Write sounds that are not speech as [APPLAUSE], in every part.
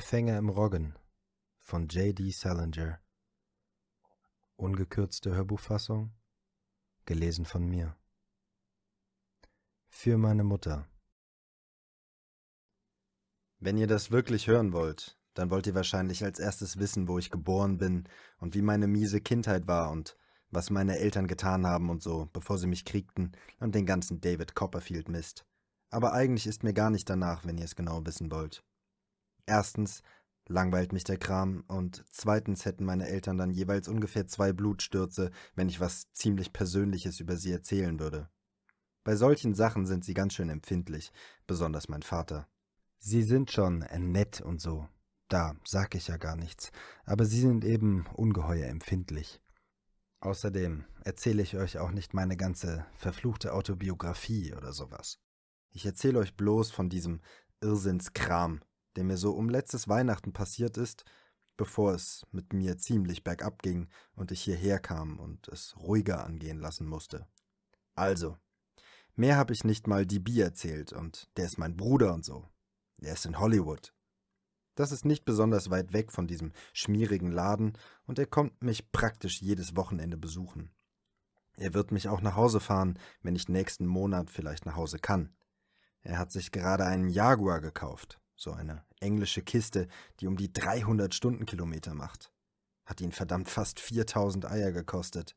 Der Fänger im Roggen von J.D. Salinger. Ungekürzte Hörbuchfassung, gelesen von mir. Für meine Mutter. Wenn ihr das wirklich hören wollt, dann wollt ihr wahrscheinlich als erstes wissen, wo ich geboren bin und wie meine miese Kindheit war und was meine Eltern getan haben und so, bevor sie mich kriegten und den ganzen David Copperfield Mist. Aber eigentlich ist mir gar nicht danach, wenn ihr es genau wissen wollt. Erstens langweilt mich der Kram und zweitens hätten meine Eltern dann jeweils ungefähr zwei Blutstürze, wenn ich was ziemlich Persönliches über sie erzählen würde. Bei solchen Sachen sind sie ganz schön empfindlich, besonders mein Vater. Sie sind schon nett und so. Da sag ich ja gar nichts, aber sie sind eben ungeheuer empfindlich. Außerdem erzähle ich euch auch nicht meine ganze verfluchte Autobiografie oder sowas. Ich erzähle euch bloß von diesem Irrsinnskram, der mir so um letztes Weihnachten passiert ist, bevor es mit mir ziemlich bergab ging und ich hierher kam und es ruhiger angehen lassen musste. Also, mehr habe ich nicht mal DB erzählt und der ist mein Bruder und so. Er ist in Hollywood. Das ist nicht besonders weit weg von diesem schmierigen Laden und er kommt mich praktisch jedes Wochenende besuchen. Er wird mich auch nach Hause fahren, wenn ich nächsten Monat vielleicht nach Hause kann. Er hat sich gerade einen Jaguar gekauft so eine englische Kiste, die um die 300 Stundenkilometer macht. Hat ihn verdammt fast 4000 Eier gekostet.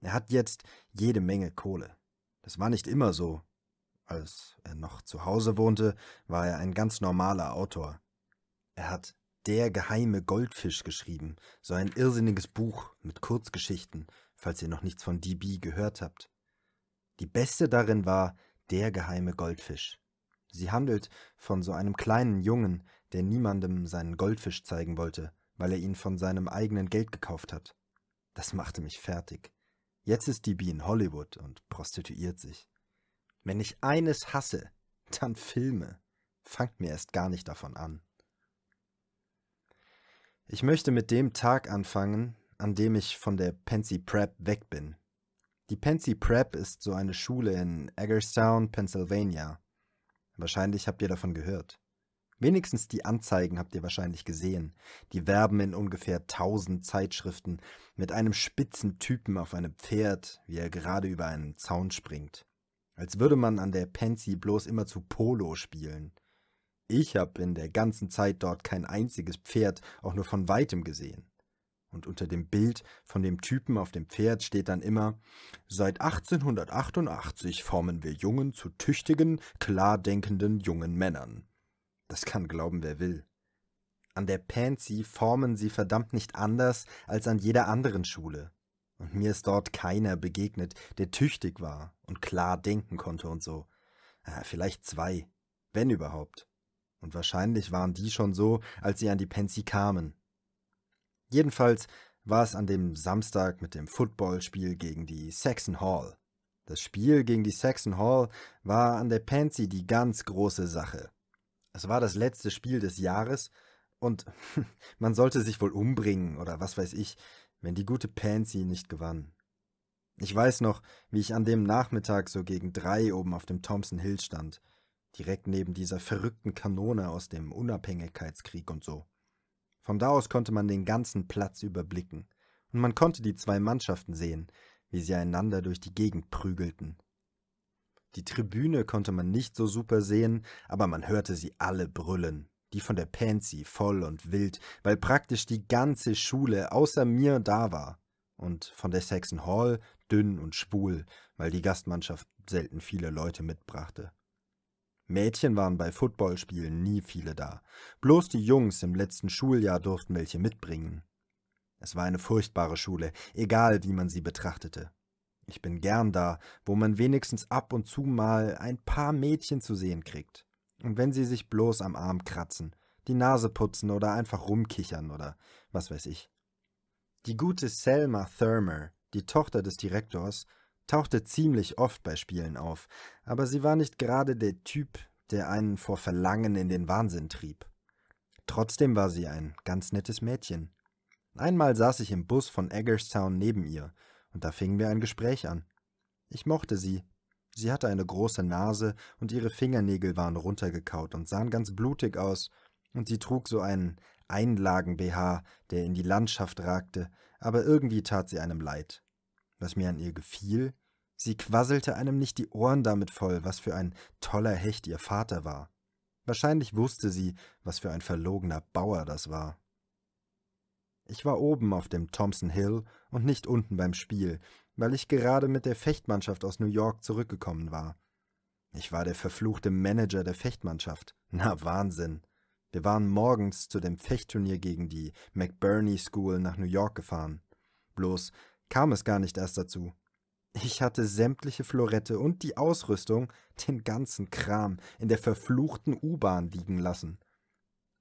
Er hat jetzt jede Menge Kohle. Das war nicht immer so. Als er noch zu Hause wohnte, war er ein ganz normaler Autor. Er hat Der geheime Goldfisch geschrieben, so ein irrsinniges Buch mit Kurzgeschichten, falls ihr noch nichts von DB gehört habt. Die beste darin war Der geheime Goldfisch. Sie handelt von so einem kleinen Jungen, der niemandem seinen Goldfisch zeigen wollte, weil er ihn von seinem eigenen Geld gekauft hat. Das machte mich fertig. Jetzt ist die Bee in Hollywood und prostituiert sich. Wenn ich eines hasse, [LAUGHS] dann Filme. Fangt mir erst gar nicht davon an. Ich möchte mit dem Tag anfangen, an dem ich von der Pansy Prep weg bin. Die Pansy Prep ist so eine Schule in Eggerstown, Pennsylvania. Wahrscheinlich habt ihr davon gehört. Wenigstens die Anzeigen habt ihr wahrscheinlich gesehen. Die werben in ungefähr tausend Zeitschriften mit einem spitzen Typen auf einem Pferd, wie er gerade über einen Zaun springt. Als würde man an der Pansy bloß immer zu Polo spielen. Ich hab in der ganzen Zeit dort kein einziges Pferd auch nur von weitem gesehen. Und unter dem Bild von dem Typen auf dem Pferd steht dann immer Seit 1888 formen wir Jungen zu tüchtigen, klar denkenden jungen Männern. Das kann glauben, wer will. An der Pansy formen sie verdammt nicht anders als an jeder anderen Schule. Und mir ist dort keiner begegnet, der tüchtig war und klar denken konnte und so. Ja, ah, vielleicht zwei, wenn überhaupt. Und wahrscheinlich waren die schon so, als sie an die Pansy kamen. Jedenfalls war es an dem Samstag mit dem Footballspiel gegen die Saxon Hall. Das Spiel gegen die Saxon Hall war an der Pansy die ganz große Sache. Es war das letzte Spiel des Jahres und [LAUGHS] man sollte sich wohl umbringen oder was weiß ich, wenn die gute Pansy nicht gewann. Ich weiß noch, wie ich an dem Nachmittag so gegen drei oben auf dem Thompson Hill stand, direkt neben dieser verrückten Kanone aus dem Unabhängigkeitskrieg und so. Von da aus konnte man den ganzen Platz überblicken. Und man konnte die zwei Mannschaften sehen, wie sie einander durch die Gegend prügelten. Die Tribüne konnte man nicht so super sehen, aber man hörte sie alle brüllen. Die von der Pansy voll und wild, weil praktisch die ganze Schule außer mir da war. Und von der Saxon Hall dünn und schwul, weil die Gastmannschaft selten viele Leute mitbrachte. Mädchen waren bei Footballspielen nie viele da. Bloß die Jungs im letzten Schuljahr durften welche mitbringen. Es war eine furchtbare Schule, egal wie man sie betrachtete. Ich bin gern da, wo man wenigstens ab und zu mal ein paar Mädchen zu sehen kriegt. Und wenn sie sich bloß am Arm kratzen, die Nase putzen oder einfach rumkichern oder was weiß ich. Die gute Selma Thurmer, die Tochter des Direktors, tauchte ziemlich oft bei Spielen auf, aber sie war nicht gerade der Typ, der einen vor Verlangen in den Wahnsinn trieb. Trotzdem war sie ein ganz nettes Mädchen. Einmal saß ich im Bus von Eggerstown neben ihr, und da fingen wir ein Gespräch an. Ich mochte sie. Sie hatte eine große Nase und ihre Fingernägel waren runtergekaut und sahen ganz blutig aus, und sie trug so einen Einlagen-BH, der in die Landschaft ragte, aber irgendwie tat sie einem leid was mir an ihr gefiel, sie quasselte einem nicht die Ohren damit voll, was für ein toller Hecht ihr Vater war. Wahrscheinlich wusste sie, was für ein verlogener Bauer das war. Ich war oben auf dem Thompson Hill und nicht unten beim Spiel, weil ich gerade mit der Fechtmannschaft aus New York zurückgekommen war. Ich war der verfluchte Manager der Fechtmannschaft. Na Wahnsinn. Wir waren morgens zu dem Fechtturnier gegen die McBurney School nach New York gefahren. Bloß kam es gar nicht erst dazu. Ich hatte sämtliche Florette und die Ausrüstung, den ganzen Kram, in der verfluchten U-Bahn liegen lassen.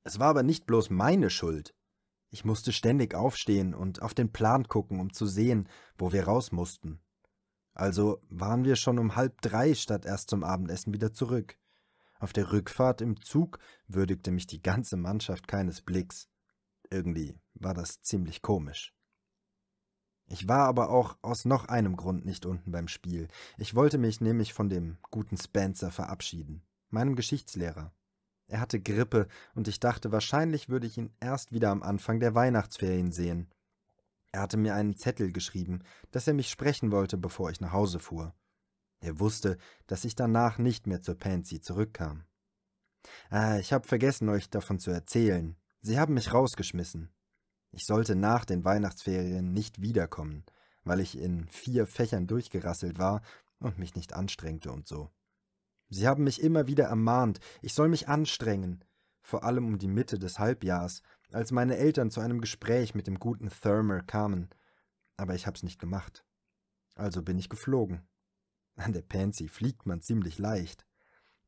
Es war aber nicht bloß meine Schuld. Ich musste ständig aufstehen und auf den Plan gucken, um zu sehen, wo wir raus mussten. Also waren wir schon um halb drei statt erst zum Abendessen wieder zurück. Auf der Rückfahrt im Zug würdigte mich die ganze Mannschaft keines Blicks. Irgendwie war das ziemlich komisch. Ich war aber auch aus noch einem Grund nicht unten beim Spiel. Ich wollte mich nämlich von dem guten Spencer verabschieden, meinem Geschichtslehrer. Er hatte Grippe und ich dachte, wahrscheinlich würde ich ihn erst wieder am Anfang der Weihnachtsferien sehen. Er hatte mir einen Zettel geschrieben, dass er mich sprechen wollte, bevor ich nach Hause fuhr. Er wusste, dass ich danach nicht mehr zur Pansy zurückkam. Ah, ich habe vergessen, euch davon zu erzählen. Sie haben mich rausgeschmissen. Ich sollte nach den Weihnachtsferien nicht wiederkommen, weil ich in vier Fächern durchgerasselt war und mich nicht anstrengte und so. Sie haben mich immer wieder ermahnt, ich soll mich anstrengen, vor allem um die Mitte des Halbjahrs, als meine Eltern zu einem Gespräch mit dem guten Thermer kamen, aber ich hab's nicht gemacht. Also bin ich geflogen. An der Pansy fliegt man ziemlich leicht.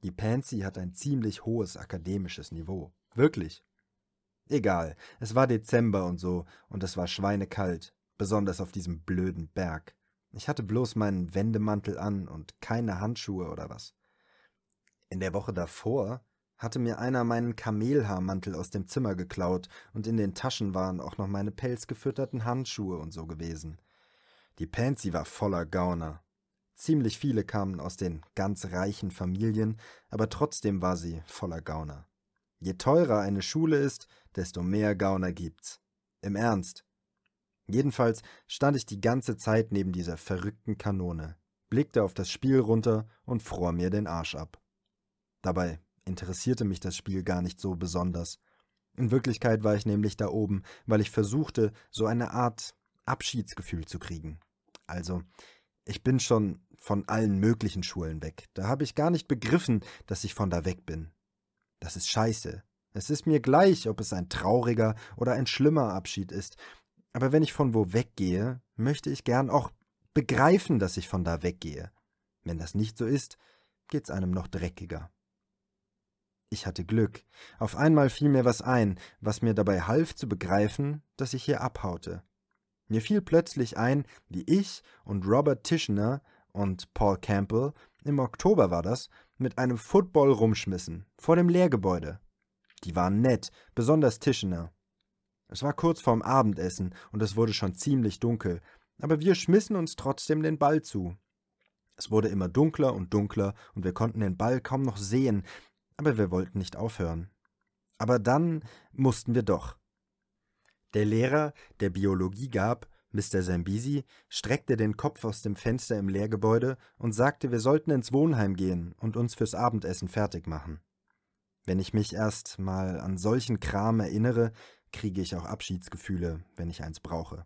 Die Pansy hat ein ziemlich hohes akademisches Niveau. Wirklich. Egal, es war Dezember und so, und es war schweinekalt, besonders auf diesem blöden Berg. Ich hatte bloß meinen Wendemantel an und keine Handschuhe oder was. In der Woche davor hatte mir einer meinen Kamelhaarmantel aus dem Zimmer geklaut, und in den Taschen waren auch noch meine pelzgefütterten Handschuhe und so gewesen. Die Pansy war voller Gauner. Ziemlich viele kamen aus den ganz reichen Familien, aber trotzdem war sie voller Gauner. Je teurer eine Schule ist, desto mehr Gauner gibt's. Im Ernst. Jedenfalls stand ich die ganze Zeit neben dieser verrückten Kanone, blickte auf das Spiel runter und fror mir den Arsch ab. Dabei interessierte mich das Spiel gar nicht so besonders. In Wirklichkeit war ich nämlich da oben, weil ich versuchte, so eine Art Abschiedsgefühl zu kriegen. Also, ich bin schon von allen möglichen Schulen weg. Da habe ich gar nicht begriffen, dass ich von da weg bin. Das ist scheiße. Es ist mir gleich, ob es ein trauriger oder ein schlimmer Abschied ist. Aber wenn ich von wo weggehe, möchte ich gern auch begreifen, dass ich von da weggehe. Wenn das nicht so ist, geht's einem noch dreckiger. Ich hatte Glück. Auf einmal fiel mir was ein, was mir dabei half zu begreifen, dass ich hier abhaute. Mir fiel plötzlich ein, wie ich und Robert Tischner und Paul Campbell im Oktober war das, mit einem Football rumschmissen, vor dem Lehrgebäude. Die waren nett, besonders Tischener. Es war kurz vorm Abendessen und es wurde schon ziemlich dunkel, aber wir schmissen uns trotzdem den Ball zu. Es wurde immer dunkler und dunkler und wir konnten den Ball kaum noch sehen, aber wir wollten nicht aufhören. Aber dann mussten wir doch. Der Lehrer, der Biologie gab, Mr. Sambisi streckte den Kopf aus dem Fenster im Lehrgebäude und sagte, wir sollten ins Wohnheim gehen und uns fürs Abendessen fertig machen. Wenn ich mich erst mal an solchen Kram erinnere, kriege ich auch Abschiedsgefühle, wenn ich eins brauche.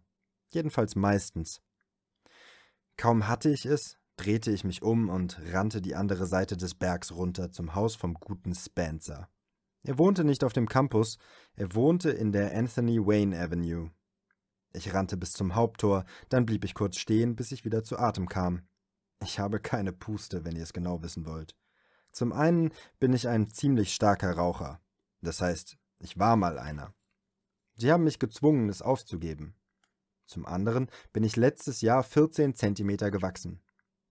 Jedenfalls meistens. Kaum hatte ich es, drehte ich mich um und rannte die andere Seite des Bergs runter zum Haus vom guten Spencer. Er wohnte nicht auf dem Campus, er wohnte in der Anthony Wayne Avenue, ich rannte bis zum Haupttor, dann blieb ich kurz stehen, bis ich wieder zu Atem kam. Ich habe keine Puste, wenn ihr es genau wissen wollt. Zum einen bin ich ein ziemlich starker Raucher. Das heißt, ich war mal einer. Sie haben mich gezwungen, es aufzugeben. Zum anderen bin ich letztes Jahr 14 Zentimeter gewachsen.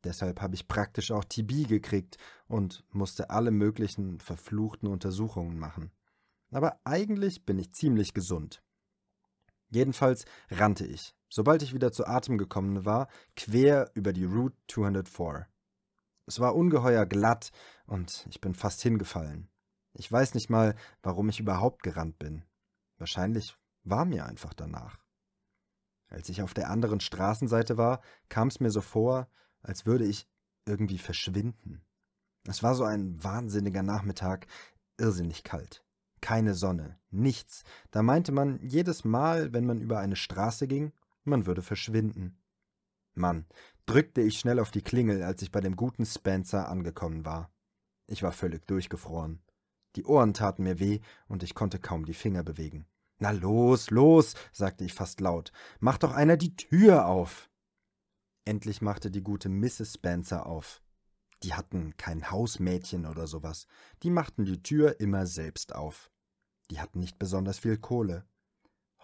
Deshalb habe ich praktisch auch TB gekriegt und musste alle möglichen verfluchten Untersuchungen machen. Aber eigentlich bin ich ziemlich gesund. Jedenfalls rannte ich, sobald ich wieder zu Atem gekommen war, quer über die Route 204. Es war ungeheuer glatt und ich bin fast hingefallen. Ich weiß nicht mal, warum ich überhaupt gerannt bin. Wahrscheinlich war mir einfach danach. Als ich auf der anderen Straßenseite war, kam es mir so vor, als würde ich irgendwie verschwinden. Es war so ein wahnsinniger Nachmittag, irrsinnig kalt keine Sonne, nichts. Da meinte man jedes Mal, wenn man über eine Straße ging, man würde verschwinden. Mann, drückte ich schnell auf die Klingel, als ich bei dem guten Spencer angekommen war. Ich war völlig durchgefroren. Die Ohren taten mir weh und ich konnte kaum die Finger bewegen. Na los, los, sagte ich fast laut. Mach doch einer die Tür auf. Endlich machte die gute Mrs. Spencer auf. Die hatten kein Hausmädchen oder sowas. Die machten die Tür immer selbst auf. Die hatten nicht besonders viel Kohle.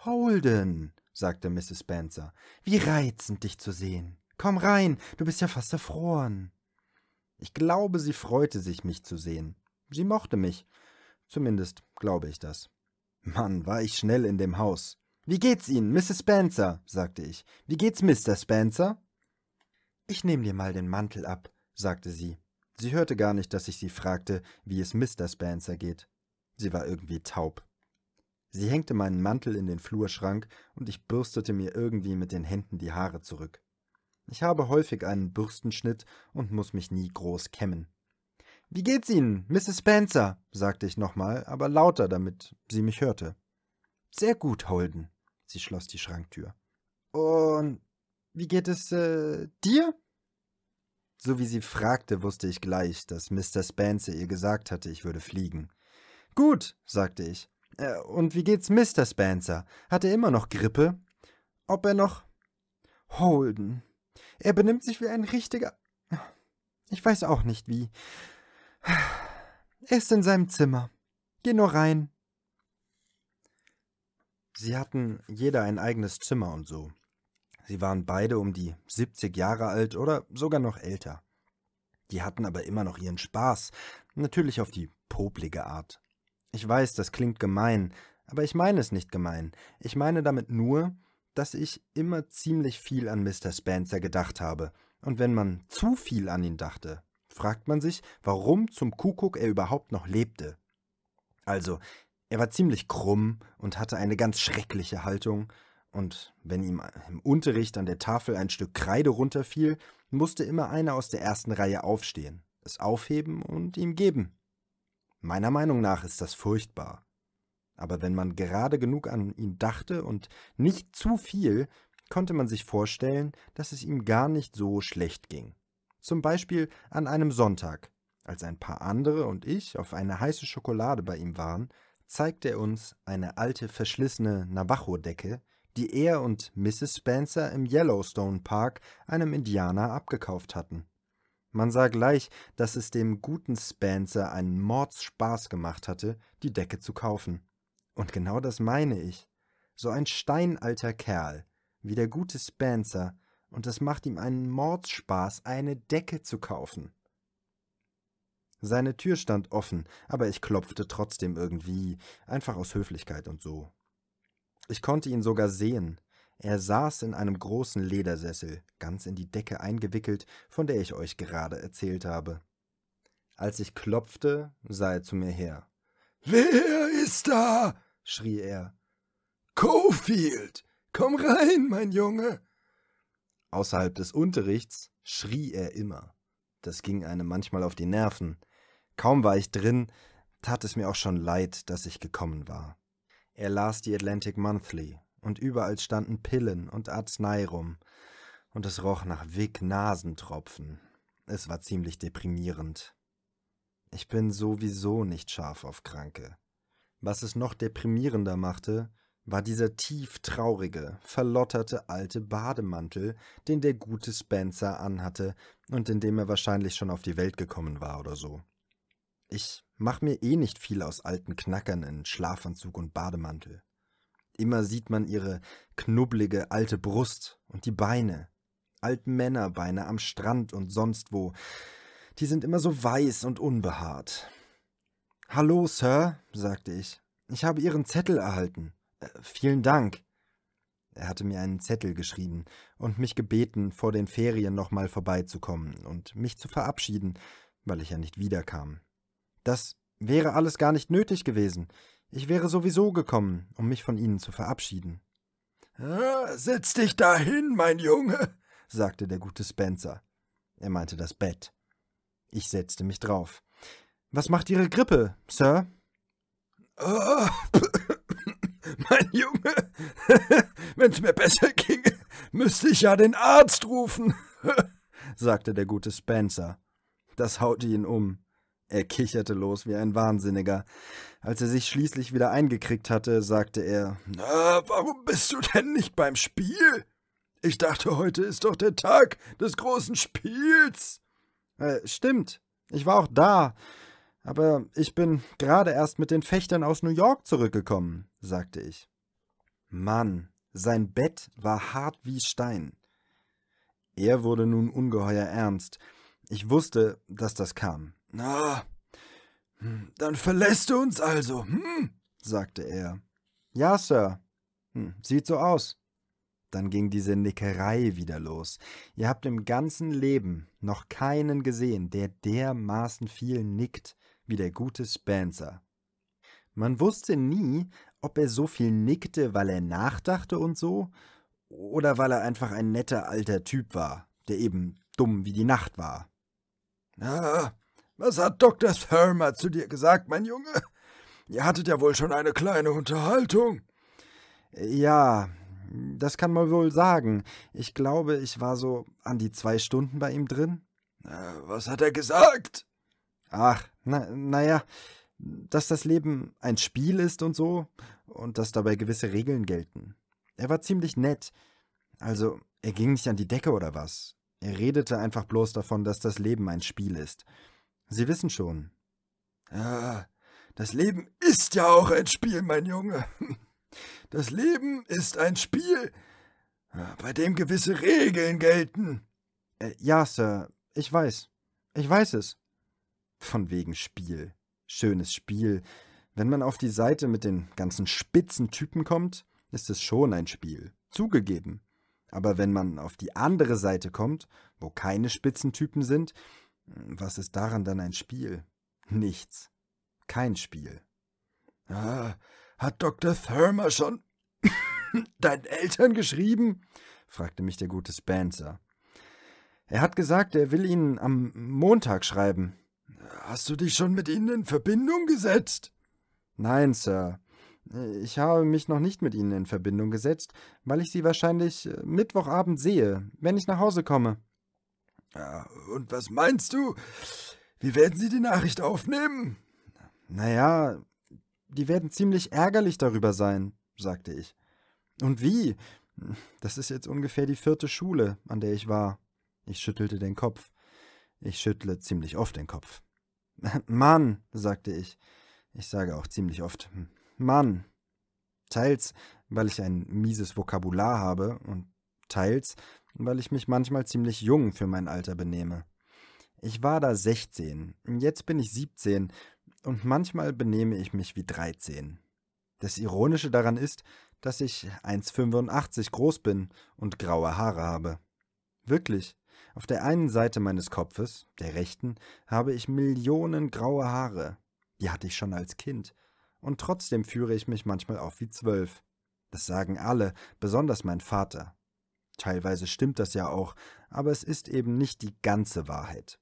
Holden, sagte Mrs. Spencer, wie reizend, dich zu sehen. Komm rein, du bist ja fast erfroren. Ich glaube, sie freute sich, mich zu sehen. Sie mochte mich. Zumindest glaube ich das. Mann, war ich schnell in dem Haus. Wie geht's Ihnen, Mrs. Spencer? sagte ich. Wie geht's Mr. Spencer? Ich nehme dir mal den Mantel ab, sagte sie. Sie hörte gar nicht, dass ich sie fragte, wie es Mr. Spencer geht. Sie war irgendwie taub. Sie hängte meinen Mantel in den Flurschrank und ich bürstete mir irgendwie mit den Händen die Haare zurück. Ich habe häufig einen Bürstenschnitt und muss mich nie groß kämmen. Wie geht's Ihnen, Mrs. Spencer? sagte ich nochmal, aber lauter, damit sie mich hörte. Sehr gut, Holden. Sie schloss die Schranktür. Und wie geht es äh, dir? So wie sie fragte, wusste ich gleich, dass Mr. Spencer ihr gesagt hatte, ich würde fliegen. Gut, sagte ich. Äh, und wie geht's Mr. Spencer? Hat er immer noch Grippe? Ob er noch. Holden. Er benimmt sich wie ein richtiger. Ich weiß auch nicht wie. Er ist in seinem Zimmer. Geh nur rein. Sie hatten jeder ein eigenes Zimmer und so. Sie waren beide um die 70 Jahre alt oder sogar noch älter. Die hatten aber immer noch ihren Spaß, natürlich auf die poplige Art. Ich weiß, das klingt gemein, aber ich meine es nicht gemein. Ich meine damit nur, dass ich immer ziemlich viel an Mr. Spencer gedacht habe. Und wenn man zu viel an ihn dachte, fragt man sich, warum zum Kuckuck er überhaupt noch lebte. Also, er war ziemlich krumm und hatte eine ganz schreckliche Haltung, und wenn ihm im Unterricht an der Tafel ein Stück Kreide runterfiel, musste immer einer aus der ersten Reihe aufstehen, es aufheben und ihm geben. Meiner Meinung nach ist das furchtbar. Aber wenn man gerade genug an ihn dachte und nicht zu viel, konnte man sich vorstellen, dass es ihm gar nicht so schlecht ging. Zum Beispiel an einem Sonntag, als ein paar andere und ich auf eine heiße Schokolade bei ihm waren, zeigte er uns eine alte verschlissene Navajo-Decke, die er und Mrs. Spencer im Yellowstone Park einem Indianer abgekauft hatten. Man sah gleich, dass es dem guten Spencer einen Mordsspaß gemacht hatte, die Decke zu kaufen. Und genau das meine ich. So ein steinalter Kerl, wie der gute Spencer, und es macht ihm einen Mordsspaß, eine Decke zu kaufen. Seine Tür stand offen, aber ich klopfte trotzdem irgendwie, einfach aus Höflichkeit und so. Ich konnte ihn sogar sehen, er saß in einem großen Ledersessel, ganz in die Decke eingewickelt, von der ich euch gerade erzählt habe. Als ich klopfte, sah er zu mir her. Wer ist da? schrie er. Cofield, komm rein, mein Junge. Außerhalb des Unterrichts schrie er immer. Das ging einem manchmal auf die Nerven. Kaum war ich drin, tat es mir auch schon leid, dass ich gekommen war. Er las die Atlantic Monthly und überall standen Pillen und Arznei rum, und es roch nach Wick-Nasentropfen. Es war ziemlich deprimierend. Ich bin sowieso nicht scharf auf Kranke. Was es noch deprimierender machte, war dieser tief traurige, verlotterte alte Bademantel, den der gute Spencer anhatte und in dem er wahrscheinlich schon auf die Welt gekommen war oder so. Ich mach mir eh nicht viel aus alten Knackern in Schlafanzug und Bademantel. Immer sieht man ihre knubbelige alte Brust und die Beine. Altmännerbeine am Strand und sonst wo. Die sind immer so weiß und unbehaart. Hallo, Sir, sagte ich. Ich habe Ihren Zettel erhalten. Äh, vielen Dank. Er hatte mir einen Zettel geschrieben und mich gebeten, vor den Ferien nochmal vorbeizukommen und mich zu verabschieden, weil ich ja nicht wiederkam. Das wäre alles gar nicht nötig gewesen. Ich wäre sowieso gekommen, um mich von Ihnen zu verabschieden. Ah, setz dich dahin, mein Junge, sagte der gute Spencer. Er meinte das Bett. Ich setzte mich drauf. Was macht Ihre Grippe, Sir? Oh, [LAUGHS] mein Junge, [LAUGHS] wenn's mir besser ginge, müsste ich ja den Arzt rufen, [LAUGHS] sagte der gute Spencer. Das haute ihn um. Er kicherte los wie ein Wahnsinniger. Als er sich schließlich wieder eingekriegt hatte, sagte er Na, warum bist du denn nicht beim Spiel? Ich dachte, heute ist doch der Tag des großen Spiels. Äh, stimmt, ich war auch da. Aber ich bin gerade erst mit den Fechtern aus New York zurückgekommen, sagte ich. Mann, sein Bett war hart wie Stein. Er wurde nun ungeheuer ernst. Ich wusste, dass das kam. Na, hm, dann verlässt du uns also, hm? sagte er. Ja, Sir. Hm, sieht so aus. Dann ging diese Nickerei wieder los. Ihr habt im ganzen Leben noch keinen gesehen, der dermaßen viel nickt wie der gute Spencer. Man wusste nie, ob er so viel nickte, weil er nachdachte und so, oder weil er einfach ein netter alter Typ war, der eben dumm wie die Nacht war. Ah, was hat Dr. Thurmer zu dir gesagt, mein Junge? Ihr hattet ja wohl schon eine kleine Unterhaltung. Ja, das kann man wohl sagen. Ich glaube, ich war so an die zwei Stunden bei ihm drin. Was hat er gesagt? Ach, na, naja, dass das Leben ein Spiel ist und so, und dass dabei gewisse Regeln gelten. Er war ziemlich nett. Also, er ging nicht an die Decke oder was. Er redete einfach bloß davon, dass das Leben ein Spiel ist. Sie wissen schon. Ah, das Leben ist ja auch ein Spiel, mein Junge. [LAUGHS] Das Leben ist ein Spiel, bei dem gewisse Regeln gelten. Äh, ja, Sir, ich weiß. Ich weiß es. Von wegen Spiel. Schönes Spiel. Wenn man auf die Seite mit den ganzen spitzen Typen kommt, ist es schon ein Spiel. Zugegeben. Aber wenn man auf die andere Seite kommt, wo keine Spitzentypen sind, was ist daran dann ein Spiel? Nichts. Kein Spiel. Ah, hat Dr. Thurmer schon [COUGHS] deinen Eltern geschrieben? fragte mich der gute Spencer. Er hat gesagt, er will ihnen am Montag schreiben. Hast du dich schon mit ihnen in Verbindung gesetzt? Nein, Sir. Ich habe mich noch nicht mit ihnen in Verbindung gesetzt, weil ich sie wahrscheinlich äh, Mittwochabend sehe, wenn ich nach Hause komme. Ja, und was meinst du? Wie werden sie die Nachricht aufnehmen? Naja, die werden ziemlich ärgerlich darüber sein, sagte ich. Und wie? Das ist jetzt ungefähr die vierte Schule, an der ich war. Ich schüttelte den Kopf. Ich schüttle ziemlich oft den Kopf. [LAUGHS] Mann, sagte ich. Ich sage auch ziemlich oft Mann. Teils, weil ich ein mieses Vokabular habe und teils, weil ich mich manchmal ziemlich jung für mein Alter benehme. Ich war da 16, jetzt bin ich 17 und manchmal benehme ich mich wie 13. Das Ironische daran ist, dass ich 1,85 groß bin und graue Haare habe. Wirklich, auf der einen Seite meines Kopfes, der rechten, habe ich Millionen graue Haare. Die hatte ich schon als Kind. Und trotzdem führe ich mich manchmal auf wie zwölf. Das sagen alle, besonders mein Vater. Teilweise stimmt das ja auch, aber es ist eben nicht die ganze Wahrheit.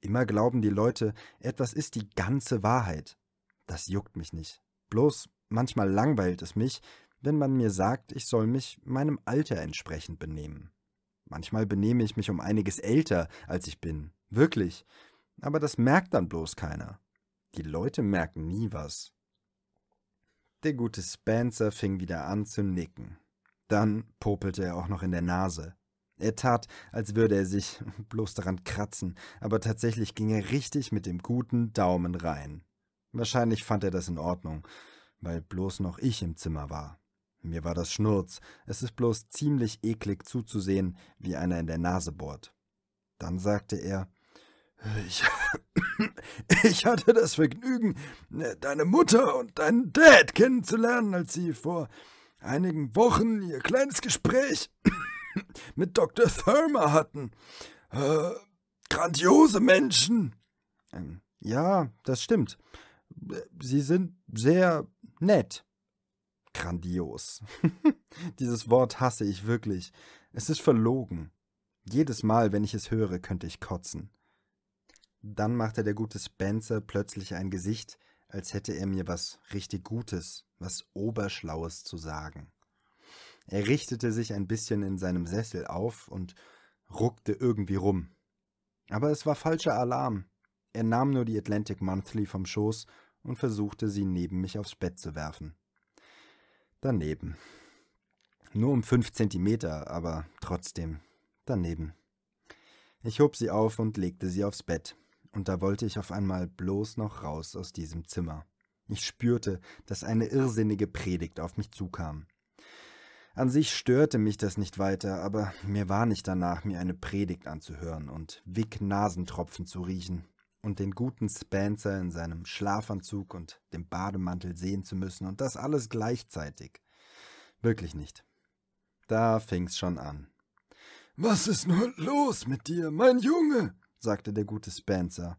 Immer glauben die Leute, etwas ist die ganze Wahrheit. Das juckt mich nicht. Bloß manchmal langweilt es mich, wenn man mir sagt, ich soll mich meinem Alter entsprechend benehmen. Manchmal benehme ich mich um einiges älter, als ich bin. Wirklich. Aber das merkt dann bloß keiner. Die Leute merken nie was. Der gute Spencer fing wieder an zu nicken. Dann popelte er auch noch in der Nase. Er tat, als würde er sich [LAUGHS] bloß daran kratzen, aber tatsächlich ging er richtig mit dem guten Daumen rein. Wahrscheinlich fand er das in Ordnung, weil bloß noch ich im Zimmer war. Mir war das Schnurz, es ist bloß ziemlich eklig zuzusehen, wie einer in der Nase bohrt. Dann sagte er, ich, [LAUGHS] ich hatte das Vergnügen, deine Mutter und deinen Dad kennenzulernen, als sie vor einigen Wochen ihr kleines Gespräch [COUGHS] mit Dr. Thurmer hatten. Äh, grandiose Menschen. Ähm, ja, das stimmt. Sie sind sehr nett. Grandios. [LAUGHS] Dieses Wort hasse ich wirklich. Es ist verlogen. Jedes Mal, wenn ich es höre, könnte ich kotzen. Dann machte der gute Spencer plötzlich ein Gesicht, als hätte er mir was richtig Gutes was Oberschlaues zu sagen. Er richtete sich ein bisschen in seinem Sessel auf und ruckte irgendwie rum. Aber es war falscher Alarm. Er nahm nur die Atlantic Monthly vom Schoß und versuchte, sie neben mich aufs Bett zu werfen. Daneben. Nur um fünf Zentimeter, aber trotzdem daneben. Ich hob sie auf und legte sie aufs Bett, und da wollte ich auf einmal bloß noch raus aus diesem Zimmer. Ich spürte, dass eine irrsinnige Predigt auf mich zukam. An sich störte mich das nicht weiter, aber mir war nicht danach, mir eine Predigt anzuhören und Wick-Nasentropfen zu riechen und den guten Spencer in seinem Schlafanzug und dem Bademantel sehen zu müssen und das alles gleichzeitig. Wirklich nicht. Da fing's schon an. Was ist nur los mit dir, mein Junge? sagte der gute Spencer.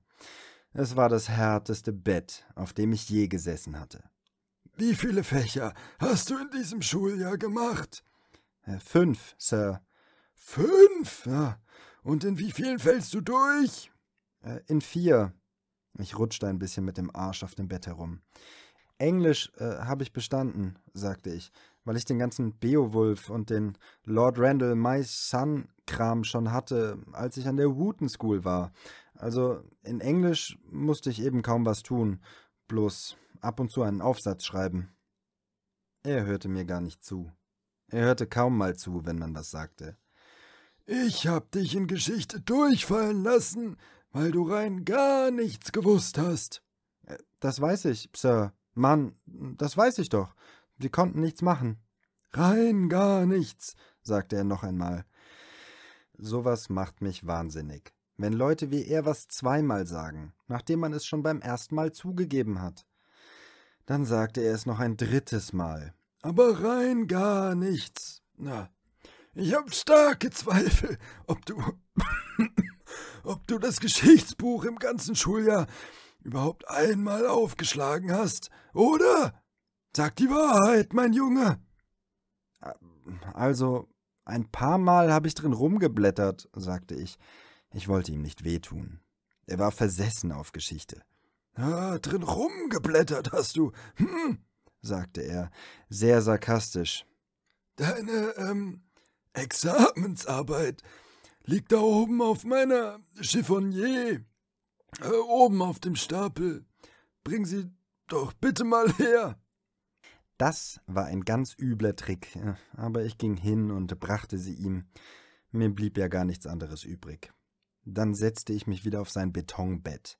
Es war das härteste Bett, auf dem ich je gesessen hatte. Wie viele Fächer hast du in diesem Schuljahr gemacht? Äh, fünf, Sir. Fünf? Und in wie vielen fällst du durch? Äh, in vier. Ich rutschte ein bisschen mit dem Arsch auf dem Bett herum. Englisch äh, habe ich bestanden, sagte ich, weil ich den ganzen Beowulf und den Lord Randall My Son Kram schon hatte, als ich an der Wooten School war. Also in Englisch musste ich eben kaum was tun, bloß ab und zu einen Aufsatz schreiben. Er hörte mir gar nicht zu. Er hörte kaum mal zu, wenn man was sagte. Ich hab dich in Geschichte durchfallen lassen, weil du rein gar nichts gewusst hast. Äh, das weiß ich, Sir. Mann, das weiß ich doch. Wir konnten nichts machen. Rein gar nichts, sagte er noch einmal. Sowas macht mich wahnsinnig. Wenn Leute wie er was zweimal sagen, nachdem man es schon beim ersten Mal zugegeben hat. Dann sagte er es noch ein drittes Mal. Aber rein gar nichts. Na, ich hab starke Zweifel, ob du. [LAUGHS] ob du das Geschichtsbuch im ganzen Schuljahr überhaupt einmal aufgeschlagen hast, oder? Sag die Wahrheit, mein Junge. Äh, also, ein paar Mal habe ich drin rumgeblättert, sagte ich. Ich wollte ihm nicht wehtun. Er war versessen auf Geschichte. Ah, drin rumgeblättert hast du, hm, sagte er, sehr sarkastisch. Deine, ähm, Examensarbeit liegt da oben auf meiner Chiffonier, äh, oben auf dem Stapel. Bring sie doch bitte mal her. Das war ein ganz übler Trick, äh, aber ich ging hin und brachte sie ihm. Mir blieb ja gar nichts anderes übrig. Dann setzte ich mich wieder auf sein Betonbett.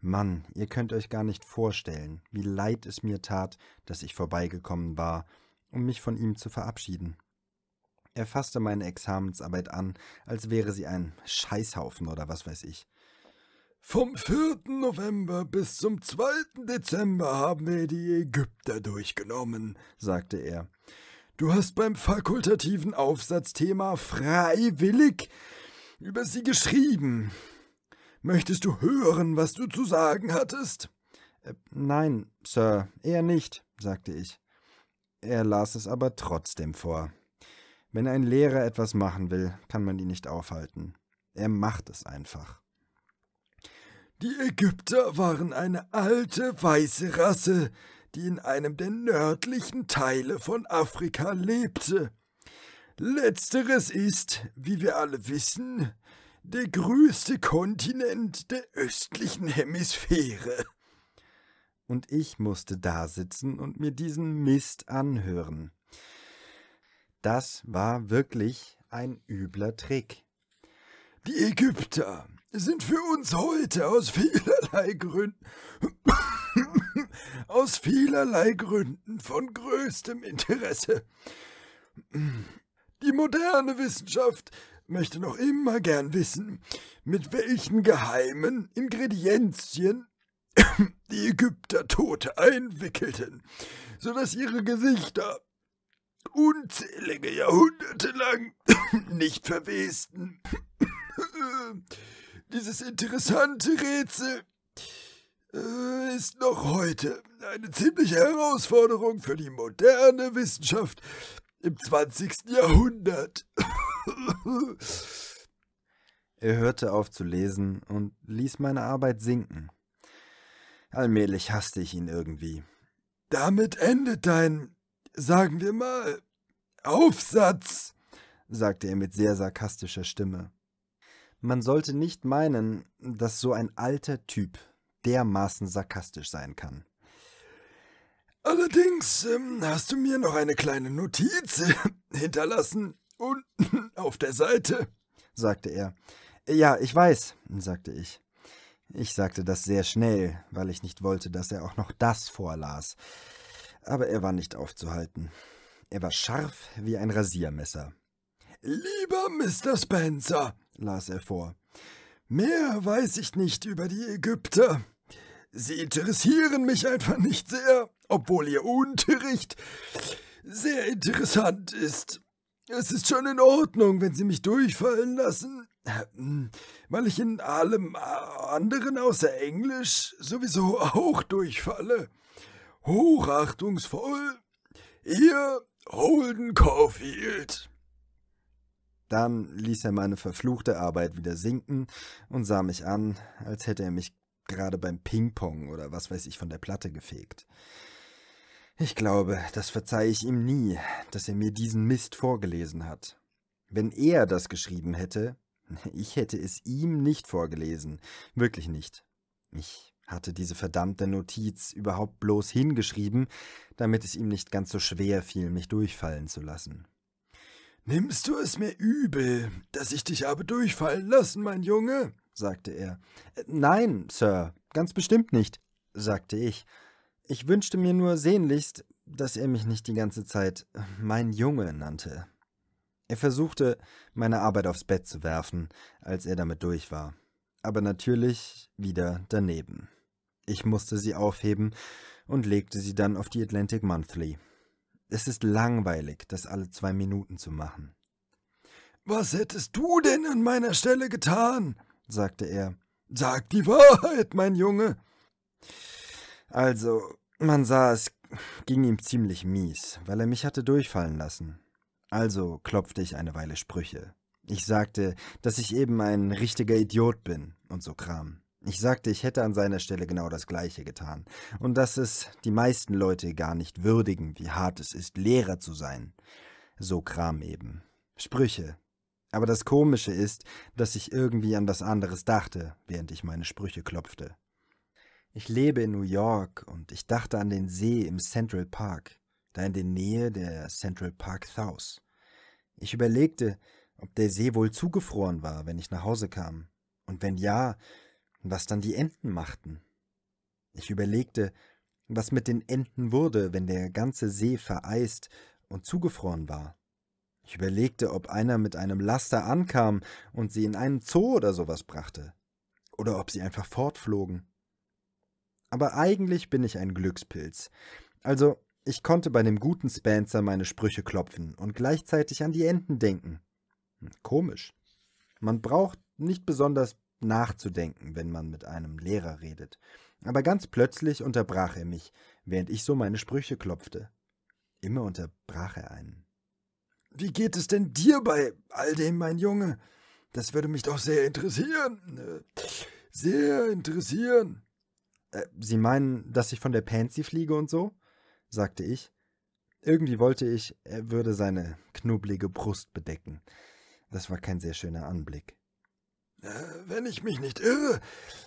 Mann, ihr könnt euch gar nicht vorstellen, wie leid es mir tat, dass ich vorbeigekommen war, um mich von ihm zu verabschieden. Er fasste meine Examensarbeit an, als wäre sie ein Scheißhaufen oder was weiß ich. Vom 4. November bis zum 2. Dezember haben wir die Ägypter durchgenommen, sagte er. Du hast beim fakultativen Aufsatzthema freiwillig über sie geschrieben. Möchtest du hören, was du zu sagen hattest? Äh, nein, Sir, eher nicht, sagte ich. Er las es aber trotzdem vor. Wenn ein Lehrer etwas machen will, kann man ihn nicht aufhalten. Er macht es einfach. Die Ägypter waren eine alte weiße Rasse, die in einem der nördlichen Teile von Afrika lebte. Letzteres ist, wie wir alle wissen, der größte Kontinent der östlichen Hemisphäre. Und ich musste da sitzen und mir diesen Mist anhören. Das war wirklich ein übler Trick. Die Ägypter sind für uns heute aus vielerlei Gründen aus vielerlei Gründen von größtem Interesse. Die moderne Wissenschaft möchte noch immer gern wissen, mit welchen geheimen Ingredienzien [COUGHS] die Ägypter Tote einwickelten, so dass ihre Gesichter unzählige Jahrhunderte lang [COUGHS] nicht verwesten. [COUGHS] Dieses interessante Rätsel äh, ist noch heute eine ziemliche Herausforderung für die moderne Wissenschaft, im 20. Jahrhundert. [LAUGHS] er hörte auf zu lesen und ließ meine Arbeit sinken. Allmählich hasste ich ihn irgendwie. Damit endet dein, sagen wir mal, Aufsatz, sagte er mit sehr sarkastischer Stimme. Man sollte nicht meinen, dass so ein alter Typ dermaßen sarkastisch sein kann. Allerdings ähm, hast du mir noch eine kleine Notiz äh, [LAUGHS] hinterlassen, unten [LAUGHS] auf der Seite, sagte er. Ja, ich weiß, sagte ich. Ich sagte das sehr schnell, weil ich nicht wollte, dass er auch noch das vorlas. Aber er war nicht aufzuhalten. Er war scharf wie ein Rasiermesser. Lieber Mr. Spencer, las er vor, mehr weiß ich nicht über die Ägypter. Sie interessieren mich einfach nicht sehr obwohl Ihr Unterricht sehr interessant ist. Es ist schon in Ordnung, wenn Sie mich durchfallen lassen, weil ich in allem anderen außer Englisch sowieso auch durchfalle. Hochachtungsvoll, Ihr Holden Caulfield. Dann ließ er meine verfluchte Arbeit wieder sinken und sah mich an, als hätte er mich gerade beim Ping-Pong oder was weiß ich von der Platte gefegt. Ich glaube, das verzeihe ich ihm nie, dass er mir diesen Mist vorgelesen hat. Wenn er das geschrieben hätte, [LAUGHS] ich hätte es ihm nicht vorgelesen, wirklich nicht. Ich hatte diese verdammte Notiz überhaupt bloß hingeschrieben, damit es ihm nicht ganz so schwer fiel, mich durchfallen zu lassen. Nimmst du es mir übel, dass ich dich habe durchfallen lassen, mein Junge? sagte er. Äh, nein, Sir, ganz bestimmt nicht, sagte ich. Ich wünschte mir nur sehnlichst, dass er mich nicht die ganze Zeit äh, mein Junge nannte. Er versuchte, meine Arbeit aufs Bett zu werfen, als er damit durch war, aber natürlich wieder daneben. Ich musste sie aufheben und legte sie dann auf die Atlantic Monthly. Es ist langweilig, das alle zwei Minuten zu machen. Was hättest du denn an meiner Stelle getan? sagte er. Sag die Wahrheit, mein Junge. Also, man sah, es ging ihm ziemlich mies, weil er mich hatte durchfallen lassen. Also klopfte ich eine Weile Sprüche. Ich sagte, dass ich eben ein richtiger Idiot bin und so Kram. Ich sagte, ich hätte an seiner Stelle genau das Gleiche getan und dass es die meisten Leute gar nicht würdigen, wie hart es ist, Lehrer zu sein. So Kram eben. Sprüche. Aber das Komische ist, dass ich irgendwie an was anderes dachte, während ich meine Sprüche klopfte. Ich lebe in New York und ich dachte an den See im Central Park, da in der Nähe der Central Park South. Ich überlegte, ob der See wohl zugefroren war, wenn ich nach Hause kam, und wenn ja, was dann die Enten machten. Ich überlegte, was mit den Enten wurde, wenn der ganze See vereist und zugefroren war. Ich überlegte, ob einer mit einem Laster ankam und sie in einen Zoo oder sowas brachte, oder ob sie einfach fortflogen. Aber eigentlich bin ich ein Glückspilz. Also, ich konnte bei dem guten Spencer meine Sprüche klopfen und gleichzeitig an die Enten denken. Hm, komisch. Man braucht nicht besonders nachzudenken, wenn man mit einem Lehrer redet. Aber ganz plötzlich unterbrach er mich, während ich so meine Sprüche klopfte. Immer unterbrach er einen. Wie geht es denn dir bei all dem, mein Junge? Das würde mich doch sehr interessieren. Äh, sehr interessieren. Äh, sie meinen, dass ich von der Pansy fliege und so? sagte ich. Irgendwie wollte ich, er würde seine knubbelige Brust bedecken. Das war kein sehr schöner Anblick. Äh, wenn ich mich nicht irre,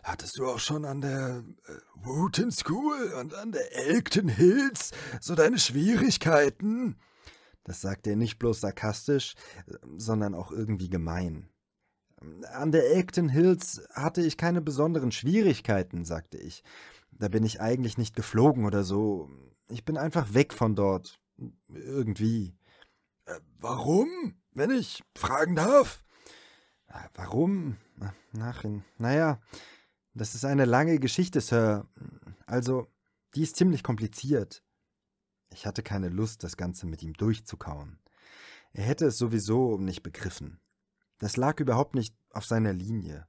hattest du auch schon an der äh, Wooten School und an der Elkton Hills so deine Schwierigkeiten? Das sagte er nicht bloß sarkastisch, sondern auch irgendwie gemein. An der Acton Hills hatte ich keine besonderen Schwierigkeiten, sagte ich. Da bin ich eigentlich nicht geflogen oder so. Ich bin einfach weg von dort. Irgendwie. Äh, warum, wenn ich fragen darf? Ah, warum? Nachhin. Naja, das ist eine lange Geschichte, Sir. Also, die ist ziemlich kompliziert. Ich hatte keine Lust, das Ganze mit ihm durchzukauen. Er hätte es sowieso nicht begriffen. Das lag überhaupt nicht auf seiner Linie.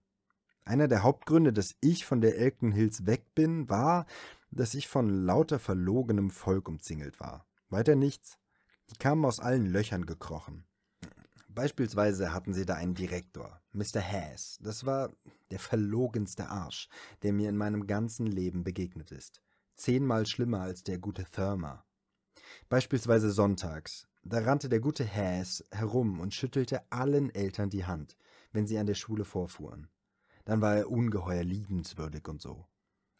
Einer der Hauptgründe, dass ich von der Elkton Hills weg bin, war, dass ich von lauter verlogenem Volk umzingelt war. Weiter nichts. Die kamen aus allen Löchern gekrochen. Beispielsweise hatten sie da einen Direktor, Mr. Haas. Das war der verlogenste Arsch, der mir in meinem ganzen Leben begegnet ist. Zehnmal schlimmer als der gute Thurmer. Beispielsweise sonntags. Da rannte der gute Häs herum und schüttelte allen Eltern die Hand, wenn sie an der Schule vorfuhren. Dann war er ungeheuer liebenswürdig und so.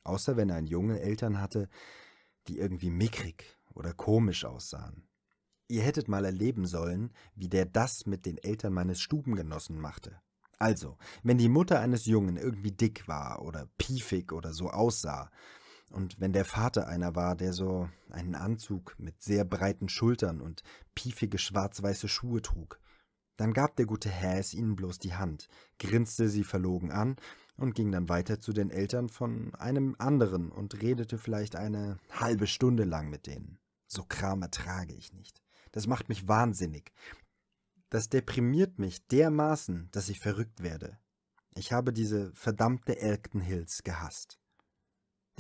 Außer wenn er ein Junge Eltern hatte, die irgendwie mickrig oder komisch aussahen. Ihr hättet mal erleben sollen, wie der das mit den Eltern meines Stubengenossen machte. Also, wenn die Mutter eines Jungen irgendwie dick war oder piefig oder so aussah, und wenn der Vater einer war, der so einen Anzug mit sehr breiten Schultern und piefige schwarz-weiße Schuhe trug, dann gab der gute Häs ihnen bloß die Hand, grinste sie verlogen an und ging dann weiter zu den Eltern von einem anderen und redete vielleicht eine halbe Stunde lang mit denen. So Kram ertrage ich nicht. Das macht mich wahnsinnig. Das deprimiert mich dermaßen, dass ich verrückt werde. Ich habe diese verdammte Elkton Hills gehasst.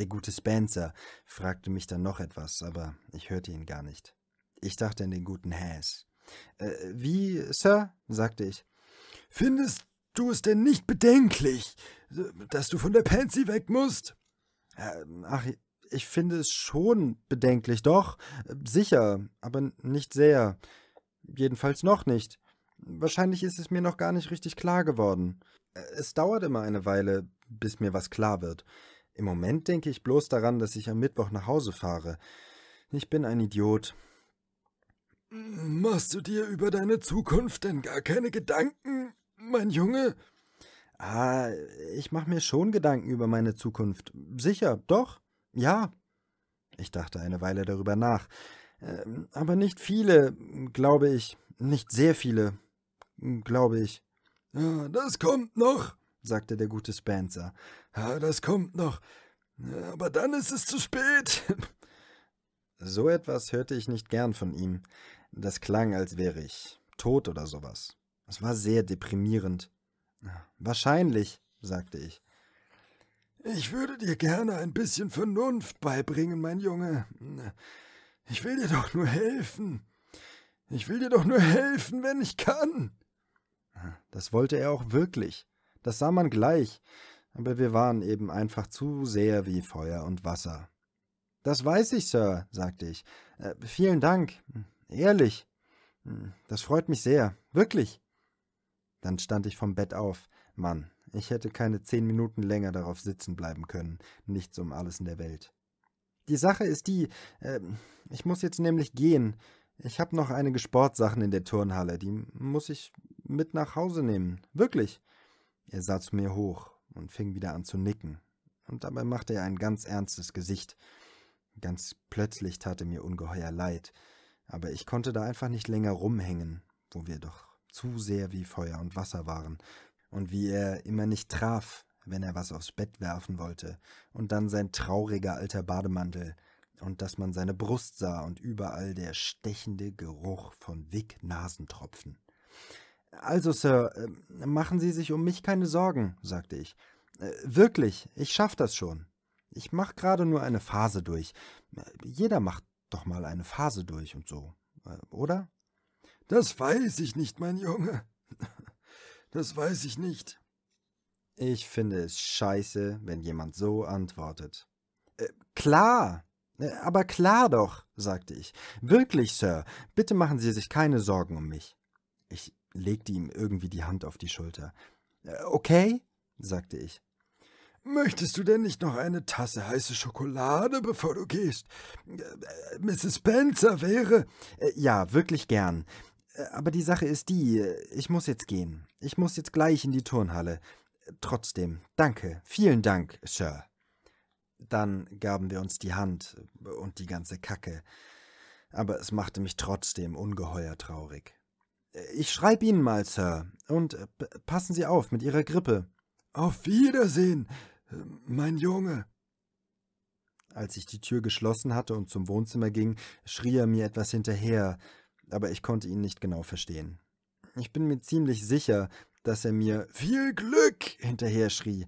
Der gute Spencer fragte mich dann noch etwas, aber ich hörte ihn gar nicht. Ich dachte an den guten Haas. Äh, wie, Sir? sagte ich. Findest du es denn nicht bedenklich, dass du von der Pansy weg musst? Äh, ach, ich finde es schon bedenklich, doch. Sicher, aber nicht sehr. Jedenfalls noch nicht. Wahrscheinlich ist es mir noch gar nicht richtig klar geworden. Äh, es dauert immer eine Weile, bis mir was klar wird. Im Moment denke ich bloß daran, dass ich am Mittwoch nach Hause fahre. Ich bin ein Idiot. Machst du dir über deine Zukunft denn gar keine Gedanken, mein Junge? Ah, ich mache mir schon Gedanken über meine Zukunft. Sicher, doch, ja. Ich dachte eine Weile darüber nach. Ähm, aber nicht viele, glaube ich. Nicht sehr viele, glaube ich. Ja, das kommt noch, sagte der gute Spencer. Das kommt noch. Aber dann ist es zu spät. [LAUGHS] So etwas hörte ich nicht gern von ihm. Das klang, als wäre ich tot oder sowas. Es war sehr deprimierend. Wahrscheinlich, sagte ich. Ich würde dir gerne ein bisschen Vernunft beibringen, mein Junge. Ich will dir doch nur helfen. Ich will dir doch nur helfen, wenn ich kann. Das wollte er auch wirklich. Das sah man gleich aber wir waren eben einfach zu sehr wie Feuer und Wasser. Das weiß ich, Sir, sagte ich. Äh, vielen Dank. Hm, ehrlich. Hm, das freut mich sehr. Wirklich. Dann stand ich vom Bett auf. Mann, ich hätte keine zehn Minuten länger darauf sitzen bleiben können. Nichts um alles in der Welt. Die Sache ist die, äh, ich muss jetzt nämlich gehen. Ich habe noch einige Sportsachen in der Turnhalle, die muss ich mit nach Hause nehmen. Wirklich. Er sah zu mir hoch und fing wieder an zu nicken, und dabei machte er ein ganz ernstes Gesicht. Ganz plötzlich tat er mir ungeheuer leid, aber ich konnte da einfach nicht länger rumhängen, wo wir doch zu sehr wie Feuer und Wasser waren, und wie er immer nicht traf, wenn er was aufs Bett werfen wollte, und dann sein trauriger alter Bademantel, und dass man seine Brust sah und überall der stechende Geruch von Wick-Nasentropfen. Also, Sir, äh, machen Sie sich um mich keine Sorgen, sagte ich. Äh, wirklich, ich schaff das schon. Ich mach gerade nur eine Phase durch. Äh, jeder macht doch mal eine Phase durch und so, oder? Das weiß ich nicht, mein Junge. Das weiß ich nicht. Ich finde es scheiße, wenn jemand so antwortet. Äh, klar, aber klar doch, sagte ich. Wirklich, Sir, bitte machen Sie sich keine Sorgen um mich. Ich legte ihm irgendwie die Hand auf die Schulter. Äh, okay, sagte ich. Möchtest du denn nicht noch eine Tasse heiße Schokolade, bevor du gehst? Äh, äh, Mrs. Spencer wäre. Ja, wirklich gern. Aber die Sache ist die, ich muss jetzt gehen. Ich muss jetzt gleich in die Turnhalle. Trotzdem, danke, vielen Dank, Sir. Dann gaben wir uns die Hand und die ganze Kacke. Aber es machte mich trotzdem ungeheuer traurig. Ich schreibe Ihnen mal, Sir. Und äh, passen Sie auf mit Ihrer Grippe. Auf Wiedersehen, mein Junge. Als ich die Tür geschlossen hatte und zum Wohnzimmer ging, schrie er mir etwas hinterher, aber ich konnte ihn nicht genau verstehen. Ich bin mir ziemlich sicher, dass er mir viel Glück hinterher schrie.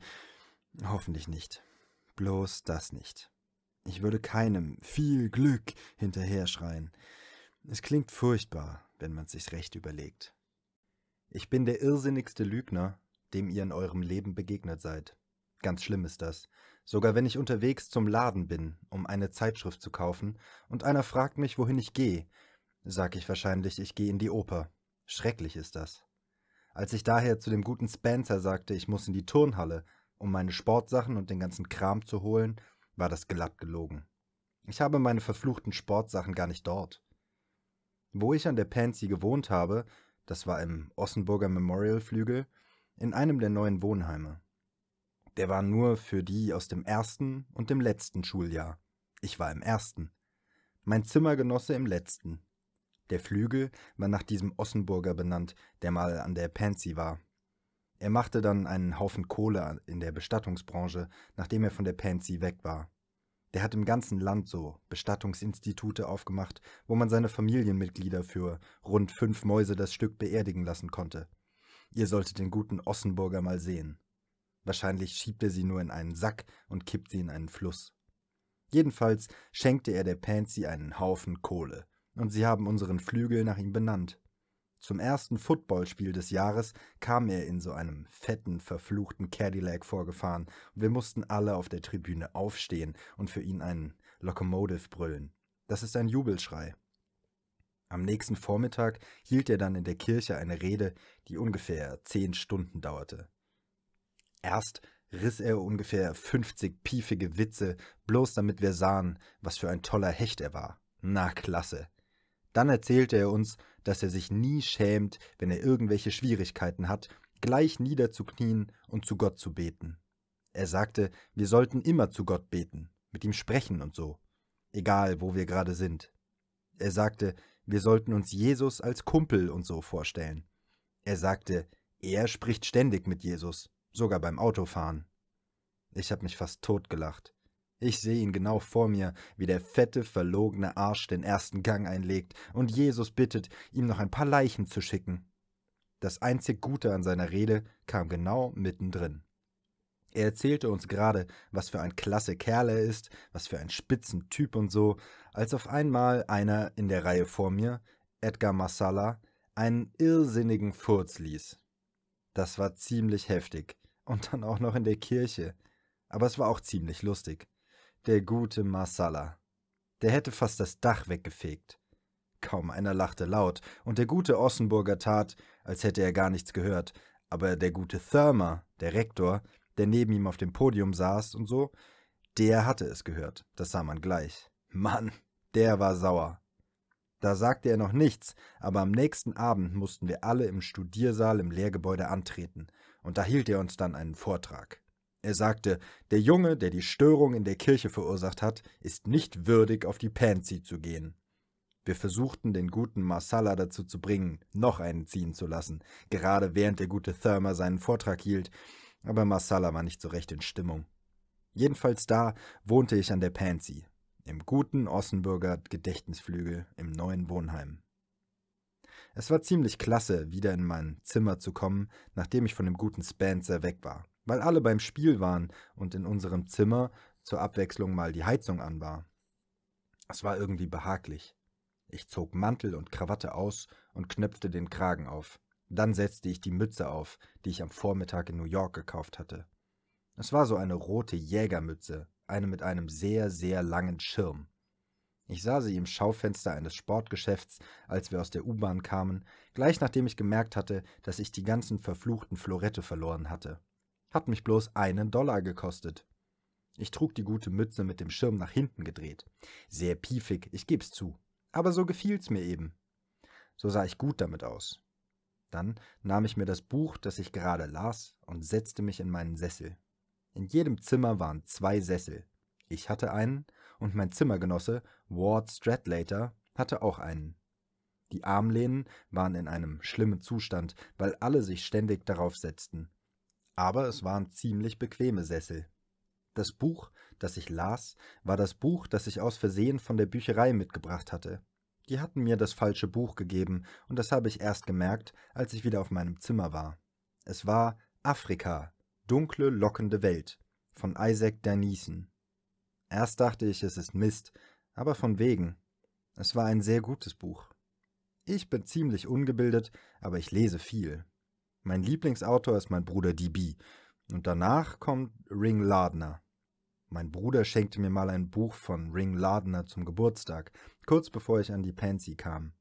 Hoffentlich nicht. Bloß das nicht. Ich würde keinem viel Glück hinterher schreien. Es klingt furchtbar, wenn man sich recht überlegt. Ich bin der irrsinnigste Lügner, dem ihr in eurem Leben begegnet seid. Ganz schlimm ist das. Sogar wenn ich unterwegs zum Laden bin, um eine Zeitschrift zu kaufen, und einer fragt mich, wohin ich gehe, sag ich wahrscheinlich, ich gehe in die Oper. Schrecklich ist das. Als ich daher zu dem guten Spencer sagte, ich muss in die Turnhalle, um meine Sportsachen und den ganzen Kram zu holen, war das glatt gelogen. Ich habe meine verfluchten Sportsachen gar nicht dort. Wo ich an der Pansy gewohnt habe, das war im Ossenburger Memorial-Flügel, in einem der neuen Wohnheime. Der war nur für die aus dem ersten und dem letzten Schuljahr. Ich war im ersten. Mein Zimmergenosse im letzten. Der Flügel war nach diesem Ossenburger benannt, der mal an der Pansy war. Er machte dann einen Haufen Kohle in der Bestattungsbranche, nachdem er von der Pansy weg war. Der hat im ganzen Land so Bestattungsinstitute aufgemacht, wo man seine Familienmitglieder für rund fünf Mäuse das Stück beerdigen lassen konnte. Ihr solltet den guten Ossenburger mal sehen. Wahrscheinlich schiebt er sie nur in einen Sack und kippt sie in einen Fluss. Jedenfalls schenkte er der Pansy einen Haufen Kohle, und sie haben unseren Flügel nach ihm benannt. Zum ersten Footballspiel des Jahres kam er in so einem fetten, verfluchten Cadillac vorgefahren und wir mussten alle auf der Tribüne aufstehen und für ihn einen Locomotive brüllen. Das ist ein Jubelschrei. Am nächsten Vormittag hielt er dann in der Kirche eine Rede, die ungefähr zehn Stunden dauerte. Erst riss er ungefähr 50 piefige Witze, bloß damit wir sahen, was für ein toller Hecht er war. Na klasse. Dann erzählte er uns, dass er sich nie schämt, wenn er irgendwelche Schwierigkeiten hat, gleich niederzuknien und zu Gott zu beten. Er sagte, wir sollten immer zu Gott beten, mit ihm sprechen und so, egal wo wir gerade sind. Er sagte, wir sollten uns Jesus als Kumpel und so vorstellen. Er sagte, er spricht ständig mit Jesus, sogar beim Autofahren. Ich habe mich fast totgelacht. Ich sehe ihn genau vor mir, wie der fette, verlogene Arsch den ersten Gang einlegt und Jesus bittet, ihm noch ein paar Leichen zu schicken. Das einzig Gute an seiner Rede kam genau mittendrin. Er erzählte uns gerade, was für ein klasse Kerl er ist, was für ein Spitzentyp und so, als auf einmal einer in der Reihe vor mir, Edgar Masala, einen irrsinnigen Furz ließ. Das war ziemlich heftig. Und dann auch noch in der Kirche. Aber es war auch ziemlich lustig. Der gute Marsala. Der hätte fast das Dach weggefegt. Kaum einer lachte laut, und der gute Ossenburger tat, als hätte er gar nichts gehört, aber der gute Thurmer, der Rektor, der neben ihm auf dem Podium saß und so, der hatte es gehört, das sah man gleich. Mann, der war sauer. Da sagte er noch nichts, aber am nächsten Abend mussten wir alle im Studiersaal im Lehrgebäude antreten, und da hielt er uns dann einen Vortrag. Er sagte, der Junge, der die Störung in der Kirche verursacht hat, ist nicht würdig, auf die Pansy zu gehen. Wir versuchten, den guten Marsala dazu zu bringen, noch einen ziehen zu lassen, gerade während der gute Thermer seinen Vortrag hielt, aber Marsala war nicht so recht in Stimmung. Jedenfalls da wohnte ich an der Pansy, im guten Ossenburger Gedächtnisflügel im neuen Wohnheim. Es war ziemlich klasse, wieder in mein Zimmer zu kommen, nachdem ich von dem guten Spencer weg war weil alle beim Spiel waren und in unserem Zimmer zur Abwechslung mal die Heizung an war. Es war irgendwie behaglich. Ich zog Mantel und Krawatte aus und knöpfte den Kragen auf. Dann setzte ich die Mütze auf, die ich am Vormittag in New York gekauft hatte. Es war so eine rote Jägermütze, eine mit einem sehr, sehr langen Schirm. Ich sah sie im Schaufenster eines Sportgeschäfts, als wir aus der U-Bahn kamen, gleich nachdem ich gemerkt hatte, dass ich die ganzen verfluchten Florette verloren hatte. Hat mich bloß einen Dollar gekostet. Ich trug die gute Mütze mit dem Schirm nach hinten gedreht. Sehr piefig, ich geb's zu. Aber so gefiel's mir eben. So sah ich gut damit aus. Dann nahm ich mir das Buch, das ich gerade las, und setzte mich in meinen Sessel. In jedem Zimmer waren zwei Sessel. Ich hatte einen und mein Zimmergenosse, Ward Stradlater, hatte auch einen. Die Armlehnen waren in einem schlimmen Zustand, weil alle sich ständig darauf setzten aber es waren ziemlich bequeme Sessel. Das Buch, das ich las, war das Buch, das ich aus Versehen von der Bücherei mitgebracht hatte. Die hatten mir das falsche Buch gegeben, und das habe ich erst gemerkt, als ich wieder auf meinem Zimmer war. Es war Afrika, dunkle, lockende Welt von Isaac Danisen. Erst dachte ich, es ist Mist, aber von wegen. Es war ein sehr gutes Buch. Ich bin ziemlich ungebildet, aber ich lese viel. Mein Lieblingsautor ist mein Bruder DB. Und danach kommt Ring Lardner. Mein Bruder schenkte mir mal ein Buch von Ring Lardner zum Geburtstag, kurz bevor ich an die Pansy kam.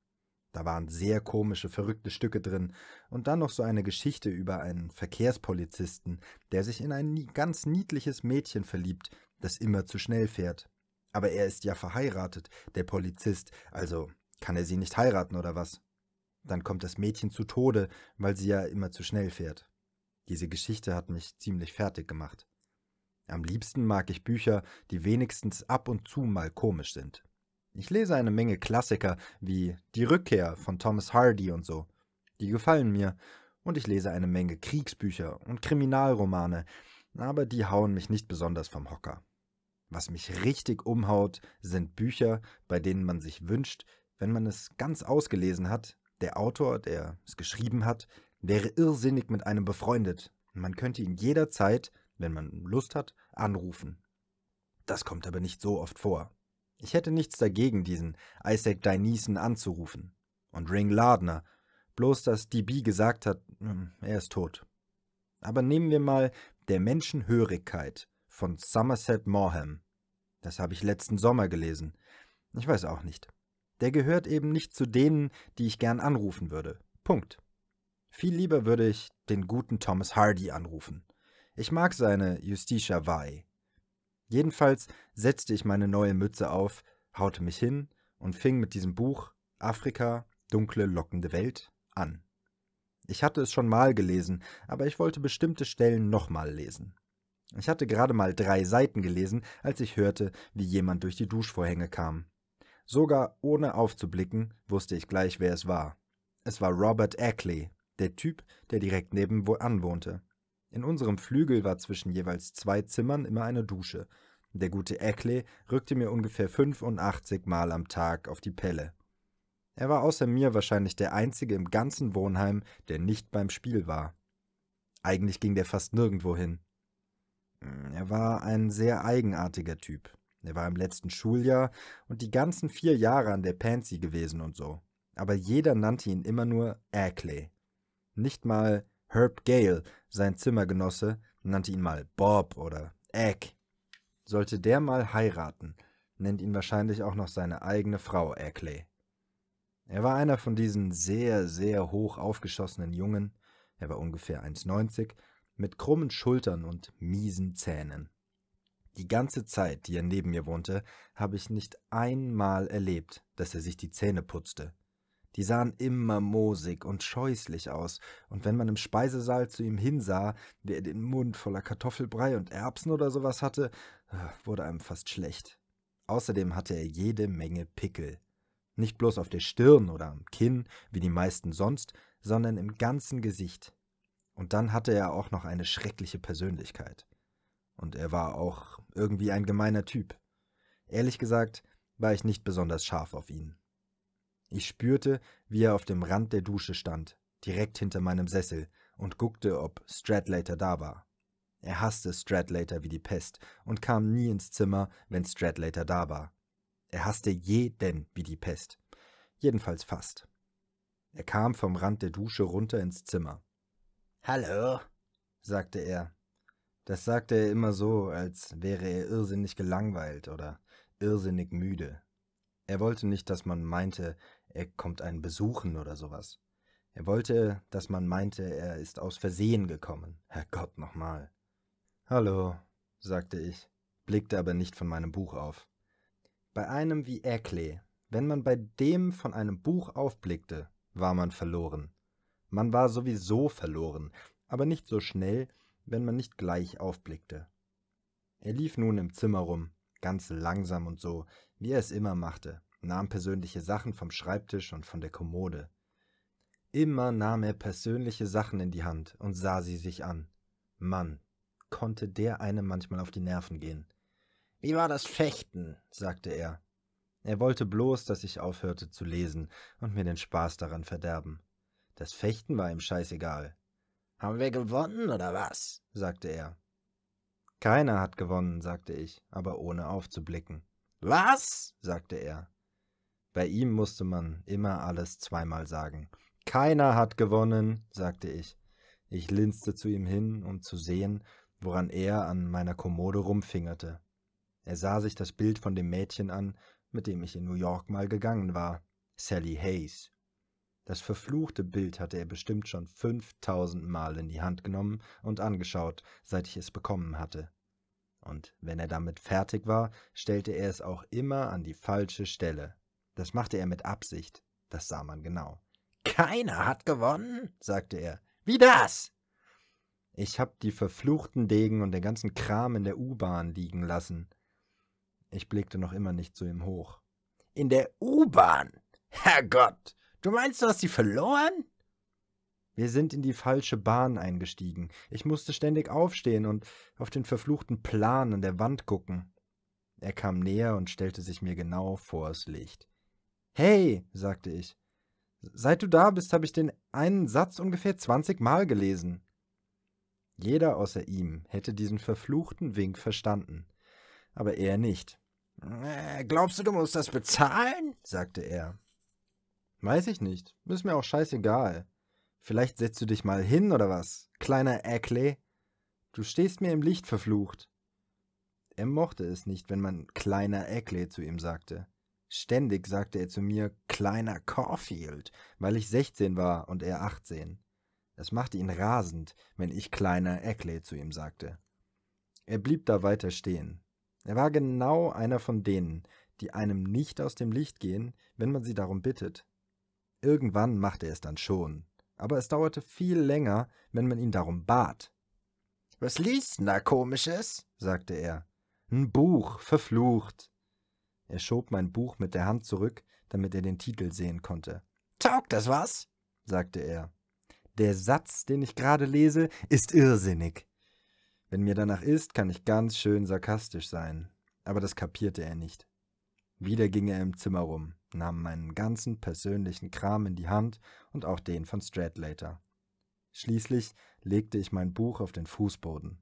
Da waren sehr komische, verrückte Stücke drin und dann noch so eine Geschichte über einen Verkehrspolizisten, der sich in ein ganz niedliches Mädchen verliebt, das immer zu schnell fährt. Aber er ist ja verheiratet, der Polizist, also kann er sie nicht heiraten oder was? Dann kommt das Mädchen zu Tode, weil sie ja immer zu schnell fährt. Diese Geschichte hat mich ziemlich fertig gemacht. Am liebsten mag ich Bücher, die wenigstens ab und zu mal komisch sind. Ich lese eine Menge Klassiker wie Die Rückkehr von Thomas Hardy und so. Die gefallen mir. Und ich lese eine Menge Kriegsbücher und Kriminalromane, aber die hauen mich nicht besonders vom Hocker. Was mich richtig umhaut, sind Bücher, bei denen man sich wünscht, wenn man es ganz ausgelesen hat, der Autor, der es geschrieben hat, wäre irrsinnig mit einem befreundet. Man könnte ihn jederzeit, wenn man Lust hat, anrufen. Das kommt aber nicht so oft vor. Ich hätte nichts dagegen, diesen Isaac Dyneason anzurufen. Und Ring Lardner. Bloß, dass DB gesagt hat, hm, er ist tot. Aber nehmen wir mal Der Menschenhörigkeit von Somerset Maugham. Das habe ich letzten Sommer gelesen. Ich weiß auch nicht der gehört eben nicht zu denen, die ich gern anrufen würde. Punkt. Viel lieber würde ich den guten Thomas Hardy anrufen. Ich mag seine Justitia Vai. Jedenfalls setzte ich meine neue Mütze auf, haute mich hin und fing mit diesem Buch Afrika, dunkle, lockende Welt an. Ich hatte es schon mal gelesen, aber ich wollte bestimmte Stellen nochmal lesen. Ich hatte gerade mal drei Seiten gelesen, als ich hörte, wie jemand durch die Duschvorhänge kam. Sogar ohne aufzublicken, wusste ich gleich, wer es war. Es war Robert Ackley, der Typ, der direkt nebenan wohnte. In unserem Flügel war zwischen jeweils zwei Zimmern immer eine Dusche. Der gute Ackley rückte mir ungefähr 85 Mal am Tag auf die Pelle. Er war außer mir wahrscheinlich der einzige im ganzen Wohnheim, der nicht beim Spiel war. Eigentlich ging der fast nirgendwo hin. Hm, er war ein sehr eigenartiger Typ. Er war im letzten Schuljahr und die ganzen vier Jahre an der Pansy gewesen und so. Aber jeder nannte ihn immer nur Ackley. Nicht mal Herb Gale, sein Zimmergenosse, nannte ihn mal Bob oder Egg. Sollte der mal heiraten, nennt ihn wahrscheinlich auch noch seine eigene Frau Ackley. Er war einer von diesen sehr, sehr hoch aufgeschossenen Jungen, er war ungefähr 1,90, mit krummen Schultern und miesen Zähnen. Die ganze Zeit, die er neben mir wohnte, habe ich nicht einmal erlebt, dass er sich die Zähne putzte. Die sahen immer moosig und scheußlich aus, und wenn man im Speisesaal zu ihm hinsah, wie er den Mund voller Kartoffelbrei und Erbsen oder sowas hatte, äh, wurde einem fast schlecht. Außerdem hatte er jede Menge Pickel. Nicht bloß auf der Stirn oder am Kinn, wie die meisten sonst, sondern im ganzen Gesicht. Und dann hatte er auch noch eine schreckliche Persönlichkeit. Und er war auch irgendwie ein gemeiner Typ. Ehrlich gesagt war ich nicht besonders scharf auf ihn. Ich spürte, wie er auf dem Rand der Dusche stand, direkt hinter meinem Sessel, und guckte, ob Stradlater da war. Er hasste Stradlater wie die Pest und kam nie ins Zimmer, wenn Stradlater da war. Er hasste jeden wie die Pest. Jedenfalls fast. Er kam vom Rand der Dusche runter ins Zimmer. Hallo, sagte er. Das sagte er immer so, als wäre er irrsinnig gelangweilt oder irrsinnig müde. Er wollte nicht, dass man meinte, er kommt einen besuchen oder sowas. Er wollte, dass man meinte, er ist aus Versehen gekommen. Herrgott nochmal. Hallo, sagte ich, blickte aber nicht von meinem Buch auf. Bei einem wie Ackley, wenn man bei dem von einem Buch aufblickte, war man verloren. Man war sowieso verloren, aber nicht so schnell, wenn man nicht gleich aufblickte. Er lief nun im Zimmer rum, ganz langsam und so, wie er es immer machte, nahm persönliche Sachen vom Schreibtisch und von der Kommode. Immer nahm er persönliche Sachen in die Hand und sah sie sich an. Mann, konnte der eine manchmal auf die Nerven gehen. Wie war das Fechten? sagte er. Er wollte bloß, dass ich aufhörte zu lesen und mir den Spaß daran verderben. Das Fechten war ihm scheißegal. Haben wir gewonnen oder was? sagte er. Keiner hat gewonnen, sagte ich, aber ohne aufzublicken. Was? sagte er. Bei ihm musste man immer alles zweimal sagen. Keiner hat gewonnen, sagte ich. Ich linste zu ihm hin, um zu sehen, woran er an meiner Kommode rumfingerte. Er sah sich das Bild von dem Mädchen an, mit dem ich in New York mal gegangen war, Sally Hayes. Das verfluchte Bild hatte er bestimmt schon fünftausend Mal in die Hand genommen und angeschaut, seit ich es bekommen hatte. Und wenn er damit fertig war, stellte er es auch immer an die falsche Stelle. Das machte er mit Absicht, das sah man genau. Keiner hat gewonnen, sagte er. Wie das? Ich hab die verfluchten Degen und den ganzen Kram in der U-Bahn liegen lassen. Ich blickte noch immer nicht zu ihm hoch. In der U-Bahn? Herrgott, Du meinst, du hast sie verloren? Wir sind in die falsche Bahn eingestiegen. Ich musste ständig aufstehen und auf den verfluchten Plan an der Wand gucken. Er kam näher und stellte sich mir genau vors Licht. Hey, sagte ich. Seit du da bist, habe ich den einen Satz ungefähr zwanzig Mal gelesen. Jeder außer ihm hätte diesen verfluchten Wink verstanden, aber er nicht. Äh, glaubst du, du musst das bezahlen? sagte er. Weiß ich nicht. Ist mir auch scheißegal. Vielleicht setzt du dich mal hin oder was? Kleiner Äckle. Du stehst mir im Licht verflucht. Er mochte es nicht, wenn man kleiner Äckle zu ihm sagte. Ständig sagte er zu mir kleiner Caulfield, weil ich 16 war und er 18. Es machte ihn rasend, wenn ich kleiner Äckle zu ihm sagte. Er blieb da weiter stehen. Er war genau einer von denen, die einem nicht aus dem Licht gehen, wenn man sie darum bittet. Irgendwann machte er es dann schon, aber es dauerte viel länger, wenn man ihn darum bat. Was liest denn da komisches? sagte er. Ein Buch, verflucht. Er schob mein Buch mit der Hand zurück, damit er den Titel sehen konnte. Taugt das was? sagte er. Der Satz, den ich gerade lese, ist irrsinnig. Wenn mir danach ist, kann ich ganz schön sarkastisch sein. Aber das kapierte er nicht. Wieder ging er im Zimmer rum nahm meinen ganzen persönlichen Kram in die Hand und auch den von Stradlater. Schließlich legte ich mein Buch auf den Fußboden.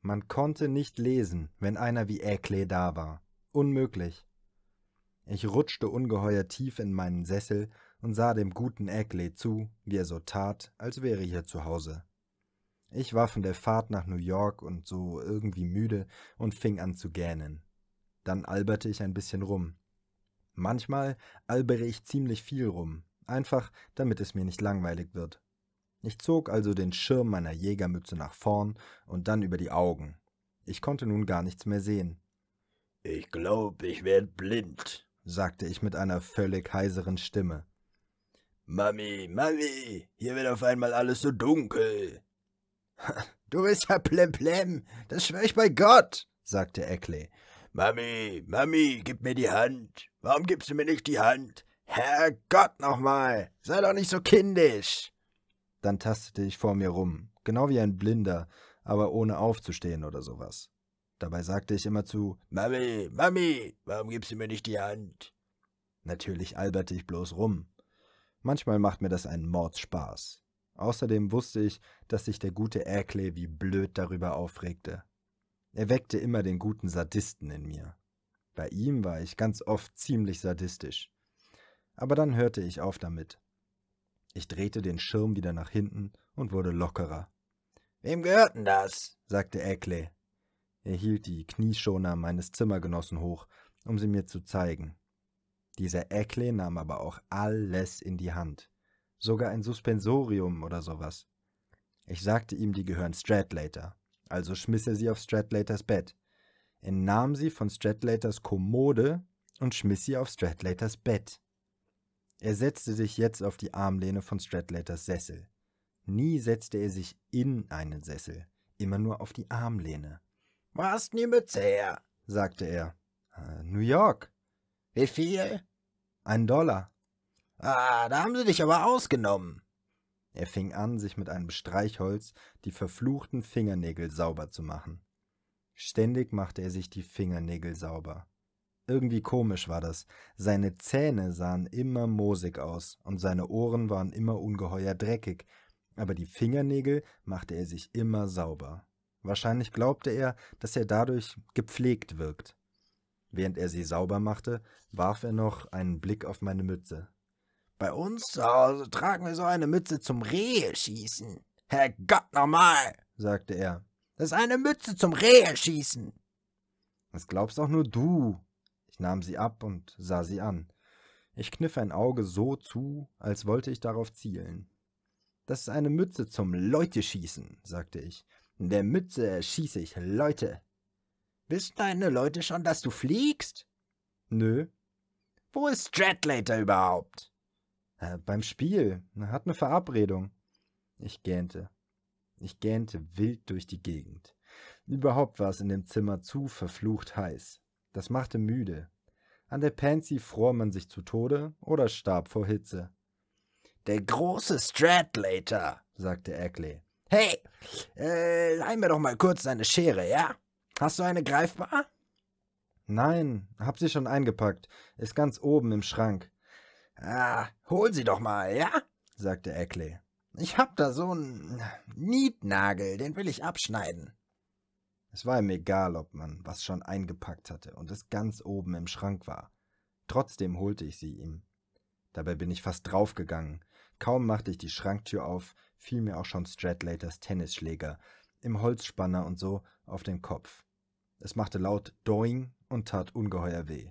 Man konnte nicht lesen, wenn einer wie Ackley da war. Unmöglich. Ich rutschte ungeheuer tief in meinen Sessel und sah dem guten Ackley zu, wie er so tat, als wäre hier zu Hause. Ich war von der Fahrt nach New York und so irgendwie müde und fing an zu gähnen. Dann alberte ich ein bisschen rum. Manchmal albere ich ziemlich viel rum, einfach damit es mir nicht langweilig wird. Ich zog also den Schirm meiner Jägermütze nach vorn und dann über die Augen. Ich konnte nun gar nichts mehr sehen. Ich glaub, ich werd blind, sagte ich mit einer völlig heiseren Stimme. Mami, Mami, hier wird auf einmal alles so dunkel. [LAUGHS] Du bist ja plemplem, das schwör ich bei Gott, sagte Eckley Mami, Mami, gib mir die Hand. Warum gibst du mir nicht die Hand? Herrgott nochmal, sei doch nicht so kindisch. Dann tastete ich vor mir rum, genau wie ein Blinder, aber ohne aufzustehen oder sowas. Dabei sagte ich immer zu Mami, Mami, warum gibst du mir nicht die Hand? Natürlich alberte ich bloß rum. Manchmal macht mir das einen Mordspaß. Außerdem wusste ich, dass sich der gute Erkle wie blöd darüber aufregte. Er weckte immer den guten Sadisten in mir. Bei ihm war ich ganz oft ziemlich sadistisch. Aber dann hörte ich auf damit. Ich drehte den Schirm wieder nach hinten und wurde lockerer. Wem gehört denn das? sagte Eckley. Er hielt die Knieschoner meines Zimmergenossen hoch, um sie mir zu zeigen. Dieser Eckley nahm aber auch alles in die Hand. Sogar ein Suspensorium oder sowas. Ich sagte ihm, die gehören Stradlater also schmiss er sie auf Stradlaters Bett. Er nahm sie von Stradlaters Kommode und schmiss sie auf Stradlaters Bett. Er setzte sich jetzt auf die Armlehne von Stradlaters Sessel. Nie setzte er sich in einen Sessel, immer nur auf die Armlehne. Wo hast die Mütze her? sagte er. Äh, New York. Wie viel? Ein Dollar. Ah, da haben sie dich aber ausgenommen. Er fing an, sich mit einem Streichholz die verfluchten Fingernägel sauber zu machen. Ständig machte er sich die Fingernägel sauber. Irgendwie komisch war das. Seine Zähne sahen immer moosig aus und seine Ohren waren immer ungeheuer dreckig, aber die Fingernägel machte er sich immer sauber. Wahrscheinlich glaubte er, dass er dadurch gepflegt wirkt. Während er sie sauber machte, warf er noch einen Blick auf meine Mütze. Bei uns zu Hause tragen wir so eine Mütze zum Rehe schießen. Herrgott nochmal, sagte er. Das ist eine Mütze zum Rehe schießen. Das glaubst auch nur du. Ich nahm sie ab und sah sie an. Ich kniff ein Auge so zu, als wollte ich darauf zielen. Das ist eine Mütze zum Leute schießen, sagte ich. In der Mütze schieße ich Leute. Wissen deine Leute schon, dass du fliegst? Nö. Wo ist Stradlater überhaupt? Äh, beim Spiel. Er hat eine Verabredung. Ich gähnte. Ich gähnte wild durch die Gegend. Überhaupt war es in dem Zimmer zu verflucht heiß. Das machte müde. An der Pansy fror man sich zu Tode oder starb vor Hitze. Der große Stradlater, sagte Ackley. Hey, äh, leih mir doch mal kurz deine Schere, ja? Hast du eine greifbar? Nein, hab sie schon eingepackt. Ist ganz oben im Schrank. Ah, hol sie doch mal, ja? sagte Eckley. Ich hab da so einen Nietnagel, den will ich abschneiden. Es war ihm egal, ob man was schon eingepackt hatte und es ganz oben im Schrank war. Trotzdem holte ich sie ihm. Dabei bin ich fast draufgegangen. Kaum machte ich die Schranktür auf, fiel mir auch schon Stradlaters Tennisschläger im Holzspanner und so auf den Kopf. Es machte laut Doing und tat ungeheuer weh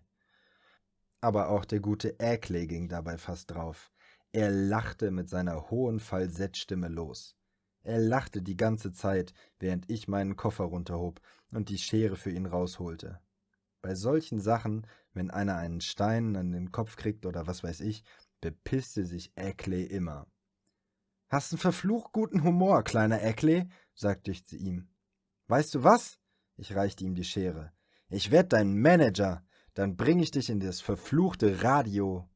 aber auch der gute Ackley ging dabei fast drauf. Er lachte mit seiner hohen Falsettstimme los. Er lachte die ganze Zeit, während ich meinen Koffer runterhob und die Schere für ihn rausholte. Bei solchen Sachen, wenn einer einen Stein an den Kopf kriegt oder was weiß ich, bepisste sich Ackley immer. Hast einen verflucht guten Humor, kleiner Ackley, sagte ich zu ihm. Weißt du was? Ich reichte ihm die Schere. Ich werd dein Manager dann bringe ich dich in das verfluchte Radio.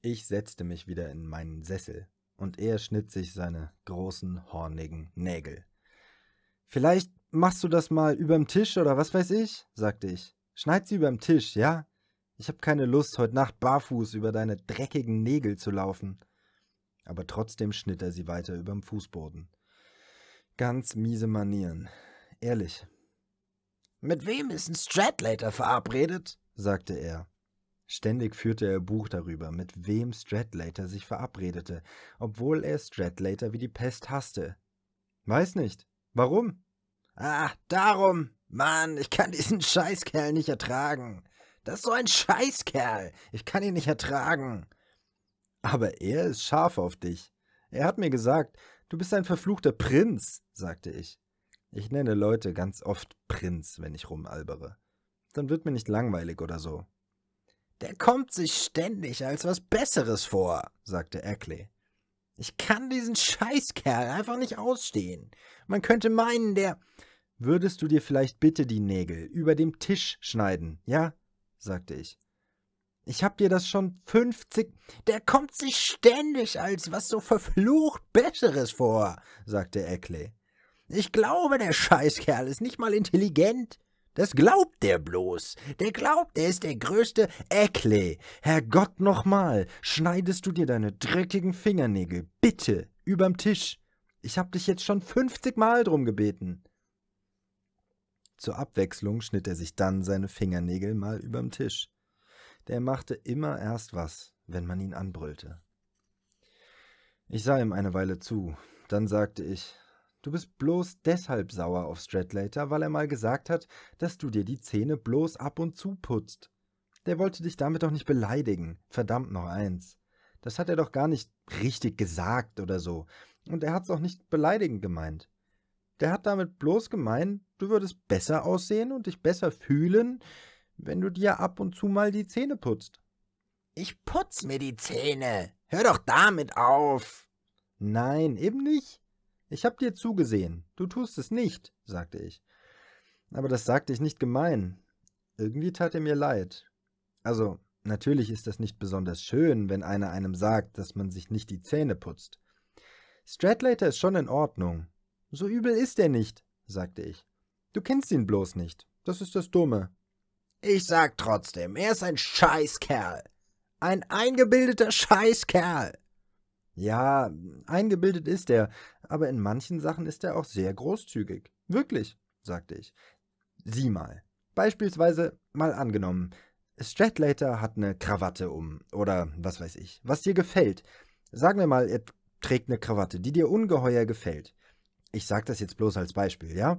Ich setzte mich wieder in meinen Sessel, und er schnitt sich seine großen, hornigen Nägel. Vielleicht machst du das mal überm Tisch oder was weiß ich, sagte ich. Schneid sie überm Tisch, ja? Ich habe keine Lust, heute Nacht barfuß über deine dreckigen Nägel zu laufen. Aber trotzdem schnitt er sie weiter überm Fußboden. Ganz miese Manieren. Ehrlich, mit wem ist ein Stradlater verabredet? sagte er. Ständig führte er Buch darüber, mit wem Stradlater sich verabredete, obwohl er Stradlater wie die Pest hasste. Weiß nicht. Warum? Ah, darum. Mann, ich kann diesen Scheißkerl nicht ertragen. Das ist so ein Scheißkerl. Ich kann ihn nicht ertragen. Aber er ist scharf auf dich. Er hat mir gesagt, du bist ein verfluchter Prinz, sagte ich. Ich nenne Leute ganz oft Prinz, wenn ich rumalbere. Dann wird mir nicht langweilig oder so. Der kommt sich ständig als was Besseres vor, sagte Ackley. Ich kann diesen Scheißkerl einfach nicht ausstehen. Man könnte meinen, der. Würdest du dir vielleicht bitte die Nägel über dem Tisch schneiden, ja? sagte ich. Ich hab dir das schon fünfzig. Der kommt sich ständig als was so verflucht Besseres vor, sagte Eckley. Ich glaube, der Scheißkerl ist nicht mal intelligent. Das glaubt der bloß. Der glaubt, er ist der größte Eckle. Herrgott nochmal, schneidest du dir deine dreckigen Fingernägel, bitte, überm Tisch. Ich hab dich jetzt schon 50 Mal drum gebeten. Zur Abwechslung schnitt er sich dann seine Fingernägel mal überm Tisch. Der machte immer erst was, wenn man ihn anbrüllte. Ich sah ihm eine Weile zu, dann sagte ich, Du bist bloß deshalb sauer auf Stradlater, weil er mal gesagt hat, dass du dir die Zähne bloß ab und zu putzt. Der wollte dich damit doch nicht beleidigen. Verdammt noch eins. Das hat er doch gar nicht richtig gesagt oder so. Und er hat's auch nicht beleidigend gemeint. Der hat damit bloß gemeint, du würdest besser aussehen und dich besser fühlen, wenn du dir ab und zu mal die Zähne putzt. Ich putz mir die Zähne. Hör doch damit auf. Nein, eben nicht. Ich hab dir zugesehen. Du tust es nicht, sagte ich. Aber das sagte ich nicht gemein. Irgendwie tat er mir leid. Also, natürlich ist das nicht besonders schön, wenn einer einem sagt, dass man sich nicht die Zähne putzt. Stradlater ist schon in Ordnung. So übel ist er nicht, sagte ich. Du kennst ihn bloß nicht. Das ist das Dumme. Ich sag trotzdem, er ist ein Scheißkerl. Ein eingebildeter Scheißkerl. Ja, eingebildet ist er, aber in manchen Sachen ist er auch sehr großzügig. Wirklich, sagte ich. Sieh mal. Beispielsweise, mal angenommen, Stradlater hat eine Krawatte um oder was weiß ich, was dir gefällt. Sagen wir mal, er trägt eine Krawatte, die dir ungeheuer gefällt. Ich sag das jetzt bloß als Beispiel, ja?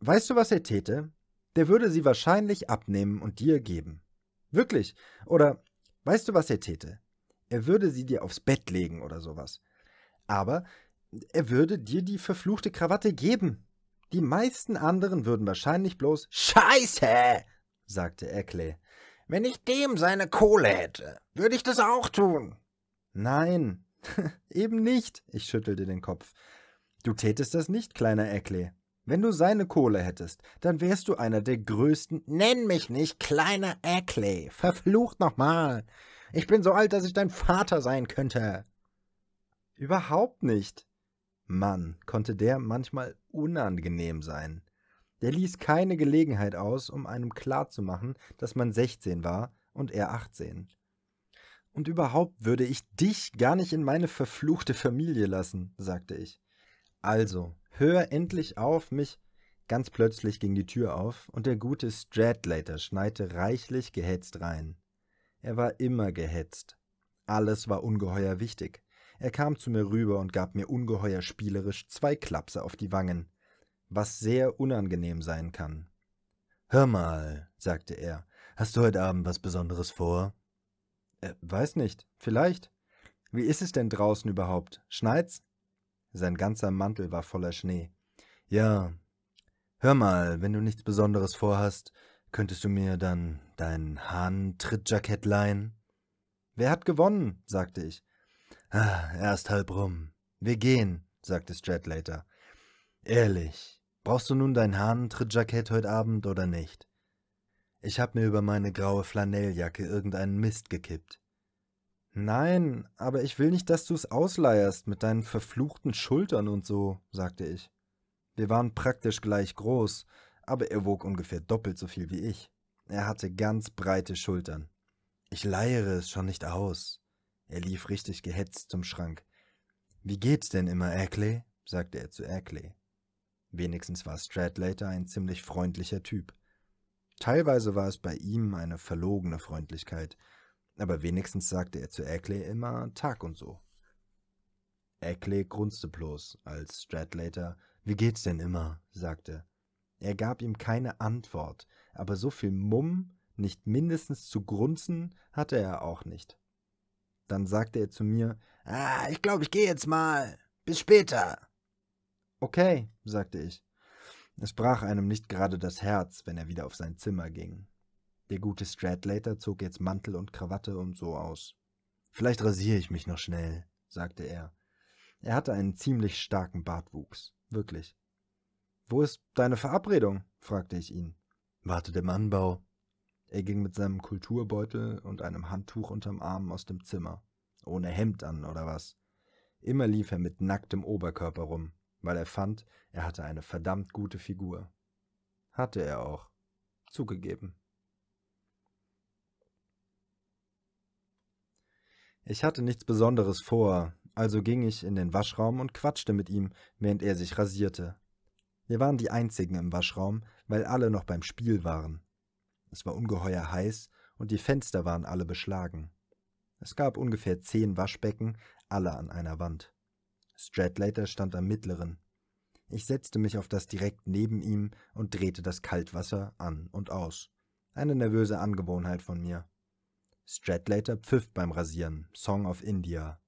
Weißt du, was er täte? Der würde sie wahrscheinlich abnehmen und dir geben. Wirklich. Oder weißt du, was er täte? Er würde sie dir aufs Bett legen oder sowas. Aber er würde dir die verfluchte Krawatte geben. Die meisten anderen würden wahrscheinlich bloß Scheiße, sagte Eckley. Wenn ich dem seine Kohle hätte, würde ich das auch tun. Nein, [LAUGHS] eben nicht, ich schüttelte den Kopf. Du tätest das nicht, kleiner Eckley. Wenn du seine Kohle hättest, dann wärst du einer der größten. Nenn mich nicht kleiner Eckley, verflucht nochmal. Ich bin so alt, dass ich dein Vater sein könnte. Überhaupt nicht, Mann, konnte der manchmal unangenehm sein. Der ließ keine Gelegenheit aus, um einem klarzumachen, dass man 16 war und er 18. Und überhaupt würde ich dich gar nicht in meine verfluchte Familie lassen, sagte ich. Also, hör endlich auf, mich. Ganz plötzlich ging die Tür auf und der gute Stradlater schneite reichlich gehetzt rein. Er war immer gehetzt. Alles war ungeheuer wichtig. Er kam zu mir rüber und gab mir ungeheuer spielerisch zwei Klapse auf die Wangen, was sehr unangenehm sein kann. Hör mal, sagte er, hast du heute Abend was Besonderes vor? Äh, weiß nicht, vielleicht. Wie ist es denn draußen überhaupt? Schneit's? Sein ganzer Mantel war voller Schnee. Ja. Hör mal, wenn du nichts Besonderes vorhast, könntest du mir dann dein Hahntrittjackett leihen? Wer hat gewonnen? sagte ich. Ah, er ist halb rum. Wir gehen, sagte Stradlater. Ehrlich, brauchst du nun dein Hahnentrittjackett heute Abend oder nicht? Ich hab mir über meine graue Flanelljacke irgendeinen Mist gekippt. Nein, aber ich will nicht, dass du's ausleierst mit deinen verfluchten Schultern und so, sagte ich. Wir waren praktisch gleich groß, aber er wog ungefähr doppelt so viel wie ich. Er hatte ganz breite Schultern. Ich leiere es schon nicht aus, er lief richtig gehetzt zum Schrank. »Wie geht's denn immer, Ackley?« sagte er zu Ackley. Wenigstens war Stradlater ein ziemlich freundlicher Typ. Teilweise war es bei ihm eine verlogene Freundlichkeit, aber wenigstens sagte er zu Ackley immer Tag und so. Ackley grunzte bloß, als Stradlater »Wie geht's denn immer?« sagte. Er gab ihm keine Antwort, aber so viel Mumm, nicht mindestens zu grunzen, hatte er auch nicht. Dann sagte er zu mir, ah, ich glaube, ich gehe jetzt mal. Bis später. Okay, sagte ich. Es brach einem nicht gerade das Herz, wenn er wieder auf sein Zimmer ging. Der gute Stradlater zog jetzt Mantel und Krawatte und so aus. Vielleicht rasiere ich mich noch schnell, sagte er. Er hatte einen ziemlich starken Bartwuchs, wirklich. Wo ist deine Verabredung? fragte ich ihn. Wartet im Anbau, er ging mit seinem Kulturbeutel und einem Handtuch unterm Arm aus dem Zimmer. Ohne Hemd an, oder was? Immer lief er mit nacktem Oberkörper rum, weil er fand, er hatte eine verdammt gute Figur. Hatte er auch. Zugegeben. Ich hatte nichts Besonderes vor, also ging ich in den Waschraum und quatschte mit ihm, während er sich rasierte. Wir waren die Einzigen im Waschraum, weil alle noch beim Spiel waren. Es war ungeheuer heiß und die Fenster waren alle beschlagen. Es gab ungefähr zehn Waschbecken, alle an einer Wand. Stradlater stand am mittleren. Ich setzte mich auf das direkt neben ihm und drehte das Kaltwasser an und aus. Eine nervöse Angewohnheit von mir. Stradlater pfiff beim Rasieren, Song of India.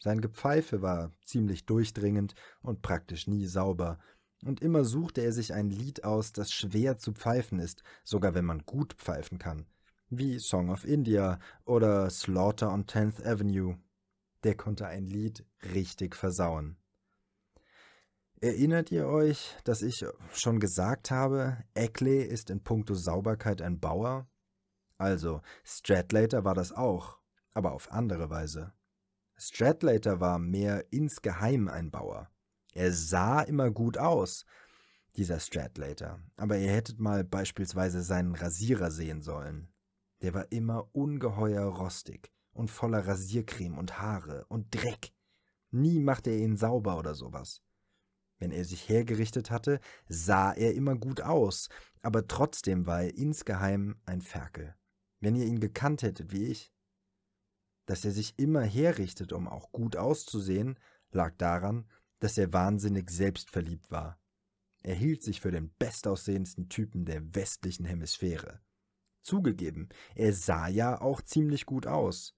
Sein Gepfeife war ziemlich durchdringend und praktisch nie sauber, und immer suchte er sich ein Lied aus, das schwer zu pfeifen ist, sogar wenn man gut pfeifen kann, wie Song of India oder Slaughter on 10th Avenue. Der konnte ein Lied richtig versauen. Erinnert ihr euch, dass ich schon gesagt habe, Eckley ist in puncto Sauberkeit ein Bauer? Also, Stradlater war das auch, aber auf andere Weise. Stradlater war mehr insgeheim ein Bauer. Er sah immer gut aus, dieser Stradlater. Aber ihr hättet mal beispielsweise seinen Rasierer sehen sollen. Der war immer ungeheuer rostig und voller Rasiercreme und Haare und Dreck. Nie machte er ihn sauber oder sowas. Wenn er sich hergerichtet hatte, sah er immer gut aus, aber trotzdem war er insgeheim ein Ferkel. Wenn ihr ihn gekannt hättet wie ich. Dass er sich immer herrichtet, um auch gut auszusehen, lag daran, dass er wahnsinnig selbstverliebt war. Er hielt sich für den bestaussehendsten Typen der westlichen Hemisphäre. Zugegeben, er sah ja auch ziemlich gut aus.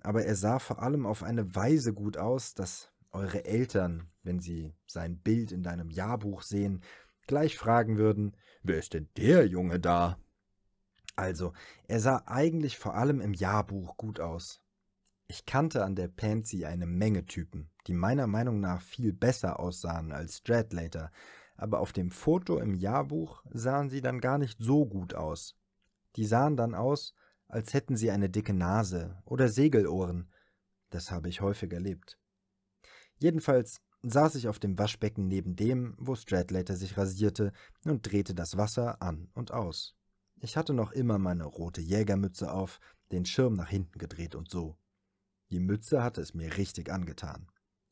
Aber er sah vor allem auf eine Weise gut aus, dass eure Eltern, wenn sie sein Bild in deinem Jahrbuch sehen, gleich fragen würden, wer ist denn der Junge da? Also, er sah eigentlich vor allem im Jahrbuch gut aus. Ich kannte an der Pansy eine Menge Typen, die meiner Meinung nach viel besser aussahen als Dreadlater, aber auf dem Foto im Jahrbuch sahen sie dann gar nicht so gut aus. Die sahen dann aus, als hätten sie eine dicke Nase oder Segelohren. Das habe ich häufig erlebt. Jedenfalls saß ich auf dem Waschbecken neben dem, wo Stradlater sich rasierte, und drehte das Wasser an und aus. Ich hatte noch immer meine rote Jägermütze auf, den Schirm nach hinten gedreht und so. Die Mütze hatte es mir richtig angetan.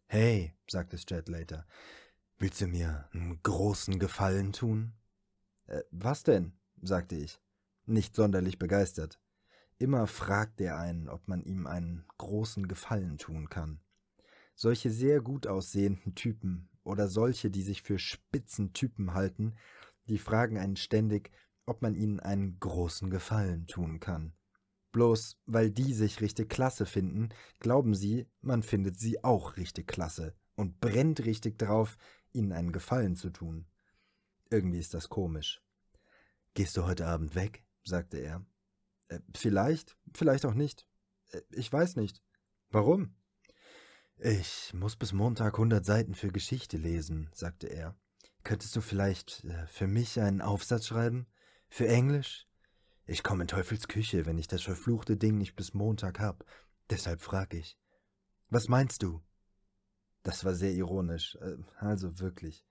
Hey, sagte Stradlater, willst du mir einen großen Gefallen tun? Äh, was denn? sagte ich, nicht sonderlich begeistert. Immer fragt er einen, ob man ihm einen großen Gefallen tun kann. Solche sehr gut aussehenden Typen oder solche, die sich für Spitzentypen halten, die fragen einen ständig, ob man ihnen einen großen Gefallen tun kann. Bloß weil die sich richtig klasse finden, glauben sie, man findet sie auch richtig klasse und brennt richtig drauf, ihnen einen Gefallen zu tun. Irgendwie ist das komisch. Gehst du heute Abend weg? sagte er. Äh, vielleicht, vielleicht auch nicht. Äh, ich weiß nicht. Warum? Ich muss bis Montag hundert Seiten für Geschichte lesen, sagte er. Könntest du vielleicht äh, für mich einen Aufsatz schreiben? Für Englisch? Ich komme in Teufels Küche, wenn ich das verfluchte Ding nicht bis Montag hab. Deshalb frag ich. Was meinst du? Das war sehr ironisch, äh, also wirklich.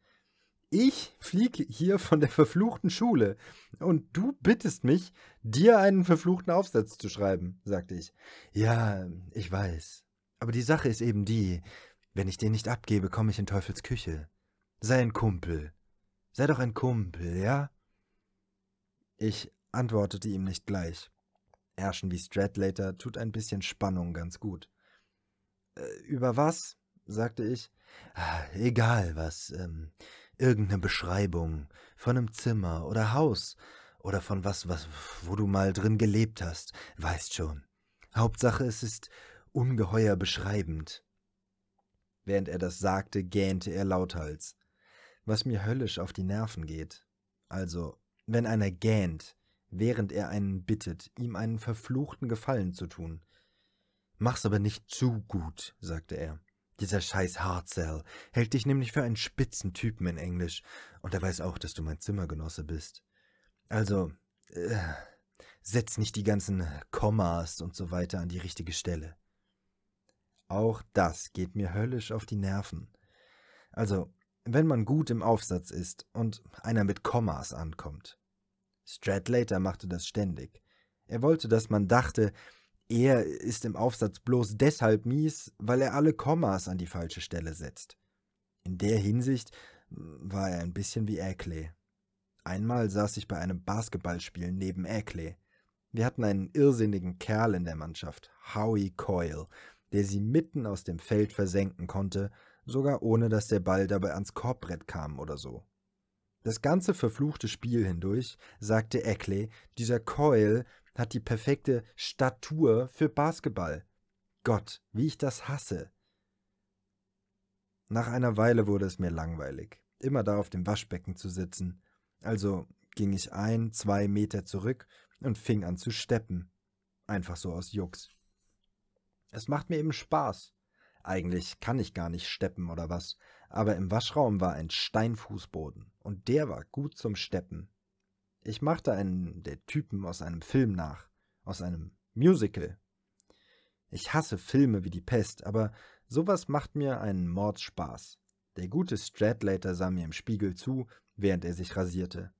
Ich fliege hier von der verfluchten Schule und du bittest mich, dir einen verfluchten Aufsatz zu schreiben, sagte ich. Ja, ich weiß. Aber die Sache ist eben die, wenn ich den nicht abgebe, komme ich in Teufels Küche. Sei ein Kumpel. Sei doch ein Kumpel, ja? Ich antwortete ihm nicht gleich. Herrschen wie Stradlater tut ein bisschen Spannung ganz gut. Äh, über was? sagte ich. Ah, egal was, ähm, irgendeine Beschreibung von einem Zimmer oder Haus oder von was, was, wo du mal drin gelebt hast, weißt schon. Hauptsache, es ist ungeheuer beschreibend. Während er das sagte, gähnte er lauthals, was mir höllisch auf die Nerven geht. Also, wenn einer gähnt, während er einen bittet, ihm einen verfluchten Gefallen zu tun. Mach's aber nicht zu gut, sagte er. Dieser scheiß Hartzell hält dich nämlich für einen spitzen Typen in Englisch, und er weiß auch, dass du mein Zimmergenosse bist. Also, äh, setz nicht die ganzen Kommas und so weiter an die richtige Stelle. Auch das geht mir höllisch auf die Nerven. Also, wenn man gut im Aufsatz ist und einer mit Kommas ankommt, Stradlater machte das ständig. Er wollte, dass man dachte, er ist im Aufsatz bloß deshalb mies, weil er alle Kommas an die falsche Stelle setzt. In der Hinsicht hm, war er ein bisschen wie Ackley. Einmal saß ich bei einem Basketballspiel neben Ackley. Wir hatten einen irrsinnigen Kerl in der Mannschaft, Howie Coyle, der sie mitten aus dem Feld versenken konnte, sogar ohne dass der Ball dabei ans Korbbrett kam oder so. Das ganze verfluchte Spiel hindurch, sagte Eckley, dieser Coil hat die perfekte Statur für Basketball. Gott, wie ich das hasse. Nach einer Weile wurde es mir langweilig, immer da auf dem Waschbecken zu sitzen. Also ging ich ein, zwei Meter zurück und fing an zu steppen. Einfach so aus Jux. Es macht mir eben Spaß. Eigentlich kann ich gar nicht steppen oder was, aber im Waschraum war ein Steinfußboden und der war gut zum Steppen. Ich machte einen der Typen aus einem Film nach, aus einem Musical. Ich hasse Filme wie die Pest, aber sowas macht mir einen Mordspaß. Der gute Stradlater sah mir im Spiegel zu, während er sich rasierte.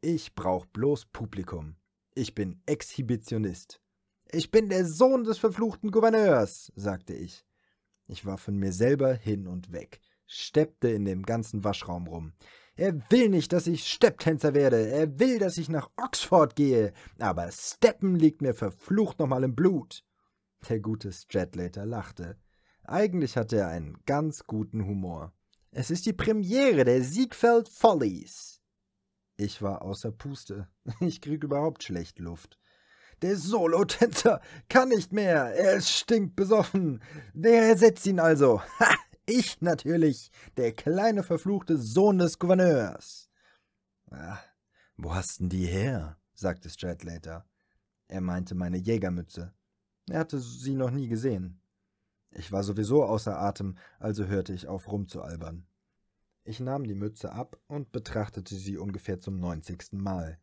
Ich brauch bloß Publikum. Ich bin Exhibitionist. Ich bin der Sohn des verfluchten Gouverneurs, sagte ich. Ich war von mir selber hin und weg steppte in dem ganzen Waschraum rum. Er will nicht, dass ich Stepptänzer werde. Er will, dass ich nach Oxford gehe. Aber Steppen liegt mir verflucht nochmal im Blut. Der gute Stradlater lachte. Eigentlich hatte er einen ganz guten Humor. Es ist die Premiere der Siegfeld Follies. Ich war außer Puste. [LAUGHS] Ich krieg überhaupt schlecht Luft. Der Solotänzer kann nicht mehr. Er stinkt besoffen. Wer ersetzt ihn also? [LAUGHS] Ha! Ich natürlich, der kleine verfluchte Sohn des Gouverneurs. Ach, wo hast denn die her? sagte Stradlater. Er meinte meine Jägermütze. Er hatte sie noch nie gesehen. Ich war sowieso außer Atem, also hörte ich auf rumzualbern. Ich nahm die Mütze ab und betrachtete sie ungefähr zum neunzigsten Mal.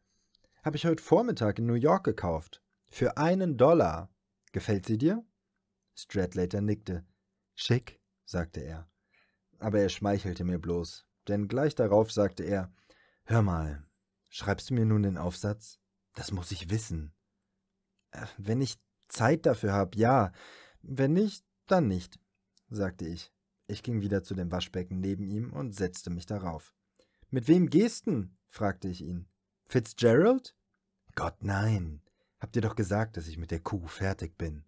Hab ich heute Vormittag in New York gekauft. Für einen Dollar. Gefällt sie dir? Stradlater nickte. Schick sagte er. Aber er schmeichelte mir bloß, denn gleich darauf sagte er Hör mal, schreibst du mir nun den Aufsatz? Das muss ich wissen. Äh, wenn ich Zeit dafür habe, ja. Wenn nicht, dann nicht, sagte ich. Ich ging wieder zu dem Waschbecken neben ihm und setzte mich darauf. Mit wem gehst denn? fragte ich ihn. Fitzgerald? Gott nein. Habt ihr doch gesagt, dass ich mit der Kuh fertig bin.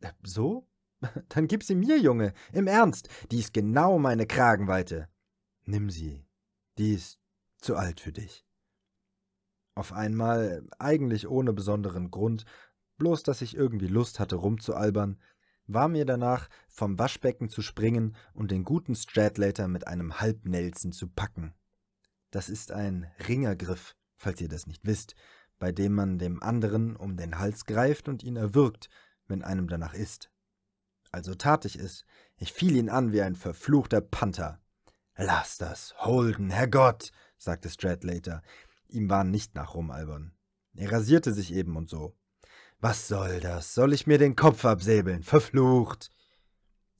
Äh, so? [LAUGHS] Dann gib sie mir, Junge, im Ernst, die ist genau meine Kragenweite. Nimm sie, die ist zu alt für dich. Auf einmal, eigentlich ohne besonderen Grund, bloß dass ich irgendwie Lust hatte rumzualbern, war mir danach, vom Waschbecken zu springen und den guten Stradlater mit einem Halbnelzen zu packen. Das ist ein Ringergriff, falls ihr das nicht wisst, bei dem man dem anderen um den Hals greift und ihn erwürgt, wenn einem danach ist also tat ich es. Ich fiel ihn an wie ein verfluchter Panther. Lass das, Holden, Herrgott, sagte Stradlater. Ihm war nicht nach Rumalbern. Er rasierte sich eben und so. Was soll das? Soll ich mir den Kopf absäbeln? Verflucht!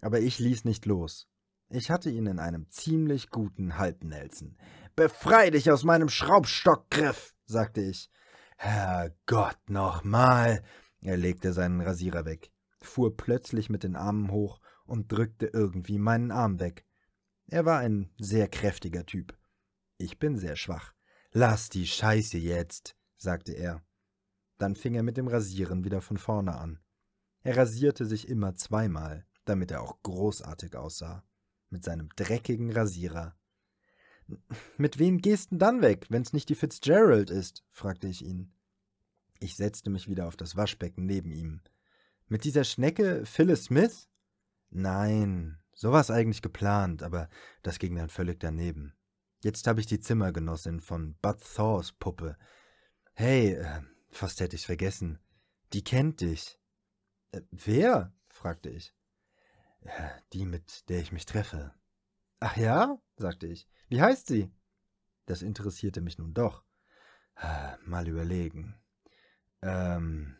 Aber ich ließ nicht los. Ich hatte ihn in einem ziemlich guten Halbnelzen. Befrei dich aus meinem Schraubstockgriff, sagte ich. Herrgott, nochmal! Er legte seinen Rasierer weg fuhr plötzlich mit den Armen hoch und drückte irgendwie meinen Arm weg. Er war ein sehr kräftiger Typ. Ich bin sehr schwach. Lass die Scheiße jetzt, sagte er. Dann fing er mit dem Rasieren wieder von vorne an. Er rasierte sich immer zweimal, damit er auch großartig aussah. Mit seinem dreckigen Rasierer. Mit wem gehst denn dann weg, wenn's nicht die Fitzgerald ist? fragte ich ihn. Ich setzte mich wieder auf das Waschbecken neben ihm. Mit dieser Schnecke Phyllis Smith? Nein, so war es eigentlich geplant, aber das ging dann völlig daneben. Jetzt habe ich die Zimmergenossin von Bud Thors Puppe. Hey, äh, fast hätte ich's vergessen. Die kennt dich. Äh, wer? fragte ich. Äh, die, mit der ich mich treffe. Ach ja? sagte ich. Wie heißt sie? Das interessierte mich nun doch. Äh, mal überlegen. Ähm,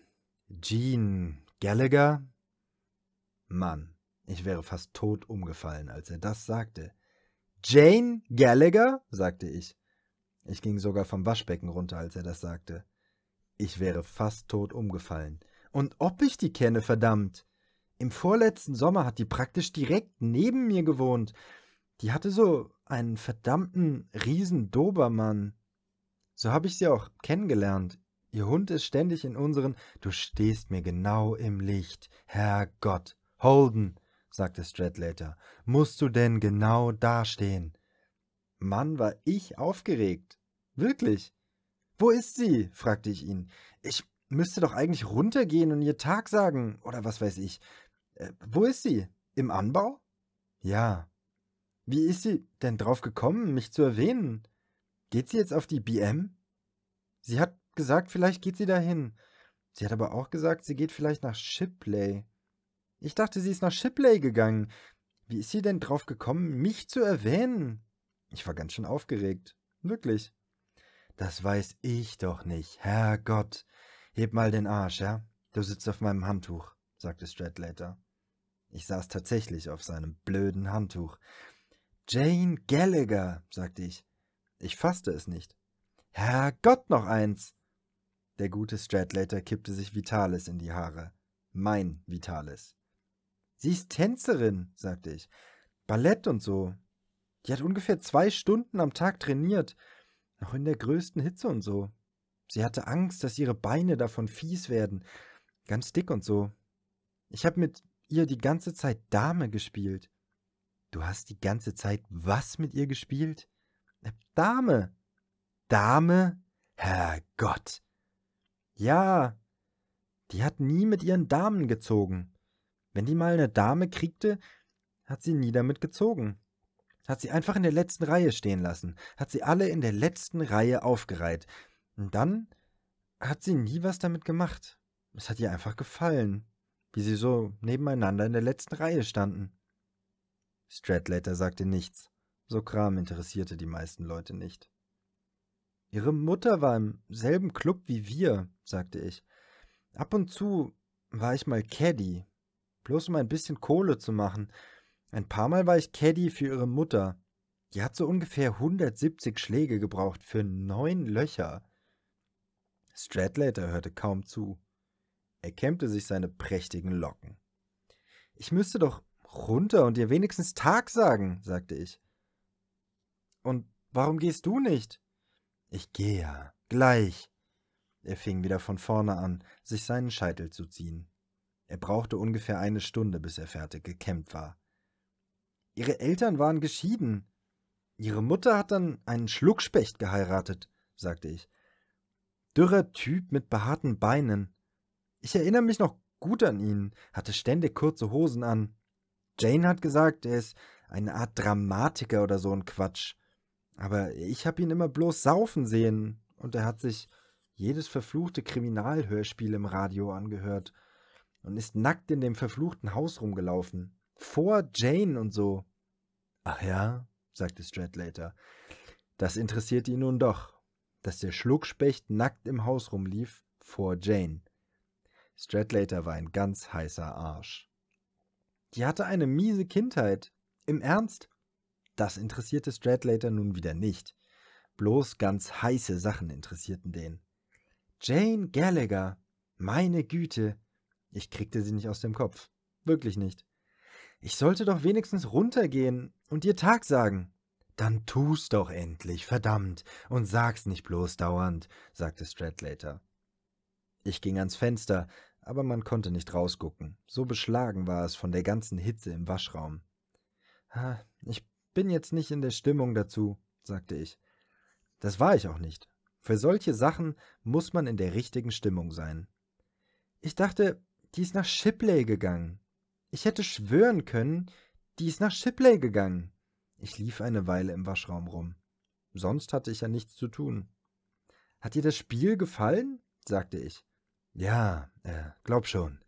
Jean Gallagher? Mann, ich wäre fast tot umgefallen, als er das sagte. Jane Gallagher? sagte ich. Ich ging sogar vom Waschbecken runter, als er das sagte. Ich wäre fast tot umgefallen. Und ob ich die kenne, verdammt! Im vorletzten Sommer hat die praktisch direkt neben mir gewohnt. Die hatte so einen verdammten Riesendobermann. So habe ich sie auch kennengelernt. Ihr Hund ist ständig in unseren Du stehst mir genau im Licht, Herrgott. Holden, sagte Stradlater, musst du denn genau dastehen? Mann, war ich aufgeregt. Wirklich. Wo ist sie? fragte ich ihn. Ich müsste doch eigentlich runtergehen und ihr Tag sagen, oder was weiß ich. Äh, wo ist sie? Im Anbau? Ja. Wie ist sie denn drauf gekommen, mich zu erwähnen? Geht sie jetzt auf die BM? Sie hat gesagt, vielleicht geht sie dahin. Sie hat aber auch gesagt, sie geht vielleicht nach Shipley. Ich dachte, sie ist nach Shipley gegangen. Wie ist sie denn drauf gekommen, mich zu erwähnen? Ich war ganz schön aufgeregt. Wirklich. Das weiß ich doch nicht. Herrgott. Heb mal den Arsch, ja? Du sitzt auf meinem Handtuch, sagte Stradlater. Ich saß tatsächlich auf seinem blöden Handtuch. Jane Gallagher, sagte ich. Ich fasste es nicht. Herrgott, noch eins. Der gute Stradlater kippte sich Vitalis in die Haare. Mein Vitalis. Sie ist Tänzerin, sagte ich. Ballett und so. Die hat ungefähr zwei Stunden am Tag trainiert. Noch in der größten Hitze und so. Sie hatte Angst, dass ihre Beine davon fies werden. Ganz dick und so. Ich habe mit ihr die ganze Zeit Dame gespielt. Du hast die ganze Zeit was mit ihr gespielt? Äh, Dame. Dame? Herrgott. Ja, die hat nie mit ihren Damen gezogen. Wenn die mal eine Dame kriegte, hat sie nie damit gezogen. Hat sie einfach in der letzten Reihe stehen lassen, hat sie alle in der letzten Reihe aufgereiht. Und dann hat sie nie was damit gemacht. Es hat ihr einfach gefallen, wie sie so nebeneinander in der letzten Reihe standen. Stradlater sagte nichts. So Kram interessierte die meisten Leute nicht. Ihre Mutter war im selben Club wie wir, sagte ich. Ab und zu war ich mal Caddy, bloß um ein bisschen Kohle zu machen. Ein paar Mal war ich Caddy für ihre Mutter. Die hat so ungefähr 170 Schläge gebraucht für neun Löcher. Stradlater hörte kaum zu. Er kämmte sich seine prächtigen Locken. Ich müsste doch runter und dir wenigstens Tag sagen, sagte ich. Und warum gehst du nicht? Ich gehe ja. Gleich. Er fing wieder von vorne an, sich seinen Scheitel zu ziehen. Er brauchte ungefähr eine Stunde, bis er fertig gekämmt war. Ihre Eltern waren geschieden. Ihre Mutter hat dann einen Schluckspecht geheiratet, sagte ich. Dürrer Typ mit behaarten Beinen. Ich erinnere mich noch gut an ihn, hatte ständig kurze Hosen an. Jane hat gesagt, er ist eine Art Dramatiker oder so ein Quatsch. Aber ich habe ihn immer bloß saufen sehen und er hat sich jedes verfluchte Kriminalhörspiel im Radio angehört und ist nackt in dem verfluchten Haus rumgelaufen. Vor Jane und so. Ach ja, sagte Stradlater. Das interessiert ihn nun doch, dass der Schluckspecht nackt im Haus rumlief vor Jane. Stradlater war ein ganz heißer Arsch. Die hatte eine miese Kindheit. Im Ernst, das interessierte Stradlater nun wieder nicht. Bloß ganz heiße Sachen interessierten den. Jane Gallagher! Meine Güte! Ich kriegte sie nicht aus dem Kopf. Wirklich nicht. Ich sollte doch wenigstens runtergehen und ihr Tag sagen. Dann tu's doch endlich, verdammt, und sag's nicht bloß dauernd, sagte Stradlater. Ich ging ans Fenster, aber man konnte nicht rausgucken. So beschlagen war es von der ganzen Hitze im Waschraum. Ah, ich bin jetzt nicht in der Stimmung dazu, sagte ich. Das war ich auch nicht. Für solche Sachen muss man in der richtigen Stimmung sein. Ich dachte, die ist nach Shipley gegangen. Ich hätte schwören können, die ist nach Shipley gegangen. Ich lief eine Weile im Waschraum rum. Sonst hatte ich ja nichts zu tun. Hat dir das Spiel gefallen? sagte ich. Ja, äh, glaub schon.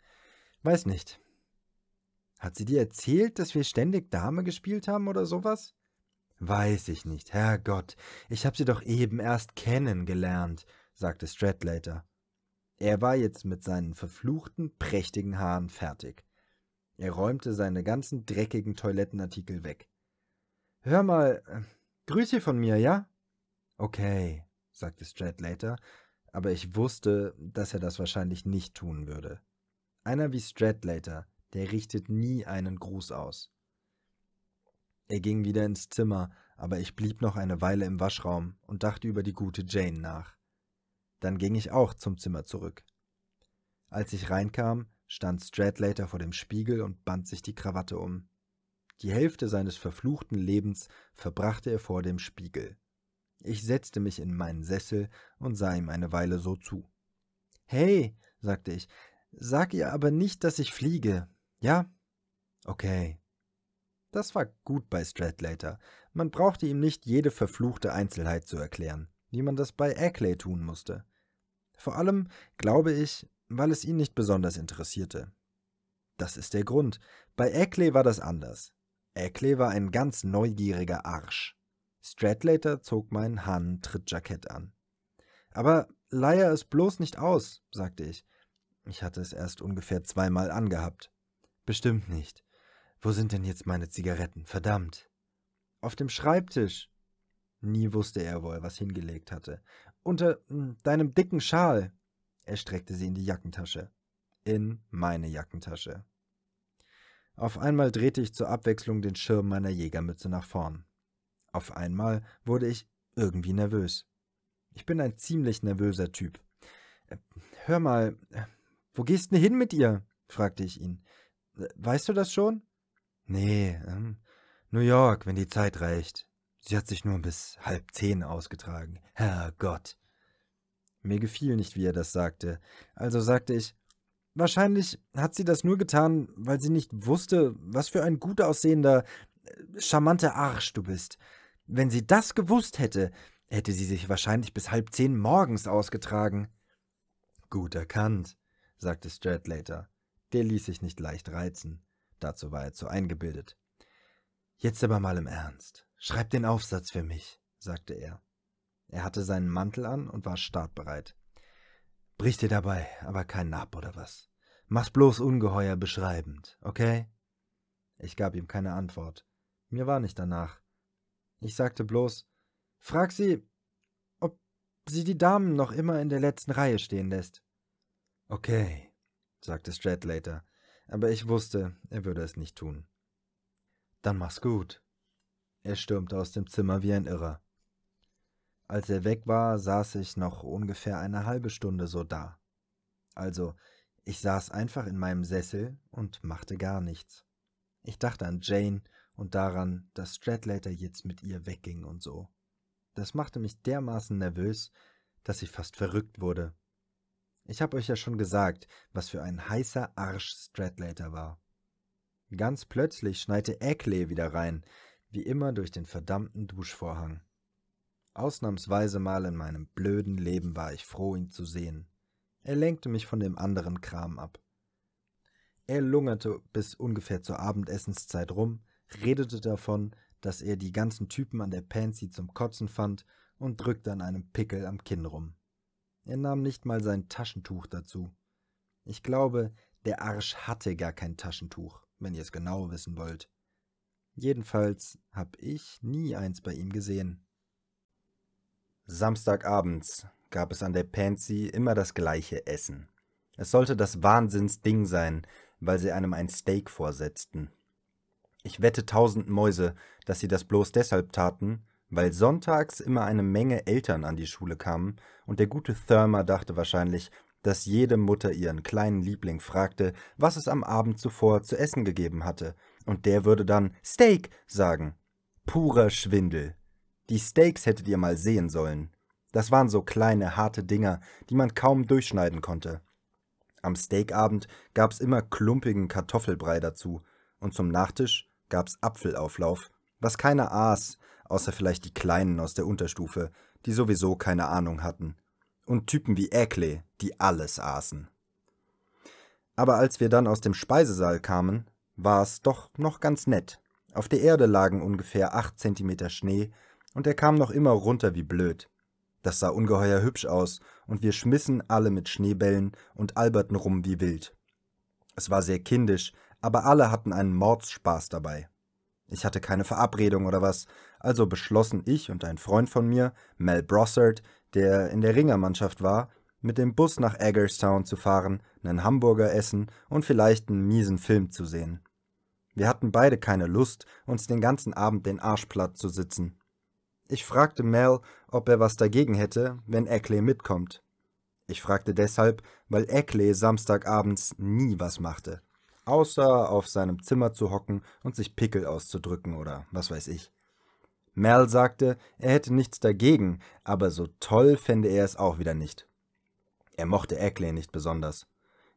Weiß nicht. Hat sie dir erzählt, dass wir ständig Dame gespielt haben oder sowas? Weiß ich nicht, Herrgott, ich hab sie doch eben erst kennengelernt, sagte Stradlater. Er war jetzt mit seinen verfluchten, prächtigen Haaren fertig. Er räumte seine ganzen dreckigen Toilettenartikel weg. Hör mal, äh, Grüße von mir, ja? Okay, sagte Stradlater, aber ich wusste, dass er das wahrscheinlich nicht tun würde. Einer wie Stradlater, der richtet nie einen Gruß aus. Er ging wieder ins Zimmer, aber ich blieb noch eine Weile im Waschraum und dachte über die gute Jane nach. Dann ging ich auch zum Zimmer zurück. Als ich reinkam, stand Stradlater vor dem Spiegel und band sich die Krawatte um. Die Hälfte seines verfluchten Lebens verbrachte er vor dem Spiegel. Ich setzte mich in meinen Sessel und sah ihm eine Weile so zu. Hey, sagte ich, sag ihr aber nicht, dass ich fliege. Ja? Okay. Das war gut bei Stradlater. Man brauchte ihm nicht jede verfluchte Einzelheit zu erklären, wie man das bei Ackley tun musste. Vor allem, glaube ich, weil es ihn nicht besonders interessierte. Das ist der Grund. Bei Ackley war das anders. Ackley war ein ganz neugieriger Arsch. Stradlater zog mein Hahn-Trittjackett an. Aber leier es bloß nicht aus, sagte ich. Ich hatte es erst ungefähr zweimal angehabt. Bestimmt nicht. Wo sind denn jetzt meine Zigaretten? Verdammt. Auf dem Schreibtisch. Nie wusste er, wo er was hingelegt hatte. Unter hm, deinem dicken Schal. Er streckte sie in die Jackentasche. In meine Jackentasche. Auf einmal drehte ich zur Abwechslung den Schirm meiner Jägermütze nach vorn. Auf einmal wurde ich irgendwie nervös. Ich bin ein ziemlich nervöser Typ. Äh, hör mal, äh, wo gehst du hin mit ihr? fragte ich ihn. Weißt du das schon? Nee, ähm, New York, wenn die Zeit reicht. Sie hat sich nur bis halb zehn ausgetragen. Herrgott. Mir gefiel nicht, wie er das sagte. Also sagte ich, wahrscheinlich hat sie das nur getan, weil sie nicht wusste, was für ein gut aussehender, äh, charmanter Arsch du bist. Wenn sie das gewusst hätte, hätte sie sich wahrscheinlich bis halb zehn morgens ausgetragen. Gut erkannt, sagte Stradlater. Der ließ sich nicht leicht reizen, dazu war er zu eingebildet. Jetzt aber mal im Ernst. Schreib den Aufsatz für mich, sagte er. Er hatte seinen Mantel an und war startbereit. Brich dir dabei, aber keinen Nab oder was. Mach's bloß ungeheuer beschreibend, okay? Ich gab ihm keine Antwort. Mir war nicht danach. Ich sagte bloß, frag sie, ob sie die Damen noch immer in der letzten Reihe stehen lässt. Okay, sagte Stradlater, aber ich wusste, er würde es nicht tun. Dann mach's gut. Er stürmte aus dem Zimmer wie ein Irrer. Als er weg war, saß ich noch ungefähr eine halbe Stunde so da. Also, ich saß einfach in meinem Sessel und machte gar nichts. Ich dachte an Jane und daran, dass Stradlater jetzt mit ihr wegging und so. Das machte mich dermaßen nervös, dass ich fast verrückt wurde. Ich habe euch ja schon gesagt, was für ein heißer Arsch Stradlater war. Ganz plötzlich schneite Eckley wieder rein, wie immer durch den verdammten Duschvorhang. Ausnahmsweise mal in meinem blöden Leben war ich froh, ihn zu sehen. Er lenkte mich von dem anderen Kram ab. Er lungerte bis ungefähr zur Abendessenszeit rum, redete davon, dass er die ganzen Typen an der Pansy zum Kotzen fand und drückte an einem Pickel am Kinn rum. Er nahm nicht mal sein Taschentuch dazu. Ich glaube, der Arsch hatte gar kein Taschentuch, wenn ihr es genau wissen wollt. Jedenfalls hab ich nie eins bei ihm gesehen. Samstagabends gab es an der Pansy immer das gleiche Essen. Es sollte das Wahnsinnsding sein, weil sie einem ein Steak vorsetzten. Ich wette tausend Mäuse, dass sie das bloß deshalb taten, weil sonntags immer eine Menge Eltern an die Schule kamen und der gute Thurmer dachte wahrscheinlich, dass jede Mutter ihren kleinen Liebling fragte, was es am Abend zuvor zu essen gegeben hatte, und der würde dann Steak sagen. Purer Schwindel. Die Steaks hättet ihr mal sehen sollen. Das waren so kleine, harte Dinger, die man kaum durchschneiden konnte. Am Steakabend gab's immer klumpigen Kartoffelbrei dazu, und zum Nachtisch gab's Apfelauflauf was keiner aß, außer vielleicht die Kleinen aus der Unterstufe, die sowieso keine Ahnung hatten. Und Typen wie Äckle, die alles aßen. Aber als wir dann aus dem Speisesaal kamen, war es doch noch ganz nett. Auf der Erde lagen ungefähr acht Zentimeter Schnee und er kam noch immer runter wie blöd. Das sah ungeheuer hübsch aus und wir schmissen alle mit Schneebällen und alberten rum wie wild. Es war sehr kindisch, aber alle hatten einen Mordsspaß dabei. Ich hatte keine Verabredung oder was, also beschlossen ich und ein Freund von mir, Mel Brossard, der in der Ringermannschaft war, mit dem Bus nach Eggerstown zu fahren, einen Hamburger essen und vielleicht einen miesen Film zu sehen. Wir hatten beide keine Lust, uns den ganzen Abend den Arsch platt zu sitzen. Ich fragte Mel, ob er was dagegen hätte, wenn Eckley mitkommt. Ich fragte deshalb, weil Eckley samstagabends nie was machte außer auf seinem Zimmer zu hocken und sich Pickel auszudrücken oder was weiß ich. Mel sagte, er hätte nichts dagegen, aber so toll fände er es auch wieder nicht. Er mochte Ackley nicht besonders.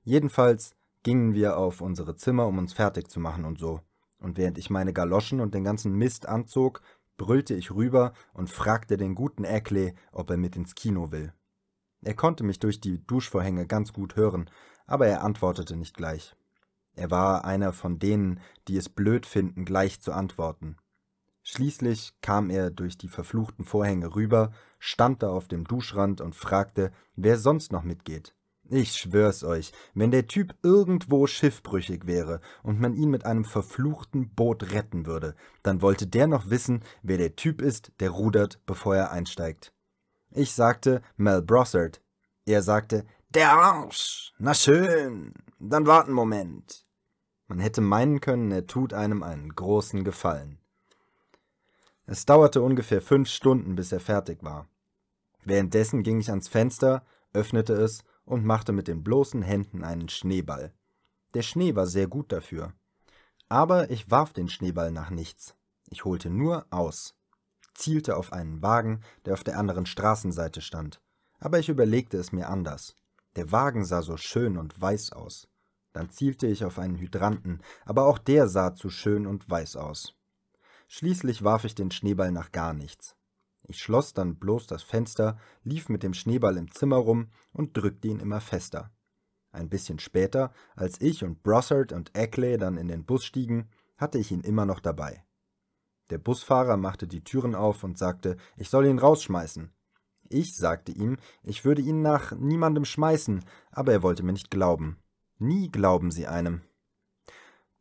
Jedenfalls gingen wir auf unsere Zimmer, um uns fertig zu machen und so. Und während ich meine Galoschen und den ganzen Mist anzog, brüllte ich rüber und fragte den guten Ackley, ob er mit ins Kino will. Er konnte mich durch die Duschvorhänge ganz gut hören, aber er antwortete nicht gleich. Er war einer von denen, die es blöd finden, gleich zu antworten. Schließlich kam er durch die verfluchten Vorhänge rüber, stand da auf dem Duschrand und fragte, wer sonst noch mitgeht. Ich schwör's euch, wenn der Typ irgendwo schiffbrüchig wäre und man ihn mit einem verfluchten Boot retten würde, dann wollte der noch wissen, wer der Typ ist, der rudert, bevor er einsteigt. Ich sagte Mel Brossard. Er sagte, der Arsch, na schön, dann warten Moment. Man hätte meinen können, er tut einem einen großen Gefallen. Es dauerte ungefähr fünf Stunden, bis er fertig war. Währenddessen ging ich ans Fenster, öffnete es und machte mit den bloßen Händen einen Schneeball. Der Schnee war sehr gut dafür. Aber ich warf den Schneeball nach nichts. Ich holte nur aus, zielte auf einen Wagen, der auf der anderen Straßenseite stand. Aber ich überlegte es mir anders. Der Wagen sah so schön und weiß aus. Dann zielte ich auf einen Hydranten, aber auch der sah zu schön und weiß aus. Schließlich warf ich den Schneeball nach gar nichts. Ich schloss dann bloß das Fenster, lief mit dem Schneeball im Zimmer rum und drückte ihn immer fester. Ein bisschen später, als ich und Brossard und Eckley dann in den Bus stiegen, hatte ich ihn immer noch dabei. Der Busfahrer machte die Türen auf und sagte, ich soll ihn rausschmeißen. Ich sagte ihm, ich würde ihn nach niemandem schmeißen, aber er wollte mir nicht glauben. Nie glauben sie einem.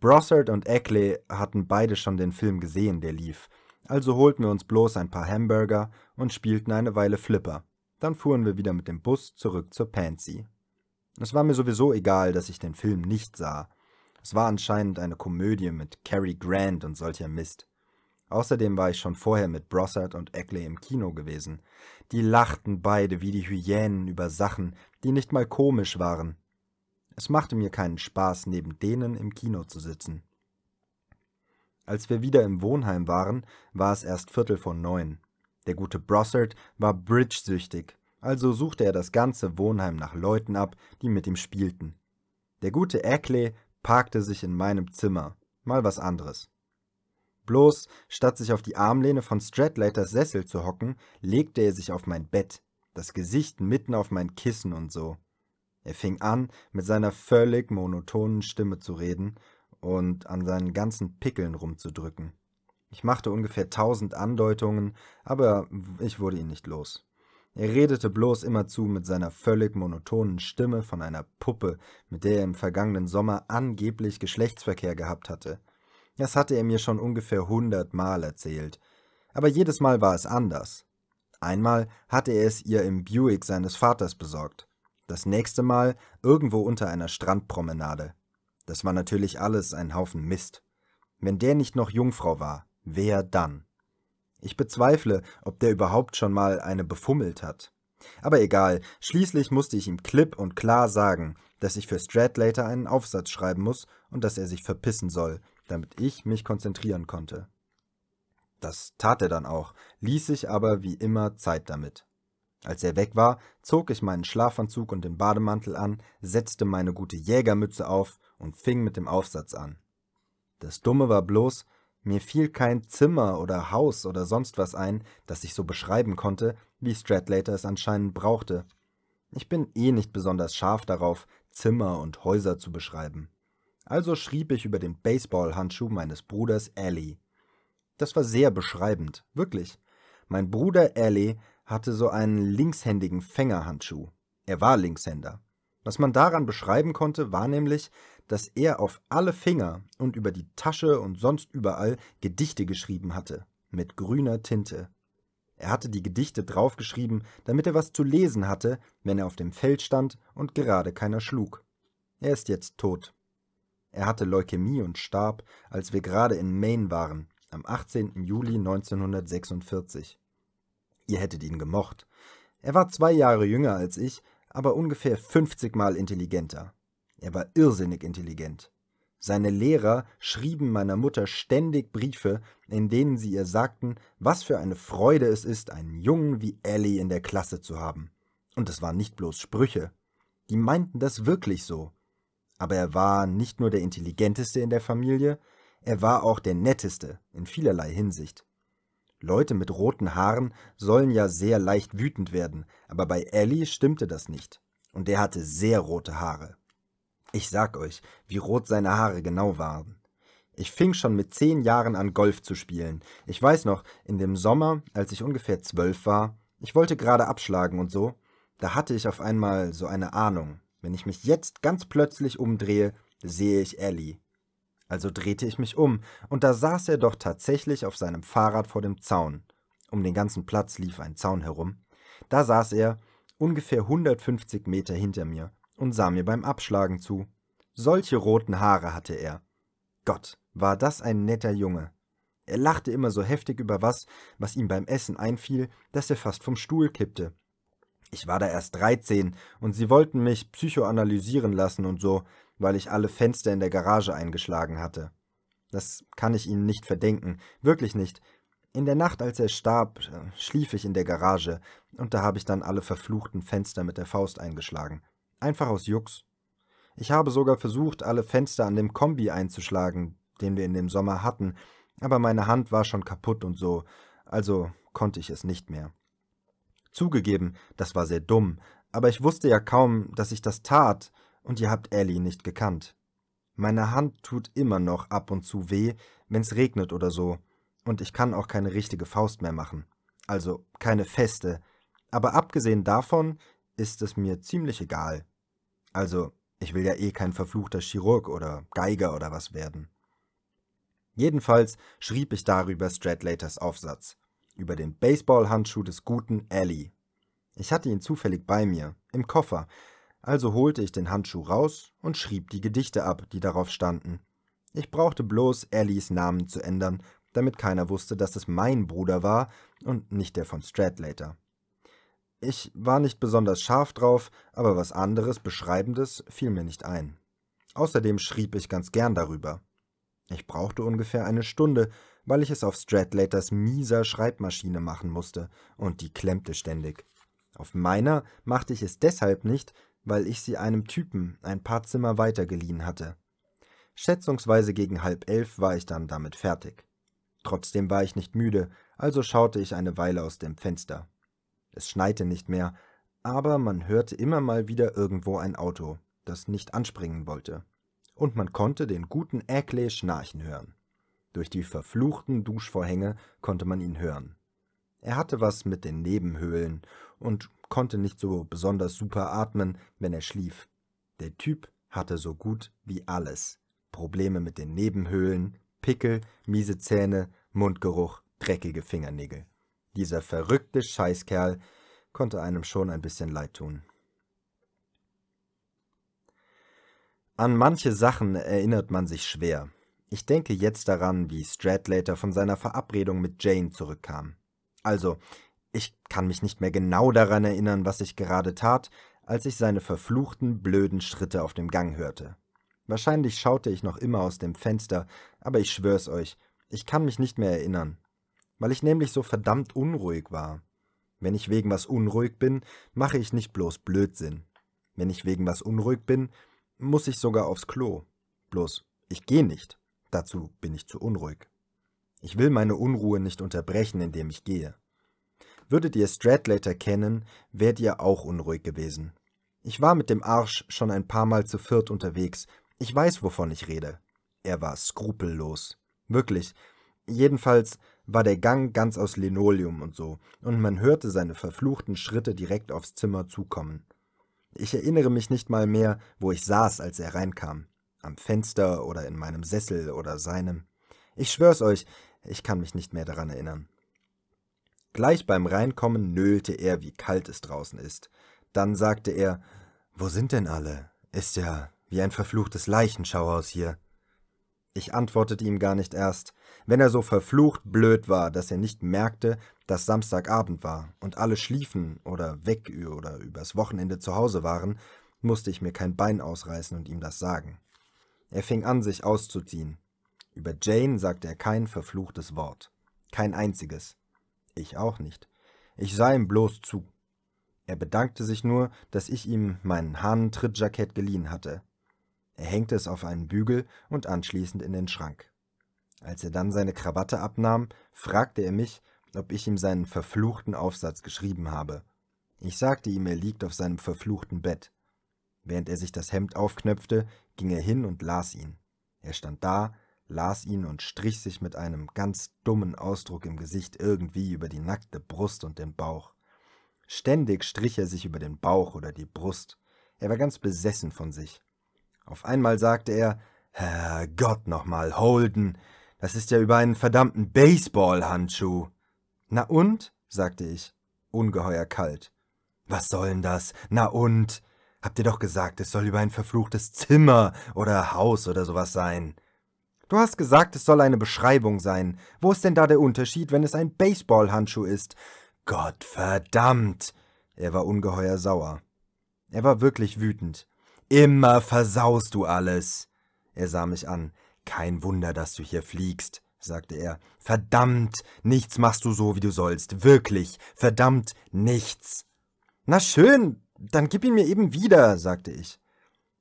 Brossard und Eckley hatten beide schon den Film gesehen, der lief, also holten wir uns bloß ein paar Hamburger und spielten eine Weile Flipper. Dann fuhren wir wieder mit dem Bus zurück zur Pansy. Es war mir sowieso egal, dass ich den Film nicht sah. Es war anscheinend eine Komödie mit Cary Grant und solcher Mist. Außerdem war ich schon vorher mit Brossard und Eckley im Kino gewesen. Die lachten beide wie die Hyänen über Sachen, die nicht mal komisch waren. Es machte mir keinen Spaß, neben denen im Kino zu sitzen. Als wir wieder im Wohnheim waren, war es erst Viertel vor neun. Der gute Brossard war bridge-süchtig, also suchte er das ganze Wohnheim nach Leuten ab, die mit ihm spielten. Der gute Ackley parkte sich in meinem Zimmer, mal was anderes. Bloß, statt sich auf die Armlehne von Stradlaters Sessel zu hocken, legte er sich auf mein Bett, das Gesicht mitten auf mein Kissen und so. Er fing an, mit seiner völlig monotonen Stimme zu reden und an seinen ganzen Pickeln rumzudrücken. Ich machte ungefähr tausend Andeutungen, aber ich wurde ihn nicht los. Er redete bloß immerzu mit seiner völlig monotonen Stimme von einer Puppe, mit der er im vergangenen Sommer angeblich Geschlechtsverkehr gehabt hatte. Das hatte er mir schon ungefähr hundertmal erzählt. Aber jedes Mal war es anders. Einmal hatte er es ihr im Buick seines Vaters besorgt. Das nächste Mal irgendwo unter einer Strandpromenade. Das war natürlich alles ein Haufen Mist. Wenn der nicht noch Jungfrau war, wer dann? Ich bezweifle, ob der überhaupt schon mal eine befummelt hat. Aber egal, schließlich musste ich ihm klipp und klar sagen, dass ich für Stradlater einen Aufsatz schreiben muss und dass er sich verpissen soll, damit ich mich konzentrieren konnte. Das tat er dann auch, ließ sich aber wie immer Zeit damit. Als er weg war, zog ich meinen Schlafanzug und den Bademantel an, setzte meine gute Jägermütze auf und fing mit dem Aufsatz an. Das Dumme war bloß, mir fiel kein Zimmer oder Haus oder sonst was ein, das ich so beschreiben konnte, wie Stradlater es anscheinend brauchte. Ich bin eh nicht besonders scharf darauf, Zimmer und Häuser zu beschreiben. Also schrieb ich über den Baseballhandschuh meines Bruders Ellie. Das war sehr beschreibend, wirklich. Mein Bruder Ellie hatte so einen linkshändigen Fängerhandschuh. Er war Linkshänder. Was man daran beschreiben konnte, war nämlich, dass er auf alle Finger und über die Tasche und sonst überall Gedichte geschrieben hatte, mit grüner Tinte. Er hatte die Gedichte draufgeschrieben, damit er was zu lesen hatte, wenn er auf dem Feld stand und gerade keiner schlug. Er ist jetzt tot. Er hatte Leukämie und starb, als wir gerade in Maine waren, am 18. Juli 1946. Ihr hättet ihn gemocht. Er war zwei Jahre jünger als ich, aber ungefähr 50 Mal intelligenter. Er war irrsinnig intelligent. Seine Lehrer schrieben meiner Mutter ständig Briefe, in denen sie ihr sagten, was für eine Freude es ist, einen Jungen wie Ellie in der Klasse zu haben. Und es waren nicht bloß Sprüche. Die meinten das wirklich so. Aber er war nicht nur der intelligenteste in der Familie, er war auch der netteste in vielerlei Hinsicht. Leute mit roten Haaren sollen ja sehr leicht wütend werden, aber bei Ellie stimmte das nicht. Und er hatte sehr rote Haare. Ich sag euch, wie rot seine Haare genau waren. Ich fing schon mit zehn Jahren an, Golf zu spielen. Ich weiß noch, in dem Sommer, als ich ungefähr zwölf war, ich wollte gerade abschlagen und so, da hatte ich auf einmal so eine Ahnung. Wenn ich mich jetzt ganz plötzlich umdrehe, sehe ich Ellie also drehte ich mich um, und da saß er doch tatsächlich auf seinem Fahrrad vor dem Zaun. Um den ganzen Platz lief ein Zaun herum. Da saß er, ungefähr 150 Meter hinter mir, und sah mir beim Abschlagen zu. Solche roten Haare hatte er. Gott, war das ein netter Junge. Er lachte immer so heftig über was, was ihm beim Essen einfiel, dass er fast vom Stuhl kippte. Ich war da erst 13 und sie wollten mich psychoanalysieren lassen und so, weil ich alle Fenster in der Garage eingeschlagen hatte. Das kann ich Ihnen nicht verdenken, wirklich nicht. In der Nacht, als er starb, schlief ich in der Garage, und da habe ich dann alle verfluchten Fenster mit der Faust eingeschlagen. Einfach aus Jux. Ich habe sogar versucht, alle Fenster an dem Kombi einzuschlagen, den wir in dem Sommer hatten, aber meine Hand war schon kaputt und so, also konnte ich es nicht mehr. Zugegeben, das war sehr dumm, aber ich wusste ja kaum, dass ich das tat, und ihr habt Ellie nicht gekannt. Meine Hand tut immer noch ab und zu weh, wenn's regnet oder so, und ich kann auch keine richtige Faust mehr machen. Also keine feste. Aber abgesehen davon ist es mir ziemlich egal. Also, ich will ja eh kein verfluchter Chirurg oder Geiger oder was werden. Jedenfalls schrieb ich darüber Stradlaters Aufsatz. Über den Baseballhandschuh des guten Ellie. Ich hatte ihn zufällig bei mir, im Koffer, also holte ich den Handschuh raus und schrieb die Gedichte ab, die darauf standen. Ich brauchte bloß Ellies Namen zu ändern, damit keiner wusste, dass es mein Bruder war und nicht der von Stradlater. Ich war nicht besonders scharf drauf, aber was anderes, Beschreibendes fiel mir nicht ein. Außerdem schrieb ich ganz gern darüber. Ich brauchte ungefähr eine Stunde, weil ich es auf Stradlaters mieser Schreibmaschine machen musste, und die klemmte ständig. Auf meiner machte ich es deshalb nicht, weil ich sie einem Typen ein paar Zimmer weitergeliehen hatte. Schätzungsweise gegen halb elf war ich dann damit fertig. Trotzdem war ich nicht müde, also schaute ich eine Weile aus dem Fenster. Es schneite nicht mehr, aber man hörte immer mal wieder irgendwo ein Auto, das nicht anspringen wollte. Und man konnte den guten Äckle schnarchen hören. Durch die verfluchten Duschvorhänge konnte man ihn hören. Er hatte was mit den Nebenhöhlen und konnte nicht so besonders super atmen, wenn er schlief. Der Typ hatte so gut wie alles. Probleme mit den Nebenhöhlen, Pickel, miese Zähne, Mundgeruch, dreckige Fingernägel. Dieser verrückte Scheißkerl konnte einem schon ein bisschen leid tun. An manche Sachen erinnert man sich schwer. Ich denke jetzt daran, wie Stradlater von seiner Verabredung mit Jane zurückkam. Also, ich kann mich nicht mehr genau daran erinnern, was ich gerade tat, als ich seine verfluchten, blöden Schritte auf dem Gang hörte. Wahrscheinlich schaute ich noch immer aus dem Fenster, aber ich schwör's euch, ich kann mich nicht mehr erinnern, weil ich nämlich so verdammt unruhig war. Wenn ich wegen was unruhig bin, mache ich nicht bloß Blödsinn. Wenn ich wegen was unruhig bin, muss ich sogar aufs Klo. Bloß, ich gehe nicht. Dazu bin ich zu unruhig. Ich will meine Unruhe nicht unterbrechen, indem ich gehe. Würdet ihr Stradlater kennen, wärt ihr auch unruhig gewesen. Ich war mit dem Arsch schon ein paar Mal zu viert unterwegs. Ich weiß, wovon ich rede. Er war skrupellos. Wirklich. Jedenfalls war der Gang ganz aus Linoleum und so, und man hörte seine verfluchten Schritte direkt aufs Zimmer zukommen. Ich erinnere mich nicht mal mehr, wo ich saß, als er reinkam. Am Fenster oder in meinem Sessel oder seinem. Ich schwör's euch, ich kann mich nicht mehr daran erinnern. Gleich beim Reinkommen nöhlte er, wie kalt es draußen ist. Dann sagte er, »Wo sind denn alle? Ist ja wie ein verfluchtes Leichenschauhaus hier.« ich antwortete ihm gar nicht erst, wenn er so verflucht blöd war, dass er nicht merkte, dass Samstagabend war und alle schliefen oder weg oder übers Wochenende zu Hause waren, musste ich mir kein Bein ausreißen und ihm das sagen. Er fing an, sich auszuziehen. Über Jane sagte er kein verfluchtes Wort. Kein einziges. Ich auch nicht. Ich sah ihm bloß zu. Er bedankte sich nur, dass ich ihm mein Hahnentrittjackett geliehen hatte. Er hängte es auf einen Bügel und anschließend in den Schrank. Als er dann seine Krawatte abnahm, fragte er mich, ob ich ihm seinen verfluchten Aufsatz geschrieben habe. Ich sagte ihm, er liegt auf seinem verfluchten Bett. Während er sich das Hemd aufknöpfte, ging er hin und las ihn. Er stand da, las ihn und strich sich mit einem ganz dummen Ausdruck im Gesicht irgendwie über die nackte Brust und den Bauch. Ständig strich er sich über den Bauch oder die Brust. Er war ganz besessen von sich. Auf einmal sagte er, Herrgott nochmal, Holden, das ist ja über einen verdammten Baseballhandschuh. Na und? sagte ich, ungeheuer kalt. Was sollen das? Na und? Habt ihr doch gesagt, es soll über ein verfluchtes Zimmer oder Haus oder sowas sein. Du hast gesagt, es soll eine Beschreibung sein. Wo ist denn da der Unterschied, wenn es ein Baseballhandschuh ist? Gott verdammt! Er war ungeheuer sauer. Er war wirklich wütend. Immer versaust du alles! Er sah mich an. Kein Wunder, dass du hier fliegst, sagte er. Verdammt, nichts machst du so, wie du sollst. Wirklich, verdammt, nichts. Na schön, dann gib ihn mir eben wieder, sagte ich.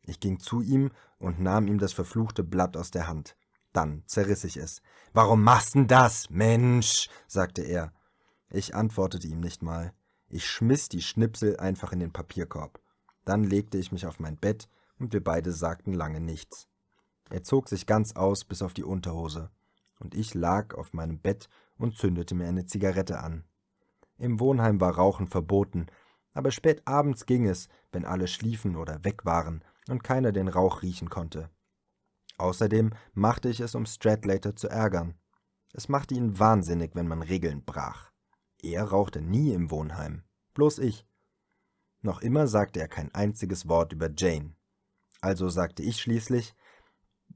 Ich ging zu ihm und nahm ihm das verfluchte Blatt aus der Hand. Dann zerriss ich es. Warum machst du das, Mensch? sagte er. Ich antwortete ihm nicht mal. Ich schmiss die Schnipsel einfach in den Papierkorb. Dann legte ich mich auf mein Bett und wir beide sagten lange nichts. Er zog sich ganz aus bis auf die Unterhose, und ich lag auf meinem Bett und zündete mir eine Zigarette an. Im Wohnheim war Rauchen verboten, aber spät abends ging es, wenn alle schliefen oder weg waren und keiner den Rauch riechen konnte. Außerdem machte ich es, um Stradlater zu ärgern. Es machte ihn wahnsinnig, wenn man Regeln brach. Er rauchte nie im Wohnheim, bloß ich. Noch immer sagte er kein einziges Wort über Jane. Also sagte ich schließlich,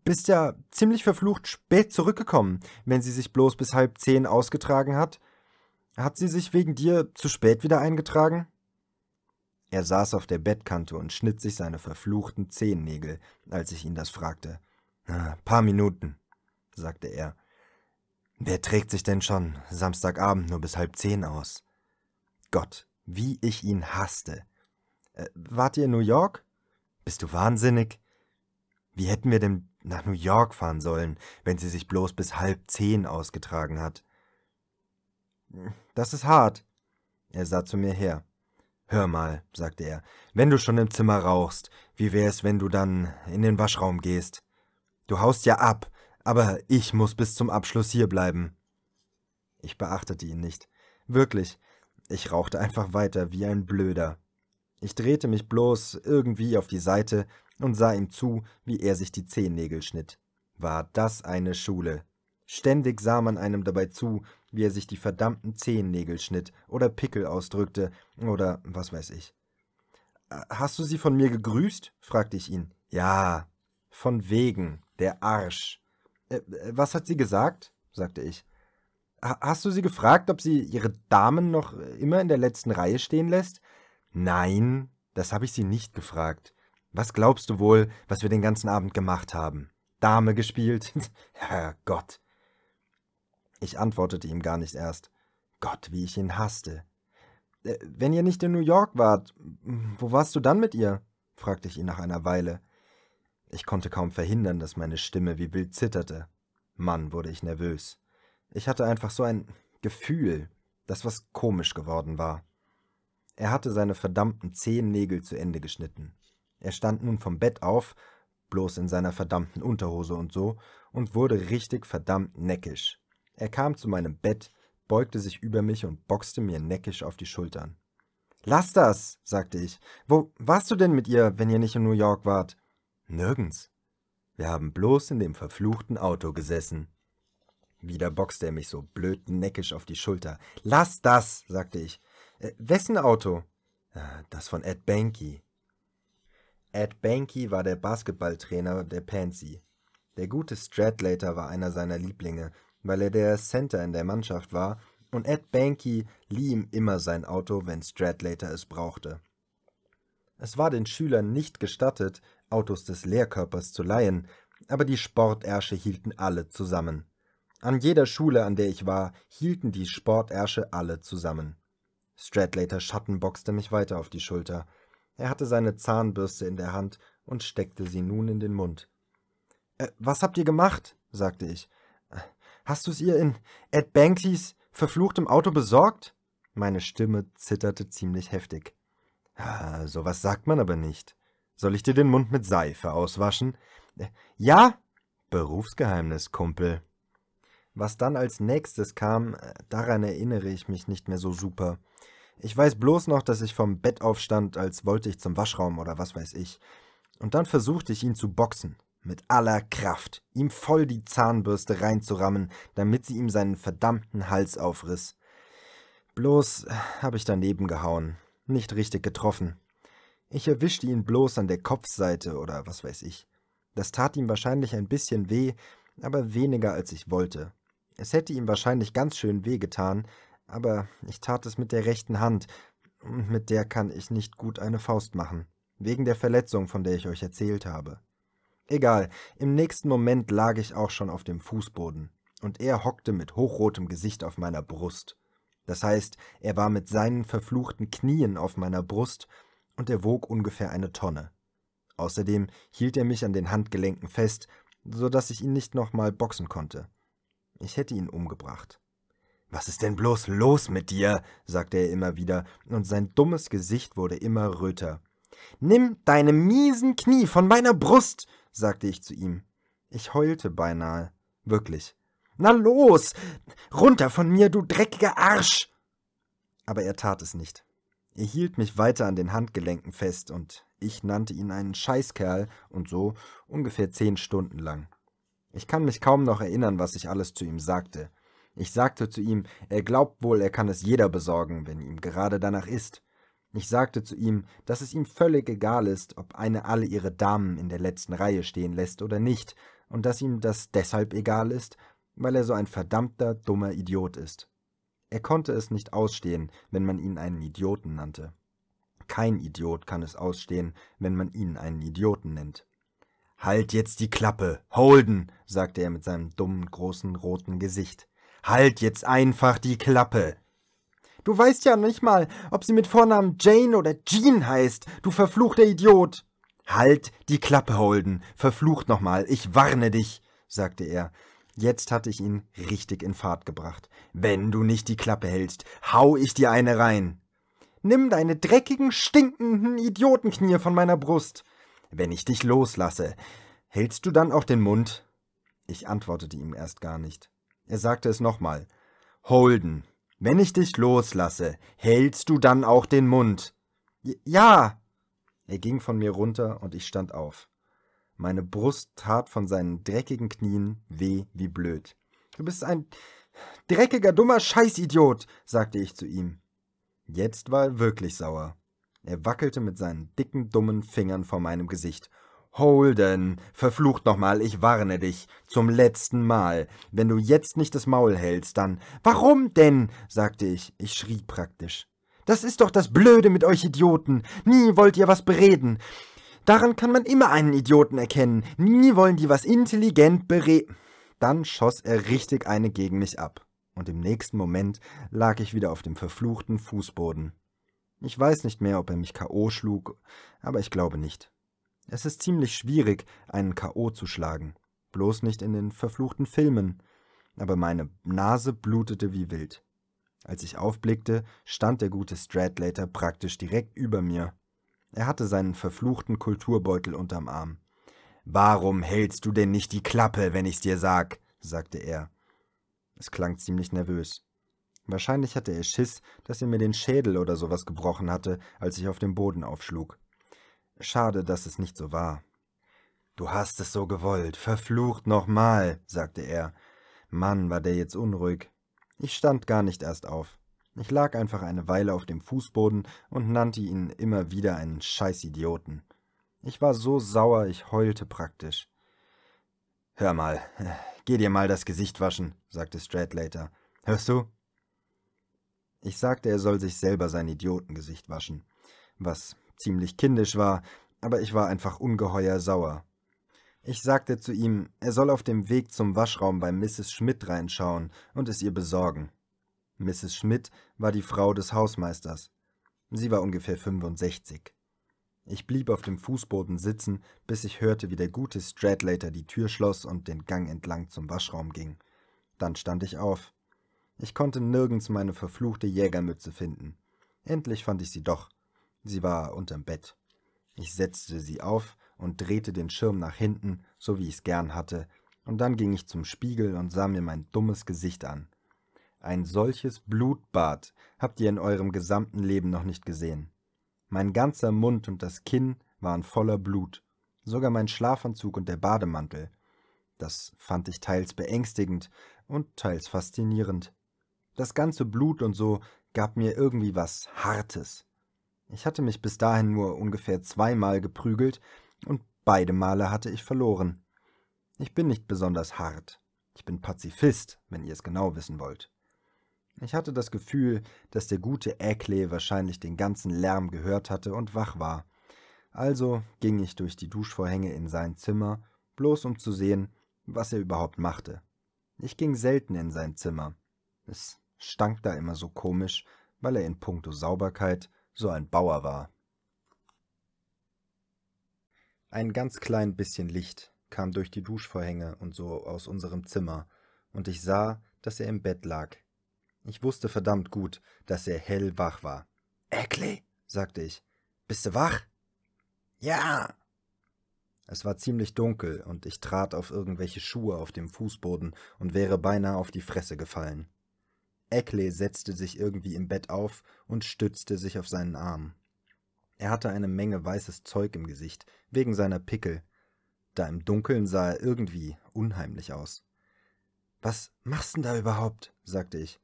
bist ja ziemlich verflucht spät zurückgekommen, wenn sie sich bloß bis halb zehn ausgetragen hat. Hat sie sich wegen dir zu spät wieder eingetragen? Er saß auf der Bettkante und schnitt sich seine verfluchten Zehennägel, als ich ihn das fragte. Na, paar Minuten, sagte er. Wer trägt sich denn schon Samstagabend nur bis halb zehn aus? Gott, wie ich ihn hasste. Äh, wart ihr in New York? Bist du wahnsinnig? Wie hätten wir denn nach New York fahren sollen, wenn sie sich bloß bis halb zehn ausgetragen hat? Das ist hart. Er sah zu mir her. Hör mal, sagte er, wenn du schon im Zimmer rauchst, wie wär's, wenn du dann in den Waschraum gehst? Du haust ja ab, aber ich muss bis zum Abschluss hierbleiben. Ich beachtete ihn nicht. Wirklich, ich rauchte einfach weiter wie ein Blöder. Ich drehte mich bloß irgendwie auf die Seite und sah ihm zu, wie er sich die Zehennägel schnitt. War das eine Schule? Ständig sah man einem dabei zu, wie er sich die verdammten Zehennägel schnitt oder Pickel ausdrückte oder was weiß ich. Äh, hast du sie von mir gegrüßt? fragte ich ihn. Ja, von wegen, der Arsch. Äh, äh, was hat sie gesagt? sagte ich. Ha hast du sie gefragt, ob sie ihre Damen noch äh, immer in der letzten Reihe stehen lässt? Nein, das habe ich sie nicht gefragt. Was glaubst du wohl, was wir den ganzen Abend gemacht haben? Dame gespielt? [LAUGHS] Herrgott. Ich antwortete ihm gar nicht erst. Gott, wie ich ihn hasste. Äh, wenn ihr nicht in New York wart, wo warst du dann mit ihr? fragte ich ihn nach einer Weile. Ich konnte kaum verhindern, dass meine Stimme wie wild zitterte. Mann, wurde ich nervös. Ich hatte einfach so ein Gefühl, dass was komisch geworden war. Er hatte seine verdammten Zehennägel zu Ende geschnitten. Er stand nun vom Bett auf, bloß in seiner verdammten Unterhose und so, und wurde richtig verdammt neckisch. Er kam zu meinem Bett, beugte sich über mich und boxte mir neckisch auf die Schultern. Lass das, sagte ich. Wo warst du denn mit ihr, wenn ihr nicht in New York wart? Nirgends. Wir haben bloß in dem verfluchten Auto gesessen. Wieder boxte er mich so blöd neckisch auf die Schulter. Lass das, sagte ich. Äh, wessen Auto? Äh, das von Ed Banky. Ed Banky war der Basketballtrainer der Pansy. Der gute Stradlater war einer seiner Lieblinge, weil er der Center in der Mannschaft war und Ed Banky lieh ihm immer sein Auto, wenn Stradlater es brauchte. Es war den Schülern nicht gestattet, Autos des Lehrkörpers zu leihen, aber die Sportärsche hielten alle zusammen. An jeder Schule, an der ich war, hielten die Sportärsche alle zusammen. Stradlater Schatten boxte mich weiter auf die Schulter. Er hatte seine Zahnbürste in der Hand und steckte sie nun in den Mund. Äh, was habt ihr gemacht? sagte ich. Äh, hast du's ihr in Ed Banksys verfluchtem Auto besorgt? Meine Stimme zitterte ziemlich heftig. Ah, so was sagt man aber nicht. Soll ich dir den Mund mit Seife auswaschen? Äh, ja? Berufsgeheimnis, Kumpel. Was dann als nächstes kam, äh, daran erinnere ich mich nicht mehr so super. Ich weiß bloß noch, dass ich vom Bett aufstand, als wollte ich zum Waschraum oder was weiß ich. Und dann versuchte ich ihn zu boxen. Mit aller Kraft. Ihm voll die Zahnbürste reinzurammen, damit sie ihm seinen verdammten Hals aufriss. Bloß äh, habe ich daneben gehauen. Nicht richtig getroffen. Ich erwischte ihn bloß an der Kopfseite oder was weiß ich. Das tat ihm wahrscheinlich ein bisschen weh, aber weniger als ich wollte. Es hätte ihm wahrscheinlich ganz schön weh getan, aber ich tat es mit der rechten Hand, und mit der kann ich nicht gut eine Faust machen, wegen der Verletzung, von der ich euch erzählt habe. Egal, im nächsten Moment lag ich auch schon auf dem Fußboden, und er hockte mit hochrotem Gesicht auf meiner Brust. Das heißt, er war mit seinen verfluchten Knien auf meiner Brust und er wog ungefähr eine Tonne. Außerdem hielt er mich an den Handgelenken fest, so dass ich ihn nicht nochmal boxen konnte. Ich hätte ihn umgebracht. Was ist denn bloß los mit dir? sagte er immer wieder, und sein dummes Gesicht wurde immer röter. Nimm deine miesen Knie von meiner Brust, sagte ich zu ihm. Ich heulte beinahe, wirklich. Na los, runter von mir, du dreckiger Arsch! Aber er tat es nicht. Er hielt mich weiter an den Handgelenken fest und ich nannte ihn einen Scheißkerl und so ungefähr zehn Stunden lang. Ich kann mich kaum noch erinnern, was ich alles zu ihm sagte. Ich sagte zu ihm, er glaubt wohl, er kann es jeder besorgen, wenn ihm gerade danach ist. Ich sagte zu ihm, dass es ihm völlig egal ist, ob eine alle ihre Damen in der letzten Reihe stehen lässt oder nicht, und dass ihm das deshalb egal ist, weil er so ein verdammter, dummer Idiot ist. Er konnte es nicht ausstehen, wenn man ihn einen Idioten nannte. Kein Idiot kann es ausstehen, wenn man ihn einen Idioten nennt. Halt jetzt die Klappe, Holden, sagte er mit seinem dummen, großen, roten Gesicht. Halt jetzt einfach die Klappe. Du weißt ja nicht mal, ob sie mit Vornamen Jane oder Jean heißt, du verfluchter Idiot. Halt die Klappe, Holden, verflucht nochmal, ich warne dich, sagte er, Jetzt hatte ich ihn richtig in Fahrt gebracht. Wenn du nicht die Klappe hältst, hau ich dir eine rein. Nimm deine dreckigen, stinkenden Idiotenknie von meiner Brust. Wenn ich dich loslasse, hältst du dann auch den Mund? Ich antwortete ihm erst gar nicht. Er sagte es nochmal. Holden, wenn ich dich loslasse, hältst du dann auch den Mund? Ja! Er ging von mir runter und ich stand auf. Meine Brust tat von seinen dreckigen Knien weh wie blöd. Du bist ein dreckiger, dummer Scheißidiot, sagte ich zu ihm. Jetzt war er wirklich sauer. Er wackelte mit seinen dicken, dummen Fingern vor meinem Gesicht. Holden, verflucht nochmal, ich warne dich, zum letzten Mal. Wenn du jetzt nicht das Maul hältst, dann. Warum denn? sagte ich. Ich schrie praktisch. Das ist doch das Blöde mit euch Idioten. Nie wollt ihr was bereden. Daran kann man immer einen Idioten erkennen. Nie wollen die was intelligent bere... Dann schoss er richtig eine gegen mich ab. Und im nächsten Moment lag ich wieder auf dem verfluchten Fußboden. Ich weiß nicht mehr, ob er mich K.O. schlug, aber ich glaube nicht. Es ist ziemlich schwierig, einen K.O. zu schlagen. Bloß nicht in den verfluchten Filmen. Aber meine Nase blutete wie wild. Als ich aufblickte, stand der gute Stradlater praktisch direkt über mir. Er hatte seinen verfluchten Kulturbeutel unterm Arm. Warum hältst du denn nicht die Klappe, wenn ich's dir sag? sagte er. Es klang ziemlich nervös. Wahrscheinlich hatte er Schiss, dass er mir den Schädel oder sowas gebrochen hatte, als ich auf dem Boden aufschlug. Schade, dass es nicht so war. Du hast es so gewollt, verflucht nochmal, sagte er. Mann, war der jetzt unruhig. Ich stand gar nicht erst auf. Ich lag einfach eine Weile auf dem Fußboden und nannte ihn immer wieder einen Scheißidioten. Ich war so sauer, ich heulte praktisch. Hör mal, [LAUGHS] geh dir mal das Gesicht waschen, sagte Stradlater. Hörst du? Ich sagte, er soll sich selber sein Idiotengesicht waschen, was ziemlich kindisch war, aber ich war einfach ungeheuer sauer. Ich sagte zu ihm, er soll auf dem Weg zum Waschraum bei Mrs. Schmidt reinschauen und es ihr besorgen. Mrs. Schmidt war die Frau des Hausmeisters. Sie war ungefähr 65. Ich blieb auf dem Fußboden sitzen, bis ich hörte, wie der gute Stradlater die Tür schloss und den Gang entlang zum Waschraum ging. Dann stand ich auf. Ich konnte nirgends meine verfluchte Jägermütze finden. Endlich fand ich sie doch. Sie war unterm Bett. Ich setzte sie auf und drehte den Schirm nach hinten, so wie ich's gern hatte, und dann ging ich zum Spiegel und sah mir mein dummes Gesicht an. Ein solches Blutbad habt ihr in eurem gesamten Leben noch nicht gesehen. Mein ganzer Mund und das Kinn waren voller Blut, sogar mein Schlafanzug und der Bademantel. Das fand ich teils beängstigend und teils faszinierend. Das ganze Blut und so gab mir irgendwie was Hartes. Ich hatte mich bis dahin nur ungefähr zweimal geprügelt und beide Male hatte ich verloren. Ich bin nicht besonders hart. Ich bin Pazifist, wenn ihr es genau wissen wollt. Ich hatte das Gefühl, dass der gute Ackley wahrscheinlich den ganzen Lärm gehört hatte und wach war. Also ging ich durch die Duschvorhänge in sein Zimmer, bloß um zu sehen, was er überhaupt machte. Ich ging selten in sein Zimmer. Es stank da immer so komisch, weil er in puncto Sauberkeit so ein Bauer war. Ein ganz klein bisschen Licht kam durch die Duschvorhänge und so aus unserem Zimmer, und ich sah, dass er im Bett lag, ich wusste verdammt gut, dass er hellwach war. Eckley, sagte ich, bist du wach? Ja. Es war ziemlich dunkel und ich trat auf irgendwelche Schuhe auf dem Fußboden und wäre beinahe auf die Fresse gefallen. Eckley setzte sich irgendwie im Bett auf und stützte sich auf seinen Arm. Er hatte eine Menge weißes Zeug im Gesicht, wegen seiner Pickel. Da im Dunkeln sah er irgendwie unheimlich aus. Was machst denn da überhaupt? sagte ich.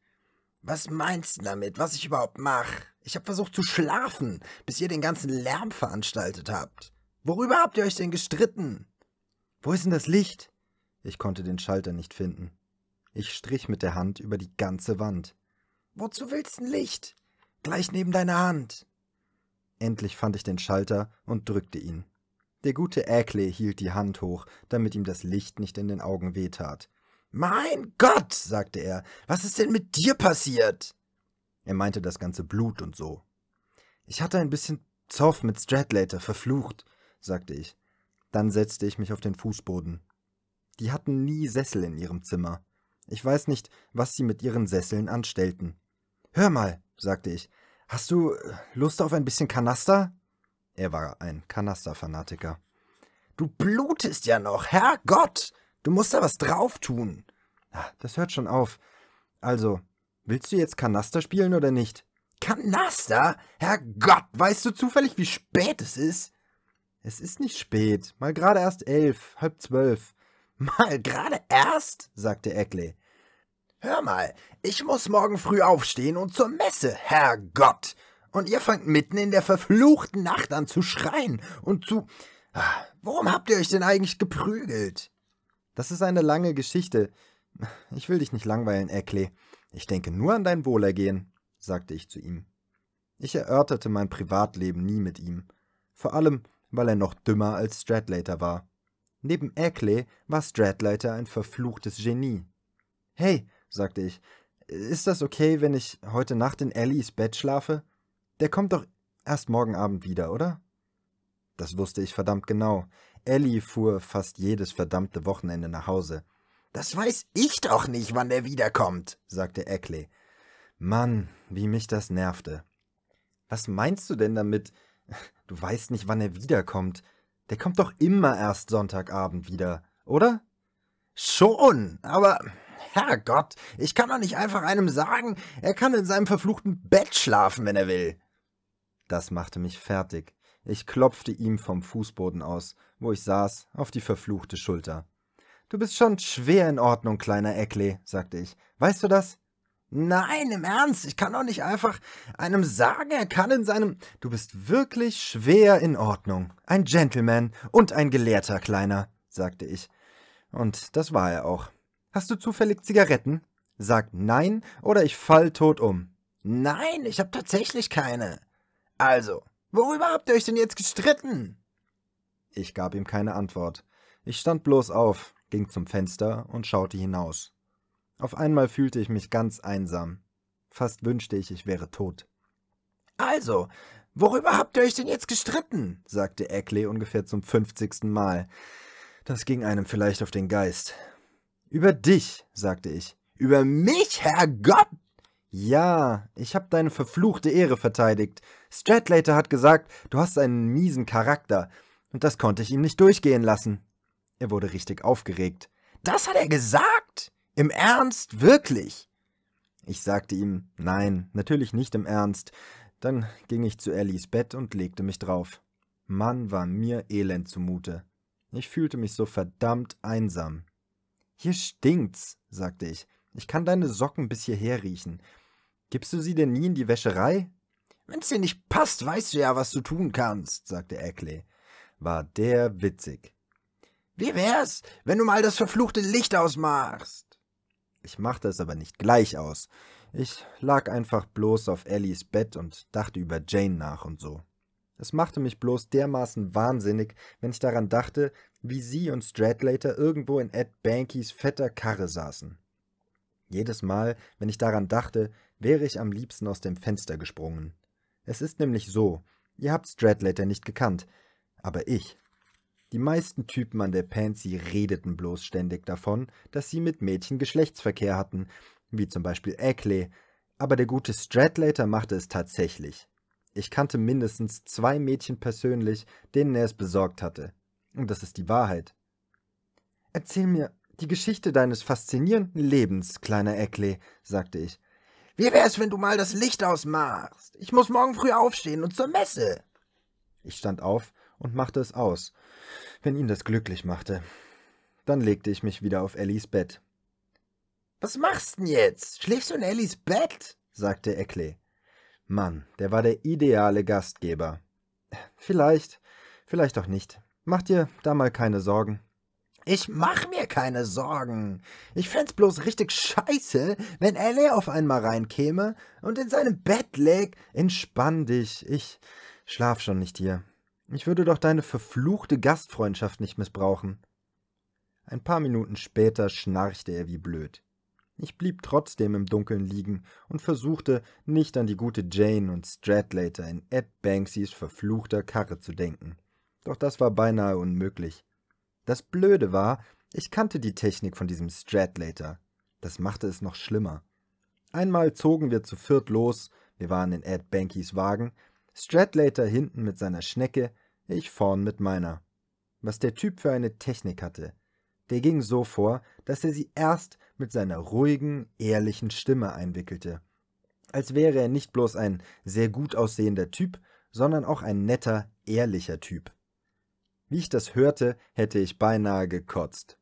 Was meinst du damit, was ich überhaupt mache? Ich habe versucht zu schlafen, bis ihr den ganzen Lärm veranstaltet habt. Worüber habt ihr euch denn gestritten? Wo ist denn das Licht? Ich konnte den Schalter nicht finden. Ich strich mit der Hand über die ganze Wand. Wozu willst du ein Licht? Gleich neben deiner Hand. Endlich fand ich den Schalter und drückte ihn. Der gute Äckle hielt die Hand hoch, damit ihm das Licht nicht in den Augen wehtat. Mein Gott, sagte er, was ist denn mit dir passiert? Er meinte das ganze Blut und so. Ich hatte ein bisschen Zoff mit Stradlater, verflucht, sagte ich. Dann setzte ich mich auf den Fußboden. Die hatten nie Sessel in ihrem Zimmer. Ich weiß nicht, was sie mit ihren Sesseln anstellten. Hör mal, sagte ich, hast du äh, Lust auf ein bisschen Kanaster? Er war ein Kanasterfanatiker. Du blutest ja noch, Herrgott! Du musst da was drauf tun. Ah, das hört schon auf. Also, willst du jetzt Kanaster spielen oder nicht? Kanaster? Herrgott, weißt du zufällig, wie spät es ist? Es ist nicht spät, mal gerade erst elf, halb zwölf. [LAUGHS] Mal gerade erst? sagte Eckley. Hör mal, ich muss morgen früh aufstehen und zur Messe, Herrgott. Und ihr fangt mitten in der verfluchten Nacht an zu schreien und zu. Ah, Warum habt ihr euch denn eigentlich geprügelt? Das ist eine lange Geschichte. Ich will dich nicht langweilen, Eckley. Ich denke nur an dein Wohlergehen, sagte ich zu ihm. Ich erörterte mein Privatleben nie mit ihm. Vor allem, weil er noch dümmer als Stradlater war. Neben Eckley war Stradlater ein verfluchtes Genie. Hey, sagte ich, ist das okay, wenn ich heute Nacht in Ellies Bett schlafe? Der kommt doch erst morgen Abend wieder, oder? Das wusste ich verdammt genau. Ellie fuhr fast jedes verdammte Wochenende nach Hause. Das weiß ich doch nicht, wann er wiederkommt, sagte Eckley. Mann, wie mich das nervte. Was meinst du denn damit? Du weißt nicht, wann er wiederkommt. Der kommt doch immer erst Sonntagabend wieder, oder? Schon, aber Herrgott, ich kann doch nicht einfach einem sagen, er kann in seinem verfluchten Bett schlafen, wenn er will. Das machte mich fertig. Ich klopfte ihm vom Fußboden aus, wo ich saß, auf die verfluchte Schulter. Du bist schon schwer in Ordnung, kleiner Eckley, sagte ich. Weißt du das? Nein, im Ernst, ich kann doch nicht einfach einem sagen, er kann in seinem. Du bist wirklich schwer in Ordnung. Ein Gentleman und ein Gelehrter, Kleiner, sagte ich. Und das war er auch. Hast du zufällig Zigaretten? Sag nein oder ich fall tot um. Nein, ich hab tatsächlich keine. Also, Worüber habt ihr euch denn jetzt gestritten? Ich gab ihm keine Antwort. Ich stand bloß auf, ging zum Fenster und schaute hinaus. Auf einmal fühlte ich mich ganz einsam. Fast wünschte ich, ich wäre tot. Also, worüber habt ihr euch denn jetzt gestritten? sagte Eckley ungefähr zum fünfzigsten Mal. Das ging einem vielleicht auf den Geist. Über dich, sagte ich. Über mich, Herrgott, ja, ich habe deine verfluchte Ehre verteidigt. Stradlater hat gesagt, du hast einen miesen Charakter. Und das konnte ich ihm nicht durchgehen lassen. Er wurde richtig aufgeregt. Das hat er gesagt? Im Ernst? Wirklich? Ich sagte ihm, nein, natürlich nicht im Ernst. Dann ging ich zu Ellies Bett und legte mich drauf. Mann, war mir elend zumute. Ich fühlte mich so verdammt einsam. Hier stinkt's, sagte ich. Ich kann deine Socken bis hierher riechen. Gibst du sie denn nie in die Wäscherei? Wenn's dir nicht passt, weißt du ja, was du tun kannst, sagte Eckley. War der witzig. Wie wär's, wenn du mal das verfluchte Licht ausmachst? Ich machte es aber nicht gleich aus. Ich lag einfach bloß auf Ellies Bett und dachte über Jane nach und so. Es machte mich bloß dermaßen wahnsinnig, wenn ich daran dachte, wie sie und Stradlater irgendwo in Ed Bankys fetter Karre saßen. Jedes Mal, wenn ich daran dachte, wäre ich am liebsten aus dem Fenster gesprungen. Es ist nämlich so, ihr habt Stradlater nicht gekannt, aber ich. Die meisten Typen an der Pansy redeten bloß ständig davon, dass sie mit Mädchen Geschlechtsverkehr hatten, wie zum Beispiel Ackley, aber der gute Stradlater machte es tatsächlich. Ich kannte mindestens zwei Mädchen persönlich, denen er es besorgt hatte. Und das ist die Wahrheit. Erzähl mir die Geschichte deines faszinierenden Lebens, kleiner Ackley, sagte ich. Wie wär's, wenn du mal das Licht ausmachst? Ich muss morgen früh aufstehen und zur Messe. Ich stand auf und machte es aus, wenn ihn das glücklich machte. Dann legte ich mich wieder auf Ellis Bett. Was machst denn jetzt? Schläfst du in Ellis Bett? sagte Eckley. Mann, der war der ideale Gastgeber. Vielleicht, vielleicht auch nicht. Mach dir da mal keine Sorgen. Ich mach mir keine Sorgen. Ich fänd's bloß richtig scheiße, wenn L.A. auf einmal reinkäme und in seinem Bett läg. Entspann dich, ich schlaf schon nicht hier. Ich würde doch deine verfluchte Gastfreundschaft nicht missbrauchen. Ein paar Minuten später schnarchte er wie blöd. Ich blieb trotzdem im Dunkeln liegen und versuchte, nicht an die gute Jane und Stradlater in Ed Banksys verfluchter Karre zu denken. Doch das war beinahe unmöglich. Das Blöde war, ich kannte die Technik von diesem Stradlater. Das machte es noch schlimmer. Einmal zogen wir zu viert los, wir waren in Ed Bankys Wagen, Stradlater hinten mit seiner Schnecke, ich vorn mit meiner. Was der Typ für eine Technik hatte. Der ging so vor, dass er sie erst mit seiner ruhigen, ehrlichen Stimme einwickelte. Als wäre er nicht bloß ein sehr gut aussehender Typ, sondern auch ein netter, ehrlicher Typ. Wie ich das hörte, hätte ich beinahe gekotzt.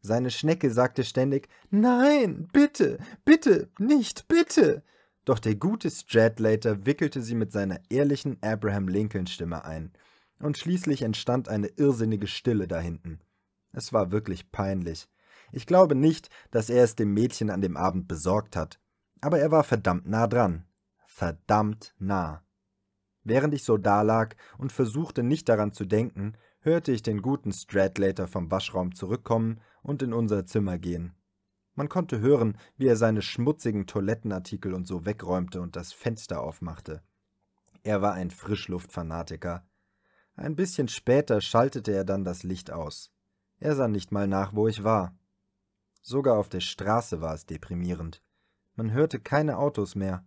Seine Schnecke sagte ständig Nein, bitte, bitte, nicht, bitte. Doch der gute Stradlater wickelte sie mit seiner ehrlichen Abraham Lincoln Stimme ein, und schließlich entstand eine irrsinnige Stille da hinten. Es war wirklich peinlich. Ich glaube nicht, dass er es dem Mädchen an dem Abend besorgt hat, aber er war verdammt nah dran. Verdammt nah. Während ich so dalag und versuchte nicht daran zu denken, hörte ich den guten Stradlater vom Waschraum zurückkommen und in unser Zimmer gehen. Man konnte hören, wie er seine schmutzigen Toilettenartikel und so wegräumte und das Fenster aufmachte. Er war ein Frischluftfanatiker. Ein bisschen später schaltete er dann das Licht aus. Er sah nicht mal nach, wo ich war. Sogar auf der Straße war es deprimierend. Man hörte keine Autos mehr.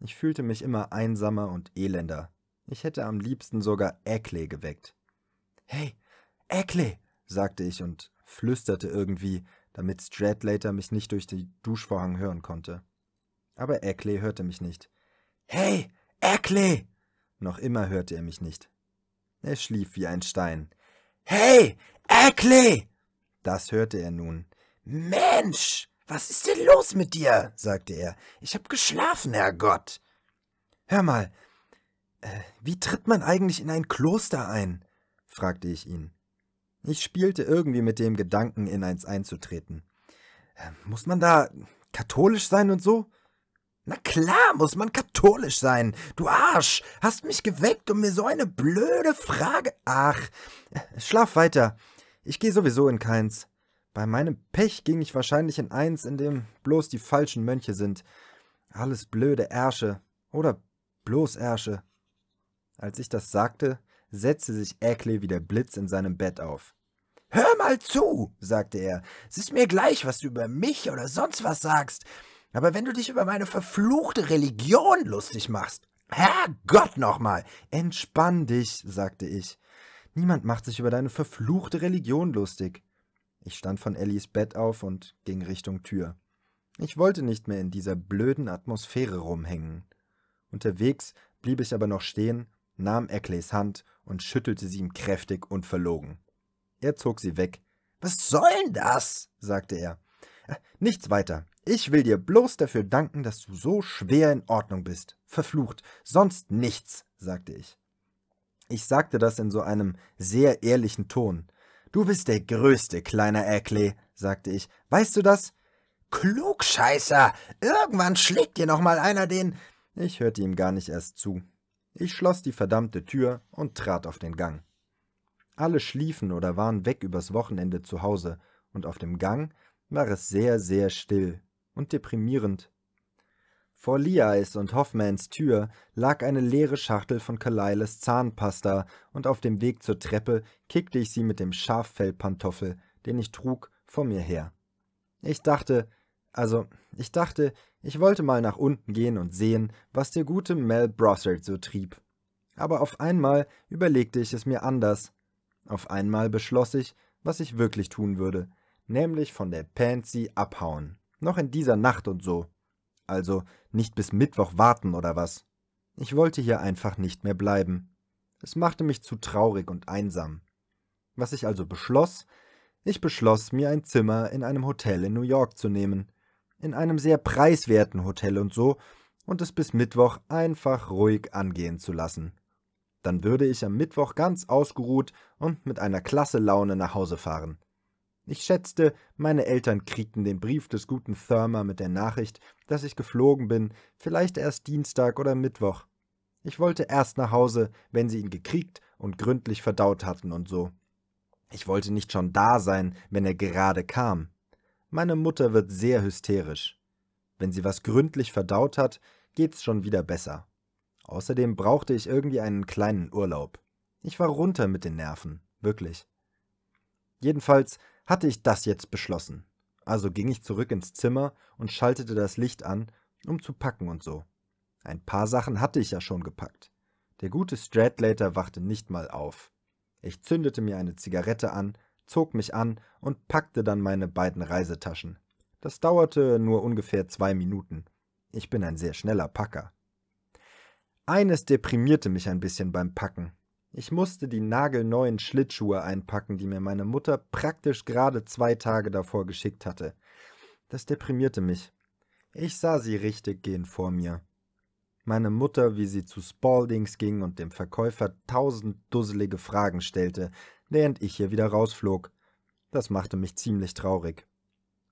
Ich fühlte mich immer einsamer und elender. Ich hätte am liebsten sogar Ackley geweckt. Hey, Eckley, sagte ich und flüsterte irgendwie, damit Stradlater mich nicht durch die Duschvorhang hören konnte. Aber Eckley hörte mich nicht. Hey, Eckley! Noch immer hörte er mich nicht. Er schlief wie ein Stein. Hey, Eckley! Das hörte er nun. Mensch, was ist denn los mit dir? sagte er. Ich hab geschlafen, Herrgott. Hör mal, äh, wie tritt man eigentlich in ein Kloster ein? fragte ich ihn. Ich spielte irgendwie mit dem Gedanken, in eins einzutreten. Äh, muss man da katholisch sein und so? Na klar muss man katholisch sein. Du Arsch, hast mich geweckt und mir so eine blöde Frage. Ach, äh, schlaf weiter. Ich gehe sowieso in keins. Bei meinem Pech ging ich wahrscheinlich in eins, in dem bloß die falschen Mönche sind. Alles blöde Ärsche. Oder bloß Ärsche. Als ich das sagte, setzte sich Eckley wie der Blitz in seinem Bett auf. Hör mal zu, sagte er. Es ist mir gleich, was du über mich oder sonst was sagst. Aber wenn du dich über meine verfluchte Religion lustig machst, Herrgott nochmal! Entspann dich, sagte ich. Niemand macht sich über deine verfluchte Religion lustig. Ich stand von Ellies Bett auf und ging Richtung Tür. Ich wollte nicht mehr in dieser blöden Atmosphäre rumhängen. Unterwegs blieb ich aber noch stehen nahm Eckleys Hand und schüttelte sie ihm kräftig und verlogen. Er zog sie weg. Was soll denn das? sagte er. Äh, nichts weiter. Ich will dir bloß dafür danken, dass du so schwer in Ordnung bist. Verflucht. Sonst nichts, sagte ich. Ich sagte das in so einem sehr ehrlichen Ton. Du bist der größte, kleiner Ackley, sagte ich. Weißt du das? Klugscheißer! Irgendwann schlägt dir noch mal einer den. Ich hörte ihm gar nicht erst zu. Ich schloss die verdammte Tür und trat auf den Gang. Alle schliefen oder waren weg übers Wochenende zu Hause, und auf dem Gang war es sehr, sehr still und deprimierend. Vor Liais und Hoffmans Tür lag eine leere Schachtel von Kaliles Zahnpasta, und auf dem Weg zur Treppe kickte ich sie mit dem Schaffellpantoffel, den ich trug, vor mir her. Ich dachte, also, ich dachte, ich wollte mal nach unten gehen und sehen, was der gute Mel Brossard so trieb. Aber auf einmal überlegte ich es mir anders. Auf einmal beschloss ich, was ich wirklich tun würde, nämlich von der Pansy abhauen. Noch in dieser Nacht und so. Also nicht bis Mittwoch warten oder was. Ich wollte hier einfach nicht mehr bleiben. Es machte mich zu traurig und einsam. Was ich also beschloss, ich beschloss, mir ein Zimmer in einem Hotel in New York zu nehmen, in einem sehr preiswerten Hotel und so und es bis Mittwoch einfach ruhig angehen zu lassen. Dann würde ich am Mittwoch ganz ausgeruht und mit einer klasse Laune nach Hause fahren. Ich schätzte, meine Eltern kriegten den Brief des guten Thurmer mit der Nachricht, dass ich geflogen bin, vielleicht erst Dienstag oder Mittwoch. Ich wollte erst nach Hause, wenn sie ihn gekriegt und gründlich verdaut hatten und so. Ich wollte nicht schon da sein, wenn er gerade kam. Meine Mutter wird sehr hysterisch. Wenn sie was gründlich verdaut hat, geht's schon wieder besser. Außerdem brauchte ich irgendwie einen kleinen Urlaub. Ich war runter mit den Nerven, wirklich. Jedenfalls hatte ich das jetzt beschlossen. Also ging ich zurück ins Zimmer und schaltete das Licht an, um zu packen und so. Ein paar Sachen hatte ich ja schon gepackt. Der gute Stradlater wachte nicht mal auf. Ich zündete mir eine Zigarette an zog mich an und packte dann meine beiden Reisetaschen. Das dauerte nur ungefähr zwei Minuten. Ich bin ein sehr schneller Packer. Eines deprimierte mich ein bisschen beim Packen. Ich musste die nagelneuen Schlittschuhe einpacken, die mir meine Mutter praktisch gerade zwei Tage davor geschickt hatte. Das deprimierte mich. Ich sah sie richtig gehen vor mir. Meine Mutter, wie sie zu Spaldings ging und dem Verkäufer tausend dusselige Fragen stellte, während ich hier wieder rausflog. Das machte mich ziemlich traurig.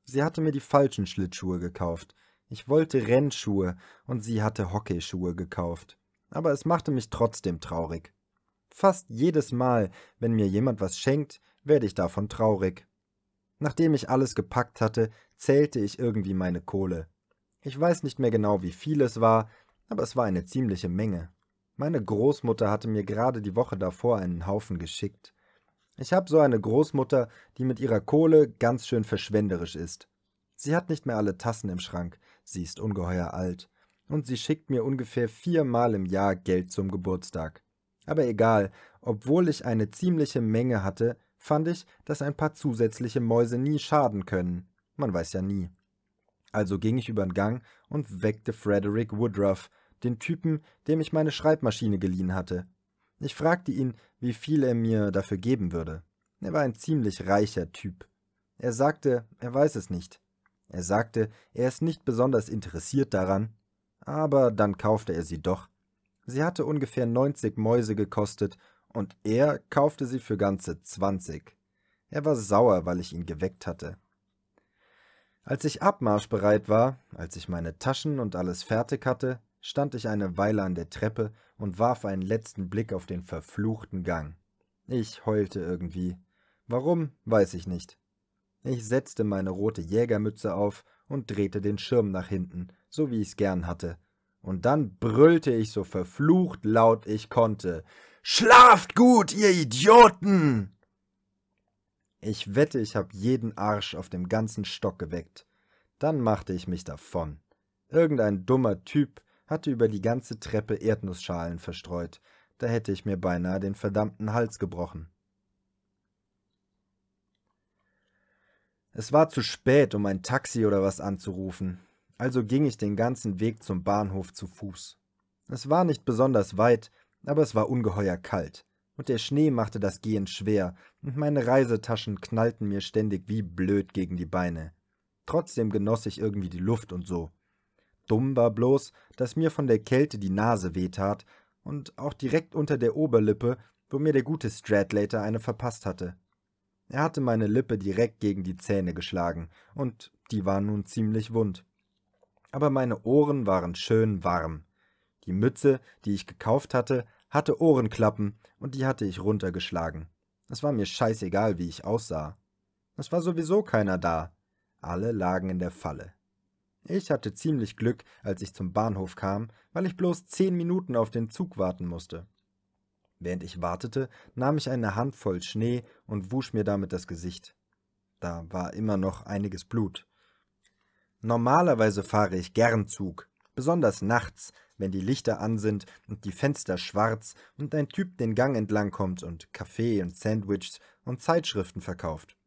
Sie hatte mir die falschen Schlittschuhe gekauft. Ich wollte Rennschuhe und sie hatte Hockeyschuhe gekauft. Aber es machte mich trotzdem traurig. Fast jedes Mal, wenn mir jemand was schenkt, werde ich davon traurig. Nachdem ich alles gepackt hatte, zählte ich irgendwie meine Kohle. Ich weiß nicht mehr genau, wie viel es war, aber es war eine ziemliche Menge. Meine Großmutter hatte mir gerade die Woche davor einen Haufen geschickt. Ich habe so eine Großmutter, die mit ihrer Kohle ganz schön verschwenderisch ist. Sie hat nicht mehr alle Tassen im Schrank, sie ist ungeheuer alt. Und sie schickt mir ungefähr viermal im Jahr Geld zum Geburtstag. Aber egal, obwohl ich eine ziemliche Menge hatte, fand ich, dass ein paar zusätzliche Mäuse nie schaden können. Man weiß ja nie. Also ging ich über den Gang und weckte Frederick Woodruff, den Typen, dem ich meine Schreibmaschine geliehen hatte. Ich fragte ihn, wie viel er mir dafür geben würde. Er war ein ziemlich reicher Typ. Er sagte, er weiß es nicht. Er sagte, er ist nicht besonders interessiert daran, aber dann kaufte er sie doch. Sie hatte ungefähr 90 Mäuse gekostet und er kaufte sie für ganze 20. Er war sauer, weil ich ihn geweckt hatte. Als ich abmarschbereit war, als ich meine Taschen und alles fertig hatte, stand ich eine Weile an der Treppe und warf einen letzten Blick auf den verfluchten Gang. Ich heulte irgendwie. Warum, weiß ich nicht. Ich setzte meine rote Jägermütze auf und drehte den Schirm nach hinten, so wie ich's gern hatte. Und dann brüllte ich so verflucht laut ich konnte. Schlaft gut, ihr Idioten! Ich wette, ich hab jeden Arsch auf dem ganzen Stock geweckt. Dann machte ich mich davon. Irgendein dummer Typ, hatte über die ganze Treppe Erdnussschalen verstreut, da hätte ich mir beinahe den verdammten Hals gebrochen. Es war zu spät, um ein Taxi oder was anzurufen, also ging ich den ganzen Weg zum Bahnhof zu Fuß. Es war nicht besonders weit, aber es war ungeheuer kalt, und der Schnee machte das Gehen schwer, und meine Reisetaschen knallten mir ständig wie blöd gegen die Beine. Trotzdem genoss ich irgendwie die Luft und so. Dumm war bloß, dass mir von der Kälte die Nase wehtat und auch direkt unter der Oberlippe, wo mir der gute Stradlater eine verpasst hatte. Er hatte meine Lippe direkt gegen die Zähne geschlagen, und die war nun ziemlich wund. Aber meine Ohren waren schön warm. Die Mütze, die ich gekauft hatte, hatte Ohrenklappen, und die hatte ich runtergeschlagen. Es war mir scheißegal, wie ich aussah. Es war sowieso keiner da. Alle lagen in der Falle. Ich hatte ziemlich Glück, als ich zum Bahnhof kam, weil ich bloß zehn Minuten auf den Zug warten musste. Während ich wartete, nahm ich eine Handvoll Schnee und wusch mir damit das Gesicht. Da war immer noch einiges Blut. Normalerweise fahre ich gern Zug, besonders nachts, wenn die Lichter an sind und die Fenster schwarz und ein Typ den Gang entlang kommt und Kaffee und Sandwiches und Zeitschriften verkauft.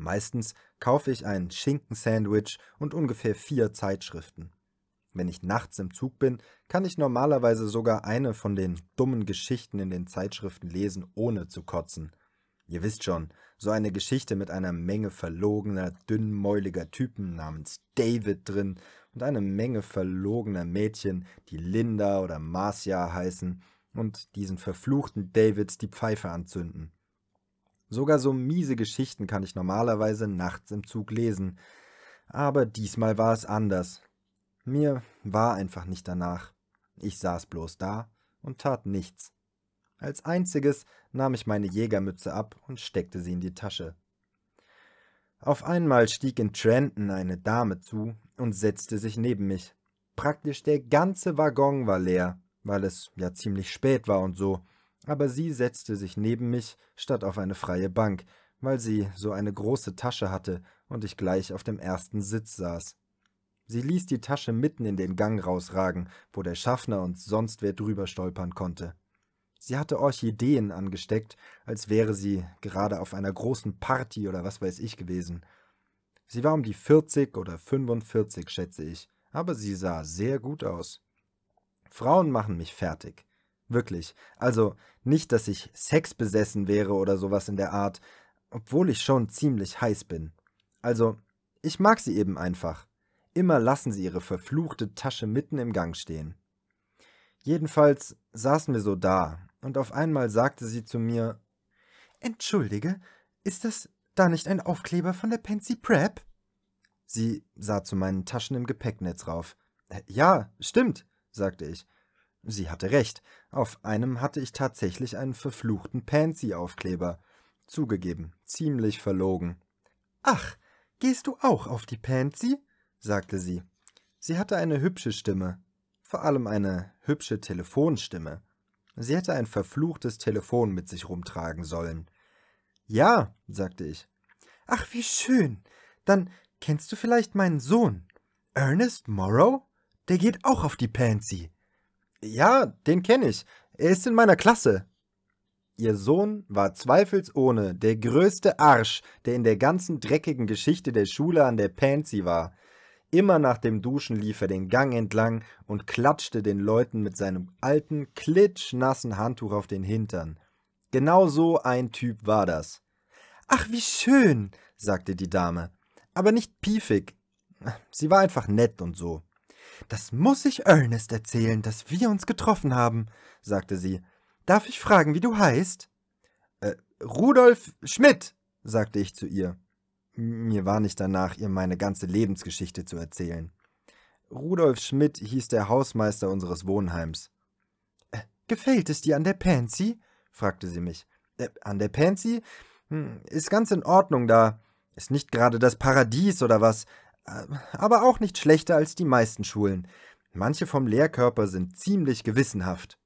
Meistens kaufe ich ein Schinkensandwich und ungefähr vier Zeitschriften. Wenn ich nachts im Zug bin, kann ich normalerweise sogar eine von den dummen Geschichten in den Zeitschriften lesen, ohne zu kotzen. Ihr wisst schon, so eine Geschichte mit einer Menge verlogener, dünnmäuliger Typen namens David drin und eine Menge verlogener Mädchen, die Linda oder Marcia heißen und diesen verfluchten Davids die Pfeife anzünden. Sogar so miese Geschichten kann ich normalerweise nachts im Zug lesen. Aber diesmal war es anders. Mir war einfach nicht danach. Ich saß bloß da und tat nichts. Als einziges nahm ich meine Jägermütze ab und steckte sie in die Tasche. Auf einmal stieg in Trenton eine Dame zu und setzte sich neben mich. Praktisch der ganze Waggon war leer, weil es ja ziemlich spät war und so aber sie setzte sich neben mich statt auf eine freie Bank, weil sie so eine große Tasche hatte und ich gleich auf dem ersten Sitz saß. Sie ließ die Tasche mitten in den Gang rausragen, wo der Schaffner und sonst wer drüber stolpern konnte. Sie hatte Orchideen angesteckt, als wäre sie gerade auf einer großen Party oder was weiß ich gewesen. Sie war um die 40 oder 45, schätze ich, aber sie sah sehr gut aus. Frauen machen mich fertig. Wirklich. Also nicht, dass ich sexbesessen wäre oder sowas in der Art, obwohl ich schon ziemlich heiß bin. Also, ich mag sie eben einfach. Immer lassen sie ihre verfluchte Tasche mitten im Gang stehen. Jedenfalls saßen wir so da, und auf einmal sagte sie zu mir Entschuldige, ist das da nicht ein Aufkleber von der Pansy Prep? Sie sah zu meinen Taschen im Gepäcknetz rauf. Äh, ja, stimmt, sagte ich. Sie hatte recht, auf einem hatte ich tatsächlich einen verfluchten Pansy-Aufkleber. Zugegeben, ziemlich verlogen. Ach, gehst du auch auf die Pansy? sagte sie. Sie hatte eine hübsche Stimme, vor allem eine hübsche Telefonstimme. Sie hätte ein verfluchtes Telefon mit sich rumtragen sollen. Ja, sagte ich. Ach, wie schön. Dann kennst du vielleicht meinen Sohn. Ernest Morrow? Der geht auch auf die Pansy. Ja, den kenne ich. Er ist in meiner Klasse. Ihr Sohn war zweifelsohne der größte Arsch, der in der ganzen dreckigen Geschichte der Schule an der Pansy war. Immer nach dem Duschen lief er den Gang entlang und klatschte den Leuten mit seinem alten, klitschnassen Handtuch auf den Hintern. Genau so ein Typ war das. Ach, wie schön, sagte die Dame, aber nicht piefig. Sie war einfach nett und so. Das muss ich Ernest erzählen, dass wir uns getroffen haben, sagte sie. Darf ich fragen, wie du heißt? Äh, Rudolf Schmidt, sagte ich zu ihr. Mir war nicht danach, ihr meine ganze Lebensgeschichte zu erzählen. Rudolf Schmidt hieß der Hausmeister unseres Wohnheims. Äh, gefällt es dir an der Pansy? fragte sie mich. Äh, an der Pansy? Hm, ist ganz in Ordnung da. Ist nicht gerade das Paradies oder was, aber auch nicht schlechter als die meisten Schulen. Manche vom Lehrkörper sind ziemlich gewissenhaft.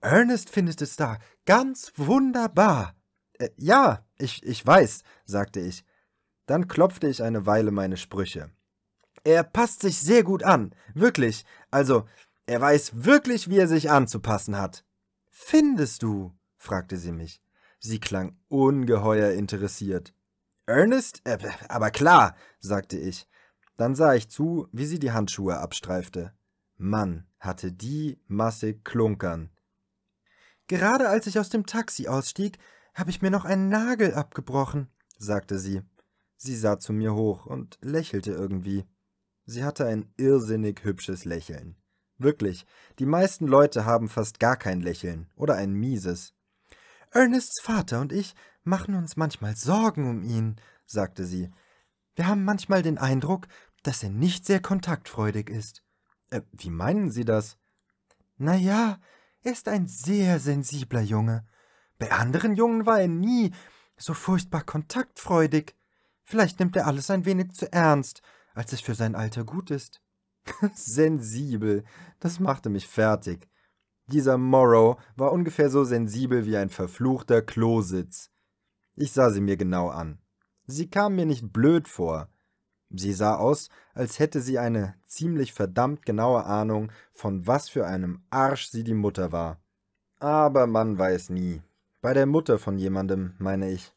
Ernest findet es da ganz wunderbar. Äh, ja, ich, ich weiß, sagte ich. Dann klopfte ich eine Weile meine Sprüche. Er passt sich sehr gut an, wirklich. Also, er weiß wirklich, wie er sich anzupassen hat. Findest du? fragte sie mich. Sie klang ungeheuer interessiert. Ernest? Äh, aber klar, sagte ich. Dann sah ich zu, wie sie die Handschuhe abstreifte. Mann, hatte die Masse klunkern. Gerade als ich aus dem Taxi ausstieg, habe ich mir noch einen Nagel abgebrochen, sagte sie. Sie sah zu mir hoch und lächelte irgendwie. Sie hatte ein irrsinnig hübsches Lächeln. Wirklich, die meisten Leute haben fast gar kein Lächeln oder ein mieses. Ernests Vater und ich machen uns manchmal Sorgen um ihn, sagte sie. Wir haben manchmal den Eindruck, dass er nicht sehr kontaktfreudig ist. Äh, wie meinen Sie das? Na ja, er ist ein sehr sensibler Junge. Bei anderen Jungen war er nie so furchtbar kontaktfreudig. Vielleicht nimmt er alles ein wenig zu ernst, als es für sein Alter gut ist. [LAUGHS] sensibel, das machte mich fertig. Dieser Morrow war ungefähr so sensibel wie ein verfluchter Klositz. Ich sah sie mir genau an. Sie kam mir nicht blöd vor. Sie sah aus, als hätte sie eine ziemlich verdammt genaue Ahnung, von was für einem Arsch sie die Mutter war. Aber man weiß nie. Bei der Mutter von jemandem, meine ich.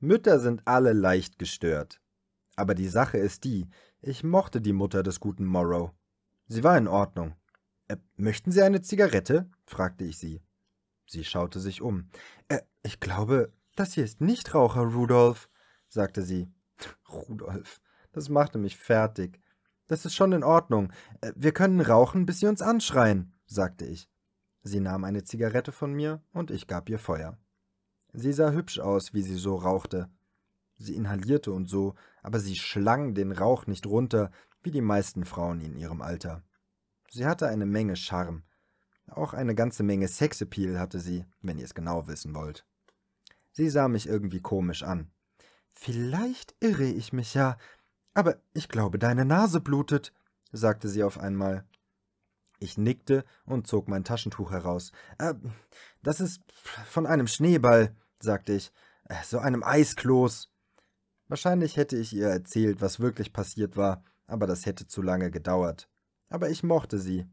Mütter sind alle leicht gestört. Aber die Sache ist die, ich mochte die Mutter des guten Morrow. Sie war in Ordnung. Äh, möchten Sie eine Zigarette? fragte ich sie. Sie schaute sich um. Äh, ich glaube, das hier ist Nichtraucher, Rudolf, sagte sie. [LAUGHS] Rudolf, das machte mich fertig. Das ist schon in Ordnung. Äh, wir können rauchen, bis sie uns anschreien, sagte ich. Sie nahm eine Zigarette von mir und ich gab ihr Feuer. Sie sah hübsch aus, wie sie so rauchte. Sie inhalierte und so, aber sie schlang den Rauch nicht runter, wie die meisten Frauen in ihrem Alter. Sie hatte eine Menge Charme. Auch eine ganze Menge Sexappeal hatte sie, wenn ihr es genau wissen wollt. Sie sah mich irgendwie komisch an. Vielleicht irre ich mich ja, aber ich glaube, deine Nase blutet, sagte sie auf einmal. Ich nickte und zog mein Taschentuch heraus. Äh, das ist von einem Schneeball, sagte ich, äh, so einem Eiskloß. Wahrscheinlich hätte ich ihr erzählt, was wirklich passiert war, aber das hätte zu lange gedauert. Aber ich mochte sie.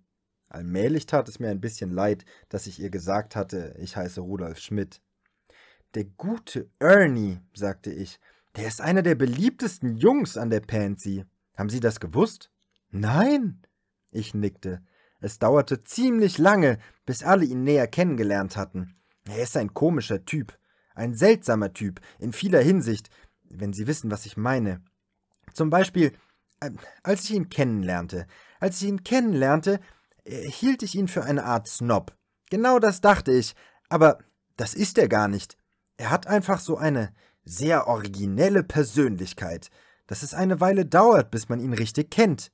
Allmählich tat es mir ein bisschen leid, dass ich ihr gesagt hatte, ich heiße Rudolf Schmidt. Der gute Ernie, sagte ich, der ist einer der beliebtesten Jungs an der Pansy. Haben Sie das gewusst? Nein. Ich nickte. Es dauerte ziemlich lange, bis alle ihn näher kennengelernt hatten. Er ist ein komischer Typ, ein seltsamer Typ, in vieler Hinsicht, wenn Sie wissen, was ich meine. Zum Beispiel, ähm, als ich ihn kennenlernte, als ich ihn kennenlernte, äh, hielt ich ihn für eine Art Snob. Genau das dachte ich, aber das ist er gar nicht. Er hat einfach so eine sehr originelle Persönlichkeit, dass es eine Weile dauert, bis man ihn richtig kennt.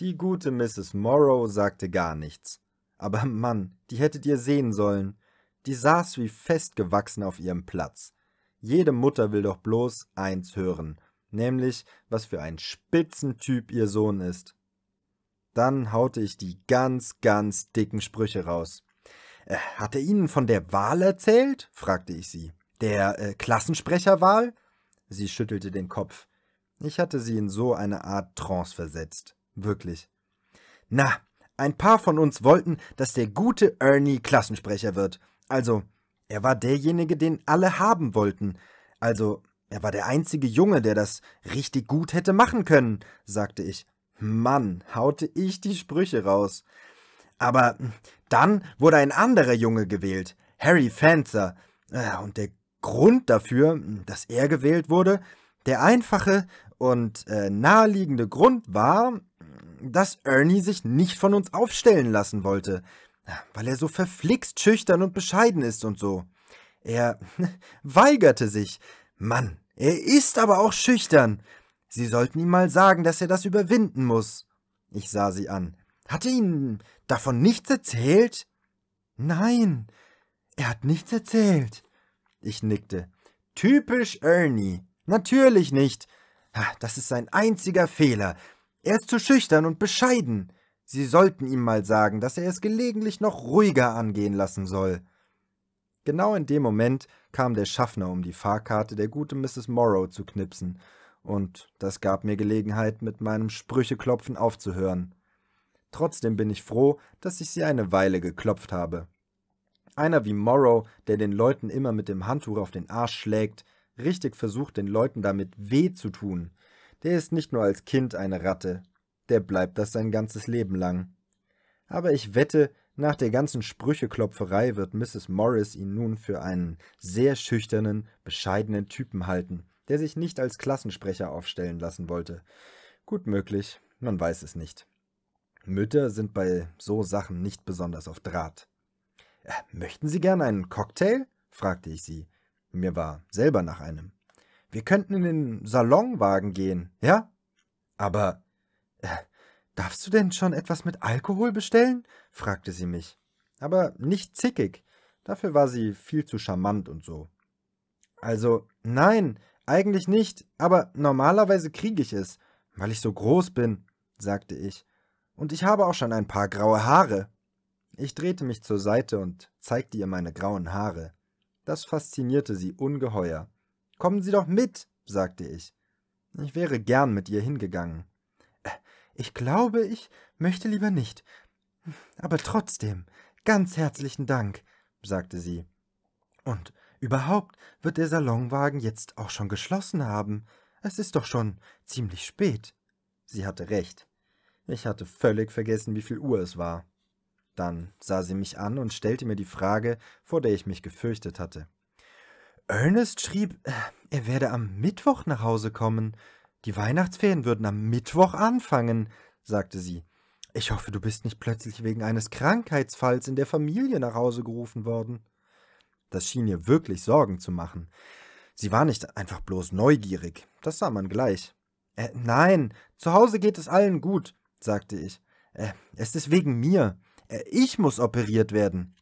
Die gute Mrs. Morrow sagte gar nichts. Aber Mann, die hättet ihr sehen sollen. Die saß wie festgewachsen auf ihrem Platz. Jede Mutter will doch bloß eins hören, nämlich was für ein Spitzentyp ihr Sohn ist. Dann haute ich die ganz, ganz dicken Sprüche raus. Äh, hat er Ihnen von der Wahl erzählt? fragte ich sie. Der äh, Klassensprecherwahl? Sie schüttelte den Kopf. Ich hatte sie in so eine Art Trance versetzt. Wirklich. Na, ein paar von uns wollten, dass der gute Ernie Klassensprecher wird. Also, er war derjenige, den alle haben wollten. Also, er war der einzige Junge, der das richtig gut hätte machen können, sagte ich. Mann, haute ich die Sprüche raus. Aber hm, dann wurde ein anderer Junge gewählt, Harry Fanzer. Ah, und der Grund dafür, dass er gewählt wurde, der einfache und äh, naheliegende Grund war, dass Ernie sich nicht von uns aufstellen lassen wollte, weil er so verflixt schüchtern und bescheiden ist und so. Er [LAUGHS] weigerte sich. Mann, er ist aber auch schüchtern. Sie sollten ihm mal sagen, dass er das überwinden muss. Ich sah sie an. Hat er Ihnen davon nichts erzählt? Nein, er hat nichts erzählt. Ich nickte. Typisch Ernie. Natürlich nicht. Das ist sein einziger Fehler. Er ist zu schüchtern und bescheiden. Sie sollten ihm mal sagen, dass er es gelegentlich noch ruhiger angehen lassen soll. Genau in dem Moment kam der Schaffner, um die Fahrkarte der guten Mrs. Morrow zu knipsen, und das gab mir Gelegenheit, mit meinem Sprücheklopfen aufzuhören. Trotzdem bin ich froh, dass ich sie eine Weile geklopft habe. Einer wie Morrow, der den Leuten immer mit dem Handtuch auf den Arsch schlägt, richtig versucht, den Leuten damit weh zu tun. Der ist nicht nur als Kind eine Ratte, der bleibt das sein ganzes Leben lang. Aber ich wette, nach der ganzen Sprücheklopferei wird Mrs. Morris ihn nun für einen sehr schüchternen, bescheidenen Typen halten, der sich nicht als Klassensprecher aufstellen lassen wollte. Gut möglich, man weiß es nicht. Mütter sind bei so Sachen nicht besonders auf Draht. Möchten Sie gern einen Cocktail? fragte ich sie. Mir war selber nach einem. Wir könnten in den Salonwagen gehen, ja? Aber äh, darfst du denn schon etwas mit Alkohol bestellen? fragte sie mich. Aber nicht zickig. Dafür war sie viel zu charmant und so. Also, nein, eigentlich nicht, aber normalerweise kriege ich es, weil ich so groß bin, sagte ich. Und ich habe auch schon ein paar graue Haare. Ich drehte mich zur Seite und zeigte ihr meine grauen Haare. Das faszinierte sie ungeheuer. Kommen Sie doch mit, sagte ich. Ich wäre gern mit ihr hingegangen. Äh, ich glaube, ich möchte lieber nicht. Aber trotzdem, ganz herzlichen Dank, sagte sie. Und überhaupt wird der Salonwagen jetzt auch schon geschlossen haben. Es ist doch schon ziemlich spät. Sie hatte recht. Ich hatte völlig vergessen, wie viel Uhr es war. Dann sah sie mich an und stellte mir die Frage, vor der ich mich gefürchtet hatte. Ernest schrieb, äh, er werde am Mittwoch nach Hause kommen. Die Weihnachtsferien würden am Mittwoch anfangen, sagte sie. Ich hoffe, du bist nicht plötzlich wegen eines Krankheitsfalls in der Familie nach Hause gerufen worden. Das schien ihr wirklich Sorgen zu machen. Sie war nicht einfach bloß neugierig, das sah man gleich. Äh, nein, zu Hause geht es allen gut, sagte ich. Äh, es ist wegen mir. Äh, ich muss operiert werden.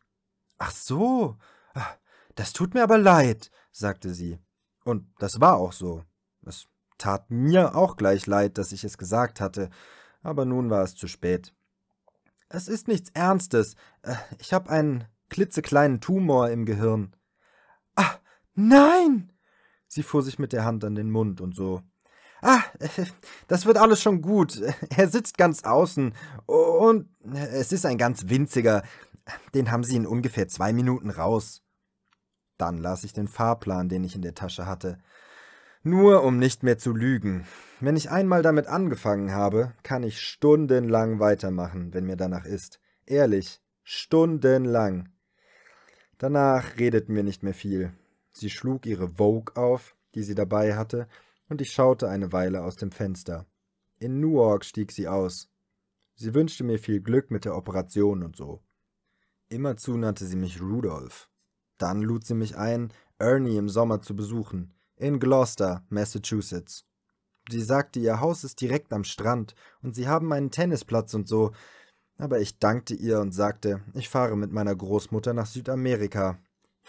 Ach so, ah, das tut mir aber leid, sagte sie. Und das war auch so. Es tat mir auch gleich leid, dass ich es gesagt hatte, aber nun war es zu spät. Es ist nichts Ernstes. Äh, ich habe einen klitzekleinen Tumor im Gehirn. Ah, nein! Sie fuhr sich mit der Hand an den Mund und so Ah, [LAUGHS] das wird alles schon gut. Er sitzt ganz außen. Und es ist ein ganz winziger. Den haben sie in ungefähr zwei Minuten raus. Dann las ich den Fahrplan, den ich in der Tasche hatte. Nur um nicht mehr zu lügen. Wenn ich einmal damit angefangen habe, kann ich stundenlang weitermachen, wenn mir danach ist. Ehrlich, stundenlang. Danach redeten wir nicht mehr viel. Sie schlug ihre Vogue auf, die sie dabei hatte, und ich schaute eine Weile aus dem Fenster. In Newark stieg sie aus. Sie wünschte mir viel Glück mit der Operation und so. Immerzu nannte sie mich Rudolf. Dann lud sie mich ein, Ernie im Sommer zu besuchen, in Gloucester, Massachusetts. Sie sagte, ihr Haus ist direkt am Strand und sie haben einen Tennisplatz und so, aber ich dankte ihr und sagte, ich fahre mit meiner Großmutter nach Südamerika,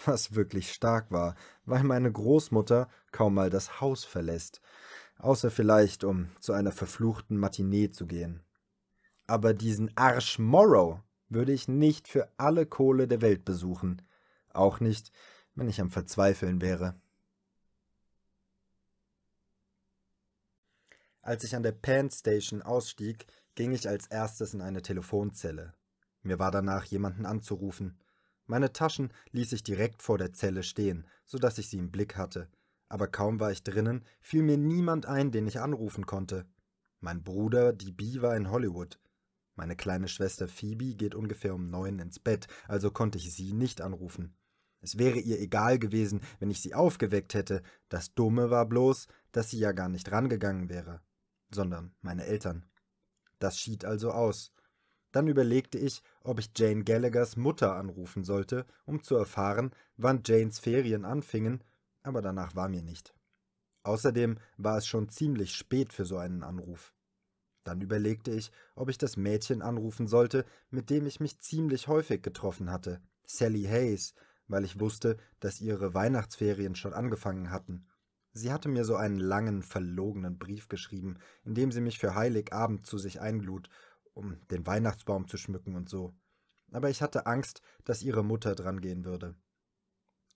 was wirklich stark war, weil meine Großmutter kaum mal das Haus verlässt, außer vielleicht, um zu einer verfluchten Matinee zu gehen. Aber diesen Arsch Morrow würde ich nicht für alle Kohle der Welt besuchen, auch nicht, wenn ich am Verzweifeln wäre. Als ich an der Pan Station ausstieg, ging ich als erstes in eine Telefonzelle. Mir war danach, jemanden anzurufen. Meine Taschen ließ ich direkt vor der Zelle stehen, so dass ich sie im Blick hatte, aber kaum war ich drinnen, fiel mir niemand ein, den ich anrufen konnte. Mein Bruder, die Bee, war in Hollywood. Meine kleine Schwester Phoebe geht ungefähr um neun ins Bett, also konnte ich sie nicht anrufen. Es wäre ihr egal gewesen, wenn ich sie aufgeweckt hätte. Das Dumme war bloß, dass sie ja gar nicht rangegangen wäre, sondern meine Eltern. Das schied also aus. Dann überlegte ich, ob ich Jane Gallaghers Mutter anrufen sollte, um zu erfahren, wann Janes Ferien anfingen, aber danach war mir nicht. Außerdem war es schon ziemlich spät für so einen Anruf. Dann überlegte ich, ob ich das Mädchen anrufen sollte, mit dem ich mich ziemlich häufig getroffen hatte, Sally Hayes, weil ich wusste, dass ihre Weihnachtsferien schon angefangen hatten. Sie hatte mir so einen langen, verlogenen Brief geschrieben, in dem sie mich für Heiligabend zu sich einlud um den Weihnachtsbaum zu schmücken und so. Aber ich hatte Angst, dass ihre Mutter drangehen würde.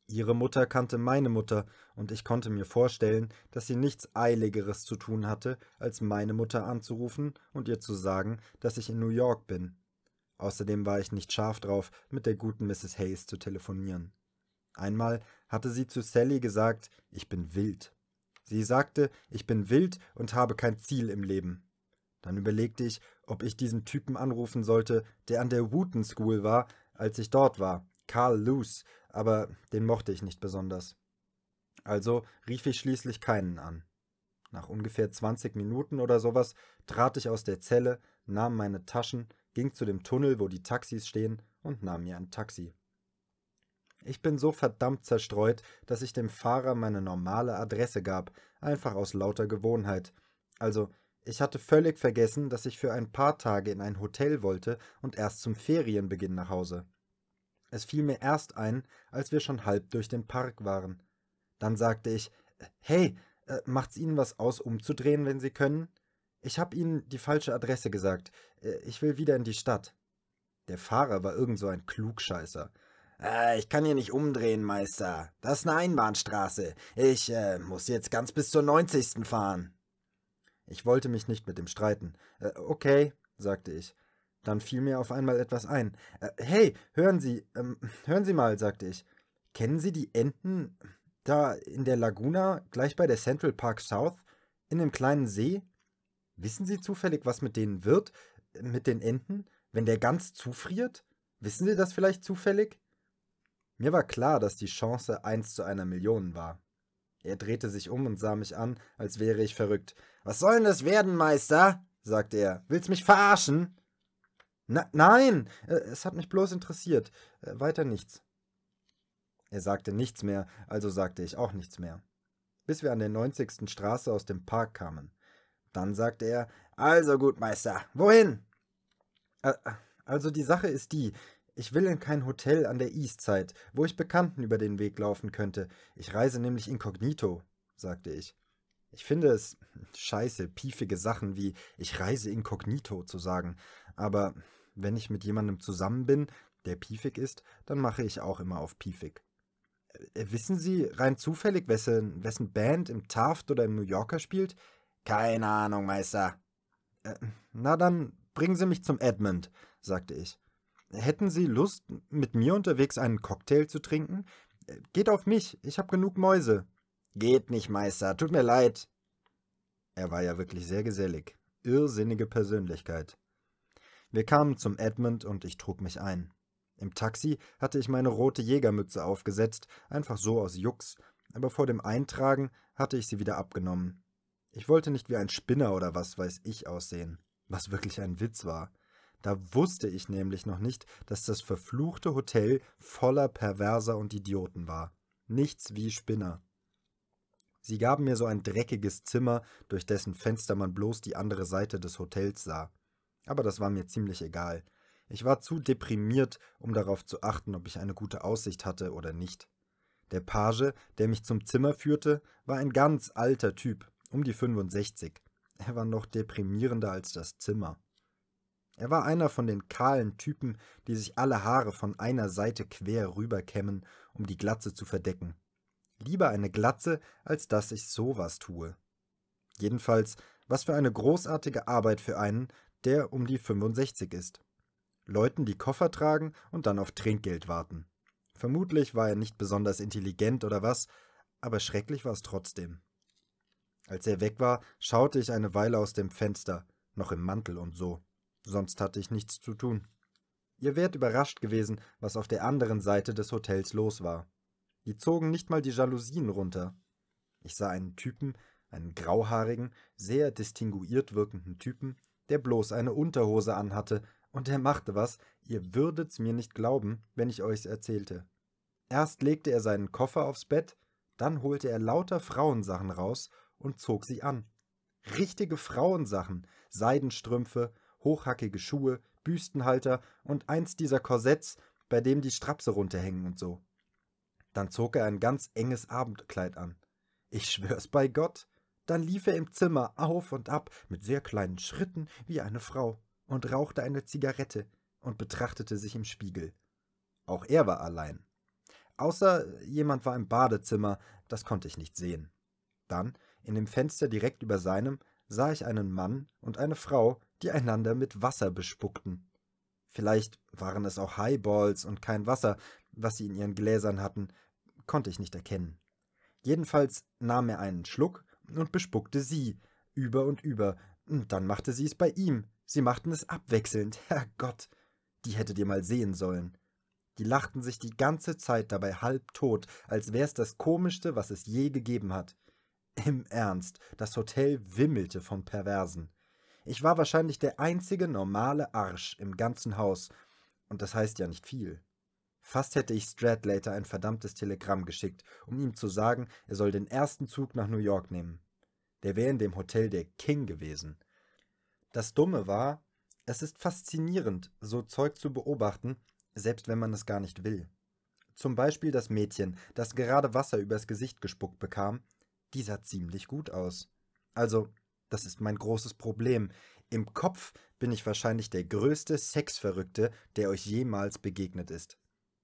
Ihre Mutter kannte meine Mutter, und ich konnte mir vorstellen, dass sie nichts Eiligeres zu tun hatte, als meine Mutter anzurufen und ihr zu sagen, dass ich in New York bin. Außerdem war ich nicht scharf drauf, mit der guten Mrs. Hayes zu telefonieren. Einmal hatte sie zu Sally gesagt, ich bin wild. Sie sagte, ich bin wild und habe kein Ziel im Leben. Dann überlegte ich, ob ich diesen Typen anrufen sollte, der an der Wooten School war, als ich dort war, Carl Luce, aber den mochte ich nicht besonders. Also rief ich schließlich keinen an. Nach ungefähr 20 Minuten oder sowas trat ich aus der Zelle, nahm meine Taschen, ging zu dem Tunnel, wo die Taxis stehen, und nahm mir ein Taxi. Ich bin so verdammt zerstreut, dass ich dem Fahrer meine normale Adresse gab, einfach aus lauter Gewohnheit. Also ich hatte völlig vergessen, dass ich für ein paar Tage in ein Hotel wollte und erst zum Ferienbeginn nach Hause. Es fiel mir erst ein, als wir schon halb durch den Park waren. Dann sagte ich, hey, äh, macht's Ihnen was aus, umzudrehen, wenn Sie können? Ich hab Ihnen die falsche Adresse gesagt. Äh, ich will wieder in die Stadt. Der Fahrer war irgend so ein Klugscheißer. Äh, ich kann hier nicht umdrehen, Meister. Das ist eine Einbahnstraße. Ich äh, muss jetzt ganz bis zur 90. fahren. Ich wollte mich nicht mit ihm streiten. Äh, okay, sagte ich. Dann fiel mir auf einmal etwas ein. Äh, hey, hören Sie, ähm, hören Sie mal, sagte ich. Kennen Sie die Enten da in der Laguna, gleich bei der Central Park South, in dem kleinen See? Wissen Sie zufällig, was mit denen wird? Mit den Enten? Wenn der ganz zufriert? Wissen Sie das vielleicht zufällig? Mir war klar, dass die Chance eins zu einer Million war. Er drehte sich um und sah mich an, als wäre ich verrückt. Was soll denn das werden, Meister? sagte er. Willst mich verarschen? Na, nein, äh, es hat mich bloß interessiert. Äh, weiter nichts. Er sagte nichts mehr, also sagte ich auch nichts mehr. Bis wir an der 90. Straße aus dem Park kamen. Dann sagte er: Also gut, Meister, wohin? Äh, also die Sache ist die, ich will in kein Hotel an der East Side, wo ich Bekannten über den Weg laufen könnte. Ich reise nämlich inkognito, sagte ich. Ich finde es scheiße, piefige Sachen wie ich reise inkognito zu sagen, aber wenn ich mit jemandem zusammen bin, der piefig ist, dann mache ich auch immer auf piefig. Äh, wissen Sie rein zufällig, wessen, wessen Band im Taft oder im New Yorker spielt? Keine Ahnung, Meister. Äh, na dann bringen Sie mich zum Edmund, sagte ich. Hätten Sie Lust, mit mir unterwegs einen Cocktail zu trinken? Äh, geht auf mich, ich habe genug Mäuse. Geht nicht, Meister, tut mir leid. Er war ja wirklich sehr gesellig. Irrsinnige Persönlichkeit. Wir kamen zum Edmund und ich trug mich ein. Im Taxi hatte ich meine rote Jägermütze aufgesetzt, einfach so aus Jux, aber vor dem Eintragen hatte ich sie wieder abgenommen. Ich wollte nicht wie ein Spinner oder was weiß ich aussehen, was wirklich ein Witz war. Da wusste ich nämlich noch nicht, dass das verfluchte Hotel voller Perverser und Idioten war. Nichts wie Spinner. Sie gaben mir so ein dreckiges Zimmer, durch dessen Fenster man bloß die andere Seite des Hotels sah. Aber das war mir ziemlich egal. Ich war zu deprimiert, um darauf zu achten, ob ich eine gute Aussicht hatte oder nicht. Der Page, der mich zum Zimmer führte, war ein ganz alter Typ, um die 65. Er war noch deprimierender als das Zimmer. Er war einer von den kahlen Typen, die sich alle Haare von einer Seite quer rüberkämmen, um die Glatze zu verdecken. Lieber eine Glatze, als dass ich sowas tue. Jedenfalls, was für eine großartige Arbeit für einen, der um die 65 ist. Leuten, die Koffer tragen und dann auf Trinkgeld warten. Vermutlich war er nicht besonders intelligent oder was, aber schrecklich war es trotzdem. Als er weg war, schaute ich eine Weile aus dem Fenster, noch im Mantel und so. Sonst hatte ich nichts zu tun. Ihr wärt überrascht gewesen, was auf der anderen Seite des Hotels los war. Die zogen nicht mal die Jalousien runter. Ich sah einen Typen, einen grauhaarigen, sehr distinguiert wirkenden Typen, der bloß eine Unterhose anhatte, und er machte was, ihr würdet's mir nicht glauben, wenn ich euch's erzählte. Erst legte er seinen Koffer aufs Bett, dann holte er lauter Frauensachen raus und zog sie an. Richtige Frauensachen, Seidenstrümpfe, hochhackige Schuhe, Büstenhalter und eins dieser Korsetts, bei dem die Strapse runterhängen und so. Dann zog er ein ganz enges Abendkleid an. Ich schwör's bei Gott. Dann lief er im Zimmer auf und ab mit sehr kleinen Schritten wie eine Frau und rauchte eine Zigarette und betrachtete sich im Spiegel. Auch er war allein. Außer jemand war im Badezimmer, das konnte ich nicht sehen. Dann, in dem Fenster direkt über seinem, sah ich einen Mann und eine Frau, die einander mit Wasser bespuckten. Vielleicht waren es auch Highballs und kein Wasser, was sie in ihren Gläsern hatten, konnte ich nicht erkennen. Jedenfalls nahm er einen Schluck und bespuckte sie, über und über, und dann machte sie es bei ihm, sie machten es abwechselnd, [LAUGHS] Herrgott, die hättet ihr mal sehen sollen. Die lachten sich die ganze Zeit dabei halbtot, als wär's das Komischste, was es je gegeben hat. Im Ernst, das Hotel wimmelte von Perversen. Ich war wahrscheinlich der einzige normale Arsch im ganzen Haus, und das heißt ja nicht viel. Fast hätte ich Stradlater ein verdammtes Telegramm geschickt, um ihm zu sagen, er soll den ersten Zug nach New York nehmen. Der wäre in dem Hotel der King gewesen. Das Dumme war, es ist faszinierend, so Zeug zu beobachten, selbst wenn man es gar nicht will. Zum Beispiel das Mädchen, das gerade Wasser übers Gesicht gespuckt bekam die sah ziemlich gut aus. Also, das ist mein großes Problem. Im Kopf bin ich wahrscheinlich der größte Sexverrückte, der euch jemals begegnet ist.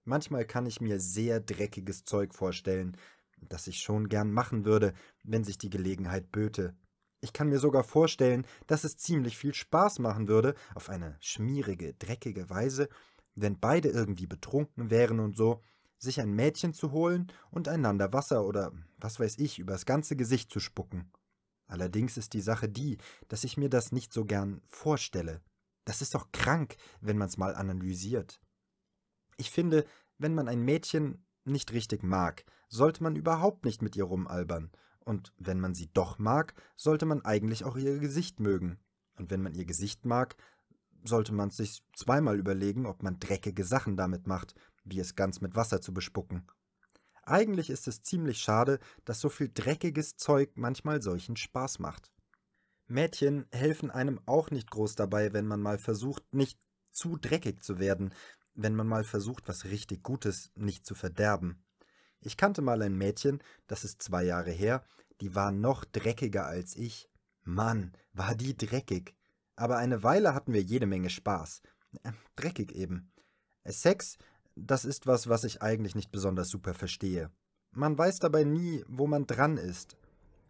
Manchmal kann ich mir sehr dreckiges Zeug vorstellen, das ich schon gern machen würde, wenn sich die Gelegenheit böte. Ich kann mir sogar vorstellen, dass es ziemlich viel Spaß machen würde, auf eine schmierige, dreckige Weise, wenn beide irgendwie betrunken wären und so, sich ein Mädchen zu holen und einander Wasser oder was weiß ich übers ganze Gesicht zu spucken. Allerdings ist die Sache die, dass ich mir das nicht so gern vorstelle. Das ist doch krank, wenn man's mal analysiert. Ich finde, wenn man ein Mädchen nicht richtig mag, sollte man überhaupt nicht mit ihr rumalbern, und wenn man sie doch mag, sollte man eigentlich auch ihr Gesicht mögen. Und wenn man ihr Gesicht mag, sollte man sich zweimal überlegen, ob man dreckige Sachen damit macht wie es ganz mit Wasser zu bespucken. Eigentlich ist es ziemlich schade, dass so viel dreckiges Zeug manchmal solchen Spaß macht. Mädchen helfen einem auch nicht groß dabei, wenn man mal versucht, nicht zu dreckig zu werden, wenn man mal versucht, was richtig Gutes nicht zu verderben. Ich kannte mal ein Mädchen, das ist zwei Jahre her, die war noch dreckiger als ich. Mann, war die dreckig. Aber eine Weile hatten wir jede Menge Spaß. Ähm, dreckig eben. Sex das ist was, was ich eigentlich nicht besonders super verstehe. Man weiß dabei nie, wo man dran ist.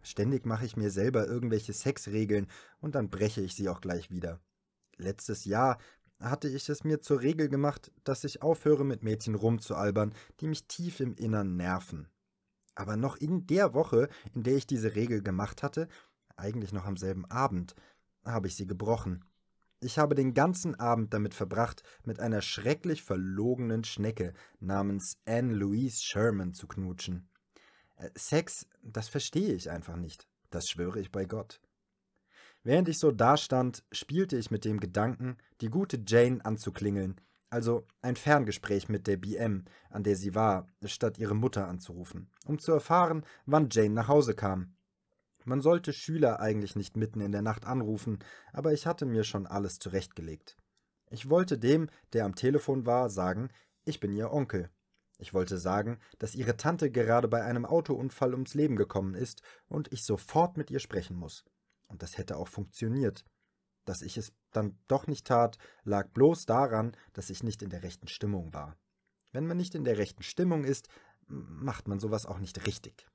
Ständig mache ich mir selber irgendwelche Sexregeln und dann breche ich sie auch gleich wieder. Letztes Jahr hatte ich es mir zur Regel gemacht, dass ich aufhöre, mit Mädchen rumzualbern, die mich tief im Innern nerven. Aber noch in der Woche, in der ich diese Regel gemacht hatte, eigentlich noch am selben Abend, habe ich sie gebrochen. Ich habe den ganzen Abend damit verbracht, mit einer schrecklich verlogenen Schnecke namens Anne Louise Sherman zu knutschen. Äh, Sex, das verstehe ich einfach nicht. Das schwöre ich bei Gott. Während ich so dastand, spielte ich mit dem Gedanken, die gute Jane anzuklingeln, also ein Ferngespräch mit der BM, an der sie war, statt ihre Mutter anzurufen, um zu erfahren, wann Jane nach Hause kam. Man sollte Schüler eigentlich nicht mitten in der Nacht anrufen, aber ich hatte mir schon alles zurechtgelegt. Ich wollte dem, der am Telefon war, sagen, ich bin ihr Onkel. Ich wollte sagen, dass ihre Tante gerade bei einem Autounfall ums Leben gekommen ist und ich sofort mit ihr sprechen muss. Und das hätte auch funktioniert. Dass ich es dann doch nicht tat, lag bloß daran, dass ich nicht in der rechten Stimmung war. Wenn man nicht in der rechten Stimmung ist, macht man sowas auch nicht richtig.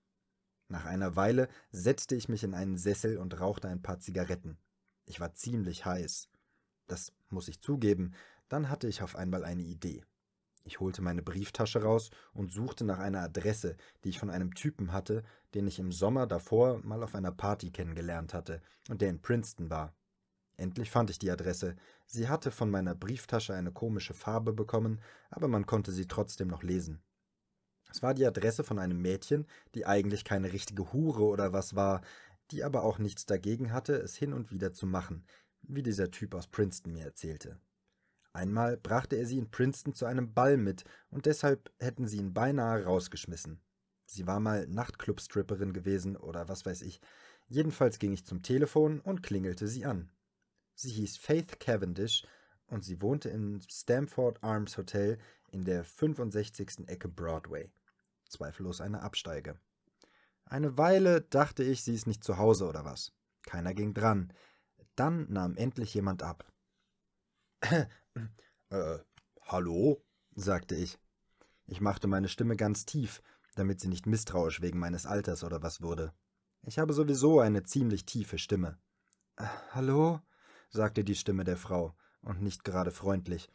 Nach einer Weile setzte ich mich in einen Sessel und rauchte ein paar Zigaretten. Ich war ziemlich heiß. Das muss ich zugeben, dann hatte ich auf einmal eine Idee. Ich holte meine Brieftasche raus und suchte nach einer Adresse, die ich von einem Typen hatte, den ich im Sommer davor mal auf einer Party kennengelernt hatte und der in Princeton war. Endlich fand ich die Adresse. Sie hatte von meiner Brieftasche eine komische Farbe bekommen, aber man konnte sie trotzdem noch lesen. Es war die Adresse von einem Mädchen, die eigentlich keine richtige Hure oder was war, die aber auch nichts dagegen hatte, es hin und wieder zu machen, wie dieser Typ aus Princeton mir erzählte. Einmal brachte er sie in Princeton zu einem Ball mit, und deshalb hätten sie ihn beinahe rausgeschmissen. Sie war mal Nachtclub-Stripperin gewesen oder was weiß ich. Jedenfalls ging ich zum Telefon und klingelte sie an. Sie hieß Faith Cavendish und sie wohnte im Stamford Arms Hotel in der 65. Ecke Broadway. Zweifellos eine Absteige. Eine Weile dachte ich, sie ist nicht zu Hause oder was. Keiner ging dran. Dann nahm endlich jemand ab. [CLEARS THROAT] äh, hallo? sagte ich. Ich machte meine Stimme ganz tief, damit sie nicht misstrauisch wegen meines Alters oder was wurde. Ich habe sowieso eine ziemlich tiefe Stimme. Äh, hallo? sagte die Stimme der Frau, und nicht gerade freundlich,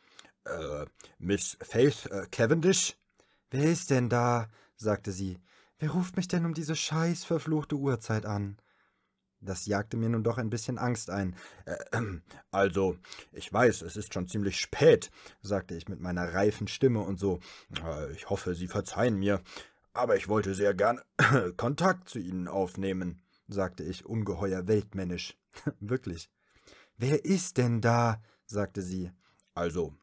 äh, Miss Faith äh, Cavendish? Wer ist denn da? sagte sie. Wer ruft mich denn um diese scheiß verfluchte Uhrzeit an? Das jagte mir nun doch ein bisschen Angst ein. Äh, äh, also, ich weiß, es ist schon ziemlich spät, sagte ich mit meiner reifen Stimme und so. Äh, ich hoffe, Sie verzeihen mir, aber ich wollte sehr gern [COUGHS] Kontakt zu Ihnen aufnehmen, sagte ich ungeheuer weltmännisch. [LAUGHS] Wirklich. Wer ist denn da? sagte sie. Also,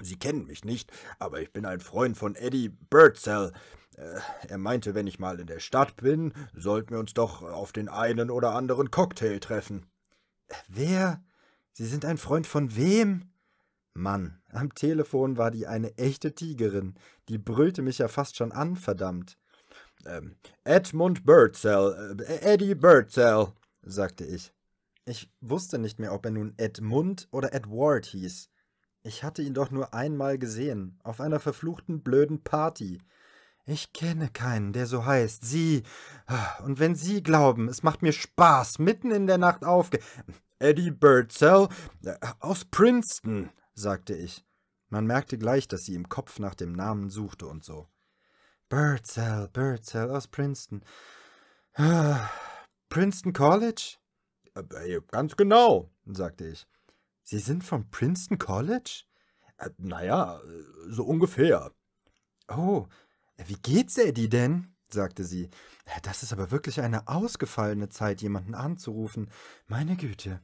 Sie kennen mich nicht, aber ich bin ein Freund von Eddie Birdsell. Äh, er meinte, wenn ich mal in der Stadt bin, sollten wir uns doch auf den einen oder anderen Cocktail treffen. Äh, wer? Sie sind ein Freund von wem? Mann, am Telefon war die eine echte Tigerin. Die brüllte mich ja fast schon an, verdammt. Ähm, Edmund Birdsell, äh, Eddie Birdsell, sagte ich. Ich wusste nicht mehr, ob er nun Edmund oder Edward hieß. Ich hatte ihn doch nur einmal gesehen, auf einer verfluchten blöden Party. Ich kenne keinen, der so heißt. Sie. Ah, und wenn Sie glauben, es macht mir Spaß, mitten in der Nacht aufge... Eddie Birdsell äh, aus Princeton, sagte ich. Man merkte gleich, dass sie im Kopf nach dem Namen suchte und so. Birdsell, Birdsell aus Princeton. Ah, Princeton College? Äh, äh, ganz genau, sagte ich. Sie sind vom Princeton College? Äh, naja, äh, so ungefähr. Oh, wie geht's Eddie denn? sagte sie. Äh, das ist aber wirklich eine ausgefallene Zeit, jemanden anzurufen. Meine Güte.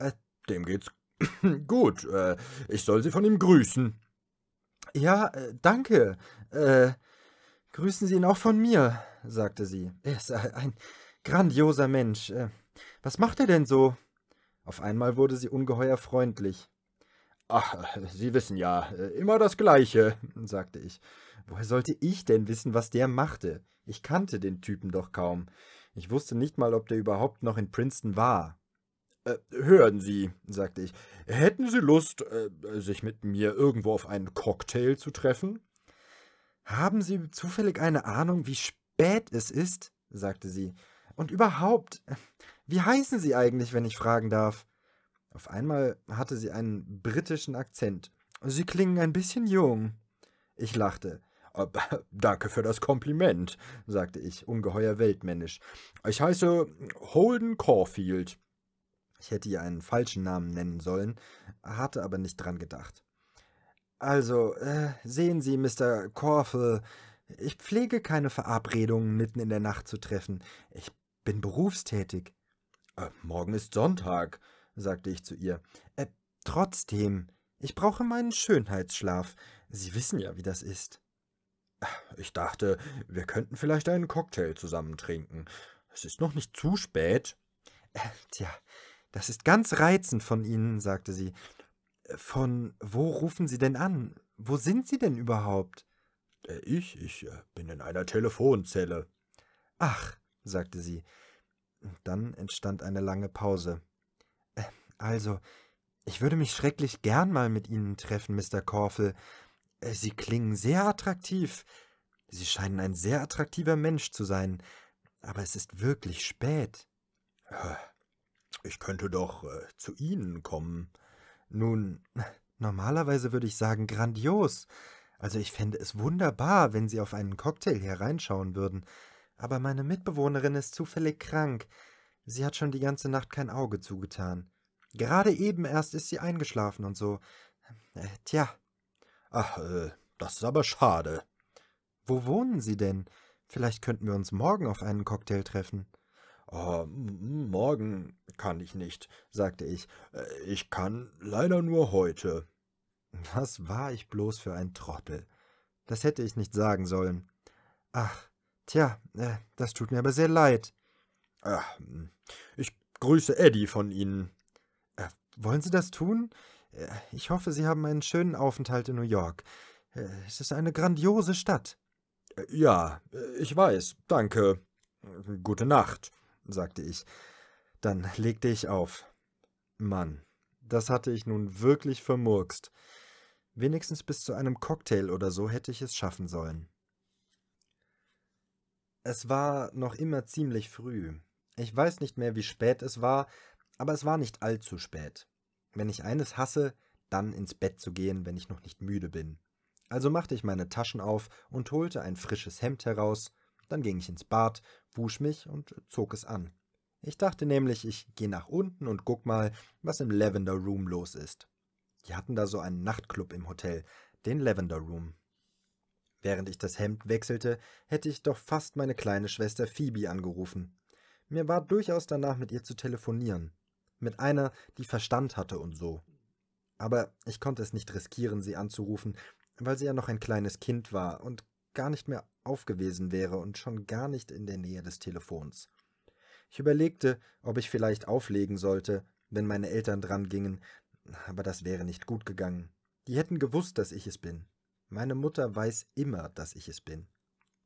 Äh, dem geht's [CLEARS THROAT] gut. Äh, ich soll Sie von ihm grüßen. Ja, äh, danke. Äh, grüßen Sie ihn auch von mir, sagte sie. Er ist ein grandioser Mensch. was macht er denn so? Auf einmal wurde sie ungeheuer freundlich. Ach, Sie wissen ja, immer das Gleiche, sagte ich. Woher sollte ich denn wissen, was der machte? Ich kannte den Typen doch kaum. Ich wusste nicht mal, ob der überhaupt noch in Princeton war. Äh, hören Sie, sagte ich, hätten Sie Lust, äh, sich mit mir irgendwo auf einen Cocktail zu treffen? Haben Sie zufällig eine Ahnung, wie spät es ist? sagte sie. Und überhaupt, wie heißen Sie eigentlich, wenn ich fragen darf? Auf einmal hatte sie einen britischen Akzent. Sie klingen ein bisschen jung. Ich lachte. [LAUGHS] Danke für das Kompliment, sagte ich, ungeheuer weltmännisch. Ich heiße Holden Caulfield. Ich hätte ihr einen falschen Namen nennen sollen, hatte aber nicht dran gedacht. Also, äh, sehen Sie, Mr. Corfel, ich pflege keine Verabredungen mitten in der Nacht zu treffen. Ich bin berufstätig. Äh, morgen ist Sonntag, sagte ich zu ihr. Äh, trotzdem, ich brauche meinen Schönheitsschlaf. Sie wissen ja, wie das ist. Äh, ich dachte, wir könnten vielleicht einen Cocktail zusammen trinken. Es ist noch nicht zu spät. Äh, tja, das ist ganz reizend von Ihnen, sagte sie. Äh, von wo rufen Sie denn an? Wo sind Sie denn überhaupt? Ich, ich bin in einer Telefonzelle. Ach, sagte sie, dann entstand eine lange Pause. Äh, also, ich würde mich schrecklich gern mal mit Ihnen treffen, Mr. Corfel. Äh, Sie klingen sehr attraktiv. Sie scheinen ein sehr attraktiver Mensch zu sein. Aber es ist wirklich spät. Ich könnte doch äh, zu Ihnen kommen. Nun, [LAUGHS] normalerweise würde ich sagen grandios. Also ich fände es wunderbar, wenn Sie auf einen Cocktail hereinschauen würden aber meine Mitbewohnerin ist zufällig krank. Sie hat schon die ganze Nacht kein Auge zugetan. Gerade eben erst ist sie eingeschlafen und so. Äh, tja. Ach, äh, das ist aber schade. Wo wohnen Sie denn? Vielleicht könnten wir uns morgen auf einen Cocktail treffen. Oh, morgen kann ich nicht, sagte ich. Äh, ich kann leider nur heute. Was war ich bloß für ein Trottel? Das hätte ich nicht sagen sollen. Ach, Tja, äh, das tut mir aber sehr leid. Hm. ich grüße Eddie von Ihnen. Äh, wollen Sie das tun? Äh, ich hoffe, Sie haben einen schönen Aufenthalt in New York. es ist eine grandiose Stadt. Ja, ich weiß, danke. Gute Nacht, sagte ich. Dann legte ich auf. Mann, das hatte ich nun wirklich vermurkst. Wenigstens bis zu einem Cocktail oder so hätte ich es schaffen sollen. Es war noch immer ziemlich früh. Ich weiß nicht mehr, wie spät es war, aber es war nicht allzu spät. Wenn ich eines hasse, dann ins Bett zu gehen, wenn ich noch nicht müde bin. Also machte ich meine Taschen auf und holte ein frisches Hemd heraus, dann ging ich ins Bad, wusch mich und zog es an. Ich dachte nämlich, ich gehe nach unten und guck mal, was im Lavender Room los ist. Die hatten da so einen Nachtclub im Hotel, den Lavender Room. Während ich das Hemd wechselte, hätte ich doch fast meine kleine Schwester Phoebe angerufen. Mir war durchaus danach mit ihr zu telefonieren. Mit einer, die Verstand hatte und so. Aber ich konnte es nicht riskieren, sie anzurufen, weil sie ja noch ein kleines Kind war und gar nicht mehr aufgewesen wäre und schon gar nicht in der Nähe des Telefons. Ich überlegte, ob ich vielleicht auflegen sollte, wenn meine Eltern dran gingen, aber das wäre nicht gut gegangen. Die hätten gewusst, dass ich es bin. Meine Mutter weiß immer, dass ich es bin.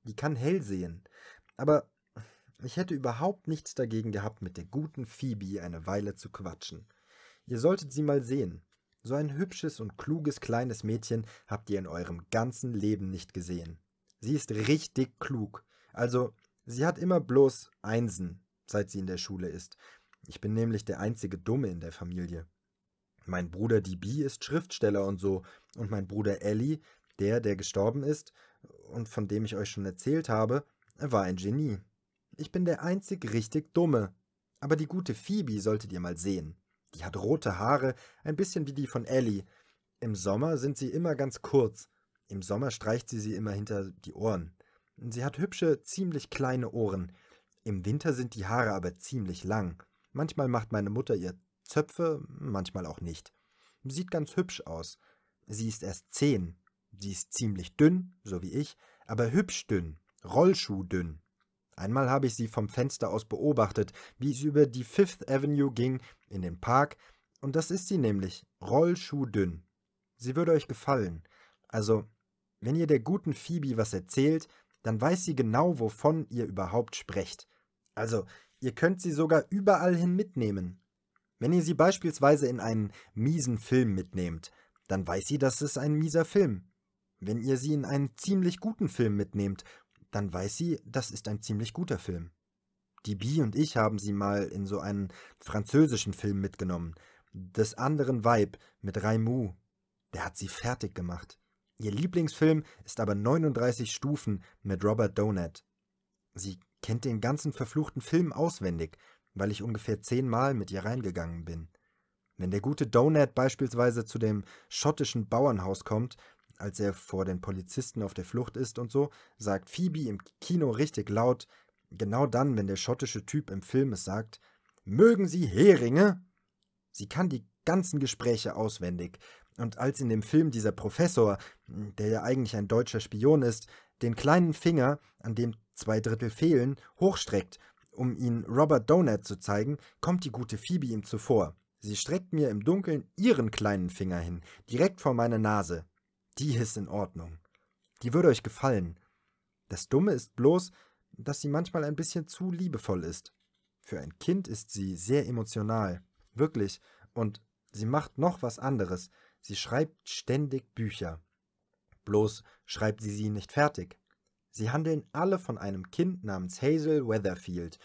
Die kann hell sehen. Aber ich hätte überhaupt nichts dagegen gehabt, mit der guten Phoebe eine Weile zu quatschen. Ihr solltet sie mal sehen. So ein hübsches und kluges kleines Mädchen habt ihr in eurem ganzen Leben nicht gesehen. Sie ist richtig klug. Also, sie hat immer bloß Einsen, seit sie in der Schule ist. Ich bin nämlich der einzige Dumme in der Familie. Mein Bruder DB ist Schriftsteller und so, und mein Bruder Ellie der, der gestorben ist und von dem ich euch schon erzählt habe, war ein Genie. Ich bin der einzig richtig Dumme. Aber die gute Phoebe solltet ihr mal sehen. Die hat rote Haare, ein bisschen wie die von Ellie. Im Sommer sind sie immer ganz kurz. Im Sommer streicht sie sie immer hinter die Ohren. Sie hat hübsche, ziemlich kleine Ohren. Im Winter sind die Haare aber ziemlich lang. Manchmal macht meine Mutter ihr Zöpfe, manchmal auch nicht. Sieht ganz hübsch aus. Sie ist erst zehn. Sie ist ziemlich dünn, so wie ich, aber hübsch dünn, rollschuhdünn. Einmal habe ich sie vom Fenster aus beobachtet, wie sie über die Fifth Avenue ging, in den Park, und das ist sie nämlich, rollschuhdünn. Sie würde euch gefallen. Also, wenn ihr der guten Phoebe was erzählt, dann weiß sie genau, wovon ihr überhaupt sprecht. Also, ihr könnt sie sogar überall hin mitnehmen. Wenn ihr sie beispielsweise in einen miesen Film mitnehmt, dann weiß sie, dass es ein mieser Film. Wenn ihr sie in einen ziemlich guten Film mitnehmt, dann weiß sie, das ist ein ziemlich guter Film. Die Bi und ich haben sie mal in so einen französischen Film mitgenommen. Des anderen Weib mit Raimu. Der hat sie fertig gemacht. Ihr Lieblingsfilm ist aber 39 Stufen mit Robert Donat. Sie kennt den ganzen verfluchten Film auswendig, weil ich ungefähr zehnmal mit ihr reingegangen bin. Wenn der gute Donat beispielsweise zu dem schottischen Bauernhaus kommt als er vor den Polizisten auf der Flucht ist und so, sagt Phoebe im Kino richtig laut, genau dann, wenn der schottische Typ im Film es sagt, mögen Sie Heringe? Sie kann die ganzen Gespräche auswendig. Und als in dem Film dieser Professor, der ja eigentlich ein deutscher Spion ist, den kleinen Finger, an dem zwei Drittel fehlen, hochstreckt, um ihn Robert Donat zu zeigen, kommt die gute Phoebe ihm zuvor. Sie streckt mir im Dunkeln ihren kleinen Finger hin, direkt vor meine Nase. Die ist in Ordnung. Die würde euch gefallen. Das Dumme ist bloß, dass sie manchmal ein bisschen zu liebevoll ist. Für ein Kind ist sie sehr emotional. Wirklich. Und sie macht noch was anderes. Sie schreibt ständig Bücher. Bloß schreibt sie sie nicht fertig. Sie handeln alle von einem Kind namens Hazel Weatherfield.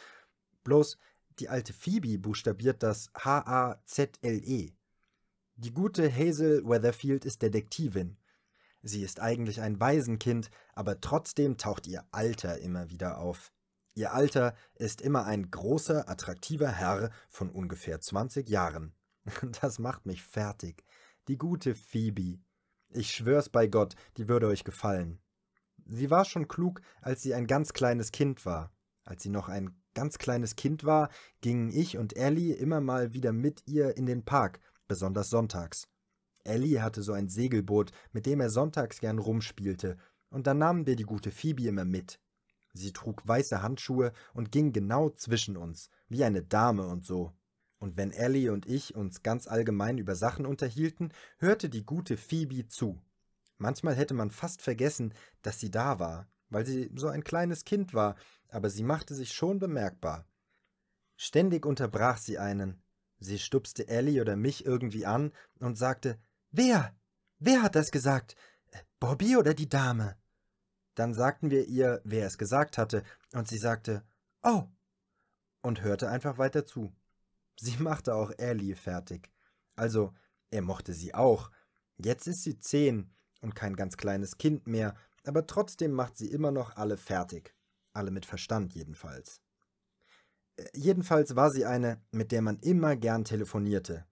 Bloß die alte Phoebe buchstabiert das H-A-Z-L-E. Die gute Hazel Weatherfield ist Detektivin. Sie ist eigentlich ein Waisenkind, aber trotzdem taucht ihr Alter immer wieder auf. Ihr Alter ist immer ein großer, attraktiver Herr von ungefähr 20 Jahren. [LAUGHS] Das macht mich fertig. Die gute Phoebe. Ich schwör's bei Gott, die würde euch gefallen. Sie war schon klug, als sie ein ganz kleines Kind war. Als sie noch ein ganz kleines Kind war, gingen ich und Ellie immer mal wieder mit ihr in den Park, besonders sonntags. Ellie hatte so ein Segelboot, mit dem er sonntags gern rumspielte, und dann nahmen wir die gute Phoebe immer mit. Sie trug weiße Handschuhe und ging genau zwischen uns, wie eine Dame und so. Und wenn Ellie und ich uns ganz allgemein über Sachen unterhielten, hörte die gute Phoebe zu. Manchmal hätte man fast vergessen, dass sie da war, weil sie so ein kleines Kind war, aber sie machte sich schon bemerkbar. Ständig unterbrach sie einen. Sie stupste Ellie oder mich irgendwie an und sagte, Wer? Wer hat das gesagt? Bobby oder die Dame? Dann sagten wir ihr, wer es gesagt hatte, und sie sagte, oh, und hörte einfach weiter zu. Sie [LAUGHS] machte auch Ellie fertig. Also, er mochte sie auch. Jetzt ist sie zehn und kein ganz kleines Kind mehr, aber trotzdem macht sie immer noch alle fertig. Alle mit Verstand jedenfalls. Äh, jedenfalls war sie eine, mit der man immer gern telefonierte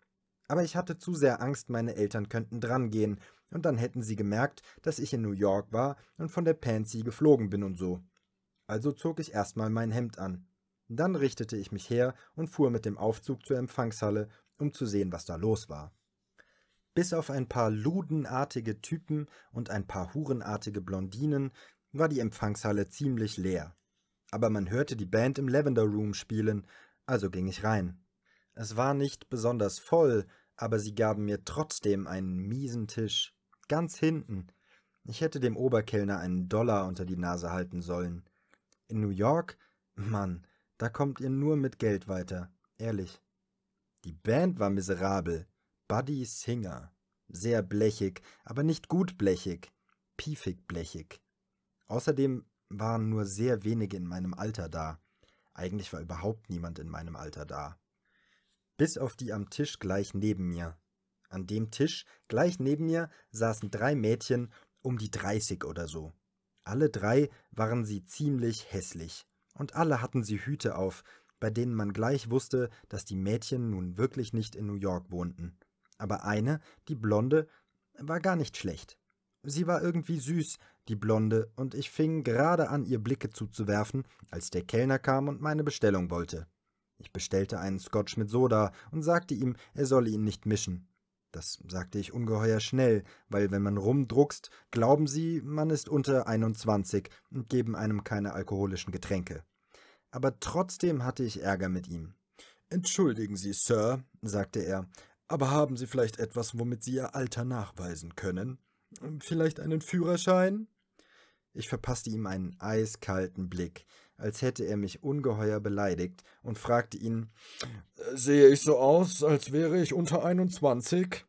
aber ich hatte zu sehr Angst, meine Eltern könnten drangehen, und dann hätten sie gemerkt, dass ich in New York war und von der Pansy geflogen bin und so. Also zog ich erstmal mein Hemd an. Dann richtete ich mich her und fuhr mit dem Aufzug zur Empfangshalle, um zu sehen, was da los war. Bis auf ein paar ludenartige Typen und ein paar hurenartige Blondinen war die Empfangshalle ziemlich leer. Aber man hörte die Band im Lavender Room spielen, also ging ich rein. Es war nicht besonders voll, aber sie gaben mir trotzdem einen miesen Tisch. Ganz hinten. Ich hätte dem Oberkellner einen Dollar unter die Nase halten sollen. In New York? Mann, da kommt ihr nur mit Geld weiter. Ehrlich. Die Band war miserabel. Buddy Singer. Sehr blechig, aber nicht gut blechig. Piefig blechig. Außerdem waren nur sehr wenige in meinem Alter da. Eigentlich war überhaupt niemand in meinem Alter da bis auf die am Tisch gleich neben mir. An dem Tisch gleich neben mir saßen drei Mädchen um die dreißig oder so. Alle drei waren sie ziemlich hässlich, und alle hatten sie Hüte auf, bei denen man gleich wusste, dass die Mädchen nun wirklich nicht in New York wohnten. Aber eine, die Blonde, war gar nicht schlecht. Sie war irgendwie süß, die Blonde, und ich fing gerade an, ihr Blicke zuzuwerfen, als der Kellner kam und meine Bestellung wollte. Ich bestellte einen Scotch mit Soda und sagte ihm, er solle ihn nicht mischen. Das sagte ich ungeheuer schnell, weil wenn man rumdruckst, glauben sie, man ist unter 21 und geben einem keine alkoholischen Getränke. Aber trotzdem hatte ich Ärger mit ihm. Entschuldigen Sie, Sir, sagte er, aber haben Sie vielleicht etwas, womit Sie Ihr Alter nachweisen können? Vielleicht einen Führerschein? Ich verpasste ihm einen eiskalten Blick als hätte er mich ungeheuer beleidigt, und fragte ihn äh, Sehe ich so aus, als wäre ich unter 21?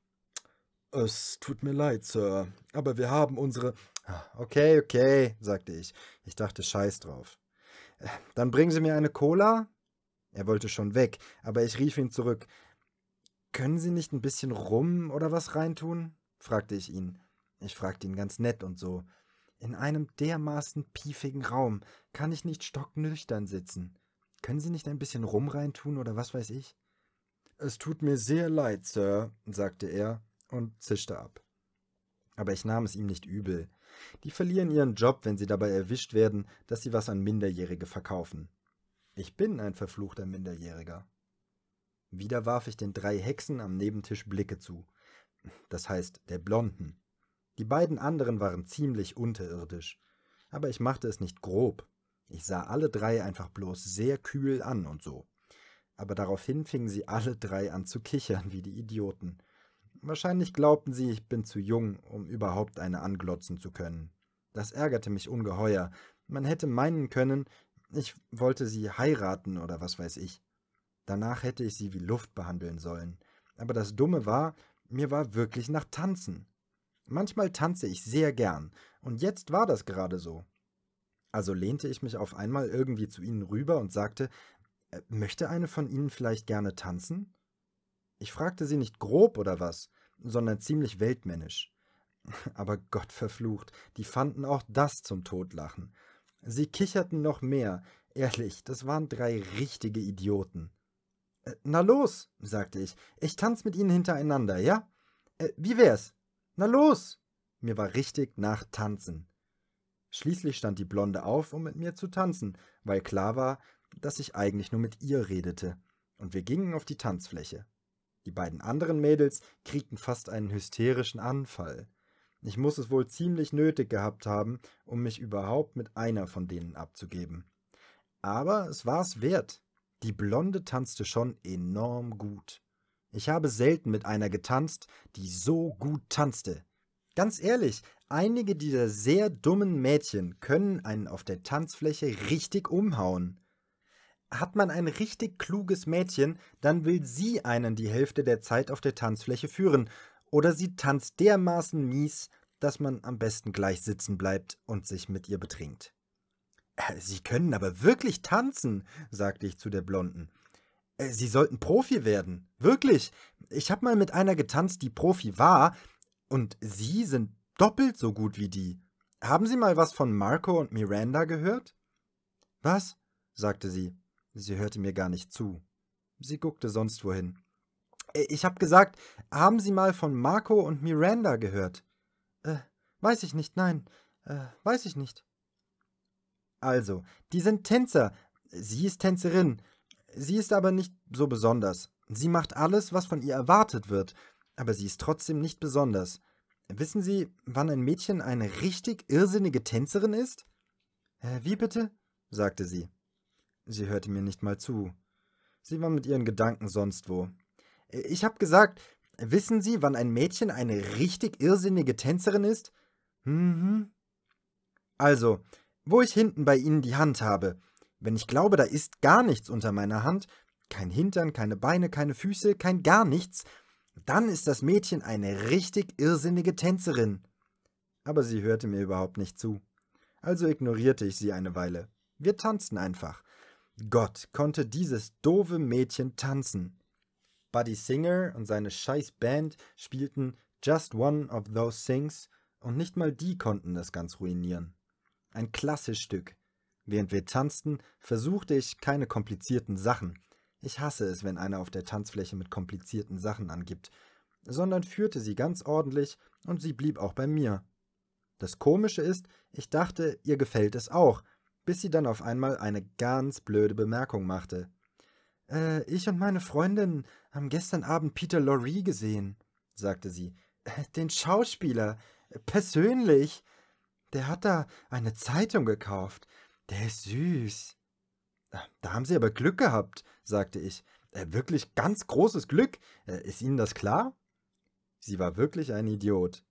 Es tut mir leid, Sir, aber wir haben unsere. Ah, okay, okay, sagte ich. Ich dachte scheiß drauf. Äh, dann bringen Sie mir eine Cola? Er wollte schon weg, aber ich rief ihn zurück. Können Sie nicht ein bisschen Rum oder was reintun? fragte ich ihn. Ich fragte ihn ganz nett und so. In einem dermaßen piefigen Raum kann ich nicht stocknüchtern sitzen. Können Sie nicht ein bisschen Rum reintun oder was weiß ich? Es tut mir sehr leid, Sir, sagte er und zischte ab. Aber ich nahm es ihm nicht übel. Die verlieren ihren Job, wenn sie dabei erwischt werden, dass sie was an Minderjährige verkaufen. Ich bin ein verfluchter Minderjähriger. Wieder warf ich den drei Hexen am Nebentisch Blicke zu. Das heißt, der Blonden. Die beiden anderen waren ziemlich unterirdisch, aber ich machte es nicht grob. Ich sah alle drei einfach bloß sehr kühl an und so. Aber daraufhin fingen sie alle drei an zu kichern wie die Idioten. Wahrscheinlich glaubten sie, ich bin zu jung, um überhaupt eine anglotzen zu können. Das ärgerte mich ungeheuer. Man hätte meinen können, ich wollte sie heiraten oder was weiß ich. Danach hätte ich sie wie Luft behandeln sollen. Aber das Dumme war, mir war wirklich nach Tanzen. Manchmal tanze ich sehr gern, und jetzt war das gerade so. Also lehnte ich mich auf einmal irgendwie zu ihnen rüber und sagte, äh, möchte eine von ihnen vielleicht gerne tanzen? Ich fragte sie nicht grob oder was, sondern ziemlich weltmännisch. [LAUGHS] Aber Gott verflucht, die fanden auch das zum Totlachen. Sie kicherten noch mehr, ehrlich, das waren drei richtige Idioten. Äh, na los, sagte ich, ich tanz mit ihnen hintereinander, ja? Äh, wie wär's? Na los! Mir war richtig nach Tanzen. Schließlich stand die Blonde auf, um mit mir zu tanzen, weil klar war, dass ich eigentlich nur mit ihr redete, und wir gingen auf die Tanzfläche. Die beiden anderen Mädels kriegten fast einen hysterischen Anfall. Ich muss es wohl ziemlich nötig gehabt haben, um mich überhaupt mit einer von denen abzugeben. Aber es war es wert. Die Blonde tanzte schon enorm gut. Ich habe selten mit einer getanzt, die so gut tanzte. Ganz ehrlich, einige dieser sehr dummen Mädchen können einen auf der Tanzfläche richtig umhauen. Hat man ein richtig kluges Mädchen, dann will sie einen die Hälfte der Zeit auf der Tanzfläche führen, oder sie tanzt dermaßen mies, dass man am besten gleich sitzen bleibt und sich mit ihr betrinkt. Äh, sie können aber wirklich tanzen, sagte ich zu der Blonden. Äh, sie sollten Profi werden. Wirklich. Ich habe mal mit einer getanzt, die Profi war, und Sie sind doppelt so gut wie die. Haben Sie mal was von Marco und Miranda gehört? Was? sagte sie. Sie hörte mir gar nicht zu. Sie guckte sonst wohin. Äh, ich habe gesagt, haben Sie mal von Marco und Miranda gehört? Äh, weiß ich nicht, nein, äh, weiß ich nicht. Also, die sind Tänzer. Sie ist Tänzerin. Sie ist aber nicht so besonders. Sie macht alles, was von ihr erwartet wird, aber sie ist trotzdem nicht besonders. Wissen Sie, wann ein Mädchen eine richtig irrsinnige Tänzerin ist? Äh, wie bitte? sagte sie. Sie hörte mir nicht mal zu. Sie war mit ihren Gedanken sonst wo. Äh, ich hab gesagt, wissen Sie, wann ein Mädchen eine richtig irrsinnige Tänzerin ist? Mhm. Also, wo ich hinten bei Ihnen die Hand habe, wenn ich glaube, da ist gar nichts unter meiner Hand, kein Hintern, keine Beine, keine Füße, kein gar nichts, dann ist das Mädchen eine richtig irrsinnige Tänzerin. Aber sie hörte mir überhaupt nicht zu. Also ignorierte ich sie eine Weile. Wir tanzten einfach. Gott, konnte dieses doofe Mädchen tanzen. Buddy Singer und seine scheiß Band spielten Just One of Those Things und nicht mal die konnten das ganz ruinieren. Ein klassisches Stück. Während wir tanzten, versuchte ich keine komplizierten Sachen. Ich hasse es, wenn einer auf der Tanzfläche mit komplizierten Sachen angibt, sondern führte sie ganz ordentlich und sie blieb auch bei mir. Das Komische ist, ich dachte, ihr gefällt es auch, bis sie dann auf einmal eine ganz blöde Bemerkung machte. Äh, ich und meine Freundin haben gestern Abend Peter Lorre gesehen, sagte sie. Äh, den Schauspieler, äh, persönlich. Der hat da eine Zeitung gekauft der ist süß. Ah, da haben Sie aber Glück gehabt, sagte ich. Äh, wirklich ganz großes Glück. Äh, ist Ihnen das klar? Sie war wirklich ein Idiot.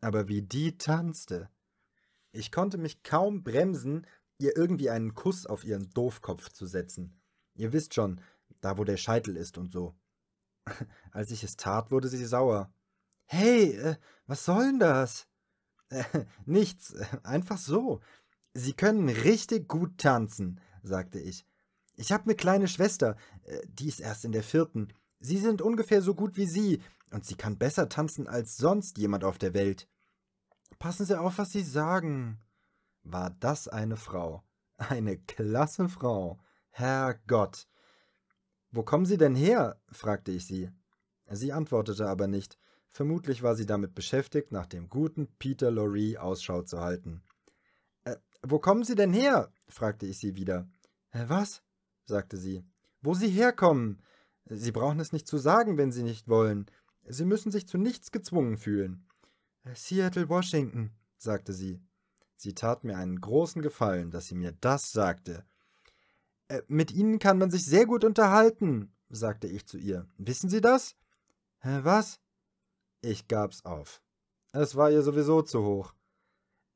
Aber wie die tanzte. Ich konnte mich kaum bremsen, ihr irgendwie einen Kuss auf ihren Doofkopf zu setzen. Ihr wisst schon, da wo der Scheitel ist und so. [LAUGHS] Als ich es tat, wurde sie sauer. Hey, äh, was soll denn das? Äh, [LAUGHS] nichts, äh, einfach so. Sie können richtig gut tanzen, sagte ich. Ich habe eine kleine Schwester, äh, die ist erst in der vierten. Sie sind ungefähr so gut wie Sie, und sie kann besser tanzen als sonst jemand auf der Welt. Passen Sie auf, was Sie sagen. War das eine Frau? Eine klasse Frau. Herrgott. Wo kommen Sie denn her? fragte ich sie. Sie antwortete aber nicht. Vermutlich war sie damit beschäftigt, nach dem guten Peter Lorry Ausschau zu halten. Wo kommen Sie denn her? fragte ich sie wieder. Äh, was? sagte sie. Wo Sie herkommen. Sie brauchen es nicht zu sagen, wenn Sie nicht wollen. Sie müssen sich zu nichts gezwungen fühlen. Äh, Seattle, Washington, sagte sie. Sie tat mir einen großen Gefallen, dass sie mir das sagte. Äh, mit Ihnen kann man sich sehr gut unterhalten, sagte ich zu ihr. Wissen Sie das? Was? Ich gab's auf. Es war ihr sowieso zu hoch.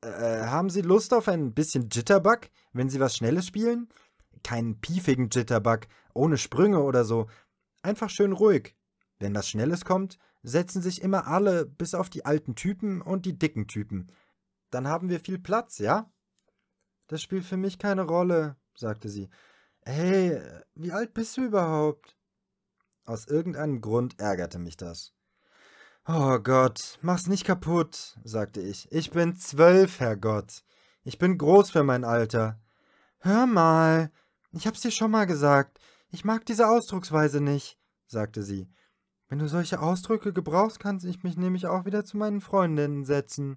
Äh, haben Sie Lust auf ein bisschen Jitterbug, wenn Sie was Schnelles spielen? Keinen piefigen Jitterbug, ohne Sprünge oder so. Einfach schön ruhig. Wenn was Schnelles kommt, setzen sich immer alle, bis auf die alten Typen und die dicken Typen. Dann haben wir viel Platz, ja? Das spielt für mich keine Rolle, sagte sie. Hey, wie alt bist du überhaupt? Aus irgendeinem Grund ärgerte mich das. Oh Gott, mach's nicht kaputt, sagte ich. Ich bin zwölf, Herrgott. Ich bin groß für mein Alter. Hör mal, ich hab's dir schon mal gesagt. Ich mag diese Ausdrucksweise nicht, sagte sie. Wenn du solche Ausdrücke gebrauchst, kann ich mich nämlich auch wieder zu meinen Freundinnen setzen.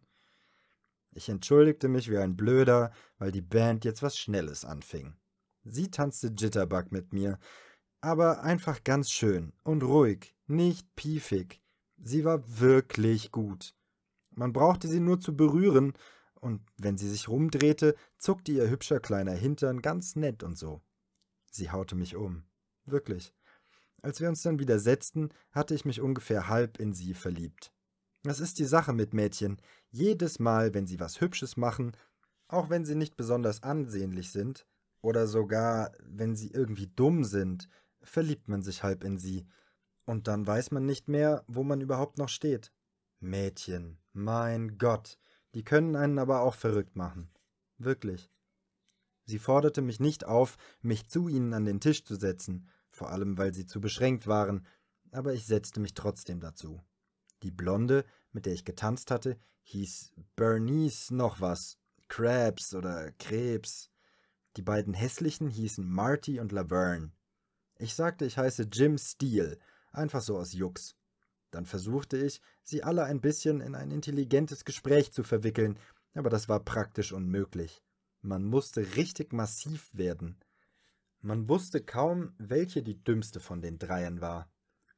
Ich entschuldigte mich wie ein Blöder, weil die Band jetzt was Schnelles anfing. Sie tanzte Jitterbug mit mir, aber einfach ganz schön und ruhig, nicht piefig. Sie war wirklich gut. Man brauchte sie nur zu berühren, und wenn sie sich rumdrehte, zuckte ihr hübscher kleiner Hintern ganz nett und so. Sie haute mich um. Wirklich. Als wir uns dann wieder setzten, hatte ich mich ungefähr halb in sie verliebt. Das ist die Sache mit Mädchen. Jedes Mal, wenn sie was Hübsches machen, auch wenn sie nicht besonders ansehnlich sind, oder sogar wenn sie irgendwie dumm sind, verliebt man sich halb in sie. Und dann weiß man nicht mehr, wo man überhaupt noch steht. Mädchen, mein Gott, die können einen aber auch verrückt machen. Wirklich. Sie forderte mich nicht auf, mich zu ihnen an den Tisch zu setzen, vor allem weil sie zu beschränkt waren, aber ich setzte mich trotzdem dazu. Die Blonde, mit der ich getanzt hatte, hieß Bernice noch was, Krabs oder Krebs. Die beiden hässlichen hießen Marty und Laverne. Ich sagte, ich heiße Jim Steele, einfach so aus Jux. Dann versuchte ich, sie alle ein bisschen in ein intelligentes Gespräch zu verwickeln, aber das war praktisch unmöglich. Man musste richtig massiv werden. Man wusste kaum, welche die dümmste von den dreien war.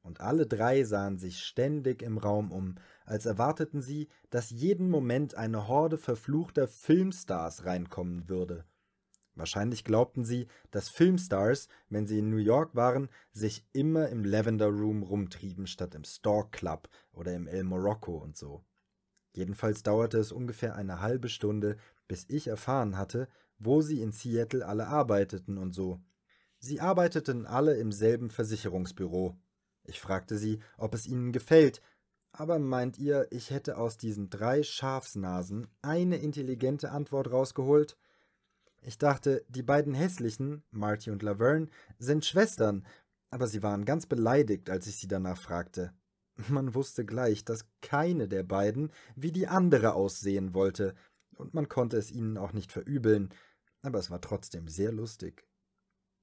Und alle drei sahen sich ständig im Raum um, als erwarteten sie, dass jeden Moment eine Horde verfluchter Filmstars reinkommen würde – Wahrscheinlich glaubten sie, dass Filmstars, wenn sie in New York waren, sich immer im Lavender Room rumtrieben statt im Store Club oder im El Morocco und so. Jedenfalls dauerte es ungefähr eine halbe Stunde, bis ich erfahren hatte, wo sie in Seattle alle arbeiteten und so. Sie arbeiteten alle im selben Versicherungsbüro. Ich fragte sie, ob es ihnen gefällt, aber meint ihr, ich hätte aus diesen drei Schafsnasen eine intelligente Antwort rausgeholt? Ich dachte, die beiden hässlichen, Marty und Laverne, sind Schwestern, aber sie waren ganz beleidigt, als ich sie danach fragte. Man wusste gleich, dass keine der beiden wie die andere aussehen wollte, und man konnte es ihnen auch nicht verübeln, aber es war trotzdem sehr lustig.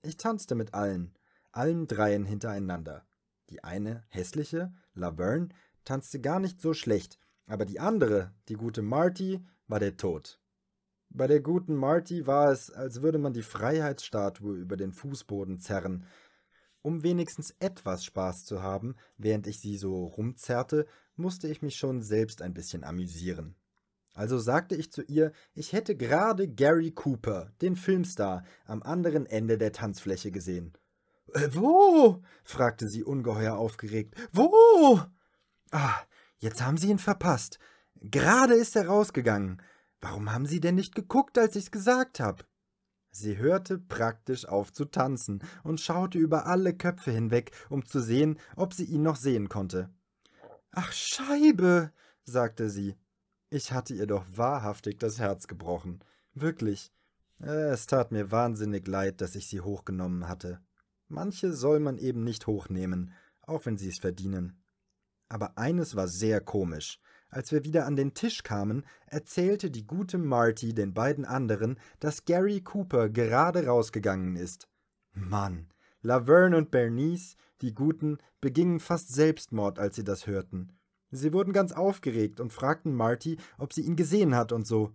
Ich tanzte mit allen, allen dreien hintereinander. Die eine, hässliche, Laverne, tanzte gar nicht so schlecht, aber die andere, die gute Marty, war der Tod. Bei der guten Marty war es, als würde man die Freiheitsstatue über den Fußboden zerren. Um wenigstens etwas Spaß zu haben, während ich sie so rumzerrte, musste ich mich schon selbst ein bisschen amüsieren. Also sagte ich zu ihr, ich hätte gerade Gary Cooper, den Filmstar, am anderen Ende der Tanzfläche gesehen. Äh, wo? fragte sie ungeheuer aufgeregt. Wo? Ah, jetzt haben Sie ihn verpasst. Gerade ist er rausgegangen. Warum haben Sie denn nicht geguckt, als ich's gesagt hab? Sie hörte praktisch auf zu tanzen und schaute über alle Köpfe hinweg, um zu sehen, ob sie ihn noch sehen konnte. Ach Scheibe, sagte sie. Ich hatte ihr doch wahrhaftig das Herz gebrochen. Wirklich. Es tat mir wahnsinnig leid, dass ich sie hochgenommen hatte. Manche soll man eben nicht hochnehmen, auch wenn sie es verdienen. Aber eines war sehr komisch. Als wir wieder an den Tisch kamen, erzählte die gute Marty den beiden anderen, dass Gary Cooper gerade rausgegangen ist. Mann, Laverne und Bernice, die Guten, begingen fast Selbstmord, als sie das hörten. Sie wurden ganz aufgeregt und fragten Marty, ob sie ihn gesehen hat und so.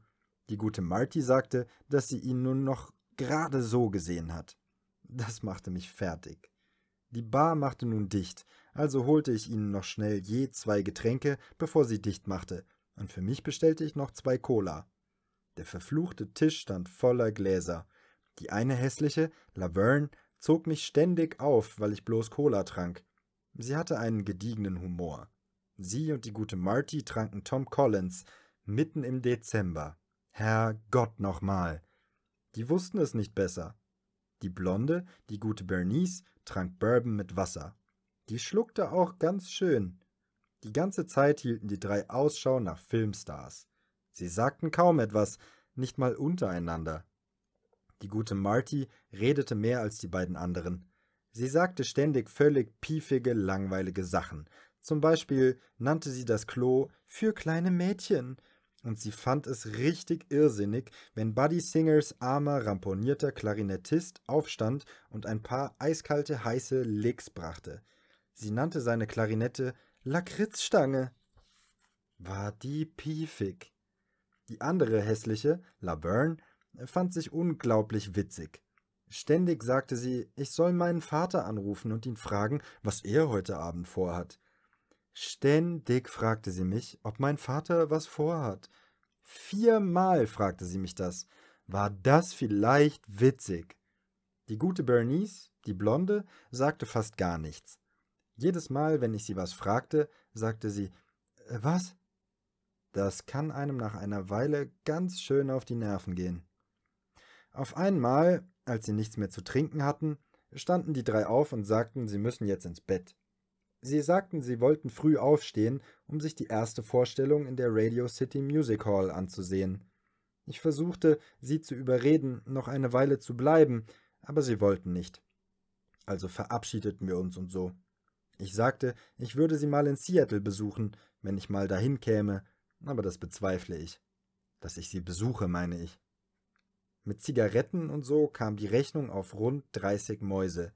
Die gute Marty sagte, dass sie ihn nun noch gerade so gesehen hat. Das machte mich fertig. Die Bar machte nun dicht, also holte ich ihnen noch schnell je zwei Getränke, bevor sie dicht machte, und für mich bestellte ich noch zwei Cola. Der verfluchte Tisch stand voller Gläser. Die eine hässliche, Laverne, zog mich ständig auf, weil ich bloß Cola trank. Sie hatte einen gediegenen Humor. Sie und die gute Marty tranken Tom Collins mitten im Dezember. Herrgott nochmal. Die wussten es nicht besser. Die Blonde, die gute Bernice, trank Bourbon mit Wasser. Die schluckte auch ganz schön. Die ganze Zeit hielten die drei Ausschau nach Filmstars. Sie sagten kaum etwas, nicht mal untereinander. Die gute Marty redete mehr als die beiden anderen. Sie sagte ständig völlig piefige, langweilige Sachen. Zum Beispiel nannte sie das Klo für kleine Mädchen. Und sie fand es richtig irrsinnig, wenn Buddy Singers armer, ramponierter Klarinettist aufstand und ein paar eiskalte, heiße Licks brachte. Sie nannte seine Klarinette Lakritzstange. War die piefig. Die andere hässliche, Laverne, fand sich unglaublich witzig. Ständig sagte sie, ich soll meinen Vater anrufen und ihn fragen, was er heute Abend vorhat. Ständig fragte sie mich, ob mein Vater was vorhat. Viermal fragte sie mich das. War das vielleicht witzig? Die gute Bernice, die Blonde, sagte fast gar nichts. Jedes Mal, wenn ich sie was fragte, sagte sie äh, Was? Das kann einem nach einer Weile ganz schön auf die Nerven gehen. Auf einmal, als sie nichts mehr zu trinken hatten, standen die drei auf und sagten, sie müssen jetzt ins Bett. Sie sagten, sie wollten früh aufstehen, um sich die erste Vorstellung in der Radio City Music Hall anzusehen. Ich versuchte, sie zu überreden, noch eine Weile zu bleiben, aber sie wollten nicht. Also verabschiedeten wir uns und so. Ich sagte, ich würde sie mal in Seattle besuchen, wenn ich mal dahin käme, aber das bezweifle ich. Dass ich sie besuche, meine ich. Mit Zigaretten und so kam die Rechnung auf rund 30 Mäuse.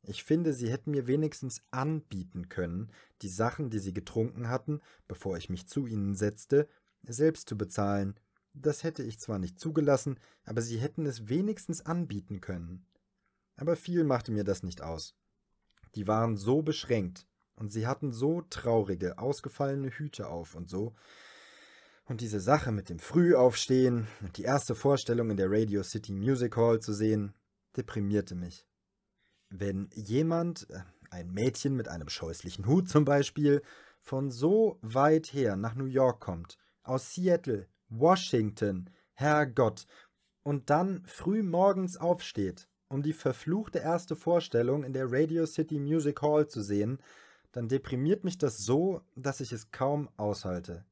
Ich finde, sie hätten mir wenigstens anbieten können, die Sachen, die sie getrunken hatten, bevor ich mich zu ihnen setzte, selbst zu bezahlen. Das hätte ich zwar nicht zugelassen, aber sie hätten es wenigstens anbieten können. Aber viel machte mir das nicht aus die waren so beschränkt und sie hatten so traurige, ausgefallene Hüte auf und so. Und diese Sache mit dem Frühaufstehen und die erste Vorstellung in der Radio City Music Hall zu sehen, deprimierte mich. Wenn jemand, äh, ein Mädchen mit einem scheußlichen Hut zum Beispiel, von so weit her nach New York kommt, aus Seattle, Washington, Herrgott, und dann früh morgens aufsteht, um die verfluchte erste Vorstellung in der Radio City Music Hall zu sehen, dann deprimiert mich das so, dass ich es kaum aushalte.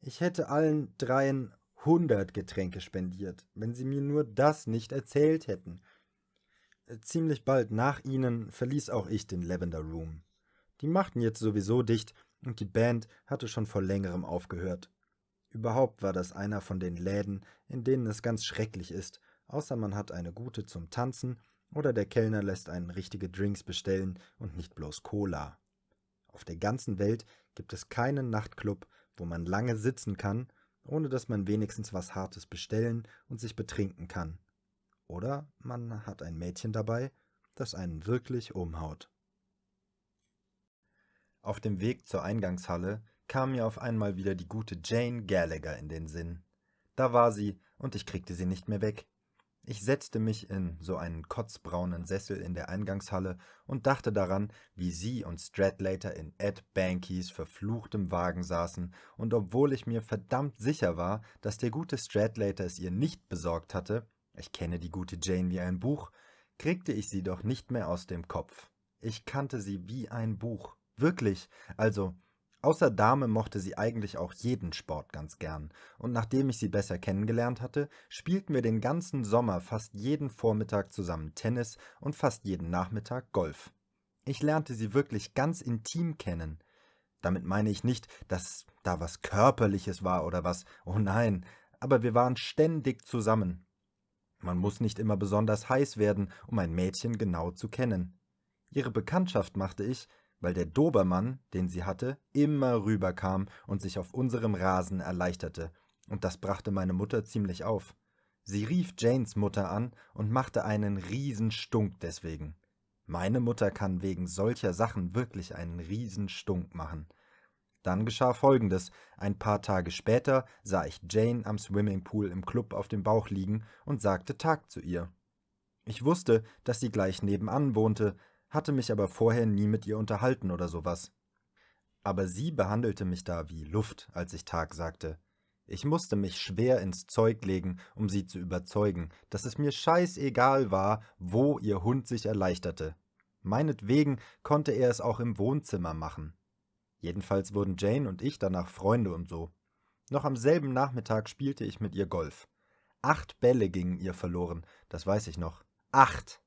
Ich hätte allen dreien hundert Getränke spendiert, wenn sie mir nur das nicht erzählt hätten. Ziemlich bald nach ihnen verließ auch ich den Lavender Room. Die machten jetzt sowieso dicht und die Band hatte schon vor längerem aufgehört. Überhaupt war das einer von den Läden, in denen es ganz schrecklich ist, außer man hat eine gute zum Tanzen oder der Kellner lässt einen richtige Drinks bestellen und nicht bloß Cola. Auf der ganzen Welt gibt es keinen Nachtclub, wo man lange sitzen kann, ohne dass man wenigstens was Hartes bestellen und sich betrinken kann. Oder man hat ein Mädchen dabei, das einen wirklich umhaut. Auf dem Weg zur Eingangshalle kam mir auf einmal wieder die gute Jane Gallagher in den Sinn. Da war sie, und ich kriegte sie nicht mehr weg. Ich setzte mich in so einen kotzbraunen Sessel in der Eingangshalle und dachte daran, wie sie und Stradlater in Ed Bankys verfluchtem Wagen saßen, und obwohl ich mir verdammt sicher war, dass der gute Stradlater es ihr nicht besorgt hatte, ich kenne die gute Jane wie ein Buch, kriegte ich sie doch nicht mehr aus dem Kopf. Ich kannte sie wie ein Buch. Wirklich, also Außer Dame mochte sie eigentlich auch jeden Sport ganz gern, und nachdem ich sie besser kennengelernt hatte, spielten wir den ganzen Sommer fast jeden Vormittag zusammen Tennis und fast jeden Nachmittag Golf. Ich lernte sie wirklich ganz intim kennen. Damit meine ich nicht, dass da was Körperliches war oder was, oh nein, aber wir waren ständig zusammen. Man muss nicht immer besonders heiß werden, um ein Mädchen genau zu kennen. Ihre Bekanntschaft machte ich, weil der Dobermann, den sie hatte, immer rüberkam und sich auf unserem Rasen erleichterte, und das brachte meine Mutter ziemlich auf. Sie rief Janes Mutter an und machte einen Riesenstunk deswegen. Meine Mutter kann wegen solcher Sachen wirklich einen Riesenstunk machen. Dann geschah Folgendes. Ein paar Tage später sah ich Jane am Swimmingpool im Club auf dem Bauch liegen und sagte Tag zu ihr. Ich wusste, dass sie gleich nebenan wohnte, hatte mich aber vorher nie mit ihr unterhalten oder sowas. Aber sie behandelte mich da wie Luft, als ich Tag sagte. Ich musste mich schwer ins Zeug legen, um sie zu überzeugen, dass es mir scheißegal war, wo ihr Hund sich erleichterte. Meinetwegen konnte er es auch im Wohnzimmer machen. Jedenfalls wurden Jane und ich danach Freunde und so. Noch am selben Nachmittag spielte ich mit ihr Golf. Acht Bälle gingen ihr verloren, das weiß ich noch. Acht!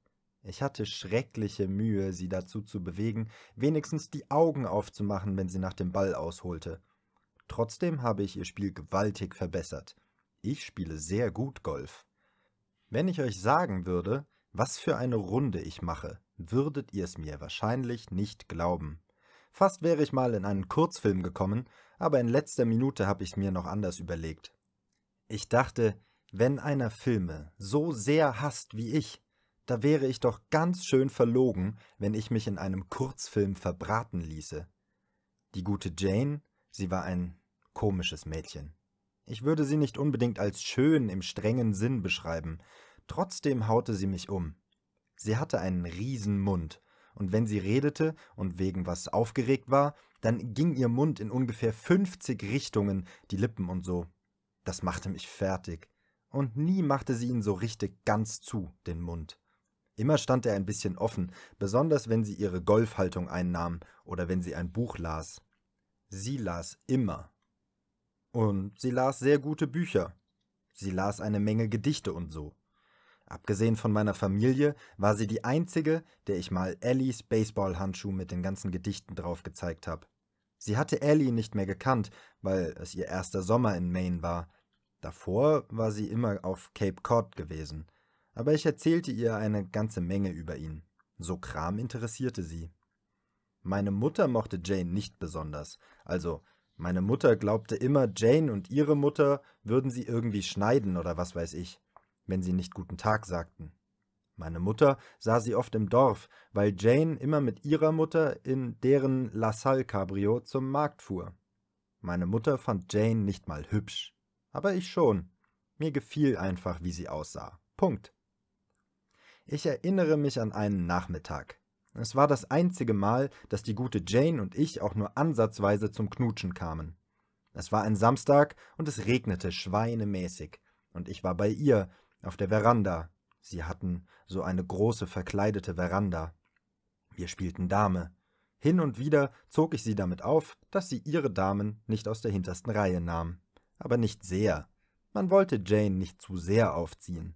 Ich hatte schreckliche Mühe, sie dazu zu bewegen, wenigstens die Augen aufzumachen, wenn sie nach dem Ball ausholte. Trotzdem habe ich ihr Spiel gewaltig verbessert. Ich spiele sehr gut Golf. Wenn ich euch sagen würde, was für eine Runde ich mache, würdet ihr es mir wahrscheinlich nicht glauben. Fast wäre ich mal in einen Kurzfilm gekommen, aber in letzter Minute habe ich es mir noch anders überlegt. Ich dachte, wenn einer Filme so sehr hasst wie ich, da wäre ich doch ganz schön verlogen, wenn ich mich in einem Kurzfilm verbraten ließe. Die gute Jane, sie war ein komisches Mädchen. Ich würde sie nicht unbedingt als schön im strengen Sinn beschreiben, trotzdem haute sie mich um. Sie hatte einen riesen Mund, und wenn sie redete und wegen was aufgeregt war, dann ging ihr Mund in ungefähr 50 Richtungen, die Lippen und so. Das machte mich fertig. Und nie machte sie ihn so richtig ganz zu, den Mund. Immer stand er ein bisschen offen, besonders wenn sie ihre Golfhaltung einnahm oder wenn sie ein Buch las. Sie las immer. Und sie las sehr gute Bücher. Sie las eine Menge Gedichte und so. Abgesehen von meiner Familie war sie die einzige, der ich mal Ellies Baseballhandschuh mit den ganzen Gedichten drauf gezeigt habe. Sie hatte Ellie nicht mehr gekannt, weil es ihr erster Sommer in Maine war. Davor war sie immer auf Cape Cod gewesen – aber ich erzählte ihr eine ganze Menge über ihn. So Kram interessierte sie. Meine Mutter mochte Jane nicht besonders, also meine Mutter glaubte immer, Jane und ihre Mutter würden sie irgendwie schneiden oder was weiß ich, wenn sie nicht guten Tag sagten. Meine Mutter sah sie oft im Dorf, weil Jane immer mit ihrer Mutter in deren LaSalle Cabrio zum Markt fuhr. Meine Mutter fand Jane nicht mal hübsch, aber ich schon. Mir gefiel einfach, wie sie aussah. Punkt. Ich erinnere mich an einen Nachmittag. Es war das einzige Mal, dass die gute Jane und ich auch nur ansatzweise zum Knutschen kamen. Es war ein Samstag und es regnete schweinemäßig, und ich war bei ihr, auf der Veranda. Sie hatten so eine große verkleidete Veranda. Wir spielten Dame. Hin und wieder zog ich sie damit auf, dass sie ihre Damen nicht aus der hintersten Reihe nahm. Aber nicht sehr. Man wollte Jane nicht zu sehr aufziehen.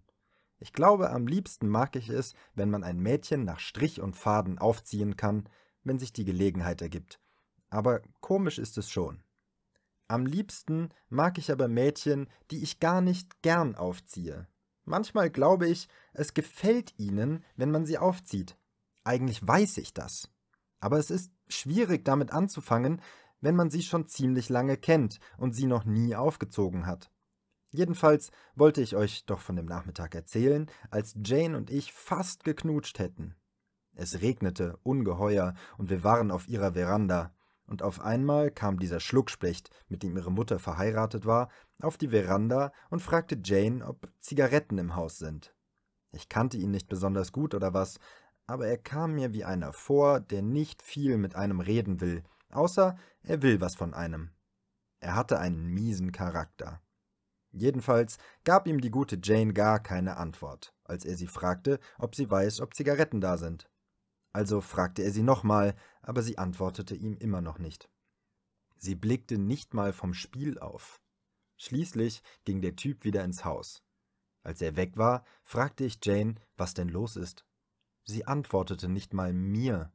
Ich glaube, am liebsten mag ich es, wenn man ein Mädchen nach Strich und Faden aufziehen kann, wenn sich die Gelegenheit ergibt. Aber komisch ist es schon. Am liebsten mag ich aber Mädchen, die ich gar nicht gern aufziehe. Manchmal glaube ich, es gefällt ihnen, wenn man sie aufzieht. Eigentlich weiß ich das. Aber es ist schwierig damit anzufangen, wenn man sie schon ziemlich lange kennt und sie noch nie aufgezogen hat. Jedenfalls wollte ich euch doch von dem Nachmittag erzählen, als Jane und ich fast geknutscht hätten. Es regnete ungeheuer und wir waren auf ihrer Veranda. Und auf einmal kam dieser Schluckspecht, mit dem ihre Mutter verheiratet war, auf die Veranda und fragte Jane, ob Zigaretten im Haus sind. Ich kannte ihn nicht besonders gut oder was, aber er kam mir wie einer vor, der nicht viel mit einem reden will, außer er will was von einem. Er hatte einen miesen Charakter. Jedenfalls gab ihm die gute Jane gar keine Antwort, als er sie fragte, ob sie weiß, ob Zigaretten da sind. Also fragte er sie nochmal, aber sie antwortete ihm immer noch nicht. Sie blickte nicht mal vom Spiel auf. Schließlich ging der Typ wieder ins Haus. Als er weg war, fragte ich Jane, was denn los ist. Sie antwortete nicht mal mir.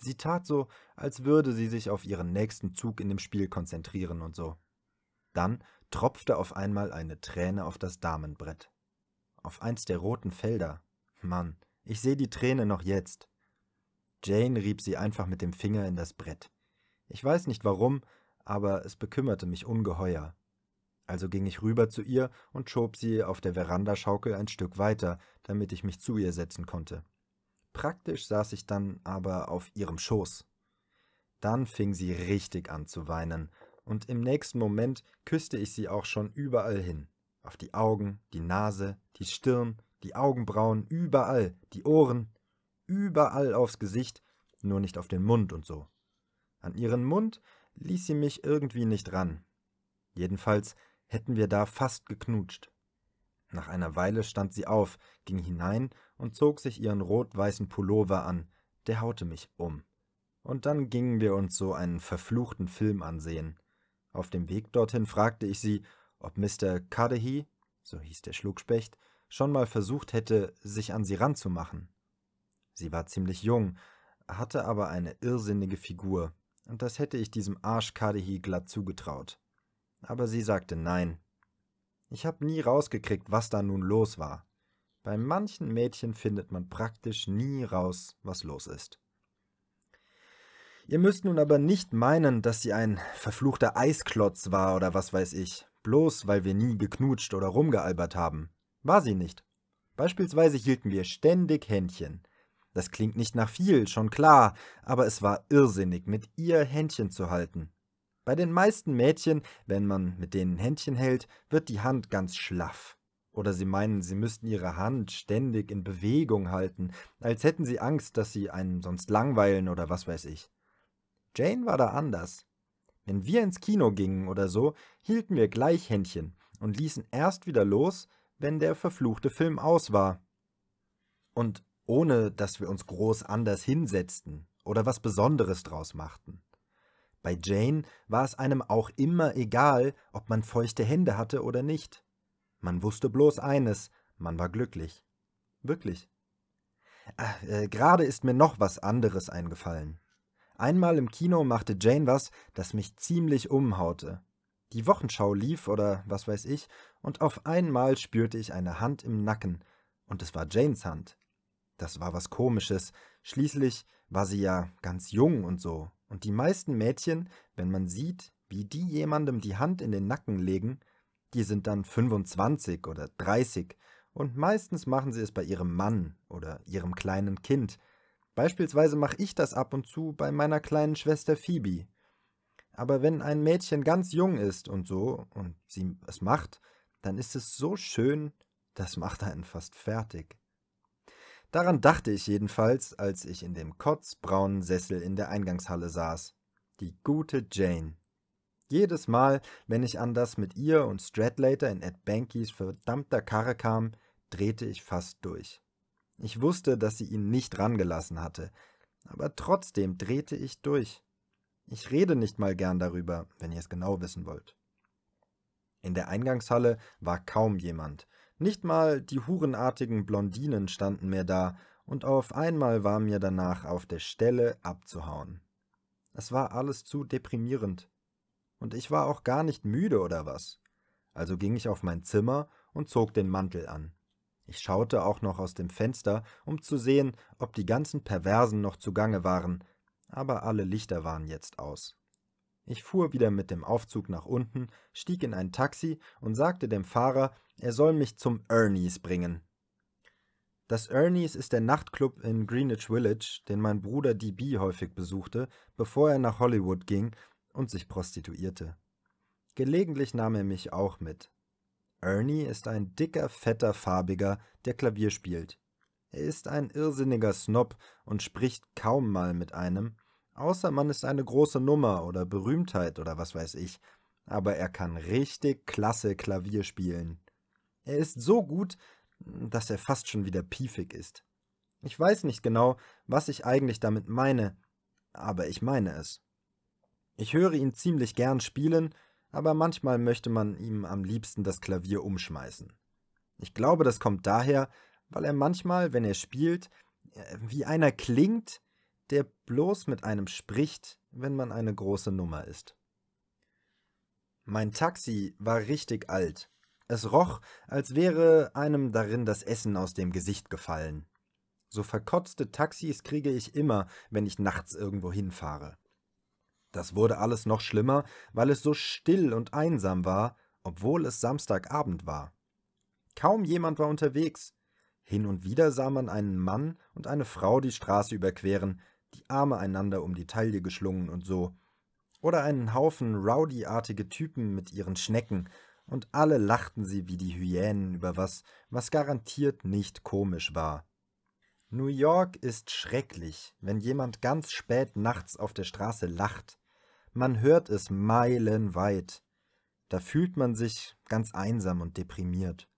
Sie tat so, als würde sie sich auf ihren nächsten Zug in dem Spiel konzentrieren und so. Dann tropfte auf einmal eine Träne auf das Damenbrett. Auf eins der roten Felder. Mann, ich sehe die Träne noch jetzt. Jane rieb sie einfach mit dem Finger in das Brett. Ich weiß nicht warum, aber es bekümmerte mich ungeheuer. Also ging ich rüber zu ihr und schob sie auf der Verandaschaukel ein Stück weiter, damit ich mich zu ihr setzen konnte. Praktisch saß ich dann aber auf ihrem Schoß. Dann fing sie richtig an zu weinen, und im nächsten Moment küsste ich sie auch schon überall hin. Auf die Augen, die Nase, die Stirn, die Augenbrauen, überall, die Ohren, überall aufs Gesicht, nur nicht auf den Mund und so. An ihren Mund ließ sie mich irgendwie nicht ran. Jedenfalls hätten wir da fast geknutscht. Nach einer Weile stand sie auf, ging hinein und zog sich ihren rot-weißen Pullover an, der haute mich um. Und dann gingen wir uns so einen verfluchten Film ansehen. Auf dem Weg dorthin fragte ich sie, ob Mr. Cudahy, so hieß der Schluckspecht, schon mal versucht hätte, sich an sie ranzumachen. Sie war ziemlich jung, hatte aber eine irrsinnige Figur, und das hätte ich diesem Arsch Kadehi glatt zugetraut. Aber sie sagte nein. Ich habe nie rausgekriegt, was da nun los war. Bei manchen Mädchen findet man praktisch nie raus, was los ist. Ihr müsst nun aber nicht meinen, dass sie ein verfluchter Eisklotz war oder was weiß ich, bloß weil wir nie geknutscht oder rumgealbert haben. War sie nicht. Beispielsweise hielten wir ständig Händchen. Das klingt nicht nach viel, schon klar, aber es war irrsinnig, mit ihr Händchen zu halten. Bei den meisten Mädchen, wenn man mit denen Händchen hält, wird die Hand ganz schlaff. Oder sie meinen, sie müssten ihre Hand ständig in Bewegung halten, als hätten sie Angst, dass sie einen sonst langweilen oder was weiß ich. Jane war da anders. Wenn wir ins Kino gingen oder so, hielten wir gleich Händchen und ließen erst wieder los, wenn der verfluchte Film aus war. Und ohne dass wir uns groß anders hinsetzten oder was Besonderes draus machten. Bei Jane war es einem auch immer egal, ob man feuchte Hände hatte oder nicht. Man wusste bloß eines, man war glücklich. Wirklich. Äh, äh, Gerade ist mir noch was anderes eingefallen. Einmal im Kino machte Jane was, das mich ziemlich umhaute. Die Wochenschau lief oder was weiß ich, und auf einmal spürte ich eine Hand im Nacken, und es war Janes Hand. Das war was komisches, schließlich war sie ja ganz jung und so, und die meisten Mädchen, wenn man sieht, wie die jemandem die Hand in den Nacken legen, die sind dann 25 oder 30 und meistens machen sie es bei ihrem Mann oder ihrem kleinen Kind, Beispielsweise mache ich das ab und zu bei meiner kleinen Schwester Phoebe. Aber wenn ein Mädchen ganz jung ist und so und sie es macht, dann ist es so schön, das macht einen fast fertig. Daran dachte ich jedenfalls, als ich in dem kotzbraunen Sessel in der Eingangshalle saß. Die gute Jane. Jedes Mal, wenn ich an das mit ihr und Stradlater in Ed Bankys verdammter Karre kam, drehte ich fast durch. Ich wusste, dass sie ihn nicht rangelassen hatte, aber trotzdem drehte ich durch. Ich rede nicht mal gern darüber, wenn ihr es genau wissen wollt. In der Eingangshalle war kaum jemand. Nicht mal die hurenartigen Blondinen standen mehr da, und auf einmal war mir danach auf der Stelle abzuhauen. Es war alles zu deprimierend. Und ich war auch gar nicht müde oder was. Also ging ich auf mein Zimmer und zog den Mantel an. Ich schaute auch noch aus dem Fenster, um zu sehen, ob die ganzen Perversen noch zugange waren, aber alle Lichter waren jetzt aus. Ich fuhr wieder mit dem Aufzug nach unten, stieg in ein Taxi und sagte dem Fahrer, er soll mich zum Ernie's bringen. Das Ernie's ist der Nachtclub in Greenwich Village, den mein Bruder DB häufig besuchte, bevor er nach Hollywood ging und sich prostituierte. Gelegentlich nahm er mich auch mit. Ernie ist ein dicker, fetter Farbiger, der Klavier spielt. Er ist ein irrsinniger Snob und spricht kaum mal mit einem, außer man ist eine große Nummer oder Berühmtheit oder was weiß ich, aber er kann richtig klasse Klavier spielen. Er ist so gut, dass er fast schon wieder piefig ist. Ich weiß nicht genau, was ich eigentlich damit meine, aber ich meine es. Ich höre ihn ziemlich gern spielen aber manchmal möchte man ihm am liebsten das Klavier umschmeißen. Ich glaube, das kommt daher, weil er manchmal, wenn er spielt, äh, wie einer klingt, der bloß mit einem spricht, wenn man eine große Nummer ist. Mein Taxi war richtig alt. Es roch, als wäre einem darin das Essen aus dem Gesicht gefallen. So verkotzte Taxis kriege ich immer, wenn ich nachts irgendwo hinfahre. Das wurde alles noch schlimmer, weil es so still und einsam war, obwohl es Samstagabend war. Kaum jemand war unterwegs. Hin und wieder sah man einen Mann und eine Frau die Straße überqueren, die Arme einander um die Taille geschlungen und so. Oder einen Haufen rowdyartige Typen mit ihren Schnecken, und alle lachten sie wie die Hyänen über was, was garantiert nicht komisch war. New York ist schrecklich, wenn jemand ganz spät nachts auf der Straße lacht. Man hört es meilenweit. Da fühlt man sich ganz einsam und deprimiert.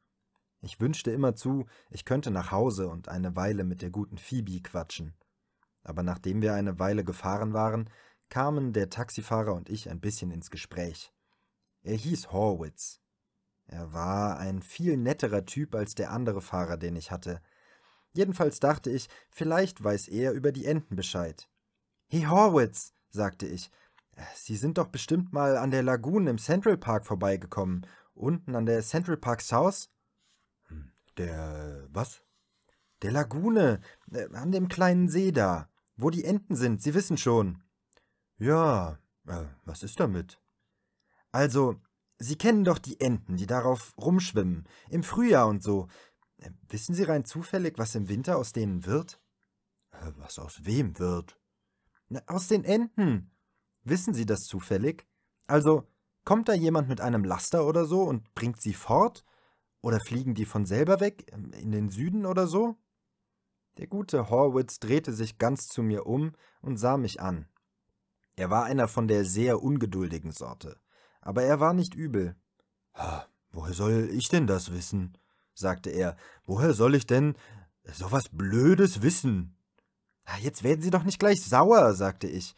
Ich wünschte immerzu, ich könnte nach Hause und eine Weile mit der guten Phoebe quatschen. Aber nachdem wir eine Weile gefahren waren, kamen der Taxifahrer und ich ein bisschen ins Gespräch. Er hieß Horwitz. Er war ein viel netterer Typ als der andere Fahrer, den ich hatte. Jedenfalls dachte ich, vielleicht weiß er über die Enten Bescheid. Hey Horwitz, sagte ich, Sie sind doch bestimmt mal an der Lagune im Central Park vorbeigekommen. Unten an der Central Park South? Hm, der was? Der Lagune, äh, an dem kleinen See da, wo die Enten sind, Sie wissen schon. Ja, äh, was ist damit? Also, Sie kennen doch die Enten, die darauf rumschwimmen, im Frühjahr und so. Äh, wissen Sie rein zufällig, was im Winter aus denen wird? Äh, was aus wem wird? Na, aus den Enten. Wissen Sie das zufällig? Also, kommt da jemand mit einem Laster oder so und bringt sie fort? Oder fliegen die von selber weg, ähm, in den Süden oder so? Der gute Horwitz drehte sich ganz zu mir um und sah mich an. Er war einer von der sehr ungeduldigen Sorte, aber er war nicht übel. Woher soll ich denn das wissen? sagte er. Woher soll ich denn so was Blödes wissen? Ah, jetzt werden Sie doch nicht gleich sauer, sagte ich.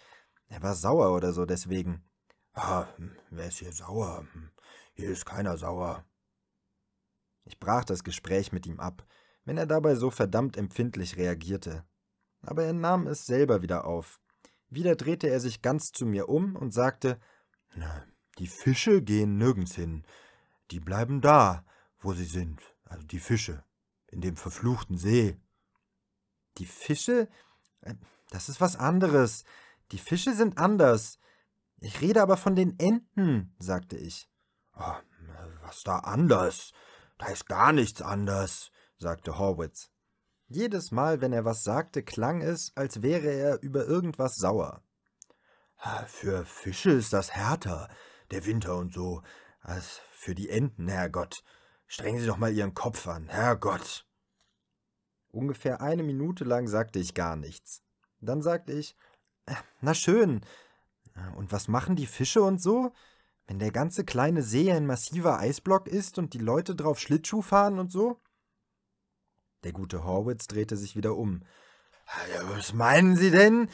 Er war sauer oder so deswegen. Ah, hm, wer ist hier sauer? Hm, hier ist keiner sauer. Ich brach das Gespräch mit ihm ab, wenn er dabei so verdammt empfindlich reagierte. Aber er nahm es selber wieder auf. Wieder drehte er sich ganz zu mir um und sagte, Na, die Fische gehen nirgends hin. Die bleiben da, wo sie sind. Also die Fische. In dem verfluchten See. Die Fische? Äh, das ist was anderes. Die Fische sind anders. Ich rede aber von den Enten, sagte ich. Oh, was da anders? Da ist gar nichts anders, sagte Horwitz. Jedes Mal, wenn er was sagte, klang es, als wäre er über irgendwas sauer. Ah, für Fische ist das härter, der Winter und so, als für die Enten, Herrgott. Strengen Sie doch mal Ihren Kopf an, Herrgott. Ungefähr eine Minute lang sagte ich gar nichts. Dann sagte ich, na schön. Äh, und was machen die Fische und so? Wenn der ganze kleine See ein massiver Eisblock ist und die Leute drauf Schlittschuh fahren und so? Der gute Horwitz drehte sich wieder um. Äh, was meinen Sie denn?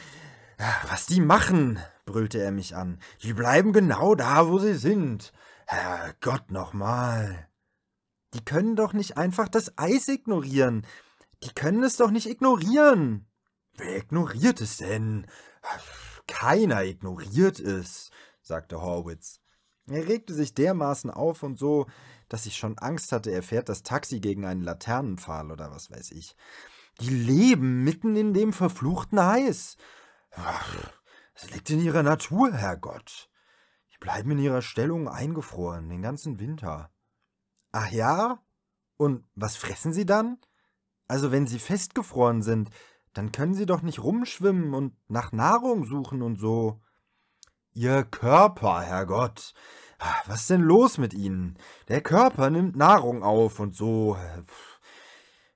Äh, was die machen, brüllte er mich an. Die bleiben genau da, wo sie sind. Herrgott nochmal. Die können doch nicht einfach das Eis ignorieren. Die können es doch nicht ignorieren. Wer ignoriert es denn? Keiner ignoriert es, sagte Horwitz. Er regte sich dermaßen auf und so, dass ich schon Angst hatte, er fährt das Taxi gegen einen Laternenpfahl oder was weiß ich. Die leben mitten in dem verfluchten Eis. Es liegt in ihrer Natur, Herrgott. Die bleiben in ihrer Stellung eingefroren, den ganzen Winter. Ach ja? Und was fressen sie dann? Also wenn sie festgefroren sind, dann können sie doch nicht rumschwimmen und nach Nahrung suchen und so. Ihr Körper, Herrgott. Ah, was ist denn los mit ihnen? Der Körper nimmt Nahrung auf und so.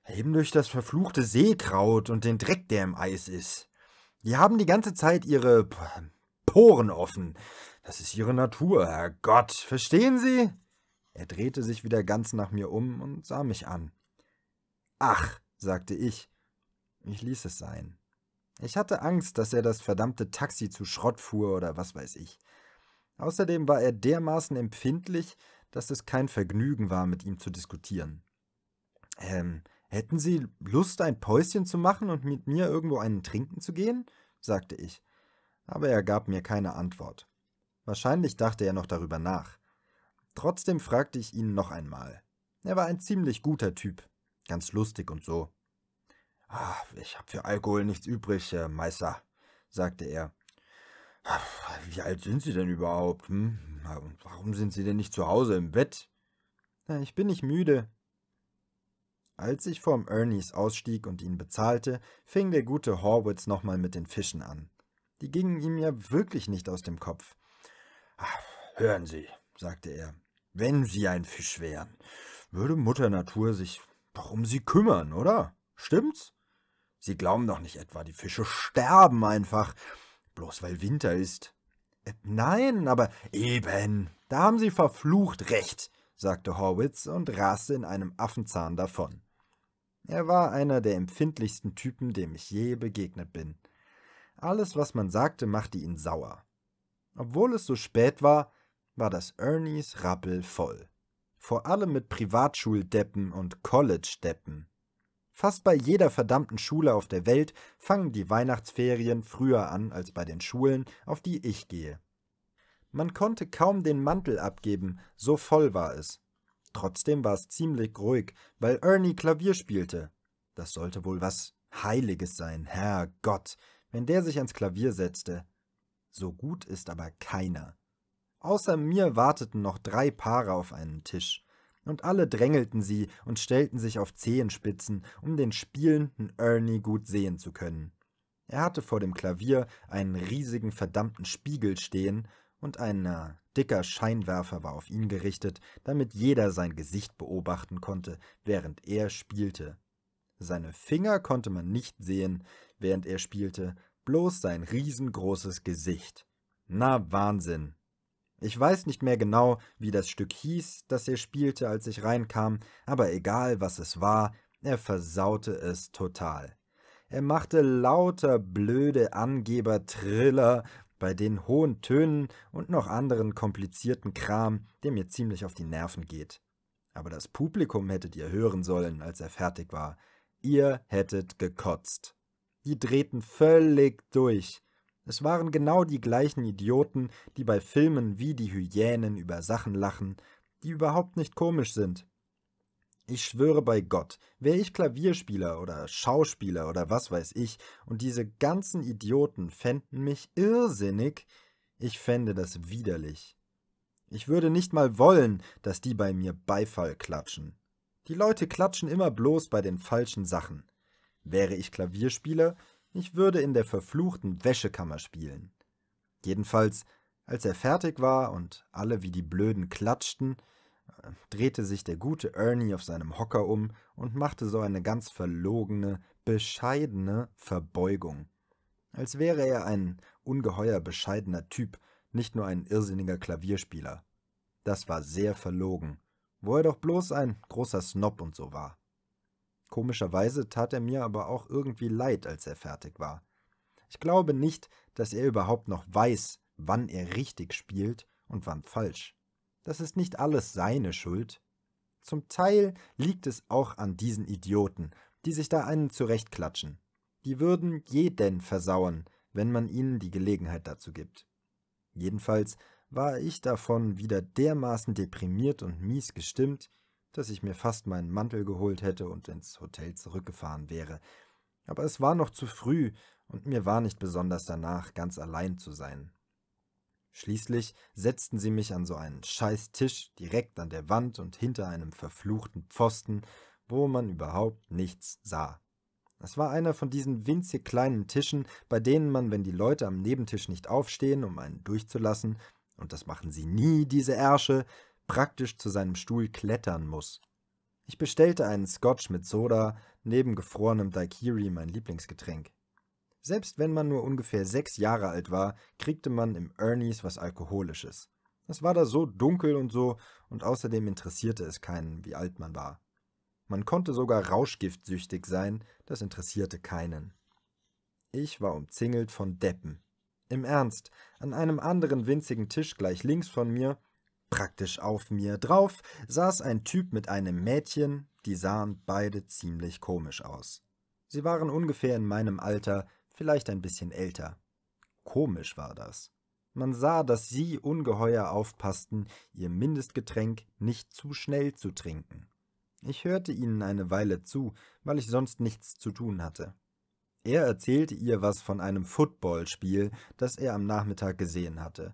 Eben durch das verfluchte Seekraut und den Dreck, der im Eis ist. Die haben die ganze Zeit ihre Poren offen. Das ist ihre Natur, Herrgott. Verstehen Sie? Er drehte sich wieder ganz nach mir um und sah mich an. Ach, sagte ich, ich ließ es sein. Ich hatte Angst, dass er das verdammte Taxi zu Schrott fuhr oder was weiß ich. Außerdem war er dermaßen empfindlich, dass es kein Vergnügen war, mit ihm zu diskutieren. Ähm, hätten Sie Lust, ein Päuschen zu machen und mit mir irgendwo einen trinken zu gehen? sagte ich. Aber er gab mir keine Antwort. Wahrscheinlich dachte er noch darüber nach. Trotzdem fragte ich ihn noch einmal. Er war ein ziemlich guter Typ, ganz lustig und so. Ach, ich habe für Alkohol nichts übrig, äh, Meister, sagte er. Ach, wie alt sind Sie denn überhaupt? Hm? warum sind Sie denn nicht zu Hause im Bett? Ich bin nicht müde. Als ich vom Ernies ausstieg und ihn bezahlte, fing der gute Horwitz nochmal mit den Fischen an. Die gingen ihm ja wirklich nicht aus dem Kopf. Ach, hören Sie, sagte er, wenn Sie ein Fisch wären, würde Mutter Natur sich doch um Sie kümmern, oder? Stimmt's? Sie glauben doch nicht etwa, die Fische sterben einfach, bloß weil Winter ist. Äh, nein, aber eben, da haben Sie verflucht recht, sagte Horwitz und raste in einem Affenzahn davon. Er war einer der empfindlichsten Typen, dem ich je begegnet bin. Alles, was man sagte, machte ihn sauer. Obwohl es so spät war, war das Ernies Rappel voll. Vor allem mit Privatschuldeppen und College-Deppen. Fast bei jeder verdammten Schule auf der Welt fangen die Weihnachtsferien früher an als bei den Schulen, auf die ich gehe. Man konnte kaum den Mantel abgeben, so voll war es. Trotzdem war es ziemlich ruhig, weil Ernie Klavier spielte. Das sollte wohl was Heiliges sein, Herrgott, wenn der sich ans Klavier setzte. So gut ist aber keiner. Außer mir warteten noch drei Paare auf einen Tisch und alle drängelten sie und stellten sich auf Zehenspitzen, um den spielenden Ernie gut sehen zu können. Er hatte vor dem Klavier einen riesigen verdammten Spiegel stehen, und ein äh, dicker Scheinwerfer war auf ihn gerichtet, damit jeder sein Gesicht beobachten konnte, während er spielte. Seine Finger konnte man nicht sehen, während er spielte, bloß sein riesengroßes Gesicht. Na Wahnsinn, ich weiß nicht mehr genau, wie das Stück hieß, das er spielte, als ich reinkam, aber egal was es war, er versaute es total. Er machte lauter blöde Angebertriller bei den hohen Tönen und noch anderen komplizierten Kram, der mir ziemlich auf die Nerven geht. Aber das Publikum hättet ihr hören sollen, als er fertig war. Ihr hättet gekotzt. Die drehten völlig durch. Es waren genau die gleichen Idioten, die bei Filmen wie die Hyänen über Sachen lachen, die überhaupt nicht komisch sind. Ich schwöre bei Gott, wäre ich Klavierspieler oder Schauspieler oder was weiß ich, und diese ganzen Idioten fänden mich irrsinnig, ich fände das widerlich. Ich würde nicht mal wollen, dass die bei mir Beifall klatschen. Die Leute klatschen immer bloß bei den falschen Sachen. Wäre ich Klavierspieler, ich würde in der verfluchten Wäschekammer spielen. Jedenfalls, als er fertig war und alle wie die Blöden klatschten, drehte sich der gute Ernie auf seinem Hocker um und machte so eine ganz verlogene, bescheidene Verbeugung. Als wäre er ein ungeheuer bescheidener Typ, nicht nur ein irrsinniger Klavierspieler. Das war sehr verlogen, wo er doch bloß ein großer Snob und so war. Komischerweise tat er mir aber auch irgendwie leid, als er fertig war. Ich glaube nicht, dass er überhaupt noch weiß, wann er richtig spielt und wann falsch. Das ist nicht alles seine Schuld. Zum Teil liegt es auch an diesen Idioten, die sich da einen zurechtklatschen. Die würden jeden versauern, wenn man ihnen die Gelegenheit dazu gibt. Jedenfalls war ich davon wieder dermaßen deprimiert und mies gestimmt, dass ich mir fast meinen Mantel geholt hätte und ins Hotel zurückgefahren wäre. Aber es war noch zu früh und mir war nicht besonders danach, ganz allein zu sein. Schließlich setzten sie mich an so einen scheiß Tisch direkt an der Wand und hinter einem verfluchten Pfosten, wo man überhaupt nichts sah. Es war einer von diesen winzig kleinen Tischen, bei denen man, wenn die Leute am Nebentisch nicht aufstehen, um einen durchzulassen, und das machen sie nie, diese Ärsche, praktisch zu seinem Stuhl klettern muss. Ich bestellte einen Scotch mit Soda, neben gefrorenem Daikiri mein Lieblingsgetränk. Selbst wenn man nur ungefähr sechs Jahre alt war, kriegte man im Ernie's was Alkoholisches. Es war da so dunkel und so, und außerdem interessierte es keinen, wie alt man war. Man konnte sogar rauschgiftsüchtig sein, das interessierte keinen. Ich war umzingelt von Deppen. Im Ernst, an einem anderen winzigen Tisch gleich links von mir Praktisch auf mir drauf saß ein Typ mit einem Mädchen, die sahen beide ziemlich komisch aus. Sie waren ungefähr in meinem Alter, vielleicht ein bisschen älter. Komisch war das. Man sah, dass sie ungeheuer aufpassten, ihr Mindestgetränk nicht zu schnell zu trinken. Ich hörte ihnen eine Weile zu, weil ich sonst nichts zu tun hatte. Er erzählte ihr was von einem Footballspiel, das er am Nachmittag gesehen hatte.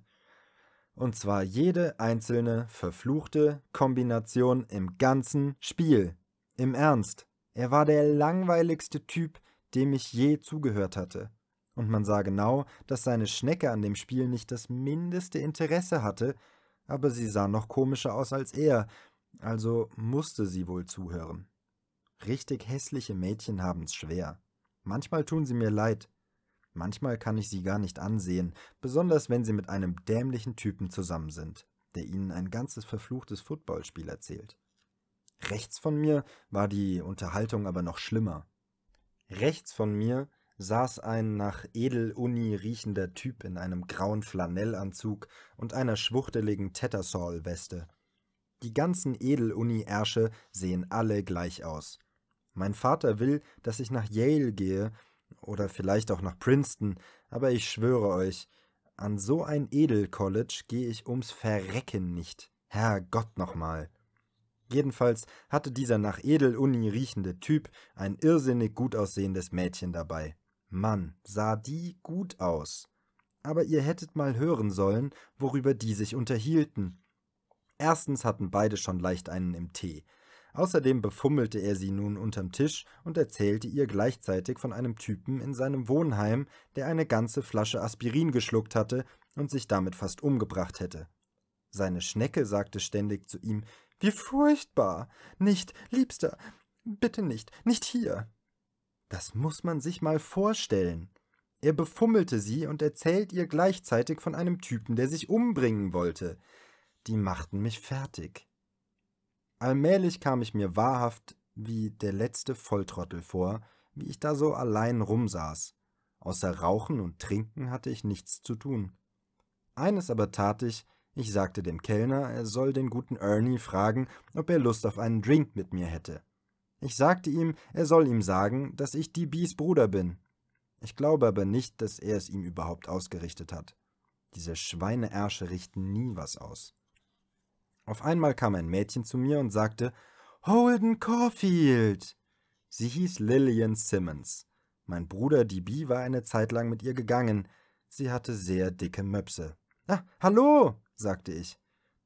Und zwar jede einzelne verfluchte Kombination im ganzen Spiel. Im Ernst. Er war der langweiligste Typ, dem ich je zugehört hatte. Und man sah genau, dass seine Schnecke an dem Spiel nicht das mindeste Interesse hatte, aber sie sah noch komischer aus als er, also musste sie wohl zuhören. Richtig hässliche Mädchen haben's schwer. Manchmal tun sie mir leid, Manchmal kann ich sie gar nicht ansehen, besonders wenn sie mit einem dämlichen Typen zusammen sind, der ihnen ein ganzes verfluchtes Footballspiel erzählt. Rechts von mir war die Unterhaltung aber noch schlimmer. Rechts von mir saß ein nach Edeluni riechender Typ in einem grauen Flanellanzug und einer schwuchteligen Tattersall-Weste. Die ganzen Edeluni-Ärsche sehen alle gleich aus. Mein Vater will, dass ich nach Yale gehe oder vielleicht auch nach Princeton, aber ich schwöre euch, an so ein Edel-College gehe ich ums Verrecken nicht. Herrgott nochmal. Jedenfalls hatte dieser nach Edeluni riechende Typ ein irrsinnig gut aussehendes Mädchen dabei. Mann, sah die gut aus. Aber ihr hättet mal hören sollen, worüber die sich unterhielten. Erstens hatten beide schon leicht einen im Tee, Außerdem befummelte er sie nun unterm Tisch und erzählte ihr gleichzeitig von einem Typen in seinem Wohnheim, der eine ganze Flasche Aspirin geschluckt hatte und sich damit fast umgebracht hätte. Seine Schnecke sagte ständig zu ihm, wie furchtbar! Nicht, Liebster! Bitte nicht, nicht hier! Das muss man sich mal vorstellen. Er befummelte sie und erzählt ihr gleichzeitig von einem Typen, der sich umbringen wollte. Die machten mich fertig. Allmählich kam ich mir wahrhaft wie der letzte Volltrottel vor, wie ich da so allein rumsaß. Außer Rauchen und Trinken hatte ich nichts zu tun. Eines aber tat ich, ich sagte dem Kellner, er soll den guten Ernie fragen, ob er Lust auf einen Drink mit mir hätte. Ich sagte ihm, er soll ihm sagen, dass ich die Bies Bruder bin. Ich glaube aber nicht, dass er es ihm überhaupt ausgerichtet hat. Diese Schweineärsche richten nie was aus. Auf einmal kam ein Mädchen zu mir und sagte, Holden Caulfield! Sie hieß Lillian Simmons. Mein Bruder DB war eine Zeit lang mit ihr gegangen. Sie hatte sehr dicke Möpse. Ah, hallo, sagte ich.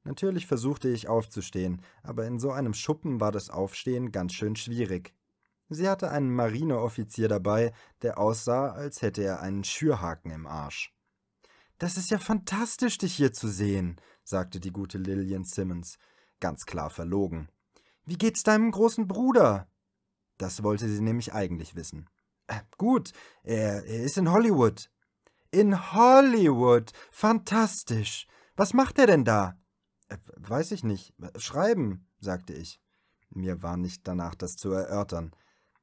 Natürlich versuchte ich aufzustehen, aber in so einem Schuppen war das Aufstehen ganz schön schwierig. Sie hatte einen Marineoffizier dabei, der aussah, als hätte er einen Schürhaken im Arsch. Das ist ja fantastisch, dich hier zu sehen sagte die gute Lillian Simmons, ganz klar verlogen. Wie geht's deinem großen Bruder? Das wollte sie nämlich eigentlich wissen. Äh, gut, er, er ist in Hollywood. In Hollywood. Fantastisch. Was macht er denn da? Äh, weiß ich nicht. Schreiben, sagte ich. Mir war nicht danach, das zu erörtern.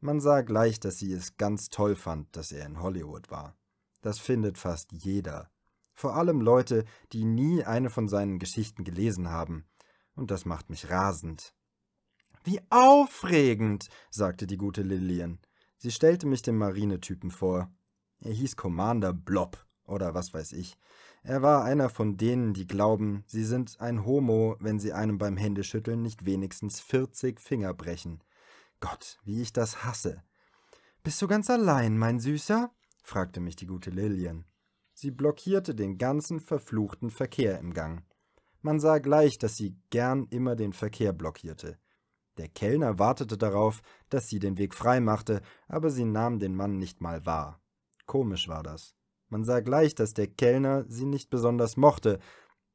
Man sah gleich, dass sie es ganz toll fand, dass er in Hollywood war. Das findet fast jeder vor allem Leute, die nie eine von seinen Geschichten gelesen haben. Und das macht mich rasend. Wie aufregend, sagte die gute Lillian. Sie stellte mich dem Marinetypen vor. Er hieß Commander Blob oder was weiß ich. Er war einer von denen, die glauben, sie sind ein Homo, wenn sie einem beim Händeschütteln nicht wenigstens vierzig Finger brechen. Gott, wie ich das hasse. Bist du ganz allein, mein Süßer? fragte mich die gute Lillian. Sie blockierte den ganzen verfluchten Verkehr im Gang. Man sah gleich, dass sie gern immer den Verkehr blockierte. Der Kellner wartete darauf, dass sie den Weg frei machte, aber sie nahm den Mann nicht mal wahr. Komisch war das. Man sah gleich, dass der Kellner sie nicht besonders mochte.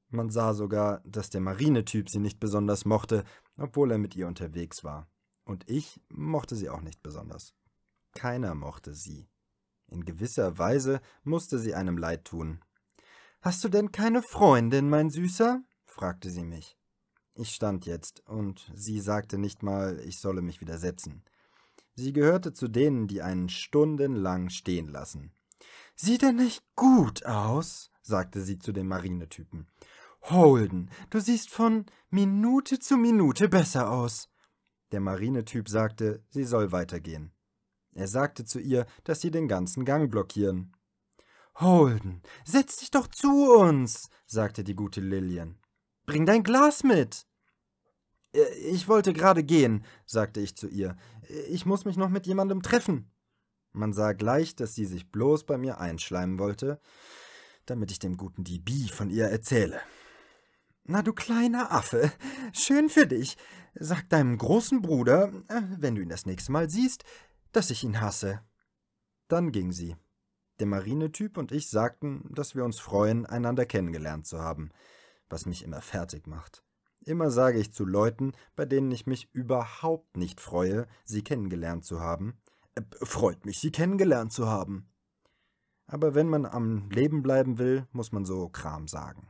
Man sah sogar, dass der Marinetyp sie nicht besonders mochte, obwohl er mit ihr unterwegs war. Und ich mochte sie auch nicht besonders. Keiner mochte sie. In gewisser Weise musste sie einem leid tun. Hast du denn keine Freundin, mein Süßer? fragte sie mich. Ich stand jetzt, und sie sagte nicht mal, ich solle mich widersetzen. Sie gehörte zu denen, die einen stundenlang stehen lassen. Sieh denn nicht gut aus? sagte sie zu dem Marinetypen. Holden, du siehst von Minute zu Minute besser aus. Der Marinetyp sagte, sie soll weitergehen. Er sagte zu ihr, dass sie den ganzen Gang blockieren. Holden, setz dich doch zu uns, sagte die gute Lillian. Bring dein Glas mit. Äh, ich wollte gerade gehen, sagte ich zu ihr. Ich muss mich noch mit jemandem treffen. Man sah gleich, dass sie sich bloß bei mir einschleimen wollte, damit ich dem guten DB von ihr erzähle. Na du kleiner Affe, schön für dich. Sag deinem großen Bruder, äh, wenn du ihn das nächste Mal siehst, dass ich ihn hasse. Dann ging sie. Der Marinetyp und ich sagten, dass wir uns freuen, einander kennengelernt zu haben, was mich immer fertig macht. Immer sage ich zu Leuten, bei denen ich mich überhaupt nicht freue, sie kennengelernt zu haben. Äh, freut mich, sie kennengelernt zu haben. Aber wenn man am Leben bleiben will, muss man so Kram sagen.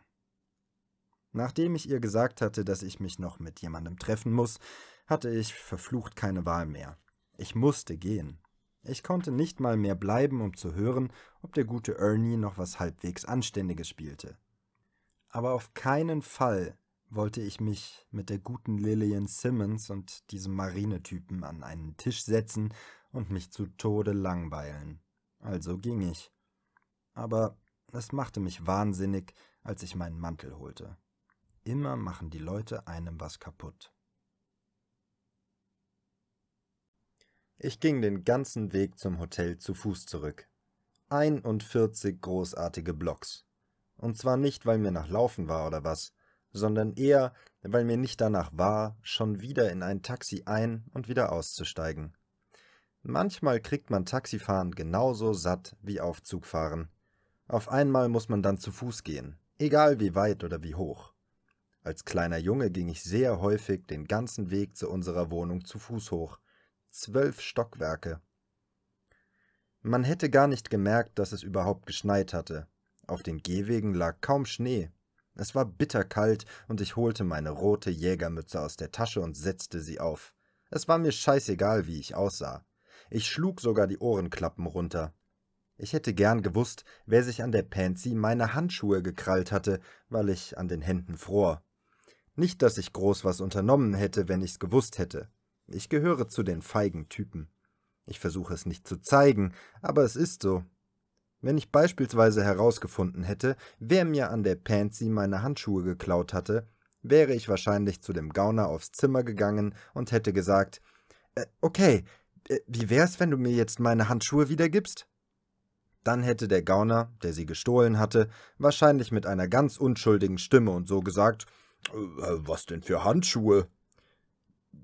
Nachdem ich ihr gesagt hatte, dass ich mich noch mit jemandem treffen muss, hatte ich verflucht keine Wahl mehr. Ich musste gehen. Ich konnte nicht mal mehr bleiben, um zu hören, ob der gute Ernie noch was halbwegs Anständiges spielte. Aber auf keinen Fall wollte ich mich mit der guten Lillian Simmons und diesem Marinetypen an einen Tisch setzen und mich zu Tode langweilen. Also ging ich. Aber es machte mich wahnsinnig, als ich meinen Mantel holte. Immer machen die Leute einem was kaputt. Ich ging den ganzen Weg zum Hotel zu Fuß zurück. 41 großartige Blocks. Und zwar nicht, weil mir nach Laufen war oder was, sondern eher, weil mir nicht danach war, schon wieder in ein Taxi ein- und wieder auszusteigen. Manchmal kriegt man Taxifahren genauso satt wie Aufzugfahren. Auf einmal muss man dann zu Fuß gehen, egal wie weit oder wie hoch. Als kleiner Junge ging ich sehr häufig den ganzen Weg zu unserer Wohnung zu Fuß hoch, zwölf Stockwerke. Man hätte gar nicht gemerkt, dass es überhaupt geschneit hatte. Auf den Gehwegen lag kaum Schnee. Es war bitterkalt und ich holte meine rote Jägermütze aus der Tasche und setzte sie auf. Es war mir scheißegal, wie ich aussah. Ich schlug sogar die Ohrenklappen runter. Ich hätte gern gewusst, wer sich an der Pansy meine Handschuhe gekrallt hatte, weil ich an den Händen fror. Nicht, dass ich groß was unternommen hätte, wenn ich's gewusst hätte. Ich gehöre zu den feigen Typen. Ich versuche es nicht zu zeigen, aber es ist so. Wenn ich beispielsweise herausgefunden hätte, wer mir an der Pansy meine Handschuhe geklaut hatte, wäre ich wahrscheinlich zu dem Gauner aufs Zimmer gegangen und hätte gesagt, äh, okay, äh, wie wär's, wenn du mir jetzt meine Handschuhe wiedergibst? Dann hätte der Gauner, der sie gestohlen hatte, wahrscheinlich mit einer ganz unschuldigen Stimme und so gesagt, äh, äh was denn für Handschuhe?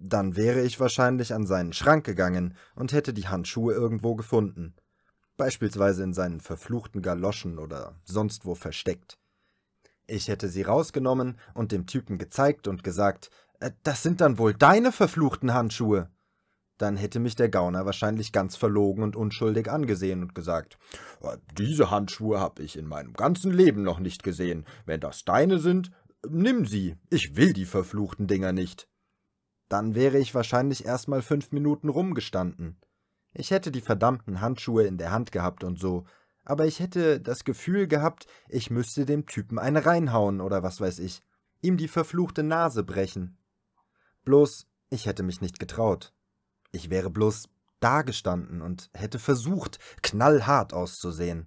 dann wäre ich wahrscheinlich an seinen Schrank gegangen und hätte die Handschuhe irgendwo gefunden. Beispielsweise in seinen verfluchten Galoschen oder sonst wo versteckt. Ich hätte sie rausgenommen und dem Typen gezeigt und gesagt, äh, das sind dann wohl deine verfluchten Handschuhe. Dann hätte mich der Gauner wahrscheinlich ganz verlogen und unschuldig angesehen und gesagt, äh, diese Handschuhe habe ich in meinem ganzen Leben noch nicht gesehen. Wenn das deine sind, nimm sie. Ich will die verfluchten Dinger nicht dann wäre ich wahrscheinlich erst mal fünf Minuten rumgestanden. Ich hätte die verdammten Handschuhe in der Hand gehabt und so, aber ich hätte das Gefühl gehabt, ich müsste dem Typen eine reinhauen oder was weiß ich, ihm die verfluchte Nase brechen. Bloß, ich hätte mich nicht getraut. Ich wäre bloß dagestanden und hätte versucht, knallhart auszusehen.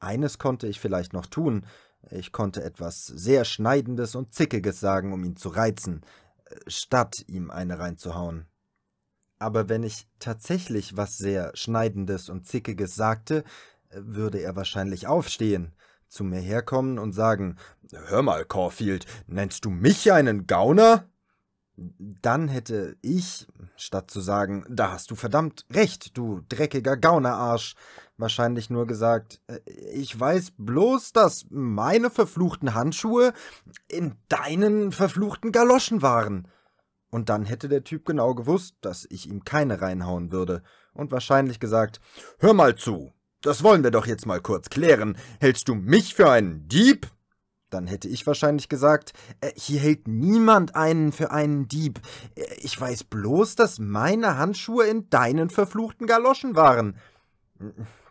Eines konnte ich vielleicht noch tun, ich konnte etwas sehr Schneidendes und Zickiges sagen, um ihn zu reizen, statt ihm eine reinzuhauen. Aber wenn ich tatsächlich was sehr Schneidendes und Zickiges sagte, würde er wahrscheinlich aufstehen, zu mir herkommen und sagen: Hör mal, Caulfield, nennst du mich einen Gauner? Dann hätte ich, statt zu sagen, da hast du verdammt recht, du dreckiger Gaunerarsch, wahrscheinlich nur gesagt, äh, ich weiß bloß, dass meine verfluchten Handschuhe in deinen verfluchten Galoschen waren. Und dann hätte der Typ genau gewusst, dass ich ihm keine reinhauen würde, und wahrscheinlich gesagt, hör mal zu, das wollen wir doch jetzt mal kurz klären. Hältst du mich für einen Dieb? Dann hätte ich wahrscheinlich gesagt, äh, hier hält niemand einen für einen Dieb. Äh, ich weiß bloß, dass meine Handschuhe in deinen verfluchten Galoschen waren.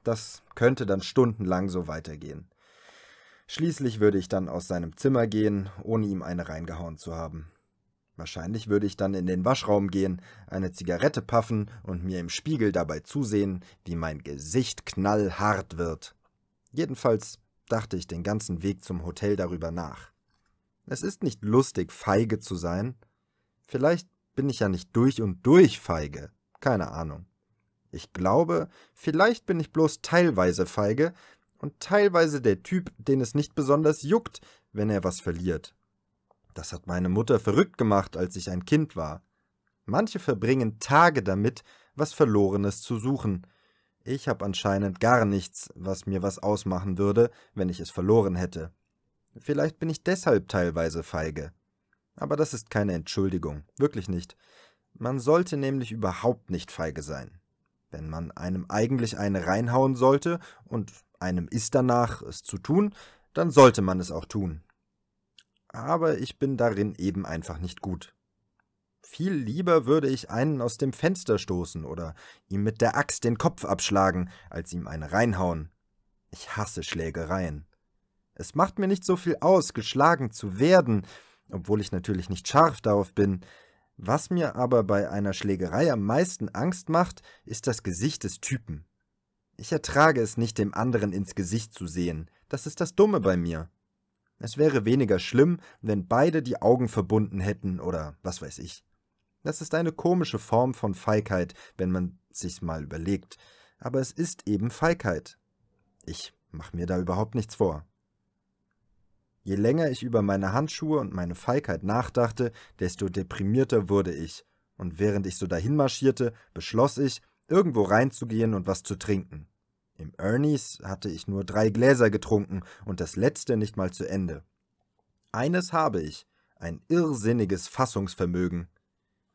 Das könnte dann stundenlang so weitergehen. Schließlich würde ich dann aus seinem Zimmer gehen, ohne ihm eine reingehauen zu haben. Wahrscheinlich würde ich dann in den Waschraum gehen, eine Zigarette paffen und mir im Spiegel dabei zusehen, wie mein Gesicht knallhart wird. Jedenfalls dachte ich den ganzen Weg zum Hotel darüber nach. Es ist nicht lustig, feige zu sein. Vielleicht bin ich ja nicht durch und durch feige, keine Ahnung. Ich glaube, vielleicht bin ich bloß teilweise feige und teilweise der Typ, den es nicht besonders juckt, wenn er was verliert. Das hat meine Mutter verrückt gemacht, als ich ein Kind war. Manche verbringen Tage damit, was Verlorenes zu suchen, ich habe anscheinend gar nichts, was mir was ausmachen würde, wenn ich es verloren hätte. Vielleicht bin ich deshalb teilweise feige. Aber das ist keine Entschuldigung, wirklich nicht. Man sollte nämlich überhaupt nicht feige sein. Wenn man einem eigentlich eine reinhauen sollte und einem ist danach, es zu tun, dann sollte man es auch tun. Aber ich bin darin eben einfach nicht gut. Viel lieber würde ich einen aus dem Fenster stoßen oder ihm mit der Axt den Kopf abschlagen, als ihm eine reinhauen. Ich hasse Schlägereien. Es macht mir nicht so viel aus, geschlagen zu werden, obwohl ich natürlich nicht scharf darauf bin. Was mir aber bei einer Schlägerei am meisten Angst macht, ist das Gesicht des Typen. Ich ertrage es nicht, dem anderen ins Gesicht zu sehen. Das ist das Dumme bei mir. Es wäre weniger schlimm, wenn beide die Augen verbunden hätten oder was weiß ich. Das ist eine komische Form von Feigheit, wenn man sich's mal überlegt. Aber es ist eben Feigheit. Ich mach mir da überhaupt nichts vor. Je länger ich über meine Handschuhe und meine Feigheit nachdachte, desto deprimierter wurde ich, und während ich so dahin marschierte, beschloss ich, irgendwo reinzugehen und was zu trinken. Im Ernie's hatte ich nur drei Gläser getrunken und das letzte nicht mal zu Ende. Eines habe ich, ein irrsinniges Fassungsvermögen.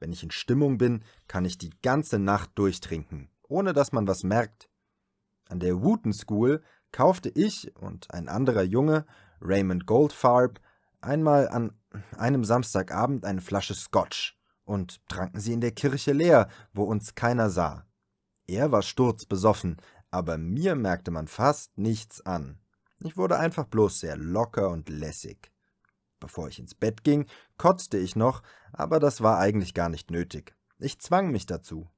Wenn ich in Stimmung bin, kann ich die ganze Nacht durchtrinken, ohne dass man was merkt. An der Wooten School kaufte ich und ein anderer Junge, Raymond Goldfarb, einmal an einem Samstagabend eine Flasche Scotch und tranken sie in der Kirche leer, wo uns keiner sah. Er war sturzbesoffen, aber mir merkte man fast nichts an. Ich wurde einfach bloß sehr locker und lässig. Bevor ich ins Bett ging, kotzte ich noch, aber das war eigentlich gar nicht nötig. Ich zwang mich dazu.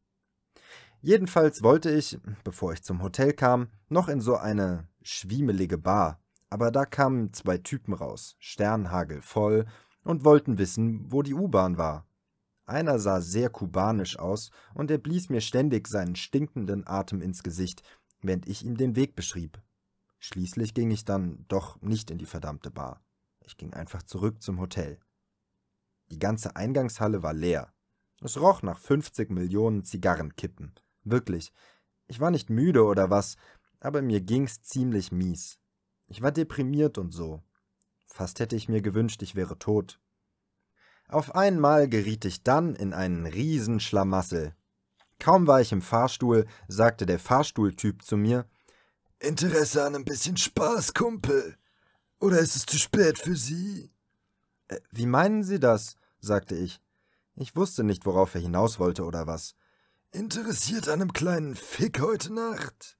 Jedenfalls wollte ich, bevor ich zum Hotel kam, noch in so eine schwiemelige Bar, aber da kamen zwei Typen raus, Sternhagel voll, und wollten wissen, wo die U-Bahn war. Einer sah sehr kubanisch aus und er blies mir ständig seinen stinkenden Atem ins Gesicht, während ich ihm den Weg beschrieb. Schließlich ging ich dann doch nicht in die verdammte Bar. Ich ging einfach zurück zum Hotel. Die ganze Eingangshalle war leer. Es roch nach 50 Millionen Zigarrenkippen. Wirklich. Ich war nicht müde oder was, aber mir ging's ziemlich mies. Ich war deprimiert und so. Fast hätte ich mir gewünscht, ich wäre tot. Auf einmal geriet ich dann in einen riesen Schlamassel. Kaum war ich im Fahrstuhl, sagte der Fahrstuhltyp zu mir: Interesse an ein bisschen Spaß, Kumpel. Oder ist es zu spät für Sie? Äh, wie meinen Sie das? sagte ich. Ich wusste nicht, worauf er hinaus wollte oder was. Interessiert einem kleinen Fick heute Nacht?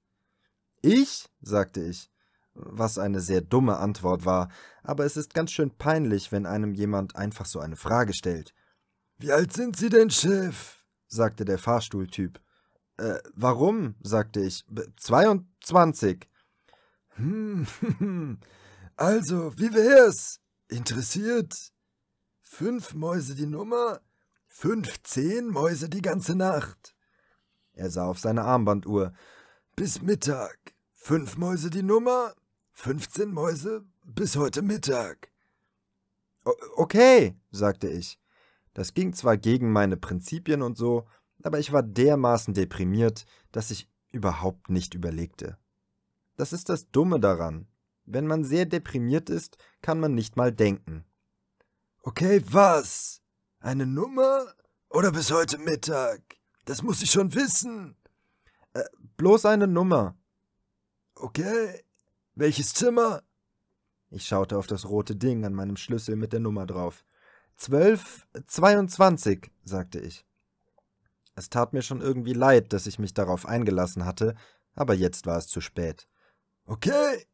Ich? sagte ich. Was eine sehr dumme Antwort war, aber es ist ganz schön peinlich, wenn einem jemand einfach so eine Frage stellt. Wie alt sind Sie denn, Chef? sagte der Fahrstuhltyp. Äh, warum? sagte ich. 22. Hm, [LAUGHS] hm, hm. Also, wie wär's? Interessiert? Fünf Mäuse die Nummer, fünfzehn Mäuse die ganze Nacht. Er sah auf seine Armbanduhr. Bis Mittag. Fünf Mäuse die Nummer, fünfzehn Mäuse bis heute Mittag. O okay, sagte ich. Das ging zwar gegen meine Prinzipien und so, aber ich war dermaßen deprimiert, dass ich überhaupt nicht überlegte. Das ist das Dumme daran. Wenn man sehr deprimiert ist, kann man nicht mal denken. Okay, was? Eine Nummer? Oder bis heute Mittag? Das muss ich schon wissen. Äh, bloß eine Nummer. Okay. Welches Zimmer? Ich schaute auf das rote Ding an meinem Schlüssel mit der Nummer drauf. Zwölf zweiundzwanzig, sagte ich. Es tat mir schon irgendwie leid, dass ich mich darauf eingelassen hatte, aber jetzt war es zu spät. Okay,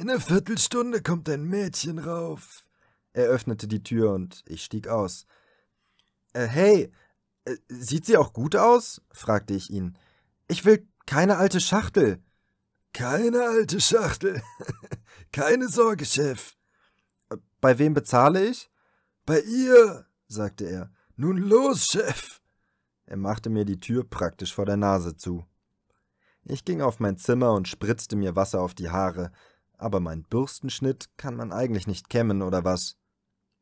in einer Viertelstunde kommt ein Mädchen rauf. Er öffnete die Tür und ich stieg aus. Äh, hey, äh, sieht sie auch gut aus? fragte ich ihn. Ich will keine alte Schachtel. Keine alte Schachtel. [LAUGHS] keine Sorge, Chef. Äh, bei wem bezahle ich? Bei ihr, sagte er. Nun los, Chef. Er machte mir die Tür praktisch vor der Nase zu. Ich ging auf mein Zimmer und spritzte mir Wasser auf die Haare aber mein Bürstenschnitt kann man eigentlich nicht kämmen oder was.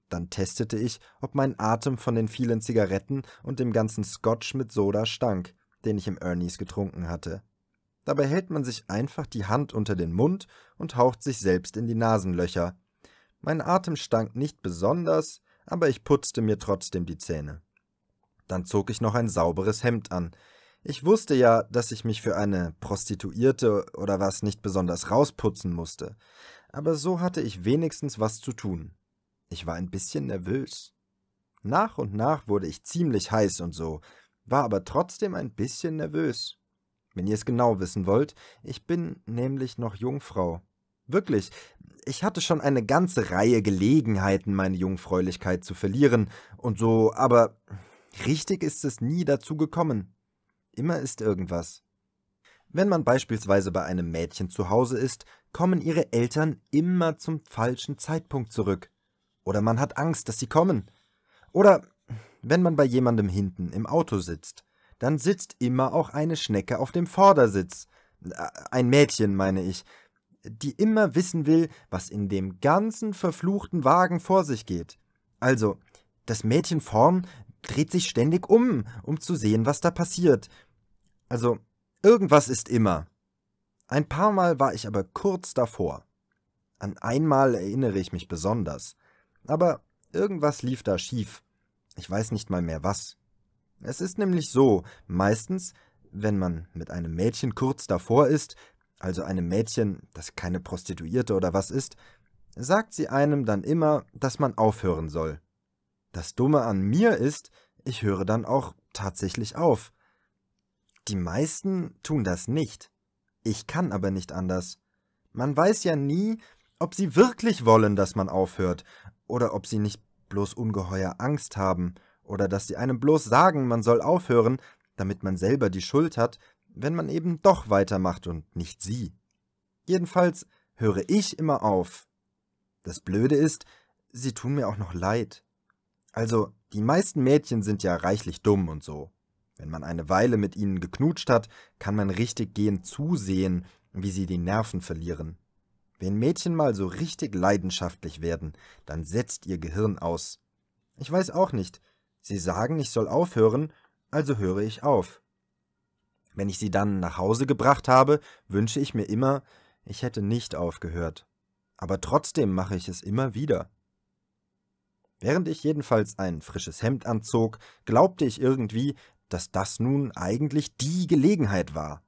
Dann testete ich, ob mein Atem von den vielen Zigaretten und dem ganzen Scotch mit Soda stank, den ich im Ernies getrunken hatte. Dabei hält man sich einfach die Hand unter den Mund und haucht sich selbst in die Nasenlöcher. Mein Atem stank nicht besonders, aber ich putzte mir trotzdem die Zähne. Dann zog ich noch ein sauberes Hemd an, ich wusste ja, dass ich mich für eine Prostituierte oder was nicht besonders rausputzen musste, aber so hatte ich wenigstens was zu tun. Ich war ein bisschen nervös. Nach und nach wurde ich ziemlich heiß und so, war aber trotzdem ein bisschen nervös. Wenn ihr es genau wissen wollt, ich bin nämlich noch Jungfrau. Wirklich, ich hatte schon eine ganze Reihe Gelegenheiten, meine Jungfräulichkeit zu verlieren und so, aber richtig ist es nie dazu gekommen. Immer ist irgendwas. Wenn man beispielsweise bei einem Mädchen zu Hause ist, kommen ihre Eltern immer zum falschen Zeitpunkt zurück. Oder man hat Angst, dass sie kommen. Oder wenn man bei jemandem hinten im Auto sitzt, dann sitzt immer auch eine Schnecke auf dem Vordersitz. Äh, ein Mädchen, meine ich, die immer wissen will, was in dem ganzen verfluchten Wagen vor sich geht. Also, das Mädchen vorn dreht sich ständig um, um zu sehen, was da passiert, also, irgendwas ist immer. Ein paar Mal war ich aber kurz davor. An einmal erinnere ich mich besonders. Aber irgendwas lief da schief. Ich weiß nicht mal mehr was. Es ist nämlich so, meistens, wenn man mit einem Mädchen kurz davor ist, also einem Mädchen, das keine Prostituierte oder was ist, sagt sie einem dann immer, dass man aufhören soll. Das Dumme an mir ist, ich höre dann auch tatsächlich auf. Die meisten tun das nicht. Ich kann aber nicht anders. Man weiß ja nie, ob sie wirklich wollen, dass man aufhört, oder ob sie nicht bloß ungeheuer Angst haben, oder dass sie einem bloß sagen, man soll aufhören, damit man selber die Schuld hat, wenn man eben doch weitermacht und nicht sie. Jedenfalls höre ich immer auf. Das Blöde ist, sie tun mir auch noch leid. Also, die meisten Mädchen sind ja reichlich dumm und so. Wenn man eine Weile mit ihnen geknutscht hat, kann man richtig gehend zusehen, wie sie die Nerven verlieren. Wenn Mädchen mal so richtig leidenschaftlich werden, dann setzt ihr Gehirn aus. Ich weiß auch nicht. Sie sagen, ich soll aufhören, also höre ich auf. Wenn ich sie dann nach Hause gebracht habe, wünsche ich mir immer, ich hätte nicht aufgehört. Aber trotzdem mache ich es immer wieder. Während ich jedenfalls ein frisches Hemd anzog, glaubte ich irgendwie, dass das nun eigentlich die Gelegenheit war.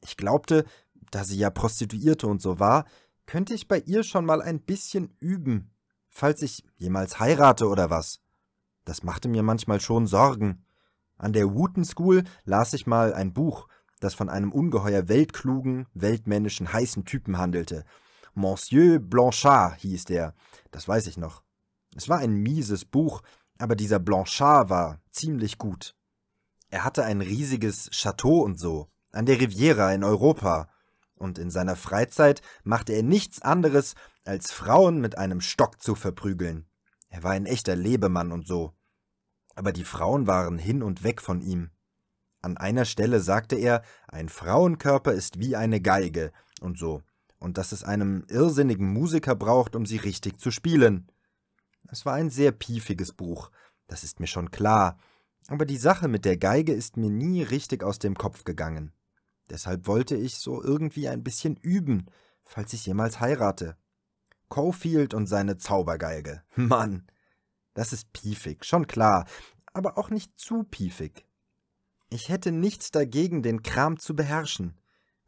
Ich glaubte, da sie ja Prostituierte und so war, könnte ich bei ihr schon mal ein bisschen üben, falls ich jemals heirate oder was. Das machte mir manchmal schon Sorgen. An der Wooten School las ich mal ein Buch, das von einem ungeheuer weltklugen, weltmännischen, heißen Typen handelte. Monsieur Blanchard hieß der, das weiß ich noch. Es war ein mieses Buch, aber dieser Blanchard war ziemlich gut. Er hatte ein riesiges Chateau und so, an der Riviera in Europa, und in seiner Freizeit machte er nichts anderes, als Frauen mit einem Stock zu verprügeln. Er war ein echter Lebemann und so. Aber die Frauen waren hin und weg von ihm. An einer Stelle sagte er, ein Frauenkörper ist wie eine Geige und so, und dass es einem irrsinnigen Musiker braucht, um sie richtig zu spielen. Es war ein sehr piefiges Buch, das ist mir schon klar, aber die Sache mit der Geige ist mir nie richtig aus dem Kopf gegangen. Deshalb wollte ich so irgendwie ein bisschen üben, falls ich jemals heirate. Caulfield und seine Zaubergeige. [LAUGHS] Mann, das ist piefig, schon klar, aber auch nicht zu piefig. Ich hätte nichts dagegen, den Kram zu beherrschen.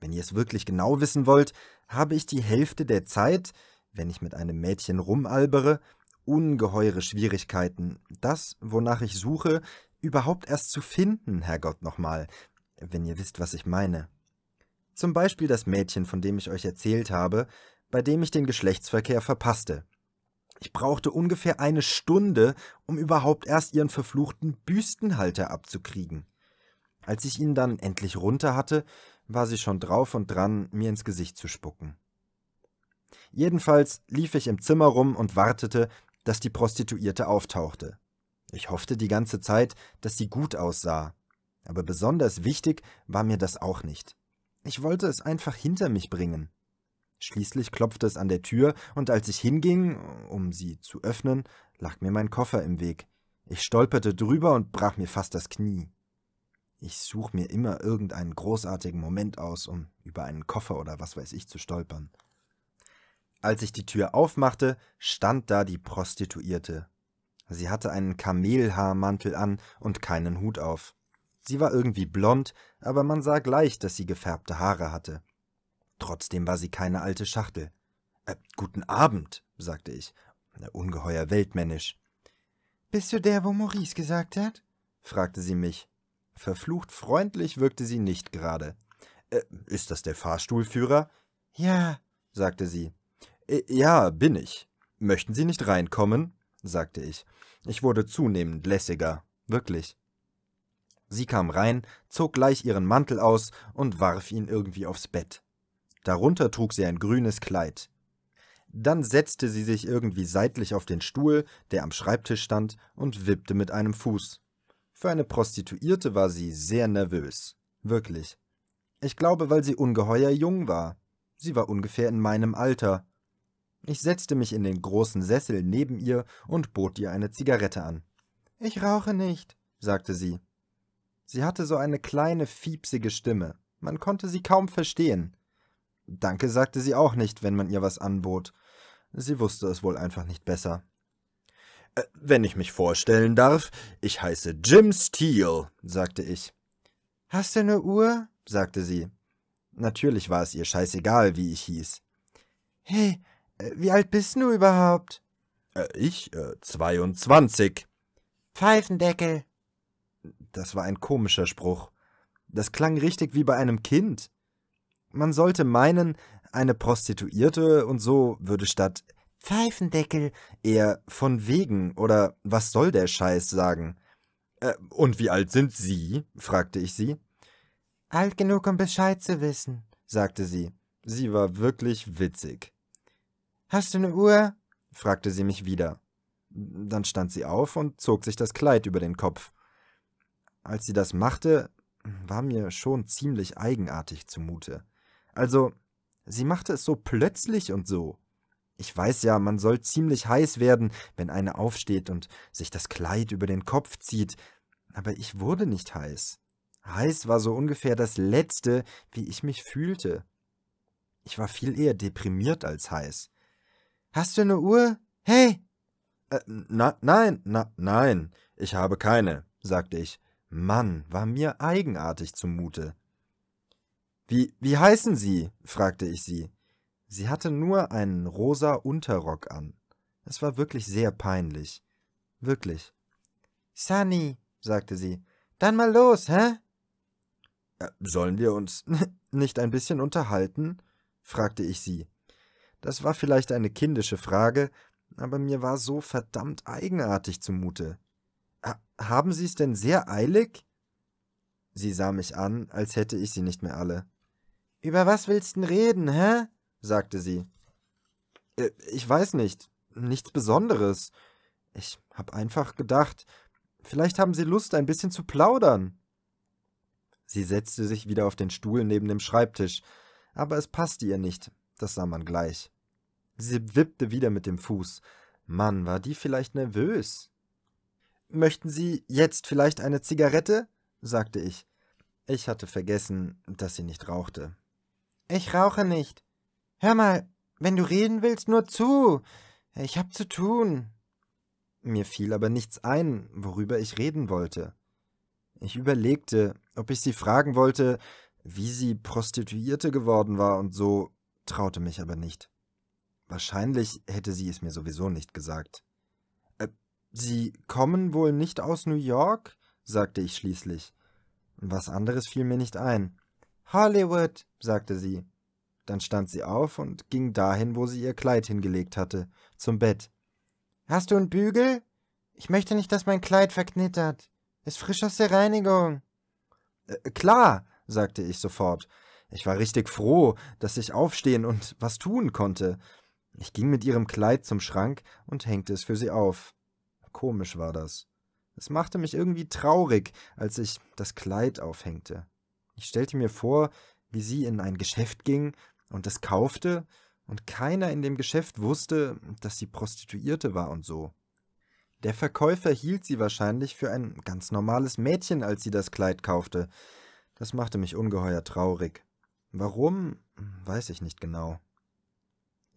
Wenn ihr es wirklich genau wissen wollt, habe ich die Hälfte der Zeit, wenn ich mit einem Mädchen rumalbere, ungeheure Schwierigkeiten, das, wonach ich suche, überhaupt erst zu finden, Herrgott nochmal, wenn ihr wisst, was ich meine. Zum Beispiel das Mädchen, von dem ich euch erzählt habe, bei dem ich den Geschlechtsverkehr verpasste. Ich brauchte ungefähr eine Stunde, um überhaupt erst ihren verfluchten Büstenhalter abzukriegen. Als ich ihn dann endlich runter hatte, war sie schon drauf und dran, mir ins Gesicht zu spucken. Jedenfalls lief ich im Zimmer rum und wartete, dass die Prostituierte auftauchte. Ich hoffte die ganze Zeit, dass sie gut aussah, aber besonders wichtig war mir das auch nicht. Ich wollte es einfach hinter mich bringen. Schließlich klopfte es an der Tür, und als ich hinging, um sie zu öffnen, lag mir mein Koffer im Weg. Ich stolperte drüber und brach mir fast das Knie. Ich suche mir immer irgendeinen großartigen Moment aus, um über einen Koffer oder was weiß ich zu stolpern. Als ich die Tür aufmachte, stand da die Prostituierte, Sie hatte einen Kamelhaarmantel an und keinen Hut auf. Sie war irgendwie blond, aber man sah gleich, dass sie gefärbte Haare hatte. Trotzdem war sie keine alte Schachtel. Äh, guten Abend, sagte ich, äh, ungeheuer weltmännisch. Bist du der, wo Maurice gesagt hat? fragte sie mich. Verflucht freundlich wirkte sie nicht gerade. Äh, ist das der Fahrstuhlführer? Ja, sagte sie. Äh, ja, bin ich. Möchten Sie nicht reinkommen? sagte ich. Ich wurde zunehmend lässiger, wirklich. Sie kam rein, zog gleich ihren Mantel aus und warf ihn irgendwie aufs Bett. Darunter trug sie ein grünes Kleid. Dann setzte sie sich irgendwie seitlich auf den Stuhl, der am Schreibtisch stand, und wippte mit einem Fuß. Für eine Prostituierte war sie sehr nervös, wirklich. Ich glaube, weil sie ungeheuer jung war. Sie war ungefähr in meinem Alter, ich setzte mich in den großen Sessel neben ihr und bot ihr eine Zigarette an. Ich rauche nicht, sagte sie. Sie hatte so eine kleine, fiepsige Stimme. Man konnte sie kaum verstehen. Danke sagte sie auch nicht, wenn man ihr was anbot. Sie wusste es wohl einfach nicht besser. Äh, wenn ich mich vorstellen darf, ich heiße Jim Steele, sagte ich. Hast du eine Uhr? sagte sie. Natürlich war es ihr scheißegal, wie ich hieß. Hey, äh, wie alt bist du überhaupt? Äh, ich? Äh, 22. Pfeifendeckel. Das war ein komischer Spruch. Das klang richtig wie bei einem Kind. Man sollte meinen, eine Prostituierte und so würde statt Pfeifendeckel eher von wegen oder was soll der Scheiß sagen. Äh, und wie alt sind Sie? fragte ich sie. Alt genug, um Bescheid zu wissen, sagte sie. Sie war wirklich witzig. Hast du eine Uhr? fragte sie mich wieder. Dann stand sie auf und zog sich das Kleid über den Kopf. Als sie das machte, war mir schon ziemlich eigenartig zumute. Also, sie machte es so plötzlich und so. Ich weiß ja, man soll ziemlich heiß werden, wenn eine aufsteht und sich das Kleid über den Kopf zieht, aber ich wurde nicht heiß. Heiß war so ungefähr das Letzte, wie ich mich fühlte. Ich war viel eher deprimiert als heiß. Hast du eine Uhr? Hey! Äh, na, nein, na, nein, ich habe keine, sagte ich. Mann, war mir eigenartig zumute. Wie, wie heißen Sie? fragte ich sie. Sie hatte nur einen rosa Unterrock an. Es war wirklich sehr peinlich. Wirklich. Sunny, sagte sie. Dann mal los, hä? Äh, sollen wir uns [LAUGHS] nicht ein bisschen unterhalten? fragte ich sie. Das war vielleicht eine kindische Frage, aber mir war so verdammt eigenartig zumute. Ha haben Sie es denn sehr eilig? Sie sah mich an, als hätte ich sie nicht mehr alle. Über was willst du reden, hä? sagte sie. Äh, ich weiß nicht. Nichts Besonderes. Ich hab einfach gedacht, vielleicht haben Sie Lust, ein bisschen zu plaudern. Sie setzte sich wieder auf den Stuhl neben dem Schreibtisch, aber es passte ihr nicht, das sah man gleich. Sie wippte wieder mit dem Fuß. Mann, war die vielleicht nervös. Möchten Sie jetzt vielleicht eine Zigarette? sagte ich. Ich hatte vergessen, dass sie nicht rauchte. Ich rauche nicht. Hör mal, wenn du reden willst, nur zu. Ich hab zu tun. Mir fiel aber nichts ein, worüber ich reden wollte. Ich überlegte, ob ich sie fragen wollte, wie sie Prostituierte geworden war und so, traute mich aber nicht. Wahrscheinlich hätte sie es mir sowieso nicht gesagt. Äh, sie kommen wohl nicht aus New York? sagte ich schließlich. Was anderes fiel mir nicht ein. Hollywood, sagte sie. Dann stand sie auf und ging dahin, wo sie ihr Kleid hingelegt hatte, zum Bett. Hast du einen Bügel? Ich möchte nicht, dass mein Kleid verknittert. Ist frisch aus der Reinigung. Äh, klar, sagte ich sofort. Ich war richtig froh, dass ich aufstehen und was tun konnte. Ich ging mit ihrem Kleid zum Schrank und hängte es für sie auf. Komisch war das. Es machte mich irgendwie traurig, als ich das Kleid aufhängte. Ich stellte mir vor, wie sie in ein Geschäft ging und es kaufte, und keiner in dem Geschäft wusste, dass sie Prostituierte war und so. Der Verkäufer hielt sie wahrscheinlich für ein ganz normales Mädchen, als sie das Kleid kaufte. Das machte mich ungeheuer traurig. Warum, weiß ich nicht genau.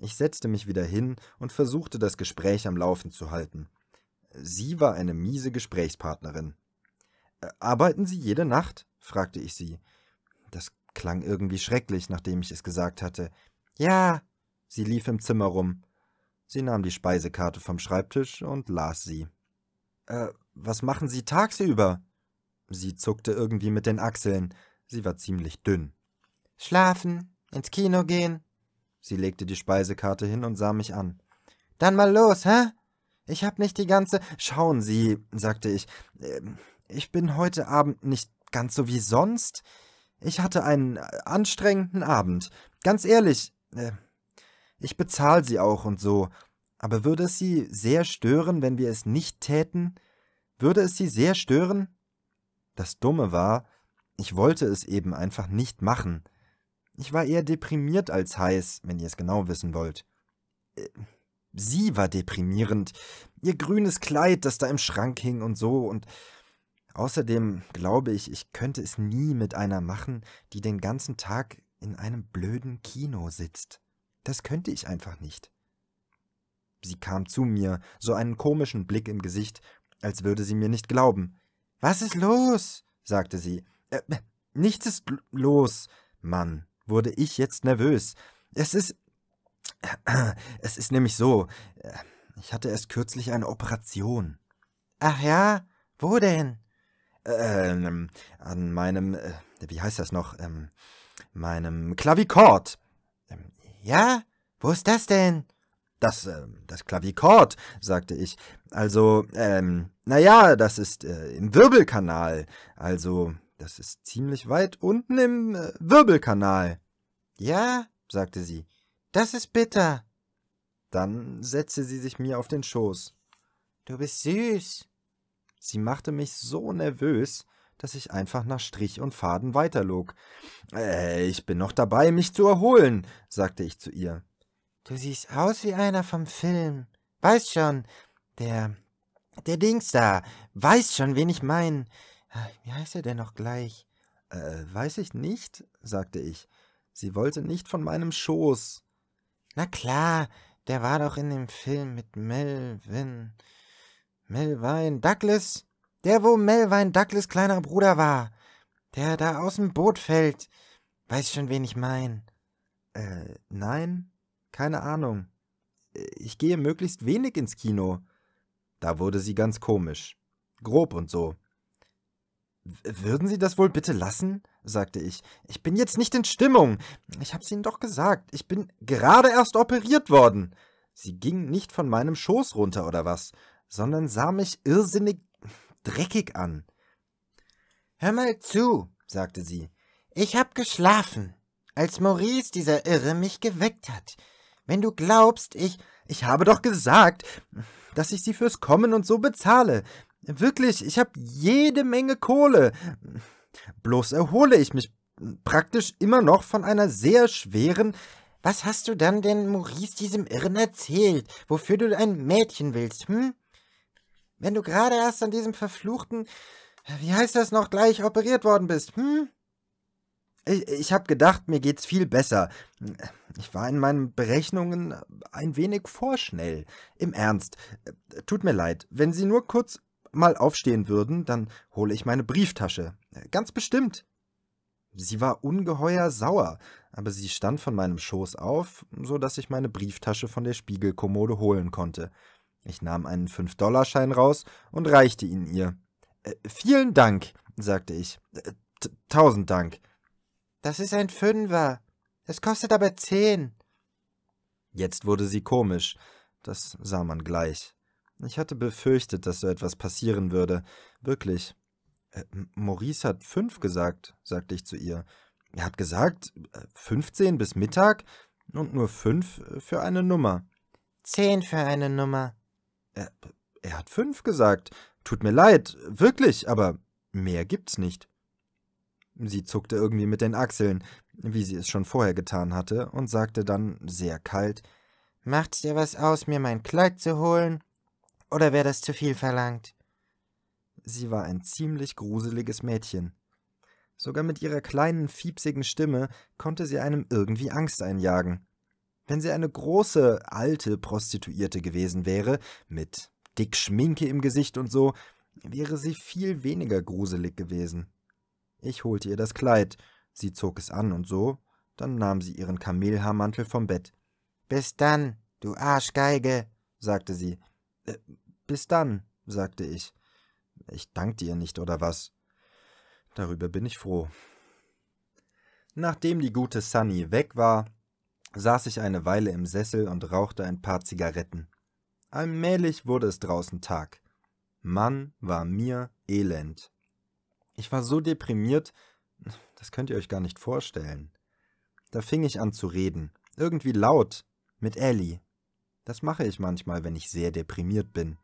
Ich setzte mich wieder hin und versuchte, das Gespräch am Laufen zu halten. Sie war eine miese Gesprächspartnerin. Arbeiten Sie jede Nacht? fragte ich sie. Das klang irgendwie schrecklich, nachdem ich es gesagt hatte. Ja. Sie lief im Zimmer rum. Sie nahm die Speisekarte vom Schreibtisch und las sie. Äh, was machen Sie tagsüber? Sie zuckte irgendwie mit den Achseln. Sie war ziemlich dünn. Schlafen, ins Kino gehen, Sie legte die Speisekarte hin und sah mich an. Dann mal los, hä? Ich hab nicht die ganze. Schauen Sie, sagte ich. »ähm, ich bin heute Abend nicht ganz so wie sonst. Ich hatte einen anstrengenden Abend. Ganz ehrlich, äh, ich bezahle Sie auch und so. Aber würde es Sie sehr stören, wenn wir es nicht täten? Würde es Sie sehr stören? Das Dumme war, ich wollte es eben einfach nicht machen. Ich war eher deprimiert als heiß, wenn ihr es genau wissen wollt. Äh, sie war deprimierend. Ihr grünes Kleid, das da im Schrank hing und so und. Außerdem glaube ich, ich könnte es nie mit einer machen, die den ganzen Tag in einem blöden Kino sitzt. Das könnte ich einfach nicht. Sie kam zu mir, so einen komischen Blick im Gesicht, als würde sie mir nicht glauben. Was ist los? sagte sie. Äh, nichts ist los, Mann, wurde ich jetzt nervös. Es ist. [CLEARS THROAT] Es ist nämlich so. Äh, ich hatte erst kürzlich eine Operation. Ach ja? Wo denn? Ähm, an meinem. Äh, wie heißt das noch? Ähm, meinem Klavikord. Ähm, ja? Wo ist das denn? Das, äh, das Klavikord, sagte ich. Also, ähm, naja, das ist äh, im Wirbelkanal. Also, das ist ziemlich weit unten im äh, Wirbelkanal. Ja, sagte sie, das ist bitter. Dann setzte sie sich mir auf den Schoß. Du bist süß. Sie machte mich so nervös, dass ich einfach nach Strich und Faden weiterlog. Äh, ich bin noch dabei, mich zu erholen, sagte ich zu ihr. Du siehst aus wie einer vom Film. Weißt schon, der. der Dings da. Weiß schon, wen ich mein. Ah, wie heißt er denn noch gleich? Äh, weiß ich nicht, sagte ich. Sie wollte nicht von meinem Schoß. Na klar, der war doch in dem Film mit Melvin. Melvin Douglas? Der, wo Melvin Douglas kleiner Bruder war. Der da aus dem Boot fällt. Weiß schon, wen ich mein. Äh, nein? Keine Ahnung. Ich gehe möglichst wenig ins Kino. Da wurde sie ganz komisch. Grob und so. Würden Sie das wohl bitte lassen? sagte ich. Ich bin jetzt nicht in Stimmung. Ich hab's Ihnen doch gesagt. Ich bin gerade erst operiert worden. Sie ging nicht von meinem Schoß runter oder was, sondern sah mich irrsinnig dreckig an. Hör mal zu, sagte sie. Ich hab geschlafen, als Maurice, dieser Irre, mich geweckt hat. Wenn du glaubst, ich. Ich habe doch gesagt, dass ich sie fürs Kommen und so bezahle. Wirklich, ich habe jede Menge Kohle. Bloß erhole ich mich praktisch immer noch von einer sehr schweren. Was hast du dann denn Maurice diesem Irren erzählt, wofür du ein Mädchen willst, hm? Wenn du gerade erst an diesem verfluchten, wie heißt das noch, gleich operiert worden bist, hm? Ich, ich habe gedacht, mir geht's viel besser. Ich war in meinen Berechnungen ein wenig vorschnell. Im Ernst, tut mir leid, wenn Sie nur kurz mal aufstehen würden, dann hole ich meine Brieftasche. Äh, ganz bestimmt. Sie war ungeheuer sauer, aber sie stand von meinem Schoß auf, so dass ich meine Brieftasche von der Spiegelkommode holen konnte. Ich nahm einen Fünf-Dollar-Schein raus und reichte ihn ihr. Äh, vielen Dank, sagte ich. Äh, tausend Dank. Das ist ein Fünfer. Es kostet aber zehn. Jetzt wurde sie komisch. Das sah man gleich. Ich hatte befürchtet, dass so etwas passieren würde. Wirklich. Äh, Maurice hat fünf gesagt, sagte ich zu ihr. Er hat gesagt, äh, fünfzehn bis Mittag und nur fünf äh, für eine Nummer. Zehn für eine Nummer. Er, er hat fünf gesagt. Tut mir leid, wirklich, aber mehr gibt's nicht. Sie zuckte irgendwie mit den Achseln, wie sie es schon vorher getan hatte, und sagte dann sehr kalt Macht's dir was aus, mir mein Kleid zu holen? Oder wäre das zu viel verlangt? Sie war ein ziemlich gruseliges Mädchen. Sogar mit ihrer kleinen, fiepsigen Stimme konnte sie einem irgendwie Angst einjagen. Wenn sie eine große, alte Prostituierte gewesen wäre, mit dick Schminke im Gesicht und so, wäre sie viel weniger gruselig gewesen. Ich holte ihr das Kleid, sie zog es an und so, dann nahm sie ihren Kamelhaarmantel vom Bett. Bis dann, du Arschgeige, sagte sie. Äh, bis dann, sagte ich. Ich dankte ihr nicht, oder was? Darüber bin ich froh. Nachdem die gute Sunny weg war, saß ich eine Weile im Sessel und rauchte ein paar Zigaretten. Allmählich wurde es draußen Tag. Mann war mir elend. Ich war so deprimiert, das könnt ihr euch gar nicht vorstellen. Da fing ich an zu reden, irgendwie laut, mit Ellie. Das mache ich manchmal, wenn ich sehr deprimiert bin.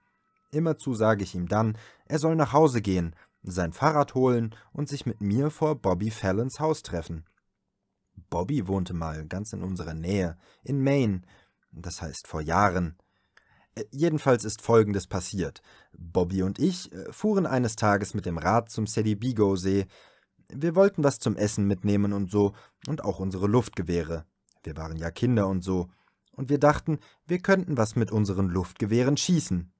Immerzu sage ich ihm dann, er soll nach Hause gehen, sein Fahrrad holen und sich mit mir vor Bobby Fallons Haus treffen. Bobby wohnte mal ganz in unserer Nähe, in Maine, das heißt vor Jahren. Äh, jedenfalls ist Folgendes passiert. Bobby und ich äh, fuhren eines Tages mit dem Rad zum Sedibigo-See. Wir wollten was zum Essen mitnehmen und so, und auch unsere Luftgewehre. Wir waren ja Kinder und so und wir dachten, wir könnten was mit unseren Luftgewehren schießen.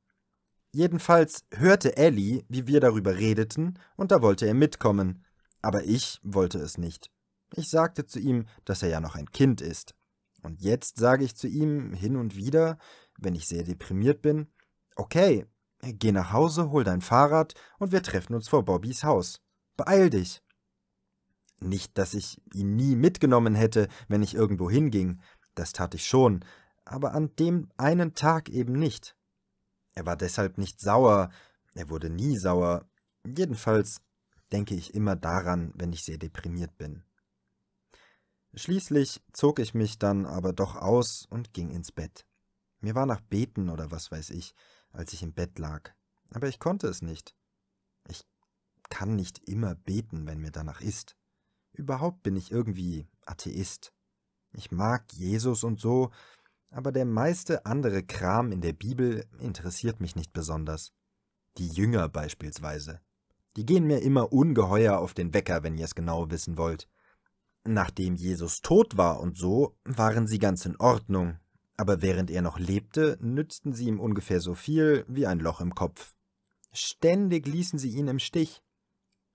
Jedenfalls hörte Ellie, wie wir darüber redeten, und da wollte er mitkommen. Aber ich wollte es nicht. Ich sagte zu ihm, dass er ja noch ein Kind ist. Und jetzt sage ich zu ihm hin und wieder, wenn ich sehr deprimiert bin, okay, geh nach Hause, hol dein Fahrrad und wir treffen uns vor Bobbys Haus. Beeil dich. Nicht, dass ich ihn nie mitgenommen hätte, wenn ich irgendwo hinging, das tat ich schon, aber an dem einen Tag eben nicht. Er war deshalb nicht sauer, er wurde nie sauer, jedenfalls denke ich immer daran, wenn ich sehr deprimiert bin. Schließlich zog ich mich dann aber doch aus und ging ins Bett. Mir war nach Beten oder was weiß ich, als ich im Bett lag, aber ich konnte es nicht. Ich kann nicht immer beten, wenn mir danach ist. Überhaupt bin ich irgendwie Atheist. Ich mag Jesus und so, aber der meiste andere Kram in der Bibel interessiert mich nicht besonders. Die Jünger beispielsweise. Die gehen mir immer ungeheuer auf den Wecker, wenn ihr es genau wissen wollt. Nachdem Jesus tot war und so, waren sie ganz in Ordnung, aber während er noch lebte, nützten sie ihm ungefähr so viel wie ein Loch im Kopf. Ständig ließen sie ihn im Stich.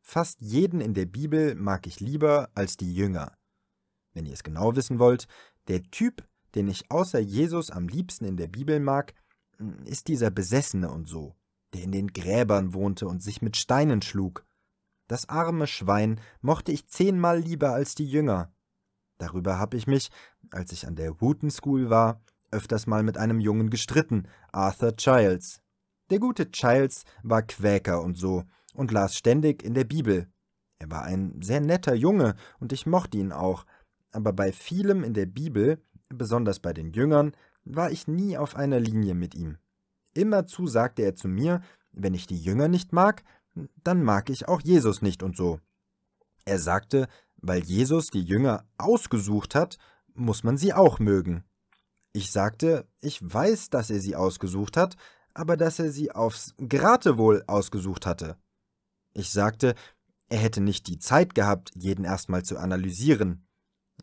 Fast jeden in der Bibel mag ich lieber als die Jünger wenn ihr es genau wissen wollt, der Typ, den ich außer Jesus am liebsten in der Bibel mag, mm, ist dieser Besessene und so, der in den Gräbern wohnte und sich mit Steinen schlug. Das arme Schwein mochte ich zehnmal lieber als die Jünger. Darüber habe ich mich, als ich an der Wooten School war, öfters mal mit einem Jungen gestritten, Arthur Childs. Der gute Childs war Quäker und so und las ständig in der Bibel. Er war ein sehr netter Junge und ich mochte ihn auch, aber bei vielem in der Bibel, besonders bei den Jüngern, war ich nie auf einer Linie mit ihm. Immerzu sagte er zu mir, wenn ich die Jünger nicht mag, dann mag ich auch Jesus nicht und so. Er sagte, weil Jesus die Jünger ausgesucht hat, muss man sie auch mögen. Ich sagte, ich weiß, dass er sie ausgesucht hat, aber dass er sie aufs Geratewohl ausgesucht hatte. Ich sagte, er hätte nicht die Zeit gehabt, jeden erstmal zu analysieren.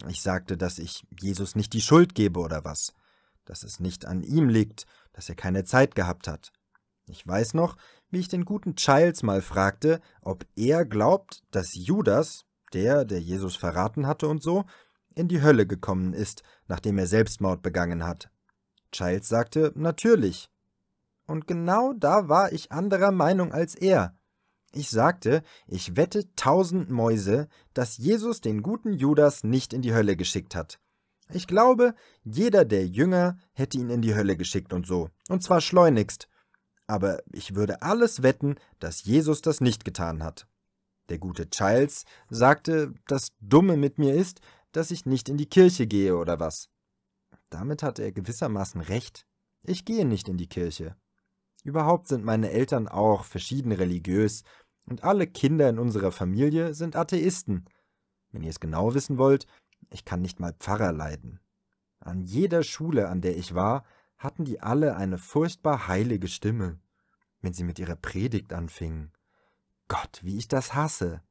Ich sagte, dass ich Jesus nicht die Schuld gebe oder was, dass es nicht an ihm liegt, dass er keine Zeit gehabt hat. Ich weiß noch, wie ich den guten Childs mal fragte, ob er glaubt, dass Judas, der, der Jesus verraten hatte und so, in die Hölle gekommen ist, nachdem er Selbstmord begangen hat. Childs sagte, natürlich. Und genau da war ich anderer Meinung als er. Ich sagte, ich wette tausend Mäuse, dass Jesus den guten Judas nicht in die Hölle geschickt hat. Ich glaube, jeder der Jünger hätte ihn in die Hölle geschickt und so, und zwar schleunigst. Aber ich würde alles wetten, dass Jesus das nicht getan hat. Der gute Childs sagte, das Dumme mit mir ist, dass ich nicht in die Kirche gehe oder was. Damit hatte er gewissermaßen recht. Ich gehe nicht in die Kirche. Überhaupt sind meine Eltern auch verschieden religiös und alle Kinder in unserer Familie sind Atheisten. Wenn ihr es genau wissen wollt, ich kann nicht mal Pfarrer leiden. An jeder Schule, an der ich war, hatten die alle eine furchtbar heilige Stimme, wenn sie mit ihrer Predigt anfingen. Gott, wie ich das hasse!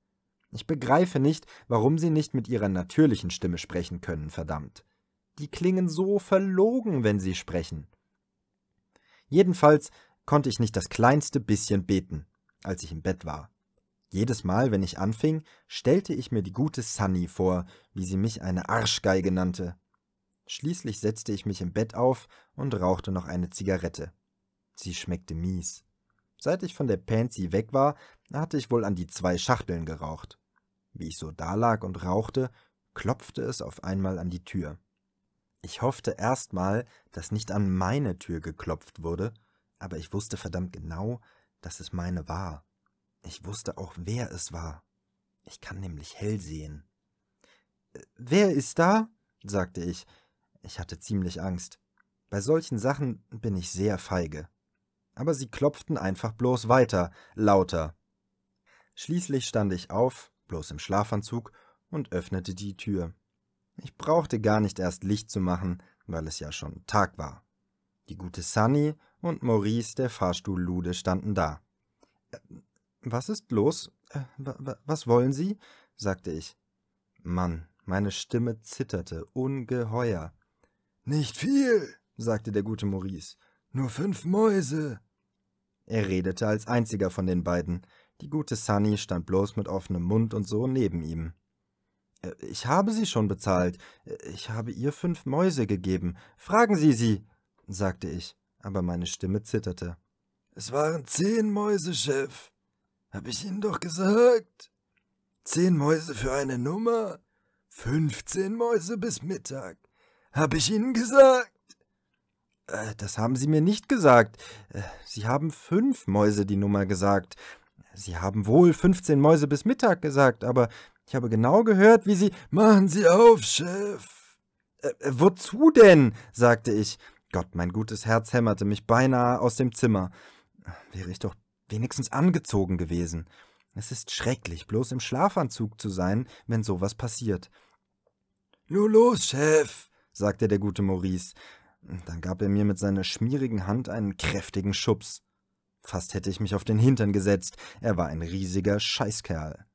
Ich begreife nicht, warum sie nicht mit ihrer natürlichen Stimme sprechen können, verdammt. Die klingen so verlogen, wenn sie sprechen. Jedenfalls konnte ich nicht das kleinste bisschen beten, als ich im Bett war. Jedes Mal, wenn ich anfing, stellte ich mir die gute Sunny vor, wie sie mich eine Arschgeige nannte. Schließlich setzte ich mich im Bett auf und rauchte noch eine Zigarette. Sie schmeckte mies. Seit ich von der Pansy weg war, hatte ich wohl an die zwei Schachteln geraucht. Wie ich so dalag und rauchte, klopfte es auf einmal an die Tür. Ich hoffte erstmal, dass nicht an meine Tür geklopft wurde aber ich wusste verdammt genau, dass es meine war. Ich wusste auch, wer es war. Ich kann nämlich hell sehen. Äh, wer ist da? sagte ich. Ich hatte ziemlich Angst. Bei solchen Sachen bin ich sehr feige. Aber sie klopften einfach bloß weiter, lauter. Schließlich stand ich auf, bloß im Schlafanzug, und öffnete die Tür. Ich brauchte gar nicht erst Licht zu machen, weil es ja schon Tag war. Die gute Sunny und Maurice, der Fahrstuhllude, standen da. Äh, was ist los? Äh, was wollen Sie? sagte ich. Mann, meine Stimme zitterte ungeheuer. Nicht viel, sagte der gute Maurice. Nur fünf Mäuse. Er redete als einziger von den beiden. Die gute Sunny stand bloß mit offenem Mund und so neben ihm. Äh, ich habe sie schon bezahlt. Ich habe ihr fünf Mäuse gegeben. Fragen Sie sie, sagte ich aber meine Stimme zitterte. Es waren zehn Mäuse, Chef. Hab ich Ihnen doch gesagt. Zehn Mäuse für eine Nummer. Fünfzehn Mäuse bis Mittag. Hab ich Ihnen gesagt. Äh, das haben Sie mir nicht gesagt. Äh, Sie haben fünf Mäuse die Nummer gesagt. Sie haben wohl fünfzehn Mäuse bis Mittag gesagt, aber ich habe genau gehört, wie Sie. Machen Sie auf, Chef. Äh, wozu denn? sagte ich. Gott, mein gutes Herz hämmerte mich beinahe aus dem Zimmer. Wäre ich doch wenigstens angezogen gewesen. Es ist schrecklich, bloß im Schlafanzug zu sein, wenn sowas passiert. Nur los, Chef, sagte der gute Maurice. Dann gab er mir mit seiner schmierigen Hand einen kräftigen Schubs. Fast hätte ich mich auf den Hintern gesetzt. Er war ein riesiger Scheißkerl.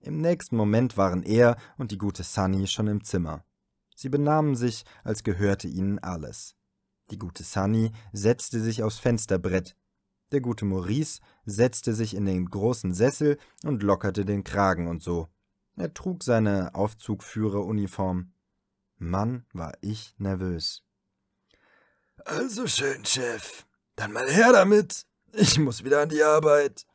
Im nächsten Moment waren er und die gute Sunny schon im Zimmer. Sie benahmen sich, als gehörte ihnen alles. Die gute Sunny setzte sich aufs Fensterbrett. Der gute Maurice setzte sich in den großen Sessel und lockerte den Kragen und so. Er trug seine Aufzugführeruniform. Mann, war ich nervös. Also schön, Chef. Dann mal her damit. Ich muss wieder an die Arbeit.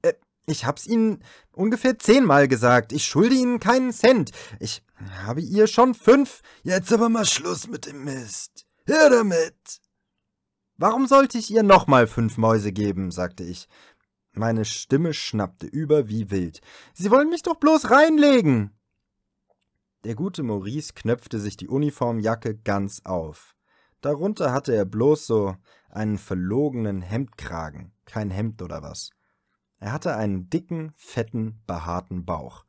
Äh, ich hab's Ihnen ungefähr zehnmal gesagt. Ich schulde Ihnen keinen Cent. Ich habe ihr schon fünf. Jetzt aber mal Schluss mit dem Mist. Her damit! Warum sollte ich ihr nochmal fünf Mäuse geben? sagte ich. Meine Stimme schnappte über wie wild. Sie wollen mich doch bloß reinlegen! Der gute Maurice knöpfte sich die Uniformjacke ganz auf. Darunter hatte er bloß so einen verlogenen Hemdkragen, kein Hemd oder was. Er hatte einen dicken, fetten, behaarten Bauch.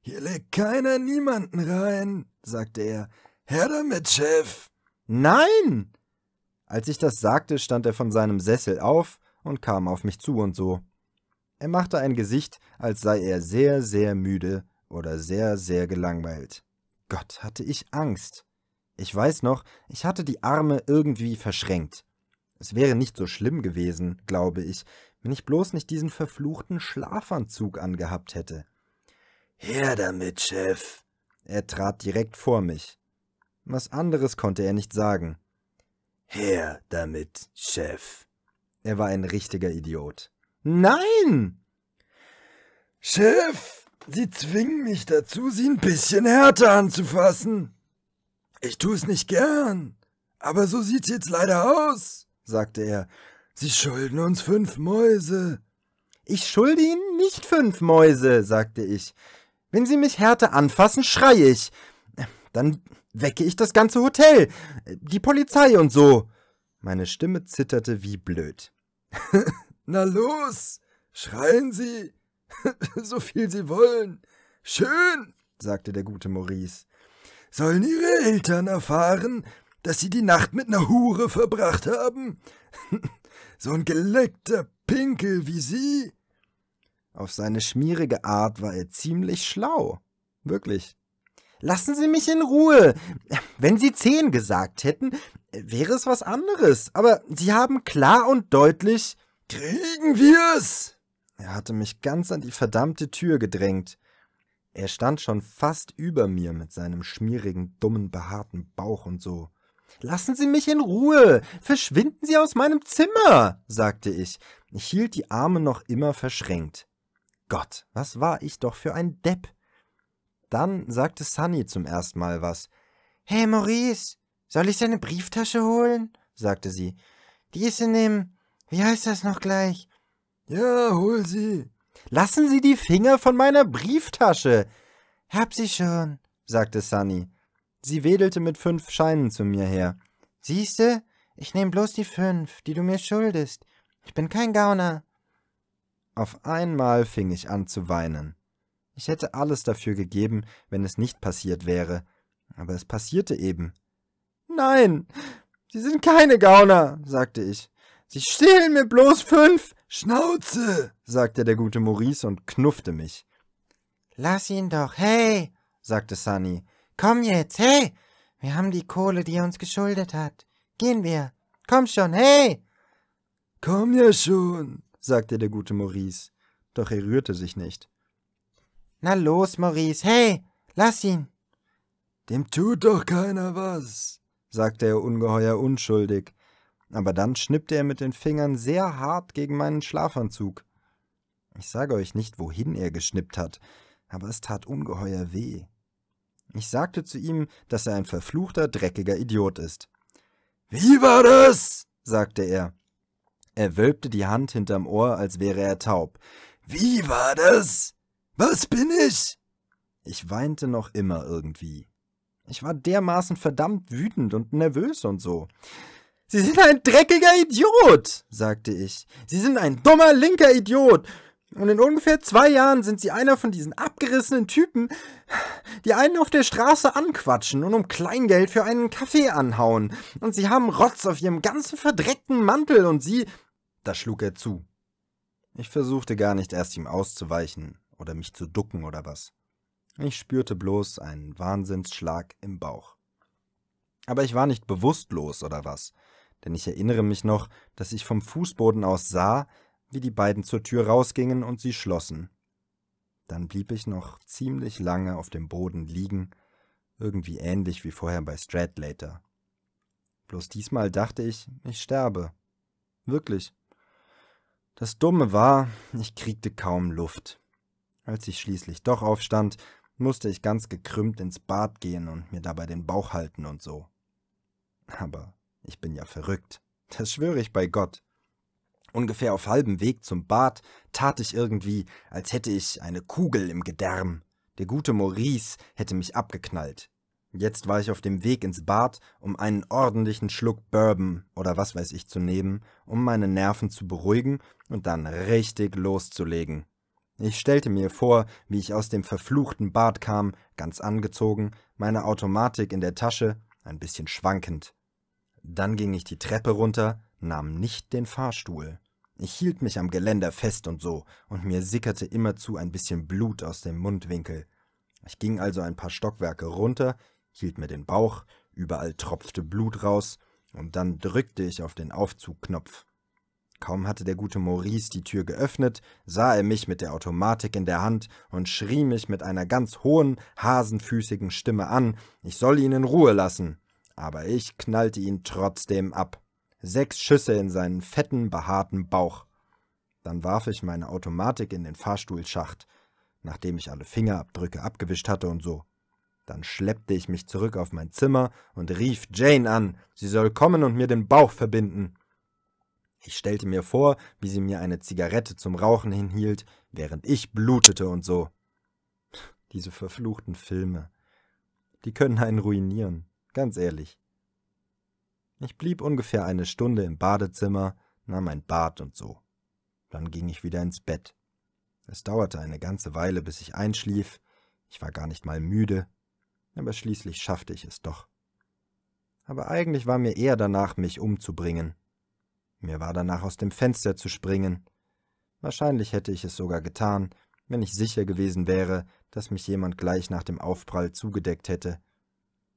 Hier legt keiner niemanden rein, sagte er. Her damit, Chef! Nein! Als ich das sagte, stand er von seinem Sessel auf und kam auf mich zu und so. Er machte ein Gesicht, als sei er sehr, sehr müde oder sehr, sehr gelangweilt. Gott, hatte ich Angst. Ich weiß noch, ich hatte die Arme irgendwie verschränkt. Es wäre nicht so schlimm gewesen, glaube ich, wenn ich bloß nicht diesen verfluchten Schlafanzug angehabt hätte. Her damit, Chef. Er trat direkt vor mich. Was anderes konnte er nicht sagen. Her damit, Chef. Er war ein richtiger Idiot. Nein! Chef, Sie zwingen mich dazu, Sie ein bisschen härter anzufassen. Ich tue es nicht gern, aber so sieht's jetzt leider aus, sagte er. Sie schulden uns fünf Mäuse. Ich schulde Ihnen nicht fünf Mäuse, sagte ich. Wenn Sie mich härter anfassen, schrei ich. Dann wecke ich das ganze Hotel, die Polizei und so. Meine Stimme zitterte wie blöd. [LAUGHS] Na los, schreien Sie, [LAUGHS] so viel Sie wollen. Schön, sagte der gute Maurice. Sollen Ihre Eltern erfahren, dass Sie die Nacht mit einer Hure verbracht haben? [LAUGHS] so ein geleckter Pinkel wie Sie? Auf seine schmierige Art war er ziemlich schlau. Wirklich. Lassen Sie mich in Ruhe. Wenn Sie zehn gesagt hätten, wäre es was anderes. Aber Sie haben klar und deutlich Kriegen wir's! Er hatte mich ganz an die verdammte Tür gedrängt. Er stand schon fast über mir mit seinem schmierigen, dummen, behaarten Bauch und so. Lassen Sie mich in Ruhe! Verschwinden Sie aus meinem Zimmer! sagte ich. Ich hielt die Arme noch immer verschränkt. Gott, was war ich doch für ein Depp! Dann sagte Sunny zum ersten Mal was. Hey Maurice, soll ich seine Brieftasche holen? sagte sie. Die ist in dem. Wie heißt das noch gleich? Ja, hol sie. Lassen Sie die Finger von meiner Brieftasche. Hab sie schon, sagte Sunny. Sie wedelte mit fünf Scheinen zu mir her. Siehste, ich nehme bloß die fünf, die du mir schuldest. Ich bin kein Gauner. Auf einmal fing ich an zu weinen. Ich hätte alles dafür gegeben, wenn es nicht passiert wäre. Aber es passierte eben. Nein, Sie sind keine Gauner, sagte ich. Sie stehlen mir bloß fünf. Schnauze, sagte der gute Maurice und knuffte mich. Lass ihn doch, hey, sagte Sunny. Komm jetzt, hey! Wir haben die Kohle, die er uns geschuldet hat. Gehen wir. Komm schon, hey! Komm ja schon, sagte der gute Maurice. Doch er rührte sich nicht. Na los, Maurice, hey, lass ihn. Dem tut doch keiner was, sagte er ungeheuer unschuldig, aber dann schnippte er mit den Fingern sehr hart gegen meinen Schlafanzug. Ich sage euch nicht, wohin er geschnippt hat, aber es tat ungeheuer weh. Ich sagte zu ihm, dass er ein verfluchter, dreckiger Idiot ist. Wie war das? sagte er. Er wölbte die Hand hinterm Ohr, als wäre er taub. Wie war das? Was bin ich? Ich weinte noch immer irgendwie. Ich war dermaßen verdammt wütend und nervös und so. Sie sind ein dreckiger Idiot, sagte ich. Sie sind ein dummer linker Idiot. Und in ungefähr zwei Jahren sind sie einer von diesen abgerissenen Typen, die einen auf der Straße anquatschen und um Kleingeld für einen Kaffee anhauen. Und sie haben Rotz auf ihrem ganzen verdreckten Mantel und sie. Da schlug er zu. Ich versuchte gar nicht erst ihm auszuweichen oder mich zu ducken oder was. Ich spürte bloß einen Wahnsinnsschlag im Bauch. Aber ich war nicht bewusstlos oder was, denn ich erinnere mich noch, dass ich vom Fußboden aus sah, wie die beiden zur Tür rausgingen und sie schlossen. Dann blieb ich noch ziemlich lange auf dem Boden liegen, irgendwie ähnlich wie vorher bei Stradlater. Bloß diesmal dachte ich, ich sterbe. Wirklich. Das Dumme war, ich kriegte kaum Luft. Als ich schließlich doch aufstand, musste ich ganz gekrümmt ins Bad gehen und mir dabei den Bauch halten und so. Aber ich bin ja verrückt. Das schwöre ich bei Gott. Ungefähr auf halbem Weg zum Bad tat ich irgendwie, als hätte ich eine Kugel im Gedärm. Der gute Maurice hätte mich abgeknallt. Jetzt war ich auf dem Weg ins Bad, um einen ordentlichen Schluck Bourbon oder was weiß ich zu nehmen, um meine Nerven zu beruhigen und dann richtig loszulegen. Ich stellte mir vor, wie ich aus dem verfluchten Bad kam, ganz angezogen, meine Automatik in der Tasche, ein bisschen schwankend. Dann ging ich die Treppe runter, nahm nicht den Fahrstuhl. Ich hielt mich am Geländer fest und so, und mir sickerte immerzu ein bisschen Blut aus dem Mundwinkel. Ich ging also ein paar Stockwerke runter, hielt mir den Bauch, überall tropfte Blut raus, und dann drückte ich auf den Aufzugknopf. Kaum hatte der gute Maurice die Tür geöffnet, sah er mich mit der Automatik in der Hand und schrie mich mit einer ganz hohen, hasenfüßigen Stimme an, ich soll ihn in Ruhe lassen. Aber ich knallte ihn trotzdem ab. Sechs Schüsse in seinen fetten, behaarten Bauch. Dann warf ich meine Automatik in den Fahrstuhlschacht, nachdem ich alle Fingerabdrücke abgewischt hatte und so. Dann schleppte ich mich zurück auf mein Zimmer und rief Jane an, sie soll kommen und mir den Bauch verbinden. Ich stellte mir vor, wie sie mir eine Zigarette zum Rauchen hinhielt, während ich blutete und so. Diese verfluchten Filme. Die können einen ruinieren, ganz ehrlich. Ich blieb ungefähr eine Stunde im Badezimmer, nahm ein Bad und so. Dann ging ich wieder ins Bett. Es dauerte eine ganze Weile, bis ich einschlief. Ich war gar nicht mal müde, aber schließlich schaffte ich es doch. Aber eigentlich war mir eher danach, mich umzubringen. Mir war danach aus dem Fenster zu springen. Wahrscheinlich hätte ich es sogar getan, wenn ich sicher gewesen wäre, dass mich jemand gleich nach dem Aufprall zugedeckt hätte.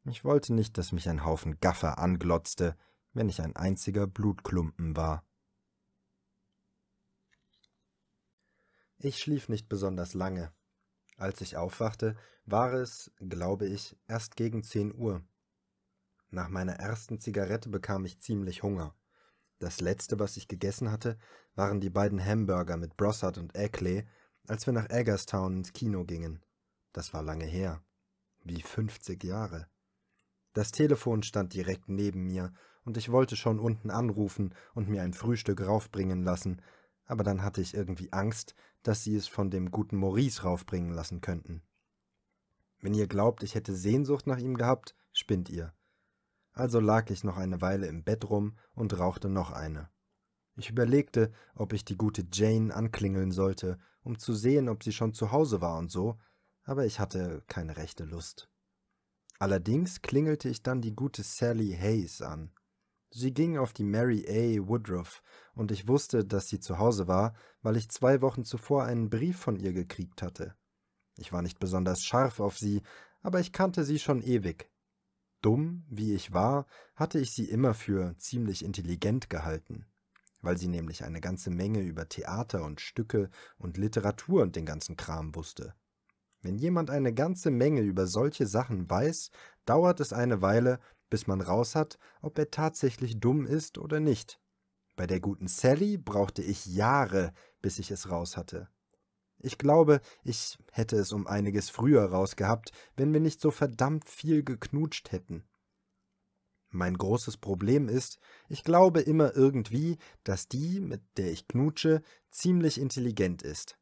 Ich wollte nicht, dass mich ein Haufen Gaffer anglotzte, wenn ich ein einziger Blutklumpen war. Ich schlief nicht besonders lange. Als ich aufwachte, war es, glaube ich, erst gegen zehn Uhr. Nach meiner ersten Zigarette bekam ich ziemlich Hunger. Das letzte, was ich gegessen hatte, waren die beiden Hamburger mit Brossard und Ackley, als wir nach Eggerstown ins Kino gingen. Das war lange her. Wie fünfzig Jahre. Das Telefon stand direkt neben mir und ich wollte schon unten anrufen und mir ein Frühstück raufbringen lassen, aber dann hatte ich irgendwie Angst, dass sie es von dem guten Maurice raufbringen lassen könnten. Wenn ihr glaubt, ich hätte Sehnsucht nach ihm gehabt, spinnt ihr also lag ich noch eine Weile im Bett rum und rauchte noch eine. Ich überlegte, ob ich die gute Jane anklingeln sollte, um zu sehen, ob sie schon zu Hause war und so, aber ich hatte keine rechte Lust. Allerdings klingelte ich dann die gute Sally Hayes an. Sie ging auf die Mary A. Woodruff, und ich wusste, dass sie zu Hause war, weil ich zwei Wochen zuvor einen Brief von ihr gekriegt hatte. Ich war nicht besonders scharf auf sie, aber ich kannte sie schon ewig. Dumm wie ich war, hatte ich sie immer für ziemlich intelligent gehalten, weil sie nämlich eine ganze Menge über Theater und Stücke und Literatur und den ganzen Kram wusste. Wenn jemand eine ganze Menge über solche Sachen weiß, dauert es eine Weile, bis man raus hat, ob er tatsächlich dumm ist oder nicht. Bei der guten Sally brauchte ich Jahre, bis ich es raus hatte. Ich glaube, ich hätte es um einiges früher rausgehabt, wenn wir nicht so verdammt viel geknutscht hätten. Mein großes Problem ist, ich glaube immer irgendwie, dass die, mit der ich knutsche, ziemlich intelligent ist.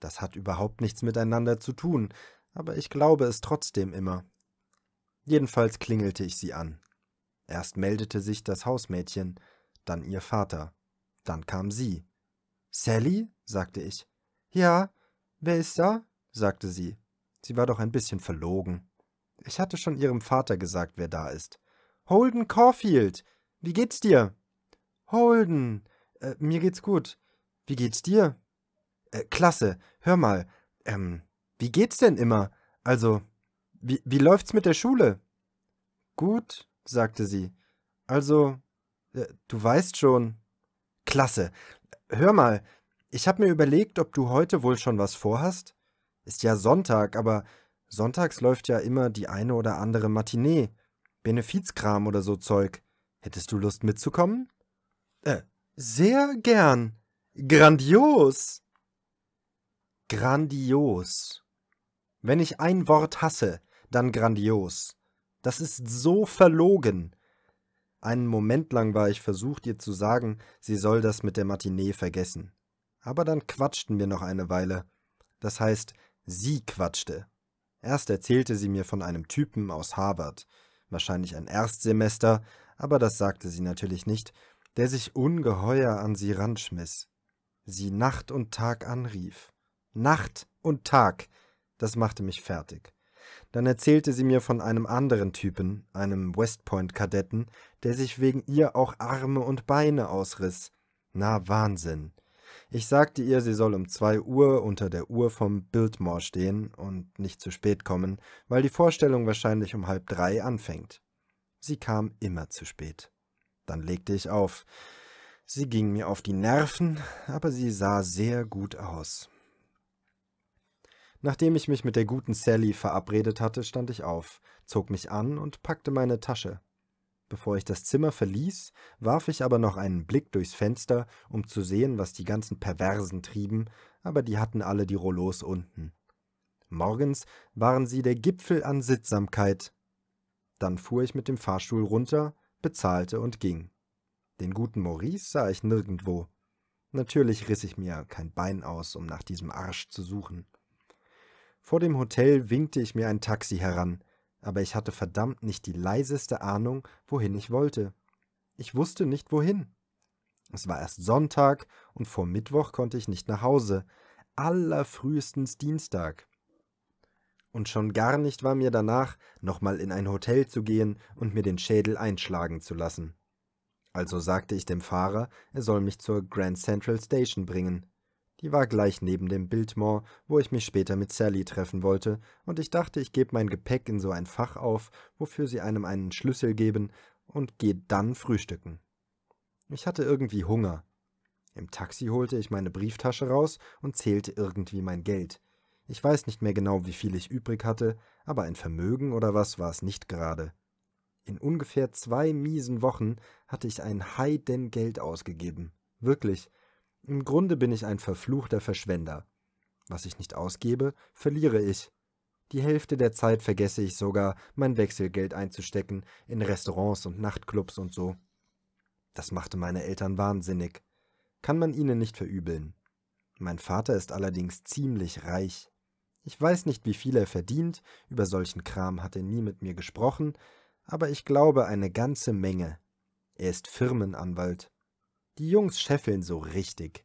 Das hat überhaupt nichts miteinander zu tun, aber ich glaube es trotzdem immer. Jedenfalls klingelte ich sie an. Erst meldete sich das Hausmädchen, dann ihr Vater. Dann kam sie. Sally? sagte ich. Ja, wer ist da? sagte sie. Sie war doch ein bisschen verlogen. Ich hatte schon ihrem Vater gesagt, wer da ist. Holden Caulfield! Wie geht's dir? Holden! Äh, mir geht's gut. Wie geht's dir? Äh, klasse. Hör mal. Ähm, wie geht's denn immer? Also, wie, wie läuft's mit der Schule? Gut, sagte sie. Also, äh, du weißt schon. Klasse. Hör mal, ich habe mir überlegt, ob du heute wohl schon was vorhast. Ist ja Sonntag, aber sonntags läuft ja immer die eine oder andere Matinee. Benefizkram oder so Zeug. Hättest du Lust mitzukommen? Äh, sehr gern. Grandios. Grandios. Wenn ich ein Wort hasse, dann grandios. Das ist so verlogen. Einen Moment lang war ich versucht, ihr zu sagen, sie soll das mit der Matinee vergessen. Aber dann quatschten wir noch eine Weile. Das heißt, sie quatschte. Erst erzählte sie mir von einem Typen aus Harvard, wahrscheinlich ein Erstsemester, aber das sagte sie natürlich nicht, der sich ungeheuer an sie ranschmiss. Sie Nacht und Tag anrief. Nacht und Tag. Das machte mich fertig. Dann erzählte sie mir von einem anderen Typen, einem Westpoint-Kadetten, der sich wegen ihr auch Arme und Beine ausriss. Na Wahnsinn. Ich sagte ihr, sie soll um zwei Uhr unter der Uhr vom Biltmore stehen und nicht zu spät kommen, weil die Vorstellung wahrscheinlich um halb drei anfängt. Sie kam immer zu spät. Dann legte ich auf. Sie ging mir auf die Nerven, aber sie sah sehr gut aus. Nachdem ich mich mit der guten Sally verabredet hatte, stand ich auf, zog mich an und packte meine Tasche. Bevor ich das Zimmer verließ, warf ich aber noch einen Blick durchs Fenster, um zu sehen, was die ganzen Perversen trieben, aber die hatten alle die Rollos unten. Morgens waren sie der Gipfel an Sittsamkeit. Dann fuhr ich mit dem Fahrstuhl runter, bezahlte und ging. Den guten Maurice sah ich nirgendwo. Natürlich riss ich mir kein Bein aus, um nach diesem Arsch zu suchen. Vor dem Hotel winkte ich mir ein Taxi heran aber ich hatte verdammt nicht die leiseste Ahnung, wohin ich wollte. Ich wusste nicht wohin. Es war erst Sonntag und vor Mittwoch konnte ich nicht nach Hause, allerfrühestens Dienstag. Und schon gar nicht war mir danach, nochmal in ein Hotel zu gehen und mir den Schädel einschlagen zu lassen. Also sagte ich dem Fahrer, er soll mich zur Grand Central Station bringen. Die war gleich neben dem Biltmore, wo ich mich später mit Sally treffen wollte, und ich dachte, ich gebe mein Gepäck in so ein Fach auf, wofür sie einem einen Schlüssel geben, und gehe dann frühstücken. Ich hatte irgendwie Hunger. Im Taxi holte ich meine Brieftasche raus und zählte irgendwie mein Geld. Ich weiß nicht mehr genau, wie viel ich übrig hatte, aber ein Vermögen oder was war es nicht gerade. In ungefähr zwei miesen Wochen hatte ich ein Heidengeld ausgegeben. Wirklich, im Grunde bin ich ein verfluchter Verschwender. Was ich nicht ausgebe, verliere ich. Die Hälfte der Zeit vergesse ich sogar, mein Wechselgeld einzustecken, in Restaurants und Nachtclubs und so. Das machte meine Eltern wahnsinnig. Kann man ihnen nicht verübeln. Mein Vater ist allerdings ziemlich reich. Ich weiß nicht, wie viel er verdient, über solchen Kram hat er nie mit mir gesprochen, aber ich glaube eine ganze Menge. Er ist Firmenanwalt. Die Jungs scheffeln so richtig.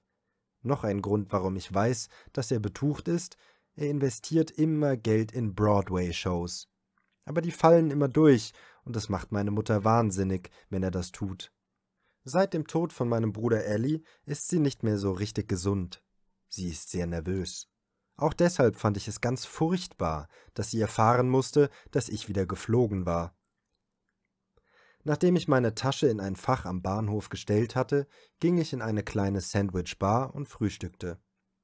Noch ein Grund, warum ich weiß, dass er betucht ist, er investiert immer Geld in Broadway-Shows. Aber die fallen immer durch, und das macht meine Mutter wahnsinnig, wenn er das tut. Seit dem Tod von meinem Bruder Ellie ist sie nicht mehr so richtig gesund. Sie ist sehr nervös. Auch deshalb fand ich es ganz furchtbar, dass sie erfahren musste, dass ich wieder geflogen war. Nachdem ich meine Tasche in ein Fach am Bahnhof gestellt hatte, ging ich in eine kleine Sandwich-Bar und frühstückte.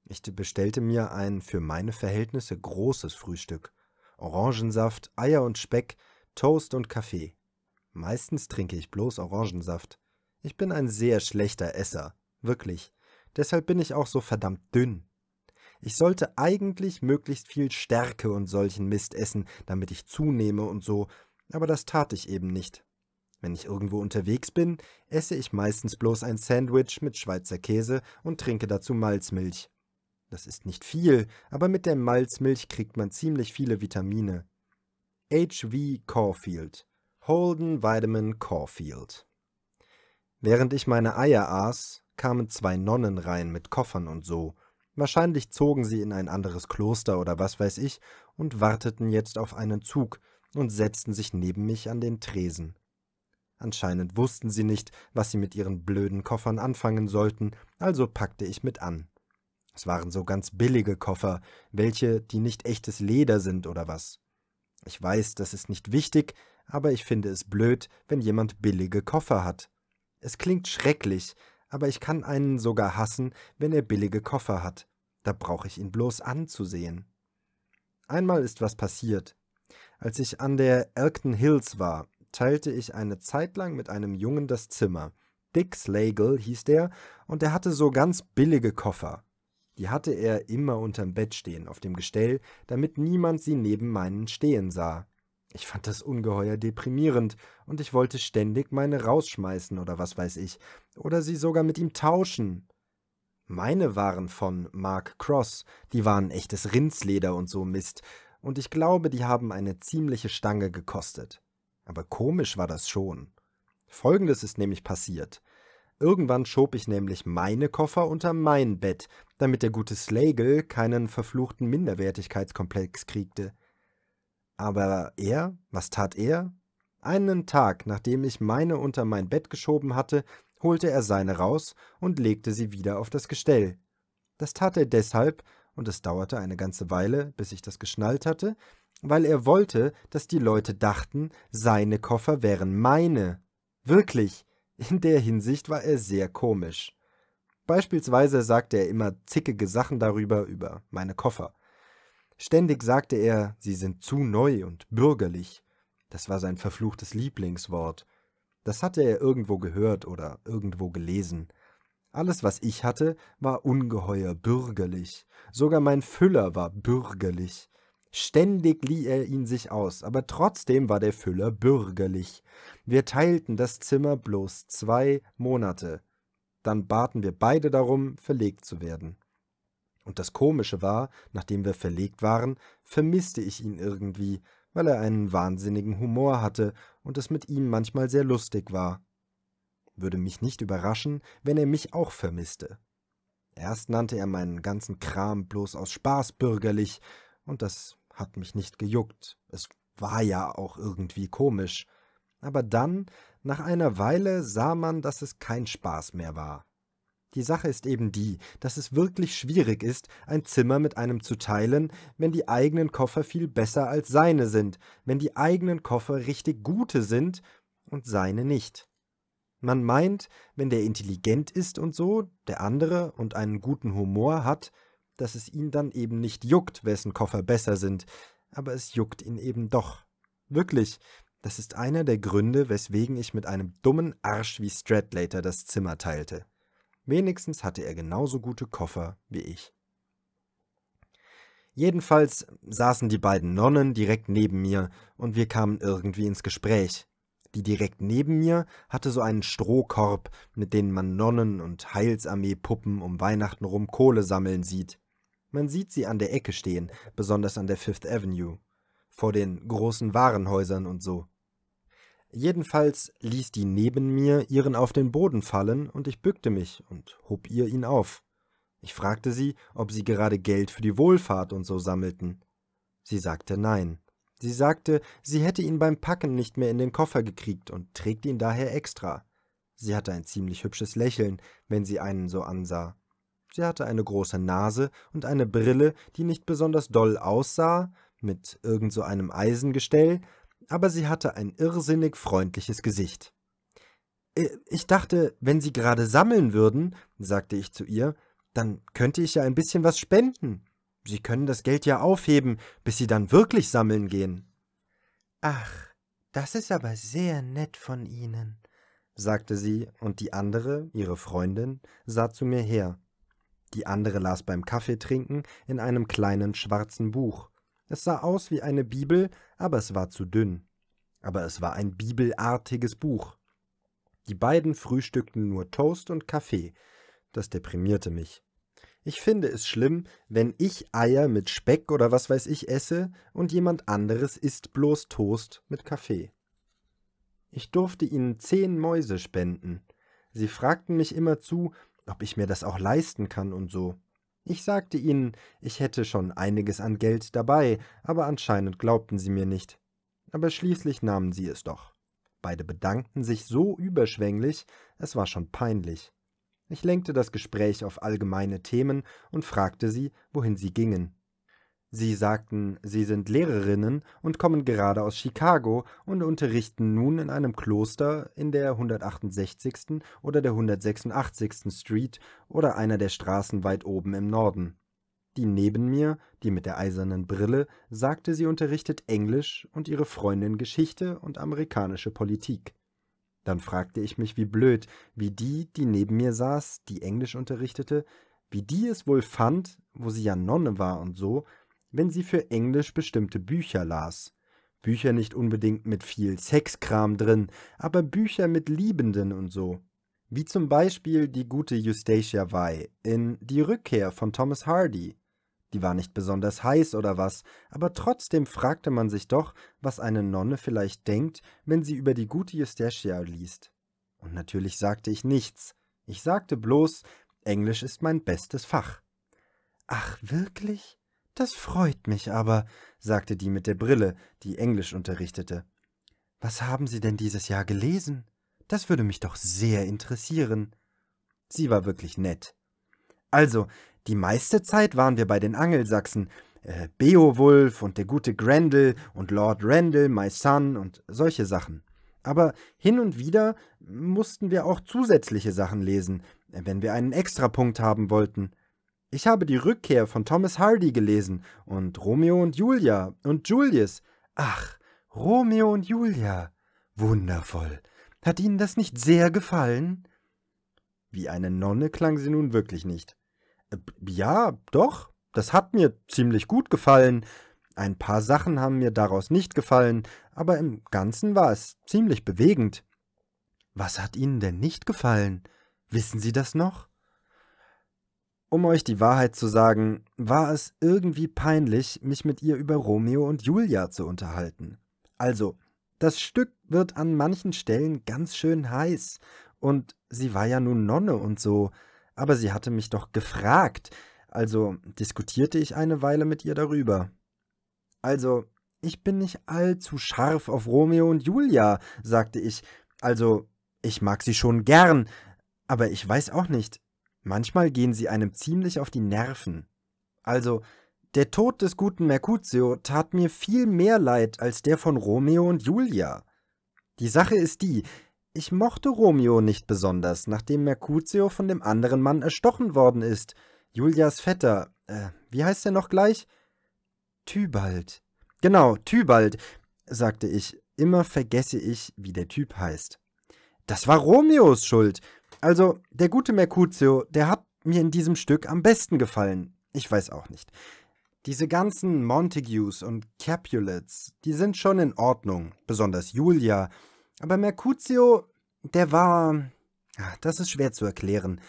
Ich bestellte mir ein für meine Verhältnisse großes Frühstück. Orangensaft, Eier und Speck, Toast und Kaffee. Meistens trinke ich bloß Orangensaft. Ich bin ein sehr schlechter Esser, wirklich. Deshalb bin ich auch so verdammt dünn. Ich sollte eigentlich möglichst viel Stärke und solchen Mist essen, damit ich zunehme und so, aber das tat ich eben nicht. Wenn ich irgendwo unterwegs bin, esse ich meistens bloß ein Sandwich mit Schweizer Käse und trinke dazu Malzmilch. Das ist nicht viel, aber mit der Malzmilch kriegt man ziemlich viele Vitamine. H.V. Caulfield Holden Vitamin Caulfield Während ich meine Eier aß, kamen zwei Nonnen rein mit Koffern und so. Wahrscheinlich zogen sie in ein anderes Kloster oder was weiß ich und warteten jetzt auf einen Zug und setzten sich neben mich an den Tresen. Anscheinend wussten sie nicht, was sie mit ihren blöden Koffern anfangen sollten, also packte ich mit an. Es waren so ganz billige Koffer, welche, die nicht echtes Leder sind oder was. Ich weiß, das ist nicht wichtig, aber ich finde es blöd, wenn jemand billige Koffer hat. Es klingt schrecklich, aber ich kann einen sogar hassen, wenn er billige Koffer hat. Da brauche ich ihn bloß anzusehen. Einmal ist was passiert. Als ich an der Elkton Hills war, teilte ich eine Zeitlang mit einem Jungen das Zimmer. Dick Slagle hieß der, und er hatte so ganz billige Koffer. Die hatte er immer unterm Bett stehen, auf dem Gestell, damit niemand sie neben meinen stehen sah. Ich fand das ungeheuer deprimierend, und ich wollte ständig meine rausschmeißen oder was weiß ich, oder sie sogar mit ihm tauschen. Meine waren von Mark Cross, die waren echtes Rindsleder und so Mist, und ich glaube, die haben eine ziemliche Stange gekostet. Aber komisch war das schon. Folgendes ist nämlich passiert. Irgendwann schob ich nämlich meine Koffer unter mein Bett, damit der gute Slagle keinen verfluchten Minderwertigkeitskomplex kriegte. Aber er, was tat er? Einen Tag, nachdem ich meine unter mein Bett geschoben hatte, holte er seine raus und legte sie wieder auf das Gestell. Das tat er deshalb, und es dauerte eine ganze Weile, bis ich das geschnallt hatte, weil er wollte, dass die Leute dachten, seine Koffer wären meine. Wirklich, in der Hinsicht war er sehr komisch. Beispielsweise sagte er immer zickige Sachen darüber, über meine Koffer. Ständig sagte er, sie sind zu neu und bürgerlich. Das war sein verfluchtes Lieblingswort. Das hatte er irgendwo gehört oder irgendwo gelesen. Alles, was ich hatte, war ungeheuer bürgerlich. Sogar mein Füller war bürgerlich. Ständig lieh er ihn sich aus, aber trotzdem war der Füller bürgerlich. Wir teilten das Zimmer bloß zwei Monate. Dann baten wir beide darum, verlegt zu werden. Und das Komische war, nachdem wir verlegt waren, vermisste ich ihn irgendwie, weil er einen wahnsinnigen Humor hatte und es mit ihm manchmal sehr lustig war würde mich nicht überraschen, wenn er mich auch vermisste. Erst nannte er meinen ganzen Kram bloß aus Spaß bürgerlich, und das hat mich nicht gejuckt. Es war ja auch irgendwie komisch. Aber dann, nach einer Weile, sah man, dass es kein Spaß mehr war. Die Sache ist eben die, dass es wirklich schwierig ist, ein Zimmer mit einem zu teilen, wenn die eigenen Koffer viel besser als seine sind, wenn die eigenen Koffer richtig gute sind und seine nicht. Man meint, wenn der intelligent ist und so, der andere und einen guten Humor hat, dass es ihn dann eben nicht juckt, wessen Koffer besser sind, aber es juckt ihn eben doch. Wirklich, das ist einer der Gründe, weswegen ich mit einem dummen Arsch wie Stradlater das Zimmer teilte. Wenigstens hatte er genauso gute Koffer wie ich. Jedenfalls saßen die beiden Nonnen direkt neben mir und wir kamen irgendwie ins Gespräch. Die direkt neben mir hatte so einen Strohkorb, mit dem man Nonnen und Heilsarmee-Puppen um Weihnachten rum Kohle sammeln sieht. Man sieht sie an der Ecke stehen, besonders an der Fifth Avenue, vor den großen Warenhäusern und so. Jedenfalls ließ die neben mir ihren auf den Boden fallen und ich bückte mich und hob ihr ihn auf. Ich fragte sie, ob sie gerade Geld für die Wohlfahrt und so sammelten. Sie sagte nein. Sie sagte, sie hätte ihn beim Packen nicht mehr in den Koffer gekriegt und trägt ihn daher extra. Sie hatte ein ziemlich hübsches Lächeln, wenn sie einen so ansah. Sie hatte eine große Nase und eine Brille, die nicht besonders doll aussah, mit irgend so einem Eisengestell, aber sie hatte ein irrsinnig freundliches Gesicht. Äh, ich dachte, wenn Sie gerade sammeln würden, sagte ich zu ihr, dann könnte ich ja ein bisschen was spenden. Sie können das Geld ja aufheben, bis Sie dann wirklich sammeln gehen. Ach, das ist aber sehr nett von Ihnen, sagte sie, und die andere, ihre Freundin, sah zu mir her. Die andere las beim Kaffeetrinken in einem kleinen schwarzen Buch. Es sah aus wie eine Bibel, aber es war zu dünn. Aber es war ein bibelartiges Buch. Die beiden frühstückten nur Toast und Kaffee. Das deprimierte mich. Ich finde es schlimm, wenn ich Eier mit Speck oder was weiß ich esse und jemand anderes isst bloß Toast mit Kaffee. Ich durfte ihnen zehn Mäuse spenden. Sie fragten mich immer zu, ob ich mir das auch leisten kann und so. Ich sagte ihnen, ich hätte schon einiges an Geld dabei, aber anscheinend glaubten sie mir nicht. Aber schließlich nahmen sie es doch. Beide bedankten sich so überschwänglich, es war schon peinlich. Ich lenkte das Gespräch auf allgemeine Themen und fragte sie, wohin sie gingen. Sie sagten, sie sind Lehrerinnen und kommen gerade aus Chicago und unterrichten nun in einem Kloster in der 168. oder der 186. Street oder einer der Straßen weit oben im Norden. Die neben mir, die mit der eisernen Brille, sagte, sie unterrichtet Englisch und ihre Freundin Geschichte und amerikanische Politik. Dann fragte ich mich, wie blöd, wie die, die neben mir saß, die Englisch unterrichtete, wie die es wohl fand, wo sie ja Nonne war und so, wenn sie für Englisch bestimmte Bücher las. Bücher nicht unbedingt mit viel Sexkram drin, aber Bücher mit Liebenden und so. Wie zum Beispiel die gute Eustacia Vai in Die Rückkehr von Thomas Hardy die war nicht besonders heiß oder was, aber trotzdem fragte man sich doch, was eine Nonne vielleicht denkt, wenn sie über die gute Justertia liest. Und natürlich sagte ich nichts. Ich sagte bloß, Englisch ist mein bestes Fach. Ach, wirklich? Das freut mich aber, sagte die mit der Brille, die Englisch unterrichtete. Was haben Sie denn dieses Jahr gelesen? Das würde mich doch sehr interessieren. Sie war wirklich nett. Also, die meiste Zeit waren wir bei den Angelsachsen. Äh, Beowulf und der gute Grendel und Lord Randall, My Son und solche Sachen. Aber hin und wieder mussten wir auch zusätzliche Sachen lesen, äh, wenn wir einen Extrapunkt haben wollten. Ich habe die Rückkehr von Thomas Hardy gelesen und Romeo und Julia und Julius. Ach, Romeo und Julia. Wundervoll. Hat Ihnen das nicht sehr gefallen? Wie eine Nonne klang sie nun wirklich nicht. Äh, ja, doch. Das hat mir ziemlich gut gefallen. Ein paar Sachen haben mir daraus nicht gefallen, aber im Ganzen war es ziemlich bewegend. Was hat Ihnen denn nicht gefallen? Wissen Sie das noch? Um euch die Wahrheit zu sagen, war es irgendwie peinlich, mich mit ihr über Romeo und Julia zu unterhalten. Also, das Stück wird an manchen Stellen ganz schön heiß, und sie war ja nun Nonne und so, aber sie hatte mich doch gefragt, also diskutierte ich eine Weile mit ihr darüber. Also, ich bin nicht allzu scharf auf Romeo und Julia, sagte ich, also ich mag sie schon gern, aber ich weiß auch nicht, manchmal gehen sie einem ziemlich auf die Nerven. Also, der Tod des guten Mercutio tat mir viel mehr leid als der von Romeo und Julia. Die Sache ist die, ich mochte Romeo nicht besonders, nachdem Mercutio von dem anderen Mann erstochen worden ist. Julias Vetter. Äh, wie heißt er noch gleich? Tybald. Genau, Tybald, sagte ich. Immer vergesse ich, wie der Typ heißt. Das war Romeos Schuld. Also, der gute Mercutio, der hat mir in diesem Stück am besten gefallen. Ich weiß auch nicht. Diese ganzen Montagues und Capulets, die sind schon in Ordnung, besonders Julia. Aber Mercutio, der war. Ah, das ist schwer zu erklären.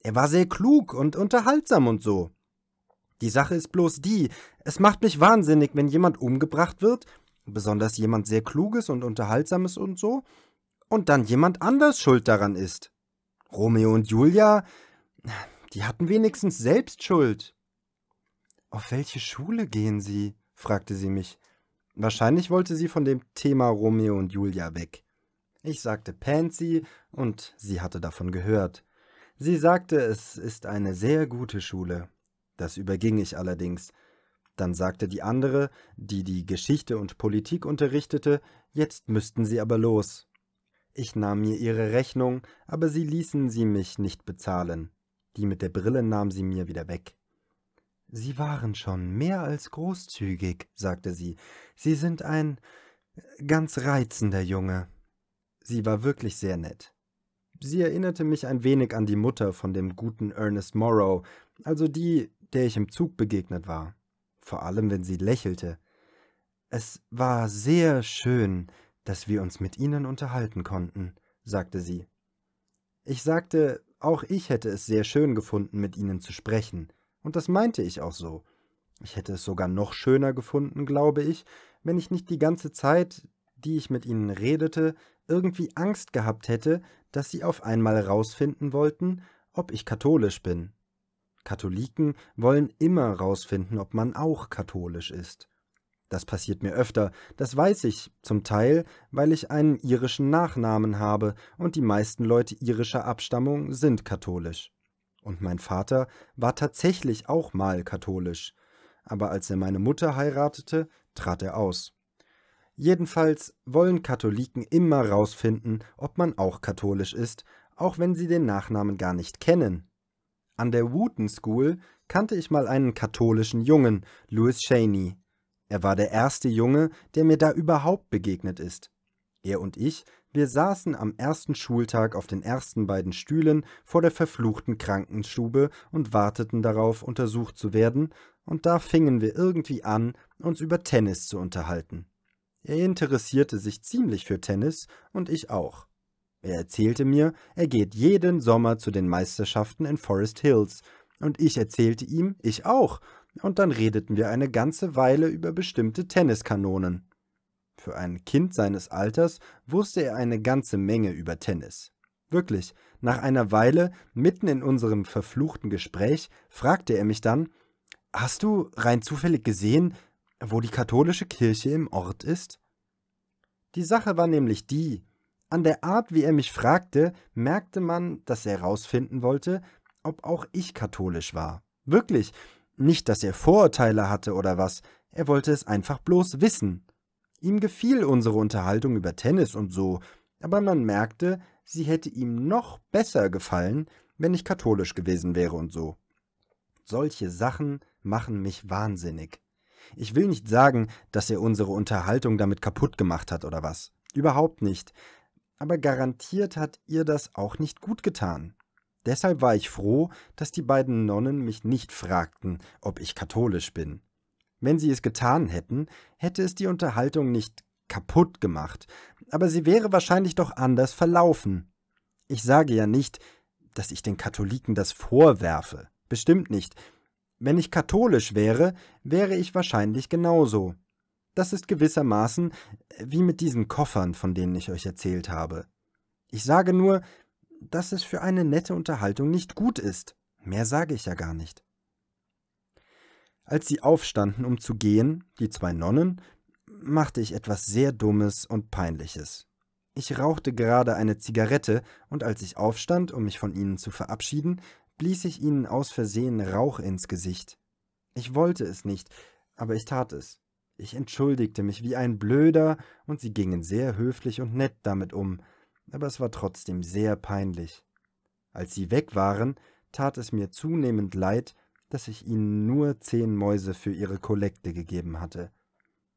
Er war sehr klug und unterhaltsam und so. Die Sache ist bloß die, es macht mich wahnsinnig, wenn jemand umgebracht wird, besonders jemand sehr Kluges und Unterhaltsames und so, und dann jemand anders schuld daran ist. Romeo und Julia, die hatten wenigstens selbst Schuld. Auf welche Schule gehen Sie? fragte sie mich. Wahrscheinlich wollte sie von dem Thema Romeo und Julia weg. Ich sagte Pansy und sie hatte davon gehört. Sie sagte, es ist eine sehr gute Schule. Das überging ich allerdings. Dann sagte die andere, die die Geschichte und Politik unterrichtete, jetzt müssten sie aber los. Ich nahm mir ihre Rechnung, aber sie ließen sie mich nicht bezahlen. Die mit der Brille nahm sie mir wieder weg. Sie waren schon mehr als großzügig, sagte sie. Sie sind ein ganz reizender Junge. Sie war wirklich sehr nett. Sie erinnerte mich ein wenig an die Mutter von dem guten Ernest Morrow, also die, der ich im Zug begegnet war, vor allem wenn sie lächelte. Es war sehr schön, dass wir uns mit Ihnen unterhalten konnten, sagte sie. Ich sagte, auch ich hätte es sehr schön gefunden, mit Ihnen zu sprechen, und das meinte ich auch so. Ich hätte es sogar noch schöner gefunden, glaube ich, wenn ich nicht die ganze Zeit die ich mit ihnen redete, irgendwie Angst gehabt hätte, dass sie auf einmal rausfinden wollten, ob ich katholisch bin. Katholiken wollen immer rausfinden, ob man auch katholisch ist. Das passiert mir öfter, das weiß ich, zum Teil, weil ich einen irischen Nachnamen habe und die meisten Leute irischer Abstammung sind katholisch. Und mein Vater war tatsächlich auch mal katholisch, aber als er meine Mutter heiratete, trat er aus. Jedenfalls wollen Katholiken immer rausfinden, ob man auch katholisch ist, auch wenn sie den Nachnamen gar nicht kennen. An der Wooten School kannte ich mal einen katholischen Jungen, Louis Cheney. Er war der erste Junge, der mir da überhaupt begegnet ist. Er und ich, wir saßen am ersten Schultag auf den ersten beiden Stühlen vor der verfluchten Krankenstube und warteten darauf, untersucht zu werden, und da fingen wir irgendwie an, uns über Tennis zu unterhalten. Er interessierte sich ziemlich für Tennis und ich auch. Er erzählte mir, er geht jeden Sommer zu den Meisterschaften in Forest Hills, und ich erzählte ihm, ich auch, und dann redeten wir eine ganze Weile über bestimmte Tenniskanonen. Für ein Kind seines Alters wusste er eine ganze Menge über Tennis. Wirklich, nach einer Weile, mitten in unserem verfluchten Gespräch, fragte er mich dann Hast du rein zufällig gesehen, wo die katholische Kirche im Ort ist? Die Sache war nämlich die, an der Art, wie er mich fragte, merkte man, dass er herausfinden wollte, ob auch ich katholisch war. Wirklich, nicht, dass er Vorurteile hatte oder was, er wollte es einfach bloß wissen. Ihm gefiel unsere Unterhaltung über Tennis und so, aber man merkte, sie hätte ihm noch besser gefallen, wenn ich katholisch gewesen wäre und so. Solche Sachen machen mich wahnsinnig. Ich will nicht sagen, dass er unsere Unterhaltung damit kaputt gemacht hat oder was. Überhaupt nicht. Aber garantiert hat ihr das auch nicht gut getan. Deshalb war ich froh, dass die beiden Nonnen mich nicht fragten, ob ich katholisch bin. Wenn sie es getan hätten, hätte es die Unterhaltung nicht kaputt gemacht, aber sie wäre wahrscheinlich doch anders verlaufen. Ich sage ja nicht, dass ich den Katholiken das vorwerfe, bestimmt nicht, wenn ich katholisch wäre, wäre ich wahrscheinlich genauso. Das ist gewissermaßen äh, wie mit diesen Koffern, von denen ich euch erzählt habe. Ich sage nur, dass es für eine nette Unterhaltung nicht gut ist. Mehr sage ich ja gar nicht. Als sie aufstanden, um zu gehen, die zwei Nonnen, machte ich etwas sehr Dummes und Peinliches. Ich rauchte gerade eine Zigarette, und als ich aufstand, um mich von ihnen zu verabschieden, blies ich ihnen aus Versehen Rauch ins Gesicht. Ich wollte es nicht, aber ich tat es. Ich entschuldigte mich wie ein Blöder, und sie gingen sehr höflich und nett damit um, aber es war trotzdem sehr peinlich. Als sie weg waren, tat es mir zunehmend leid, dass ich ihnen nur zehn Mäuse für ihre Kollekte gegeben hatte.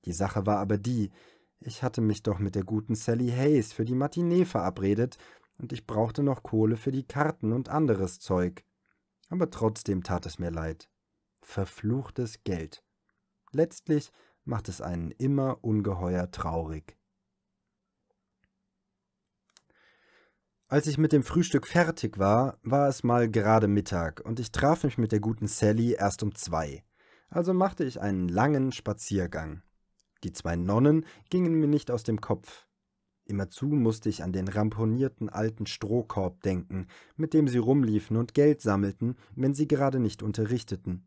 Die Sache war aber die, ich hatte mich doch mit der guten Sally Hayes für die Matinee verabredet, und ich brauchte noch Kohle für die Karten und anderes Zeug aber trotzdem tat es mir leid. Verfluchtes Geld. Letztlich macht es einen immer ungeheuer traurig. Als ich mit dem Frühstück fertig war, war es mal gerade Mittag und ich traf mich mit der guten Sally erst um zwei. Also machte ich einen langen Spaziergang. Die zwei Nonnen gingen mir nicht aus dem Kopf. Immerzu musste ich an den ramponierten alten Strohkorb denken, mit dem sie rumliefen und Geld sammelten, wenn sie gerade nicht unterrichteten.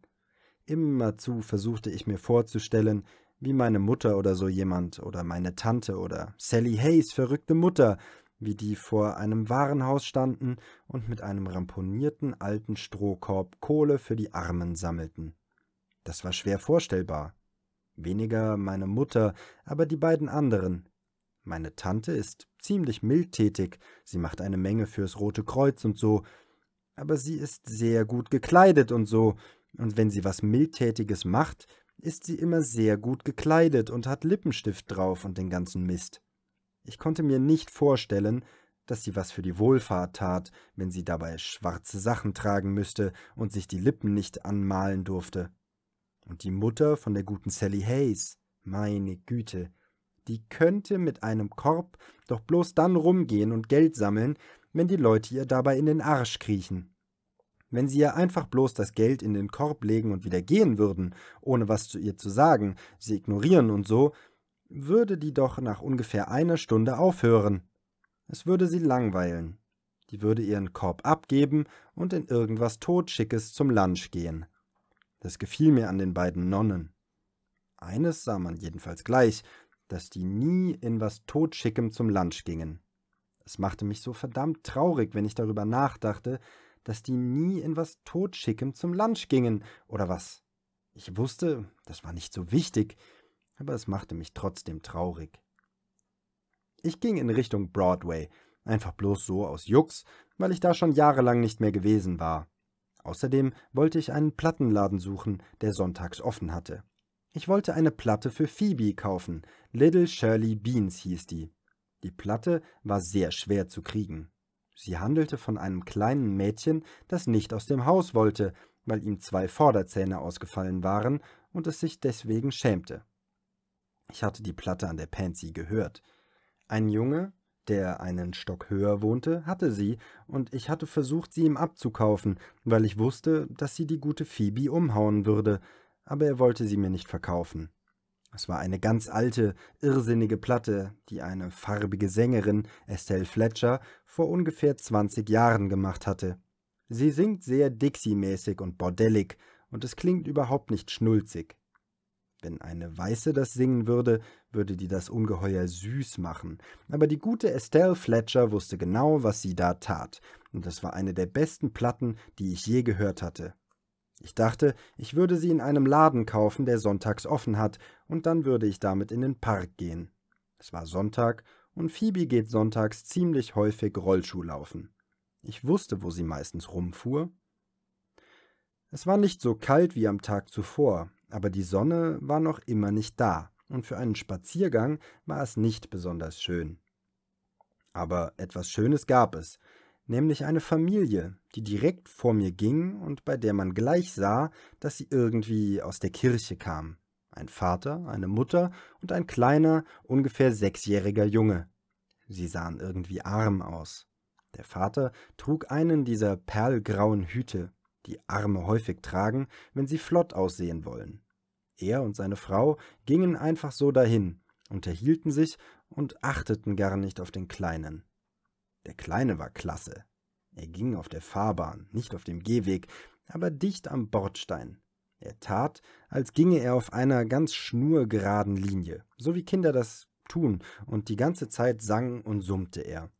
Immerzu versuchte ich mir vorzustellen, wie meine Mutter oder so jemand oder meine Tante oder Sally Hayes verrückte Mutter, wie die vor einem Warenhaus standen und mit einem ramponierten alten Strohkorb Kohle für die Armen sammelten. Das war schwer vorstellbar. Weniger meine Mutter, aber die beiden anderen, meine Tante ist ziemlich mildtätig, sie macht eine Menge fürs Rote Kreuz und so, aber sie ist sehr gut gekleidet und so, und wenn sie was Mildtätiges macht, ist sie immer sehr gut gekleidet und hat Lippenstift drauf und den ganzen Mist. Ich konnte mir nicht vorstellen, dass sie was für die Wohlfahrt tat, wenn sie dabei schwarze Sachen tragen müsste und sich die Lippen nicht anmalen durfte. Und die Mutter von der guten Sally Hayes, meine Güte, die könnte mit einem Korb doch bloß dann rumgehen und Geld sammeln, wenn die Leute ihr dabei in den Arsch kriechen. Wenn sie ihr einfach bloß das Geld in den Korb legen und wieder gehen würden, ohne was zu ihr zu sagen, sie ignorieren und so, würde die doch nach ungefähr einer Stunde aufhören. Es würde sie langweilen. Die würde ihren Korb abgeben und in irgendwas Totschickes zum Lunch gehen. Das gefiel mir an den beiden Nonnen. Eines sah man jedenfalls gleich, dass die nie in was Totschickem zum Lunch gingen. Es machte mich so verdammt traurig, wenn ich darüber nachdachte, dass die nie in was Totschickem zum Lunch gingen, oder was? Ich wusste, das war nicht so wichtig, aber es machte mich trotzdem traurig. Ich ging in Richtung Broadway, einfach bloß so aus Jux, weil ich da schon jahrelang nicht mehr gewesen war. Außerdem wollte ich einen Plattenladen suchen, der sonntags offen hatte. Ich wollte eine Platte für Phoebe kaufen. Little Shirley Beans hieß die. Die Platte war sehr schwer zu kriegen. Sie handelte von einem kleinen Mädchen, das nicht aus dem Haus wollte, weil ihm zwei Vorderzähne ausgefallen waren und es sich deswegen schämte. Ich hatte die Platte an der Pansy gehört. Ein Junge, der einen Stock höher wohnte, hatte sie, und ich hatte versucht, sie ihm abzukaufen, weil ich wusste, dass sie die gute Phoebe umhauen würde, aber er wollte sie mir nicht verkaufen. Es war eine ganz alte, irrsinnige Platte, die eine farbige Sängerin, Estelle Fletcher, vor ungefähr 20 Jahren gemacht hatte. Sie singt sehr Dixie-mäßig und bordellig, und es klingt überhaupt nicht schnulzig. Wenn eine Weiße das singen würde, würde die das ungeheuer süß machen. Aber die gute Estelle Fletcher wusste genau, was sie da tat, und es war eine der besten Platten, die ich je gehört hatte. Ich dachte, ich würde sie in einem Laden kaufen, der sonntags offen hat, und dann würde ich damit in den Park gehen. Es war Sonntag, und Phoebe geht sonntags ziemlich häufig Rollschuh laufen. Ich wusste, wo sie meistens rumfuhr. Es war nicht so kalt wie am Tag zuvor, aber die Sonne war noch immer nicht da, und für einen Spaziergang war es nicht besonders schön. Aber etwas Schönes gab es, nämlich eine Familie, die direkt vor mir ging und bei der man gleich sah, dass sie irgendwie aus der Kirche kam. Ein Vater, eine Mutter und ein kleiner, ungefähr sechsjähriger Junge. Sie sahen irgendwie arm aus. Der Vater trug einen dieser perlgrauen Hüte, die Arme häufig tragen, wenn sie flott aussehen wollen. Er und seine Frau gingen einfach so dahin, unterhielten sich und achteten gar nicht auf den Kleinen. Der Kleine war klasse. Er ging auf der Fahrbahn, nicht auf dem Gehweg, aber dicht am Bordstein. Er tat, als ginge er auf einer ganz schnurgeraden Linie, so wie Kinder das tun, und die ganze Zeit sang und summte er.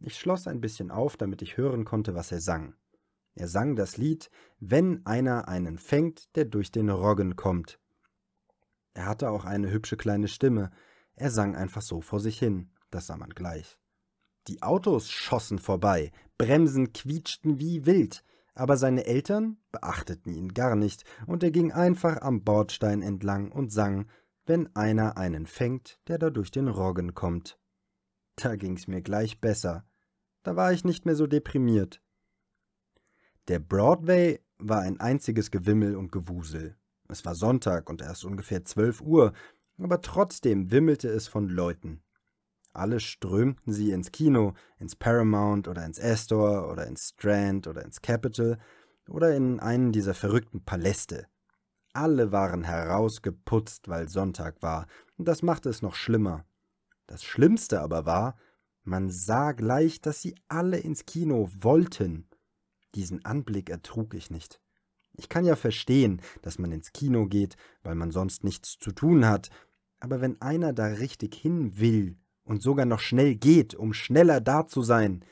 Ich schloss ein bisschen auf, damit ich hören konnte, was er sang. Er sang das Lied Wenn einer einen fängt, der durch den Roggen kommt. Er hatte auch eine hübsche kleine Stimme. Er sang einfach so vor sich hin, das sah man gleich. Die Autos schossen vorbei, Bremsen quietschten wie wild, aber seine Eltern beachteten ihn gar nicht, und er ging einfach am Bordstein entlang und sang, wenn einer einen fängt, der da durch den Roggen kommt. Da ging's mir gleich besser. Da war ich nicht mehr so deprimiert. Der Broadway war ein einziges Gewimmel und Gewusel. Es war Sonntag und erst ungefähr zwölf Uhr, aber trotzdem wimmelte es von Leuten. Alle strömten sie ins Kino, ins Paramount oder ins Astor oder ins Strand oder ins Capitol oder in einen dieser verrückten Paläste. Alle waren herausgeputzt, weil Sonntag war, und das machte es noch schlimmer. Das Schlimmste aber war, man sah gleich, dass sie alle ins Kino wollten. Diesen Anblick ertrug ich nicht. Ich kann ja verstehen, dass man ins Kino geht, weil man sonst nichts zu tun hat, aber wenn einer da richtig hin will, und sogar noch schnell geht, um schneller da zu sein,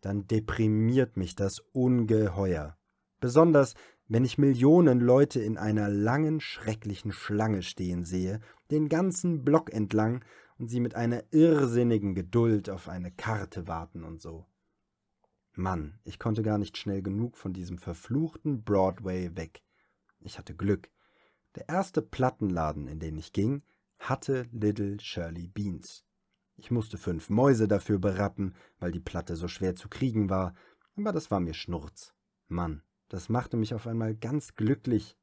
dann deprimiert mich das ungeheuer. Besonders, wenn ich Millionen Leute in einer langen, schrecklichen Schlange stehen sehe, den ganzen Block entlang und sie mit einer irrsinnigen Geduld auf eine Karte warten und so. Mann, ich konnte gar nicht schnell genug von diesem verfluchten Broadway weg. Ich hatte Glück. Der erste Plattenladen, in den ich ging, hatte Little Shirley Beans. Ich musste fünf Mäuse dafür berappen, weil die Platte so schwer zu kriegen war, aber das war mir Schnurz. Mann, das machte mich auf einmal ganz glücklich.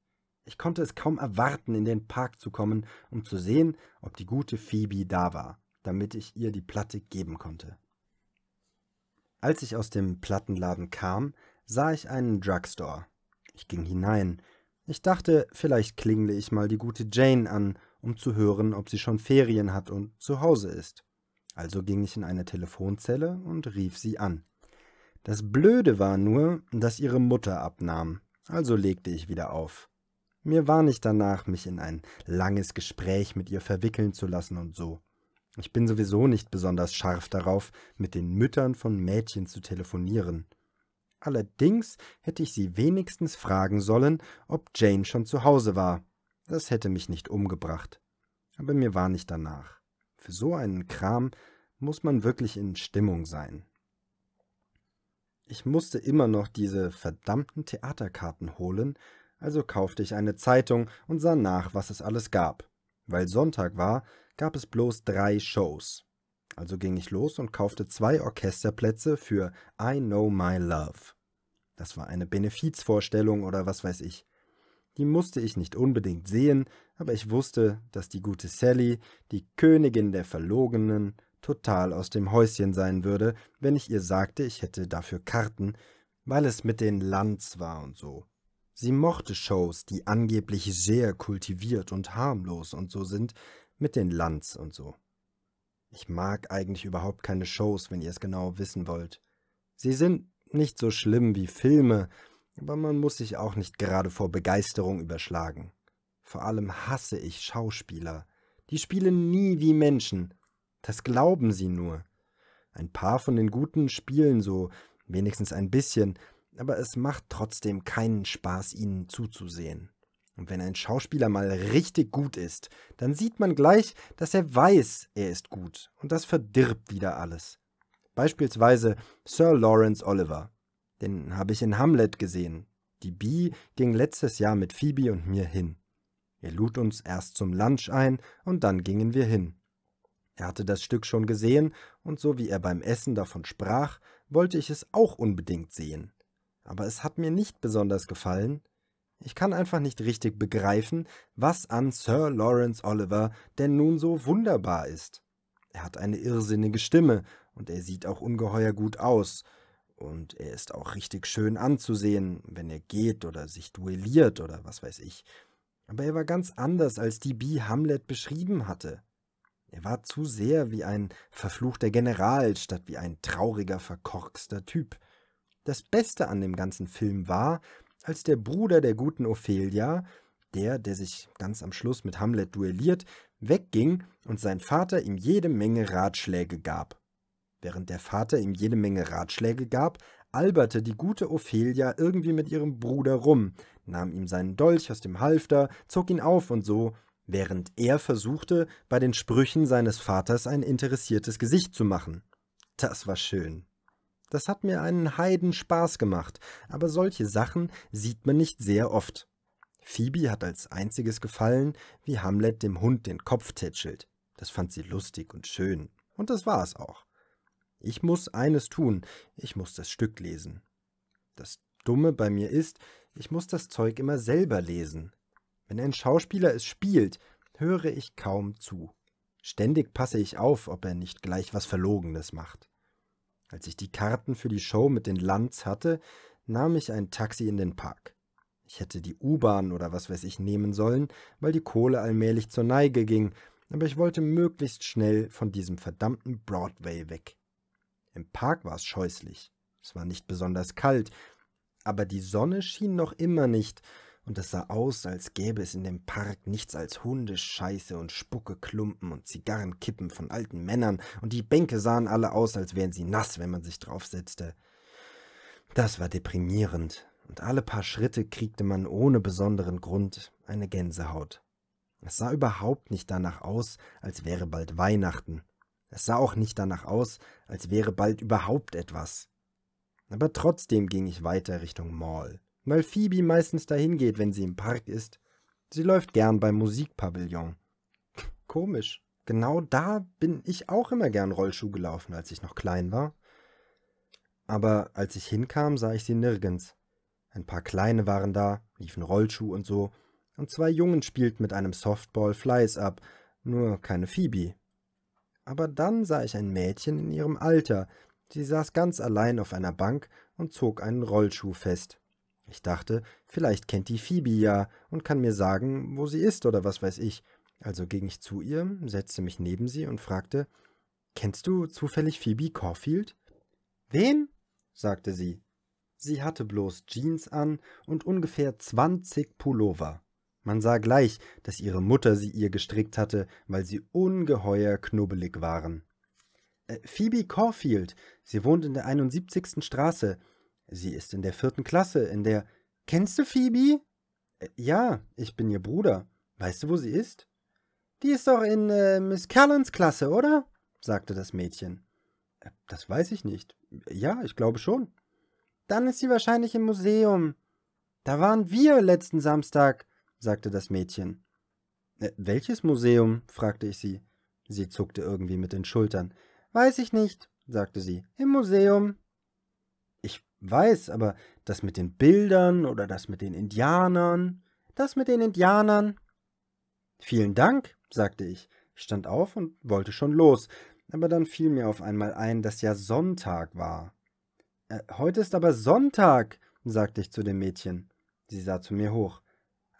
Ich konnte es kaum erwarten, in den Park zu kommen, um zu sehen, ob die gute Phoebe da war, damit ich ihr die Platte geben konnte. Als ich aus dem Plattenladen kam, sah ich einen Drugstore. Ich ging hinein. Ich dachte, vielleicht klingle ich mal die gute Jane an, um zu hören, ob sie schon Ferien hat und zu Hause ist. Also ging ich in eine Telefonzelle und rief sie an. Das Blöde war nur, dass ihre Mutter abnahm, also legte ich wieder auf. Mir war nicht danach, mich in ein langes Gespräch mit ihr verwickeln zu lassen und so. Ich bin sowieso nicht besonders scharf darauf, mit den Müttern von Mädchen zu telefonieren. Allerdings hätte ich sie wenigstens fragen sollen, ob Jane schon zu Hause war. Das hätte mich nicht umgebracht. Aber mir war nicht danach. Für so einen Kram muss man wirklich in Stimmung sein. Ich musste immer noch diese verdammten Theaterkarten holen, also kaufte ich eine Zeitung und sah nach, was es alles gab. Weil Sonntag war, gab es bloß drei Shows. Also ging ich los und kaufte zwei Orchesterplätze für I Know My Love. Das war eine Benefizvorstellung oder was weiß ich. Die musste ich nicht unbedingt sehen, aber ich wusste, dass die gute Sally, die Königin der Verlogenen, total aus dem Häuschen sein würde, wenn ich ihr sagte, ich hätte dafür Karten, weil es mit den Lands war und so. Sie mochte Shows, die angeblich sehr kultiviert und harmlos und so sind, mit den Lands und so. Ich mag eigentlich überhaupt keine Shows, wenn ihr es genau wissen wollt. Sie sind nicht so schlimm wie Filme, aber man muss sich auch nicht gerade vor Begeisterung überschlagen. Vor allem hasse ich Schauspieler. Die spielen nie wie Menschen. Das glauben sie nur. Ein paar von den Guten spielen so, wenigstens ein bisschen, aber es macht trotzdem keinen Spaß, ihnen zuzusehen. Und wenn ein Schauspieler mal richtig gut ist, dann sieht man gleich, dass er weiß, er ist gut, und das verdirbt wieder alles. Beispielsweise Sir Lawrence Oliver. Den habe ich in Hamlet gesehen. Die Bee ging letztes Jahr mit Phoebe und mir hin. Er lud uns erst zum Lunch ein und dann gingen wir hin. Er hatte das Stück schon gesehen und so wie er beim Essen davon sprach, wollte ich es auch unbedingt sehen. Aber es hat mir nicht besonders gefallen. Ich kann einfach nicht richtig begreifen, was an Sir Lawrence Oliver denn nun so wunderbar ist. Er hat eine irrsinnige Stimme und er sieht auch ungeheuer gut aus, und er ist auch richtig schön anzusehen, wenn er geht oder sich duelliert oder was weiß ich. Aber er war ganz anders, als die Bee Hamlet beschrieben hatte. Er war zu sehr wie ein verfluchter General statt wie ein trauriger, verkorkster Typ. Das Beste an dem ganzen Film war, als der Bruder der guten Ophelia, der, der sich ganz am Schluss mit Hamlet duelliert, wegging und sein Vater ihm jede Menge Ratschläge gab. Während der Vater ihm jede Menge Ratschläge gab, alberte die gute Ophelia irgendwie mit ihrem Bruder rum, nahm ihm seinen Dolch aus dem Halfter, zog ihn auf und so, während er versuchte, bei den Sprüchen seines Vaters ein interessiertes Gesicht zu machen. Das war schön. Das hat mir einen Heiden Spaß gemacht, aber solche Sachen sieht man nicht sehr oft. Phoebe hat als einziges gefallen, wie Hamlet dem Hund den Kopf tätschelt. Das fand sie lustig und schön. Und das war es auch. Ich muss eines tun, ich muss das Stück lesen. Das Dumme bei mir ist, ich muss das Zeug immer selber lesen. Wenn ein Schauspieler es spielt, höre ich kaum zu. Ständig passe ich auf, ob er nicht gleich was Verlogenes macht. Als ich die Karten für die Show mit den Lanz hatte, nahm ich ein Taxi in den Park. Ich hätte die U-Bahn oder was weiß ich nehmen sollen, weil die Kohle allmählich zur Neige ging, aber ich wollte möglichst schnell von diesem verdammten Broadway weg. Im Park war es scheußlich. Es war nicht besonders kalt, aber die Sonne schien noch immer nicht, und es sah aus, als gäbe es in dem Park nichts als Hundescheiße und Spuckeklumpen und Zigarrenkippen von alten Männern, und die Bänke sahen alle aus, als wären sie nass, wenn man sich draufsetzte. Das war deprimierend, und alle paar Schritte kriegte man ohne besonderen Grund eine Gänsehaut. Es sah überhaupt nicht danach aus, als wäre bald Weihnachten. Es sah auch nicht danach aus, als wäre bald überhaupt etwas. Aber trotzdem ging ich weiter Richtung Mall, weil Phoebe meistens dahin geht, wenn sie im Park ist. Sie läuft gern beim Musikpavillon. Komisch. Genau da bin ich auch immer gern Rollschuh gelaufen, als ich noch klein war. Aber als ich hinkam, sah ich sie nirgends. Ein paar Kleine waren da, liefen Rollschuh und so, und zwei Jungen spielten mit einem Softball Fleiß ab, nur keine Phoebe aber dann sah ich ein Mädchen in ihrem Alter, sie saß ganz allein auf einer Bank und zog einen Rollschuh fest. Ich dachte, vielleicht kennt die Phoebe ja und kann mir sagen, wo sie ist oder was weiß ich. Also ging ich zu ihr, setzte mich neben sie und fragte, Kennst du zufällig Phoebe Caulfield? Wen? sagte sie. Sie hatte bloß Jeans an und ungefähr 20 Pullover. Man sah gleich, dass ihre Mutter sie ihr gestrickt hatte, weil sie ungeheuer knubbelig waren. Äh, Phoebe Caulfield, sie wohnt in der 71. Straße. Sie ist in der vierten Klasse, in der. Kennst du Phoebe? Äh, ja, ich bin ihr Bruder. Weißt du, wo sie ist? Die ist doch in äh, Miss Callans Klasse, oder? sagte das Mädchen. Äh, das weiß ich nicht. Ja, ich glaube schon. Dann ist sie wahrscheinlich im Museum. Da waren wir letzten Samstag sagte das Mädchen. Äh, welches Museum? fragte ich sie. Sie zuckte irgendwie mit den Schultern. Weiß ich nicht, sagte sie. Im Museum. Ich weiß, aber das mit den Bildern oder das mit den Indianern. Das mit den Indianern. Vielen Dank, sagte ich, stand auf und wollte schon los, aber dann fiel mir auf einmal ein, dass ja Sonntag war. Äh, heute ist aber Sonntag, sagte ich zu dem Mädchen. Sie sah zu mir hoch.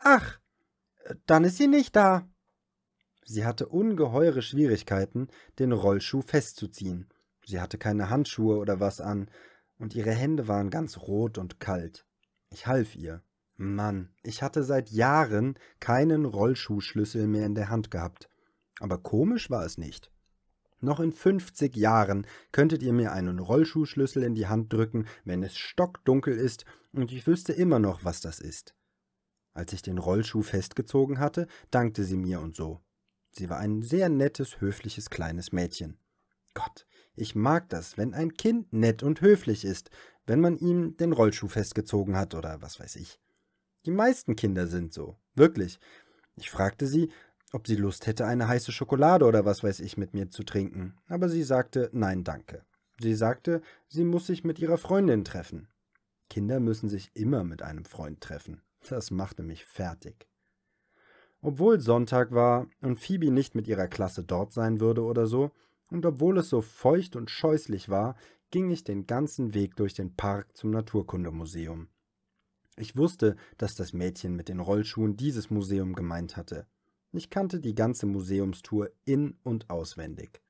Ach, dann ist sie nicht da. Sie hatte ungeheure Schwierigkeiten, den Rollschuh festzuziehen. Sie hatte keine Handschuhe oder was an, und ihre Hände waren ganz rot und kalt. Ich half ihr. Mann, ich hatte seit Jahren keinen Rollschuhschlüssel mehr in der Hand gehabt. Aber komisch war es nicht. Noch in fünfzig Jahren könntet ihr mir einen Rollschuhschlüssel in die Hand drücken, wenn es stockdunkel ist, und ich wüsste immer noch, was das ist. Als ich den Rollschuh festgezogen hatte, dankte sie mir und so. Sie war ein sehr nettes, höfliches kleines Mädchen. Gott, ich mag das, wenn ein Kind nett und höflich ist, wenn man ihm den Rollschuh festgezogen hat oder was weiß ich. Die meisten Kinder sind so, wirklich. Ich fragte sie, ob sie Lust hätte, eine heiße Schokolade oder was weiß ich mit mir zu trinken, aber sie sagte nein, danke. Sie sagte, sie muss sich mit ihrer Freundin treffen. Kinder müssen sich immer mit einem Freund treffen. Das machte mich fertig. Obwohl Sonntag war und Phoebe nicht mit ihrer Klasse dort sein würde oder so, und obwohl es so feucht und scheußlich war, ging ich den ganzen Weg durch den Park zum Naturkundemuseum. Ich wusste, dass das Mädchen mit den Rollschuhen dieses Museum gemeint hatte. Ich kannte die ganze Museumstour in und auswendig.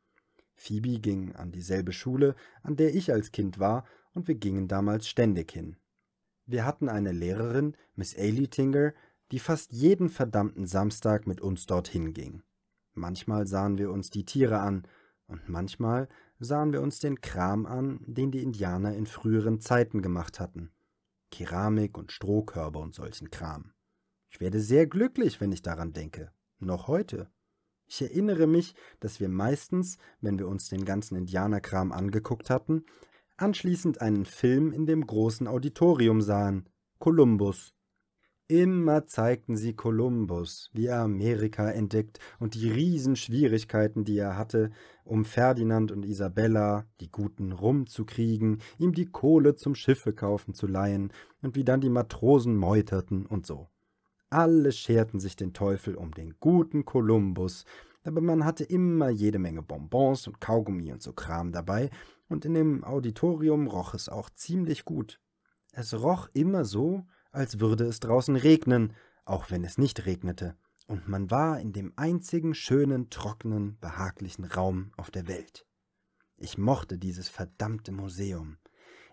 Phoebe ging an dieselbe Schule, an der ich als Kind war, und wir gingen damals ständig hin. Wir hatten eine Lehrerin, Miss Ailey Tinger, die fast jeden verdammten Samstag mit uns dorthin ging. Manchmal sahen wir uns die Tiere an, und manchmal sahen wir uns den Kram an, den die Indianer in früheren Zeiten gemacht hatten. Keramik und Strohkörbe und solchen Kram. Ich werde sehr glücklich, wenn ich daran denke. Noch heute. Ich erinnere mich, dass wir meistens, wenn wir uns den ganzen Indianerkram angeguckt hatten, anschließend einen Film in dem großen Auditorium sahen, Kolumbus. Immer zeigten sie Kolumbus, wie er Amerika entdeckt und die Riesenschwierigkeiten, die er hatte, um Ferdinand und Isabella, die guten rumzukriegen, ihm die Kohle zum Schiffe kaufen zu leihen und wie dann die Matrosen meuterten und so. Alle scherten sich den Teufel um den guten Kolumbus, aber man hatte immer jede Menge Bonbons und Kaugummi und so Kram dabei, und in dem Auditorium roch es auch ziemlich gut. Es roch immer so, als würde es draußen regnen, auch wenn es nicht regnete, und man war in dem einzigen schönen, trockenen, behaglichen Raum auf der Welt. Ich mochte dieses verdammte Museum.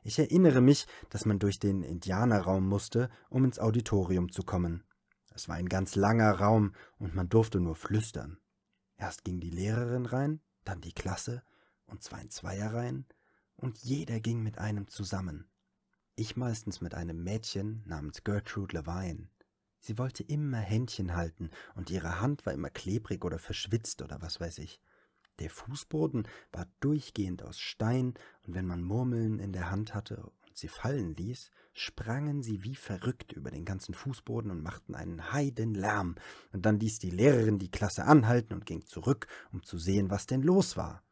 Ich erinnere mich, dass man durch den Indianerraum musste, um ins Auditorium zu kommen. Es war ein ganz langer Raum und man durfte nur flüstern. Erst ging die Lehrerin rein, dann die Klasse und zwar in Zweierreihen, und jeder ging mit einem zusammen. Ich meistens mit einem Mädchen namens Gertrude Levine. Sie wollte immer Händchen halten, und ihre Hand war immer klebrig oder verschwitzt oder was weiß ich. Der Fußboden war durchgehend aus Stein, und wenn man Murmeln in der Hand hatte und sie fallen ließ, sprangen sie wie verrückt über den ganzen Fußboden und machten einen heidenlärm, und dann ließ die Lehrerin die Klasse anhalten und ging zurück, um zu sehen, was denn los war.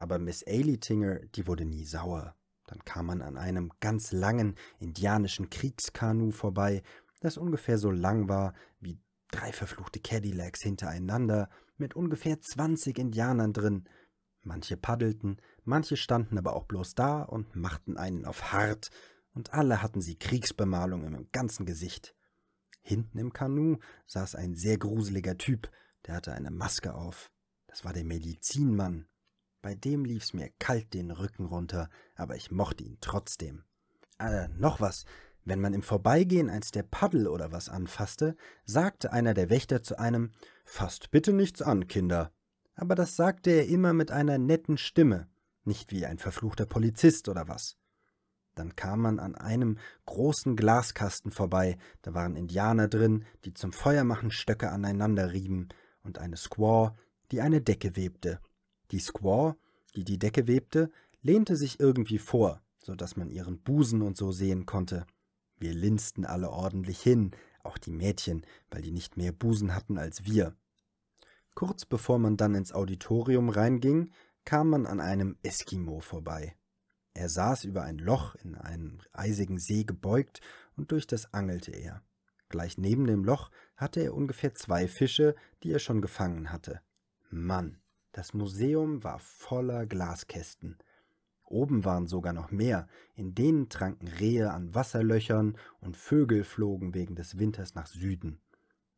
Aber Miss Ailey-Tinger, die wurde nie sauer. Dann kam man an einem ganz langen indianischen Kriegskanu vorbei, das ungefähr so lang war wie drei verfluchte Cadillacs hintereinander, mit ungefähr 20 Indianern drin. Manche paddelten, manche standen aber auch bloß da und machten einen auf hart, und alle hatten sie Kriegsbemalung im ganzen Gesicht. Hinten im Kanu saß ein sehr gruseliger Typ, der hatte eine Maske auf. Das war der Medizinmann. Bei dem lief's mir kalt den Rücken runter, aber ich mochte ihn trotzdem. Äh, noch was. Wenn man im Vorbeigehen eins der Paddel oder was anfasste, sagte einer der Wächter zu einem: Fasst bitte nichts an, Kinder. Aber das sagte er immer mit einer netten Stimme, nicht wie ein verfluchter Polizist oder was. Dann kam man an einem großen Glaskasten vorbei, da waren Indianer drin, die zum Feuermachen Stöcke aneinander rieben, und eine Squaw, die eine Decke webte. Die Squaw, die die Decke webte, lehnte sich irgendwie vor, so dass man ihren Busen und so sehen konnte. Wir linsten alle ordentlich hin, auch die Mädchen, weil die nicht mehr Busen hatten als wir. Kurz bevor man dann ins Auditorium reinging, kam man an einem Eskimo vorbei. Er saß über ein Loch in einem eisigen See gebeugt und durch das angelte er. Gleich neben dem Loch hatte er ungefähr zwei Fische, die er schon gefangen hatte. Mann, das Museum war voller Glaskästen. Oben waren sogar noch mehr, in denen tranken Rehe an Wasserlöchern und Vögel flogen wegen des Winters nach Süden.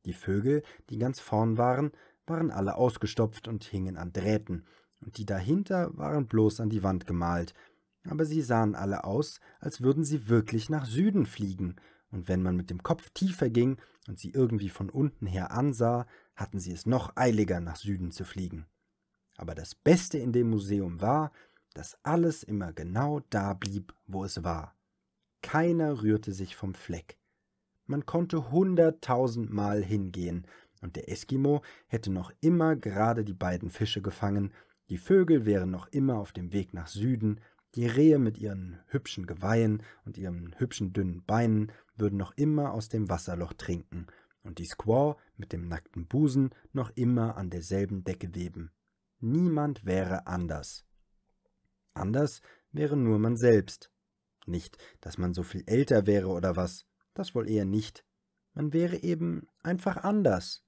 Die Vögel, die ganz vorn waren, waren alle ausgestopft und hingen an Drähten, und die dahinter waren bloß an die Wand gemalt, aber sie sahen alle aus, als würden sie wirklich nach Süden fliegen, und wenn man mit dem Kopf tiefer ging und sie irgendwie von unten her ansah, hatten sie es noch eiliger, nach Süden zu fliegen. Aber das Beste in dem Museum war, dass alles immer genau da blieb, wo es war. Keiner rührte sich vom Fleck. Man konnte hunderttausendmal hingehen, und der Eskimo hätte noch immer gerade die beiden Fische gefangen, die Vögel wären noch immer auf dem Weg nach Süden, die Rehe mit ihren hübschen Geweihen und ihren hübschen dünnen Beinen würden noch immer aus dem Wasserloch trinken, und die Squaw mit dem nackten Busen noch immer an derselben Decke weben niemand wäre anders. Anders wäre nur man selbst. Nicht, dass man so viel älter wäre oder was, das wohl eher nicht. Man wäre eben einfach anders.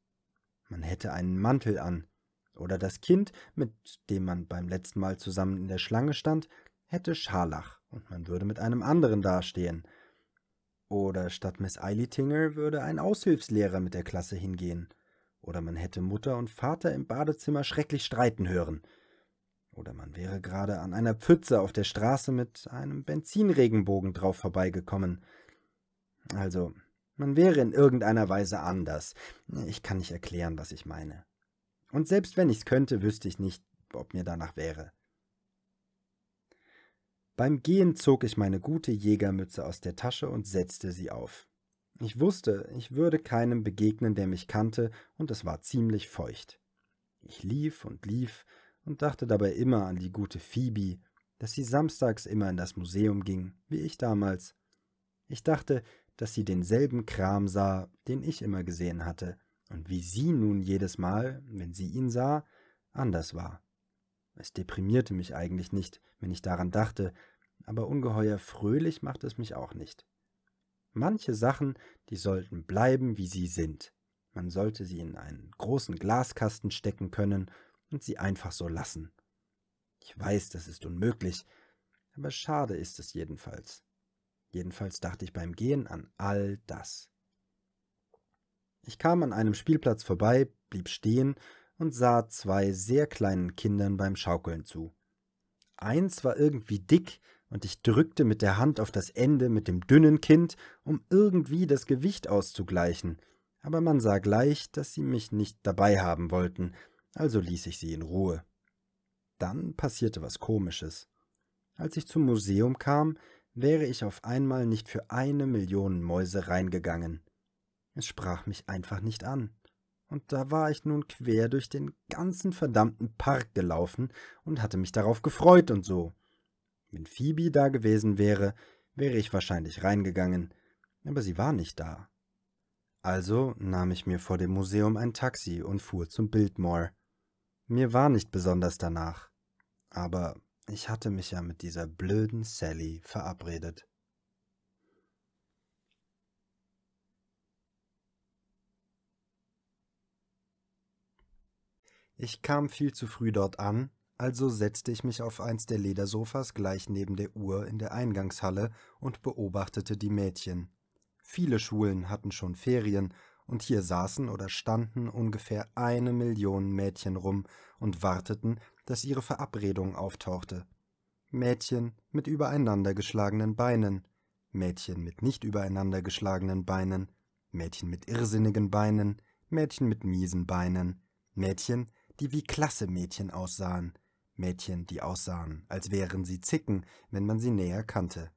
Man hätte einen Mantel an, oder das Kind, mit dem man beim letzten Mal zusammen in der Schlange stand, hätte Scharlach und man würde mit einem anderen dastehen. Oder statt Miss Eilitinger würde ein Aushilfslehrer mit der Klasse hingehen oder man hätte Mutter und Vater im Badezimmer schrecklich streiten hören, oder man wäre gerade an einer Pfütze auf der Straße mit einem Benzinregenbogen drauf vorbeigekommen. Also, man wäre in irgendeiner Weise anders. Ich kann nicht erklären, was ich meine. Und selbst wenn ich's könnte, wüsste ich nicht, ob mir danach wäre. Beim Gehen zog ich meine gute Jägermütze aus der Tasche und setzte sie auf. Ich wusste, ich würde keinem begegnen, der mich kannte, und es war ziemlich feucht. Ich lief und lief und dachte dabei immer an die gute Phoebe, dass sie samstags immer in das Museum ging, wie ich damals. Ich dachte, dass sie denselben Kram sah, den ich immer gesehen hatte, und wie sie nun jedes Mal, wenn sie ihn sah, anders war. Es deprimierte mich eigentlich nicht, wenn ich daran dachte, aber ungeheuer fröhlich machte es mich auch nicht. Manche Sachen, die sollten bleiben, wie sie sind. Man sollte sie in einen großen Glaskasten stecken können und sie einfach so lassen. Ich weiß, das ist unmöglich, aber schade ist es jedenfalls. Jedenfalls dachte ich beim Gehen an all das. Ich kam an einem Spielplatz vorbei, blieb stehen und sah zwei sehr kleinen Kindern beim Schaukeln zu. Eins war irgendwie dick, und ich drückte mit der Hand auf das Ende mit dem dünnen Kind, um irgendwie das Gewicht auszugleichen, aber man sah gleich, dass sie mich nicht dabei haben wollten, also ließ ich sie in Ruhe. Dann passierte was Komisches. Als ich zum Museum kam, wäre ich auf einmal nicht für eine Million Mäuse reingegangen. Es sprach mich einfach nicht an. Und da war ich nun quer durch den ganzen verdammten Park gelaufen und hatte mich darauf gefreut und so. Wenn Phoebe da gewesen wäre, wäre ich wahrscheinlich reingegangen, aber sie war nicht da. Also nahm ich mir vor dem Museum ein Taxi und fuhr zum Bildmore. Mir war nicht besonders danach, aber ich hatte mich ja mit dieser blöden Sally verabredet. Ich kam viel zu früh dort an also setzte ich mich auf eins der Ledersofas gleich neben der Uhr in der Eingangshalle und beobachtete die Mädchen. Viele Schulen hatten schon Ferien, und hier saßen oder standen ungefähr eine Million Mädchen rum und warteten, dass ihre Verabredung auftauchte. Mädchen mit übereinandergeschlagenen Beinen, Mädchen mit nicht übereinandergeschlagenen Beinen, Mädchen mit irrsinnigen Beinen, Mädchen mit miesen Beinen, Mädchen, die wie Klasse-Mädchen aussahen, Mädchen, die aussahen, als wären sie Zicken, wenn man sie näher kannte.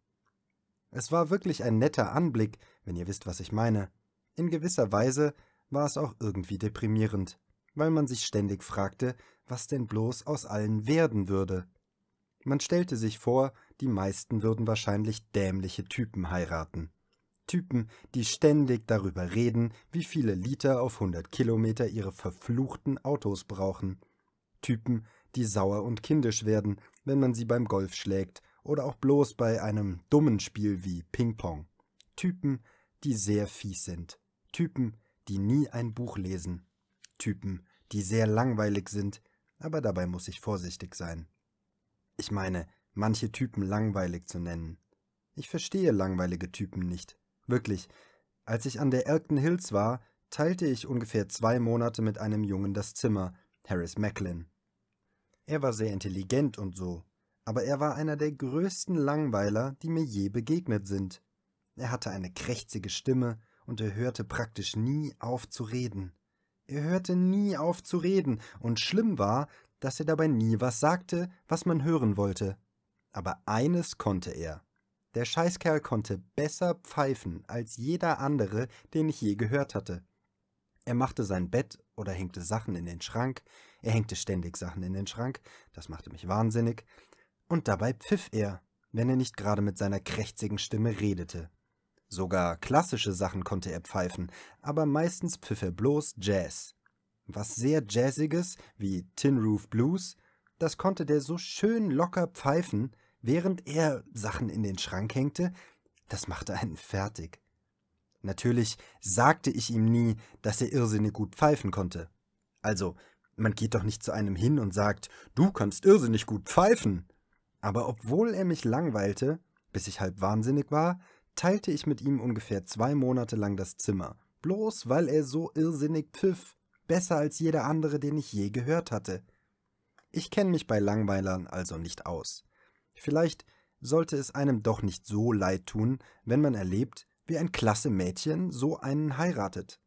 Es war wirklich ein netter Anblick, wenn ihr wisst, was ich meine. In gewisser Weise war es auch irgendwie deprimierend, weil man sich ständig fragte, was denn bloß aus allen werden würde. Man stellte sich vor, die meisten würden wahrscheinlich dämliche Typen heiraten. Typen, die ständig darüber reden, wie viele Liter auf 100 Kilometer ihre verfluchten Autos brauchen. Typen, die sauer und kindisch werden, wenn man sie beim Golf schlägt oder auch bloß bei einem dummen Spiel wie Ping-Pong. Typen, die sehr fies sind. Typen, die nie ein Buch lesen. Typen, die sehr langweilig sind, aber dabei muss ich vorsichtig sein. Ich meine, manche Typen langweilig zu nennen. Ich verstehe langweilige Typen nicht. Wirklich. Als ich an der Elkton Hills war, teilte ich ungefähr zwei Monate mit einem Jungen das Zimmer, Harris Macklin. Er war sehr intelligent und so, aber er war einer der größten Langweiler, die mir je begegnet sind. Er hatte eine krächzige Stimme und er hörte praktisch nie auf zu reden. Er hörte nie auf zu reden, und schlimm war, dass er dabei nie was sagte, was man hören wollte. Aber eines konnte er. Der Scheißkerl konnte besser pfeifen als jeder andere, den ich je gehört hatte. Er machte sein Bett oder hängte Sachen in den Schrank. Er hängte ständig Sachen in den Schrank. Das machte mich wahnsinnig. Und dabei pfiff er, wenn er nicht gerade mit seiner krächzigen Stimme redete. Sogar klassische Sachen konnte er pfeifen, aber meistens pfiff er bloß Jazz. Was sehr Jazziges, wie Tin Roof Blues, das konnte der so schön locker pfeifen, während er Sachen in den Schrank hängte, das machte einen fertig. Natürlich sagte ich ihm nie, dass er irrsinnig gut pfeifen konnte. Also, man geht doch nicht zu einem hin und sagt, du kannst irrsinnig gut pfeifen. Aber obwohl er mich langweilte, bis ich halb wahnsinnig war, teilte ich mit ihm ungefähr zwei Monate lang das Zimmer, bloß weil er so irrsinnig pfiff, besser als jeder andere, den ich je gehört hatte. Ich kenne mich bei Langweilern also nicht aus. Vielleicht sollte es einem doch nicht so leid tun, wenn man erlebt, wie ein klasse Mädchen so einen heiratet.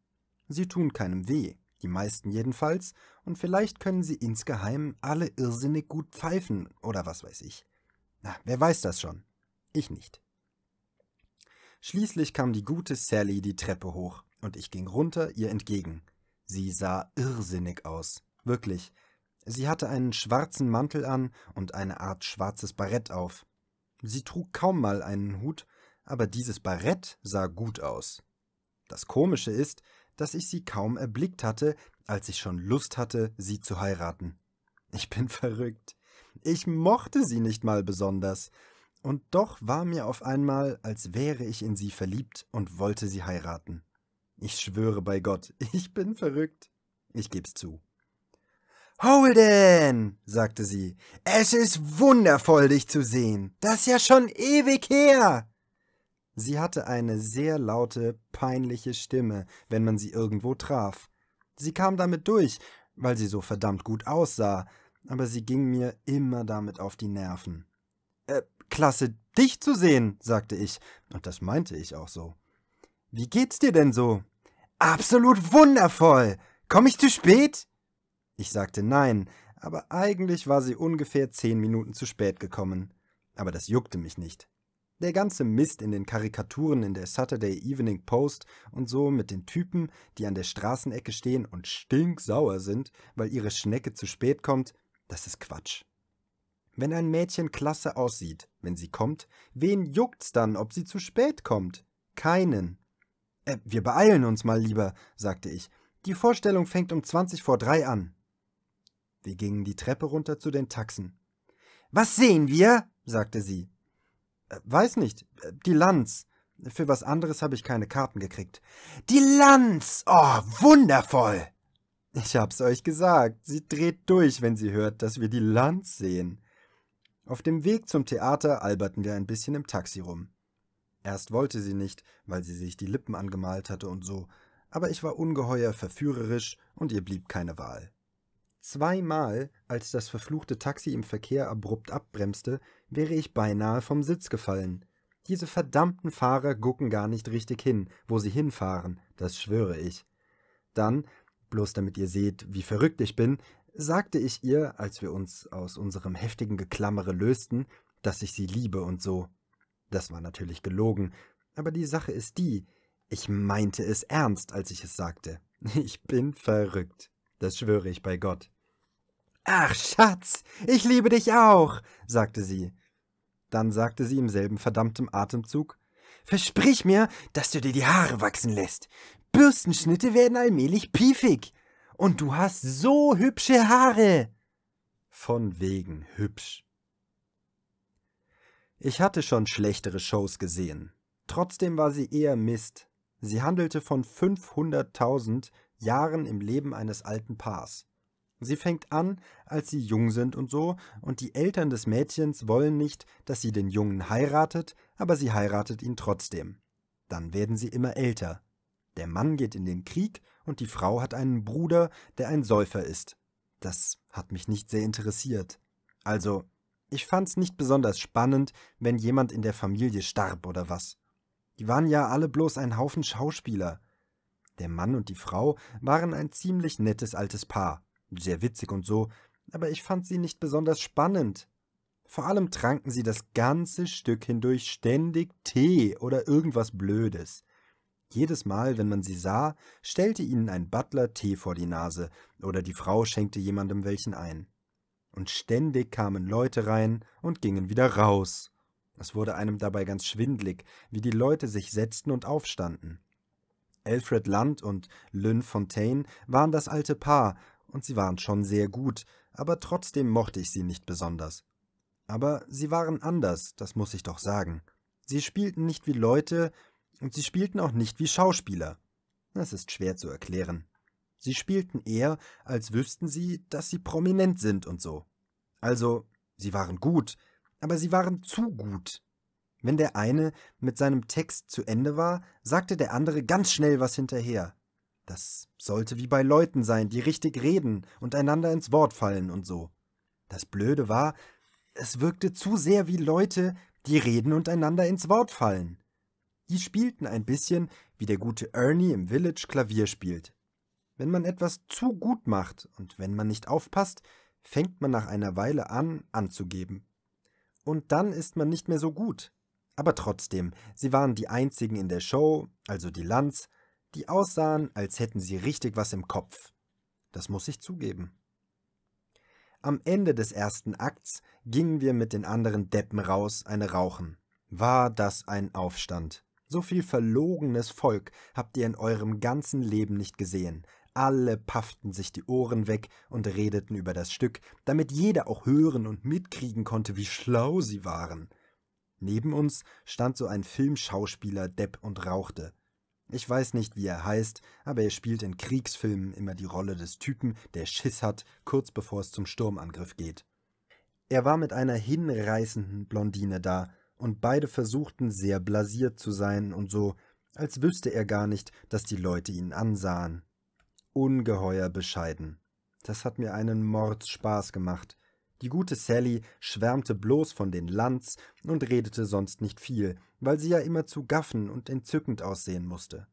Sie tun keinem weh, die meisten jedenfalls, und vielleicht können sie insgeheim alle irrsinnig gut pfeifen oder was weiß ich. Na, wer weiß das schon? Ich nicht. Schließlich kam die gute Sally die Treppe hoch, und ich ging runter ihr entgegen. Sie sah irrsinnig aus, wirklich. Sie hatte einen schwarzen Mantel an und eine Art schwarzes Barett auf. Sie trug kaum mal einen Hut aber dieses Barett sah gut aus. Das Komische ist, dass ich sie kaum erblickt hatte, als ich schon Lust hatte, sie zu heiraten. Ich bin [LAUGHS] verrückt. Ich mochte sie nicht mal besonders. Und doch war mir auf einmal, als wäre ich in sie verliebt und wollte sie heiraten. Ich schwöre bei Gott, [LAUGHS] ich bin verrückt. Ich geb's zu. Holden, sagte sie, es ist wundervoll, dich zu sehen. Das ist ja schon ewig her. Sie hatte eine sehr laute, peinliche Stimme, wenn man sie irgendwo traf. Sie kam damit durch, weil sie so verdammt gut aussah, aber sie ging mir immer damit auf die Nerven. Äh, klasse, dich zu sehen, sagte ich, und das meinte ich auch so. Wie geht's dir denn so? Absolut wundervoll. Komm ich zu spät? Ich sagte nein, aber eigentlich war sie ungefähr zehn Minuten zu spät gekommen. Aber das juckte mich nicht. Der ganze Mist in den Karikaturen in der Saturday Evening Post und so mit den Typen, die an der Straßenecke stehen und stinksauer sind, weil ihre Schnecke zu spät kommt, das ist Quatsch. Wenn ein Mädchen klasse aussieht, wenn sie kommt, wen juckt's dann, ob sie zu spät kommt? Keinen. Äh, wir beeilen uns mal lieber, sagte ich. Die Vorstellung fängt um 20 vor drei an. Wir gingen die Treppe runter zu den Taxen. Was sehen wir? sagte sie. Äh, weiß nicht, äh, die Lanz. Für was anderes habe ich keine Karten gekriegt. Die Lanz! Oh, wundervoll! Ich hab's euch gesagt, sie dreht durch, wenn sie hört, dass wir die Lanz sehen. Auf dem Weg zum Theater alberten wir ein bisschen im Taxi rum. Erst wollte sie nicht, weil sie sich die Lippen angemalt hatte und so, aber ich war ungeheuer verführerisch und ihr blieb keine Wahl. Zweimal, als das verfluchte Taxi im Verkehr abrupt abbremste, wäre ich beinahe vom Sitz gefallen. Diese verdammten Fahrer gucken gar nicht richtig hin, wo sie hinfahren, das schwöre ich. Dann, bloß damit ihr seht, wie verrückt ich bin, sagte ich ihr, als wir uns aus unserem heftigen Geklammere lösten, dass ich sie liebe und so. Das war natürlich gelogen, aber die Sache ist die, ich meinte es ernst, als ich es sagte. [LAUGHS] Ich bin verrückt, das schwöre ich bei Gott. Ach, Schatz, ich liebe dich auch, sagte sie. Dann sagte sie im selben verdammten Atemzug Versprich mir, dass du dir die Haare wachsen lässt. Bürstenschnitte werden allmählich piefig. Und du hast so hübsche Haare. Von wegen hübsch. Ich hatte schon schlechtere Shows gesehen. Trotzdem war sie eher Mist. Sie handelte von 500.000 Jahren im Leben eines alten Paars. Sie fängt an, als sie jung sind und so, und die Eltern des Mädchens wollen nicht, dass sie den Jungen heiratet, aber sie heiratet ihn trotzdem. Dann werden sie immer älter. Der Mann geht in den Krieg und die Frau hat einen Bruder, der ein Säufer ist. Das hat mich nicht sehr interessiert. Also, ich fand's nicht besonders spannend, wenn jemand in der Familie starb oder was. Die waren ja alle bloß ein Haufen Schauspieler. Der Mann und die Frau waren ein ziemlich nettes altes Paar sehr witzig und so, aber ich fand sie nicht besonders spannend. Vor allem tranken sie das ganze Stück hindurch ständig Tee oder irgendwas Blödes. Jedes Mal, wenn man sie sah, stellte ihnen ein Butler Tee vor die Nase oder die Frau schenkte jemandem welchen ein. Und ständig kamen Leute rein und gingen wieder raus. Es wurde einem dabei ganz schwindlig, wie die Leute sich setzten und aufstanden. Alfred Land und Lynn Fontaine waren das alte Paar, und sie waren schon sehr gut, aber trotzdem mochte ich sie nicht besonders. Aber sie waren anders, das muss ich doch sagen. Sie spielten nicht wie Leute und sie spielten auch nicht wie Schauspieler. Das ist schwer zu erklären. Sie spielten eher, als wüssten sie, dass sie prominent sind und so. Also, sie waren gut, aber sie waren zu gut. Wenn der eine mit seinem Text zu Ende war, sagte der andere ganz schnell was hinterher. Das sollte wie bei Leuten sein, die richtig reden und einander ins Wort fallen und so. Das Blöde war, es wirkte zu sehr wie Leute, die reden und einander ins Wort fallen. Die spielten ein bisschen, wie der gute Ernie im Village Klavier spielt. Wenn man etwas zu gut macht und wenn man nicht aufpasst, fängt man nach einer Weile an, anzugeben. Und dann ist man nicht mehr so gut. Aber trotzdem, sie waren die einzigen in der Show, also die Lanz, die aussahen, als hätten sie richtig was im Kopf. Das muss ich zugeben. Am Ende des ersten Akts gingen wir mit den anderen Deppen raus, eine rauchen. War das ein Aufstand? So viel verlogenes Volk habt ihr in eurem ganzen Leben nicht gesehen. Alle pafften sich die Ohren weg und redeten über das Stück, damit jeder auch hören und mitkriegen konnte, wie schlau sie waren. Neben uns stand so ein Filmschauspieler Depp und rauchte. Ich weiß nicht, wie er heißt, aber er spielt in Kriegsfilmen immer die Rolle des Typen, der Schiss hat, kurz bevor es zum Sturmangriff geht. Er war mit einer hinreißenden Blondine da, und beide versuchten sehr blasiert zu sein und so, als wüsste er gar nicht, dass die Leute ihn ansahen. Ungeheuer bescheiden. Das hat mir einen Mordspaß gemacht. Die gute Sally schwärmte bloß von den Lanz und redete sonst nicht viel, weil sie ja immer zu gaffen und entzückend aussehen musste.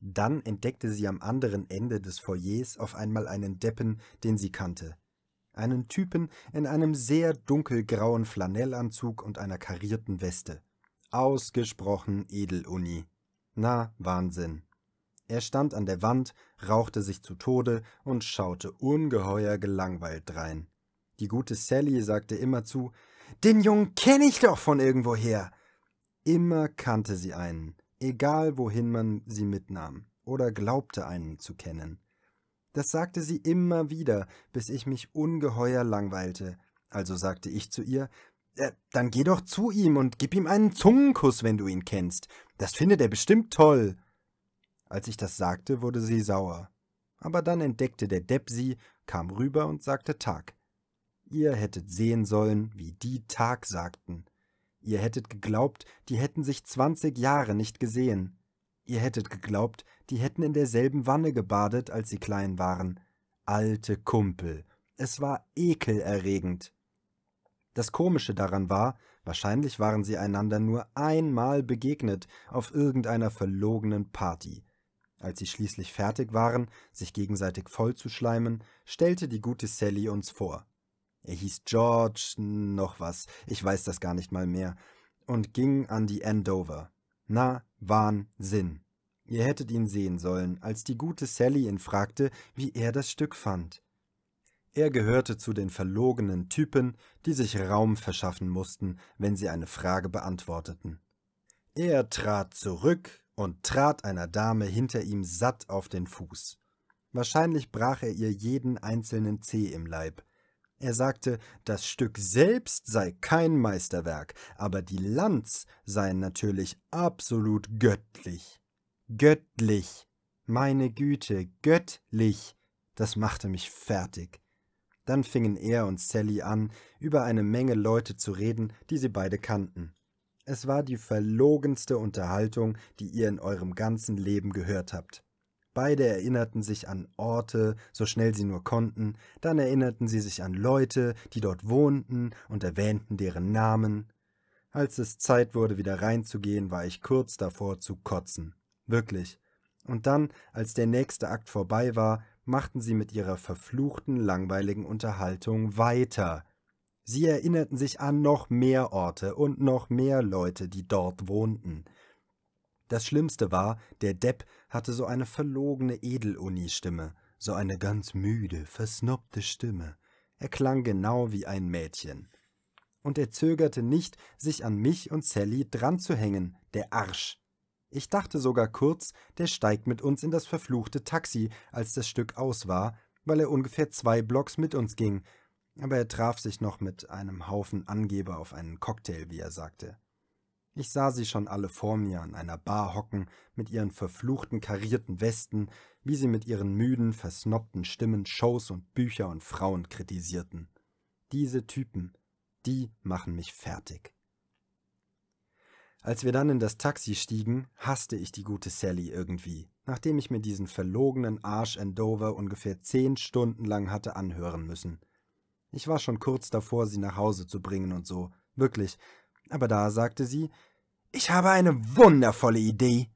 Dann entdeckte sie am anderen Ende des Foyers auf einmal einen Deppen, den sie kannte. Einen Typen in einem sehr dunkelgrauen Flanellanzug und einer karierten Weste. Ausgesprochen Edeluni. Na, Wahnsinn. Er stand an der Wand, rauchte sich zu Tode und schaute ungeheuer gelangweilt drein. Die gute Sally sagte immer zu: den Jungen kenne ich doch von irgendwoher. Immer kannte sie einen, egal wohin man sie mitnahm oder glaubte einen zu kennen. Das sagte sie immer wieder, bis ich mich ungeheuer langweilte. Also sagte ich zu ihr, dann geh doch zu ihm und gib ihm einen Zungenkuss, wenn du ihn kennst. Das findet er bestimmt toll. Als ich das sagte, wurde sie sauer. Aber dann entdeckte der Depp sie, kam rüber und sagte Tag. Ihr hättet sehen sollen, wie die Tag sagten. Ihr hättet geglaubt, die hätten sich zwanzig Jahre nicht gesehen. Ihr hättet geglaubt, die hätten in derselben Wanne gebadet, als sie klein waren. Alte Kumpel. Es war ekelerregend. Das Komische daran war, wahrscheinlich waren sie einander nur einmal begegnet auf irgendeiner verlogenen Party. Als sie schließlich fertig waren, sich gegenseitig vollzuschleimen, stellte die gute Sally uns vor. Er hieß George, noch was, ich weiß das gar nicht mal mehr, und ging an die Andover. Na, Wahnsinn! Ihr hättet ihn sehen sollen, als die gute Sally ihn fragte, wie er das Stück fand. Er gehörte zu den verlogenen Typen, die sich Raum verschaffen mussten, wenn sie eine Frage beantworteten. Er trat zurück und trat einer Dame hinter ihm satt auf den Fuß. Wahrscheinlich brach er ihr jeden einzelnen Zeh im Leib, er sagte, das Stück selbst sei kein Meisterwerk, aber die Lanz seien natürlich absolut göttlich. Göttlich. Meine Güte, göttlich. Das machte mich fertig. Dann fingen er und Sally an, über eine Menge Leute zu reden, die sie beide kannten. Es war die verlogenste Unterhaltung, die ihr in eurem ganzen Leben gehört habt. Beide erinnerten sich an Orte, so schnell sie nur konnten, dann erinnerten sie sich an Leute, die dort wohnten, und erwähnten deren Namen. Als es Zeit wurde, wieder reinzugehen, war ich kurz davor zu kotzen. Wirklich. Und dann, als der nächste Akt vorbei war, machten sie mit ihrer verfluchten, langweiligen Unterhaltung weiter. Sie erinnerten sich an noch mehr Orte und noch mehr Leute, die dort wohnten. Das Schlimmste war, der Depp hatte so eine verlogene Edeluni-Stimme, so eine ganz müde, versnobte Stimme. Er klang genau wie ein Mädchen. Und er zögerte nicht, sich an mich und Sally dran zu hängen, der Arsch. Ich dachte sogar kurz, der steigt mit uns in das verfluchte Taxi, als das Stück aus war, weil er ungefähr zwei Blocks mit uns ging, aber er traf sich noch mit einem Haufen Angeber auf einen Cocktail, wie er sagte. Ich sah sie schon alle vor mir an einer Bar hocken, mit ihren verfluchten karierten Westen, wie sie mit ihren müden, versnobten Stimmen Shows und Bücher und Frauen kritisierten. Diese Typen, die machen mich fertig. Als wir dann in das Taxi stiegen, hasste ich die gute Sally irgendwie, nachdem ich mir diesen verlogenen Arsch Endover ungefähr zehn Stunden lang hatte anhören müssen. Ich war schon kurz davor, sie nach Hause zu bringen und so, wirklich, aber da sagte sie, ich habe eine wundervolle Idee.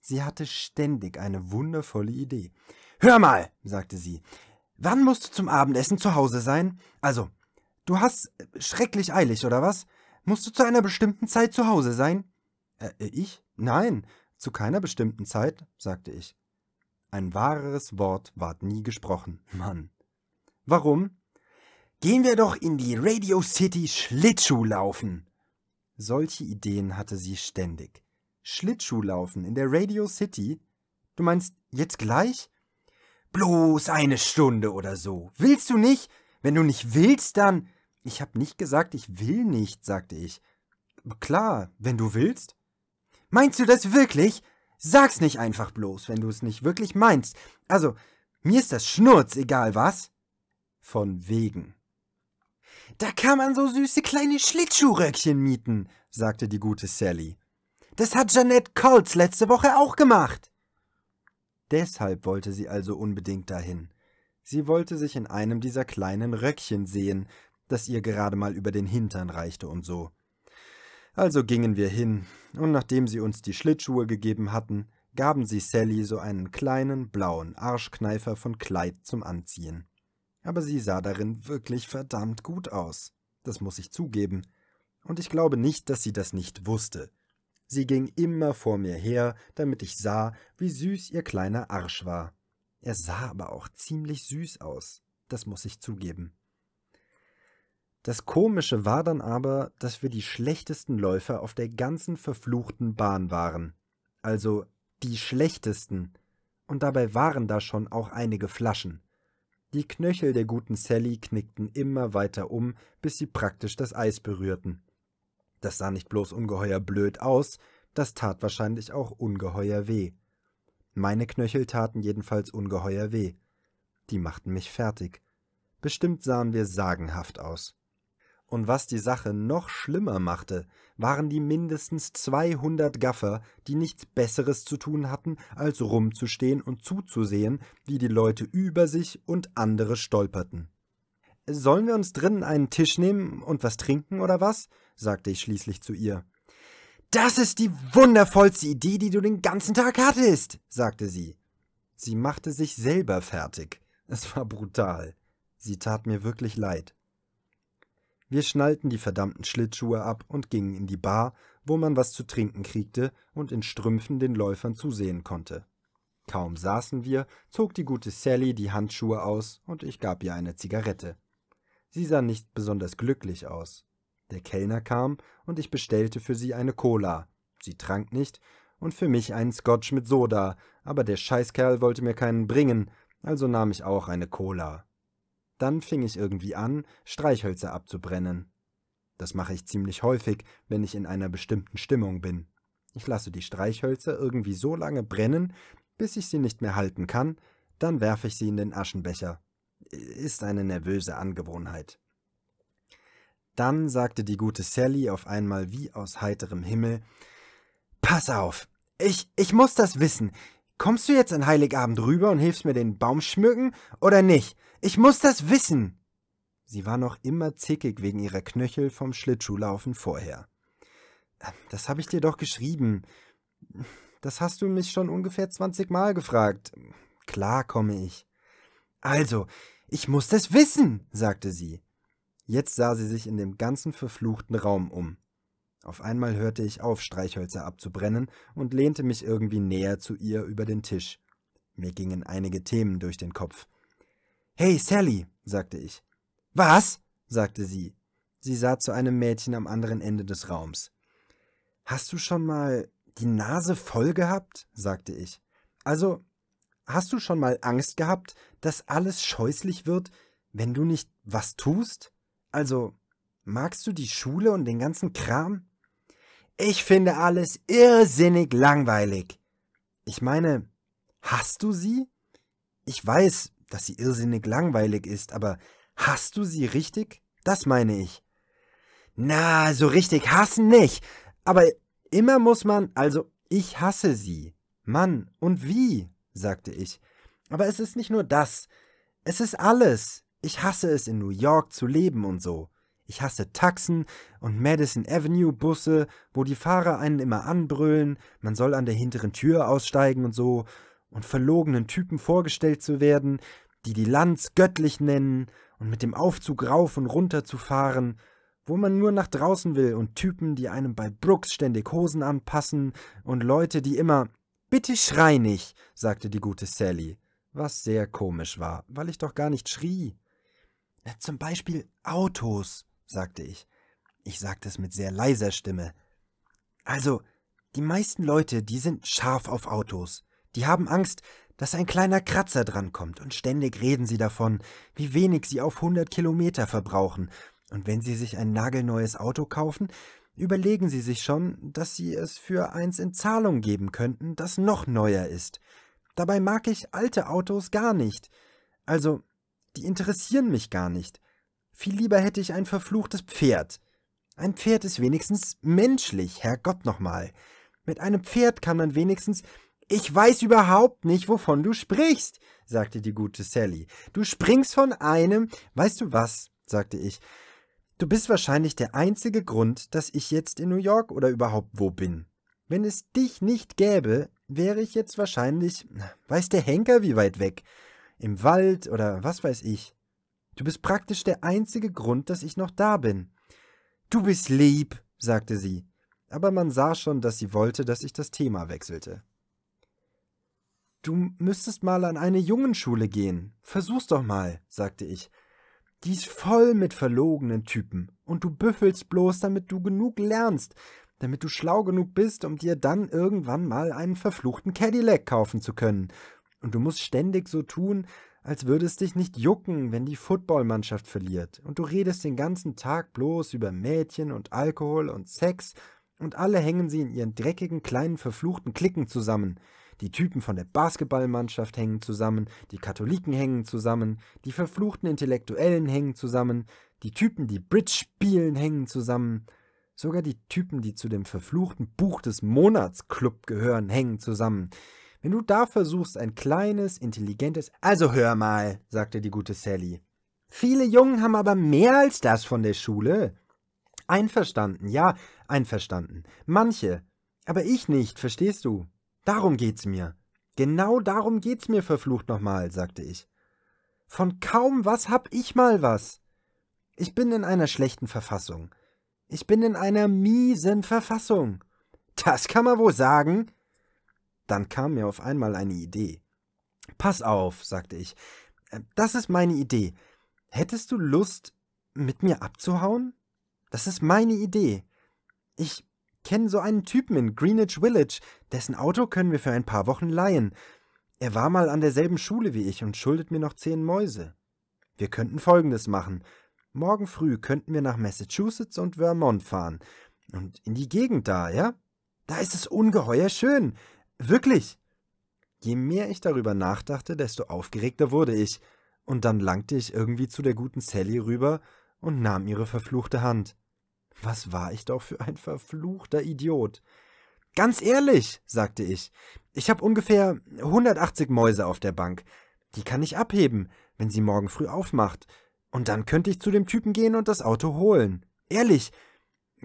Sie hatte ständig eine wundervolle Idee. Hör mal, sagte sie, wann musst du zum Abendessen zu Hause sein? Also, du hast äh, schrecklich eilig, oder was? Musst du zu einer bestimmten Zeit zu Hause sein? Äh, äh, ich? Nein, zu keiner bestimmten Zeit, sagte ich. Ein wahreres Wort ward nie gesprochen, Mann. Warum? Gehen wir doch in die Radio City Schlittschuh laufen. Solche Ideen hatte sie ständig. Schlittschuhlaufen in der Radio City? Du meinst jetzt gleich? Bloß eine Stunde oder so. Willst du nicht? Wenn du nicht willst, dann. Ich hab nicht gesagt, ich will nicht, sagte ich. Klar, wenn du willst. Meinst du das wirklich? Sag's nicht einfach bloß, wenn du es nicht wirklich meinst. Also, mir ist das Schnurz egal was. Von wegen. Da kann man so süße kleine Schlittschuhröckchen mieten, sagte die gute Sally. Das hat Jeanette Colts letzte Woche auch gemacht. Deshalb wollte sie also unbedingt dahin. Sie wollte sich in einem dieser kleinen Röckchen sehen, das ihr gerade mal über den Hintern reichte und so. Also gingen wir hin, und nachdem sie uns die Schlittschuhe gegeben hatten, gaben sie Sally so einen kleinen blauen Arschkneifer von Kleid zum Anziehen aber sie sah darin wirklich verdammt gut aus. Das muss ich zugeben. Und ich glaube nicht, dass sie das nicht wusste. Sie ging immer vor mir her, damit ich sah, wie süß ihr kleiner Arsch war. Er sah aber auch ziemlich süß aus. Das muss ich zugeben. Das Komische war dann aber, dass wir die schlechtesten Läufer auf der ganzen verfluchten Bahn waren. Also die schlechtesten. Und dabei waren da schon auch einige Flaschen. Die Knöchel der guten Sally knickten immer weiter um, bis sie praktisch das Eis berührten. Das sah nicht bloß ungeheuer blöd aus, das tat wahrscheinlich auch ungeheuer weh. Meine Knöchel taten jedenfalls ungeheuer weh. Die machten mich fertig. Bestimmt sahen wir sagenhaft aus. Und was die Sache noch schlimmer machte, waren die mindestens 200 Gaffer, die nichts Besseres zu tun hatten, als rumzustehen und zuzusehen, wie die Leute über sich und andere stolperten. Sollen wir uns drinnen einen Tisch nehmen und was trinken oder was? sagte ich schließlich zu ihr. Das ist die wundervollste Idee, die du den ganzen Tag hattest, sagte sie. Sie machte sich selber fertig. Es war brutal. Sie tat mir wirklich leid. Wir schnallten die verdammten Schlittschuhe ab und gingen in die Bar, wo man was zu trinken kriegte und in Strümpfen den Läufern zusehen konnte. Kaum saßen wir, zog die gute Sally die Handschuhe aus und ich gab ihr eine Zigarette. Sie sah nicht besonders glücklich aus. Der Kellner kam und ich bestellte für sie eine Cola. Sie trank nicht und für mich einen Scotch mit Soda, aber der Scheißkerl wollte mir keinen bringen, also nahm ich auch eine Cola. Dann fing ich irgendwie an, Streichhölzer abzubrennen. Das mache ich ziemlich häufig, wenn ich in einer bestimmten Stimmung bin. Ich lasse die Streichhölzer irgendwie so lange brennen, bis ich sie nicht mehr halten kann, dann werfe ich sie in den Aschenbecher. Ist eine nervöse Angewohnheit. Dann sagte die gute Sally auf einmal wie aus heiterem Himmel Pass auf, ich, ich muss das wissen. Kommst du jetzt an Heiligabend rüber und hilfst mir den Baum schmücken oder nicht? Ich muss das wissen! Sie war noch immer zickig wegen ihrer Knöchel vom Schlittschuhlaufen vorher. Das habe ich dir doch geschrieben. Das hast du mich schon ungefähr zwanzigmal gefragt. Klar komme ich. Also, ich muss das wissen, sagte sie. Jetzt sah sie sich in dem ganzen verfluchten Raum um. Auf einmal hörte ich auf, Streichhölzer abzubrennen und lehnte mich irgendwie näher zu ihr über den Tisch. Mir gingen einige Themen durch den Kopf. Hey, Sally, sagte ich. Was? sagte sie. Sie sah zu einem Mädchen am anderen Ende des Raums. Hast du schon mal die Nase voll gehabt? sagte ich. Also, hast du schon mal Angst gehabt, dass alles scheußlich wird, wenn du nicht was tust? Also, Magst du die Schule und den ganzen Kram? Ich finde alles irrsinnig langweilig. Ich meine, hast du sie? Ich weiß, dass sie irrsinnig langweilig ist, aber hast du sie richtig? Das meine ich. Na, so richtig hassen nicht. Aber immer muss man, also ich hasse sie. Mann, und wie? sagte ich. Aber es ist nicht nur das. Es ist alles. Ich hasse es, in New York zu leben und so. Ich hasse Taxen und Madison Avenue Busse, wo die Fahrer einen immer anbrüllen, man soll an der hinteren Tür aussteigen und so, und verlogenen Typen vorgestellt zu werden, die die Lanz göttlich nennen und mit dem Aufzug rauf und runter zu fahren, wo man nur nach draußen will und Typen, die einem bei Brooks ständig Hosen anpassen und Leute, die immer Bitte schrei nicht, sagte die gute Sally, was sehr komisch war, weil ich doch gar nicht schrie. Zum Beispiel Autos, sagte ich. Ich sagte es mit sehr leiser Stimme. Also, die meisten Leute, die sind scharf auf Autos. Die haben Angst, dass ein kleiner Kratzer drankommt und ständig reden sie davon, wie wenig sie auf 100 Kilometer verbrauchen. Und wenn sie sich ein nagelneues Auto kaufen, überlegen sie sich schon, dass sie es für eins in Zahlung geben könnten, das noch neuer ist. Dabei mag ich alte Autos gar nicht. Also, die interessieren mich gar nicht. Viel lieber hätte ich ein verfluchtes Pferd. Ein Pferd ist wenigstens menschlich, Herrgott nochmal. Mit einem Pferd kann man wenigstens. Ich weiß überhaupt nicht, wovon du sprichst, sagte die gute Sally. Du springst von einem. Weißt du was? sagte ich. Du bist wahrscheinlich der einzige Grund, dass ich jetzt in New York oder überhaupt wo bin. Wenn es dich nicht gäbe, wäre ich jetzt wahrscheinlich, weiß der Henker wie weit weg, im Wald oder was weiß ich. Du bist praktisch der einzige Grund, dass ich noch da bin. Du bist lieb, sagte sie, aber man sah schon, dass sie wollte, dass ich das Thema wechselte. Du müsstest mal an eine Jungenschule gehen. Versuch's doch mal, sagte ich. Die ist voll mit verlogenen Typen, und du büffelst bloß, damit du genug lernst, damit du schlau genug bist, um dir dann irgendwann mal einen verfluchten Cadillac kaufen zu können. Und du musst ständig so tun, als würde es dich nicht jucken, wenn die Footballmannschaft verliert, und du redest den ganzen Tag bloß über Mädchen und Alkohol und Sex, und alle hängen sie in ihren dreckigen, kleinen, verfluchten Klicken zusammen. Die Typen von der Basketballmannschaft hängen zusammen, die Katholiken hängen zusammen, die verfluchten Intellektuellen hängen zusammen, die Typen, die Bridge spielen, hängen zusammen, sogar die Typen, die zu dem verfluchten Buch des Monats Club gehören, hängen zusammen. Wenn du da versuchst, ein kleines, intelligentes. Also hör mal, sagte die gute Sally. Viele Jungen haben aber mehr als das von der Schule. Einverstanden, ja, einverstanden. Manche. Aber ich nicht, verstehst du? Darum geht's mir. Genau darum geht's mir, verflucht nochmal, sagte ich. Von kaum was hab ich mal was. Ich bin in einer schlechten Verfassung. Ich bin in einer miesen Verfassung. Das kann man wohl sagen, dann kam mir auf einmal eine Idee. Pass auf, sagte ich. Äh, das ist meine Idee. Hättest du Lust, mit mir abzuhauen? Das ist meine Idee. Ich kenne so einen Typen in Greenwich Village, dessen Auto können wir für ein paar Wochen leihen. Er war mal an derselben Schule wie ich und schuldet mir noch zehn Mäuse. Wir könnten Folgendes machen. Morgen früh könnten wir nach Massachusetts und Vermont fahren. Und in die Gegend da, ja? Da ist es ungeheuer schön. Wirklich? Je mehr ich darüber nachdachte, desto aufgeregter wurde ich, und dann langte ich irgendwie zu der guten Sally rüber und nahm ihre verfluchte Hand. Was war ich doch für ein verfluchter Idiot. Ganz ehrlich, sagte ich, ich habe ungefähr 180 Mäuse auf der Bank. Die kann ich abheben, wenn sie morgen früh aufmacht. Und dann könnte ich zu dem Typen gehen und das Auto holen. Ehrlich.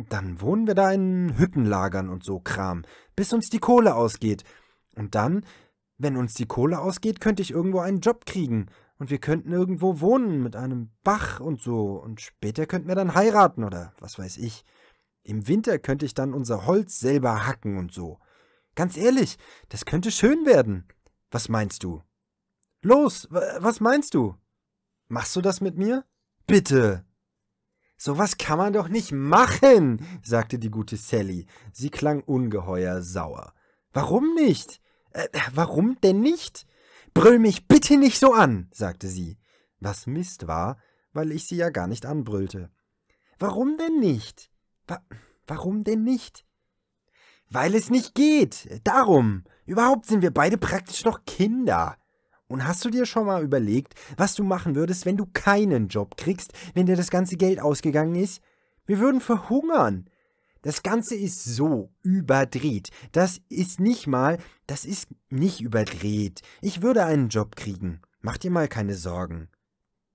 Dann wohnen wir da in Hüttenlagern und so Kram bis uns die Kohle ausgeht. Und dann, wenn uns die Kohle ausgeht, könnte ich irgendwo einen Job kriegen. Und wir könnten irgendwo wohnen mit einem Bach und so. Und später könnten wir dann heiraten oder was weiß ich. Im Winter könnte ich dann unser Holz selber hacken und so. Ganz ehrlich, das könnte schön werden. Was meinst du? Los, was meinst du? Machst du das mit mir? Bitte. Sowas kann man doch nicht machen, sagte die gute Sally. Sie klang ungeheuer sauer. Warum nicht? Äh, warum denn nicht? Brüll mich bitte nicht so an, sagte sie, was Mist war, weil ich sie ja gar nicht anbrüllte. Warum denn nicht? Wa warum denn nicht? Weil es nicht geht. Darum. Überhaupt sind wir beide praktisch noch Kinder. Und hast du dir schon mal überlegt, was du machen würdest, wenn du keinen Job kriegst, wenn dir das ganze Geld ausgegangen ist? Wir würden verhungern. Das Ganze ist so überdreht. Das ist nicht mal, das ist nicht überdreht. Ich würde einen Job kriegen. Mach dir mal keine Sorgen.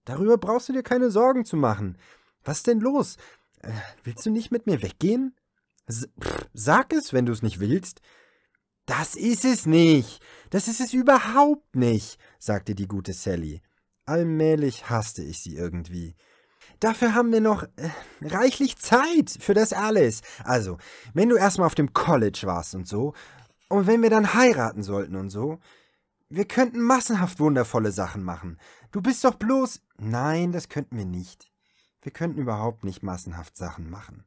Darüber brauchst du dir keine Sorgen zu machen. Was ist denn los? Äh, willst du nicht mit mir weggehen? S pff, sag es, wenn du es nicht willst. Das ist es nicht. Das ist es überhaupt nicht sagte die gute Sally. Allmählich hasste ich sie irgendwie. Dafür haben wir noch äh, reichlich Zeit für das alles. Also, wenn du erstmal auf dem College warst und so, und wenn wir dann heiraten sollten und so, wir könnten massenhaft wundervolle Sachen machen. Du bist doch bloß. Nein, das könnten wir nicht. Wir könnten überhaupt nicht massenhaft Sachen machen.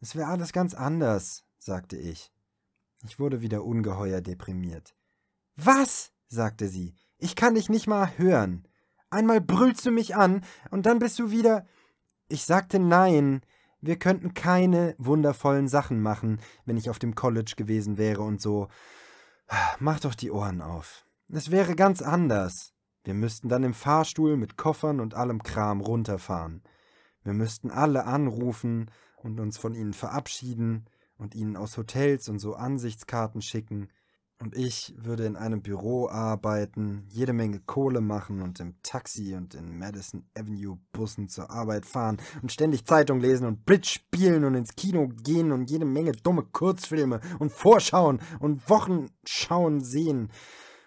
Es wäre alles ganz anders, sagte ich. Ich wurde wieder ungeheuer deprimiert. Was? sagte sie. Ich kann dich nicht mal hören. Einmal brüllst du mich an und dann bist du wieder. Ich sagte nein. Wir könnten keine wundervollen Sachen machen, wenn ich auf dem College gewesen wäre und so. Mach doch die Ohren auf. Es wäre ganz anders. Wir müssten dann im Fahrstuhl mit Koffern und allem Kram runterfahren. Wir müssten alle anrufen und uns von ihnen verabschieden und ihnen aus Hotels und so Ansichtskarten schicken. Und ich würde in einem Büro arbeiten, jede Menge Kohle machen und im Taxi und in Madison Avenue Bussen zur Arbeit fahren und ständig Zeitung lesen und Bridge spielen und ins Kino gehen und jede Menge dumme Kurzfilme und Vorschauen und Wochenschauen sehen.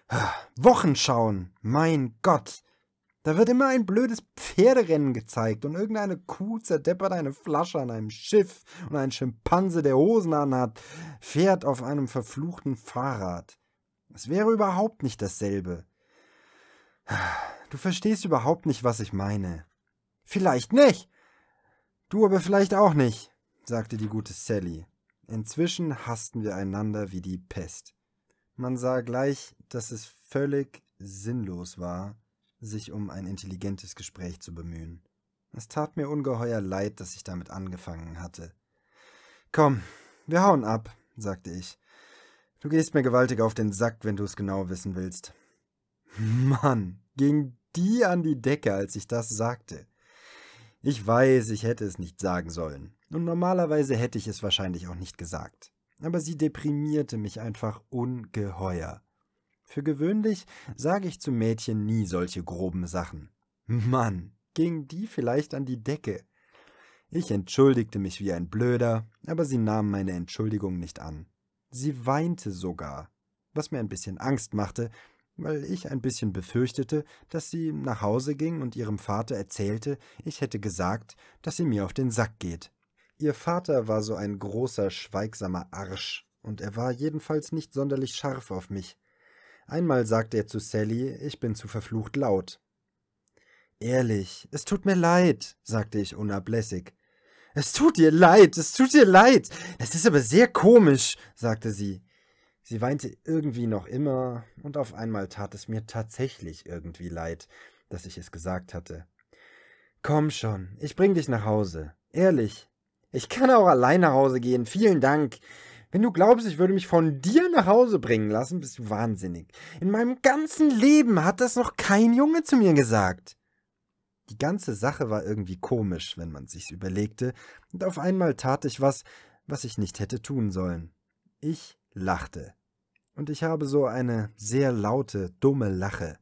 Ah, Wochenschauen, mein Gott. Da wird immer ein blödes Pferderennen gezeigt und irgendeine Kuh zerdeppert eine Flasche an einem Schiff und ein Schimpanse, der Hosen anhat, fährt auf einem verfluchten Fahrrad. Es wäre überhaupt nicht dasselbe. Du verstehst überhaupt nicht, was ich meine. Vielleicht nicht. Du aber vielleicht auch nicht, sagte die gute Sally. Inzwischen hassten wir einander wie die Pest. Man sah gleich, dass es völlig sinnlos war, sich um ein intelligentes Gespräch zu bemühen. Es tat mir ungeheuer leid, dass ich damit angefangen hatte. Komm, wir hauen ab, sagte ich. Du gehst mir gewaltig auf den Sack, wenn du es genau wissen willst. Mann, ging die an die Decke, als ich das sagte. Ich weiß, ich hätte es nicht sagen sollen. Und normalerweise hätte ich es wahrscheinlich auch nicht gesagt. Aber sie deprimierte mich einfach ungeheuer. Für gewöhnlich sage ich zu Mädchen nie solche groben Sachen. Mann, ging die vielleicht an die Decke. Ich entschuldigte mich wie ein Blöder, aber sie nahm meine Entschuldigung nicht an. Sie weinte sogar, was mir ein bisschen Angst machte, weil ich ein bisschen befürchtete, dass sie nach Hause ging und ihrem Vater erzählte, ich hätte gesagt, dass sie mir auf den Sack geht. Ihr Vater war so ein großer, schweigsamer Arsch, und er war jedenfalls nicht sonderlich scharf auf mich. Einmal sagte er zu Sally, ich bin zu verflucht laut. Ehrlich, es tut mir leid, sagte ich unablässig. Es tut dir leid, es tut dir leid. Es ist aber sehr komisch, sagte sie. Sie weinte irgendwie noch immer, und auf einmal tat es mir tatsächlich irgendwie leid, dass ich es gesagt hatte. Komm schon, ich bring dich nach Hause. Ehrlich. Ich kann auch allein nach Hause gehen, vielen Dank. Wenn du glaubst, ich würde mich von dir nach Hause bringen lassen, bist du wahnsinnig. In meinem ganzen Leben hat das noch kein Junge zu mir gesagt. Die ganze Sache war irgendwie komisch, wenn man sich's überlegte, und auf einmal tat ich was, was ich nicht hätte tun sollen. Ich lachte. Und ich habe so eine sehr laute, dumme Lache.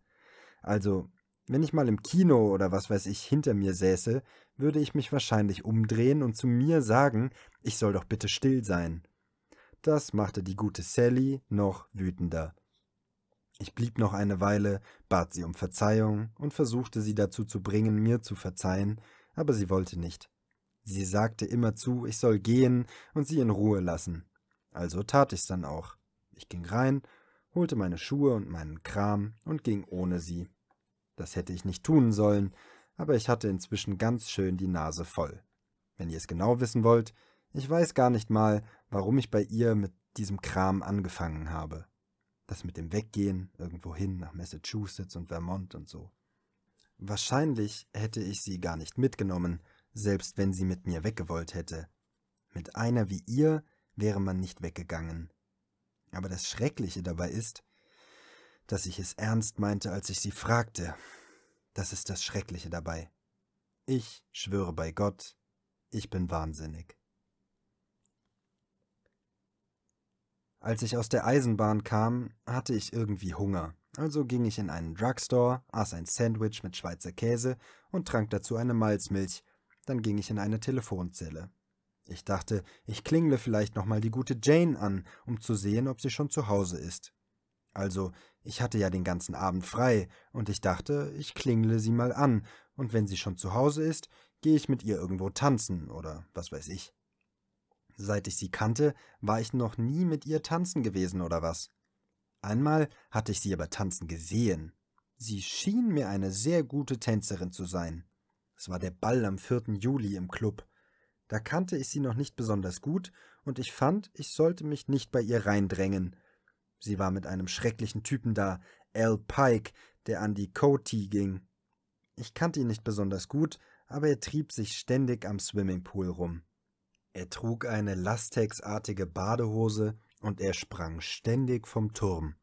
Also, wenn ich mal im Kino oder was weiß ich hinter mir säße, würde ich mich wahrscheinlich umdrehen und zu mir sagen, ich soll doch bitte still sein. Das machte die gute Sally noch wütender. Ich blieb noch eine Weile, bat sie um Verzeihung und versuchte sie dazu zu bringen, mir zu verzeihen, aber sie wollte nicht. Sie sagte immerzu, ich soll gehen und sie in Ruhe lassen. Also tat ich's dann auch. Ich ging rein, holte meine Schuhe und meinen Kram und ging ohne sie. Das hätte ich nicht tun sollen, aber ich hatte inzwischen ganz schön die Nase voll. Wenn ihr es genau wissen wollt, ich weiß gar nicht mal, warum ich bei ihr mit diesem Kram angefangen habe. Das mit dem Weggehen, irgendwohin nach Massachusetts und Vermont und so. Wahrscheinlich hätte ich sie gar nicht mitgenommen, selbst wenn sie mit mir weggewollt hätte. Mit einer wie ihr wäre man nicht weggegangen. Aber das Schreckliche dabei ist, dass ich es ernst meinte, als ich sie fragte. Das ist das Schreckliche dabei. Ich schwöre bei Gott, ich bin wahnsinnig. Als ich aus der Eisenbahn kam, hatte ich irgendwie Hunger, also ging ich in einen Drugstore, aß ein Sandwich mit Schweizer Käse und trank dazu eine Malzmilch, dann ging ich in eine Telefonzelle. Ich dachte, ich klingle vielleicht nochmal die gute Jane an, um zu sehen, ob sie schon zu Hause ist. Also, ich hatte ja den ganzen Abend frei, und ich dachte, ich klingle sie mal an, und wenn sie schon zu Hause ist, gehe ich mit ihr irgendwo tanzen oder was weiß ich. Seit ich sie kannte, war ich noch nie mit ihr tanzen gewesen oder was. Einmal hatte ich sie aber tanzen gesehen. Sie schien mir eine sehr gute Tänzerin zu sein. Es war der Ball am 4. Juli im Club. Da kannte ich sie noch nicht besonders gut und ich fand, ich sollte mich nicht bei ihr reindrängen. Sie war mit einem schrecklichen Typen da, Al Pike, der an die Cody ging. Ich kannte ihn nicht besonders gut, aber er trieb sich ständig am Swimmingpool rum. Er trug eine latexartige Badehose und er sprang ständig vom Turm.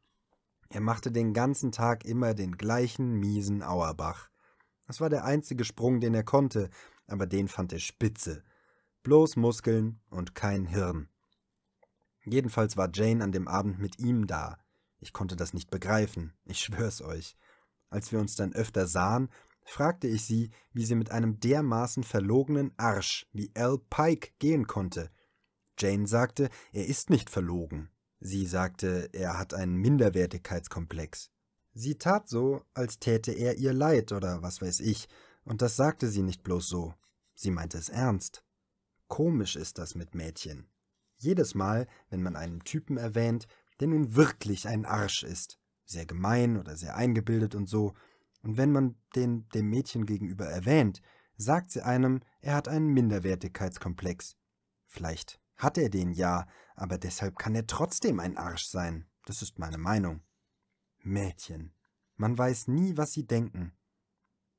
Er machte den ganzen Tag immer den gleichen miesen Auerbach. Das war der einzige Sprung, den er konnte, aber den fand er spitze. Bloß Muskeln und kein Hirn. Jedenfalls war Jane an dem Abend mit ihm da. Ich konnte das nicht begreifen, ich schwör's euch. Als wir uns dann öfter sahen, fragte ich sie, wie sie mit einem dermaßen verlogenen Arsch wie Al Pike gehen konnte. Jane sagte, er ist nicht verlogen. Sie sagte, er hat einen Minderwertigkeitskomplex. Sie tat so, als täte er ihr leid oder was weiß ich, und das sagte sie nicht bloß so. Sie meinte es ernst. Komisch ist das mit Mädchen. Jedes Mal, wenn man einen Typen erwähnt, der nun wirklich ein Arsch ist, sehr gemein oder sehr eingebildet und so, und wenn man den dem Mädchen gegenüber erwähnt, sagt sie einem, er hat einen Minderwertigkeitskomplex. Vielleicht hat er den ja, aber deshalb kann er trotzdem ein Arsch sein. Das ist meine Meinung. Mädchen. Man weiß nie, was sie denken.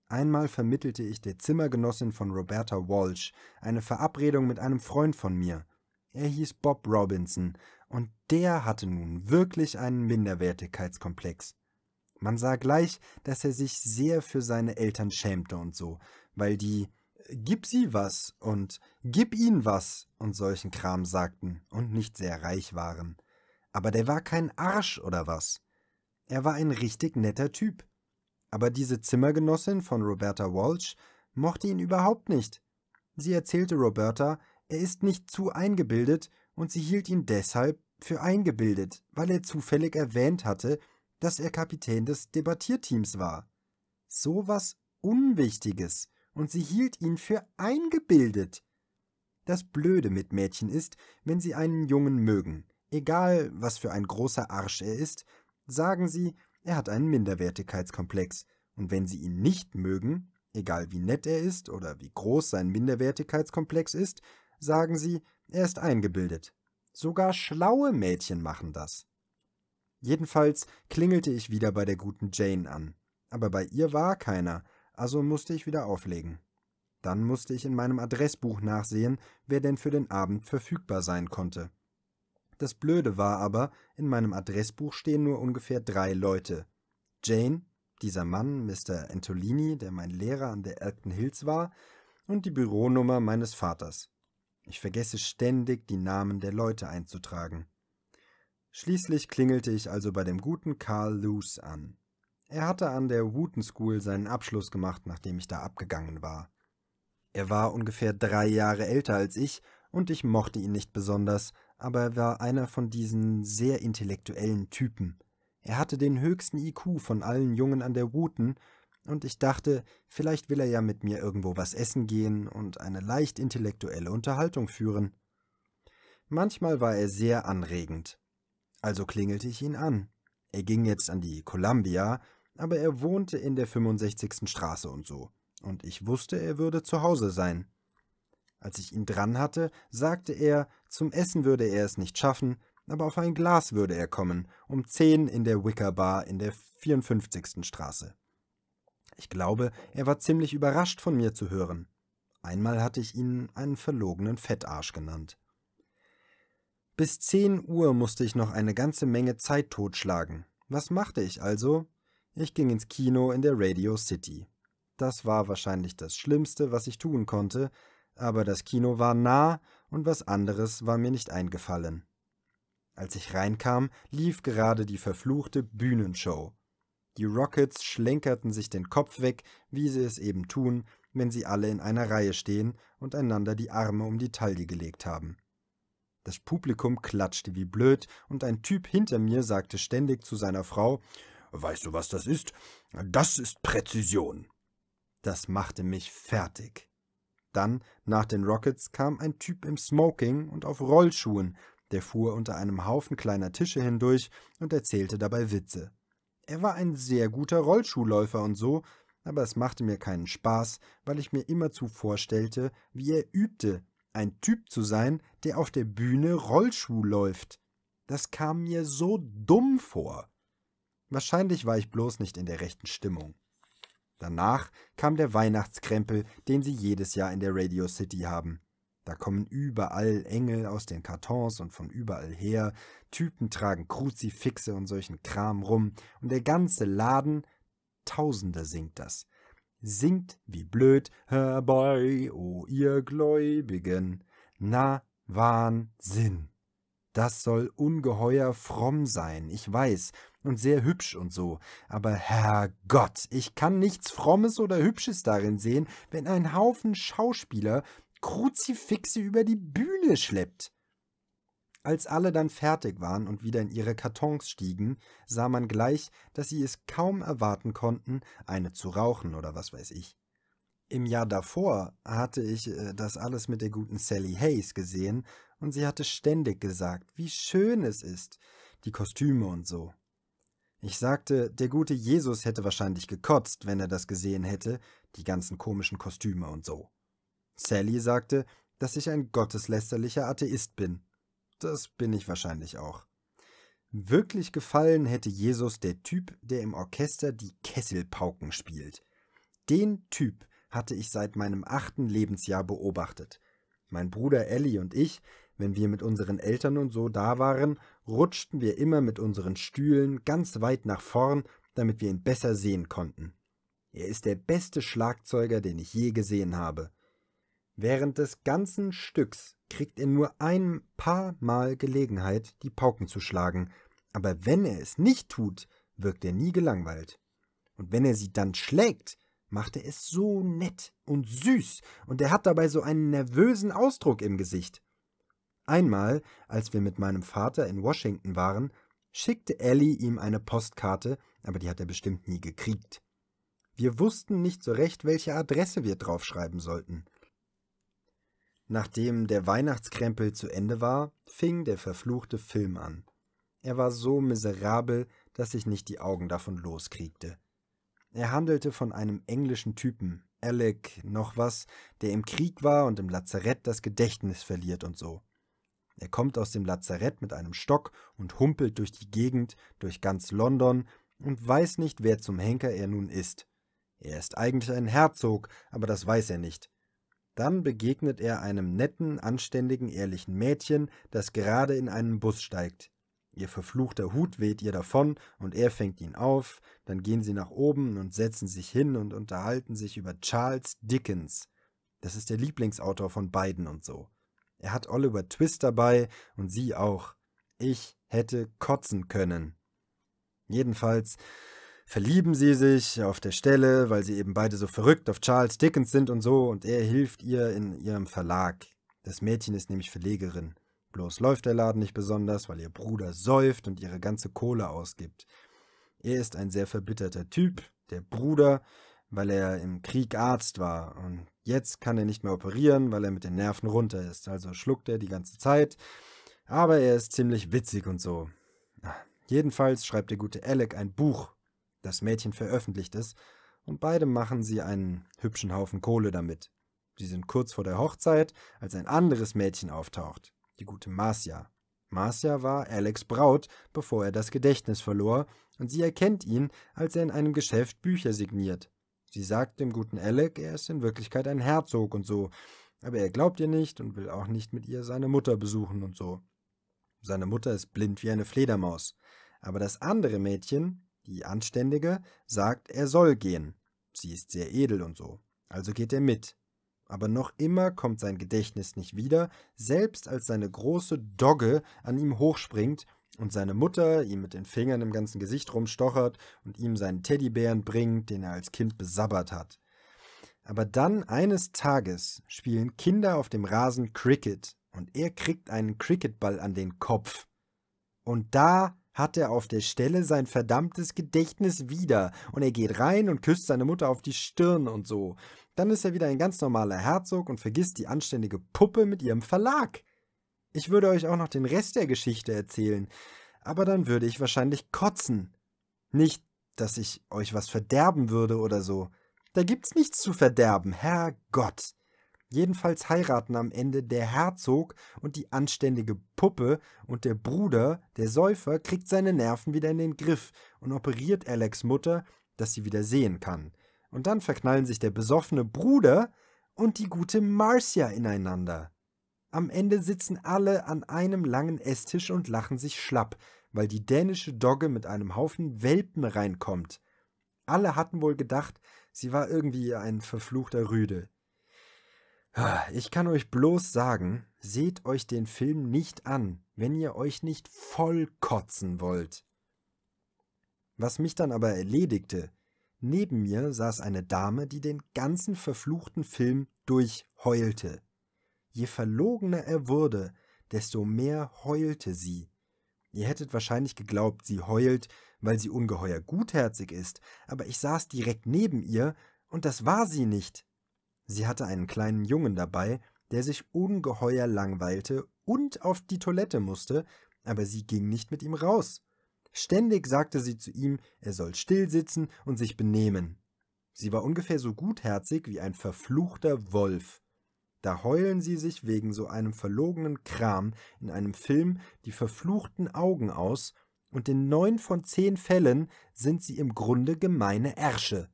Einmal vermittelte ich der Zimmergenossin von Roberta Walsh eine Verabredung mit einem Freund von mir. Er hieß Bob Robinson, und der hatte nun wirklich einen Minderwertigkeitskomplex. Man sah gleich, dass er sich sehr für seine Eltern schämte und so, weil die äh, Gib sie was und Gib ihnen was und solchen Kram sagten und nicht sehr reich waren. Aber der war kein Arsch oder was. Er war ein richtig netter Typ. Aber diese Zimmergenossin von Roberta Walsh mochte ihn überhaupt nicht. Sie erzählte Roberta, er ist nicht zu eingebildet und sie hielt ihn deshalb für eingebildet, weil er zufällig erwähnt hatte, dass er Kapitän des Debattierteams war. So was Unwichtiges, und sie hielt ihn für eingebildet. Das Blöde mit Mädchen ist, wenn sie einen Jungen mögen, egal was für ein großer Arsch er ist, sagen sie, er hat einen Minderwertigkeitskomplex, und wenn sie ihn nicht mögen, egal wie nett er ist oder wie groß sein Minderwertigkeitskomplex ist, sagen sie, er ist eingebildet. Sogar schlaue Mädchen machen das. Jedenfalls klingelte ich wieder bei der guten Jane an, aber bei ihr war keiner, also musste ich wieder auflegen. Dann musste ich in meinem Adressbuch nachsehen, wer denn für den Abend verfügbar sein konnte. Das Blöde war aber, in meinem Adressbuch stehen nur ungefähr drei Leute. Jane, dieser Mann, Mr. Antolini, der mein Lehrer an der Elkton Hills war, und die Büronummer meines Vaters. Ich vergesse ständig, die Namen der Leute einzutragen. Schließlich klingelte ich also bei dem guten Carl Luce an. Er hatte an der Wooten School seinen Abschluss gemacht, nachdem ich da abgegangen war. Er war ungefähr drei Jahre älter als ich, und ich mochte ihn nicht besonders, aber er war einer von diesen sehr intellektuellen Typen. Er hatte den höchsten IQ von allen Jungen an der Wooten, und ich dachte, vielleicht will er ja mit mir irgendwo was essen gehen und eine leicht intellektuelle Unterhaltung führen. Manchmal war er sehr anregend, also klingelte ich ihn an. Er ging jetzt an die Columbia, aber er wohnte in der 65. Straße und so, und ich wusste, er würde zu Hause sein. Als ich ihn dran hatte, sagte er, zum Essen würde er es nicht schaffen, aber auf ein Glas würde er kommen, um zehn in der Wicker Bar in der 54. Straße. Ich glaube, er war ziemlich überrascht von mir zu hören. Einmal hatte ich ihn einen verlogenen Fettarsch genannt. Bis 10 Uhr musste ich noch eine ganze Menge Zeit totschlagen. Was machte ich also? Ich ging ins Kino in der Radio City. Das war wahrscheinlich das Schlimmste, was ich tun konnte, aber das Kino war nah und was anderes war mir nicht eingefallen. Als ich reinkam, lief gerade die verfluchte Bühnenshow. Die Rockets schlenkerten sich den Kopf weg, wie sie es eben tun, wenn sie alle in einer Reihe stehen und einander die Arme um die Taille gelegt haben. Das Publikum klatschte wie blöd, und ein Typ hinter mir sagte ständig zu seiner Frau Weißt du, was das ist? Das ist Präzision. Das machte mich fertig. Dann, nach den Rockets, kam ein Typ im Smoking und auf Rollschuhen, der fuhr unter einem Haufen kleiner Tische hindurch und erzählte dabei Witze. Er war ein sehr guter Rollschuhläufer und so, aber es machte mir keinen Spaß, weil ich mir immerzu vorstellte, wie er übte, ein Typ zu sein, der auf der Bühne Rollschuh läuft. Das kam mir so dumm vor. Wahrscheinlich war ich bloß nicht in der rechten Stimmung. Danach kam der Weihnachtskrempel, den sie jedes Jahr in der Radio City haben. Da kommen überall Engel aus den Kartons und von überall her, Typen tragen Kruzifixe und solchen Kram rum, und der ganze Laden, Tausende singt das, singt wie blöd herbei, o oh ihr Gläubigen. Na, Wahnsinn! Das soll ungeheuer fromm sein, ich weiß, und sehr hübsch und so, aber Herrgott, ich kann nichts Frommes oder Hübsches darin sehen, wenn ein Haufen Schauspieler Kruzifixe über die Bühne schleppt. Als alle dann fertig waren und wieder in ihre Kartons stiegen, sah man gleich, dass sie es kaum erwarten konnten, eine zu rauchen oder was weiß ich. Im Jahr davor hatte ich äh, das alles mit der guten Sally Hayes gesehen, und sie hatte ständig gesagt, wie schön es ist, die Kostüme und so. Ich sagte, der gute Jesus hätte wahrscheinlich gekotzt, wenn er das gesehen hätte, die ganzen komischen Kostüme und so. Sally sagte, dass ich ein gotteslästerlicher Atheist bin das bin ich wahrscheinlich auch. Wirklich gefallen hätte Jesus der Typ, der im Orchester die Kesselpauken spielt. Den Typ hatte ich seit meinem achten Lebensjahr beobachtet. Mein Bruder Ellie und ich, wenn wir mit unseren Eltern und so da waren, rutschten wir immer mit unseren Stühlen ganz weit nach vorn, damit wir ihn besser sehen konnten. Er ist der beste Schlagzeuger, den ich je gesehen habe. Während des ganzen Stücks kriegt er nur ein paar Mal Gelegenheit, die Pauken zu schlagen, aber wenn er es nicht tut, wirkt er nie gelangweilt. Und wenn er sie dann schlägt, macht er es so nett und süß, und er hat dabei so einen nervösen Ausdruck im Gesicht. Einmal, als wir mit meinem Vater in Washington waren, schickte Ellie ihm eine Postkarte, aber die hat er bestimmt nie gekriegt. Wir wussten nicht so recht, welche Adresse wir draufschreiben sollten. Nachdem der Weihnachtskrempel zu Ende war, fing der verfluchte Film an. Er war so miserabel, dass ich nicht die Augen davon loskriegte. Er handelte von einem englischen Typen, Alec noch was, der im Krieg war und im Lazarett das Gedächtnis verliert und so. Er kommt aus dem Lazarett mit einem Stock und humpelt durch die Gegend, durch ganz London und weiß nicht, wer zum Henker er nun ist. Er ist eigentlich ein Herzog, aber das weiß er nicht. Dann begegnet er einem netten, anständigen, ehrlichen Mädchen, das gerade in einen Bus steigt. Ihr verfluchter Hut weht ihr davon und er fängt ihn auf, dann gehen sie nach oben und setzen sich hin und unterhalten sich über Charles Dickens. Das ist der Lieblingsautor von beiden und so. Er hat Oliver Twist dabei und sie auch. Ich hätte kotzen können. Jedenfalls, verlieben sie sich auf der Stelle, weil sie eben beide so verrückt auf Charles Dickens sind und so, und er hilft ihr in ihrem Verlag. Das Mädchen ist nämlich Verlegerin. Bloß läuft der Laden nicht besonders, weil ihr Bruder säuft und ihre ganze Kohle ausgibt. Er ist ein sehr verbitterter Typ, der Bruder, weil er im Krieg Arzt war und jetzt kann er nicht mehr operieren, weil er mit den Nerven runter ist, also schluckt er die ganze Zeit, aber er ist ziemlich witzig und so. Ah, jedenfalls schreibt der gute Alec ein Buch das Mädchen veröffentlicht es, und beide machen sie einen hübschen Haufen Kohle damit. Sie sind kurz vor der Hochzeit, als ein anderes Mädchen auftaucht, die gute Marcia. Marcia war Alex Braut, bevor er das Gedächtnis verlor, und sie erkennt ihn, als er in einem Geschäft Bücher signiert. Sie sagt dem guten Alec, er ist in Wirklichkeit ein Herzog und so, aber er glaubt ihr nicht und will auch nicht mit ihr seine Mutter besuchen und so. Seine Mutter ist blind wie eine Fledermaus. Aber das andere Mädchen, die Anständige sagt, er soll gehen. Sie ist sehr edel und so. Also geht er mit. Aber noch immer kommt sein Gedächtnis nicht wieder, selbst als seine große Dogge an ihm hochspringt und seine Mutter ihm mit den Fingern im ganzen Gesicht rumstochert und ihm seinen Teddybären bringt, den er als Kind besabbert hat. Aber dann eines Tages spielen Kinder auf dem Rasen Cricket und er kriegt einen Cricketball an den Kopf. Und da hat er auf der Stelle sein verdammtes Gedächtnis wieder und er geht rein und küsst seine Mutter auf die Stirn und so. Dann ist er wieder ein ganz normaler Herzog und vergisst die anständige Puppe mit ihrem Verlag. Ich würde euch auch noch den Rest der Geschichte erzählen, aber dann würde ich wahrscheinlich kotzen. Nicht, dass ich euch was verderben würde oder so. Da gibt's nichts zu verderben, Herrgott. Jedenfalls heiraten am Ende der Herzog und die anständige Puppe und der Bruder, der Säufer, kriegt seine Nerven wieder in den Griff und operiert Alex Mutter, dass sie wieder sehen kann. Und dann verknallen sich der besoffene Bruder und die gute Marcia ineinander. Am Ende sitzen alle an einem langen Esstisch und lachen sich schlapp, weil die dänische Dogge mit einem Haufen Welpen reinkommt. Alle hatten wohl gedacht, sie war irgendwie ein verfluchter Rüde. Ich kann euch bloß sagen, seht euch den Film nicht an, wenn ihr euch nicht vollkotzen wollt. Was mich dann aber erledigte, neben mir saß eine Dame, die den ganzen verfluchten Film durchheulte. Je verlogener er wurde, desto mehr heulte sie. Ihr hättet wahrscheinlich geglaubt, sie heult, weil sie ungeheuer gutherzig ist, aber ich saß direkt neben ihr, und das war sie nicht. Sie hatte einen kleinen Jungen dabei, der sich ungeheuer langweilte und auf die Toilette musste, aber sie ging nicht mit ihm raus. Ständig sagte sie zu ihm, er soll still sitzen und sich benehmen. Sie war ungefähr so gutherzig wie ein verfluchter Wolf. Da heulen sie sich wegen so einem verlogenen Kram in einem Film die verfluchten Augen aus, und in neun von zehn Fällen sind sie im Grunde gemeine Ärsche.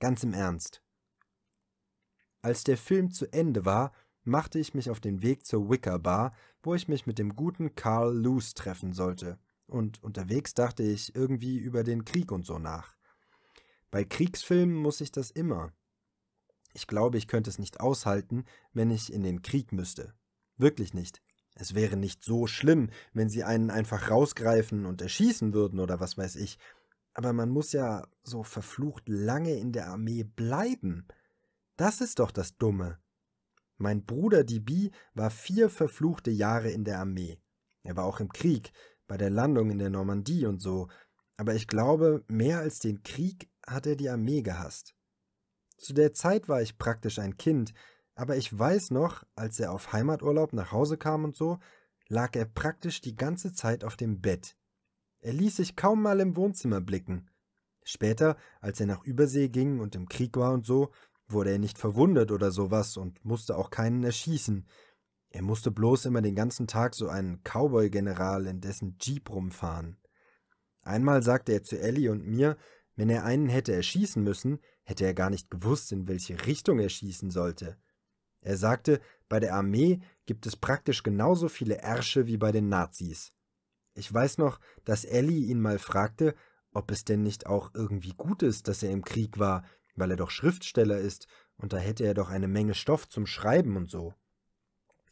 Ganz im Ernst. Als der Film zu Ende war, machte ich mich auf den Weg zur Wicker Bar, wo ich mich mit dem guten Carl Loose treffen sollte, und unterwegs dachte ich irgendwie über den Krieg und so nach. Bei Kriegsfilmen muss ich das immer. Ich glaube, ich könnte es nicht aushalten, wenn ich in den Krieg müsste. Wirklich nicht. Es wäre nicht so schlimm, wenn sie einen einfach rausgreifen und erschießen würden oder was weiß ich. Aber man muss ja so verflucht lange in der Armee bleiben. Das ist doch das Dumme. Mein Bruder Dibi war vier verfluchte Jahre in der Armee. Er war auch im Krieg, bei der Landung in der Normandie und so, aber ich glaube, mehr als den Krieg hat er die Armee gehasst. Zu der Zeit war ich praktisch ein Kind, aber ich weiß noch, als er auf Heimaturlaub nach Hause kam und so, lag er praktisch die ganze Zeit auf dem Bett. Er ließ sich kaum mal im Wohnzimmer blicken. Später, als er nach Übersee ging und im Krieg war und so, wurde er nicht verwundet oder sowas und musste auch keinen erschießen. Er musste bloß immer den ganzen Tag so einen Cowboy-General in dessen Jeep rumfahren. Einmal sagte er zu Ellie und mir, wenn er einen hätte erschießen müssen, hätte er gar nicht gewusst, in welche Richtung er schießen sollte. Er sagte, bei der Armee gibt es praktisch genauso viele Ärsche wie bei den Nazis. Ich weiß noch, dass Ellie ihn mal fragte, ob es denn nicht auch irgendwie gut ist, dass er im Krieg war, weil er doch Schriftsteller ist, und da hätte er doch eine Menge Stoff zum Schreiben und so.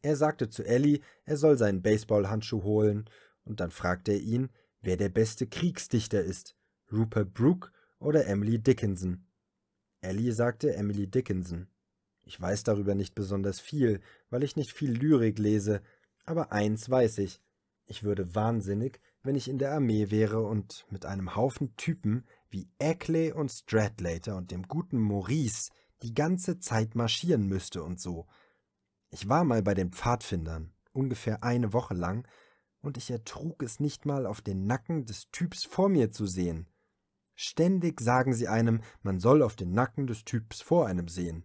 Er sagte zu Ellie, er soll seinen Baseballhandschuh holen, und dann fragte er ihn, wer der beste Kriegsdichter ist, Rupert Brooke oder Emily Dickinson. Ellie sagte Emily Dickinson. Ich weiß darüber nicht besonders viel, weil ich nicht viel Lyrik lese, aber eins weiß ich. Ich würde wahnsinnig, wenn ich in der Armee wäre und mit einem Haufen Typen wie Ackley und Stradlater und dem guten Maurice die ganze Zeit marschieren müsste und so. Ich war mal bei den Pfadfindern, ungefähr eine Woche lang, und ich ertrug es nicht mal auf den Nacken des Typs vor mir zu sehen. Ständig sagen sie einem, man soll auf den Nacken des Typs vor einem sehen.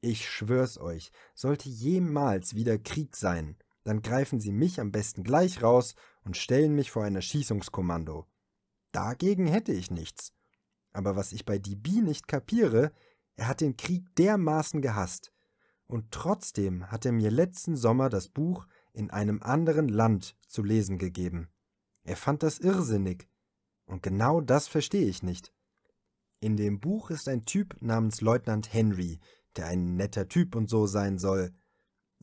Ich schwör's euch, sollte jemals wieder Krieg sein, dann greifen sie mich am besten gleich raus und stellen mich vor ein Erschießungskommando. Dagegen hätte ich nichts. Aber was ich bei DB nicht kapiere, er hat den Krieg dermaßen gehasst. Und trotzdem hat er mir letzten Sommer das Buch in einem anderen Land zu lesen gegeben. Er fand das irrsinnig. Und genau das verstehe ich nicht. In dem Buch ist ein Typ namens Leutnant Henry, der ein netter Typ und so sein soll,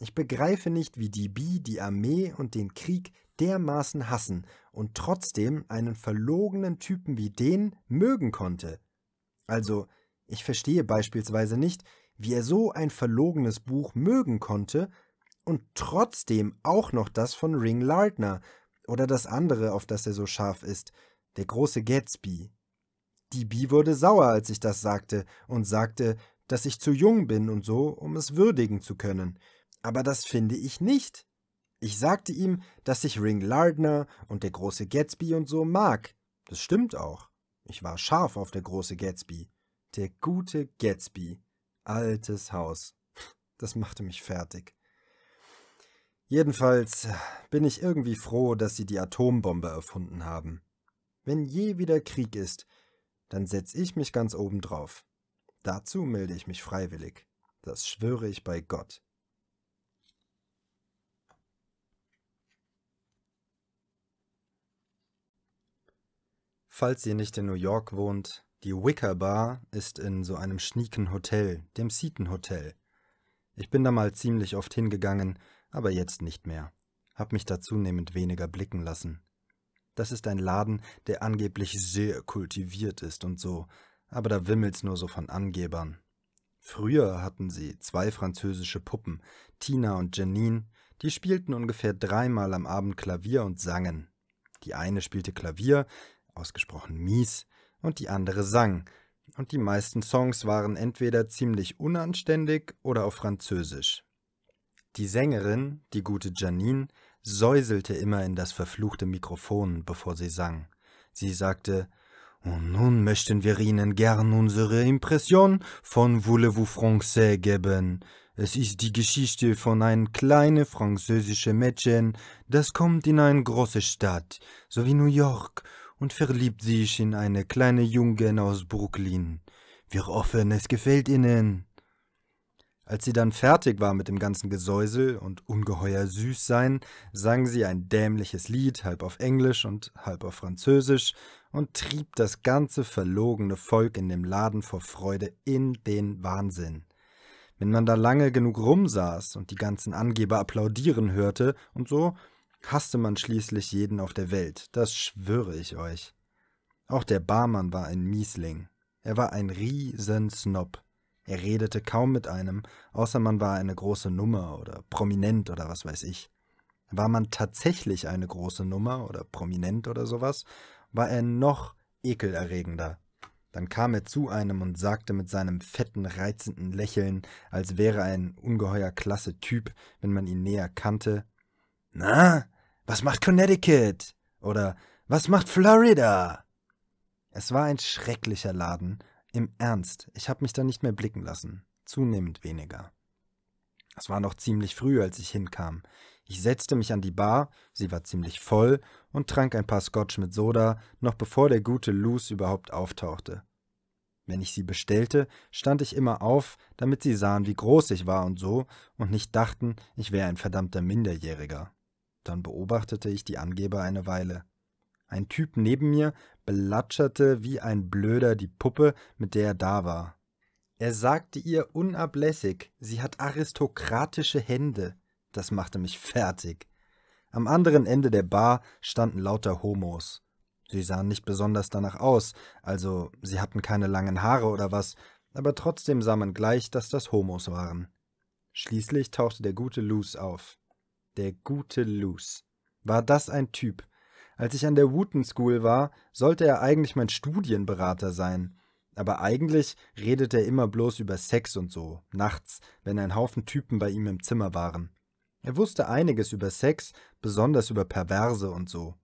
ich begreife nicht, wie die Bi die Armee und den Krieg dermaßen hassen und trotzdem einen verlogenen Typen wie den mögen konnte. Also, ich verstehe beispielsweise nicht, wie er so ein verlogenes Buch mögen konnte und trotzdem auch noch das von Ring Lardner oder das andere, auf das er so scharf ist, der große Gatsby. Die Bi wurde sauer, als ich das sagte und sagte, dass ich zu jung bin und so, um es würdigen zu können. Aber das finde ich nicht. Ich sagte ihm, dass ich Ring Lardner und der große Gatsby und so mag. Das stimmt auch. Ich war scharf auf der große Gatsby. Der gute Gatsby. Altes Haus. [LAUGHS] Das machte mich fertig. Jedenfalls bin ich irgendwie froh, dass sie die Atombombe erfunden haben. Wenn je wieder Krieg ist, dann setze ich mich ganz oben drauf. Dazu melde ich mich freiwillig. Das schwöre ich bei Gott. Falls ihr nicht in New York wohnt, die Wicker Bar ist in so einem schnieken Hotel, dem Seaton Hotel. Ich bin da mal ziemlich oft hingegangen, aber jetzt nicht mehr. Hab mich da zunehmend weniger blicken lassen. Das ist ein Laden, der angeblich sehr kultiviert ist und so, aber da wimmelt's nur so von Angebern. Früher hatten sie zwei französische Puppen, Tina und Janine, die spielten ungefähr dreimal am Abend Klavier und sangen. Die eine spielte Klavier, ausgesprochen mies, und die andere sang, und die meisten Songs waren entweder ziemlich unanständig oder auf Französisch. Die Sängerin, die gute Janine, säuselte immer in das verfluchte Mikrofon, bevor sie sang. Sie sagte, und nun möchten wir Ihnen gern unsere Impression von Voulez-vous Francais geben. Es ist die Geschichte von einem kleinen französischen Mädchen, das kommt in eine große Stadt, so wie New York, und verliebt sich in eine kleine Jungen aus Brooklyn. Wir hoffen, es gefällt Ihnen. Als sie dann fertig war mit dem ganzen Gesäusel und ungeheuer süß sein, sang sie ein dämliches Lied, halb auf Englisch und halb auf Französisch, und trieb das ganze verlogene Volk in dem Laden vor Freude in den Wahnsinn. Wenn man da lange genug rumsaß und die ganzen Angeber applaudieren hörte und so, hasste man schließlich jeden auf der Welt, das schwöre ich euch. Auch der Barmann war ein Miesling. Er war ein Riesensnob. Er redete kaum mit einem, außer man war eine große Nummer oder prominent oder was weiß ich. War man tatsächlich eine große Nummer oder prominent oder sowas, war er noch ekelerregender. Dann kam er zu einem und sagte mit seinem fetten, reizenden Lächeln, als wäre er ein ungeheuer klasse Typ, wenn man ihn näher kannte, na, was macht Connecticut? Oder was macht Florida? Es war ein schrecklicher Laden. Im Ernst, ich habe mich da nicht mehr blicken lassen. Zunehmend weniger. Es war noch ziemlich früh, als ich hinkam. Ich setzte mich an die Bar, sie war ziemlich voll, und trank ein paar Scotch mit Soda, noch bevor der gute Luce überhaupt auftauchte. Wenn ich sie bestellte, stand ich immer auf, damit sie sahen, wie groß ich war und so, und nicht dachten, ich wäre ein verdammter Minderjähriger. Dann beobachtete ich die Angeber eine Weile. Ein Typ neben mir belatscherte wie ein Blöder die Puppe, mit der er da war. Er sagte ihr unablässig, sie hat aristokratische Hände. Das machte mich [LAUGHS] fertig. Am anderen Ende der Bar standen lauter Homos. Sie sahen nicht besonders danach aus, also sie hatten keine langen Haare oder was, aber trotzdem sah man gleich, dass das Homos waren. Schließlich tauchte der gute Luz auf. Der gute Luce. War das ein Typ? Als ich an der Wooten School war, sollte er eigentlich mein Studienberater sein. Aber eigentlich redet er immer bloß über Sex und so, nachts, wenn ein Haufen Typen bei ihm im Zimmer waren. Er wusste einiges über Sex, besonders über Perverse und so.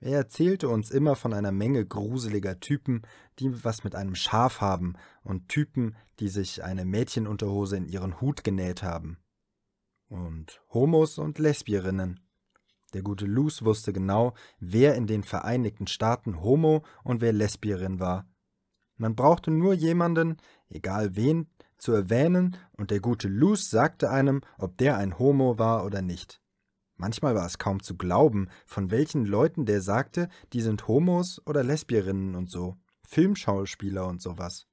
Er erzählte uns immer von einer Menge gruseliger Typen, die was mit einem Schaf haben, und Typen, die sich eine Mädchenunterhose in ihren Hut genäht haben und Homos und Lesbierinnen. Der gute Luz wusste genau, wer in den Vereinigten Staaten Homo und wer Lesbierin war. Man brauchte nur jemanden, egal wen, zu erwähnen, und der gute Luz sagte einem, ob der ein Homo war oder nicht. Manchmal war es kaum zu glauben, von welchen Leuten der sagte, die sind Homos oder Lesbierinnen und so, Filmschauspieler und sowas.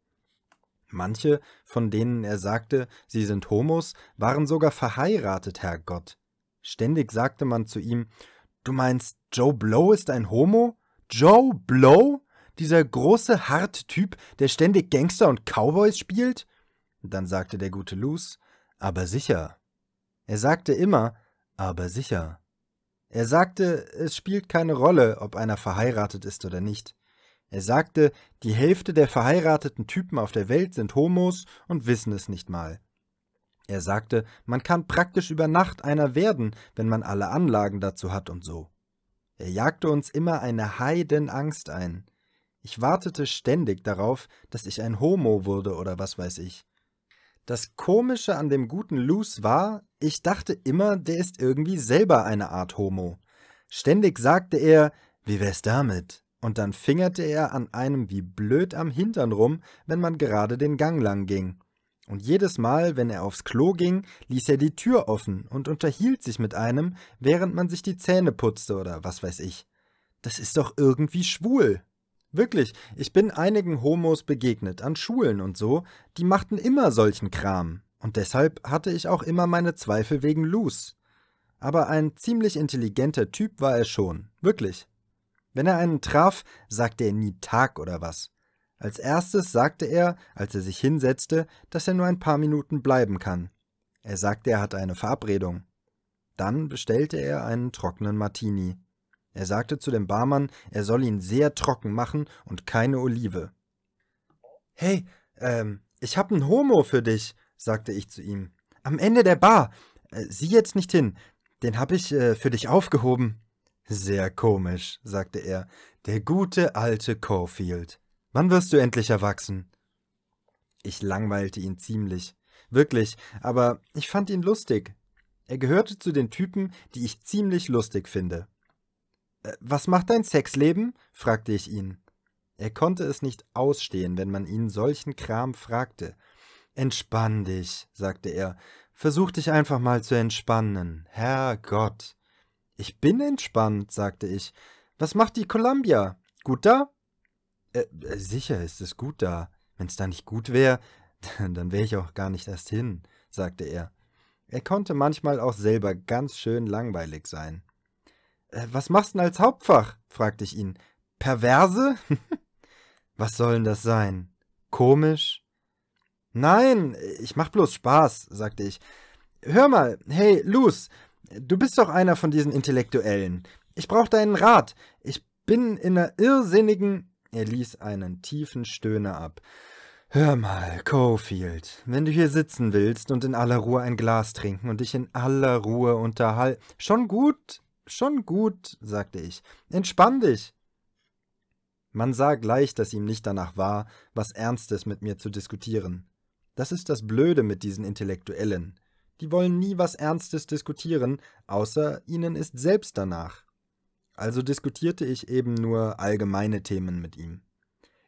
Manche, von denen er sagte, sie sind Homos, waren sogar verheiratet, Herr Gott. Ständig sagte man zu ihm, Du meinst, Joe Blow ist ein Homo? Joe Blow? Dieser große, harte Typ, der ständig Gangster und Cowboys spielt? Dann sagte der gute Luz, aber sicher. Er sagte immer, aber sicher. Er sagte, es spielt keine Rolle, ob einer verheiratet ist oder nicht. Er sagte, die Hälfte der verheirateten Typen auf der Welt sind Homos und wissen es nicht mal. Er sagte, man kann praktisch über Nacht einer werden, wenn man alle Anlagen dazu hat und so. Er jagte uns immer eine Heidenangst ein. Ich wartete ständig darauf, dass ich ein Homo wurde oder was weiß ich. Das Komische an dem guten Luce war, ich dachte immer, der ist irgendwie selber eine Art Homo. Ständig sagte er, wie wär's damit? und dann fingerte er an einem wie blöd am Hintern rum, wenn man gerade den Gang lang ging. Und jedes Mal, wenn er aufs Klo ging, ließ er die Tür offen und unterhielt sich mit einem, während man sich die Zähne putzte oder was weiß ich. Das ist doch irgendwie schwul. Wirklich, ich bin einigen Homos begegnet, an Schulen und so, die machten immer solchen Kram. Und deshalb hatte ich auch immer meine Zweifel wegen Luz. Aber ein ziemlich intelligenter Typ war er schon, wirklich. Wenn er einen traf, sagte er nie Tag oder was. Als erstes sagte er, als er sich hinsetzte, dass er nur ein paar Minuten bleiben kann. Er sagte, er hatte eine Verabredung. Dann bestellte er einen trockenen Martini. Er sagte zu dem Barmann, er soll ihn sehr trocken machen und keine Olive. Hey, ähm, ich hab ein Homo für dich, sagte ich zu ihm. Am Ende der Bar. Äh, sieh jetzt nicht hin. Den hab ich äh, für dich aufgehoben. Sehr komisch, sagte er, der gute alte Caulfield. Wann wirst du endlich erwachsen? Ich langweilte ihn ziemlich. Wirklich, aber ich fand ihn lustig. Er gehörte zu den Typen, die ich ziemlich lustig finde. Äh, was macht dein Sexleben? fragte ich ihn. Er konnte es nicht ausstehen, wenn man ihn solchen Kram fragte. Entspann dich, sagte er. Versuch dich einfach mal zu entspannen. Herrgott. Ich bin entspannt, sagte ich. Was macht die Columbia? Gut da? Äh, äh sicher ist es gut da. Wenn's da nicht gut wäre, dann wäre ich auch gar nicht erst hin, sagte er. Er konnte manchmal auch selber ganz schön langweilig sein. Äh, was machst denn als Hauptfach? fragte ich ihn. Perverse? [LAUGHS] was soll denn das sein? Komisch? Nein, ich mach bloß Spaß, sagte ich. Hör mal, hey, Luz, du bist doch einer von diesen Intellektuellen. Ich brauche deinen Rat. Ich bin in einer irrsinnigen. Er ließ einen tiefen Stöhner ab. Hör mal, Cofield, wenn du hier sitzen willst und in aller Ruhe ein Glas trinken und dich in aller Ruhe unterhalten. Schon gut, schon gut, sagte ich. Entspann dich. Man sah gleich, dass ihm nicht danach war, was Ernstes mit mir zu diskutieren. Das ist das Blöde mit diesen Intellektuellen die wollen nie was Ernstes diskutieren, außer ihnen ist selbst danach. Also diskutierte ich eben nur allgemeine Themen mit ihm.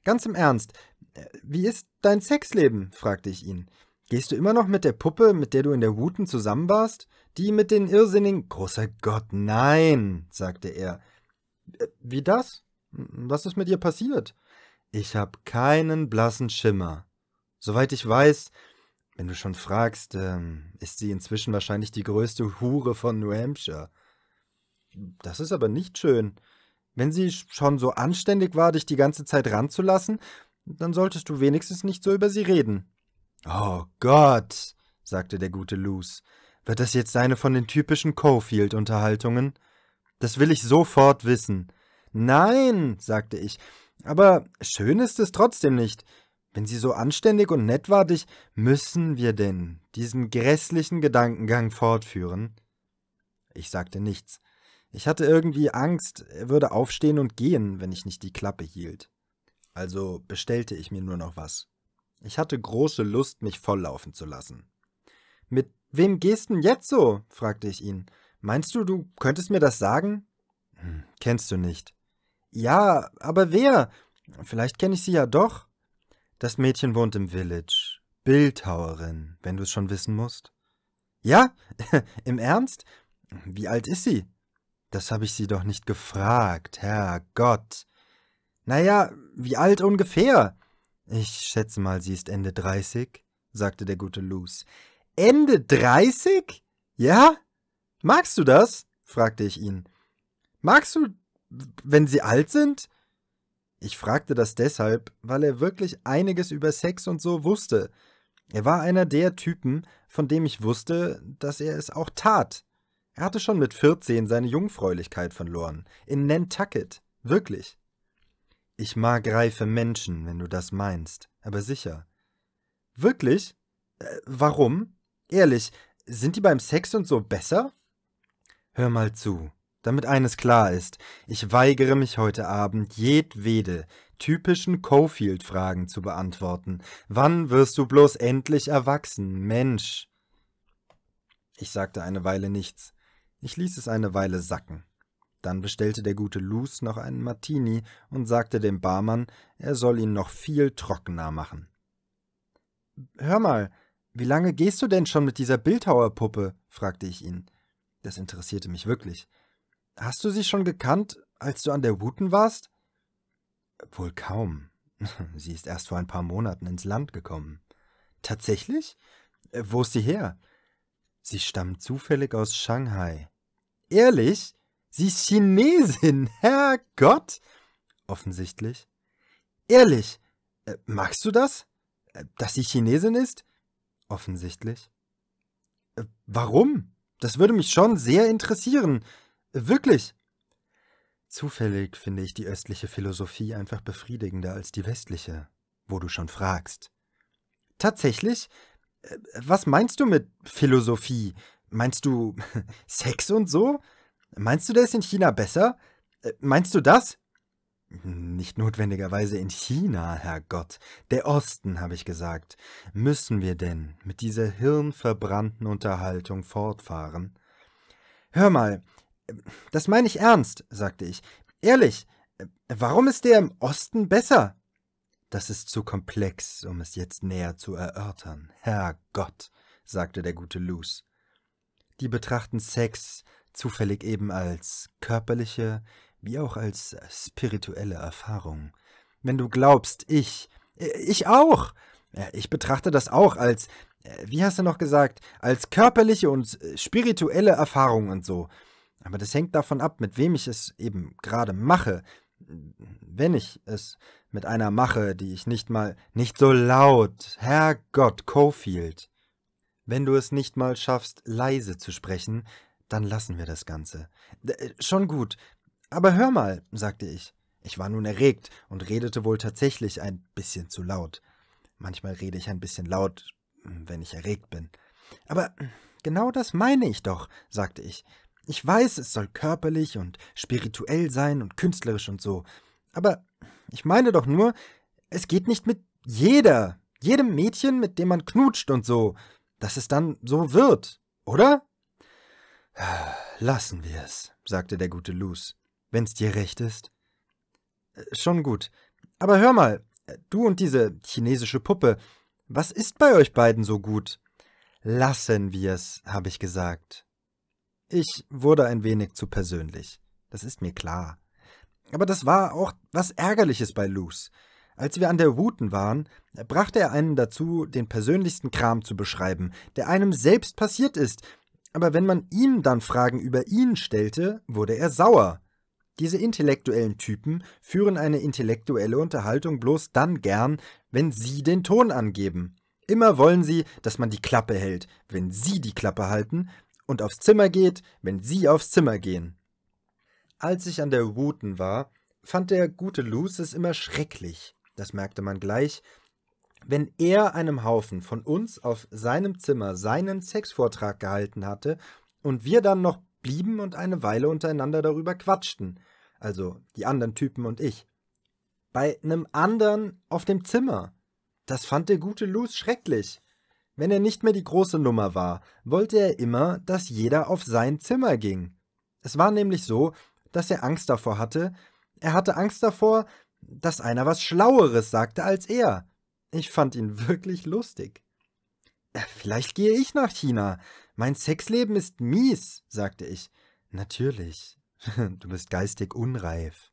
Ganz im Ernst, äh, wie ist dein Sexleben? fragte ich ihn. Gehst du immer noch mit der Puppe, mit der du in der Wuten zusammen warst? Die mit den irrsinnigen. Großer Gott, nein, sagte er. Äh, wie das? Was ist mit ihr passiert? Ich habe keinen blassen Schimmer. Soweit ich weiß, wenn du schon fragst, ähm, ist sie inzwischen wahrscheinlich die größte Hure von New Hampshire. Das ist aber nicht schön. Wenn sie schon so anständig war, dich die ganze Zeit ranzulassen, dann solltest du wenigstens nicht so über sie reden. Oh Gott, sagte der gute Luce. Wird das jetzt eine von den typischen Cofield-Unterhaltungen? Das will ich sofort wissen. Nein, sagte ich, aber schön ist es trotzdem nicht. Wenn sie so anständig und nett war, dich, müssen wir denn diesen grässlichen Gedankengang fortführen? Ich sagte nichts. Ich hatte irgendwie Angst, er würde aufstehen und gehen, wenn ich nicht die Klappe hielt. Also bestellte ich mir nur noch was. Ich hatte große Lust, mich volllaufen zu lassen. Mit wem gehst denn jetzt so? fragte ich ihn. Meinst du, du könntest mir das sagen? Hm, kennst du nicht. Ja, aber wer? Vielleicht kenne ich sie ja doch. Das Mädchen wohnt im Village. Bildhauerin, wenn du es schon wissen musst. Ja? [LAUGHS] Im Ernst? Wie alt ist sie? Das habe ich sie doch nicht gefragt, Herrgott. Naja, wie alt ungefähr? Ich schätze mal, sie ist Ende dreißig, sagte der gute Luz. Ende dreißig? Ja? Magst du das? fragte ich ihn. Magst du, wenn sie alt sind? Ich fragte das deshalb, weil er wirklich einiges über Sex und so wusste. Er war einer der Typen, von dem ich wusste, dass er es auch tat. Er hatte schon mit 14 seine Jungfräulichkeit verloren. In Nantucket. Wirklich. Ich mag reife Menschen, wenn du das meinst. Aber sicher. Wirklich? Äh, warum? Ehrlich, sind die beim Sex und so besser? Hör mal zu. Damit eines klar ist, ich weigere mich heute Abend jedwede typischen Cofield-Fragen zu beantworten. Wann wirst du bloß endlich erwachsen, Mensch? Ich sagte eine Weile nichts. Ich ließ es eine Weile sacken. Dann bestellte der gute Luz noch einen Martini und sagte dem Barmann, er soll ihn noch viel trockener machen. Hör mal, wie lange gehst du denn schon mit dieser Bildhauerpuppe? fragte ich ihn. Das interessierte mich wirklich. Hast du sie schon gekannt, als du an der Wuten warst? Wohl kaum. [LAUGHS] Sie ist erst vor ein paar Monaten ins Land gekommen. Tatsächlich? Äh, wo ist sie her? Sie stammt zufällig aus Shanghai. Ehrlich? Sie ist Chinesin, [LAUGHS] Herrgott! Offensichtlich. Ehrlich? Äh, magst du das? Äh, dass sie Chinesin ist? Offensichtlich. Warum? Das würde mich schon sehr interessieren. Wirklich? Zufällig finde ich die östliche Philosophie einfach befriedigender als die westliche, wo du schon fragst. Tatsächlich? Äh, was meinst du mit Philosophie? Meinst du [LAUGHS] Sex und so? Meinst du, der ist in China besser? Äh, meinst du das? Nicht notwendigerweise in China, Herrgott. Der Osten, habe ich gesagt. Müssen wir denn mit dieser hirnverbrannten Unterhaltung fortfahren? Hör mal, das meine ich ernst, sagte ich. Ehrlich, warum ist der im Osten besser? Das ist zu komplex, um es jetzt näher zu erörtern. Herrgott, sagte der gute Luce. Die betrachten Sex zufällig eben als körperliche wie auch als spirituelle Erfahrung. Wenn du glaubst, ich, ich auch, ich betrachte das auch als, wie hast du noch gesagt, als körperliche und spirituelle Erfahrung und so. Aber das hängt davon ab, mit wem ich es eben gerade mache. Wenn ich es mit einer mache, die ich nicht mal, nicht so laut, Herrgott, Cofield. Wenn du es nicht mal schaffst, leise zu sprechen, dann lassen wir das Ganze. D äh, schon gut. Aber hör mal, sagte ich. Ich war nun erregt und redete wohl tatsächlich ein bisschen zu laut. Manchmal rede ich ein bisschen laut, wenn ich erregt bin. Aber genau das meine ich doch, sagte ich. Ich weiß, es soll körperlich und spirituell sein und künstlerisch und so. Aber ich meine doch nur, es geht nicht mit jeder, jedem Mädchen, mit dem man knutscht und so, dass es dann so wird, oder? Lassen wir es, sagte der gute Luz, wenn's dir recht ist. Äh, schon gut. Aber hör mal, du und diese chinesische Puppe, was ist bei euch beiden so gut? Lassen wir's, habe ich gesagt. Ich wurde ein wenig zu persönlich. Das ist mir klar. Aber das war auch was Ärgerliches bei Luce. Als wir an der Wuten waren, brachte er einen dazu, den persönlichsten Kram zu beschreiben, der einem selbst passiert ist. Aber wenn man ihm dann Fragen über ihn stellte, wurde er sauer. Diese intellektuellen Typen führen eine intellektuelle Unterhaltung bloß dann gern, wenn sie den Ton angeben. Immer wollen sie, dass man die Klappe hält. Wenn sie die Klappe halten, und aufs Zimmer geht, wenn sie aufs Zimmer gehen. Als ich an der Wooten war, fand der gute Luce es immer schrecklich, das merkte man gleich, wenn er einem Haufen von uns auf seinem Zimmer seinen Sexvortrag gehalten hatte und wir dann noch blieben und eine Weile untereinander darüber quatschten, also die anderen Typen und ich. Bei einem anderen auf dem Zimmer. Das fand der gute Luz schrecklich. Wenn er nicht mehr die große Nummer war, wollte er immer, dass jeder auf sein Zimmer ging. Es war nämlich so, dass er Angst davor hatte, er hatte Angst davor, dass einer was Schlaueres sagte als er. Ich fand ihn [LAUGHS] wirklich lustig. Äh, vielleicht gehe ich nach China. Mein Sexleben ist mies, sagte ich. Natürlich. [LAUGHS] Du bist geistig unreif.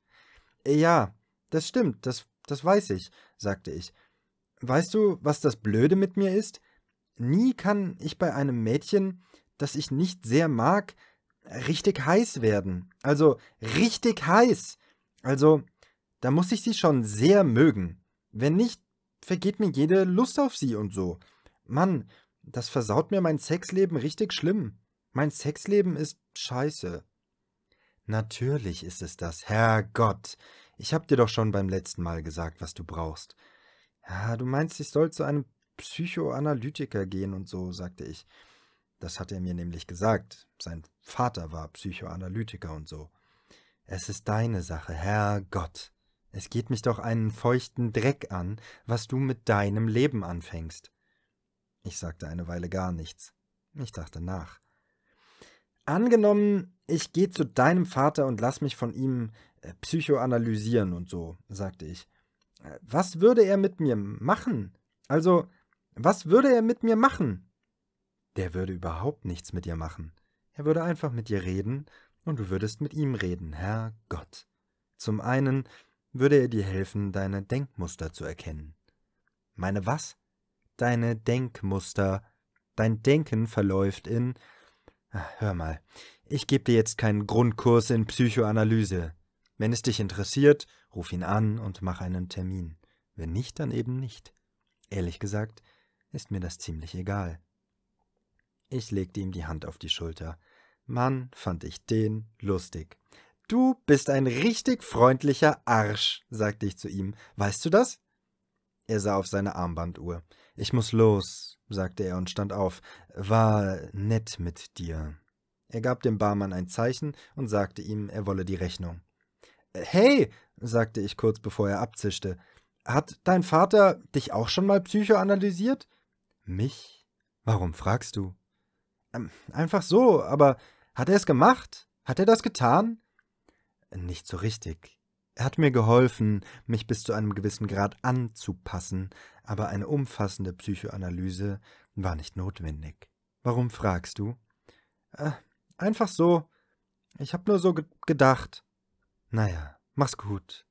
Äh, ja, das stimmt, das, das weiß ich, sagte ich. Weißt du, was das Blöde mit mir ist? Nie kann ich bei einem Mädchen, das ich nicht sehr mag, richtig heiß werden. Also richtig heiß. Also da muss ich sie schon sehr mögen. Wenn nicht, vergeht mir jede Lust auf sie und so. Mann, das versaut mir mein Sexleben richtig schlimm. Mein Sexleben ist scheiße. Natürlich ist es das, Herrgott. Ich hab dir doch schon beim letzten Mal gesagt, was du brauchst. Ja, du meinst, ich soll zu einem Psychoanalytiker gehen und so, sagte ich. Das hat er mir nämlich gesagt. Sein Vater war Psychoanalytiker und so. Es ist deine Sache, Herr Gott. Es geht mich doch einen feuchten Dreck an, was du mit deinem Leben anfängst. Ich sagte eine Weile gar nichts. Ich dachte nach. Angenommen, ich gehe zu deinem Vater und lass mich von ihm äh, psychoanalysieren und so, sagte ich. Äh, was würde er mit mir machen? Also, was würde er mit mir machen? Der würde überhaupt nichts mit dir machen. Er würde einfach mit dir reden und du würdest mit ihm reden, Herr Gott. Zum einen würde er dir helfen, deine Denkmuster zu erkennen. Meine was? Deine Denkmuster. Dein Denken verläuft in. Ach, hör mal, ich gebe dir jetzt keinen Grundkurs in Psychoanalyse. Wenn es dich interessiert, ruf ihn an und mach einen Termin. Wenn nicht, dann eben nicht. Ehrlich gesagt, ist mir das ziemlich egal. Ich legte ihm die Hand auf die Schulter. Mann, fand ich den lustig. Du bist ein richtig freundlicher Arsch, sagte ich zu ihm. Weißt du das? Er sah auf seine Armbanduhr. Ich muss los, sagte er und stand auf. War nett mit dir. Er gab dem Barmann ein Zeichen und sagte ihm, er wolle die Rechnung. Hey, sagte ich kurz bevor er abzischte. Hat dein Vater dich auch schon mal psychoanalysiert? Mich? Warum fragst du? Ähm, einfach so, aber hat er es gemacht? Hat er das getan? Nicht so richtig. Er hat mir geholfen, mich bis zu einem gewissen Grad anzupassen, aber eine umfassende Psychoanalyse war nicht notwendig. Warum fragst du? Äh, einfach so. Ich hab nur so ge gedacht. Naja, mach's gut,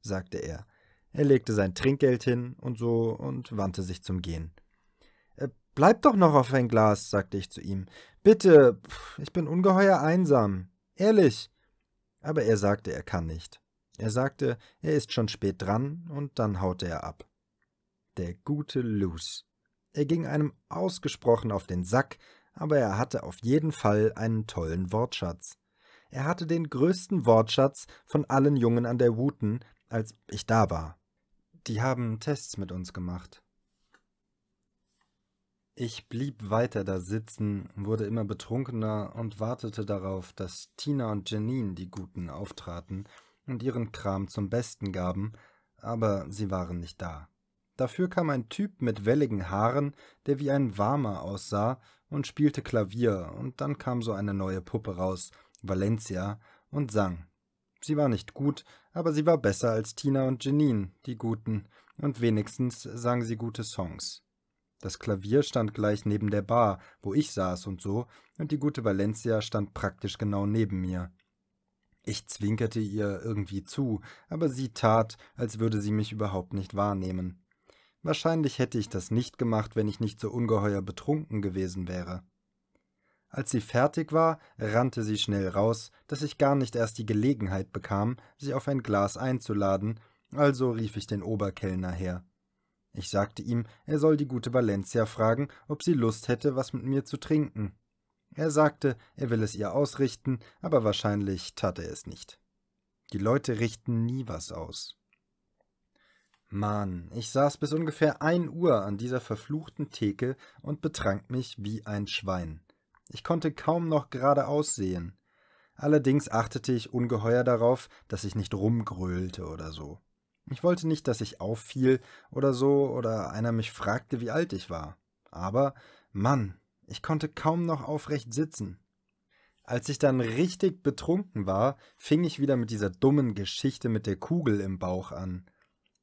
sagte er. Er legte sein Trinkgeld hin und so und wandte sich zum Gehen. Bleib doch noch auf ein Glas, sagte ich zu ihm. Bitte, ich bin ungeheuer einsam. Ehrlich. Aber er sagte, er kann nicht. Er sagte, er ist schon spät dran, und dann haute er ab. Der gute Luce. Er ging einem ausgesprochen auf den Sack, aber er hatte auf jeden Fall einen tollen Wortschatz. Er hatte den größten Wortschatz von allen Jungen an der Wooten, als ich da war. Die haben Tests mit uns gemacht. Ich blieb weiter da sitzen, wurde immer betrunkener und wartete darauf, dass Tina und Janine, die Guten, auftraten und ihren Kram zum Besten gaben, aber sie waren nicht da. Dafür kam ein Typ mit welligen Haaren, der wie ein Warmer aussah und spielte Klavier, und dann kam so eine neue Puppe raus, Valencia, und sang. Sie war nicht gut, aber sie war besser als Tina und Janine, die Guten, und wenigstens sang sie gute Songs. Das Klavier stand gleich neben der Bar, wo ich saß und so, und die gute Valencia stand praktisch genau neben mir. Ich zwinkerte ihr irgendwie zu, aber sie tat, als würde sie mich überhaupt nicht wahrnehmen. Wahrscheinlich hätte ich das nicht gemacht, wenn ich nicht so ungeheuer betrunken gewesen wäre. Als sie fertig war, rannte sie schnell raus, dass ich gar nicht erst die Gelegenheit bekam, sie auf ein Glas einzuladen, also rief ich den Oberkellner her. Ich sagte ihm, er soll die gute Valencia fragen, ob sie Lust hätte, was mit mir zu trinken. Er sagte, er will es ihr ausrichten, aber wahrscheinlich tat er es nicht. Die Leute richten nie was aus. Mann, ich saß bis ungefähr ein Uhr an dieser verfluchten Theke und betrank mich wie ein Schwein. Ich konnte kaum noch geradeaus sehen. Allerdings achtete ich ungeheuer darauf, dass ich nicht rumgrölte oder so. Ich wollte nicht, dass ich auffiel oder so oder einer mich fragte, wie alt ich war. Aber, Mann, ich konnte kaum noch aufrecht sitzen. Als ich dann richtig betrunken war, fing ich wieder mit dieser dummen Geschichte mit der Kugel im Bauch an.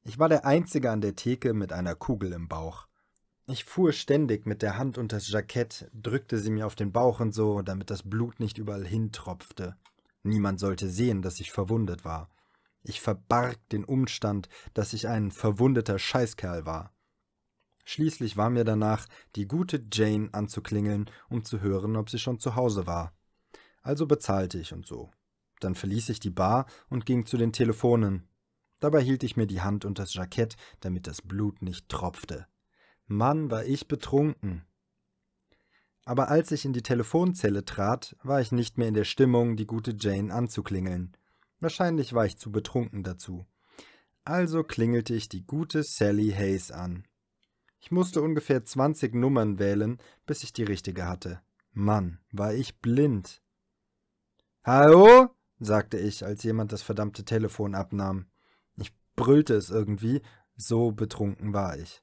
Ich war der Einzige an der Theke mit einer Kugel im Bauch. Ich fuhr ständig mit der Hand unters Jackett, drückte sie mir auf den Bauch und so, damit das Blut nicht überall hintropfte. Niemand sollte sehen, dass ich verwundet war. Ich verbarg den Umstand, dass ich ein verwundeter Scheißkerl war. Schließlich war mir danach, die gute Jane anzuklingeln, um zu hören, ob sie schon zu Hause war. Also bezahlte ich und so. Dann verließ ich die Bar und ging zu den Telefonen. Dabei hielt ich mir die Hand unter das Jackett, damit das Blut nicht tropfte. Mann, war ich betrunken. Aber als ich in die Telefonzelle trat, war ich nicht mehr in der Stimmung, die gute Jane anzuklingeln. Wahrscheinlich war ich zu betrunken dazu. Also klingelte ich die gute Sally Hayes an. Ich musste ungefähr 20 Nummern wählen, bis ich die richtige hatte. Mann, war ich blind. Hallo? sagte ich, als jemand das verdammte Telefon abnahm. Ich brüllte es irgendwie, so betrunken war ich.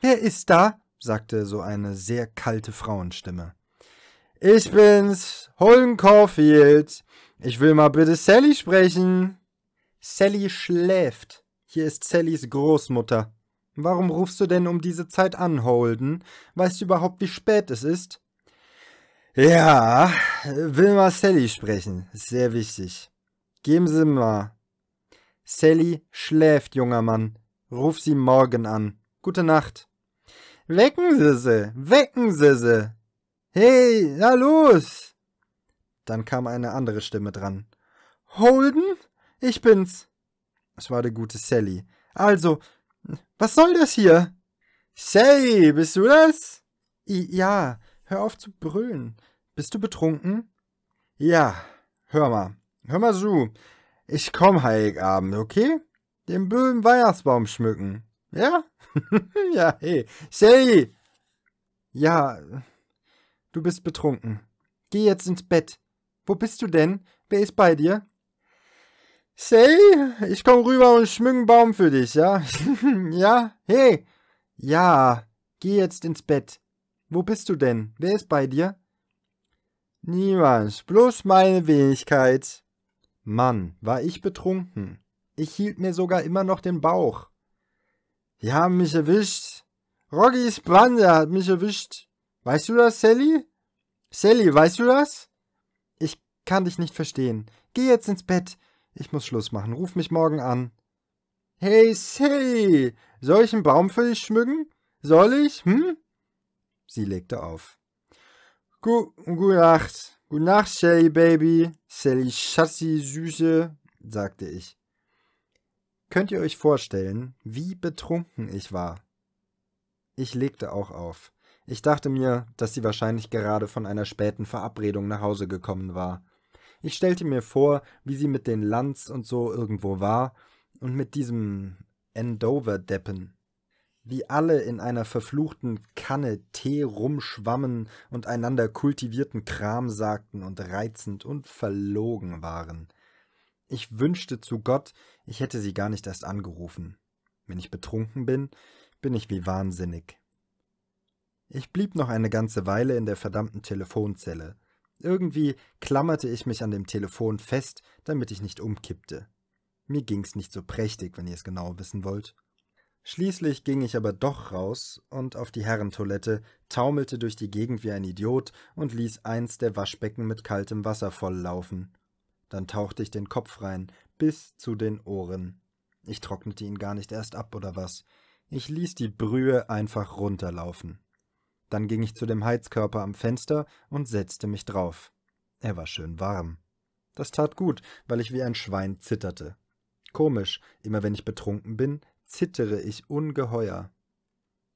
Wer ist da? sagte so eine sehr kalte Frauenstimme. Ich bin's, Holden Caulfield. Ich will mal bitte Sally sprechen. Sally schläft. Hier ist Sallys Großmutter. Warum rufst du denn um diese Zeit an, Holden? Weißt du überhaupt, wie spät es ist? Ja, will mal Sally sprechen. Sehr wichtig. Geben Sie mal. Sally schläft, junger Mann. Ruf sie morgen an. Gute Nacht. Wecken Sie sie, wecken Sie sie. Hey, na los! Dann kam eine andere Stimme dran. Holden? Ich bin's. Es war der gute Sally. Also, was soll das hier? Sally, bist du das? I ja, hör auf zu brüllen. Bist du betrunken? Ja, hör mal. Hör mal so. Ich komm Heiligabend, okay? Den bösen Weihnachtsbaum schmücken. Ja? [LAUGHS] ja, hey. Sally! Ja, Du bist betrunken. Geh jetzt ins Bett. Wo bist du denn? Wer ist bei dir? Say, ich komm rüber und schmück einen Baum für dich, ja? [LAUGHS] ja? Hey! Ja, geh jetzt ins Bett. Wo bist du denn? Wer ist bei dir? Niemand, bloß meine Wenigkeit. Mann, war ich betrunken. Ich hielt mir sogar immer noch den Bauch. Die haben mich erwischt. Roggys Bande hat mich erwischt. Weißt du das, Sally? Sally, weißt du das? Ich kann dich nicht verstehen. Geh jetzt ins Bett. Ich muss Schluss machen. Ruf mich morgen an. Hey, Sally, soll ich einen Baum für dich schmücken? Soll ich? Hm? Sie legte auf. Gu gute Nacht. Gute Nacht, Sally, Baby. Sally, Schatzi, Süße, sagte ich. Könnt ihr euch vorstellen, wie betrunken ich war? Ich legte auch auf. Ich dachte mir, dass sie wahrscheinlich gerade von einer späten Verabredung nach Hause gekommen war. Ich stellte mir vor, wie sie mit den Lanz und so irgendwo war und mit diesem Endover-Deppen. Wie alle in einer verfluchten Kanne Tee rumschwammen und einander kultivierten Kram sagten und reizend und verlogen waren. Ich wünschte zu Gott, ich hätte sie gar nicht erst angerufen. Wenn ich betrunken bin, bin ich wie wahnsinnig. Ich blieb noch eine ganze Weile in der verdammten Telefonzelle. Irgendwie klammerte ich mich an dem Telefon fest, damit ich nicht umkippte. Mir ging's nicht so prächtig, wenn ihr es genau wissen wollt. Schließlich ging ich aber doch raus und auf die Herrentoilette, taumelte durch die Gegend wie ein Idiot und ließ eins der Waschbecken mit kaltem Wasser volllaufen. Dann tauchte ich den Kopf rein, bis zu den Ohren. Ich trocknete ihn gar nicht erst ab oder was. Ich ließ die Brühe einfach runterlaufen. Dann ging ich zu dem Heizkörper am Fenster und setzte mich drauf. Er war schön warm. Das tat gut, weil ich wie ein Schwein zitterte. Komisch, immer wenn ich betrunken bin, zittere ich ungeheuer.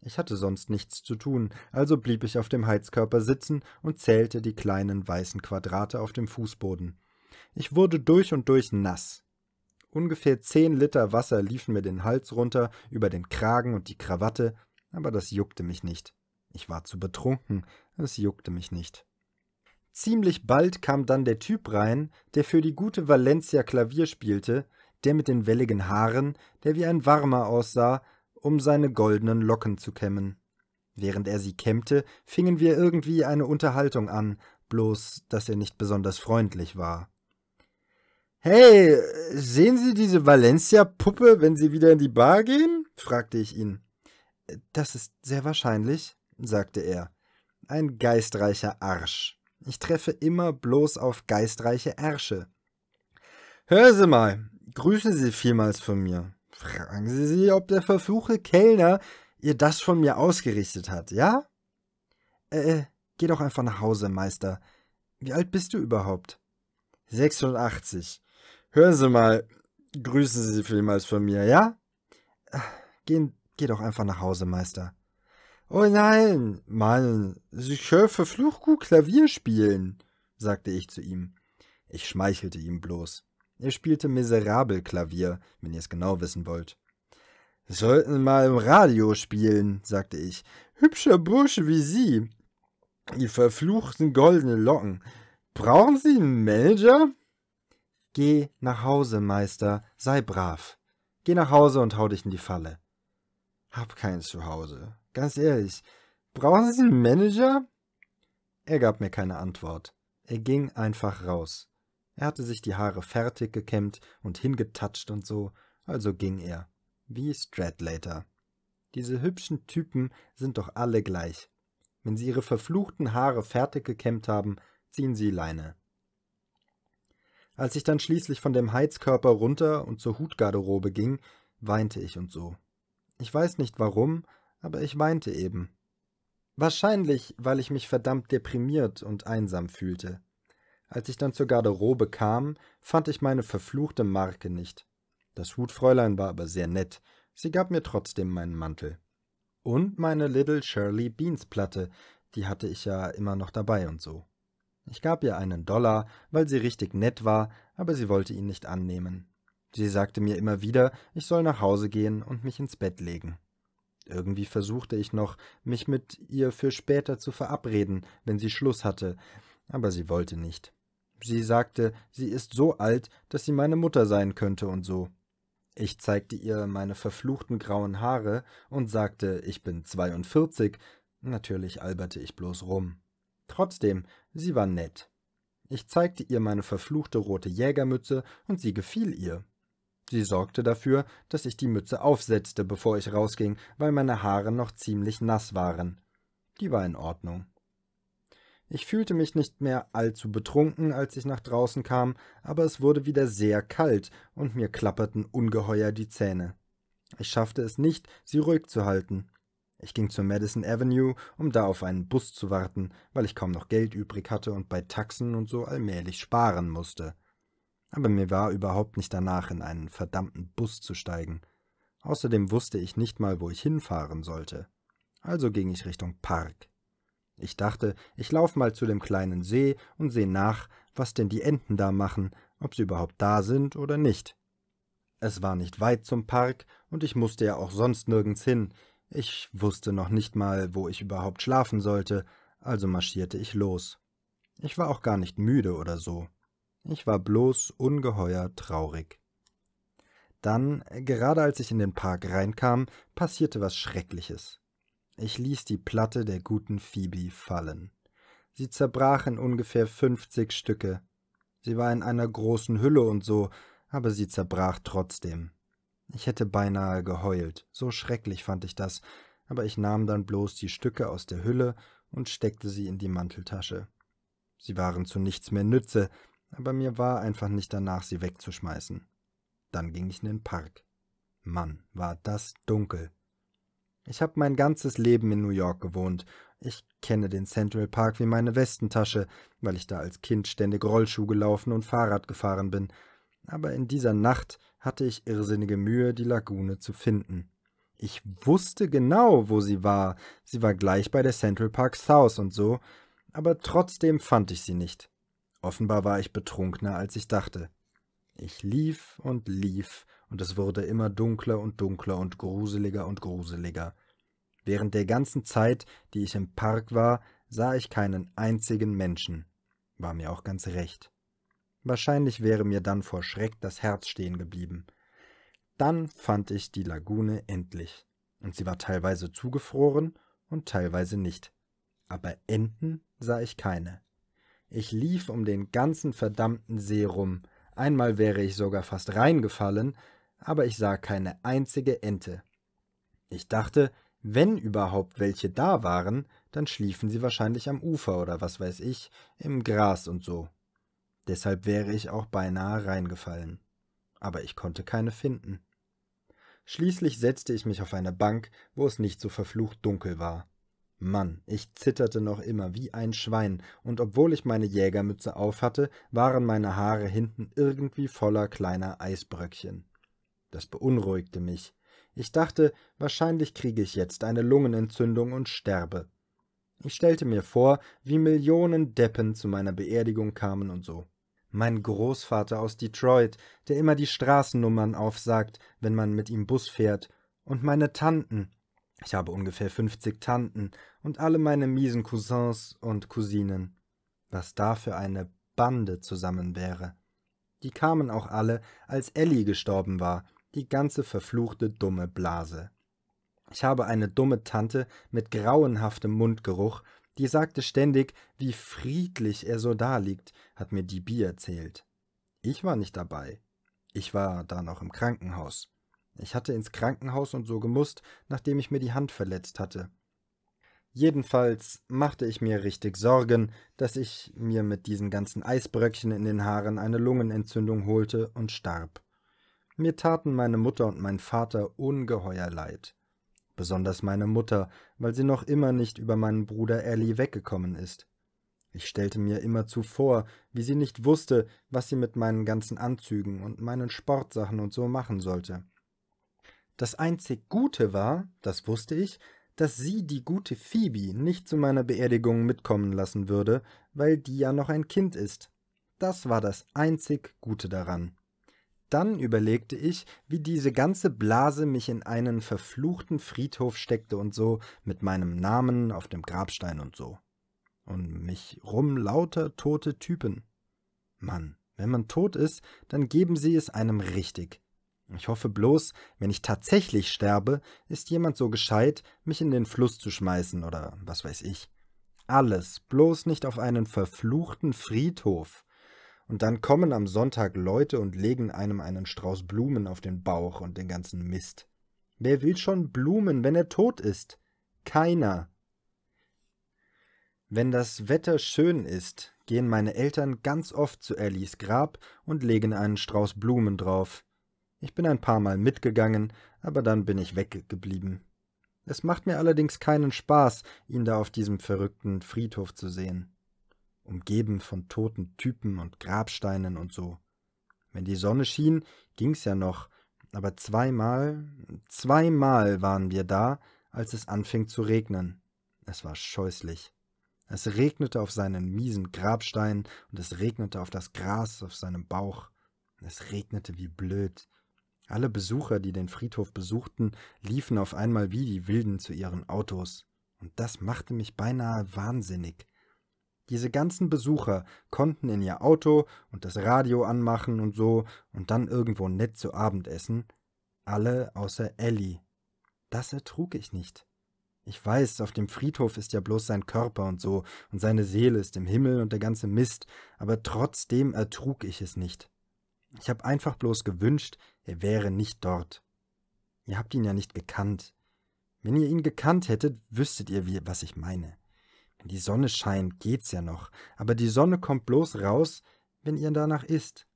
Ich hatte sonst nichts zu tun, also blieb ich auf dem Heizkörper sitzen und zählte die kleinen weißen Quadrate auf dem Fußboden. Ich wurde durch und durch nass. Ungefähr zehn Liter Wasser liefen mir den Hals runter, über den Kragen und die Krawatte, aber das juckte mich nicht. Ich war zu betrunken, es juckte mich nicht. Ziemlich bald kam dann der Typ rein, der für die gute Valencia Klavier spielte, der mit den welligen Haaren, der wie ein Warmer aussah, um seine goldenen Locken zu kämmen. Während er sie kämmte, fingen wir irgendwie eine Unterhaltung an, bloß dass er nicht besonders freundlich war. Hey, sehen Sie diese Valencia-Puppe, wenn Sie wieder in die Bar gehen? fragte ich ihn. Das ist sehr wahrscheinlich, sagte er. Ein geistreicher Arsch. Ich treffe immer bloß auf geistreiche Ärsche. Hör Sie mal, grüßen Sie vielmals von mir. Fragen Sie sie, ob der verfluchte Kellner ihr das von mir ausgerichtet hat, ja? Äh, äh geh doch einfach nach Hause, Meister. Wie alt bist du überhaupt? 86. Hören Sie mal, grüßen Sie vielmals von mir, ja? Äh, geh, geh doch einfach nach Hause, Meister. Oh nein, Mann, ich höre verflucht gut Klavier spielen, sagte ich zu ihm. Ich schmeichelte ihm bloß. Er spielte miserabel Klavier, wenn ihr es genau wissen wollt. Sollten mal im Radio spielen, sagte ich. Hübscher Bursche wie Sie. Die verfluchten goldenen Locken. Brauchen Sie einen Manager? Geh nach Hause, Meister, sei brav. Geh nach Hause und hau dich in die Falle. Hab kein Zuhause, Ganz ehrlich, brauchen Sie einen Manager? Er gab mir keine Antwort. Er ging einfach raus. Er hatte sich die Haare fertig gekämmt und hingetatscht und so, also ging er. Wie Stradlater. Diese hübschen Typen sind doch alle gleich. Wenn sie ihre verfluchten Haare fertig gekämmt haben, ziehen sie Leine. Als ich dann schließlich von dem Heizkörper runter und zur Hutgarderobe ging, weinte ich und so. Ich weiß nicht warum, aber ich weinte eben. Wahrscheinlich, weil ich mich verdammt deprimiert und einsam fühlte. Als ich dann zur Garderobe kam, fand ich meine verfluchte Marke nicht. Das Hutfräulein war aber sehr nett, sie gab mir trotzdem meinen Mantel. Und meine Little Shirley Beans Platte, die hatte ich ja immer noch dabei und so. Ich gab ihr einen Dollar, weil sie richtig nett war, aber sie wollte ihn nicht annehmen. Sie sagte mir immer wieder, ich soll nach Hause gehen und mich ins Bett legen. Irgendwie versuchte ich noch, mich mit ihr für später zu verabreden, wenn sie Schluss hatte, aber sie wollte nicht. Sie sagte, sie ist so alt, dass sie meine Mutter sein könnte und so. Ich zeigte ihr meine verfluchten grauen Haare und sagte, ich bin 42. Natürlich alberte ich bloß rum. Trotzdem, sie war nett. Ich zeigte ihr meine verfluchte rote Jägermütze und sie gefiel ihr. Sie sorgte dafür, dass ich die Mütze aufsetzte, bevor ich rausging, weil meine Haare noch ziemlich nass waren. Die war in Ordnung. Ich fühlte mich nicht mehr allzu betrunken, als ich nach draußen kam, aber es wurde wieder sehr kalt und mir klapperten ungeheuer die Zähne. Ich schaffte es nicht, sie ruhig zu halten. Ich ging zur Madison Avenue, um da auf einen Bus zu warten, weil ich kaum noch Geld übrig hatte und bei Taxen und so allmählich sparen musste aber mir war überhaupt nicht danach, in einen verdammten Bus zu steigen. Außerdem wusste ich nicht mal, wo ich hinfahren sollte. Also ging ich Richtung Park. Ich dachte, ich lauf mal zu dem kleinen See und seh nach, was denn die Enten da machen, ob sie überhaupt da sind oder nicht. Es war nicht weit zum Park und ich musste ja auch sonst nirgends hin. Ich wusste noch nicht mal, wo ich überhaupt schlafen sollte, also marschierte ich los. Ich war auch gar nicht müde oder so. Ich war bloß ungeheuer traurig. Dann, gerade als ich in den Park reinkam, passierte was Schreckliches. Ich ließ die Platte der guten Phoebe fallen. Sie zerbrach in ungefähr fünfzig Stücke. Sie war in einer großen Hülle und so, aber sie zerbrach trotzdem. Ich hätte beinahe geheult, so schrecklich fand ich das, aber ich nahm dann bloß die Stücke aus der Hülle und steckte sie in die Manteltasche. Sie waren zu nichts mehr Nütze, aber mir war einfach nicht danach, sie wegzuschmeißen. Dann ging ich in den Park. Mann, war das dunkel. Ich habe mein ganzes Leben in New York gewohnt. Ich kenne den Central Park wie meine Westentasche, weil ich da als Kind ständig Rollschuh gelaufen und Fahrrad gefahren bin. Aber in dieser Nacht hatte ich irrsinnige Mühe, die Lagune zu finden. Ich wusste genau, wo sie war. Sie war gleich bei der Central Park South und so, aber trotzdem fand ich sie nicht. Offenbar war ich betrunkener, als ich dachte. Ich lief und lief, und es wurde immer dunkler und dunkler und gruseliger und gruseliger. Während der ganzen Zeit, die ich im Park war, sah ich keinen einzigen Menschen. War mir auch ganz recht. Wahrscheinlich wäre mir dann vor Schreck das Herz stehen geblieben. Dann fand ich die Lagune endlich, und sie war teilweise zugefroren und teilweise nicht. Aber Enten sah ich keine. Ich lief um den ganzen verdammten See rum. Einmal wäre ich sogar fast reingefallen, aber ich sah keine einzige Ente. Ich dachte, wenn überhaupt welche da waren, dann schliefen sie wahrscheinlich am Ufer oder was weiß ich, im Gras und so. Deshalb wäre ich auch beinahe reingefallen. Aber ich konnte keine finden. Schließlich setzte ich mich auf eine Bank, wo es nicht so verflucht dunkel war. Mann, ich zitterte noch immer wie ein Schwein, und obwohl ich meine Jägermütze aufhatte, waren meine Haare hinten irgendwie voller kleiner Eisbröckchen. Das beunruhigte mich. Ich dachte, wahrscheinlich kriege ich jetzt eine Lungenentzündung und sterbe. Ich stellte mir vor, wie Millionen Deppen zu meiner Beerdigung kamen und so. Mein Großvater aus Detroit, der immer die Straßennummern aufsagt, wenn man mit ihm Bus fährt, und meine Tanten, ich habe ungefähr fünfzig Tanten und alle meine miesen Cousins und Cousinen. Was da für eine Bande zusammen wäre. Die kamen auch alle, als Ellie gestorben war, die ganze verfluchte dumme Blase. Ich habe eine dumme Tante mit grauenhaftem Mundgeruch, die sagte ständig, wie friedlich er so daliegt, hat mir die Bi erzählt. Ich war nicht dabei. Ich war da noch im Krankenhaus. Ich hatte ins Krankenhaus und so gemusst, nachdem ich mir die Hand verletzt hatte. Jedenfalls machte ich mir richtig Sorgen, dass ich mir mit diesen ganzen Eisbröckchen in den Haaren eine Lungenentzündung holte und starb. Mir taten meine Mutter und mein Vater ungeheuer leid. Besonders meine Mutter, weil sie noch immer nicht über meinen Bruder Ellie weggekommen ist. Ich stellte mir immerzu vor, wie sie nicht wusste, was sie mit meinen ganzen Anzügen und meinen Sportsachen und so machen sollte. Das einzig Gute war, das wusste ich, dass sie die gute Phoebe nicht zu meiner Beerdigung mitkommen lassen würde, weil die ja noch ein Kind ist. Das war das einzig Gute daran. Dann überlegte ich, wie diese ganze Blase mich in einen verfluchten Friedhof steckte und so, mit meinem Namen auf dem Grabstein und so. Und mich rum lauter tote Typen. Mann, wenn man tot ist, dann geben sie es einem richtig. Ich hoffe bloß, wenn ich tatsächlich sterbe, ist jemand so gescheit, mich in den Fluss zu schmeißen oder was weiß ich. Alles, bloß nicht auf einen verfluchten Friedhof. Und dann kommen am Sonntag Leute und legen einem einen Strauß Blumen auf den Bauch und den ganzen Mist. Wer will schon Blumen, wenn er tot ist? Keiner. Wenn das Wetter schön ist, gehen meine Eltern ganz oft zu Ellies Grab und legen einen Strauß Blumen drauf. Ich bin ein paar Mal mitgegangen, aber dann bin ich weggeblieben. Es macht mir allerdings keinen Spaß, ihn da auf diesem verrückten Friedhof zu sehen. Umgeben von toten Typen und Grabsteinen und so. Wenn die Sonne schien, ging's ja noch, aber zweimal, zweimal waren wir da, als es anfing zu regnen. Es war scheußlich. Es regnete auf seinen miesen Grabstein und es regnete auf das Gras auf seinem Bauch. Es regnete wie blöd. Alle Besucher, die den Friedhof besuchten, liefen auf einmal wie die Wilden zu ihren Autos. Und das machte mich beinahe wahnsinnig. Diese ganzen Besucher konnten in ihr Auto und das Radio anmachen und so und dann irgendwo nett zu Abend essen. Alle außer Ellie. Das ertrug ich nicht. Ich weiß, auf dem Friedhof ist ja bloß sein Körper und so, und seine Seele ist im Himmel und der ganze Mist, aber trotzdem ertrug ich es nicht. Ich habe einfach bloß gewünscht, er wäre nicht dort. Ihr habt ihn ja nicht gekannt. Wenn ihr ihn gekannt hättet, wüsstet ihr, wie, was ich meine. Wenn die Sonne scheint, geht's ja noch, aber die Sonne kommt bloß raus, wenn ihr danach isst.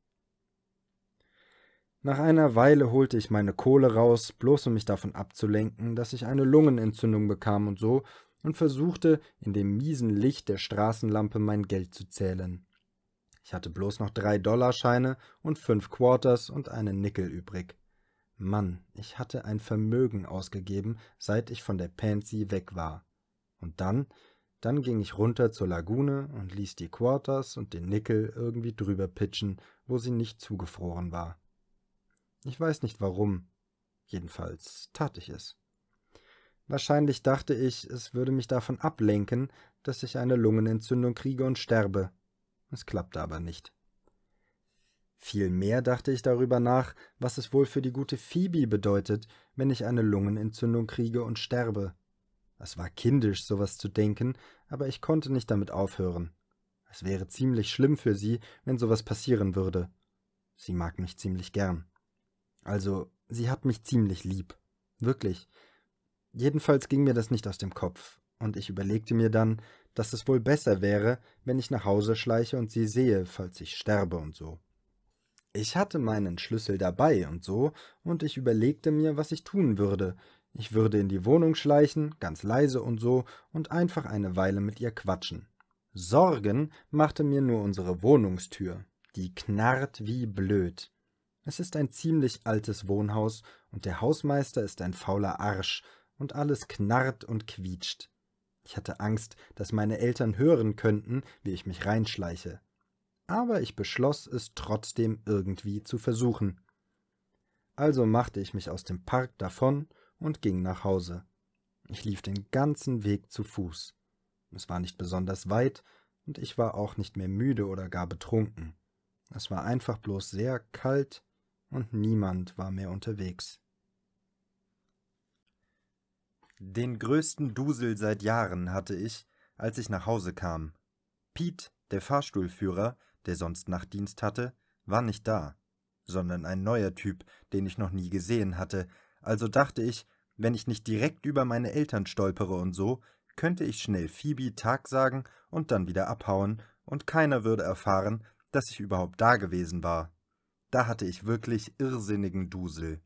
Nach einer Weile holte ich meine Kohle raus, bloß um mich davon abzulenken, dass ich eine Lungenentzündung bekam und so, und versuchte, in dem miesen Licht der Straßenlampe mein Geld zu zählen. Ich hatte bloß noch drei Dollarscheine und fünf Quarters und einen Nickel übrig. Mann, ich hatte ein Vermögen ausgegeben, seit ich von der Pansy weg war. Und dann, dann ging ich runter zur Lagune und ließ die Quarters und den Nickel irgendwie drüber pitchen, wo sie nicht zugefroren war. Ich weiß nicht warum. Jedenfalls tat ich es. Wahrscheinlich dachte ich, es würde mich davon ablenken, dass ich eine Lungenentzündung kriege und sterbe. Es klappte aber nicht. Vielmehr dachte ich darüber nach, was es wohl für die gute Phoebe bedeutet, wenn ich eine Lungenentzündung kriege und sterbe. Es war kindisch, sowas zu denken, aber ich konnte nicht damit aufhören. Es wäre ziemlich schlimm für sie, wenn sowas passieren würde. Sie mag mich ziemlich gern. Also, sie hat mich ziemlich lieb. Wirklich. Jedenfalls ging mir das nicht aus dem Kopf, und ich überlegte mir dann, dass es wohl besser wäre, wenn ich nach Hause schleiche und sie sehe, falls ich sterbe und so. Ich hatte meinen Schlüssel dabei und so, und ich überlegte mir, was ich tun würde. Ich würde in die Wohnung schleichen, ganz leise und so, und einfach eine Weile mit ihr quatschen. Sorgen machte mir nur unsere Wohnungstür. Die knarrt wie blöd. Es ist ein ziemlich altes Wohnhaus, und der Hausmeister ist ein fauler Arsch, und alles knarrt und quietscht. Ich hatte Angst, dass meine Eltern hören könnten, wie ich mich reinschleiche. Aber ich beschloss, es trotzdem irgendwie zu versuchen. Also machte ich mich aus dem Park davon und ging nach Hause. Ich lief den ganzen Weg zu Fuß. Es war nicht besonders weit, und ich war auch nicht mehr müde oder gar betrunken. Es war einfach bloß sehr kalt, und niemand war mehr unterwegs. Den größten Dusel seit Jahren hatte ich, als ich nach Hause kam. Piet, der Fahrstuhlführer, der sonst Nachtdienst hatte, war nicht da, sondern ein neuer Typ, den ich noch nie gesehen hatte, also dachte ich, wenn ich nicht direkt über meine Eltern stolpere und so, könnte ich schnell Phoebe Tag sagen und dann wieder abhauen, und keiner würde erfahren, dass ich überhaupt da gewesen war. Da hatte ich wirklich irrsinnigen Dusel.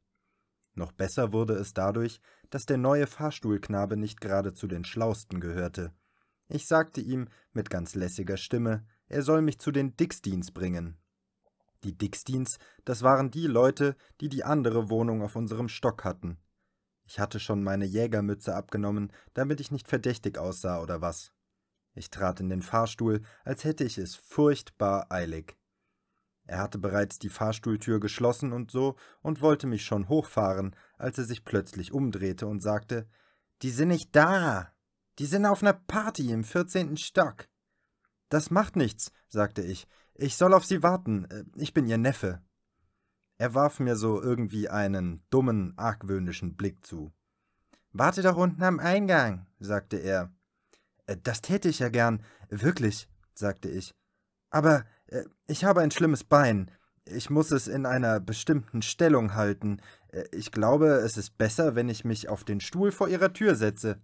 Noch besser wurde es dadurch, dass der neue Fahrstuhlknabe nicht gerade zu den Schlausten gehörte. Ich sagte ihm mit ganz lässiger Stimme, er soll mich zu den Dicksteins bringen. Die Dicksteins, das waren die Leute, die die andere Wohnung auf unserem Stock hatten. Ich hatte schon meine Jägermütze abgenommen, damit ich nicht verdächtig aussah oder was. Ich trat in den Fahrstuhl, als hätte ich es furchtbar eilig. Er hatte bereits die Fahrstuhltür geschlossen und so und wollte mich schon hochfahren, als er sich plötzlich umdrehte und sagte: Die sind nicht da! Die sind auf einer Party im 14. Stock! Das macht nichts, sagte ich. Ich soll auf sie warten. Äh, ich bin ihr Neffe. Er warf mir so irgendwie einen dummen, argwöhnischen Blick zu. Warte doch unten am Eingang, sagte er. »Äh, das täte ich ja gern, wirklich, sagte ich. Aber äh, ich habe ein schlimmes Bein. Ich muss es in einer bestimmten Stellung halten. Äh, ich glaube, es ist besser, wenn ich mich auf den Stuhl vor ihrer Tür setze.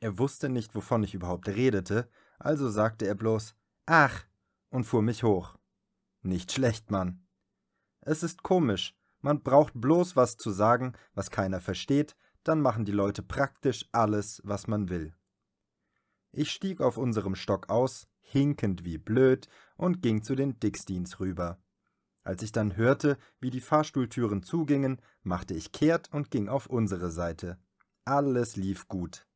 Er wusste nicht, wovon ich überhaupt redete, also sagte er bloß Ach und fuhr mich hoch. Nicht schlecht, Mann. Es ist komisch. Man braucht bloß was zu sagen, was keiner versteht, dann machen die Leute praktisch alles, was man will. Ich stieg auf unserem Stock aus, hinkend wie blöd, und ging zu den Dicksteins rüber. Als ich dann hörte, wie die Fahrstuhltüren zugingen, machte ich kehrt und ging auf unsere Seite. Alles lief gut.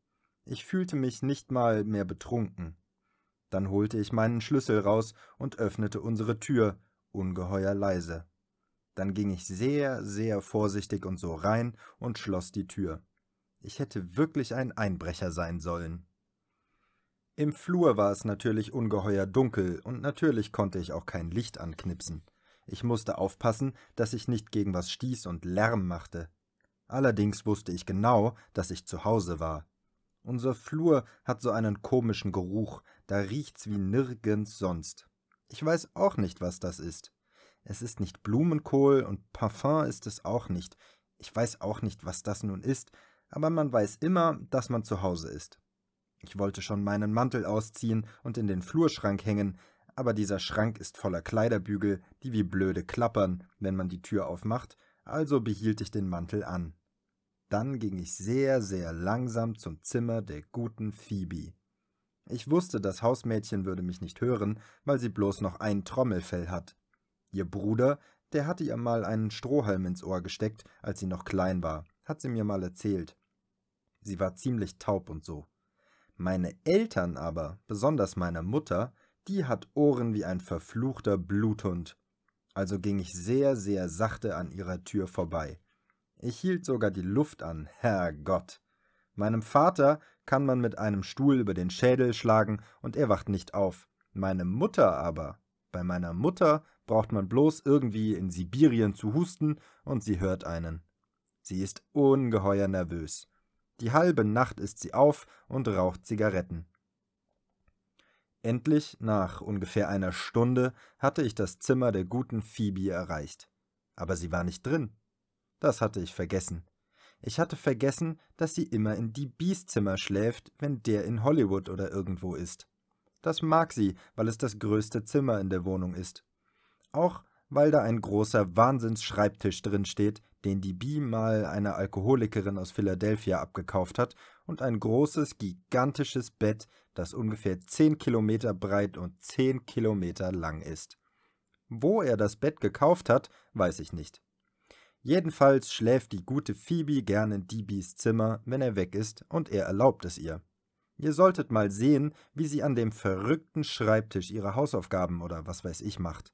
Ich fühlte mich nicht mal mehr betrunken. Dann holte ich meinen Schlüssel raus und öffnete unsere Tür, ungeheuer leise. Dann ging ich sehr, sehr vorsichtig und so rein und schloss die Tür. Ich hätte wirklich ein Einbrecher sein sollen. Im Flur war es natürlich ungeheuer dunkel und natürlich konnte ich auch kein Licht anknipsen. Ich musste aufpassen, dass ich nicht gegen was stieß und Lärm machte. Allerdings wusste ich genau, dass ich zu Hause war. Unser Flur hat so einen komischen Geruch, da riecht's wie nirgends sonst. Ich weiß auch nicht, was das ist. Es ist nicht Blumenkohl und Parfum ist es auch nicht. Ich weiß auch nicht, was das nun ist, aber man weiß immer, dass man zu Hause ist. Ich wollte schon meinen Mantel ausziehen und in den Flurschrank hängen, aber dieser Schrank ist voller Kleiderbügel, die wie blöde klappern, wenn man die Tür aufmacht, also behielt ich den Mantel an. Dann ging ich sehr, sehr langsam zum Zimmer der guten Phoebe. Ich wusste, das Hausmädchen würde mich nicht hören, weil sie bloß noch ein Trommelfell hat. Ihr Bruder, der hatte ihr mal einen Strohhalm ins Ohr gesteckt, als sie noch klein war, hat sie mir mal erzählt. Sie war ziemlich taub und so. Meine Eltern aber, besonders meine Mutter, die hat Ohren wie ein verfluchter Bluthund. Also ging ich sehr, sehr sachte an ihrer Tür vorbei. Ich hielt sogar die Luft an, Herrgott. Meinem Vater kann man mit einem Stuhl über den Schädel schlagen und er wacht nicht auf. Meine Mutter aber, bei meiner Mutter braucht man bloß irgendwie in Sibirien zu husten und sie hört einen. Sie ist ungeheuer nervös. Die halbe Nacht ist sie auf und raucht Zigaretten. Endlich, nach ungefähr einer Stunde, hatte ich das Zimmer der guten Phoebe erreicht. Aber sie war nicht drin. Das hatte ich vergessen. Ich hatte vergessen, dass sie immer in die Bies Zimmer schläft, wenn der in Hollywood oder irgendwo ist. Das mag sie, weil es das größte Zimmer in der Wohnung ist. Auch weil da ein großer Wahnsinnsschreibtisch drin steht, den die Bee mal einer Alkoholikerin aus Philadelphia abgekauft hat, und ein großes, gigantisches Bett, das ungefähr 10 Kilometer breit und 10 Kilometer lang ist. Wo er das Bett gekauft hat, weiß ich nicht. Jedenfalls schläft die gute Phoebe gern in Dibis Zimmer, wenn er weg ist, und er erlaubt es ihr. Ihr solltet mal sehen, wie sie an dem verrückten Schreibtisch ihre Hausaufgaben oder was weiß ich macht.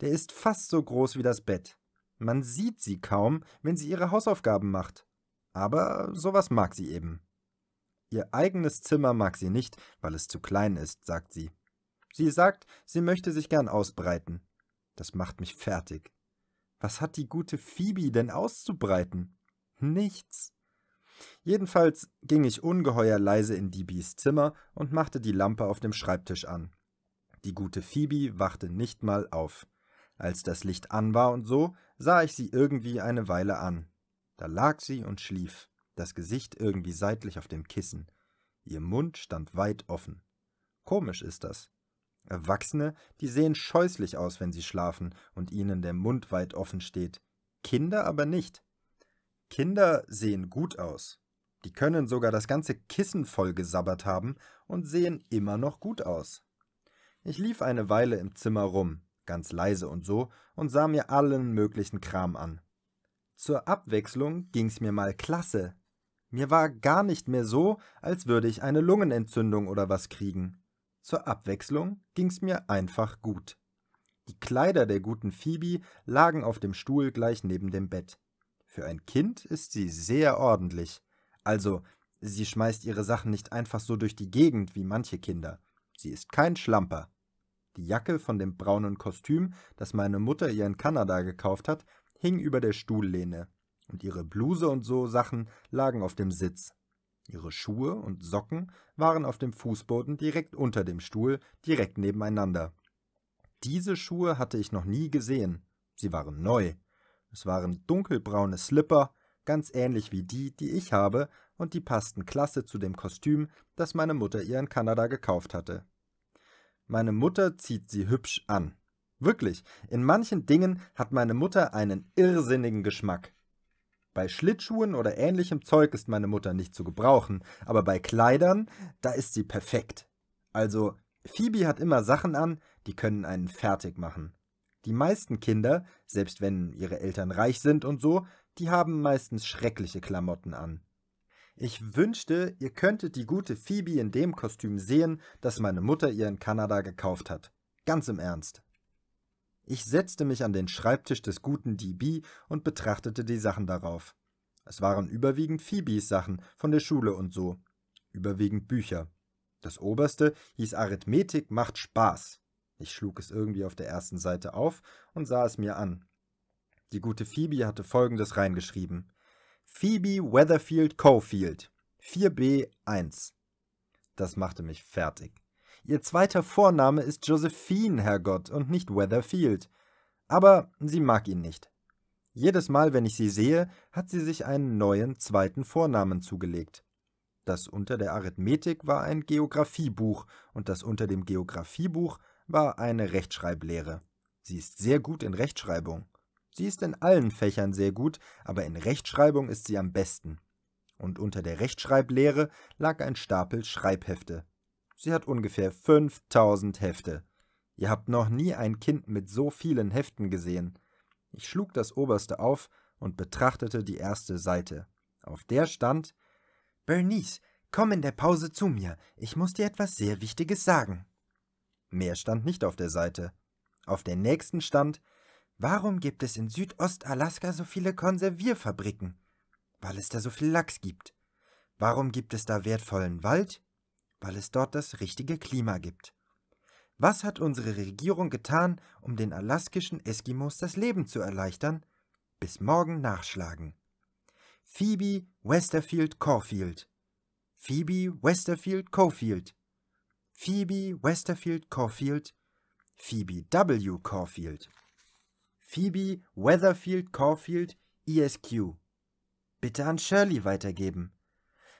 Der ist fast so groß wie das Bett. Man sieht sie kaum, wenn sie ihre Hausaufgaben macht. Aber sowas mag sie eben. Ihr eigenes Zimmer mag sie nicht, weil es zu klein ist, sagt sie. Sie sagt, sie möchte sich gern ausbreiten. Das macht mich fertig. Was hat die gute Phoebe denn auszubreiten? Nichts. Jedenfalls ging ich ungeheuer leise in Dibis Zimmer und machte die Lampe auf dem Schreibtisch an. Die gute Phoebe wachte nicht mal auf. Als das Licht an war und so, sah ich sie irgendwie eine Weile an. Da lag sie und schlief, das Gesicht irgendwie seitlich auf dem Kissen. Ihr Mund stand weit offen. Komisch ist das. Erwachsene, die sehen scheußlich aus, wenn sie schlafen und ihnen der Mund weit offen steht. Kinder aber nicht. Kinder sehen gut aus. Die können sogar das ganze Kissen voll gesabbert haben und sehen immer noch gut aus. Ich lief eine Weile im Zimmer rum, ganz leise und so, und sah mir allen möglichen Kram an. Zur Abwechslung ging's mir mal klasse. Mir war gar nicht mehr so, als würde ich eine Lungenentzündung oder was kriegen. Zur Abwechslung ging's mir einfach gut. Die Kleider der guten Phoebe lagen auf dem Stuhl gleich neben dem Bett. Für ein Kind ist sie sehr ordentlich. Also, sie schmeißt ihre Sachen nicht einfach so durch die Gegend wie manche Kinder. Sie ist kein Schlamper. Die Jacke von dem braunen Kostüm, das meine Mutter ihr in Kanada gekauft hat, hing über der Stuhllehne, und ihre Bluse und so Sachen lagen auf dem Sitz. Ihre Schuhe und Socken waren auf dem Fußboden direkt unter dem Stuhl, direkt nebeneinander. Diese Schuhe hatte ich noch nie gesehen. Sie waren neu. Es waren dunkelbraune Slipper, ganz ähnlich wie die, die ich habe, und die passten klasse zu dem Kostüm, das meine Mutter ihr in Kanada gekauft hatte. Meine Mutter zieht sie hübsch an. Wirklich, in manchen Dingen hat meine Mutter einen irrsinnigen Geschmack. Bei Schlittschuhen oder ähnlichem Zeug ist meine Mutter nicht zu gebrauchen, aber bei Kleidern, da ist sie perfekt. Also, Phoebe hat immer Sachen an, die können einen fertig machen. Die meisten Kinder, selbst wenn ihre Eltern reich sind und so, die haben meistens schreckliche Klamotten an. Ich wünschte, ihr könntet die gute Phoebe in dem Kostüm sehen, das meine Mutter ihr in Kanada gekauft hat. Ganz im Ernst. Ich setzte mich an den Schreibtisch des guten DB und betrachtete die Sachen darauf. Es waren überwiegend Phoebes Sachen von der Schule und so. Überwiegend Bücher. Das oberste hieß Arithmetik macht Spaß. Ich schlug es irgendwie auf der ersten Seite auf und sah es mir an. Die gute Phoebe hatte folgendes reingeschrieben. Phoebe Weatherfield Cofield 4b1. Das machte mich fertig. Ihr zweiter Vorname ist Josephine, Herrgott, und nicht Weatherfield. Aber sie mag ihn nicht. Jedes Mal, wenn ich sie sehe, hat sie sich einen neuen zweiten Vornamen zugelegt. Das unter der Arithmetik war ein Geographiebuch und das unter dem Geographiebuch war eine Rechtschreiblehre. Sie ist sehr gut in Rechtschreibung. Sie ist in allen Fächern sehr gut, aber in Rechtschreibung ist sie am besten. Und unter der Rechtschreiblehre lag ein Stapel Schreibhefte. Sie hat ungefähr 5000 Hefte. Ihr habt noch nie ein Kind mit so vielen Heften gesehen. Ich schlug das oberste auf und betrachtete die erste Seite. Auf der stand Bernice, komm in der Pause zu mir, ich muss dir etwas sehr Wichtiges sagen. Mehr stand nicht auf der Seite. Auf der nächsten stand Warum gibt es in Südostalaska so viele Konservierfabriken? Weil es da so viel Lachs gibt. Warum gibt es da wertvollen Wald? Weil es dort das richtige Klima gibt. Was hat unsere Regierung getan, um den alaskischen Eskimos das Leben zu erleichtern? Bis morgen nachschlagen. Phoebe Westerfield Caulfield. Phoebe Westerfield Caulfield. Phoebe Westerfield Caulfield. Phoebe W. Caulfield. Phoebe Weatherfield Caulfield ESQ. Bitte an Shirley weitergeben.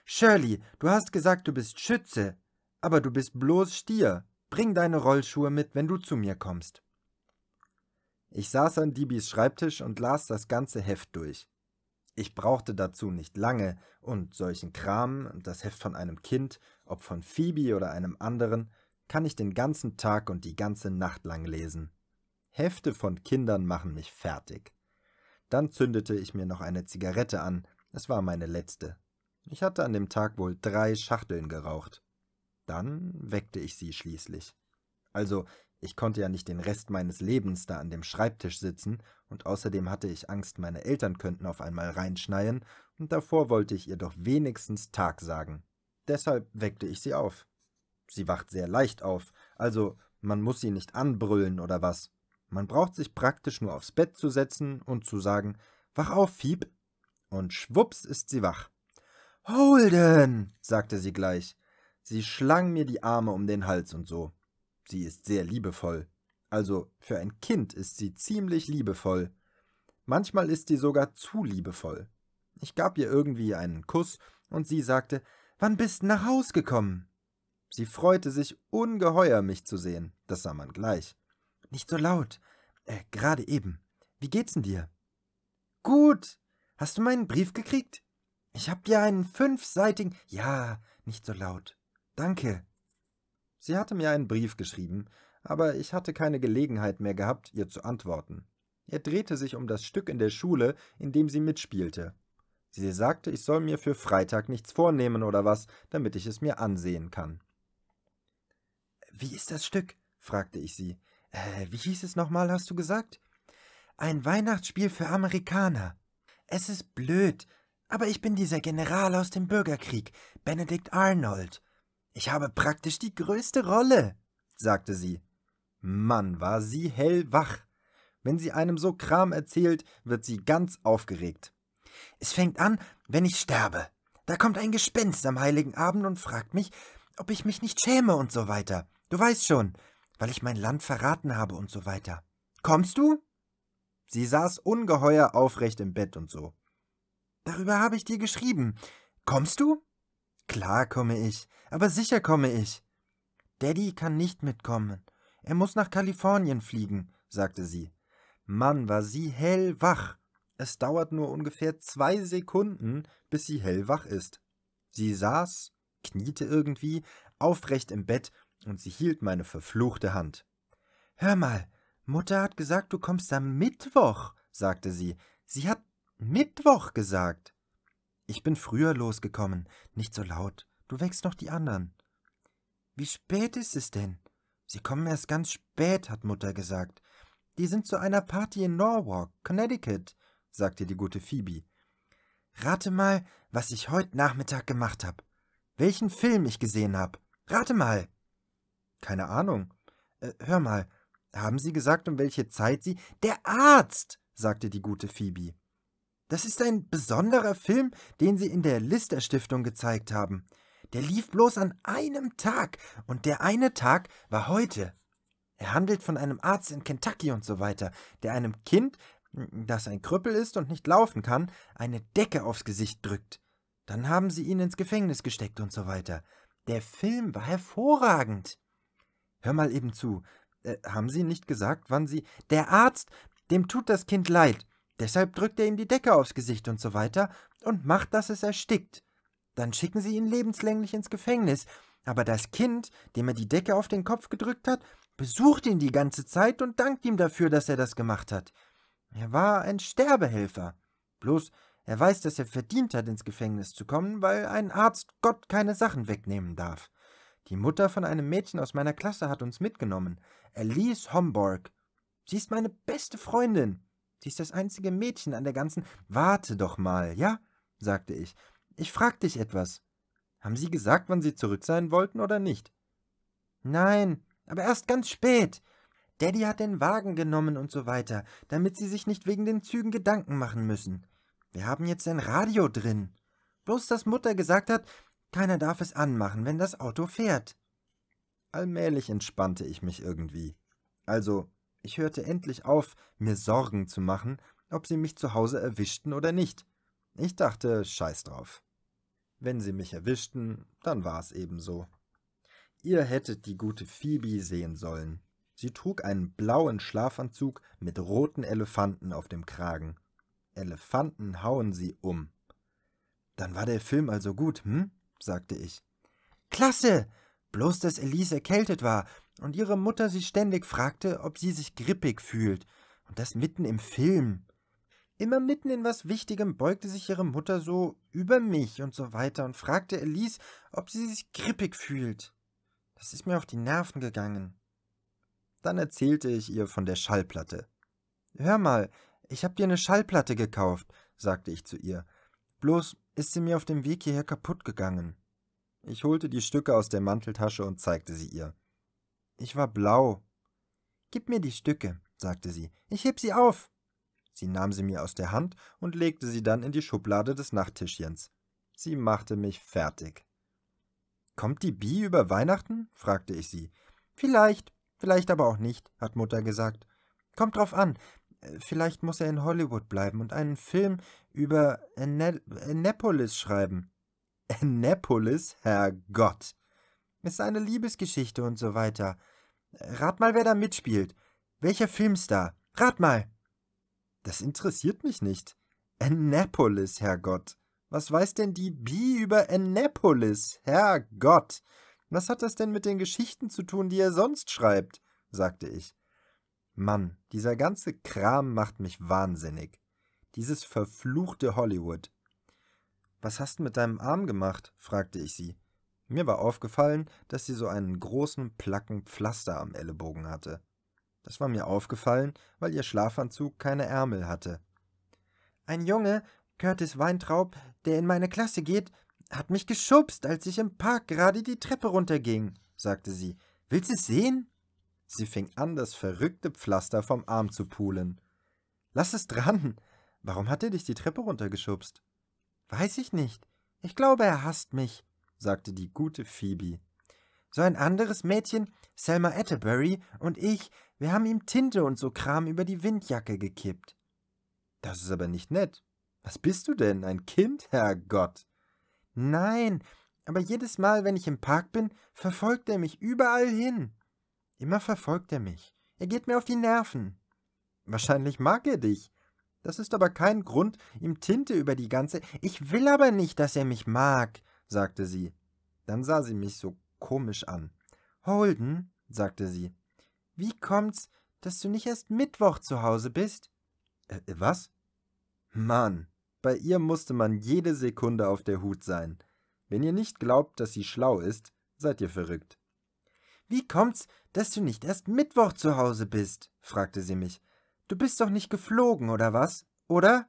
Shirley, du hast gesagt, du bist Schütze, aber du bist bloß Stier. Bring deine Rollschuhe mit, wenn du zu mir kommst. Ich saß an Dibis Schreibtisch und las das ganze Heft durch. Ich brauchte dazu nicht lange, und solchen Kram, das Heft von einem Kind, ob von Phoebe oder einem anderen, kann ich den ganzen Tag und die ganze Nacht lang lesen. Hefte von Kindern machen mich fertig. Dann zündete ich mir noch eine Zigarette an, es war meine letzte. Ich hatte an dem Tag wohl drei Schachteln geraucht. Dann weckte ich sie schließlich. Also, ich konnte ja nicht den Rest meines Lebens da an dem Schreibtisch sitzen, und außerdem hatte ich Angst, meine Eltern könnten auf einmal reinschneien, und davor wollte ich ihr doch wenigstens Tag sagen. Deshalb weckte ich sie auf. Sie wacht sehr leicht auf, also man muss sie nicht anbrüllen oder was. Man braucht sich praktisch nur aufs Bett zu setzen und zu sagen, wach auf, Fieb, und schwupps ist sie wach. Holden, sagte sie gleich. Sie schlang mir die Arme um den Hals und so. Sie ist sehr liebevoll. Also für ein Kind ist sie ziemlich liebevoll. Manchmal ist sie sogar zu liebevoll. Ich gab ihr irgendwie einen Kuss und sie sagte, Wann bist nach Haus gekommen? Sie freute sich ungeheuer, mich zu sehen, das sah man gleich. Nicht so laut. Äh, gerade eben. Wie geht's denn dir? Gut. Hast du meinen Brief gekriegt? Ich hab dir einen fünfseitigen. Ja, nicht so laut. Danke. Sie hatte mir einen Brief geschrieben, aber ich hatte keine Gelegenheit mehr gehabt, ihr zu antworten. Er drehte sich um das Stück in der Schule, in dem sie mitspielte. Sie sagte, ich soll mir für Freitag nichts vornehmen oder was, damit ich es mir ansehen kann. Wie ist das Stück? fragte ich sie. Äh, wie hieß es nochmal, hast du gesagt? Ein Weihnachtsspiel für Amerikaner. Es ist blöd, aber ich bin dieser General aus dem Bürgerkrieg, Benedict Arnold. Ich habe praktisch die größte Rolle, sagte sie. Mann, war sie hellwach. Wenn sie einem so Kram erzählt, wird sie ganz aufgeregt. Es fängt an, wenn ich sterbe. Da kommt ein Gespenst am heiligen Abend und fragt mich, ob ich mich nicht schäme und so weiter. Du weißt schon, weil ich mein Land verraten habe und so weiter. Kommst du? Sie saß ungeheuer aufrecht im Bett und so. Darüber habe ich dir geschrieben. Kommst du? Klar komme ich, aber sicher komme ich. Daddy kann nicht mitkommen. Er muss nach Kalifornien fliegen, sagte sie. Mann, war sie hellwach. Es dauert nur ungefähr zwei Sekunden, bis sie hellwach ist. Sie saß, kniete irgendwie, aufrecht im Bett und sie hielt meine verfluchte Hand. Hör mal, Mutter hat gesagt, du kommst am Mittwoch, sagte sie. Sie hat Mittwoch gesagt. Ich bin früher losgekommen, nicht so laut. Du wächst noch die anderen. Wie spät ist es denn? Sie kommen erst ganz spät, hat Mutter gesagt. Die sind zu einer Party in Norwalk, Connecticut, sagte die gute Phoebe. Rate mal, was ich heute Nachmittag gemacht habe. Welchen Film ich gesehen habe. Rate mal. Keine Ahnung. Äh, hör mal, haben Sie gesagt, um welche Zeit Sie. Der Arzt! sagte die gute Phoebe. Das ist ein besonderer Film, den Sie in der Lister Stiftung gezeigt haben. Der lief bloß an einem Tag, und der eine Tag war heute. Er handelt von einem Arzt in Kentucky und so weiter, der einem Kind, das ein Krüppel ist und nicht laufen kann, eine Decke aufs Gesicht drückt. Dann haben sie ihn ins Gefängnis gesteckt und so weiter. Der Film war hervorragend. Hör mal eben zu. Äh, haben Sie nicht gesagt, wann Sie. Der Arzt, dem tut das Kind leid. Deshalb drückt er ihm die Decke aufs Gesicht und so weiter und macht, dass es erstickt. Dann schicken Sie ihn lebenslänglich ins Gefängnis. Aber das Kind, dem er die Decke auf den Kopf gedrückt hat, besucht ihn die ganze Zeit und dankt ihm dafür, dass er das gemacht hat. Er war ein Sterbehelfer. Bloß er weiß, dass er verdient hat, ins Gefängnis zu kommen, weil ein Arzt Gott keine Sachen wegnehmen darf. Die Mutter von einem Mädchen aus meiner Klasse hat uns mitgenommen. Elise Homborg. Sie ist meine beste Freundin. Sie ist das einzige Mädchen an der ganzen. Warte doch mal, ja? sagte ich. Ich frag dich etwas. Haben Sie gesagt, wann Sie zurück sein wollten oder nicht? Nein, aber erst ganz spät. Daddy hat den Wagen genommen und so weiter, damit Sie sich nicht wegen den Zügen Gedanken machen müssen. Wir haben jetzt ein Radio drin. Bloß, dass Mutter gesagt hat, keiner darf es anmachen, wenn das Auto fährt. Allmählich entspannte ich mich irgendwie. Also, ich hörte endlich auf, mir Sorgen zu machen, ob sie mich zu Hause erwischten oder nicht. Ich dachte, scheiß drauf. Wenn sie mich erwischten, dann war es eben so. Ihr hättet die gute Phoebe sehen sollen. Sie trug einen blauen Schlafanzug mit roten Elefanten auf dem Kragen. Elefanten hauen sie um. Dann war der Film also gut, hm? sagte ich. Klasse! Bloß, dass Elise erkältet war und ihre Mutter sie ständig fragte, ob sie sich grippig fühlt. Und das mitten im Film. Immer mitten in was Wichtigem beugte sich ihre Mutter so über mich und so weiter und fragte Elise, ob sie sich grippig fühlt. Das ist mir auf die Nerven gegangen. Dann erzählte ich ihr von der Schallplatte. Hör mal, ich hab dir eine Schallplatte gekauft, sagte ich zu ihr. Bloß ist sie mir auf dem Weg hierher kaputt gegangen. Ich holte die Stücke aus der Manteltasche und zeigte sie ihr. Ich war blau. Gib mir die Stücke, sagte sie. Ich heb sie auf. Sie nahm sie mir aus der Hand und legte sie dann in die Schublade des Nachttischchens. Sie machte mich fertig. Kommt die Bi über Weihnachten? fragte ich sie. Vielleicht, vielleicht aber auch nicht, hat Mutter gesagt. Kommt drauf an vielleicht muss er in Hollywood bleiben und einen Film über Annapolis schreiben. [LAUGHS] Annapolis? Herrgott. Ist eine Liebesgeschichte und so weiter. Rat mal, wer da mitspielt. Welcher Filmstar? Rat mal! Das interessiert mich nicht. Annapolis, Herrgott. Was weiß denn die Bi über Annapolis? Herrgott. Was hat das denn mit den Geschichten zu tun, die er sonst schreibt? sagte ich. Mann, dieser ganze Kram macht mich wahnsinnig. Dieses verfluchte Hollywood. Was hast du mit deinem Arm gemacht? fragte ich sie. Mir war aufgefallen, dass sie so einen großen Placken Pflaster am Ellenbogen hatte. Das war mir aufgefallen, weil ihr Schlafanzug keine Ärmel hatte. Ein Junge, Curtis Weintraub, der in meine Klasse geht, hat mich geschubst, als ich im Park gerade die Treppe runterging, sagte sie. Willst du es sehen? Sie fing an, das verrückte Pflaster vom Arm zu pulen. Lass es dran! Warum hat er dich die Treppe runtergeschubst? Weiß ich nicht. Ich glaube, er hasst mich, sagte die gute Phoebe. So ein anderes Mädchen, Selma Atterbury, und ich, wir haben ihm Tinte und so Kram über die Windjacke gekippt. Das ist aber nicht nett. Was bist du denn, ein Kind, Herrgott? Nein, aber jedes Mal, wenn ich im Park bin, verfolgt er mich überall hin. Immer verfolgt er mich. Er geht mir auf die Nerven. Wahrscheinlich mag er dich. Das ist aber kein Grund, ihm Tinte über die ganze. Ich will aber nicht, dass er mich mag, sagte sie. Dann sah sie mich so komisch an. Holden, sagte sie, wie kommt's, dass du nicht erst Mittwoch zu Hause bist? Äh, äh was? Mann, bei ihr musste man jede Sekunde auf der Hut sein. Wenn ihr nicht glaubt, dass sie schlau ist, seid ihr verrückt. Wie kommt's, dass du nicht erst Mittwoch zu Hause bist? fragte sie mich. Du bist doch nicht geflogen, oder was? Oder?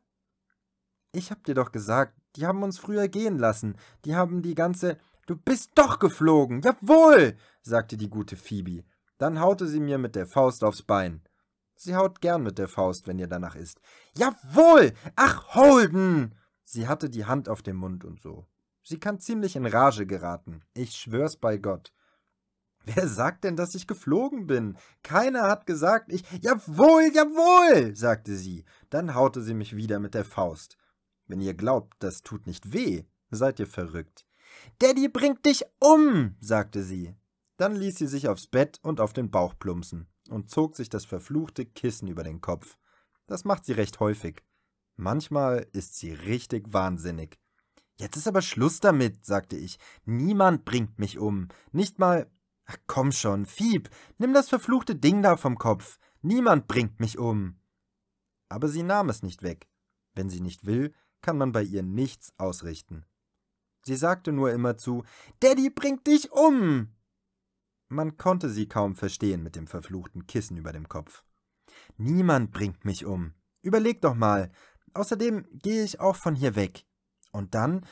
Ich hab dir doch gesagt, die haben uns früher gehen lassen. Die haben die ganze. Du bist doch geflogen! Jawohl! sagte die gute Phoebe. Dann haute sie mir mit der Faust aufs Bein. Sie haut gern mit der Faust, wenn ihr danach ist. Jawohl! Ach, Holden! Sie hatte die Hand auf dem Mund und so. Sie kann ziemlich in Rage geraten. Ich schwör's bei Gott. Wer sagt denn, dass ich geflogen bin? Keiner hat gesagt, ich. Jawohl, jawohl, sagte sie. Dann haute sie mich wieder mit der Faust. Wenn ihr glaubt, das tut nicht weh, seid ihr verrückt. Daddy bringt dich um, sagte sie. Dann ließ sie sich aufs Bett und auf den Bauch plumpsen und zog sich das verfluchte Kissen über den Kopf. Das macht sie recht häufig. Manchmal ist sie richtig wahnsinnig. Jetzt ist aber Schluss damit, sagte ich. Niemand bringt mich um. Nicht mal Ach komm schon, Fieb, nimm das verfluchte Ding da vom Kopf. Niemand bringt mich um. Aber sie nahm es nicht weg. Wenn sie nicht will, kann man bei ihr nichts ausrichten. Sie sagte nur immerzu Daddy bringt dich um. Man konnte sie kaum verstehen mit dem verfluchten Kissen über dem Kopf. Niemand bringt mich um. Überleg doch mal. Außerdem gehe ich auch von hier weg. Und dann,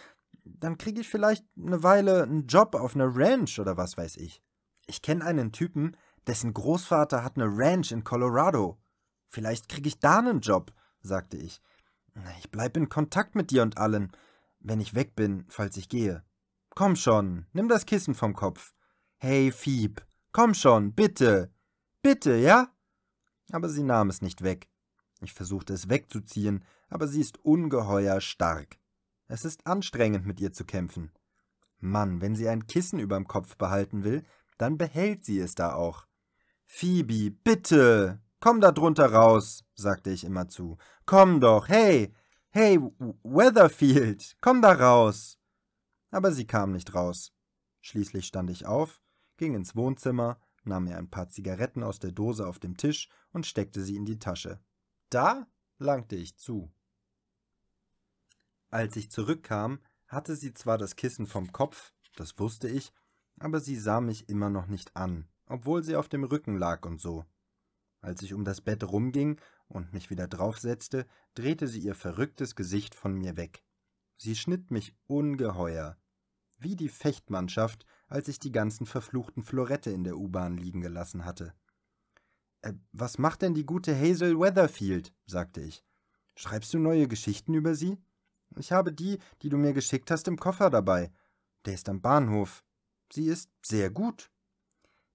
dann kriege ich vielleicht eine Weile einen Job auf einer Ranch oder was weiß ich. Ich kenne einen Typen, dessen Großvater hat eine Ranch in Colorado. Vielleicht kriege ich da einen Job, sagte ich. Ich bleib in Kontakt mit dir und allen, wenn ich weg bin, falls ich gehe. Komm schon, nimm das Kissen vom Kopf. Hey, Fieb, komm schon, bitte. Bitte, ja? Aber sie nahm es nicht weg. Ich versuchte es wegzuziehen, aber sie ist ungeheuer stark. Es ist anstrengend, mit ihr zu kämpfen. Mann, wenn sie ein Kissen überm Kopf behalten will, dann behält sie es da auch. Phoebe, bitte! Komm da drunter raus, sagte ich immerzu. Komm doch, hey! Hey, Weatherfield, komm da raus! Aber sie kam nicht raus. Schließlich stand ich auf, ging ins Wohnzimmer, nahm mir ein paar Zigaretten aus der Dose auf dem Tisch und steckte sie in die Tasche. Da langte ich zu. Als ich zurückkam, hatte sie zwar das Kissen vom Kopf, das wusste ich, aber sie sah mich immer noch nicht an, obwohl sie auf dem Rücken lag und so. Als ich um das Bett rumging und mich wieder draufsetzte, drehte sie ihr verrücktes Gesicht von mir weg. Sie schnitt mich ungeheuer. Wie die Fechtmannschaft, als ich die ganzen verfluchten Florette in der U-Bahn liegen gelassen hatte. Äh, was macht denn die gute Hazel Weatherfield? sagte ich. Schreibst du neue Geschichten über sie? Ich habe die, die du mir geschickt hast, im Koffer dabei. Der ist am Bahnhof. Sie ist sehr gut.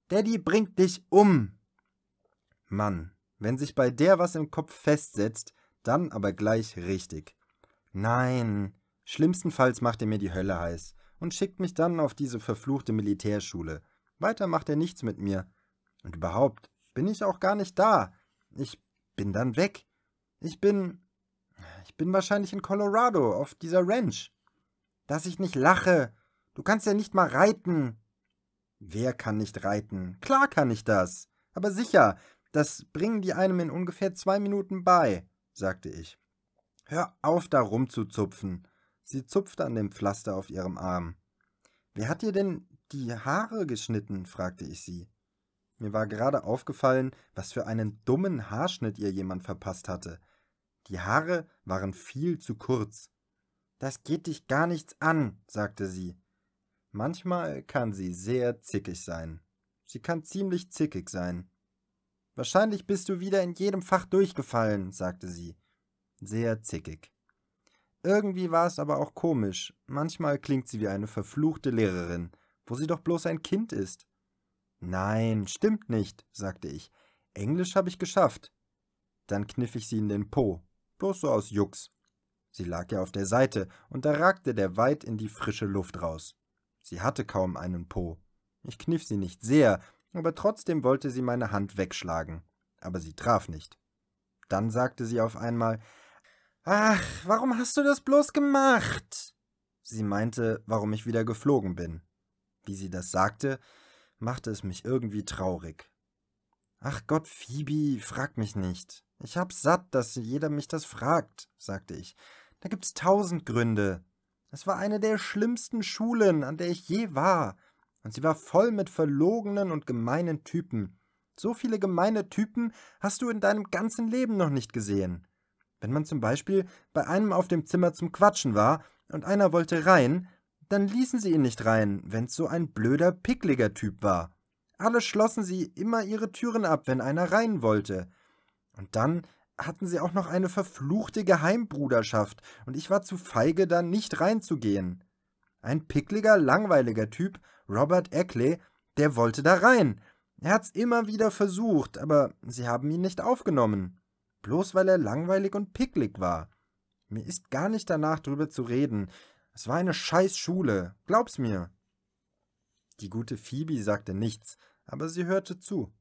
Daddy bringt dich um. Mann, wenn sich bei der was im Kopf festsetzt, dann aber gleich richtig. Nein, schlimmstenfalls macht er mir die Hölle heiß und schickt mich dann auf diese verfluchte Militärschule. Weiter macht er nichts mit mir. Und überhaupt bin ich auch gar nicht da. Ich bin dann weg. Ich bin. Ich bin wahrscheinlich in Colorado auf dieser Ranch. Dass ich nicht lache, Du kannst ja nicht mal reiten. Wer kann nicht reiten? Klar kann ich das. Aber sicher, das bringen die einem in ungefähr zwei Minuten bei, sagte ich. Hör auf, da rumzuzupfen. Sie zupfte an dem Pflaster auf ihrem Arm. Wer hat dir denn die Haare geschnitten? fragte ich sie. Mir war gerade aufgefallen, was für einen dummen Haarschnitt ihr jemand verpasst hatte. Die Haare waren viel zu kurz. Das geht dich gar nichts an, sagte sie. Manchmal kann sie sehr zickig sein. Sie kann ziemlich zickig sein. Wahrscheinlich bist du wieder in jedem Fach durchgefallen, sagte sie. Sehr zickig. Irgendwie war es aber auch komisch. Manchmal klingt sie wie eine verfluchte Lehrerin, wo sie doch bloß ein Kind ist. Nein, stimmt nicht, sagte ich. Englisch habe ich geschafft. Dann kniff ich sie in den Po, bloß so aus Jux. Sie lag ja auf der Seite, und da ragte der weit in die frische Luft raus. Sie hatte kaum einen Po. Ich kniff sie nicht sehr, aber trotzdem wollte sie meine Hand wegschlagen. Aber sie traf nicht. Dann sagte sie auf einmal Ach, warum hast du das bloß gemacht? Sie meinte, warum ich wieder geflogen bin. Wie sie das sagte, machte es mich irgendwie traurig. Ach Gott, Phoebe, frag mich nicht. Ich hab's satt, dass jeder mich das fragt, sagte ich. Da gibt's tausend Gründe. Es war eine der schlimmsten Schulen, an der ich je war, und sie war voll mit verlogenen und gemeinen Typen. So viele gemeine Typen hast du in deinem ganzen Leben noch nicht gesehen. Wenn man zum Beispiel bei einem auf dem Zimmer zum Quatschen war und einer wollte rein, dann ließen sie ihn nicht rein, wenn's so ein blöder, pickliger Typ war. Alle schlossen sie immer ihre Türen ab, wenn einer rein wollte. Und dann hatten sie auch noch eine verfluchte Geheimbruderschaft, und ich war zu feige, da nicht reinzugehen. Ein pickliger, langweiliger Typ, Robert Eckley, der wollte da rein. Er hat's immer wieder versucht, aber sie haben ihn nicht aufgenommen. Bloß weil er langweilig und picklig war. Mir ist gar nicht danach drüber zu reden. Es war eine Scheißschule, glaub's mir. Die gute Phoebe sagte nichts, aber sie hörte zu.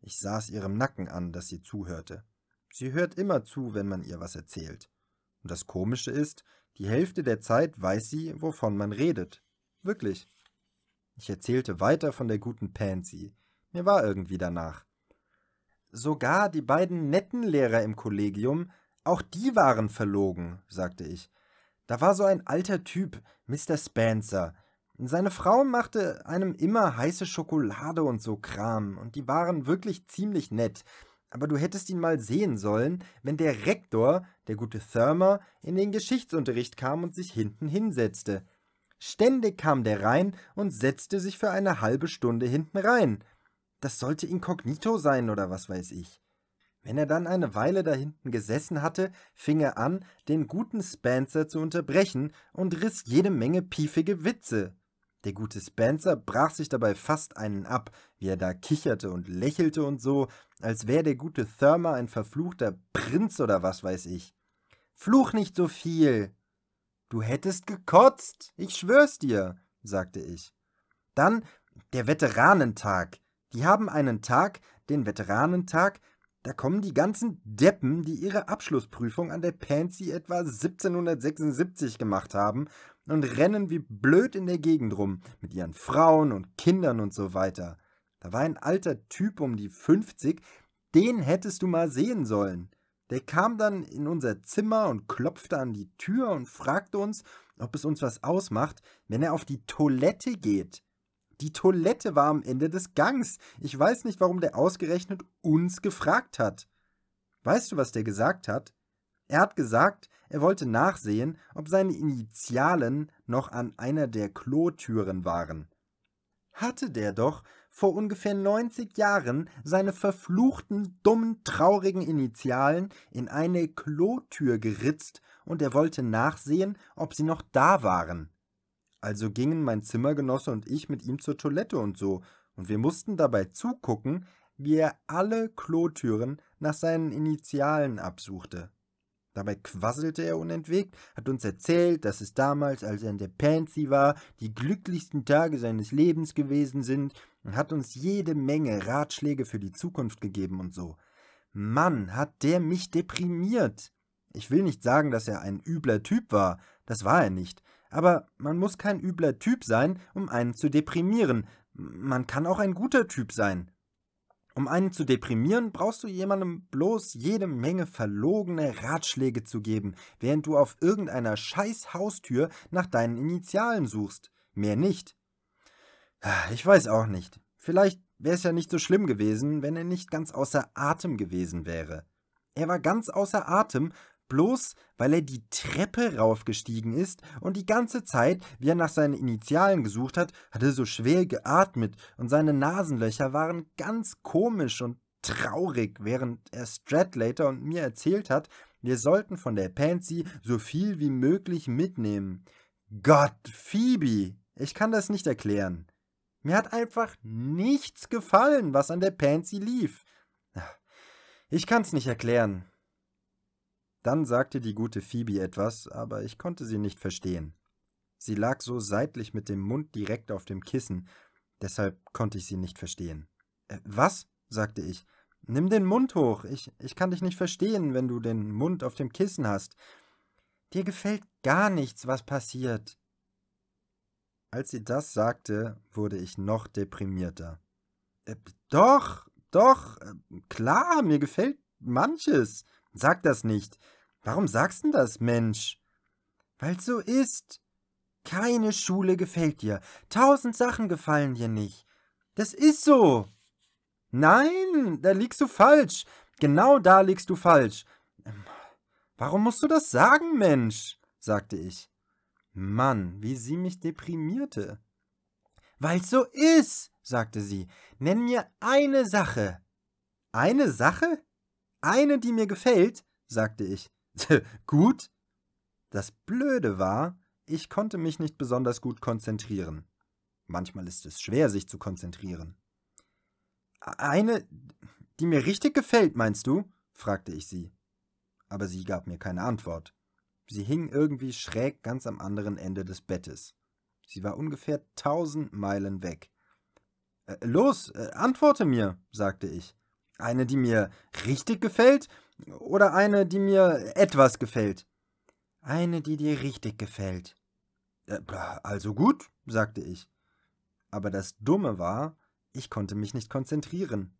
Ich sah es ihrem Nacken an, dass sie zuhörte. Sie hört immer zu, wenn man ihr was erzählt. Und das Komische ist, die Hälfte der Zeit weiß sie, wovon man redet. Wirklich. Ich erzählte weiter von der guten Pansy. Mir war irgendwie danach. Sogar die beiden netten Lehrer im Kollegium, auch die waren verlogen, sagte ich. Da war so ein alter Typ, Mr. Spencer. Seine Frau machte einem immer heiße Schokolade und so Kram, und die waren wirklich ziemlich nett aber du hättest ihn mal sehen sollen, wenn der Rektor, der gute Thurmer, in den Geschichtsunterricht kam und sich hinten hinsetzte. Ständig kam der rein und setzte sich für eine halbe Stunde hinten rein. Das sollte inkognito sein oder was weiß ich. Wenn er dann eine Weile da hinten gesessen hatte, fing er an, den guten Spencer zu unterbrechen und riss jede Menge piefige Witze. Der gute Spencer brach sich dabei fast einen ab, wie er da kicherte und lächelte und so, als wäre der gute Thurmer ein verfluchter Prinz oder was weiß ich. Fluch nicht so viel! Du hättest gekotzt, ich schwör's dir, sagte ich. Dann der Veteranentag. Die haben einen Tag, den Veteranentag, da kommen die ganzen Deppen, die ihre Abschlussprüfung an der Pansy etwa 1776 gemacht haben und rennen wie blöd in der Gegend rum, mit ihren Frauen und Kindern und so weiter. Da war ein alter Typ um die 50, den hättest du mal sehen sollen. Der kam dann in unser Zimmer und klopfte an die Tür und fragte uns, ob es uns was ausmacht, wenn er auf die Toilette geht. Die Toilette war am Ende des Gangs. Ich weiß nicht, warum der ausgerechnet uns gefragt hat. Weißt du, was der gesagt hat? Er hat gesagt, er wollte nachsehen, ob seine Initialen noch an einer der Klotüren waren. Hatte der doch vor ungefähr 90 Jahren seine verfluchten, dummen, traurigen Initialen in eine Klotür geritzt und er wollte nachsehen, ob sie noch da waren. Also gingen mein Zimmergenosse und ich mit ihm zur Toilette und so, und wir mussten dabei zugucken, wie er alle Klotüren nach seinen Initialen absuchte. Dabei quasselte er unentwegt, hat uns erzählt, dass es damals, als er in der Pansy war, die glücklichsten Tage seines Lebens gewesen sind und hat uns jede Menge Ratschläge für die Zukunft gegeben und so. Mann, hat der mich deprimiert. Ich will nicht sagen, dass er ein übler Typ war, das war er nicht. Aber man muss kein übler Typ sein, um einen zu deprimieren. Man kann auch ein guter Typ sein. Um einen zu deprimieren, brauchst du jemandem bloß jede Menge verlogene Ratschläge zu geben, während du auf irgendeiner scheiß Haustür nach deinen Initialen suchst. Mehr nicht. Ah, ich weiß auch nicht. Vielleicht wäre es ja nicht so schlimm gewesen, wenn er nicht ganz außer Atem gewesen wäre. Er war ganz außer Atem bloß weil er die Treppe raufgestiegen ist und die ganze Zeit, wie er nach seinen Initialen gesucht hat, hat er so schwer geatmet und seine Nasenlöcher waren ganz komisch und traurig, während er Stradlater und mir erzählt hat, wir sollten von der Pansy so viel wie möglich mitnehmen. Gott, Phoebe, ich kann das nicht erklären. Mir hat einfach nichts gefallen, was an der Pansy lief. Ich kann's nicht erklären. Dann sagte die gute Phoebe etwas, aber ich konnte sie nicht verstehen. Sie lag so seitlich mit dem Mund direkt auf dem Kissen, deshalb konnte ich sie nicht verstehen. Äh, was? sagte ich. Nimm den Mund hoch, ich, ich kann dich nicht verstehen, wenn du den Mund auf dem Kissen hast. Dir gefällt gar nichts, was passiert. Als sie das sagte, wurde ich noch deprimierter. Äh, doch, doch, äh, klar, mir gefällt manches, Sag das nicht. Warum sagst du das, Mensch? Weil's so ist. Keine Schule gefällt dir. Tausend Sachen gefallen dir nicht. Das ist so. Nein, da liegst du falsch. Genau da liegst du falsch. Ähm, warum musst du das sagen, Mensch? sagte ich. Mann, wie sie mich deprimierte. Weil's so ist, sagte sie. Nenn mir eine Sache. Eine Sache? eine, die mir gefällt, sagte ich. [LAUGHS] gut? Das Blöde war, ich konnte mich nicht besonders gut konzentrieren. Manchmal ist es schwer, sich zu konzentrieren. Eine, die mir richtig gefällt, meinst du? fragte ich sie. Aber sie gab mir keine Antwort. Sie hing irgendwie schräg ganz am anderen Ende des Bettes. Sie war ungefähr tausend Meilen weg. Äh, los, äh, antworte mir, sagte ich. Eine, die mir richtig gefällt oder eine, die mir etwas gefällt? Eine, die dir richtig gefällt. Äh, also gut, sagte ich. Aber das Dumme war, ich konnte mich nicht konzentrieren.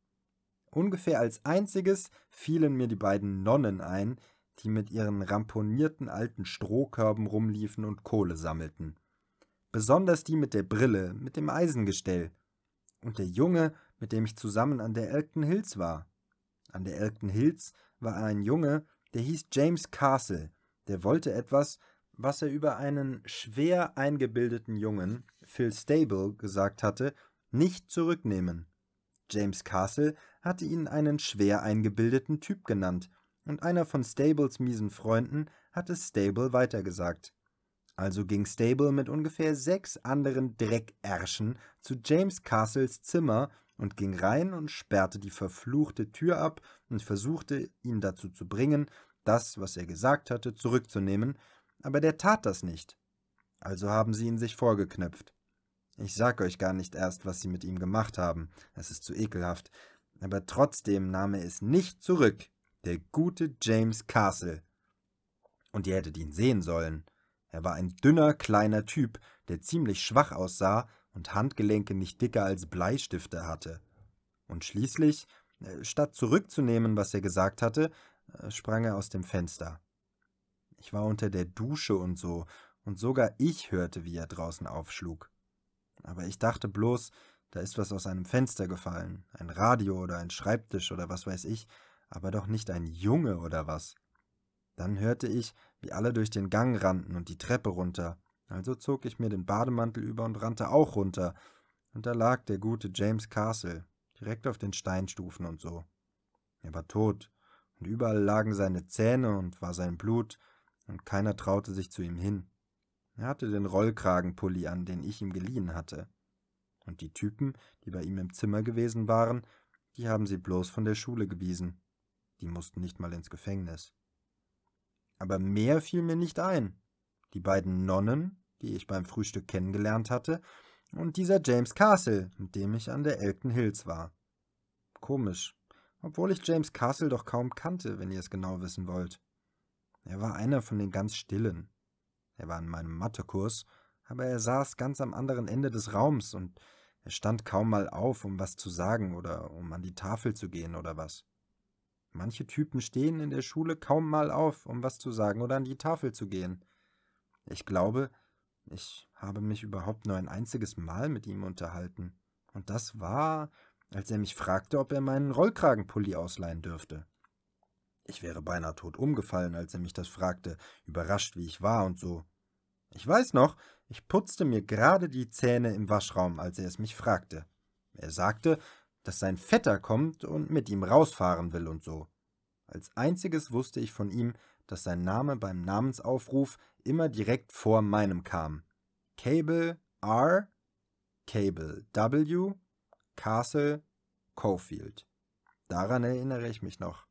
Ungefähr als einziges fielen mir die beiden Nonnen ein, die mit ihren ramponierten alten Strohkörben rumliefen und Kohle sammelten. Besonders die mit der Brille, mit dem Eisengestell. Und der Junge mit dem ich zusammen an der Elkton Hills war. An der Elkton Hills war ein Junge, der hieß James Castle, der wollte etwas, was er über einen schwer eingebildeten Jungen, Phil Stable, gesagt hatte, nicht zurücknehmen. James Castle hatte ihn einen schwer eingebildeten Typ genannt, und einer von Stables miesen Freunden hatte Stable weitergesagt. Also ging Stable mit ungefähr sechs anderen Dreckärschen zu James Castles Zimmer und ging rein und sperrte die verfluchte Tür ab und versuchte, ihn dazu zu bringen, das, was er gesagt hatte, zurückzunehmen, aber der tat das nicht. Also haben sie ihn sich vorgeknöpft. Ich sag euch gar nicht erst, was sie mit ihm gemacht haben, es ist zu ekelhaft, aber trotzdem nahm er es nicht zurück, der gute James Castle. Und ihr hättet ihn sehen sollen. Er war ein dünner, kleiner Typ, der ziemlich schwach aussah und Handgelenke nicht dicker als Bleistifte hatte. Und schließlich, äh, statt zurückzunehmen, was er gesagt hatte, äh, sprang er aus dem Fenster. Ich war unter der Dusche und so, und sogar ich hörte, wie er draußen aufschlug. Aber ich dachte bloß, da ist was aus einem Fenster gefallen, ein Radio oder ein Schreibtisch oder was weiß ich, aber doch nicht ein Junge oder was. Dann hörte ich, wie alle durch den Gang rannten und die Treppe runter, also zog ich mir den Bademantel über und rannte auch runter. Und da lag der gute James Castle, direkt auf den Steinstufen und so. Er war tot, und überall lagen seine Zähne und war sein Blut, und keiner traute sich zu ihm hin. Er hatte den Rollkragenpulli an, den ich ihm geliehen hatte. Und die Typen, die bei ihm im Zimmer gewesen waren, die haben sie bloß von der Schule gewiesen. Die mussten nicht mal ins Gefängnis. Aber mehr fiel mir nicht ein. Die beiden Nonnen, die ich beim Frühstück kennengelernt hatte, und dieser James Castle, mit dem ich an der Elkton Hills war. Komisch, obwohl ich James Castle doch kaum kannte, wenn ihr es genau wissen wollt. Er war einer von den ganz Stillen. Er war in meinem Mathekurs, aber er saß ganz am anderen Ende des Raums und er stand kaum mal auf, um was zu sagen oder um an die Tafel zu gehen oder was. Manche Typen stehen in der Schule kaum mal auf, um was zu sagen oder an die Tafel zu gehen. Ich glaube, ich habe mich überhaupt nur ein einziges Mal mit ihm unterhalten. Und das war, als er mich fragte, ob er meinen Rollkragenpulli ausleihen dürfte. Ich wäre beinahe tot umgefallen, als er mich das fragte, überrascht wie ich war und so. Ich weiß noch, ich putzte mir gerade die Zähne im Waschraum, als er es mich fragte. Er sagte, dass sein Vetter kommt und mit ihm rausfahren will und so. Als einziges wusste ich von ihm, dass sein Name beim Namensaufruf immer direkt vor meinem kam. Cable R, Cable W, Castle, Cofield. Daran erinnere ich mich noch.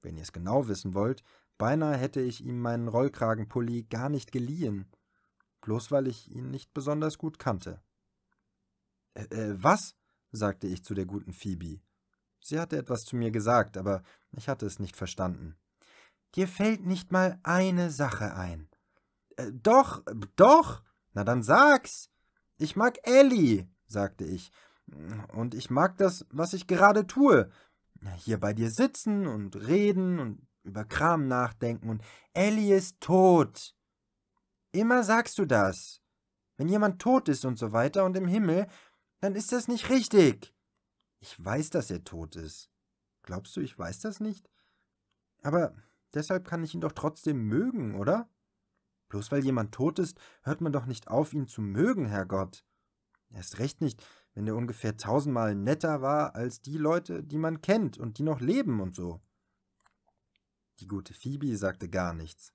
Wenn ihr es genau wissen wollt, beinahe hätte ich ihm meinen Rollkragenpulli gar nicht geliehen, bloß weil ich ihn nicht besonders gut kannte. Äh, äh, was? sagte ich zu der guten Phoebe. Sie hatte etwas zu mir gesagt, aber ich hatte es nicht verstanden. Dir fällt nicht mal eine Sache ein. Äh, doch, doch, na dann sag's. Ich mag Ellie, sagte ich. Und ich mag das, was ich gerade tue. Hier bei dir sitzen und reden und über Kram nachdenken und Ellie ist tot. Immer sagst du das. Wenn jemand tot ist und so weiter und im Himmel, dann ist das nicht richtig. Ich weiß, dass er tot ist. Glaubst du, ich weiß das nicht? Aber Deshalb kann ich ihn doch trotzdem mögen, oder? Bloß weil jemand tot ist, hört man doch nicht auf, ihn zu mögen, Herrgott. Erst recht nicht, wenn er ungefähr tausendmal netter war als die Leute, die man kennt und die noch leben und so. Die gute Phoebe sagte gar nichts.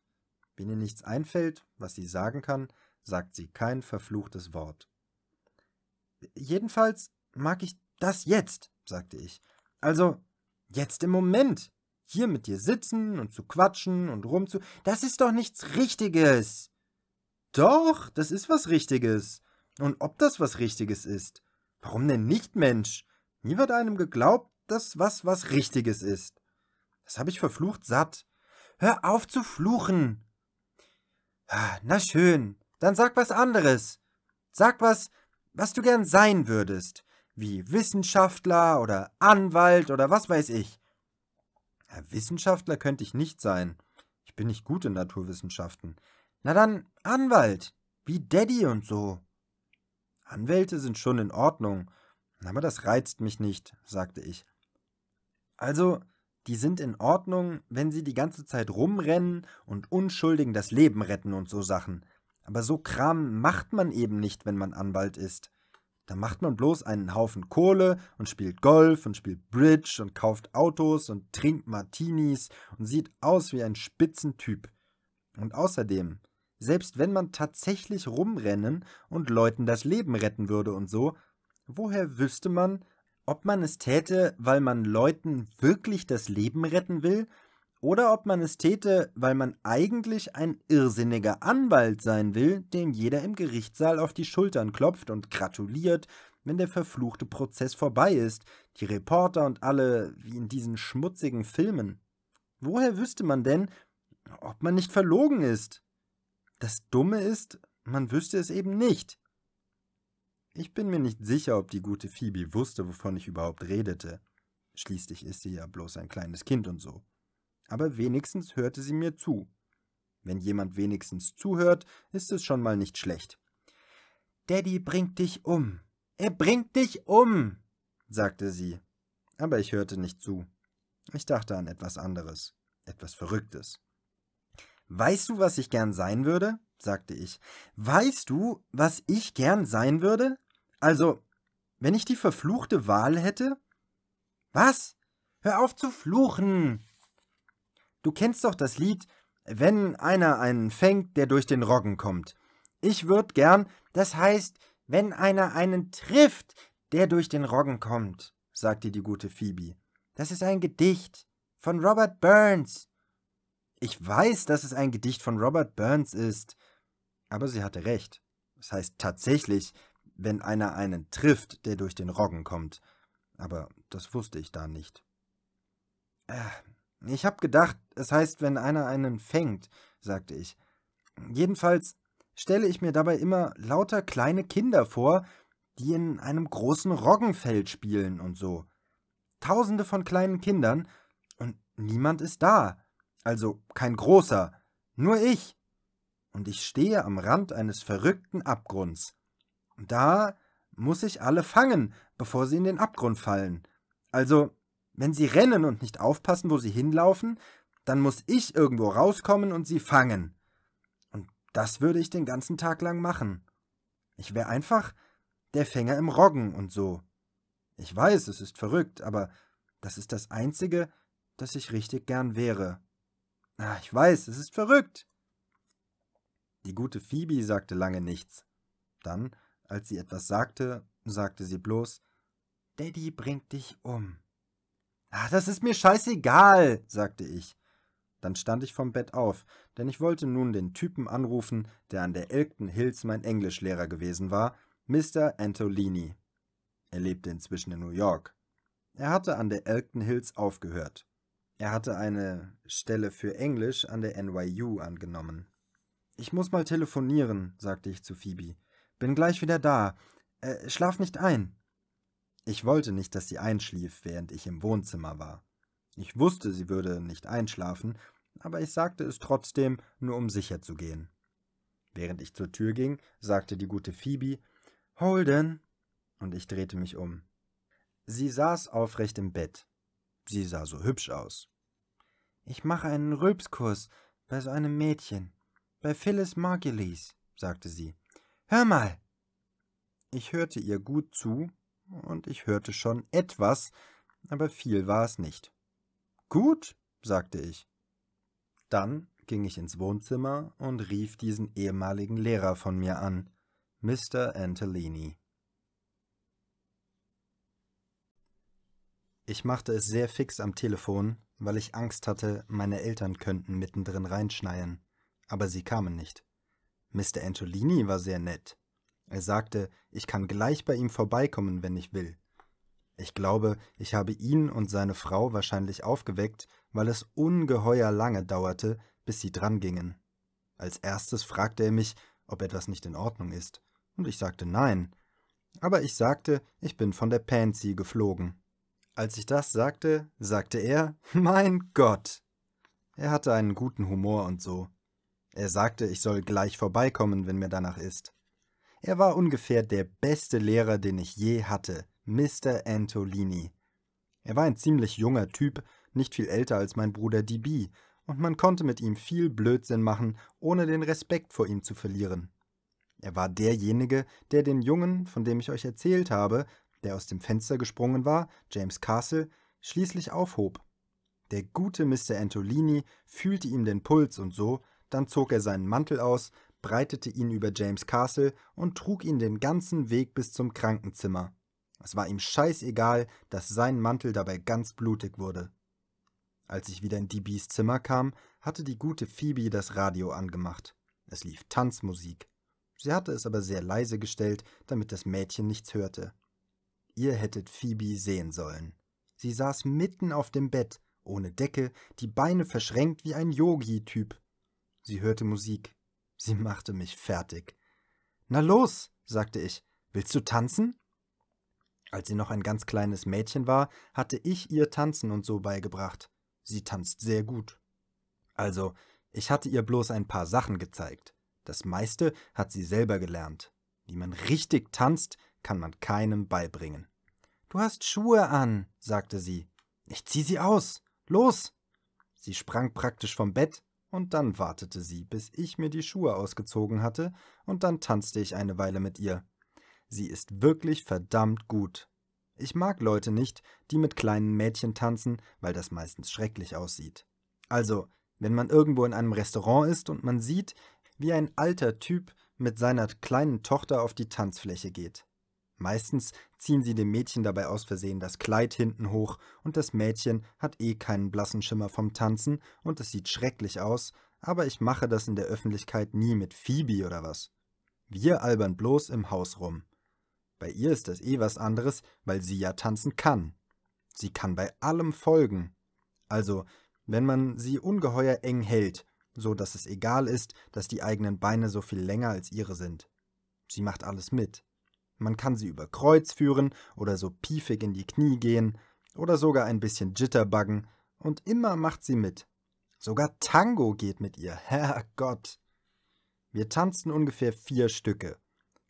Wenn ihr nichts einfällt, was sie sagen kann, sagt sie kein verfluchtes Wort. Jedenfalls mag ich das jetzt, sagte ich. Also jetzt im Moment. Hier mit dir sitzen und zu quatschen und rumzu. Das ist doch nichts Richtiges. Doch, das ist was Richtiges. Und ob das was Richtiges ist? Warum denn nicht, Mensch? Nie wird einem geglaubt, dass was was Richtiges ist. Das habe ich verflucht satt. Hör auf zu fluchen. Ah, na schön, dann sag was anderes. Sag was, was du gern sein würdest, wie Wissenschaftler oder Anwalt oder was weiß ich. Wissenschaftler könnte ich nicht sein. Ich bin nicht gut in Naturwissenschaften. Na dann, Anwalt, wie Daddy und so. Anwälte sind schon in Ordnung, aber das reizt mich nicht, sagte ich. Also, die sind in Ordnung, wenn sie die ganze Zeit rumrennen und Unschuldigen das Leben retten und so Sachen. Aber so Kram macht man eben nicht, wenn man Anwalt ist. Da macht man bloß einen Haufen Kohle und spielt Golf und spielt Bridge und kauft Autos und trinkt Martinis und sieht aus wie ein Spitzentyp. Und außerdem, selbst wenn man tatsächlich rumrennen und Leuten das Leben retten würde und so, woher wüsste man, ob man es täte, weil man Leuten wirklich das Leben retten will oder ob man es täte, weil man eigentlich ein irrsinniger Anwalt sein will, dem jeder im Gerichtssaal auf die Schultern klopft und gratuliert, wenn der verfluchte Prozess vorbei ist, die Reporter und alle wie in diesen schmutzigen Filmen. Woher wüsste man denn, ob man nicht verlogen ist? Das Dumme ist, man wüsste es eben nicht. Ich bin mir nicht sicher, ob die gute Phoebe wusste, wovon ich überhaupt redete. Schließlich ist sie ja bloß ein kleines Kind und so aber wenigstens hörte sie mir zu. Wenn jemand wenigstens zuhört, ist es schon mal nicht schlecht. Daddy bringt dich um. Er bringt dich um, sagte sie. Aber ich hörte nicht zu. Ich dachte an etwas anderes, etwas Verrücktes. Weißt du, was ich gern sein würde? sagte ich. Weißt du, was ich gern sein würde? Also, wenn ich die verfluchte Wahl hätte? Was? Hör auf zu fluchen, Du kennst doch das Lied, wenn einer einen fängt, der durch den Roggen kommt. Ich würd gern, das heißt, wenn einer einen trifft, der durch den Roggen kommt, sagte die gute Phoebe. Das ist ein Gedicht von Robert Burns. Ich weiß, dass es ein Gedicht von Robert Burns ist. Aber sie hatte recht. Das heißt tatsächlich, wenn einer einen trifft, der durch den Roggen kommt. Aber das wusste ich da nicht. Äh, ich hab gedacht, es heißt, wenn einer einen fängt, sagte ich. Jedenfalls stelle ich mir dabei immer lauter kleine Kinder vor, die in einem großen Roggenfeld spielen und so. Tausende von kleinen Kindern und niemand ist da. Also kein großer, nur ich. Und ich stehe am Rand eines verrückten Abgrunds. Da muss ich alle fangen, bevor sie in den Abgrund fallen. Also wenn sie rennen und nicht aufpassen, wo sie hinlaufen, dann muss ich irgendwo rauskommen und sie fangen. Und das würde ich den ganzen Tag lang machen. Ich wäre einfach der Fänger im Roggen und so. Ich weiß, es ist verrückt, aber das ist das Einzige, das ich richtig gern wäre. Ah, ich weiß, es ist verrückt. Die gute Phoebe sagte lange nichts. Dann, als sie etwas sagte, sagte sie bloß Daddy bringt dich um. Ach, das ist mir scheißegal, sagte ich. Dann stand ich vom Bett auf, denn ich wollte nun den Typen anrufen, der an der Elkton Hills mein Englischlehrer gewesen war, Mr. Antolini. Er lebte inzwischen in New York. Er hatte an der Elkton Hills aufgehört. Er hatte eine Stelle für Englisch an der NYU angenommen. Ich muss mal telefonieren, sagte ich zu Phoebe. Bin gleich wieder da. Äh, schlaf nicht ein. Ich wollte nicht, dass sie einschlief, während ich im Wohnzimmer war. Ich wusste, sie würde nicht einschlafen, aber ich sagte es trotzdem, nur um sicher zu gehen. Während ich zur Tür ging, sagte die gute Phoebe Holden, und ich drehte mich um. Sie saß aufrecht im Bett. Sie sah so hübsch aus. Ich mache einen Rülpskurs bei so einem Mädchen, bei Phyllis Margulies, sagte sie. Hör mal! Ich hörte ihr gut zu und ich hörte schon etwas, aber viel war es nicht. Gut, sagte ich. Dann ging ich ins Wohnzimmer und rief diesen ehemaligen Lehrer von mir an, Mr. Antolini. Ich machte es sehr fix am Telefon, weil ich Angst hatte, meine Eltern könnten mittendrin reinschneien, aber sie kamen nicht. Mr. Antolini war sehr nett. Er sagte, ich kann gleich bei ihm vorbeikommen, wenn ich will. Ich glaube, ich habe ihn und seine Frau wahrscheinlich aufgeweckt, weil es ungeheuer lange dauerte, bis sie drangingen. Als erstes fragte er mich, ob etwas nicht in Ordnung ist, und ich sagte nein. Aber ich sagte, ich bin von der Pansy geflogen. Als ich das sagte, sagte er, [LAUGHS] mein Gott! Er hatte einen guten Humor und so. Er sagte, ich soll gleich vorbeikommen, wenn mir danach ist. Er war ungefähr der beste Lehrer, den ich je hatte, Mr. Antolini. Er war ein ziemlich junger Typ, nicht viel älter als mein Bruder DB, und man konnte mit ihm viel Blödsinn machen, ohne den Respekt vor ihm zu verlieren. Er war derjenige, der den Jungen, von dem ich euch erzählt habe, der aus dem Fenster gesprungen war, James Castle, schließlich aufhob. Der gute Mr. Antolini fühlte ihm den Puls und so, dann zog er seinen Mantel aus, breitete ihn über James Castle und trug ihn den ganzen Weg bis zum Krankenzimmer. Es war ihm scheißegal, dass sein Mantel dabei ganz blutig wurde. Als ich wieder in DBs Zimmer kam, hatte die gute Phoebe das Radio angemacht. Es lief Tanzmusik. Sie hatte es aber sehr leise gestellt, damit das Mädchen nichts hörte. Ihr hättet Phoebe sehen sollen. Sie saß mitten auf dem Bett, ohne Decke, die Beine verschränkt wie ein Yogi-Typ. Sie hörte Musik. Sie machte mich fertig. Na los, sagte ich, willst du tanzen? Als sie noch ein ganz kleines Mädchen war, hatte ich ihr Tanzen und so beigebracht. Sie tanzt sehr gut. Also, ich hatte ihr bloß ein paar Sachen gezeigt. Das meiste hat sie selber gelernt. Wie man richtig tanzt, kann man keinem beibringen. Du hast Schuhe an, sagte sie. Ich zieh sie aus. Los! Sie sprang praktisch vom Bett, und dann wartete sie, bis ich mir die Schuhe ausgezogen hatte, und dann tanzte ich eine Weile mit ihr. Sie ist wirklich verdammt gut. Ich mag Leute nicht, die mit kleinen Mädchen tanzen, weil das meistens schrecklich aussieht. Also, wenn man irgendwo in einem Restaurant ist und man sieht, wie ein alter Typ mit seiner kleinen Tochter auf die Tanzfläche geht. Meistens ziehen sie dem Mädchen dabei aus Versehen das Kleid hinten hoch und das Mädchen hat eh keinen blassen Schimmer vom Tanzen und es sieht schrecklich aus, aber ich mache das in der Öffentlichkeit nie mit Phoebe oder was. Wir albern bloß im Haus rum. Bei ihr ist das eh was anderes, weil sie ja tanzen kann. Sie kann bei allem folgen. Also, wenn man sie ungeheuer eng hält, so dass es egal ist, dass die eigenen Beine so viel länger als ihre sind. Sie macht alles mit. Man kann sie über Kreuz führen oder so piefig in die Knie gehen oder sogar ein bisschen jitterbuggen und immer macht sie mit. Sogar Tango geht mit ihr, [LAUGHS] Herrgott! Wir tanzen ungefähr vier Stücke.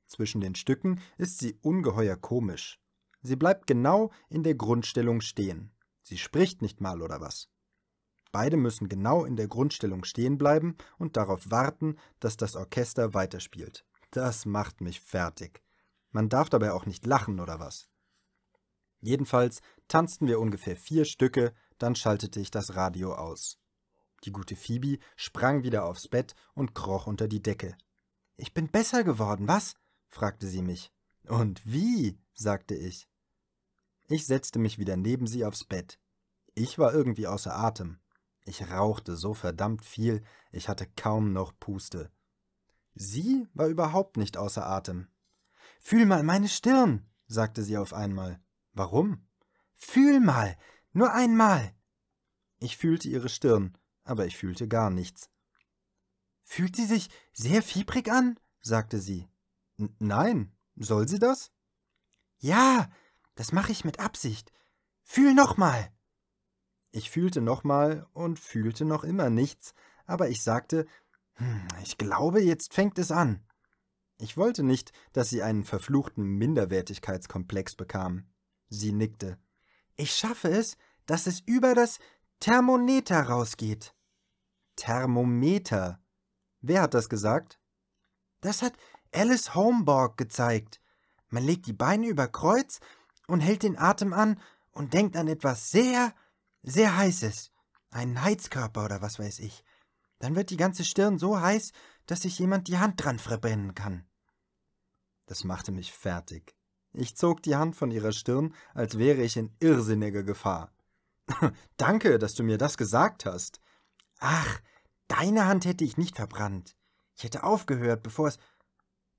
Zwischen den Stücken ist sie ungeheuer komisch. Sie bleibt genau in der Grundstellung stehen. Sie spricht nicht mal oder was. Beide müssen genau in der Grundstellung stehen bleiben und darauf warten, dass das Orchester weiterspielt. Das macht mich fertig. Man darf dabei auch nicht lachen oder was. Jedenfalls tanzten wir ungefähr vier Stücke, dann schaltete ich das Radio aus. Die gute Phoebe sprang wieder aufs Bett und kroch unter die Decke. Ich bin besser geworden, was? fragte sie mich. Und wie? sagte ich. Ich setzte mich wieder neben sie aufs Bett. Ich war irgendwie außer Atem. Ich rauchte so verdammt viel, ich hatte kaum noch Puste. Sie war überhaupt nicht außer Atem. Fühl mal meine Stirn, sagte sie auf einmal. Warum? Fühl mal, nur einmal. Ich fühlte ihre Stirn, aber ich fühlte gar nichts. Fühlt sie sich sehr fiebrig an? sagte sie. nein, soll sie das? Ja, das mache ich mit Absicht. Fühl nochmal. Ich fühlte nochmal und fühlte noch immer nichts, aber ich sagte, hm, ich glaube, jetzt fängt es an. Ich wollte nicht, dass sie einen verfluchten Minderwertigkeitskomplex bekam. Sie nickte. Ich schaffe es, dass es über das Thermometer rausgeht. Thermometer. Wer hat das gesagt? Das hat Alice Homborg gezeigt. Man legt die Beine über Kreuz und hält den Atem an und denkt an etwas sehr, sehr Heißes. Einen Heizkörper oder was weiß ich. Dann wird die ganze Stirn so heiß, dass sich jemand die Hand dran verbrennen kann. Das machte mich fertig. Ich zog die Hand von ihrer Stirn, als wäre ich in irrsinniger Gefahr. [LAUGHS] Danke, dass du mir das gesagt hast. Ach, deine Hand hätte ich nicht verbrannt. Ich hätte aufgehört, bevor es.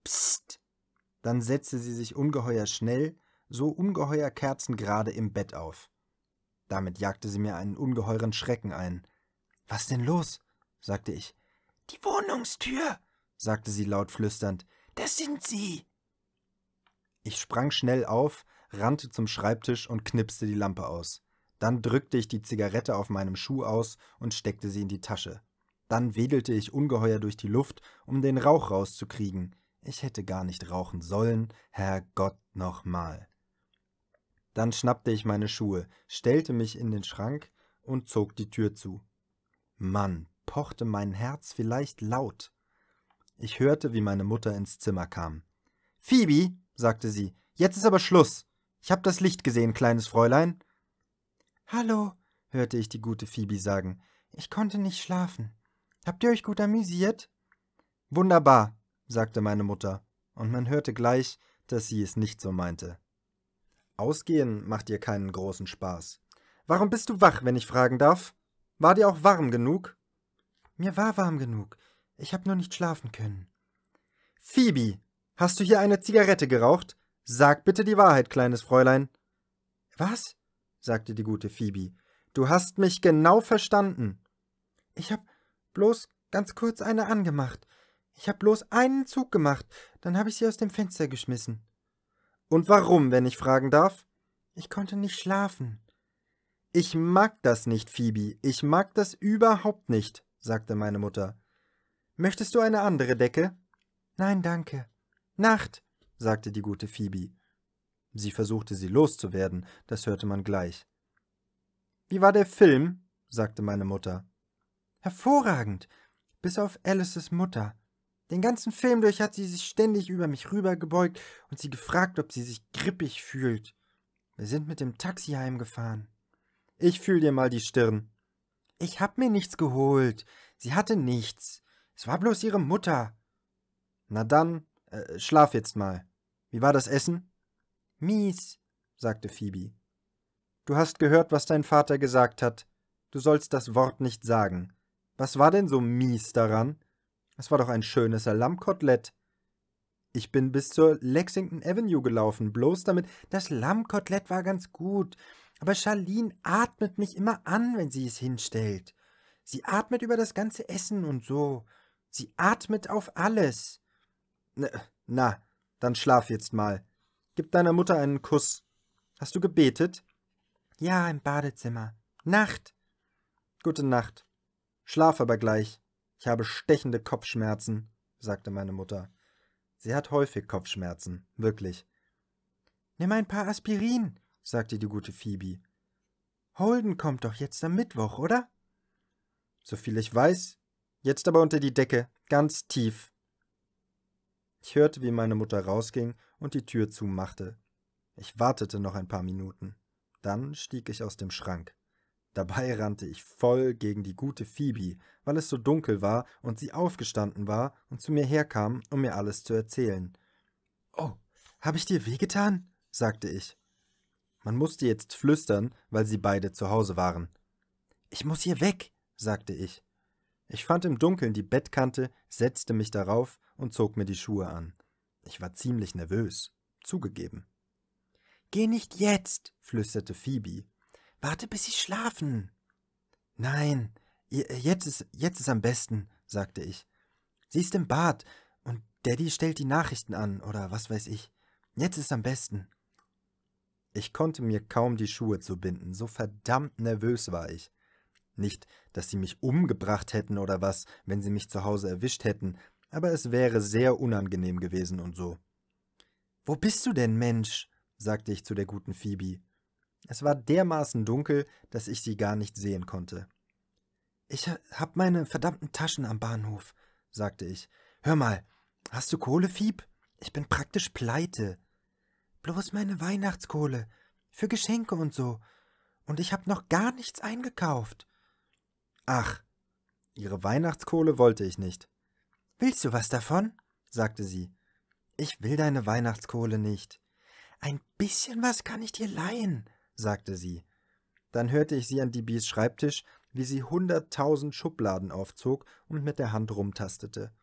Psst! Dann setzte sie sich ungeheuer schnell, so ungeheuer kerzengerade im Bett auf. Damit jagte sie mir einen ungeheuren Schrecken ein. Was denn los? sagte ich. Die Wohnungstür, sagte sie laut flüsternd. Das sind sie. Ich sprang schnell auf, rannte zum Schreibtisch und knipste die Lampe aus. Dann drückte ich die Zigarette auf meinem Schuh aus und steckte sie in die Tasche. Dann wedelte ich ungeheuer durch die Luft, um den Rauch rauszukriegen. Ich hätte gar nicht rauchen sollen, Herrgott nochmal. Dann schnappte ich meine Schuhe, stellte mich in den Schrank und zog die Tür zu. Mann, pochte mein Herz vielleicht laut. Ich hörte, wie meine Mutter ins Zimmer kam. Phoebe, sagte sie. Jetzt ist aber Schluss. Ich habe das Licht gesehen, kleines Fräulein. Hallo, hörte ich die gute Phoebe sagen. Ich konnte nicht schlafen. Habt ihr euch gut amüsiert? Wunderbar, sagte meine Mutter, und man hörte gleich, dass sie es nicht so meinte. Ausgehen macht ihr keinen großen Spaß. Warum bist du wach, wenn ich fragen darf? War dir auch warm genug? Mir war warm genug. Ich habe nur nicht schlafen können. Phoebe, Hast du hier eine Zigarette geraucht? Sag bitte die Wahrheit, kleines Fräulein. Was? sagte die gute Phoebe. Du hast mich genau verstanden. Ich hab bloß ganz kurz eine angemacht. Ich hab bloß einen Zug gemacht, dann hab ich sie aus dem Fenster geschmissen. Und warum, wenn ich fragen darf? Ich konnte nicht schlafen. Ich mag das nicht, Phoebe. Ich mag das überhaupt nicht, sagte meine Mutter. Möchtest du eine andere Decke? Nein, danke. Nacht, sagte die gute Phoebe. Sie versuchte, sie loszuwerden, das hörte man gleich. Wie war der Film? sagte meine Mutter. Hervorragend, bis auf Alices Mutter. Den ganzen Film durch hat sie sich ständig über mich rübergebeugt und sie gefragt, ob sie sich grippig fühlt. Wir sind mit dem Taxi heimgefahren. Ich fühl dir mal die Stirn. Ich hab mir nichts geholt. Sie hatte nichts. Es war bloß ihre Mutter. Na dann, äh, schlaf jetzt mal. Wie war das Essen? Mies, sagte Phoebe. Du hast gehört, was dein Vater gesagt hat. Du sollst das Wort nicht sagen. Was war denn so mies daran? Es war doch ein schönes Lammkotelett. Ich bin bis zur Lexington Avenue gelaufen, bloß damit. Das Lammkotelett war ganz gut, aber Charlene atmet mich immer an, wenn sie es hinstellt. Sie atmet über das ganze Essen und so. Sie atmet auf alles. Ne, na, dann schlaf jetzt mal. Gib deiner Mutter einen Kuss. Hast du gebetet? Ja, im Badezimmer. Nacht. Gute Nacht. Schlaf aber gleich. Ich habe stechende Kopfschmerzen, sagte meine Mutter. Sie hat häufig Kopfschmerzen, wirklich. Nimm ein paar Aspirin, sagte die gute Phoebe. Holden kommt doch jetzt am Mittwoch, oder? Soviel ich weiß, jetzt aber unter die Decke, ganz tief. Ich hörte, wie meine Mutter rausging und die Tür zumachte. Ich wartete noch ein paar Minuten. Dann stieg ich aus dem Schrank. Dabei rannte ich voll gegen die gute Phoebe, weil es so dunkel war und sie aufgestanden war und zu mir herkam, um mir alles zu erzählen. Oh, habe ich dir wehgetan? sagte ich. Man musste jetzt flüstern, weil sie beide zu Hause waren. Ich muss hier weg, sagte ich. Ich fand im Dunkeln die Bettkante, setzte mich darauf und zog mir die Schuhe an. Ich war ziemlich nervös, zugegeben. Geh nicht jetzt, flüsterte Phoebe. Warte, bis sie schlafen. Nein, jetzt ist, jetzt ist am besten, sagte ich. Sie ist im Bad und Daddy stellt die Nachrichten an oder was weiß ich. Jetzt ist am besten. Ich konnte mir kaum die Schuhe zubinden, so verdammt nervös war ich. Nicht, dass sie mich umgebracht hätten oder was, wenn sie mich zu Hause erwischt hätten, aber es wäre sehr unangenehm gewesen und so. Wo bist du denn, Mensch? sagte ich zu der guten Phoebe. Es war dermaßen dunkel, dass ich sie gar nicht sehen konnte. Ich hab meine verdammten Taschen am Bahnhof, sagte ich. Hör mal, hast du Kohle, Fieb? Ich bin praktisch pleite. Bloß meine Weihnachtskohle. Für Geschenke und so. Und ich hab noch gar nichts eingekauft. Ach, ihre Weihnachtskohle wollte ich nicht. Willst du was davon? sagte sie. Ich will deine Weihnachtskohle nicht. Ein bisschen was kann ich dir leihen, sagte sie. Dann hörte ich sie an Dibis Schreibtisch, wie sie hunderttausend Schubladen aufzog und mit der Hand rumtastete.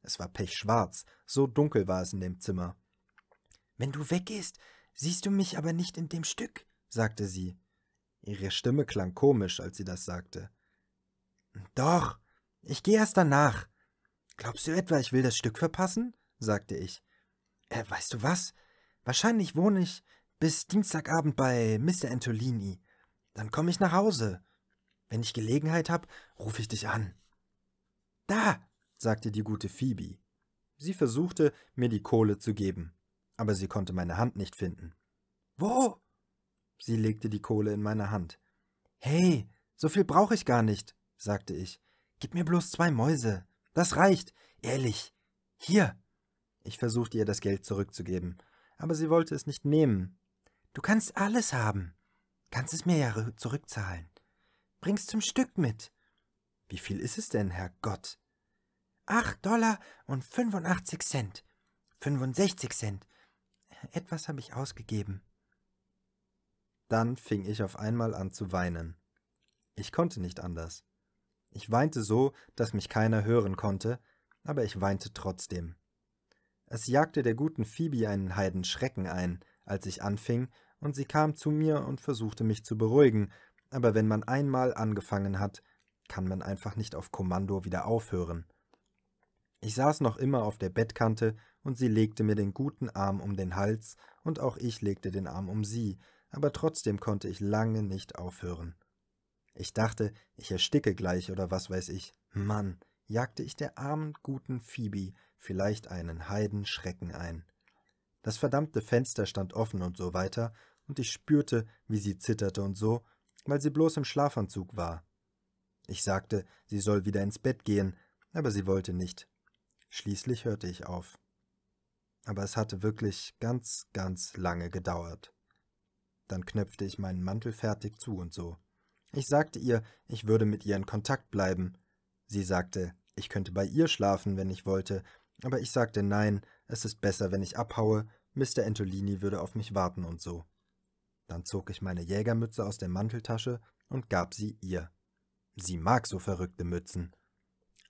Es war pechschwarz, so dunkel war es in dem Zimmer. Wenn du weggehst, siehst du mich aber nicht in dem Stück, sagte sie. Ihre Stimme klang komisch, als sie das sagte. Doch, ich gehe erst danach, Glaubst du etwa, ich will das Stück verpassen? sagte ich. Äh, weißt du was? Wahrscheinlich wohne ich bis Dienstagabend bei Mr. Antolini. Dann komme ich nach Hause. Wenn ich Gelegenheit habe, rufe ich dich an. Da, sagte die gute Phoebe. Sie versuchte, mir die Kohle zu geben, aber sie konnte meine Hand nicht finden. Wo? Sie legte die Kohle in meine Hand. Hey, so viel brauche ich gar nicht, sagte ich. Gib mir bloß zwei Mäuse. Das reicht. Ehrlich. Hier. Ich versuchte ihr das Geld zurückzugeben, aber sie wollte es nicht nehmen. Du kannst alles haben. Kannst es mir ja zurückzahlen. Bring's zum Stück mit. Wie viel ist es denn, Herr Gott? Acht Dollar und fünfundachtzig Cent. Fünfundsechzig Cent. Etwas habe ich ausgegeben. Dann fing ich auf einmal an zu weinen. Ich konnte nicht anders. Ich weinte so, dass mich keiner hören konnte, aber ich weinte trotzdem. Es jagte der guten Phoebe einen Heidenschrecken ein, als ich anfing, und sie kam zu mir und versuchte mich zu beruhigen, aber wenn man einmal angefangen hat, kann man einfach nicht auf Kommando wieder aufhören. Ich saß noch immer auf der Bettkante und sie legte mir den guten Arm um den Hals und auch ich legte den Arm um sie, aber trotzdem konnte ich lange nicht aufhören. Ich dachte, ich ersticke gleich oder was weiß ich. Mann, jagte ich der armen, guten Phoebe vielleicht einen Heidenschrecken ein. Das verdammte Fenster stand offen und so weiter, und ich spürte, wie sie zitterte und so, weil sie bloß im Schlafanzug war. Ich sagte, sie soll wieder ins Bett gehen, aber sie wollte nicht. Schließlich hörte ich auf. Aber es hatte wirklich ganz, ganz lange gedauert. Dann knöpfte ich meinen Mantel fertig zu und so. Ich sagte ihr, ich würde mit ihr in Kontakt bleiben. Sie sagte, ich könnte bei ihr schlafen, wenn ich wollte, aber ich sagte nein, es ist besser, wenn ich abhaue, Mr. Antolini würde auf mich warten und so. Dann zog ich meine Jägermütze aus der Manteltasche und gab sie ihr. Sie mag so verrückte Mützen.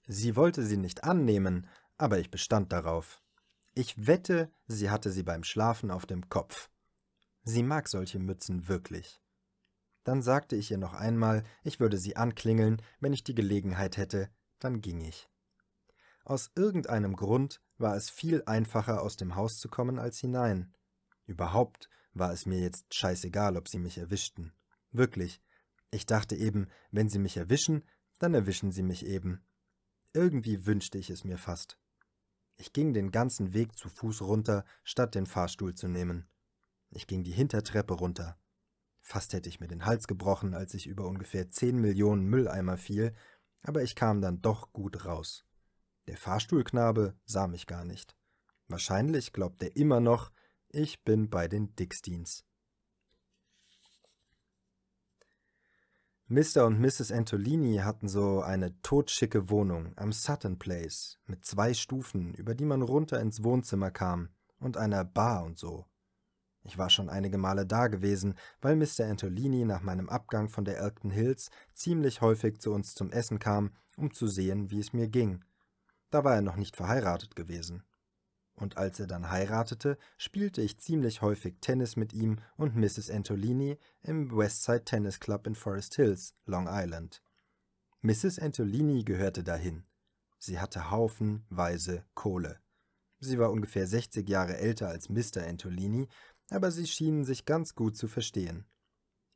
Sie wollte sie nicht annehmen, aber ich bestand darauf. Ich wette, sie hatte sie beim Schlafen auf dem Kopf. Sie mag solche Mützen wirklich. Dann sagte ich ihr noch einmal, ich würde sie anklingeln, wenn ich die Gelegenheit hätte, dann ging ich. Aus irgendeinem Grund war es viel einfacher, aus dem Haus zu kommen, als hinein. Überhaupt war es mir jetzt scheißegal, ob sie mich erwischten. Wirklich. Ich dachte eben, wenn sie mich erwischen, dann erwischen sie mich eben. Irgendwie wünschte ich es mir fast. Ich ging den ganzen Weg zu Fuß runter, statt den Fahrstuhl zu nehmen. Ich ging die Hintertreppe runter. Fast hätte ich mir den Hals gebrochen, als ich über ungefähr 10 Millionen Mülleimer fiel, aber ich kam dann doch gut raus. Der Fahrstuhlknabe sah mich gar nicht. Wahrscheinlich glaubt er immer noch, ich bin bei den Dicksteens. Mr. und Mrs. Antolini hatten so eine totschicke Wohnung am Sutton Place mit zwei Stufen, über die man runter ins Wohnzimmer kam und einer Bar und so. Ich war schon einige Male da gewesen, weil Mr. Antolini nach meinem Abgang von der Elkton Hills ziemlich häufig zu uns zum Essen kam, um zu sehen, wie es mir ging. Da war er noch nicht verheiratet gewesen. Und als er dann heiratete, spielte ich ziemlich häufig Tennis mit ihm und Mrs. Antolini im Westside Tennis Club in Forest Hills, Long Island. Mrs. Antolini gehörte dahin. Sie hatte haufenweise Kohle. Sie war ungefähr 60 Jahre älter als Mr. Antolini aber sie schienen sich ganz gut zu verstehen.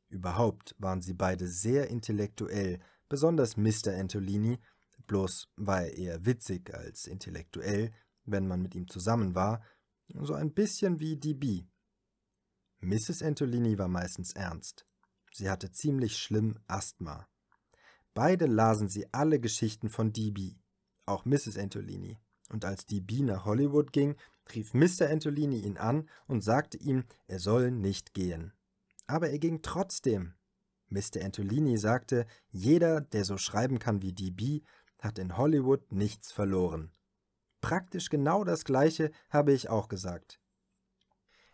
Überhaupt waren sie beide sehr intellektuell, besonders Mr. Antolini, bloß war er eher witzig als intellektuell, wenn man mit ihm zusammen war, so ein bisschen wie DB. Mrs. Antolini war meistens ernst. Sie hatte ziemlich schlimm Asthma. Beide lasen sie alle Geschichten von DB, auch Mrs. Antolini. Und als DB nach Hollywood ging, rief Mr. Antolini ihn an und sagte ihm, er soll nicht gehen. Aber er ging trotzdem. Mr. Antolini sagte, jeder, der so schreiben kann wie DB, hat in Hollywood nichts verloren. Praktisch genau das gleiche habe ich auch gesagt.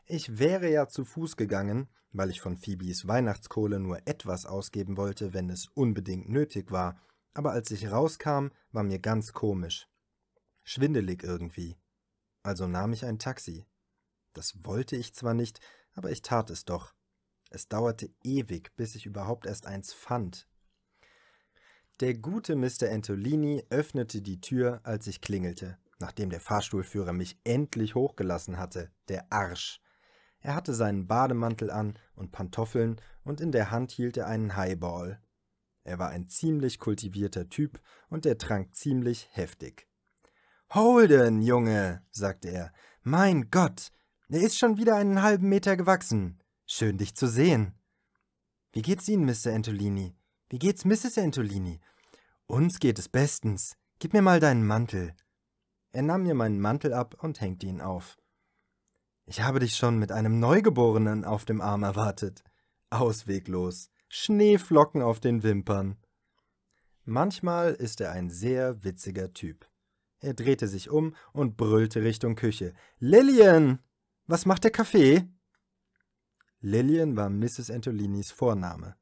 Ich wäre ja zu Fuß gegangen, weil ich von Phoebes Weihnachtskohle nur etwas ausgeben wollte, wenn es unbedingt nötig war, aber als ich rauskam, war mir ganz komisch. Schwindelig irgendwie also nahm ich ein Taxi. Das wollte ich zwar nicht, aber ich tat es doch. Es dauerte ewig, bis ich überhaupt erst eins fand. Der gute Mr. Antolini öffnete die Tür, als ich klingelte, nachdem der Fahrstuhlführer mich endlich hochgelassen hatte, der Arsch. Er hatte seinen Bademantel an und Pantoffeln und in der Hand hielt er einen Highball. Er war ein ziemlich kultivierter Typ und er trank ziemlich heftig. Holden, Junge, sagte er. Mein Gott, er ist schon wieder einen halben Meter gewachsen. Schön, dich zu sehen. Wie geht's Ihnen, Mr. Antolini? Wie geht's Mrs. Antolini? Uns geht es bestens. Gib mir mal deinen Mantel. Er nahm mir meinen Mantel ab und hängte ihn auf. Ich habe dich schon mit einem Neugeborenen auf dem Arm erwartet. Ausweglos. Schneeflocken auf den Wimpern. Manchmal ist er ein sehr witziger Typ. Er drehte sich um und brüllte Richtung Küche. Lillian! Was macht der Kaffee? Lillian war Mrs. Antolinis Vorname.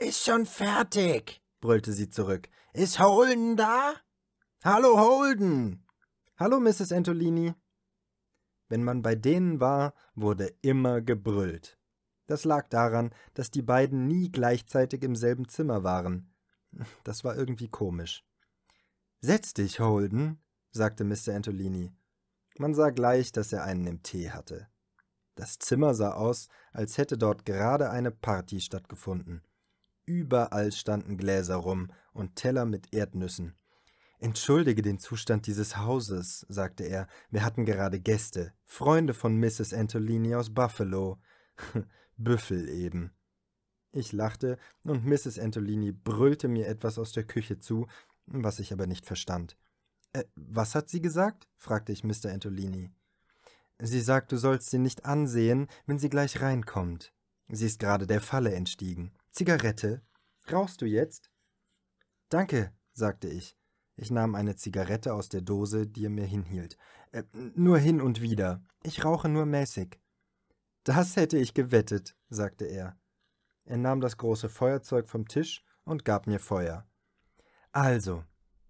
Ist schon fertig, brüllte sie zurück. Ist Holden da? Hallo Holden! Hallo Mrs. Antolini. Wenn man bei denen war, wurde immer gebrüllt. Das lag daran, dass die beiden nie gleichzeitig im selben Zimmer waren. Das war irgendwie komisch. Setz dich, Holden, sagte Mr. Antolini. Man sah gleich, dass er einen im Tee hatte. Das Zimmer sah aus, als hätte dort gerade eine Party stattgefunden. Überall standen Gläser rum und Teller mit Erdnüssen. Entschuldige den Zustand dieses Hauses, sagte er. Wir hatten gerade Gäste, Freunde von Mrs. Antolini aus Buffalo. [LAUGHS] Büffel eben. Ich lachte und Mrs. Antolini brüllte mir etwas aus der Küche zu, was ich aber nicht verstand. Äh, was hat sie gesagt? fragte ich Mr. Antolini. Sie sagt, du sollst sie nicht ansehen, wenn sie gleich reinkommt. Sie ist gerade der Falle entstiegen. Zigarette? Rauchst du jetzt? Danke, sagte ich. Ich nahm eine Zigarette aus der Dose, die er mir hinhielt. Äh, nur hin und wieder. Ich rauche nur mäßig. Das hätte ich gewettet, sagte er. Er nahm das große Feuerzeug vom Tisch und gab mir Feuer. Also,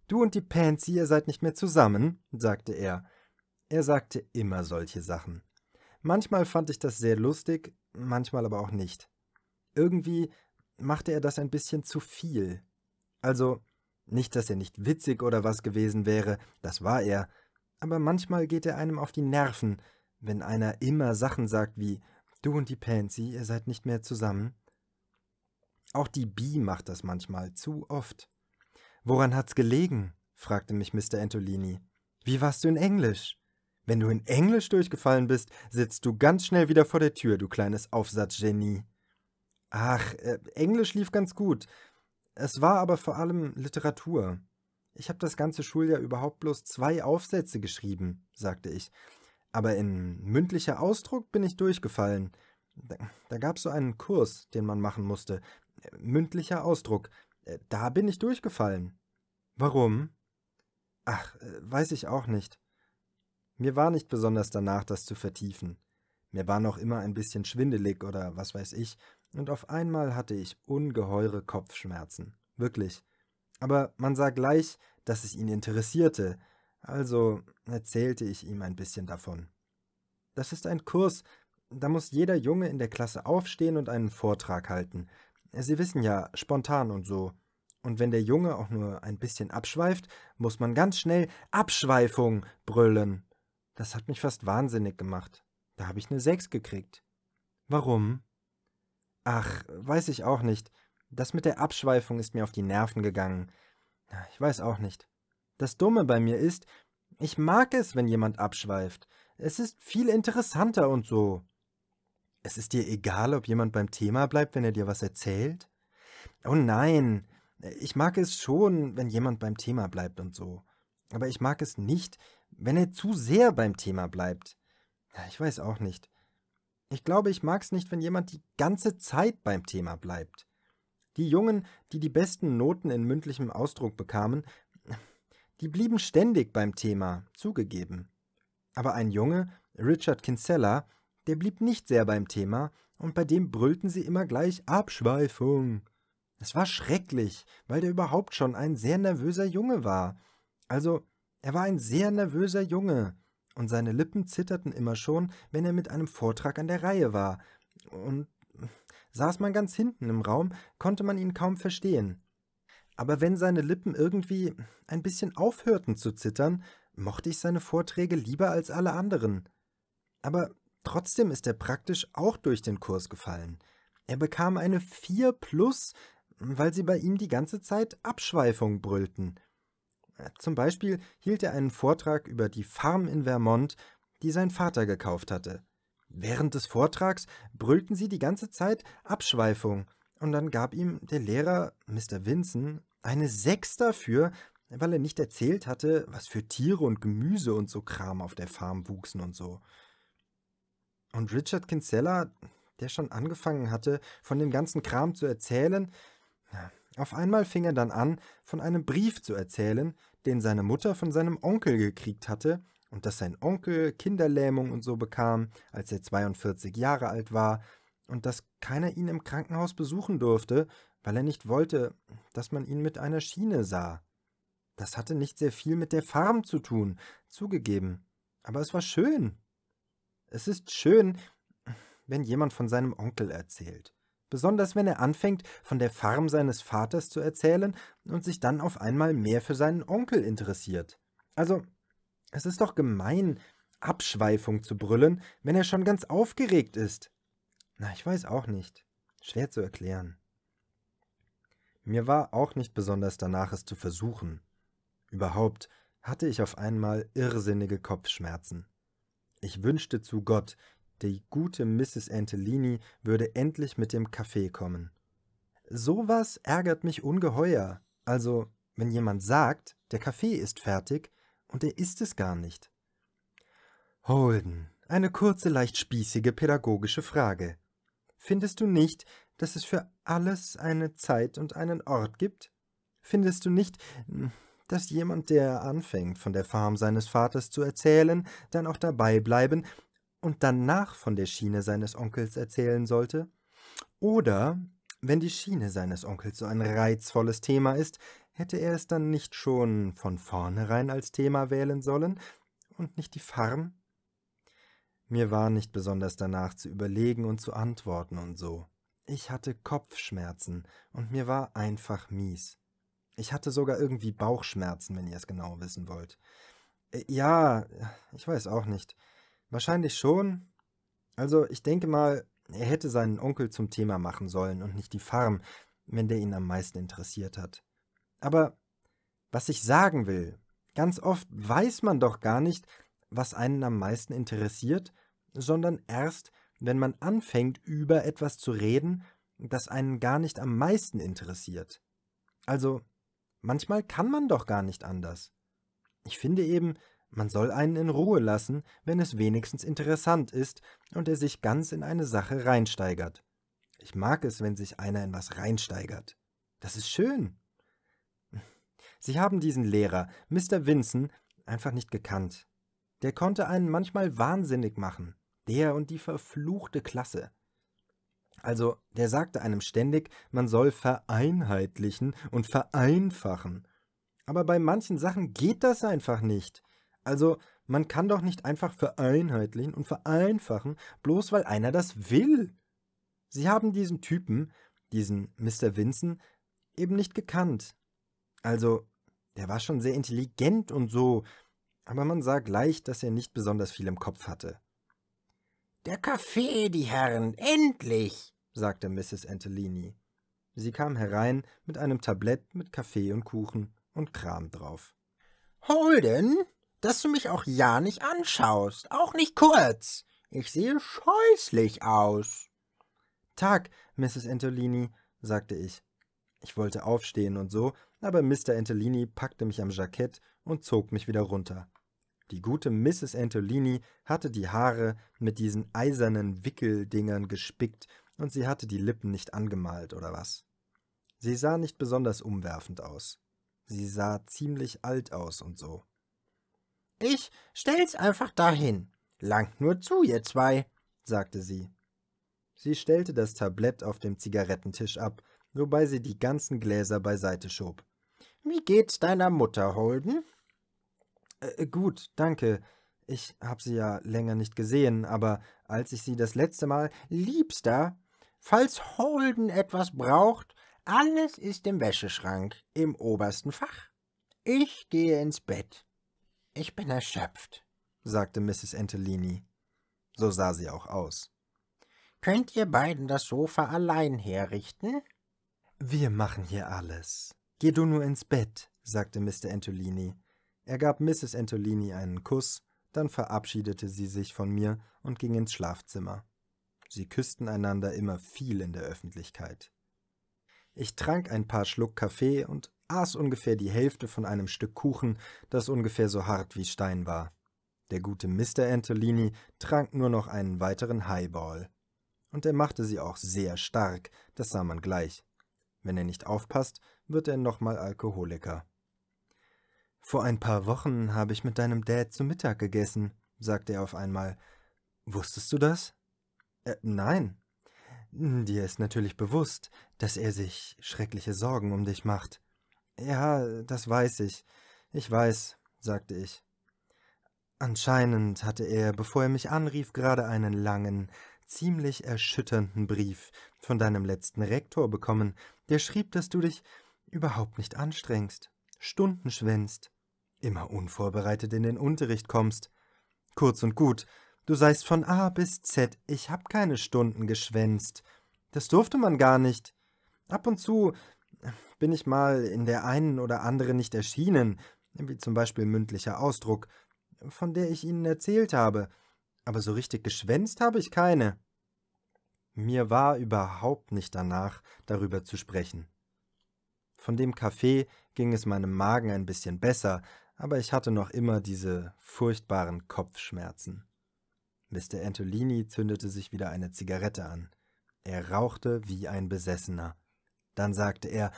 du und die Pansy, ihr seid nicht mehr zusammen, sagte er. Er sagte immer solche Sachen. Manchmal fand ich das sehr lustig, manchmal aber auch nicht. Irgendwie machte er das ein bisschen zu viel. Also, nicht, dass er nicht witzig oder was gewesen wäre, das war er, aber manchmal geht er einem auf die Nerven, wenn einer immer Sachen sagt wie Du und die Pansy, ihr seid nicht mehr zusammen. Auch die Bee macht das manchmal zu oft. Woran hat's gelegen? fragte mich Mr. Antolini. Wie warst du in Englisch? Wenn du in Englisch durchgefallen bist, sitzt du ganz schnell wieder vor der Tür, du kleines Aufsatzgenie. Ach, äh, Englisch lief ganz gut. Es war aber vor allem Literatur. Ich habe das ganze Schuljahr überhaupt bloß zwei Aufsätze geschrieben, sagte ich. Aber in mündlicher Ausdruck bin ich durchgefallen. Da, da gab es so einen Kurs, den man machen musste. Mündlicher Ausdruck. Äh, da bin ich durchgefallen. Warum? Ach, äh, weiß ich auch nicht. Mir war nicht besonders danach, das zu vertiefen. Mir war noch immer ein bisschen schwindelig oder was weiß ich, und auf einmal hatte ich ungeheure Kopfschmerzen. Wirklich. Aber man sah gleich, dass es ihn interessierte, also erzählte ich ihm ein bisschen davon. Das ist ein Kurs, da muss jeder Junge in der Klasse aufstehen und einen Vortrag halten, Sie wissen ja, spontan und so. Und wenn der Junge auch nur ein bisschen abschweift, muss man ganz schnell Abschweifung brüllen. Das hat mich fast wahnsinnig gemacht. Da habe ich eine Sechs gekriegt. Warum? Ach, weiß ich auch nicht. Das mit der Abschweifung ist mir auf die Nerven gegangen. Ich weiß auch nicht. Das Dumme bei mir ist, ich mag es, wenn jemand abschweift. Es ist viel interessanter und so. Es ist dir egal, ob jemand beim Thema bleibt, wenn er dir was erzählt? Oh nein, ich mag es schon, wenn jemand beim Thema bleibt und so. Aber ich mag es nicht, wenn er zu sehr beim Thema bleibt. Ich weiß auch nicht. Ich glaube, ich mag es nicht, wenn jemand die ganze Zeit beim Thema bleibt. Die Jungen, die die besten Noten in mündlichem Ausdruck bekamen, die blieben ständig beim Thema, zugegeben. Aber ein Junge, Richard Kinsella, der blieb nicht sehr beim Thema, und bei dem brüllten sie immer gleich Abschweifung. Es war schrecklich, weil der überhaupt schon ein sehr nervöser Junge war. Also, er war ein sehr nervöser Junge, und seine Lippen zitterten immer schon, wenn er mit einem Vortrag an der Reihe war, und saß man ganz hinten im Raum, konnte man ihn kaum verstehen. Aber wenn seine Lippen irgendwie ein bisschen aufhörten zu zittern, mochte ich seine Vorträge lieber als alle anderen. Aber Trotzdem ist er praktisch auch durch den Kurs gefallen. Er bekam eine 4 plus, weil sie bei ihm die ganze Zeit Abschweifung brüllten. Äh, zum Beispiel hielt er einen Vortrag über die Farm in Vermont, die sein Vater gekauft hatte. Während des Vortrags brüllten sie die ganze Zeit Abschweifung, und dann gab ihm der Lehrer, Mr. Vinson, eine 6 dafür, weil er nicht erzählt hatte, was für Tiere und Gemüse und so Kram auf der Farm wuchsen und so. Und Richard Kinsella, der schon angefangen hatte, von dem ganzen Kram zu erzählen, auf einmal fing er dann an, von einem Brief zu erzählen, den seine Mutter von seinem Onkel gekriegt hatte und dass sein Onkel Kinderlähmung und so bekam, als er 42 Jahre alt war, und dass keiner ihn im Krankenhaus besuchen durfte, weil er nicht wollte, dass man ihn mit einer Schiene sah. Das hatte nicht sehr viel mit der Farm zu tun, zugegeben, aber es war schön. Es ist schön, wenn jemand von seinem Onkel erzählt. Besonders wenn er anfängt, von der Farm seines Vaters zu erzählen und sich dann auf einmal mehr für seinen Onkel interessiert. Also, es ist doch gemein, Abschweifung zu brüllen, wenn er schon ganz aufgeregt ist. Na, ich weiß auch nicht. Schwer zu erklären. Mir war auch nicht besonders danach, es zu versuchen. Überhaupt hatte ich auf einmal irrsinnige Kopfschmerzen. Ich wünschte zu Gott, die gute Mrs. Antellini würde endlich mit dem Kaffee kommen. Sowas ärgert mich ungeheuer. Also, wenn jemand sagt, der Kaffee ist fertig und er ist es gar nicht. Holden, eine kurze, leicht spießige pädagogische Frage. Findest du nicht, dass es für alles eine Zeit und einen Ort gibt? Findest du nicht, hm, dass jemand, der anfängt, von der Farm seines Vaters zu erzählen, dann auch dabei bleiben und danach von der Schiene seines Onkels erzählen sollte? Oder, wenn die Schiene seines Onkels so ein reizvolles Thema ist, hätte er es dann nicht schon von vornherein als Thema wählen sollen und nicht die Farm? Mir war nicht besonders danach zu überlegen und zu antworten und so. Ich hatte Kopfschmerzen und mir war einfach mies. Ich hatte sogar irgendwie Bauchschmerzen, wenn ihr es genau wissen wollt. Äh, ja, ich weiß auch nicht. Wahrscheinlich schon. Also ich denke mal, er hätte seinen Onkel zum Thema machen sollen und nicht die Farm, wenn der ihn am meisten interessiert hat. Aber was ich sagen will, ganz oft weiß man doch gar nicht, was einen am meisten interessiert, sondern erst, wenn man anfängt, über etwas zu reden, das einen gar nicht am meisten interessiert. Also Manchmal kann man doch gar nicht anders. Ich finde eben, man soll einen in Ruhe lassen, wenn es wenigstens interessant ist und er sich ganz in eine Sache reinsteigert. Ich mag es, wenn sich einer in was reinsteigert. Das ist schön. [LAUGHS] Sie haben diesen Lehrer, Mr. Vinson, einfach nicht gekannt. Der konnte einen manchmal wahnsinnig machen. Der und die verfluchte Klasse. Also, der sagte einem ständig, man soll vereinheitlichen und vereinfachen. Aber bei manchen Sachen geht das einfach nicht. Also, man kann doch nicht einfach vereinheitlichen und vereinfachen, bloß weil einer das will. Sie haben diesen Typen, diesen Mr. Vincent, eben nicht gekannt. Also, der war schon sehr intelligent und so, aber man sah gleich, dass er nicht besonders viel im Kopf hatte. Der Kaffee, die Herren, endlich, sagte Mrs. Antolini. Sie kam herein mit einem Tablett mit Kaffee und Kuchen und Kram drauf. Holden, dass du mich auch ja nicht anschaust, auch nicht kurz. Ich sehe scheußlich aus. Tag, Mrs. Antolini, sagte ich. Ich wollte aufstehen und so, aber Mr. Antolini packte mich am Jackett und zog mich wieder runter. Die gute Mrs. Antolini hatte die Haare mit diesen eisernen Wickeldingern gespickt, und sie hatte die Lippen nicht angemalt, oder was? Sie sah nicht besonders umwerfend aus. Sie sah ziemlich alt aus und so. Ich stell's einfach dahin. Langt nur zu, ihr zwei, sagte sie. Sie stellte das Tablett auf dem Zigarettentisch ab, wobei sie die ganzen Gläser beiseite schob. Wie geht's deiner Mutter, Holden? Äh, äh, gut, danke. Ich habe sie ja länger nicht gesehen, aber als ich sie das letzte Mal. Liebster, falls Holden etwas braucht, alles ist im Wäscheschrank, im obersten Fach. Ich gehe ins Bett. Ich bin erschöpft, sagte Mrs. Antolini. So sah sie auch aus. Könnt ihr beiden das Sofa allein herrichten? Wir machen hier alles. Geh du nur ins Bett, sagte Mr. Antolini. Er gab Mrs. Antolini einen Kuss, dann verabschiedete sie sich von mir und ging ins Schlafzimmer. Sie küssten einander immer viel in der Öffentlichkeit. Ich trank ein paar Schluck Kaffee und aß ungefähr die Hälfte von einem Stück Kuchen, das ungefähr so hart wie Stein war. Der gute Mr. Antolini trank nur noch einen weiteren Highball. Und er machte sie auch sehr stark, das sah man gleich. Wenn er nicht aufpasst, wird er nochmal Alkoholiker. Vor ein paar Wochen habe ich mit deinem Dad zu Mittag gegessen, sagte er auf einmal. Wusstest du das? Äh, nein. Dir ist natürlich bewusst, dass er sich schreckliche Sorgen um dich macht. Ja, das weiß ich. Ich weiß, sagte ich. Anscheinend hatte er, bevor er mich anrief, gerade einen langen, ziemlich erschütternden Brief von deinem letzten Rektor bekommen, der schrieb, dass du dich überhaupt nicht anstrengst, Stunden schwänzt, immer unvorbereitet in den Unterricht kommst. Kurz und gut, du seist von A bis Z, ich hab keine Stunden geschwänzt. Das durfte man gar nicht. Ab und zu äh, bin ich mal in der einen oder anderen nicht erschienen, wie zum Beispiel mündlicher Ausdruck, von der ich Ihnen erzählt habe, aber so richtig geschwänzt habe ich keine. Mir war überhaupt nicht danach, darüber zu sprechen. Von dem Kaffee ging es meinem Magen ein bisschen besser, aber ich hatte noch immer diese furchtbaren Kopfschmerzen. Mr. Antolini zündete sich wieder eine Zigarette an. Er rauchte wie ein Besessener. Dann sagte er,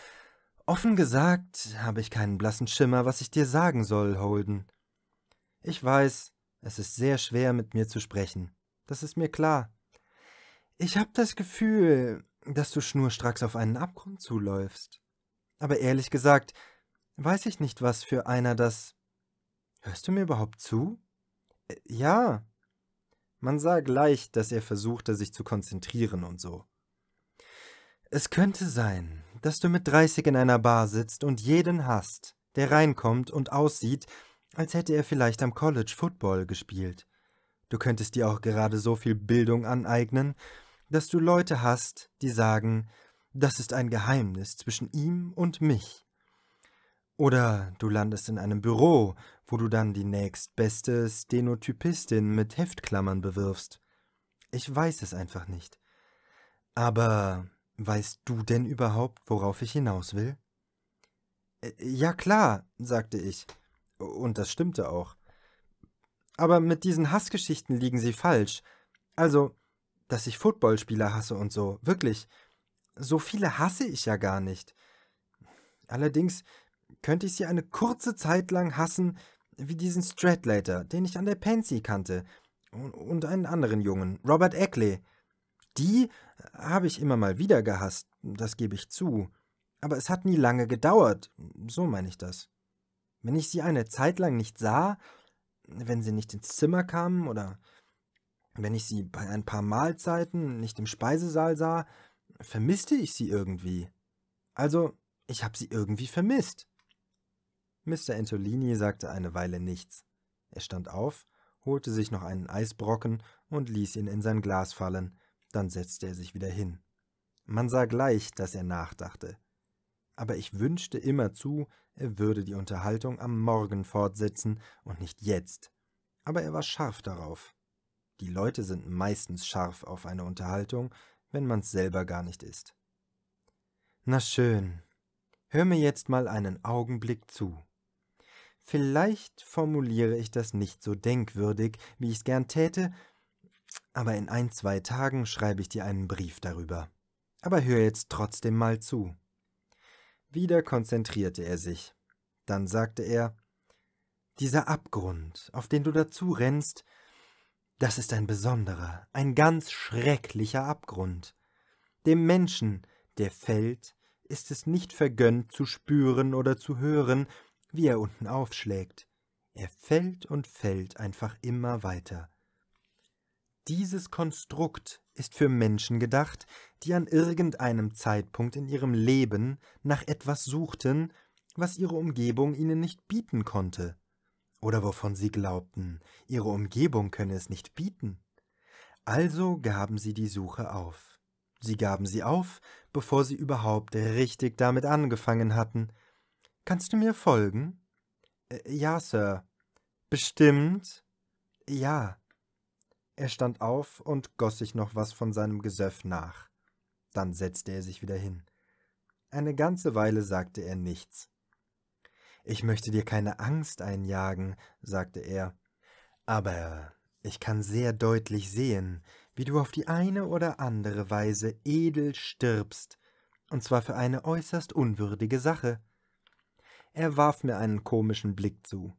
Offen gesagt habe ich keinen blassen Schimmer, was ich dir sagen soll, Holden. Ich weiß, es ist sehr schwer, mit mir zu sprechen. Das ist mir klar. Ich habe das Gefühl, dass du schnurstracks auf einen Abgrund zuläufst. Aber ehrlich gesagt, Weiß ich nicht, was für einer das. Hörst du mir überhaupt zu? Äh, ja. Man sah gleich, dass er versuchte, sich zu konzentrieren und so. Es könnte sein, dass du mit 30 in einer Bar sitzt und jeden hast, der reinkommt und aussieht, als hätte er vielleicht am College Football gespielt. Du könntest dir auch gerade so viel Bildung aneignen, dass du Leute hast, die sagen, das ist ein Geheimnis zwischen ihm und mich. Oder du landest in einem Büro, wo du dann die nächstbeste Stenotypistin mit Heftklammern bewirfst. Ich weiß es einfach nicht. Aber weißt du denn überhaupt, worauf ich hinaus will? Ja klar, sagte ich. Und das stimmte auch. Aber mit diesen Hassgeschichten liegen sie falsch. Also, dass ich Footballspieler hasse und so, wirklich. So viele hasse ich ja gar nicht. Allerdings könnte ich sie eine kurze Zeit lang hassen, wie diesen Stradlater, den ich an der Pansy kannte, und einen anderen Jungen, Robert Eckley. Die habe ich immer mal wieder gehasst, das gebe ich zu. Aber es hat nie lange gedauert, so meine ich das. Wenn ich sie eine Zeit lang nicht sah, wenn sie nicht ins Zimmer kamen oder wenn ich sie bei ein paar Mahlzeiten nicht im Speisesaal sah, vermisste ich sie irgendwie. Also, ich habe sie irgendwie vermisst. Mr. Antolini sagte eine Weile nichts. Er stand auf, holte sich noch einen Eisbrocken und ließ ihn in sein Glas fallen, dann setzte er sich wieder hin. Man sah gleich, dass er nachdachte. Aber ich wünschte immerzu, er würde die Unterhaltung am Morgen fortsetzen und nicht jetzt. Aber er war scharf darauf. Die Leute sind meistens scharf auf eine Unterhaltung, wenn man's selber gar nicht ist. Na schön. Hör mir jetzt mal einen Augenblick zu. Vielleicht formuliere ich das nicht so denkwürdig, wie ich es gern täte, aber in ein, zwei Tagen schreibe ich dir einen Brief darüber. Aber hör jetzt trotzdem mal zu. Wieder konzentrierte er sich. Dann sagte er Dieser Abgrund, auf den du dazu rennst, das ist ein besonderer, ein ganz schrecklicher Abgrund. Dem Menschen, der fällt, ist es nicht vergönnt zu spüren oder zu hören, wie er unten aufschlägt. Er fällt und fällt einfach immer weiter. Dieses Konstrukt ist für Menschen gedacht, die an irgendeinem Zeitpunkt in ihrem Leben nach etwas suchten, was ihre Umgebung ihnen nicht bieten konnte, oder wovon sie glaubten, ihre Umgebung könne es nicht bieten. Also gaben sie die Suche auf. Sie gaben sie auf, bevor sie überhaupt richtig damit angefangen hatten, Kannst du mir folgen? Äh, ja, Sir. Bestimmt? Ja. Er stand auf und goss sich noch was von seinem Gesöff nach. Dann setzte er sich wieder hin. Eine ganze Weile sagte er nichts. Ich möchte dir keine Angst einjagen, sagte er, aber ich kann sehr deutlich sehen, wie du auf die eine oder andere Weise edel stirbst, und zwar für eine äußerst unwürdige Sache. Er warf mir einen komischen Blick zu.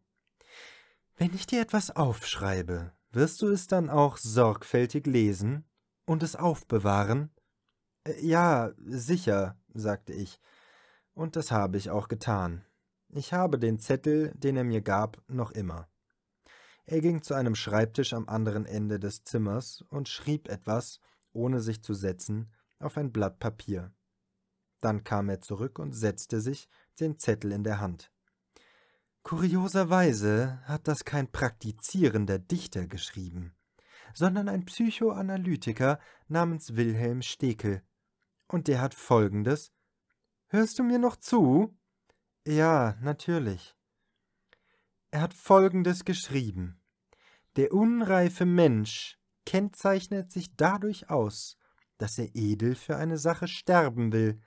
Wenn ich dir etwas aufschreibe, wirst du es dann auch sorgfältig lesen und es aufbewahren? Äh, ja, sicher, sagte ich, und das habe ich auch getan. Ich habe den Zettel, den er mir gab, noch immer. Er ging zu einem Schreibtisch am anderen Ende des Zimmers und schrieb etwas, ohne sich zu setzen, auf ein Blatt Papier. Dann kam er zurück und setzte sich, den Zettel in der Hand. Kurioserweise hat das kein praktizierender Dichter geschrieben, sondern ein Psychoanalytiker namens Wilhelm Stekel. Und der hat folgendes Hörst du mir noch zu? Ja, natürlich. Er hat folgendes geschrieben Der unreife Mensch kennzeichnet sich dadurch aus, dass er edel für eine Sache sterben will,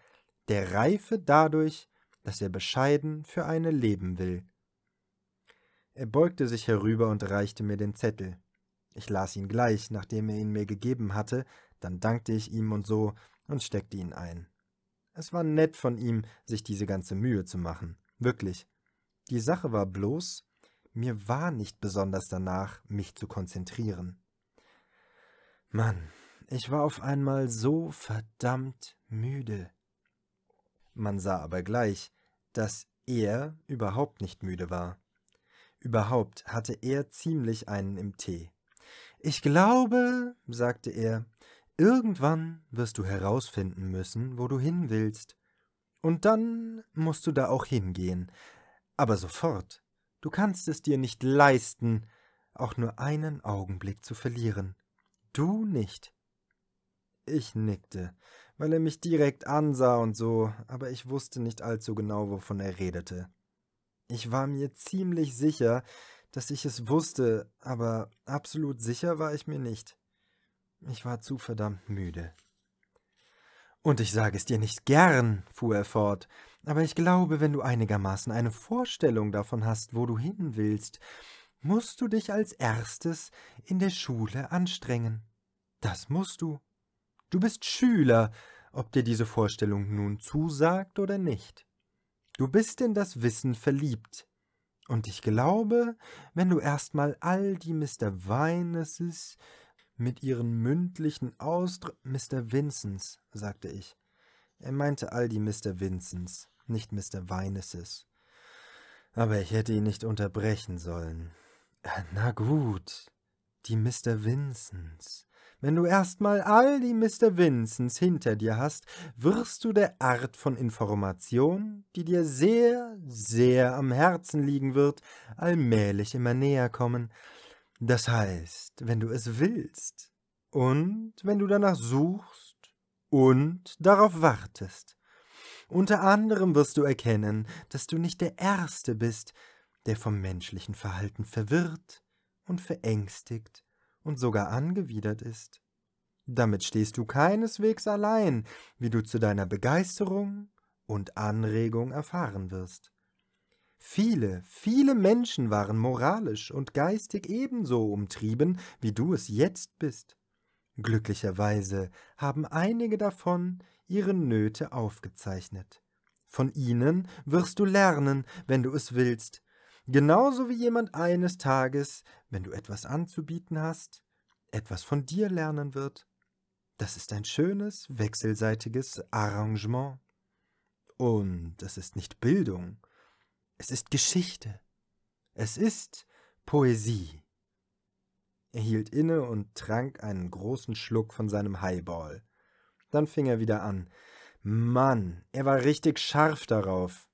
der Reife dadurch, dass er bescheiden für eine leben will. Er beugte sich herüber und reichte mir den Zettel. Ich las ihn gleich, nachdem er ihn mir gegeben hatte, dann dankte ich ihm und so und steckte ihn ein. Es war nett von ihm, sich diese ganze Mühe zu machen, wirklich. Die Sache war bloß, mir war nicht besonders danach, mich zu konzentrieren. Mann, ich war auf einmal so verdammt müde man sah aber gleich, dass er überhaupt nicht müde war. Überhaupt hatte er ziemlich einen im Tee. Ich glaube, sagte er, irgendwann wirst du herausfinden müssen, wo du hin willst. Und dann musst du da auch hingehen. Aber sofort. Du kannst es dir nicht leisten, auch nur einen Augenblick zu verlieren. Du nicht. Ich nickte weil er mich direkt ansah und so, aber ich wusste nicht allzu genau, wovon er redete. Ich war mir ziemlich sicher, dass ich es wusste, aber absolut sicher war ich mir nicht. Ich war zu verdammt müde. Und ich sage es dir nicht gern, fuhr er fort, aber ich glaube, wenn du einigermaßen eine Vorstellung davon hast, wo du hin willst, musst du dich als erstes in der Schule anstrengen. Das musst du. Du bist Schüler, ob dir diese Vorstellung nun zusagt oder nicht. Du bist in das Wissen verliebt. Und ich glaube, wenn du erstmal all die Mr. Weinesses mit ihren mündlichen Ausdrücken. Mr. Vincents, sagte ich. Er meinte all die Mr. Vincents, nicht Mr. Weinesses. Aber ich hätte ihn nicht unterbrechen sollen. Äh, na gut, die Mr. Vincents. Wenn du erstmal all die Mr. Vincents hinter dir hast, wirst du der Art von Information, die dir sehr, sehr am Herzen liegen wird, allmählich immer näher kommen. Das heißt, wenn du es willst und wenn du danach suchst und darauf wartest. Unter anderem wirst du erkennen, dass du nicht der Erste bist, der vom menschlichen Verhalten verwirrt und verängstigt und sogar angewidert ist. Damit stehst du keineswegs allein, wie du zu deiner Begeisterung und Anregung erfahren wirst. Viele, viele Menschen waren moralisch und geistig ebenso umtrieben, wie du es jetzt bist. Glücklicherweise haben einige davon ihre Nöte aufgezeichnet. Von ihnen wirst du lernen, wenn du es willst, Genauso wie jemand eines Tages, wenn du etwas anzubieten hast, etwas von dir lernen wird. Das ist ein schönes, wechselseitiges Arrangement. Und das ist nicht Bildung, es ist Geschichte. Es ist Poesie. Er hielt inne und trank einen großen Schluck von seinem Highball. Dann fing er wieder an. Mann, er war richtig scharf darauf.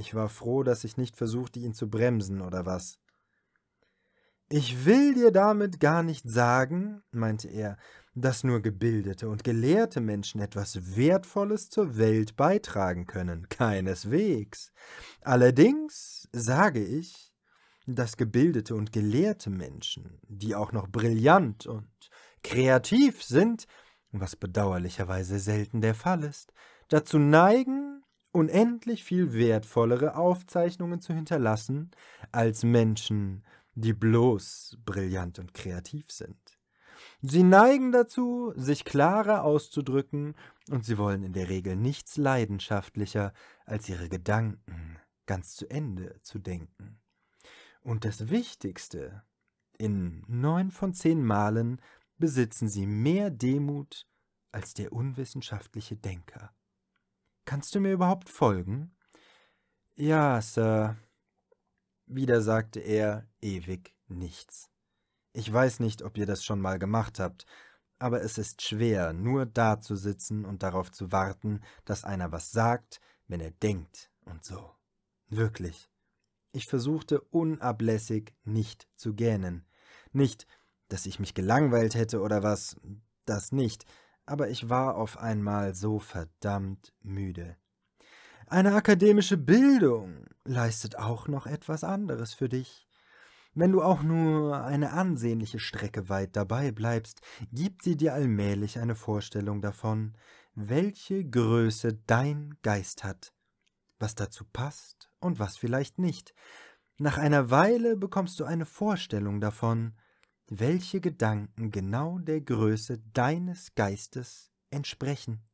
Ich war froh, dass ich nicht versuchte, ihn zu bremsen oder was. Ich will dir damit gar nicht sagen, meinte er, dass nur gebildete und gelehrte Menschen etwas Wertvolles zur Welt beitragen können. Keineswegs. Allerdings sage ich, dass gebildete und gelehrte Menschen, die auch noch brillant und kreativ sind, was bedauerlicherweise selten der Fall ist, dazu neigen, unendlich viel wertvollere Aufzeichnungen zu hinterlassen als Menschen, die bloß brillant und kreativ sind. Sie neigen dazu, sich klarer auszudrücken, und sie wollen in der Regel nichts leidenschaftlicher, als ihre Gedanken ganz zu Ende zu denken. Und das Wichtigste, in neun von zehn Malen besitzen sie mehr Demut als der unwissenschaftliche Denker. Kannst du mir überhaupt folgen? Ja, Sir. Wieder sagte er ewig nichts. Ich weiß nicht, ob ihr das schon mal gemacht habt, aber es ist schwer, nur da zu sitzen und darauf zu warten, dass einer was sagt, wenn er denkt und so. Wirklich. Ich versuchte unablässig nicht zu gähnen. Nicht, dass ich mich gelangweilt hätte oder was, das nicht, aber ich war auf einmal so verdammt müde. Eine akademische Bildung leistet auch noch etwas anderes für dich. Wenn du auch nur eine ansehnliche Strecke weit dabei bleibst, gibt sie dir allmählich eine Vorstellung davon, welche Größe dein Geist hat, was dazu passt und was vielleicht nicht. Nach einer Weile bekommst du eine Vorstellung davon, welche Gedanken genau der Größe deines Geistes entsprechen.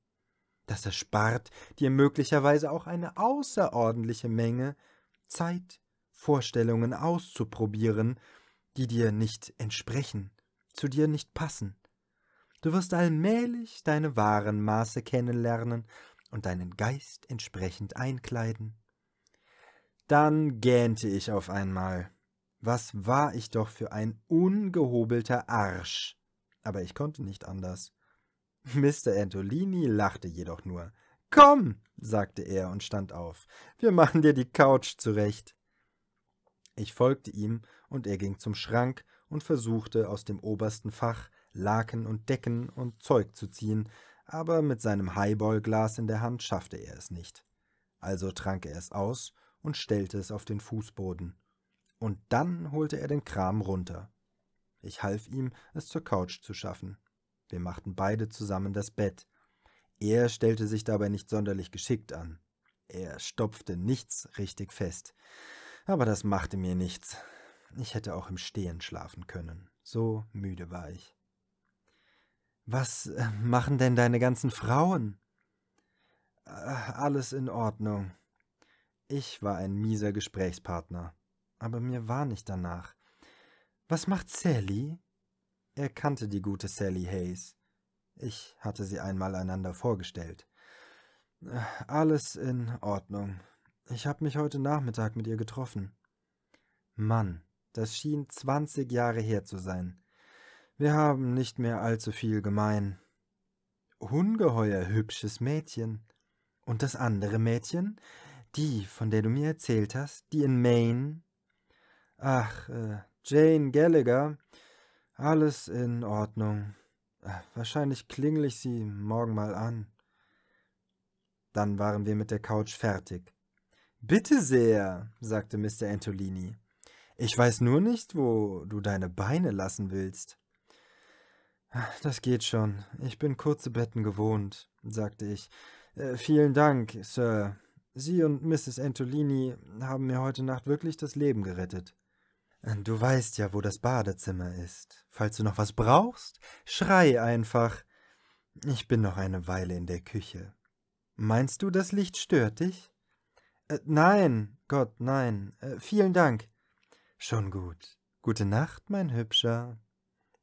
Das erspart dir möglicherweise auch eine außerordentliche Menge Zeit, Vorstellungen auszuprobieren, die dir nicht entsprechen, zu dir nicht passen. Du wirst allmählich deine wahren Maße kennenlernen und deinen Geist entsprechend einkleiden. Dann gähnte ich auf einmal. Was war ich doch für ein ungehobelter Arsch! Aber ich konnte nicht anders. [LAUGHS] Mr. Antolini lachte jedoch nur. Komm, sagte er und stand auf. Wir machen dir die Couch zurecht. Ich folgte ihm, und er ging zum Schrank und versuchte aus dem obersten Fach Laken und Decken und Zeug zu ziehen, aber mit seinem Highballglas in der Hand schaffte er es nicht. Also trank er es aus und stellte es auf den Fußboden. Und dann holte er den Kram runter. Ich half ihm, es zur Couch zu schaffen. Wir machten beide zusammen das Bett. Er stellte sich dabei nicht sonderlich geschickt an. Er stopfte nichts richtig fest. Aber das machte mir nichts. Ich hätte auch im Stehen schlafen können. So müde war ich. Was äh, machen denn deine ganzen Frauen? Äh, alles in Ordnung. Ich war ein mieser Gesprächspartner aber mir war nicht danach. Was macht Sally? Er kannte die gute Sally Hayes. Ich hatte sie einmal einander vorgestellt. Alles in Ordnung. Ich habe mich heute Nachmittag mit ihr getroffen. Mann, das schien zwanzig Jahre her zu sein. Wir haben nicht mehr allzu viel gemein. Ungeheuer hübsches Mädchen. Und das andere Mädchen? Die, von der du mir erzählt hast, die in Maine Ach, äh, Jane Gallagher. Alles in Ordnung. Äh, wahrscheinlich klingel ich sie morgen mal an. Dann waren wir mit der Couch fertig. Bitte sehr, sagte Mr. Antolini. Ich weiß nur nicht, wo du deine Beine lassen willst. Das geht schon. Ich bin kurze Betten gewohnt, sagte ich. Äh, vielen Dank, Sir. Sie und Mrs. Antolini haben mir heute Nacht wirklich das Leben gerettet. Du weißt ja, wo das Badezimmer ist. Falls du noch was brauchst, schrei einfach. Ich bin noch eine Weile in der Küche. Meinst du, das Licht stört dich? Äh, nein, Gott, nein. Äh, vielen Dank. Schon gut. Gute Nacht, mein Hübscher.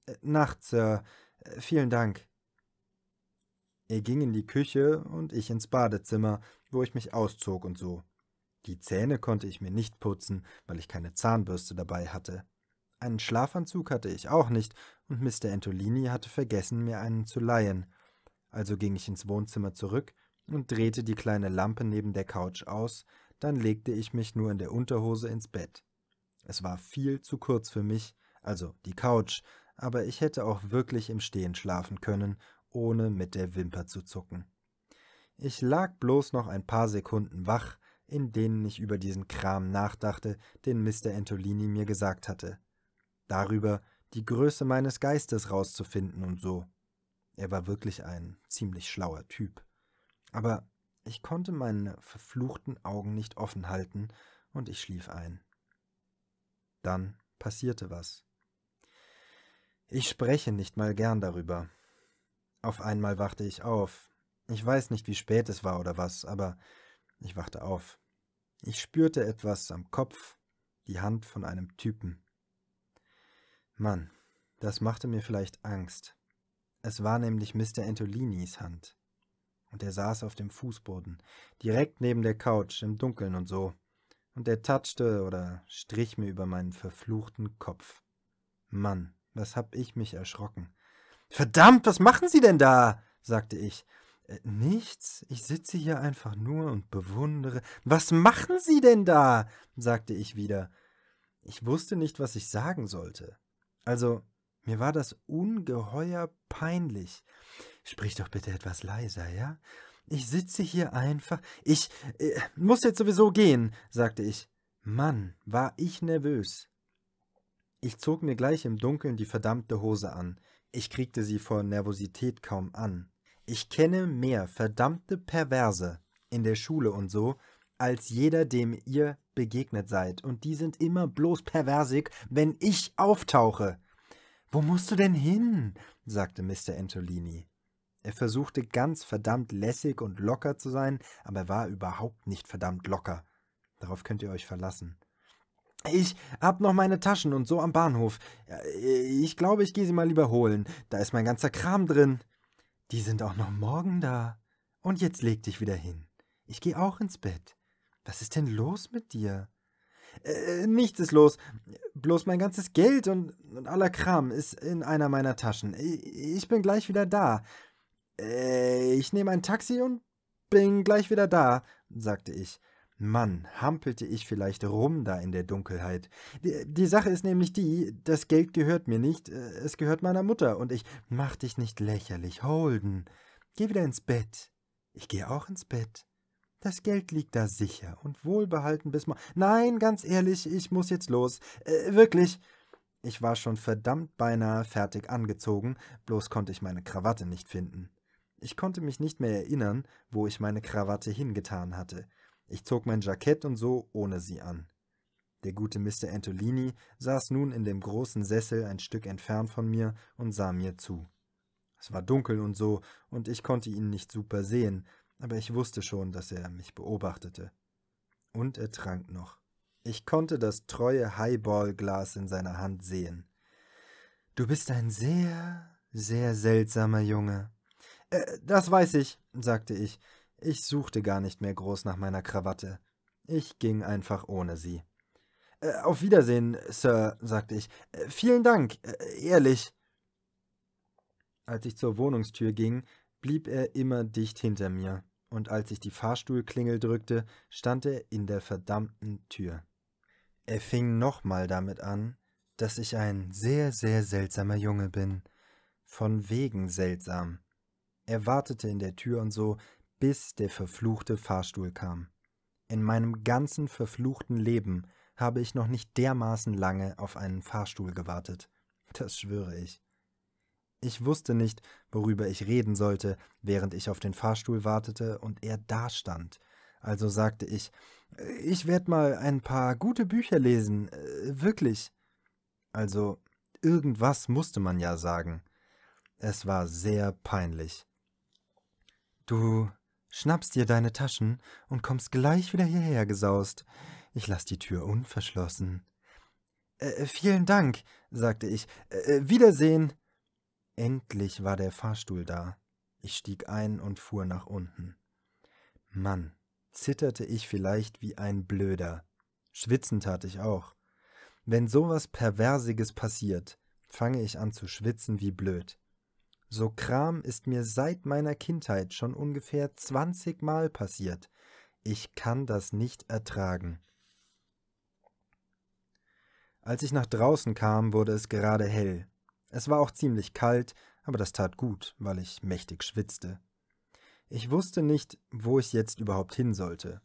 Äh, Nacht, Sir. Äh, vielen Dank. Er ging in die Küche und ich ins Badezimmer, wo ich mich auszog und so. Die Zähne konnte ich mir nicht putzen, weil ich keine Zahnbürste dabei hatte. Einen Schlafanzug hatte ich auch nicht, und Mr. Antolini hatte vergessen, mir einen zu leihen. Also ging ich ins Wohnzimmer zurück und drehte die kleine Lampe neben der Couch aus, dann legte ich mich nur in der Unterhose ins Bett. Es war viel zu kurz für mich, also die Couch, aber ich hätte auch wirklich im Stehen schlafen können, ohne mit der Wimper zu zucken. Ich lag bloß noch ein paar Sekunden wach, in denen ich über diesen Kram nachdachte, den Mr. Antolini mir gesagt hatte. Darüber, die Größe meines Geistes rauszufinden und so. Er war wirklich ein ziemlich schlauer Typ. Aber ich konnte meine verfluchten Augen nicht offen halten und ich schlief ein. Dann passierte was. Ich spreche nicht mal gern darüber. Auf einmal wachte ich auf. Ich weiß nicht, wie spät es war oder was, aber ich wachte auf. Ich spürte etwas am Kopf, die Hand von einem Typen. Mann, das machte mir vielleicht Angst. Es war nämlich Mr. Antolinis Hand. Und er saß auf dem Fußboden, direkt neben der Couch, im Dunkeln und so. Und er touchte oder strich mir über meinen verfluchten Kopf. Mann, was hab ich mich erschrocken. Verdammt, was machen Sie denn da? sagte ich Nichts, ich sitze hier einfach nur und bewundere. Was machen Sie denn da? sagte ich wieder. Ich wusste nicht, was ich sagen sollte. Also, mir war das ungeheuer peinlich. Sprich doch bitte etwas leiser, ja? Ich sitze hier einfach. Ich äh, muss jetzt sowieso gehen, sagte ich. Mann, war ich nervös. Ich zog mir gleich im Dunkeln die verdammte Hose an. Ich kriegte sie vor Nervosität kaum an. Ich kenne mehr verdammte Perverse in der Schule und so, als jeder, dem ihr begegnet seid. Und die sind immer bloß perversig, wenn ich auftauche. Wo musst du denn hin? sagte Mr. Antolini. Er versuchte ganz verdammt lässig und locker zu sein, aber er war überhaupt nicht verdammt locker. Darauf könnt ihr euch verlassen. Ich hab noch meine Taschen und so am Bahnhof. Äh, ich glaube, ich gehe sie mal lieber holen. Da ist mein ganzer Kram drin. Die sind auch noch morgen da. Und jetzt leg dich wieder hin. Ich geh auch ins Bett. Was ist denn los mit dir? Äh, nichts ist los. Bloß mein ganzes Geld und, und aller Kram ist in einer meiner Taschen. Ich bin gleich wieder da. Äh, ich nehme ein Taxi und bin gleich wieder da, sagte ich. Mann, hampelte ich vielleicht rum da in der Dunkelheit. Die, die, Sache ist nämlich die, das Geld gehört mir nicht, äh, es gehört meiner Mutter und ich mach dich nicht lächerlich, Holden. Geh wieder ins Bett. Ich gehe auch ins Bett. Das Geld liegt da sicher und wohlbehalten bis morgen. Nein, ganz ehrlich, ich muss jetzt los. Äh, wirklich. Ich war schon verdammt beinahe fertig angezogen, bloß konnte ich meine Krawatte nicht finden. Ich konnte mich nicht mehr erinnern, wo ich meine Krawatte hingetan hatte. Ich zog mein Jackett und so ohne sie an. Der gute Mr. Antolini saß nun in dem großen Sessel ein Stück entfernt von mir und sah mir zu. Es war dunkel und so, und ich konnte ihn nicht super sehen, aber ich wusste schon, dass er mich beobachtete. Und er trank noch. Ich konnte das treue Highball-Glas in seiner Hand sehen. Du bist ein sehr, sehr seltsamer Junge. Äh, das weiß ich, sagte ich. Ich suchte gar nicht mehr groß nach meiner Krawatte. Ich ging einfach ohne sie. Äh, auf Wiedersehen, Sir, sagte ich. Äh, vielen Dank, äh, ehrlich. Als ich zur Wohnungstür ging, blieb er immer dicht hinter mir, und als ich die Fahrstuhlklingel drückte, stand er in der verdammten Tür. Er fing nochmal damit an, dass ich ein sehr, sehr seltsamer Junge bin. Von wegen seltsam. Er wartete in der Tür und so, bis der verfluchte Fahrstuhl kam. In meinem ganzen verfluchten Leben habe ich noch nicht dermaßen lange auf einen Fahrstuhl gewartet. Das schwöre ich. Ich wusste nicht, worüber ich reden sollte, während ich auf den Fahrstuhl wartete und er dastand. Also sagte ich, ich werde mal ein paar gute Bücher lesen, äh, wirklich. Also, irgendwas musste man ja sagen. Es war sehr peinlich. Du schnappst dir deine Taschen und kommst gleich wieder hierher gesaust. Ich lass die Tür unverschlossen. Äh, vielen Dank, sagte ich. Äh, Wiedersehen. Endlich war der Fahrstuhl da. Ich stieg ein und fuhr nach unten. Mann, zitterte ich vielleicht wie ein Blöder. Schwitzen tat ich auch. Wenn sowas Perversiges passiert, fange ich an zu schwitzen wie blöd. So Kram ist mir seit meiner Kindheit schon ungefähr 20 Mal passiert. Ich kann das nicht ertragen. Als ich nach draußen kam, wurde es gerade hell. Es war auch ziemlich kalt, aber das tat gut, weil ich mächtig schwitzte. Ich wusste nicht, wo ich jetzt überhaupt hin sollte.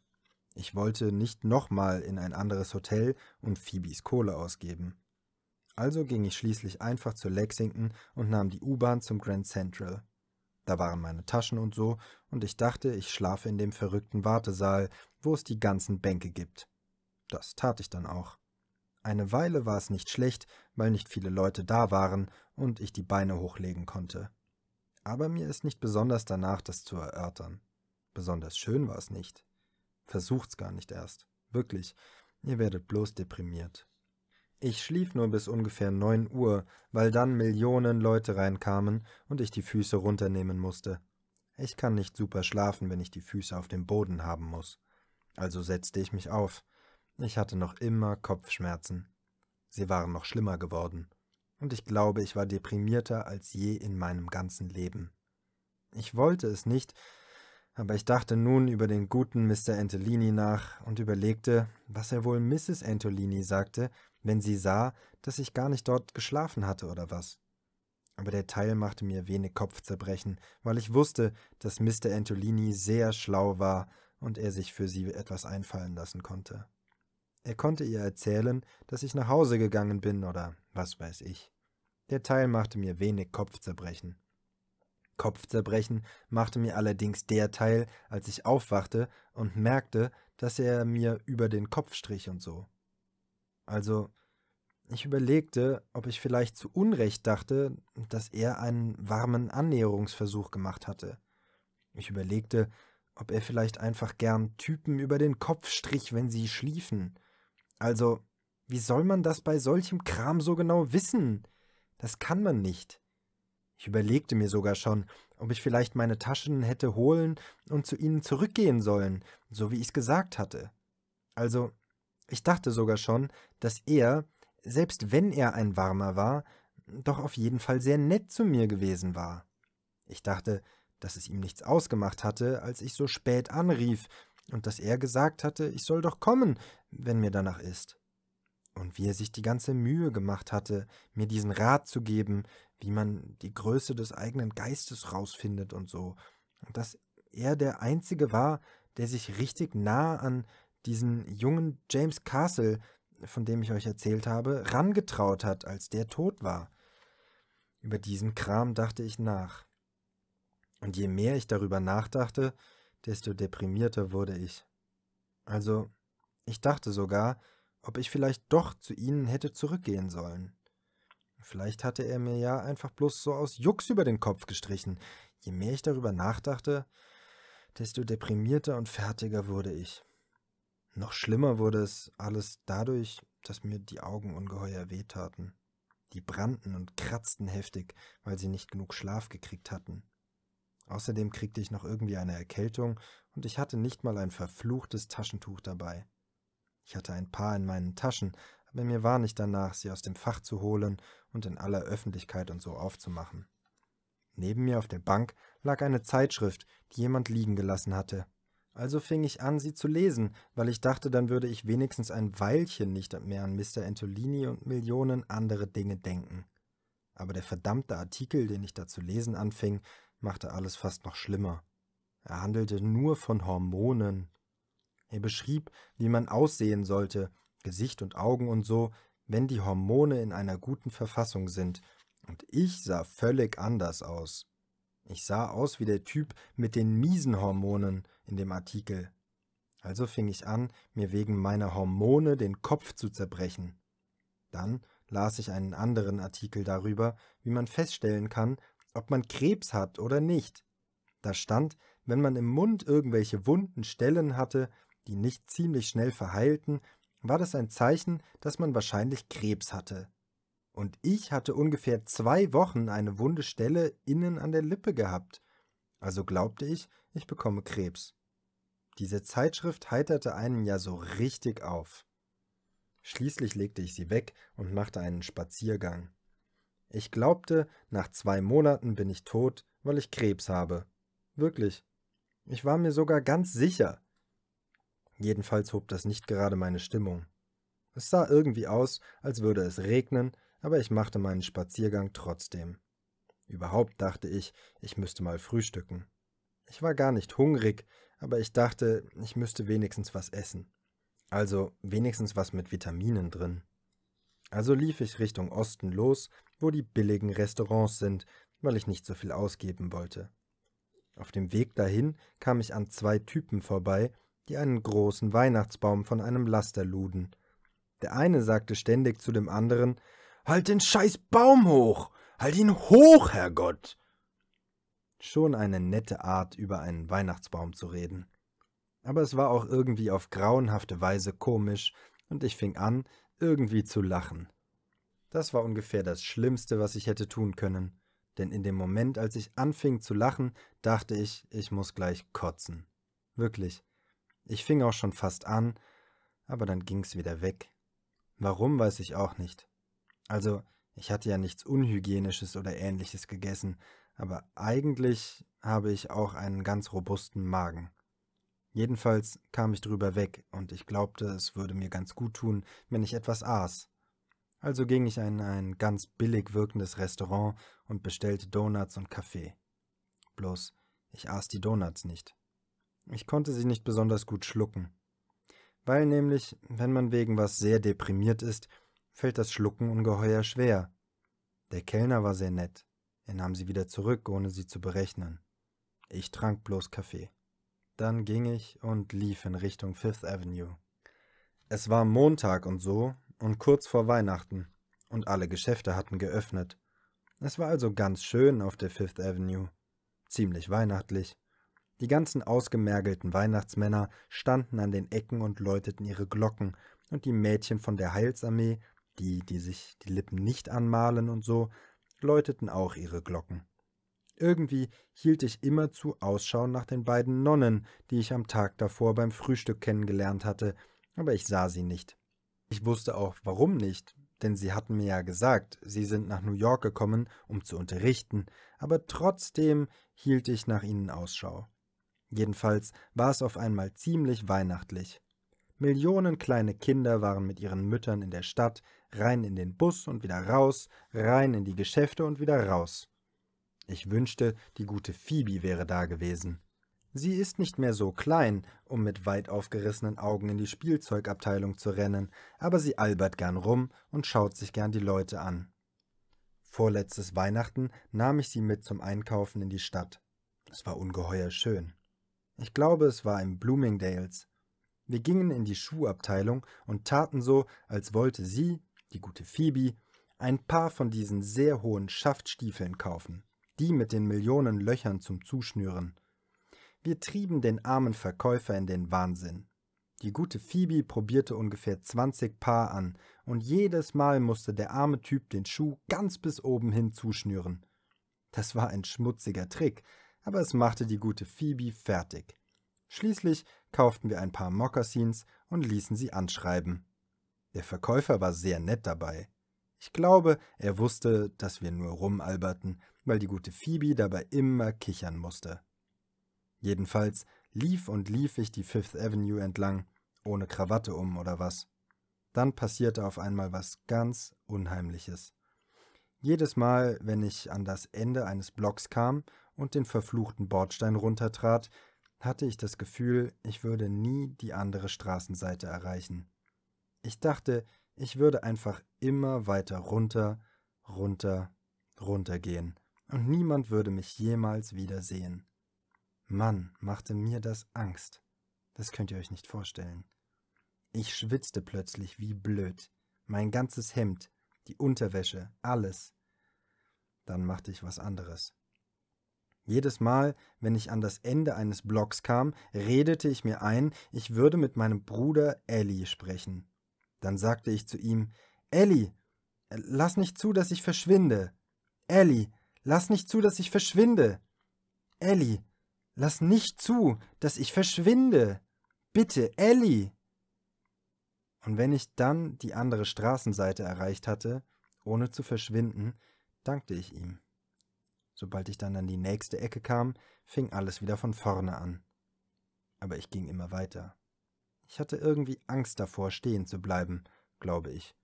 Ich wollte nicht nochmal in ein anderes Hotel und Phoebes Kohle ausgeben also ging ich schließlich einfach zu Lexington und nahm die U-Bahn zum Grand Central. Da waren meine Taschen und so, und ich dachte, ich schlafe in dem verrückten Wartesaal, wo es die ganzen Bänke gibt. Das tat ich dann auch. Eine Weile war es nicht schlecht, weil nicht viele Leute da waren und ich die Beine hochlegen konnte. Aber mir ist nicht besonders danach, das zu erörtern. Besonders schön war es nicht. Versucht's gar nicht erst. Wirklich, ihr werdet bloß deprimiert. Ich schlief nur bis ungefähr neun Uhr, weil dann Millionen Leute reinkamen und ich die Füße runternehmen musste. Ich kann nicht super schlafen, wenn ich die Füße auf dem Boden haben muss. Also setzte ich mich auf. Ich hatte noch immer Kopfschmerzen. Sie waren noch schlimmer geworden. Und ich glaube, ich war deprimierter als je in meinem ganzen Leben. Ich wollte es nicht, aber ich dachte nun über den guten Mr. Antolini nach und überlegte, was er wohl Mrs. Antolini sagte, wenn sie sah, dass ich gar nicht dort geschlafen hatte oder was. Aber der Teil machte mir wenig Kopfzerbrechen, weil ich wusste, dass Mr. Antolini sehr schlau war und er sich für sie etwas einfallen lassen konnte. Er konnte ihr erzählen, dass ich nach Hause gegangen bin oder was weiß ich. Der Teil machte mir wenig Kopfzerbrechen. Kopfzerbrechen machte mir allerdings der Teil, als ich aufwachte und merkte, dass er mir über den Kopf strich und so. Also, ich überlegte, ob ich vielleicht zu Unrecht dachte, dass er einen warmen Annäherungsversuch gemacht hatte. Ich überlegte, ob er vielleicht einfach gern Typen über den Kopf strich, wenn sie schliefen. Also, wie soll man das bei solchem Kram so genau wissen? Das kann man nicht. Ich überlegte mir sogar schon, ob ich vielleicht meine Taschen hätte holen und zu ihnen zurückgehen sollen, so wie ich's gesagt hatte. Also, ich dachte sogar schon, dass er, selbst wenn er ein Warmer war, doch auf jeden Fall sehr nett zu mir gewesen war. Ich dachte, dass es ihm nichts ausgemacht hatte, als ich so spät anrief, und dass er gesagt hatte, ich soll doch kommen, wenn mir danach ist und wie er sich die ganze Mühe gemacht hatte, mir diesen Rat zu geben, wie man die Größe des eigenen Geistes rausfindet und so. Und dass er der Einzige war, der sich richtig nah an diesen jungen James Castle, von dem ich euch erzählt habe, rangetraut hat, als der tot war. Über diesen Kram dachte ich nach. Und je mehr ich darüber nachdachte, desto deprimierter wurde ich. Also, ich dachte sogar, ob ich vielleicht doch zu ihnen hätte zurückgehen sollen. Vielleicht hatte er mir ja einfach bloß so aus Jux über den Kopf gestrichen. Je mehr ich darüber nachdachte, desto deprimierter und fertiger wurde ich. Noch schlimmer wurde es alles dadurch, dass mir die Augen ungeheuer wehtaten. Die brannten und kratzten heftig, weil sie nicht genug Schlaf gekriegt hatten. Außerdem kriegte ich noch irgendwie eine Erkältung und ich hatte nicht mal ein verfluchtes Taschentuch dabei. Ich hatte ein paar in meinen Taschen, aber mir war nicht danach, sie aus dem Fach zu holen und in aller Öffentlichkeit und so aufzumachen. Neben mir auf der Bank lag eine Zeitschrift, die jemand liegen gelassen hatte. Also fing ich an, sie zu lesen, weil ich dachte, dann würde ich wenigstens ein Weilchen nicht mehr an Mr. Antolini und Millionen andere Dinge denken. Aber der verdammte Artikel, den ich da zu lesen anfing, machte alles fast noch schlimmer. Er handelte nur von Hormonen, er beschrieb, wie man aussehen sollte, Gesicht und Augen und so, wenn die Hormone in einer guten Verfassung sind, und ich sah völlig anders aus. Ich sah aus wie der Typ mit den miesen Hormonen in dem Artikel. Also fing ich an, mir wegen meiner Hormone den Kopf zu zerbrechen. Dann las ich einen anderen Artikel darüber, wie man feststellen kann, ob man Krebs hat oder nicht. Da stand, wenn man im Mund irgendwelche wunden Stellen hatte, die nicht ziemlich schnell verheilten, war das ein Zeichen, dass man wahrscheinlich Krebs hatte. Und ich hatte ungefähr zwei Wochen eine wunde Stelle innen an der Lippe gehabt. Also glaubte ich, ich bekomme Krebs. Diese Zeitschrift heiterte einen ja so richtig auf. Schließlich legte ich sie weg und machte einen Spaziergang. Ich glaubte, nach zwei Monaten bin ich tot, weil ich Krebs habe. Wirklich. Ich war mir sogar ganz sicher. Jedenfalls hob das nicht gerade meine Stimmung. Es sah irgendwie aus, als würde es regnen, aber ich machte meinen Spaziergang trotzdem. Überhaupt dachte ich, ich müsste mal frühstücken. Ich war gar nicht hungrig, aber ich dachte, ich müsste wenigstens was essen. Also wenigstens was mit Vitaminen drin. Also lief ich Richtung Osten los, wo die billigen Restaurants sind, weil ich nicht so viel ausgeben wollte. Auf dem Weg dahin kam ich an zwei Typen vorbei, die einen großen Weihnachtsbaum von einem Laster luden. Der eine sagte ständig zu dem anderen Halt den scheiß Baum hoch. Halt ihn hoch, Herrgott. Schon eine nette Art, über einen Weihnachtsbaum zu reden. Aber es war auch irgendwie auf grauenhafte Weise komisch, und ich fing an, irgendwie zu lachen. Das war ungefähr das Schlimmste, was ich hätte tun können, denn in dem Moment, als ich anfing zu lachen, dachte ich, ich muss gleich kotzen. Wirklich, ich fing auch schon fast an, aber dann ging's wieder weg. Warum weiß ich auch nicht. Also, ich hatte ja nichts Unhygienisches oder ähnliches gegessen, aber eigentlich habe ich auch einen ganz robusten Magen. Jedenfalls kam ich drüber weg, und ich glaubte, es würde mir ganz gut tun, wenn ich etwas aß. Also ging ich in ein ganz billig wirkendes Restaurant und bestellte Donuts und Kaffee. Bloß, ich aß die Donuts nicht. Ich konnte sie nicht besonders gut schlucken. Weil nämlich, wenn man wegen was sehr deprimiert ist, fällt das Schlucken ungeheuer schwer. Der Kellner war sehr nett. Er nahm sie wieder zurück, ohne sie zu berechnen. Ich trank bloß Kaffee. Dann ging ich und lief in Richtung Fifth Avenue. Es war Montag und so und kurz vor Weihnachten und alle Geschäfte hatten geöffnet. Es war also ganz schön auf der Fifth Avenue. Ziemlich weihnachtlich. Die ganzen ausgemergelten Weihnachtsmänner standen an den Ecken und läuteten ihre Glocken, und die Mädchen von der Heilsarmee, die, die sich die Lippen nicht anmalen und so, läuteten auch ihre Glocken. Irgendwie hielt ich immerzu Ausschau nach den beiden Nonnen, die ich am Tag davor beim Frühstück kennengelernt hatte, aber ich sah sie nicht. Ich wusste auch, warum nicht, denn sie hatten mir ja gesagt, sie sind nach New York gekommen, um zu unterrichten, aber trotzdem hielt ich nach ihnen Ausschau. Jedenfalls war es auf einmal ziemlich weihnachtlich. Millionen kleine Kinder waren mit ihren Müttern in der Stadt, rein in den Bus und wieder raus, rein in die Geschäfte und wieder raus. Ich wünschte, die gute Phoebe wäre da gewesen. Sie ist nicht mehr so klein, um mit weit aufgerissenen Augen in die Spielzeugabteilung zu rennen, aber sie albert gern rum und schaut sich gern die Leute an. Vorletztes Weihnachten nahm ich sie mit zum Einkaufen in die Stadt. Es war ungeheuer schön. Ich glaube, es war im Bloomingdales. Wir gingen in die Schuhabteilung und taten so, als wollte sie, die gute Phoebe, ein paar von diesen sehr hohen Schaftstiefeln kaufen, die mit den Millionen Löchern zum Zuschnüren. Wir trieben den armen Verkäufer in den Wahnsinn. Die gute Phoebe probierte ungefähr 20 Paar an und jedes Mal musste der arme Typ den Schuh ganz bis oben hin zuschnüren. Das war ein schmutziger Trick, aber es machte die gute Phoebe fertig. Schließlich kauften wir ein paar Moccasins und ließen sie anschreiben. Der Verkäufer war sehr nett dabei. Ich glaube, er wusste, dass wir nur rumalberten, weil die gute Phoebe dabei immer kichern musste. Jedenfalls lief und lief ich die Fifth Avenue entlang, ohne Krawatte um oder was. Dann passierte auf einmal was ganz Unheimliches. Jedes Mal, wenn ich an das Ende eines Blocks kam und den verfluchten Bordstein runtertrat, hatte ich das Gefühl, ich würde nie die andere Straßenseite erreichen. Ich dachte, ich würde einfach immer weiter runter, runter, runter gehen, und niemand würde mich jemals wieder sehen. Mann, machte mir das Angst. Das könnt ihr euch nicht vorstellen. Ich schwitzte plötzlich wie blöd. Mein ganzes Hemd, die Unterwäsche, alles. Dann machte ich was anderes. Jedes Mal, wenn ich an das Ende eines Blocks kam, redete ich mir ein, ich würde mit meinem Bruder Ellie sprechen. Dann sagte ich zu ihm, Ellie, lass nicht zu, dass ich verschwinde. Ellie, lass nicht zu, dass ich verschwinde. Ellie, lass nicht zu, dass ich verschwinde. Bitte, Ellie. Und wenn ich dann die andere Straßenseite erreicht hatte, ohne zu verschwinden, dankte ich ihm. Sobald ich dann an die nächste Ecke kam, fing alles wieder von vorne an. Aber ich ging immer weiter. Ich hatte irgendwie Angst davor, stehen zu bleiben, glaube ich.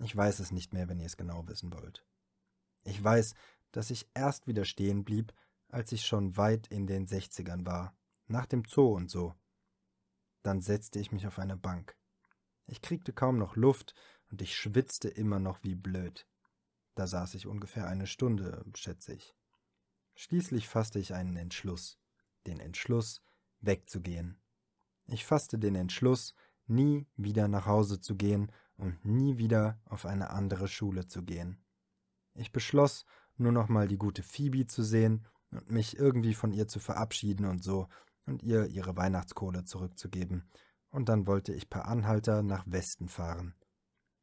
Ich weiß es nicht mehr, wenn ihr es genau wissen wollt. Ich weiß, dass ich erst wieder stehen blieb, als ich schon weit in den Sechzigern war, nach dem Zoo und so. Dann setzte ich mich auf eine Bank. Ich kriegte kaum noch Luft und ich schwitzte immer noch wie blöd. Da saß ich ungefähr eine Stunde, schätze ich. Schließlich fasste ich einen Entschluss, den Entschluss, wegzugehen. Ich fasste den Entschluss, nie wieder nach Hause zu gehen und nie wieder auf eine andere Schule zu gehen. Ich beschloss, nur noch mal die gute Phoebe zu sehen und mich irgendwie von ihr zu verabschieden und so und ihr ihre Weihnachtskohle zurückzugeben. Und dann wollte ich per Anhalter nach Westen fahren.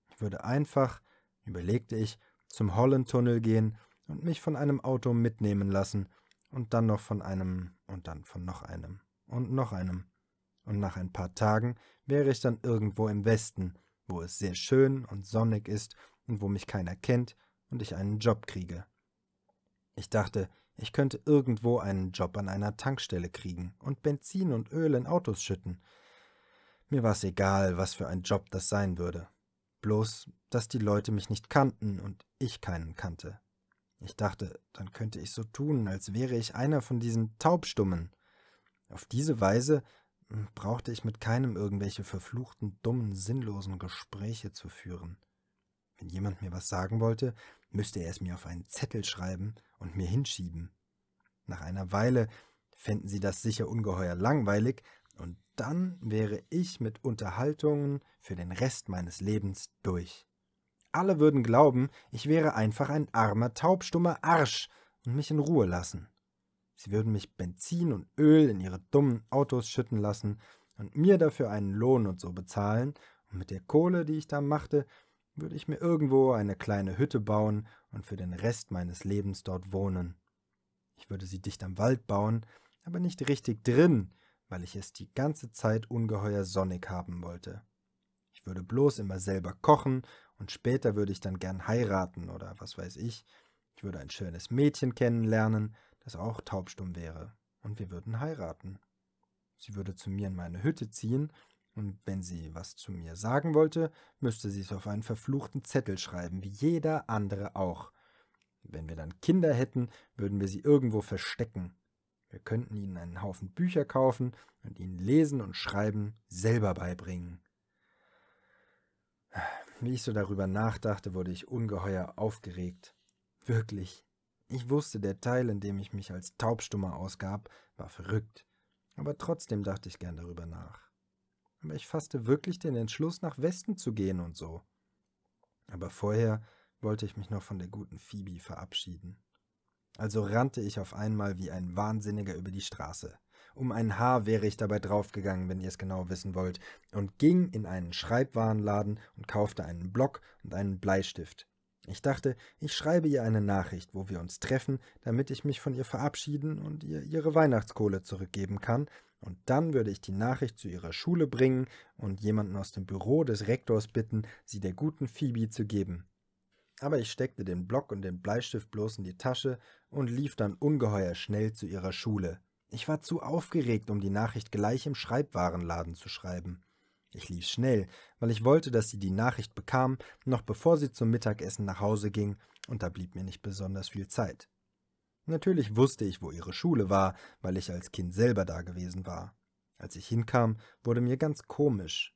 Ich würde einfach, überlegte ich, zum Hollentunnel gehen und mich von einem Auto mitnehmen lassen und dann noch von einem und dann von noch einem und noch einem. Und nach ein paar Tagen wäre ich dann irgendwo im Westen, wo es sehr schön und sonnig ist und wo mich keiner kennt und ich einen Job kriege. Ich dachte, ich könnte irgendwo einen Job an einer Tankstelle kriegen und Benzin und Öl in Autos schütten. Mir war es egal, was für ein Job das sein würde. Bloß, dass die Leute mich nicht kannten und ich keinen kannte. Ich dachte, dann könnte ich so tun, als wäre ich einer von diesen Taubstummen. Auf diese Weise hm, brauchte ich mit keinem irgendwelche verfluchten, dummen, sinnlosen Gespräche zu führen. Wenn jemand mir was sagen wollte, müsste er es mir auf einen Zettel schreiben und mir hinschieben. Nach einer Weile fänden sie das sicher ungeheuer langweilig, und dann wäre ich mit Unterhaltungen für den Rest meines Lebens durch alle würden glauben, ich wäre einfach ein armer, taubstummer Arsch und mich in Ruhe lassen. Sie würden mich Benzin und Öl in ihre dummen Autos schütten lassen und mir dafür einen Lohn und so bezahlen, und mit der Kohle, die ich da machte, würde ich mir irgendwo eine kleine Hütte bauen und für den Rest meines Lebens dort wohnen. Ich würde sie dicht am Wald bauen, aber nicht richtig drin, weil ich es die ganze Zeit ungeheuer sonnig haben wollte. Ich würde bloß immer selber kochen und später würde ich dann gern heiraten oder was weiß ich. Ich würde ein schönes Mädchen kennenlernen, das auch taubstumm wäre. Und wir würden heiraten. Sie würde zu mir in meine Hütte ziehen, und wenn sie was zu mir sagen wollte, müsste sie es auf einen verfluchten Zettel schreiben, wie jeder andere auch. Wenn wir dann Kinder hätten, würden wir sie irgendwo verstecken. Wir könnten ihnen einen Haufen Bücher kaufen und ihnen lesen und schreiben selber beibringen. Wie ich so darüber nachdachte, wurde ich ungeheuer aufgeregt. Wirklich. Ich wusste, der Teil, in dem ich mich als Taubstummer ausgab, war verrückt. Aber trotzdem dachte ich gern darüber nach. Aber ich fasste wirklich den Entschluss, nach Westen zu gehen und so. Aber vorher wollte ich mich noch von der guten Phoebe verabschieden. Also rannte ich auf einmal wie ein Wahnsinniger über die Straße. Um ein Haar wäre ich dabei draufgegangen, wenn ihr es genau wissen wollt, und ging in einen Schreibwarenladen und kaufte einen Block und einen Bleistift. Ich dachte, ich schreibe ihr eine Nachricht, wo wir uns treffen, damit ich mich von ihr verabschieden und ihr ihre Weihnachtskohle zurückgeben kann, und dann würde ich die Nachricht zu ihrer Schule bringen und jemanden aus dem Büro des Rektors bitten, sie der guten Phoebe zu geben. Aber ich steckte den Block und den Bleistift bloß in die Tasche und lief dann ungeheuer schnell zu ihrer Schule. Ich war zu aufgeregt, um die Nachricht gleich im Schreibwarenladen zu schreiben. Ich lief schnell, weil ich wollte, dass sie die Nachricht bekam, noch bevor sie zum Mittagessen nach Hause ging, und da blieb mir nicht besonders viel Zeit. Natürlich wusste ich, wo ihre Schule war, weil ich als Kind selber da gewesen war. Als ich hinkam, wurde mir ganz komisch.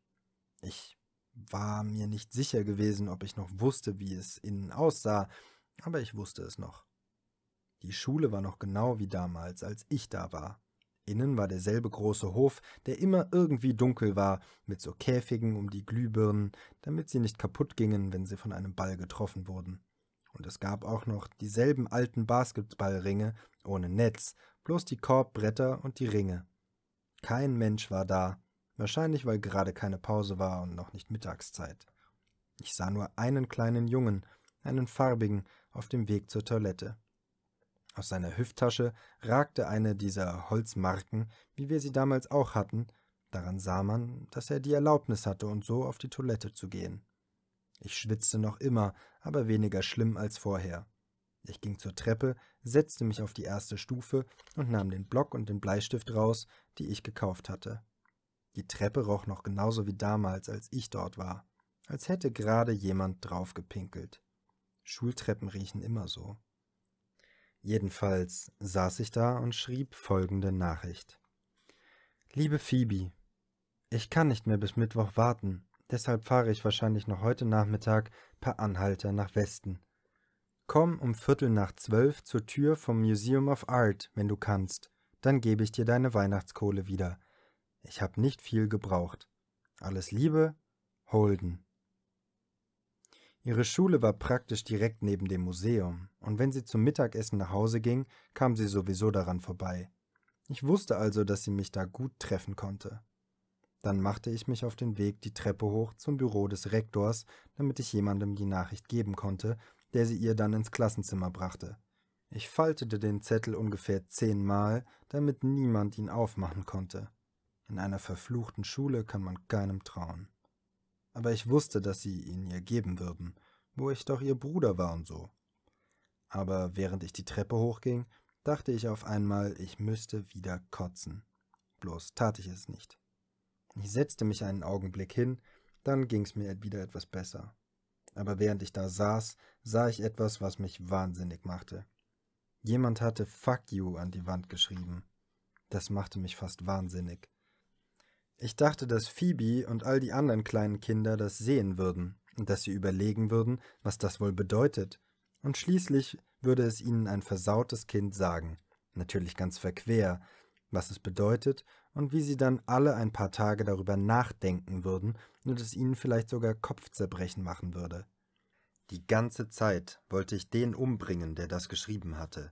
Ich war mir nicht sicher gewesen, ob ich noch wusste, wie es innen aussah, aber ich wusste es noch. Die Schule war noch genau wie damals, als ich da war. Innen war derselbe große Hof, der immer irgendwie dunkel war, mit so Käfigen um die Glühbirnen, damit sie nicht kaputt gingen, wenn sie von einem Ball getroffen wurden. Und es gab auch noch dieselben alten Basketballringe ohne Netz, bloß die Korbbretter und die Ringe. Kein Mensch war da, wahrscheinlich weil gerade keine Pause war und noch nicht Mittagszeit. Ich sah nur einen kleinen Jungen, einen farbigen, auf dem Weg zur Toilette. Aus seiner Hüfttasche ragte eine dieser Holzmarken, wie wir sie damals auch hatten, daran sah man, dass er die Erlaubnis hatte und so auf die Toilette zu gehen. Ich schwitzte noch immer, aber weniger schlimm als vorher. Ich ging zur Treppe, setzte mich auf die erste Stufe und nahm den Block und den Bleistift raus, die ich gekauft hatte. Die Treppe roch noch genauso wie damals, als ich dort war, als hätte gerade jemand draufgepinkelt. Schultreppen riechen immer so. Jedenfalls saß ich da und schrieb folgende Nachricht. Liebe Phoebe, ich kann nicht mehr bis Mittwoch warten, deshalb fahre ich wahrscheinlich noch heute Nachmittag per Anhalter nach Westen. Komm um Viertel nach zwölf zur Tür vom Museum of Art, wenn du kannst, dann gebe ich dir deine Weihnachtskohle wieder. Ich habe nicht viel gebraucht. Alles Liebe, Holden. Ihre Schule war praktisch direkt neben dem Museum, und wenn sie zum Mittagessen nach Hause ging, kam sie sowieso daran vorbei. Ich wusste also, dass sie mich da gut treffen konnte. Dann machte ich mich auf den Weg die Treppe hoch zum Büro des Rektors, damit ich jemandem die Nachricht geben konnte, der sie ihr dann ins Klassenzimmer brachte. Ich faltete den Zettel ungefähr zehnmal, damit niemand ihn aufmachen konnte. In einer verfluchten Schule kann man keinem trauen aber ich wusste, dass sie ihn ihr geben würden, wo ich doch ihr Bruder war und so. Aber während ich die Treppe hochging, dachte ich auf einmal, ich müsste wieder kotzen. Bloß tat ich es nicht. Ich setzte mich einen Augenblick hin, dann ging's mir wieder etwas besser. Aber während ich da saß, sah ich etwas, was mich wahnsinnig machte. Jemand hatte Fuck you an die Wand geschrieben. Das machte mich fast wahnsinnig. Ich dachte, dass Phoebe und all die anderen kleinen Kinder das sehen würden und dass sie überlegen würden, was das wohl bedeutet. Und schließlich würde es ihnen ein versautes Kind sagen, natürlich ganz verquer, was es bedeutet und wie sie dann alle ein paar Tage darüber nachdenken würden und es ihnen vielleicht sogar Kopfzerbrechen machen würde. Die ganze Zeit wollte ich den umbringen, der das geschrieben hatte.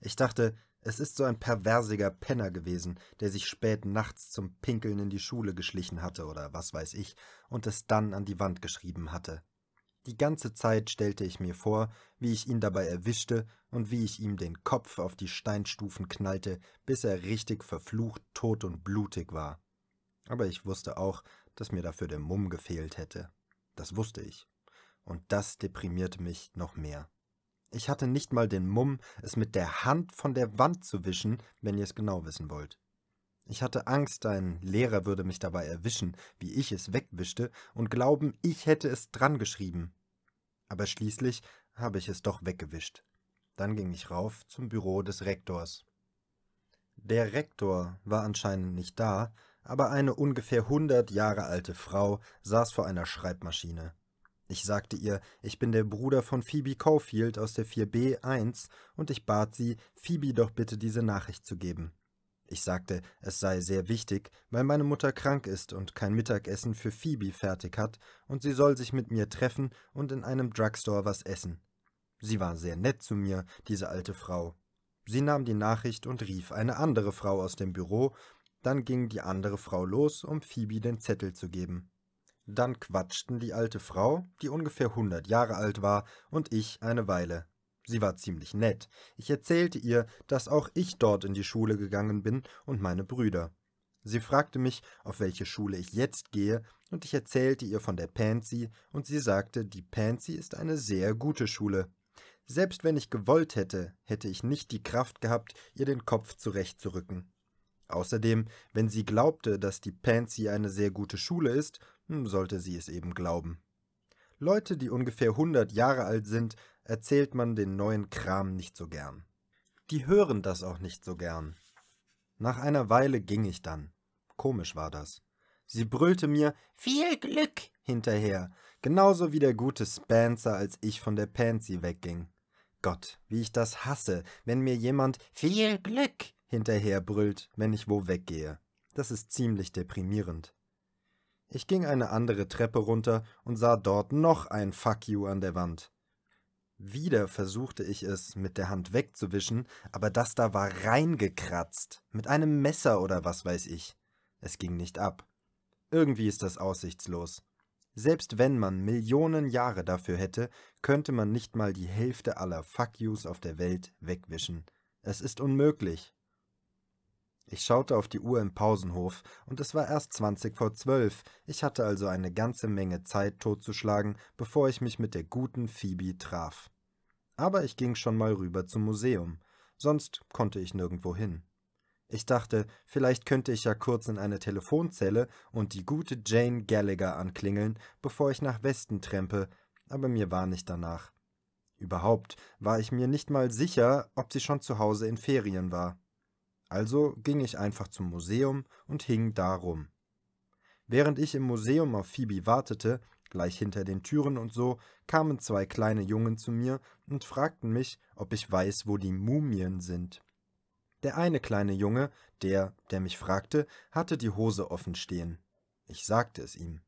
Ich dachte, es ist so ein perversiger Penner gewesen, der sich spät nachts zum Pinkeln in die Schule geschlichen hatte oder was weiß ich und es dann an die Wand geschrieben hatte. Die ganze Zeit stellte ich mir vor, wie ich ihn dabei erwischte und wie ich ihm den Kopf auf die Steinstufen knallte, bis er richtig verflucht, tot und blutig war. Aber ich wusste auch, dass mir dafür der Mumm gefehlt hätte. Das wusste ich. Und das deprimierte mich noch mehr. Ich hatte nicht mal den Mumm, es mit der Hand von der Wand zu wischen, wenn ihr es genau wissen wollt. Ich hatte Angst, ein Lehrer würde mich dabei erwischen, wie ich es wegwischte, und glauben, ich hätte es dran geschrieben. Aber schließlich habe ich es doch weggewischt. Dann ging ich rauf zum Büro des Rektors. Der Rektor war anscheinend nicht da, aber eine ungefähr hundert Jahre alte Frau saß vor einer Schreibmaschine. Ich sagte ihr, ich bin der Bruder von Phoebe Caulfield aus der 4b1 und ich bat sie, Phoebe doch bitte diese Nachricht zu geben. Ich sagte, es sei sehr wichtig, weil meine Mutter krank ist und kein Mittagessen für Phoebe fertig hat und sie soll sich mit mir treffen und in einem Drugstore was essen. Sie war sehr nett zu mir, diese alte Frau. Sie nahm die Nachricht und rief eine andere Frau aus dem Büro, dann ging die andere Frau los, um Phoebe den Zettel zu geben. Dann quatschten die alte Frau, die ungefähr 100 Jahre alt war, und ich eine Weile. Sie war ziemlich nett. Ich erzählte ihr, dass auch ich dort in die Schule gegangen bin und meine Brüder. Sie fragte mich, auf welche Schule ich jetzt gehe, und ich erzählte ihr von der Pansy, und sie sagte, die Pansy ist eine sehr gute Schule. Selbst wenn ich gewollt hätte, hätte ich nicht die Kraft gehabt, ihr den Kopf zurechtzurücken. Außerdem, wenn sie glaubte, dass die Pansy eine sehr gute Schule ist, hm, sollte sie es eben glauben. Leute, die ungefähr 100 Jahre alt sind, erzählt man den neuen Kram nicht so gern. Die hören das auch nicht so gern. Nach einer Weile ging ich dann. Komisch war das. Sie brüllte mir viel Glück hinterher, genauso wie der gute Spencer, als ich von der Pansy wegging. Gott, wie ich das hasse, wenn mir jemand viel Glück hinterher brüllt, wenn ich wo weggehe. Das ist ziemlich deprimierend. Ich ging eine andere Treppe runter und sah dort noch ein Fuck you an der Wand. Wieder versuchte ich es mit der Hand wegzuwischen, aber das da war reingekratzt, mit einem Messer oder was weiß ich. Es ging nicht ab. Irgendwie ist das aussichtslos. Selbst wenn man Millionen Jahre dafür hätte, könnte man nicht mal die Hälfte aller Fuck yous auf der Welt wegwischen. Es ist unmöglich. Ich schaute auf die Uhr im Pausenhof, und es war erst 20 vor 12. ich hatte also eine ganze Menge Zeit totzuschlagen, bevor ich mich mit der guten Phoebe traf. Aber ich ging schon mal rüber zum Museum, sonst konnte ich nirgendwo hin. Ich dachte, vielleicht könnte ich ja kurz in eine Telefonzelle und die gute Jane Gallagher anklingeln, bevor ich nach Westen trempe, aber mir war nicht danach. Überhaupt war ich mir nicht mal sicher, ob sie schon zu Hause in Ferien war also ging ich einfach zum Museum und hing da rum. Während ich im Museum auf Phoebe wartete, gleich hinter den Türen und so, kamen zwei kleine Jungen zu mir und fragten mich, ob ich weiß, wo die Mumien sind. Der eine kleine Junge, der, der mich fragte, hatte die Hose offen stehen. Ich sagte es ihm.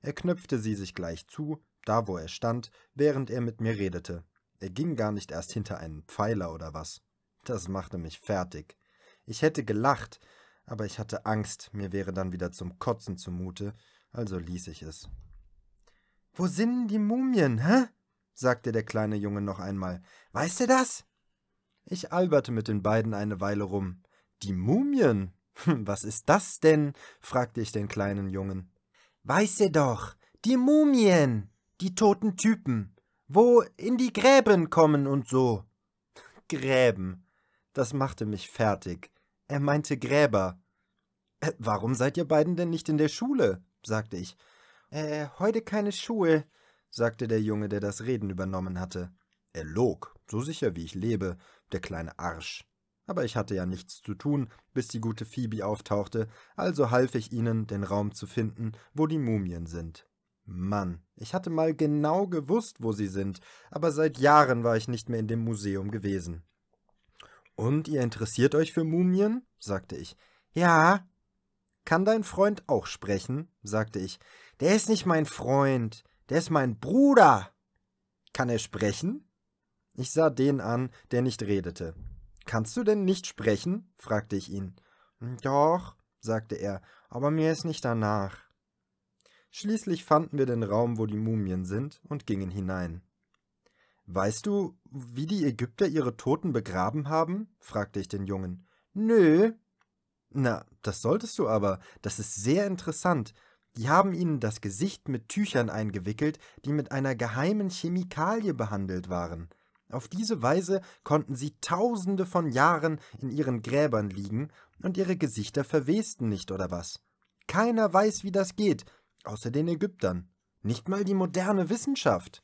Er knöpfte sie sich gleich zu, da wo er stand, während er mit mir redete. Er ging gar nicht erst hinter einen Pfeiler oder was. Das machte mich fertig. Ich hätte gelacht, aber ich hatte Angst, mir wäre dann wieder zum Kotzen zumute, also ließ ich es. Wo sind die Mumien, hä? sagte der kleine Junge noch einmal. Weißt du das? Ich alberte mit den beiden eine Weile rum. Die Mumien? Hm, was ist das denn? fragte ich den kleinen Jungen. Weißt du doch, die Mumien, die toten Typen, wo in die Gräben kommen und so. Gräben. Das machte mich fertig. Er meinte Gräber. Äh, warum seid ihr beiden denn nicht in der Schule? sagte ich. Äh, heute keine Schule, sagte der Junge, der das Reden übernommen hatte. Er log, so sicher wie ich lebe, der kleine Arsch. Aber ich hatte ja nichts zu tun, bis die gute Phoebe auftauchte, also half ich ihnen, den Raum zu finden, wo die Mumien sind. Mann, ich hatte mal genau gewusst, wo sie sind, aber seit Jahren war ich nicht mehr in dem Museum gewesen. Und ihr interessiert euch für Mumien? sagte ich. Ja. Kann dein Freund auch sprechen? sagte ich. Der ist nicht mein Freund, der ist mein Bruder. Kann er sprechen? Ich sah den an, der nicht redete. Kannst du denn nicht sprechen? fragte ich ihn. Hm, doch, sagte er, aber mir ist nicht danach. Schließlich fanden wir den Raum, wo die Mumien sind, und gingen hinein. Weißt du, wie die Ägypter ihre Toten begraben haben? fragte ich den Jungen. Nö. Na, das solltest du aber, das ist sehr interessant. Die haben ihnen das Gesicht mit Tüchern eingewickelt, die mit einer geheimen Chemikalie behandelt waren. Auf diese Weise konnten sie tausende von Jahren in ihren Gräbern liegen, und ihre Gesichter verwesten nicht, oder was? Keiner weiß, wie das geht, außer den Ägyptern. Nicht mal die moderne Wissenschaft.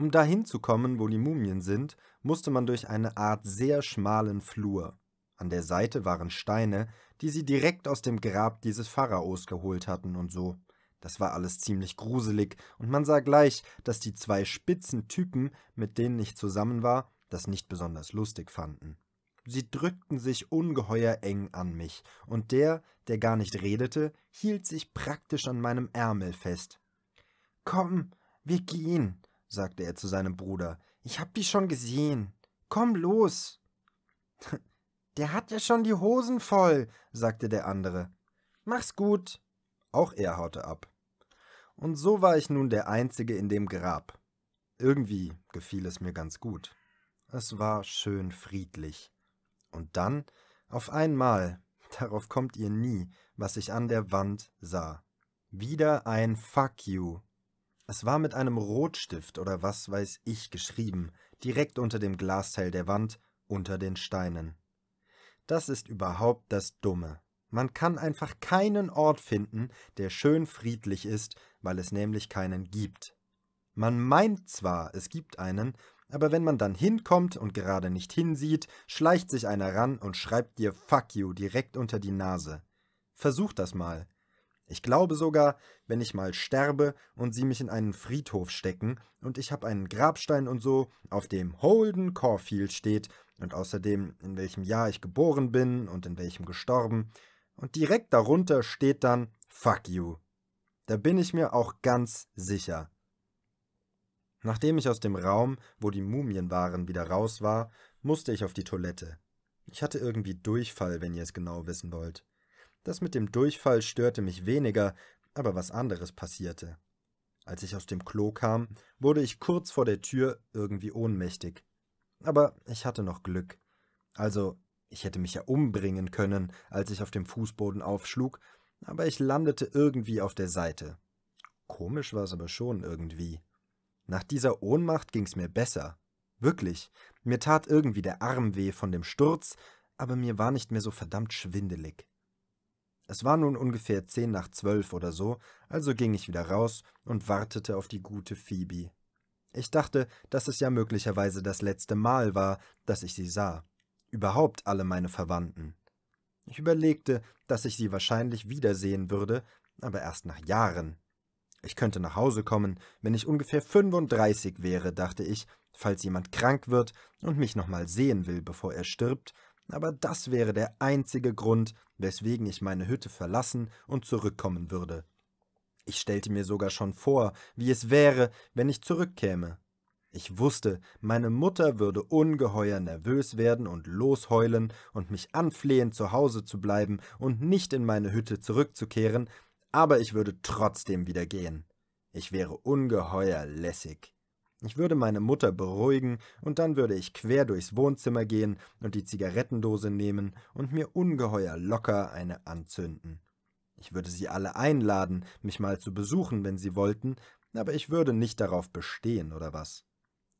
Um dahin zu kommen, wo die Mumien sind, musste man durch eine Art sehr schmalen Flur. An der Seite waren Steine, die sie direkt aus dem Grab dieses Pharaos geholt hatten und so. Das war alles ziemlich gruselig, und man sah gleich, dass die zwei spitzen Typen, mit denen ich zusammen war, das nicht besonders lustig fanden. Sie drückten sich ungeheuer eng an mich, und der, der gar nicht redete, hielt sich praktisch an meinem Ärmel fest. Komm, wir gehen, sagte er zu seinem Bruder. Ich hab die schon gesehen. Komm los. [LAUGHS] Der hat ja schon die Hosen voll, sagte der andere. Mach's gut. Auch er haute ab. Und so war ich nun der Einzige in dem Grab. Irgendwie gefiel es mir ganz gut. Es war schön friedlich. Und dann, auf einmal, [LAUGHS] darauf kommt ihr nie, was ich an der Wand sah. Wieder ein Fuck you es war mit einem Rotstift oder was weiß ich geschrieben, direkt unter dem Glasteil der Wand, unter den Steinen. Das ist überhaupt das Dumme. Man kann einfach keinen Ort finden, der schön friedlich ist, weil es nämlich keinen gibt. Man meint zwar, es gibt einen, aber wenn man dann hinkommt und gerade nicht hinsieht, schleicht sich einer ran und schreibt dir Fuck you direkt unter die Nase. Versuch das mal. Ich glaube sogar, wenn ich mal sterbe und sie mich in einen Friedhof stecken und ich habe einen Grabstein und so, auf dem Holden Caulfield steht und außerdem in welchem Jahr ich geboren bin und in welchem gestorben und direkt darunter steht dann Fuck you. Da bin ich mir auch ganz sicher. Nachdem ich aus dem Raum, wo die Mumien waren, wieder raus war, musste ich auf die Toilette. Ich hatte irgendwie Durchfall, wenn ihr es genau wissen wollt. Das mit dem Durchfall störte mich weniger, aber was anderes passierte. Als ich aus dem Klo kam, wurde ich kurz vor der Tür irgendwie ohnmächtig. Aber ich hatte noch Glück. Also, ich hätte mich ja umbringen können, als ich auf dem Fußboden aufschlug, aber ich landete irgendwie auf der Seite. Komisch war es aber schon irgendwie. Nach dieser Ohnmacht ging's mir besser. Wirklich. Mir tat irgendwie der Arm weh von dem Sturz, aber mir war nicht mehr so verdammt schwindelig. Es war nun ungefähr zehn nach zwölf oder so, also ging ich wieder raus und wartete auf die gute Phoebe. Ich dachte, dass es ja möglicherweise das letzte Mal war, dass ich sie sah. Überhaupt alle meine Verwandten. Ich überlegte, dass ich sie wahrscheinlich wiedersehen würde, aber erst nach Jahren. Ich könnte nach Hause kommen, wenn ich ungefähr 35 wäre, dachte ich, falls jemand krank wird und mich nochmal sehen will, bevor er stirbt, aber das wäre der einzige Grund, weswegen ich meine Hütte verlassen und zurückkommen würde. Ich stellte mir sogar schon vor, wie es wäre, wenn ich zurückkäme. Ich wusste, meine Mutter würde ungeheuer nervös werden und losheulen und mich anflehen, zu Hause zu bleiben und nicht in meine Hütte zurückzukehren, aber ich würde trotzdem wieder gehen. Ich wäre ungeheuer lässig. Ich würde meine Mutter beruhigen, und dann würde ich quer durchs Wohnzimmer gehen und die Zigarettendose nehmen und mir ungeheuer locker eine anzünden. Ich würde sie alle einladen, mich mal zu besuchen, wenn sie wollten, aber ich würde nicht darauf bestehen, oder was?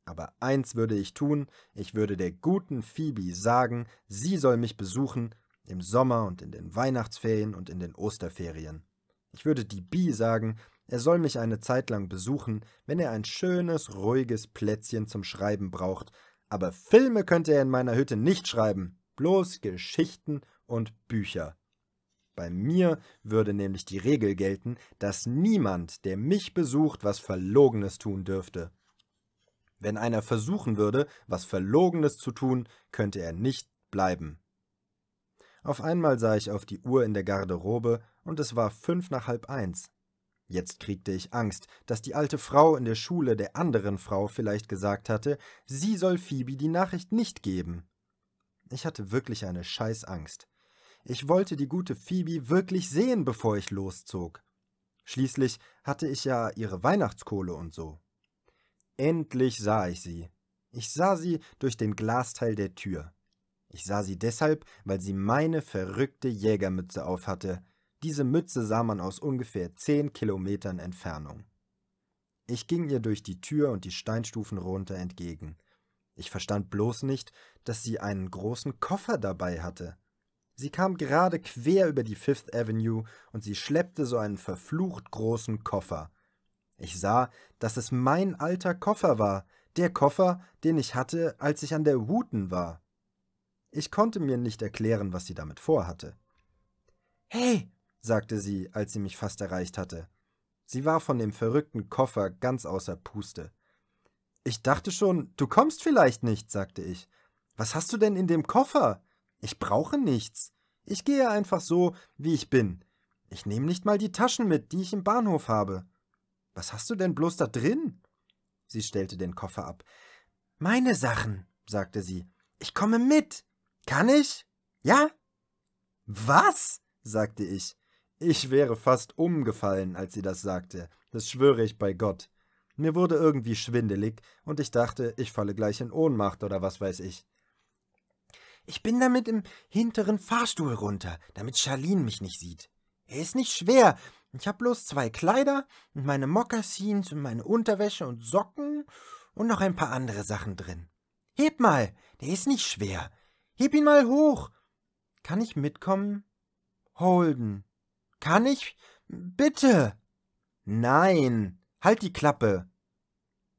Aber eins würde ich tun, ich würde der guten Phoebe sagen, sie soll mich besuchen, im Sommer und in den Weihnachtsferien und in den Osterferien. Ich würde die Bi sagen, er soll mich eine Zeit lang besuchen, wenn er ein schönes, ruhiges Plätzchen zum Schreiben braucht. Aber Filme könnte er in meiner Hütte nicht schreiben, bloß Geschichten und Bücher. Bei mir würde nämlich die Regel gelten, dass niemand, der mich besucht, was Verlogenes tun dürfte. Wenn einer versuchen würde, was Verlogenes zu tun, könnte er nicht bleiben. Auf einmal sah ich auf die Uhr in der Garderobe und es war fünf nach halb eins. Jetzt kriegte ich Angst, dass die alte Frau in der Schule der anderen Frau vielleicht gesagt hatte, sie soll Phoebe die Nachricht nicht geben. Ich hatte wirklich eine Scheißangst. Ich wollte die gute Phoebe wirklich sehen, bevor ich loszog. Schließlich hatte ich ja ihre Weihnachtskohle und so. Endlich sah ich sie. Ich sah sie durch den Glasteil der Tür. Ich sah sie deshalb, weil sie meine verrückte Jägermütze aufhatte. Diese Mütze sah man aus ungefähr zehn Kilometern Entfernung. Ich ging ihr durch die Tür und die Steinstufen runter entgegen. Ich verstand bloß nicht, dass sie einen großen Koffer dabei hatte. Sie kam gerade quer über die Fifth Avenue und sie schleppte so einen verflucht großen Koffer. Ich sah, dass es mein alter Koffer war, der Koffer, den ich hatte, als ich an der Wooten war. Ich konnte mir nicht erklären, was sie damit vorhatte. Hey, sagte sie, als sie mich fast erreicht hatte. Sie war von dem verrückten Koffer ganz außer Puste. Ich dachte schon, du kommst vielleicht nicht, sagte ich. Was hast du denn in dem Koffer? Ich brauche nichts. Ich gehe einfach so, wie ich bin. Ich nehme nicht mal die Taschen mit, die ich im Bahnhof habe. Was hast du denn bloß da drin? Sie stellte den Koffer ab. Meine Sachen, sagte sie. Ich komme mit. Kann ich? Ja? Was? sagte ich. Ich wäre fast umgefallen, als sie das sagte, das schwöre ich bei Gott. Mir wurde irgendwie schwindelig, und ich dachte, ich falle gleich in Ohnmacht oder was weiß ich. Ich bin damit im hinteren Fahrstuhl runter, damit Charlene mich nicht sieht. Er ist nicht schwer. Ich habe bloß zwei Kleider und meine Mokassins und meine Unterwäsche und Socken und noch ein paar andere Sachen drin. Heb mal, der ist nicht schwer. Heb ihn mal hoch. Kann ich mitkommen? Holden, kann ich? Bitte. Nein. Halt die Klappe.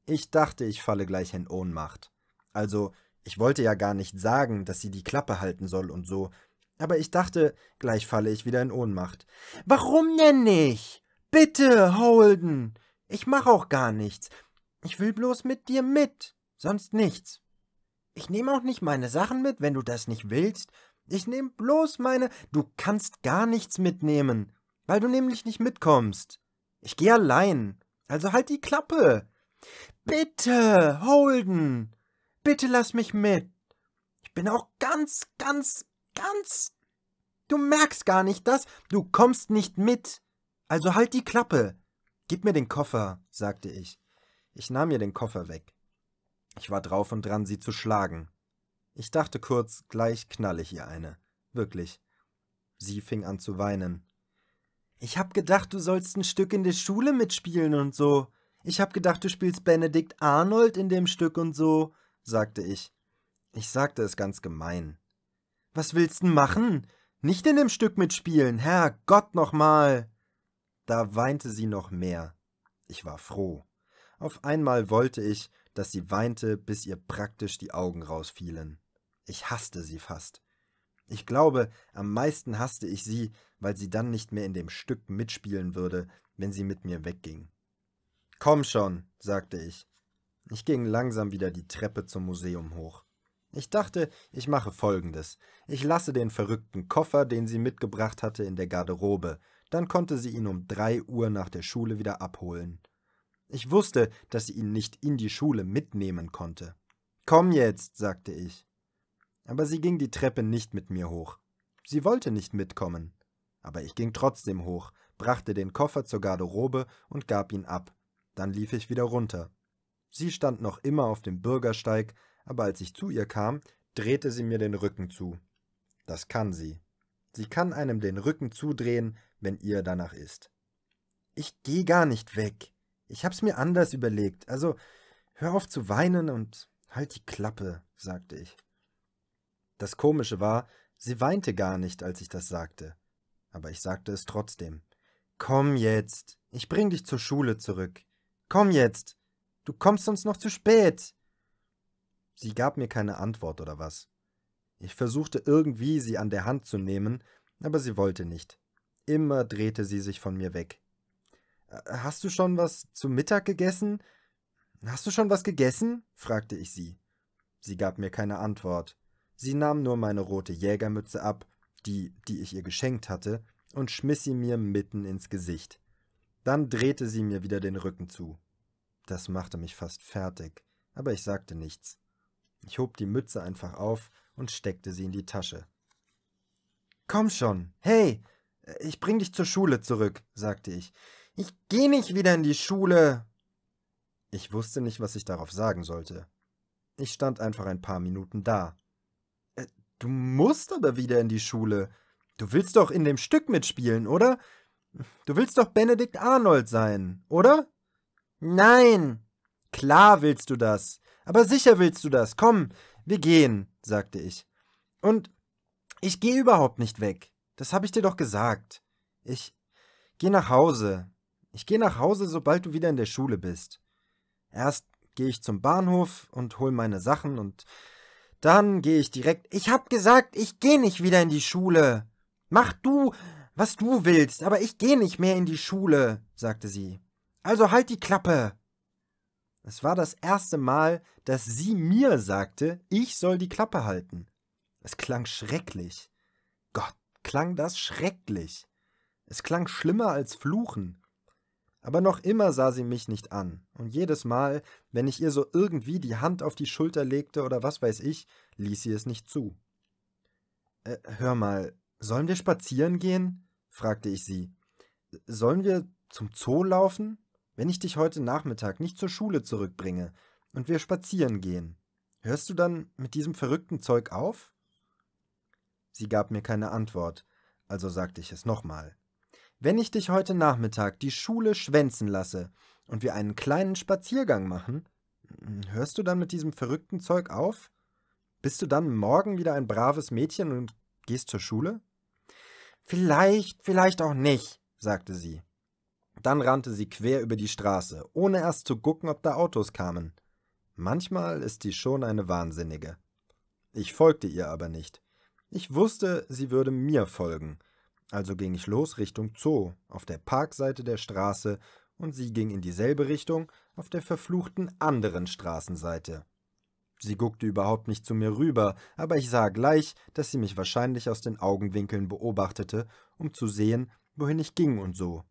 Ich dachte, ich falle gleich in Ohnmacht. Also, ich wollte ja gar nicht sagen, dass sie die Klappe halten soll und so, aber ich dachte, gleich falle ich wieder in Ohnmacht. Warum denn nicht? Bitte, Holden. Ich mach auch gar nichts. Ich will bloß mit dir mit, sonst nichts. Ich nehme auch nicht meine Sachen mit, wenn du das nicht willst. Ich nehme bloß meine. Du kannst gar nichts mitnehmen, weil du nämlich nicht mitkommst. Ich gehe allein. Also halt die Klappe. Bitte, Holden. Bitte lass mich mit. Ich bin auch ganz, ganz, ganz. Du merkst gar nicht das. Du kommst nicht mit. Also halt die Klappe. Gib mir den Koffer, sagte ich. Ich nahm ihr den Koffer weg. Ich war drauf und dran, sie zu schlagen. Ich dachte kurz, gleich knalle ich ihr eine. Wirklich. Sie fing an zu weinen. Ich hab gedacht, du sollst ein Stück in der Schule mitspielen und so. Ich hab gedacht, du spielst Benedikt Arnold in dem Stück und so, sagte ich. Ich sagte es ganz gemein. Was willst denn machen? Nicht in dem Stück mitspielen, Herrgott nochmal! Da weinte sie noch mehr. Ich war froh. Auf einmal wollte ich, dass sie weinte, bis ihr praktisch die Augen rausfielen. Ich hasste sie fast. Ich glaube, am meisten hasste ich sie, weil sie dann nicht mehr in dem Stück mitspielen würde, wenn sie mit mir wegging. Komm schon, sagte ich. Ich ging langsam wieder die Treppe zum Museum hoch. Ich dachte, ich mache Folgendes. Ich lasse den verrückten Koffer, den sie mitgebracht hatte, in der Garderobe, dann konnte sie ihn um drei Uhr nach der Schule wieder abholen. Ich wusste, dass sie ihn nicht in die Schule mitnehmen konnte. Komm jetzt, sagte ich aber sie ging die Treppe nicht mit mir hoch. Sie wollte nicht mitkommen. Aber ich ging trotzdem hoch, brachte den Koffer zur Garderobe und gab ihn ab. Dann lief ich wieder runter. Sie stand noch immer auf dem Bürgersteig, aber als ich zu ihr kam, drehte sie mir den Rücken zu. Das kann sie. Sie kann einem den Rücken zudrehen, wenn ihr danach ist. Ich geh gar nicht weg. Ich hab's mir anders überlegt. Also hör auf zu weinen und halt die Klappe, sagte ich. Das Komische war, sie weinte gar nicht, als ich das sagte. Aber ich sagte es trotzdem. Komm jetzt, ich bring dich zur Schule zurück. Komm jetzt, du kommst sonst noch zu spät. Sie gab mir keine Antwort oder was. Ich versuchte irgendwie, sie an der Hand zu nehmen, aber sie wollte nicht. Immer drehte sie sich von mir weg. Äh, hast du schon was zum Mittag gegessen? Hast du schon was gegessen? fragte ich sie. Sie gab mir keine Antwort. Sie nahm nur meine rote Jägermütze ab, die, die ich ihr geschenkt hatte, und schmiss sie mir mitten ins Gesicht. Dann drehte sie mir wieder den Rücken zu. Das machte mich fast fertig, aber ich sagte nichts. Ich hob die Mütze einfach auf und steckte sie in die Tasche. Komm schon, hey, ich bring dich zur Schule zurück, sagte ich. Ich geh nicht wieder in die Schule. Ich wusste nicht, was ich darauf sagen sollte. Ich stand einfach ein paar Minuten da, Du musst aber wieder in die Schule. Du willst doch in dem Stück mitspielen, oder? Du willst doch Benedikt Arnold sein, oder? Nein. Klar willst du das. Aber sicher willst du das. Komm, wir gehen, sagte ich. Und ich gehe überhaupt nicht weg. Das habe ich dir doch gesagt. Ich gehe nach Hause. Ich gehe nach Hause, sobald du wieder in der Schule bist. Erst gehe ich zum Bahnhof und hol meine Sachen und dann gehe ich direkt. Ich hab gesagt, ich gehe nicht wieder in die Schule. Mach du, was du willst, aber ich gehe nicht mehr in die Schule, sagte sie. Also halt die Klappe. Es war das erste Mal, dass sie mir sagte, ich soll die Klappe halten. Es klang schrecklich. Gott, klang das schrecklich. Es klang schlimmer als Fluchen. Aber noch immer sah sie mich nicht an, und jedes Mal, wenn ich ihr so irgendwie die Hand auf die Schulter legte oder was weiß ich, ließ sie es nicht zu. Äh, hör mal, sollen wir spazieren gehen? fragte ich sie. Sollen wir zum Zoo laufen? Wenn ich dich heute Nachmittag nicht zur Schule zurückbringe und wir spazieren gehen, hörst du dann mit diesem verrückten Zeug auf? Sie gab mir keine Antwort, also sagte ich es nochmal. Wenn ich dich heute Nachmittag die Schule schwänzen lasse und wir einen kleinen Spaziergang machen, hm, hörst du dann mit diesem verrückten Zeug auf? Bist du dann morgen wieder ein braves Mädchen und gehst zur Schule? Vielleicht, vielleicht auch nicht, sagte sie. Dann rannte sie quer über die Straße, ohne erst zu gucken, ob da Autos kamen. Manchmal ist sie schon eine Wahnsinnige. Ich folgte ihr aber nicht. Ich wusste, sie würde mir folgen – also ging ich los Richtung Zoo, auf der Parkseite der Straße, und sie ging in dieselbe Richtung, auf der verfluchten anderen Straßenseite. Sie guckte überhaupt nicht zu mir rüber, aber ich sah gleich, dass sie mich wahrscheinlich aus den Augenwinkeln beobachtete, um zu sehen, wohin ich ging und so.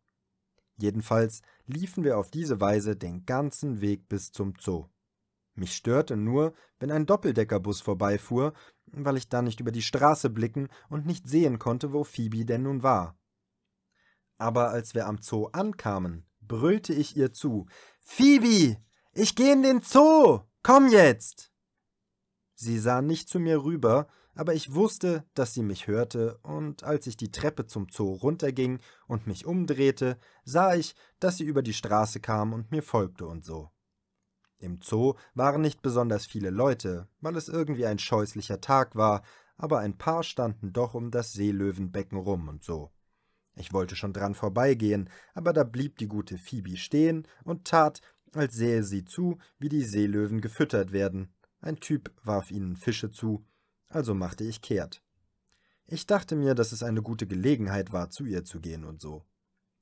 Jedenfalls liefen wir auf diese Weise den ganzen Weg bis zum Zoo. Mich störte nur, wenn ein Doppeldeckerbus vorbeifuhr, weil ich da nicht über die Straße blicken und nicht sehen konnte, wo Phoebe denn nun war. Aber als wir am Zoo ankamen, brüllte ich ihr zu: Phoebe, ich geh in den Zoo! Komm jetzt! Sie sah nicht zu mir rüber, aber ich wusste, dass sie mich hörte, und als ich die Treppe zum Zoo runterging und mich umdrehte, sah ich, dass sie über die Straße kam und mir folgte und so. Im Zoo waren nicht besonders viele Leute, weil es irgendwie ein scheußlicher Tag war, aber ein paar standen doch um das Seelöwenbecken rum und so. Ich wollte schon dran vorbeigehen, aber da blieb die gute Phoebe stehen und tat, als sähe sie zu, wie die Seelöwen gefüttert werden. Ein Typ warf ihnen Fische zu, also machte ich kehrt. Ich dachte mir, dass es eine gute Gelegenheit war, zu ihr zu gehen und so.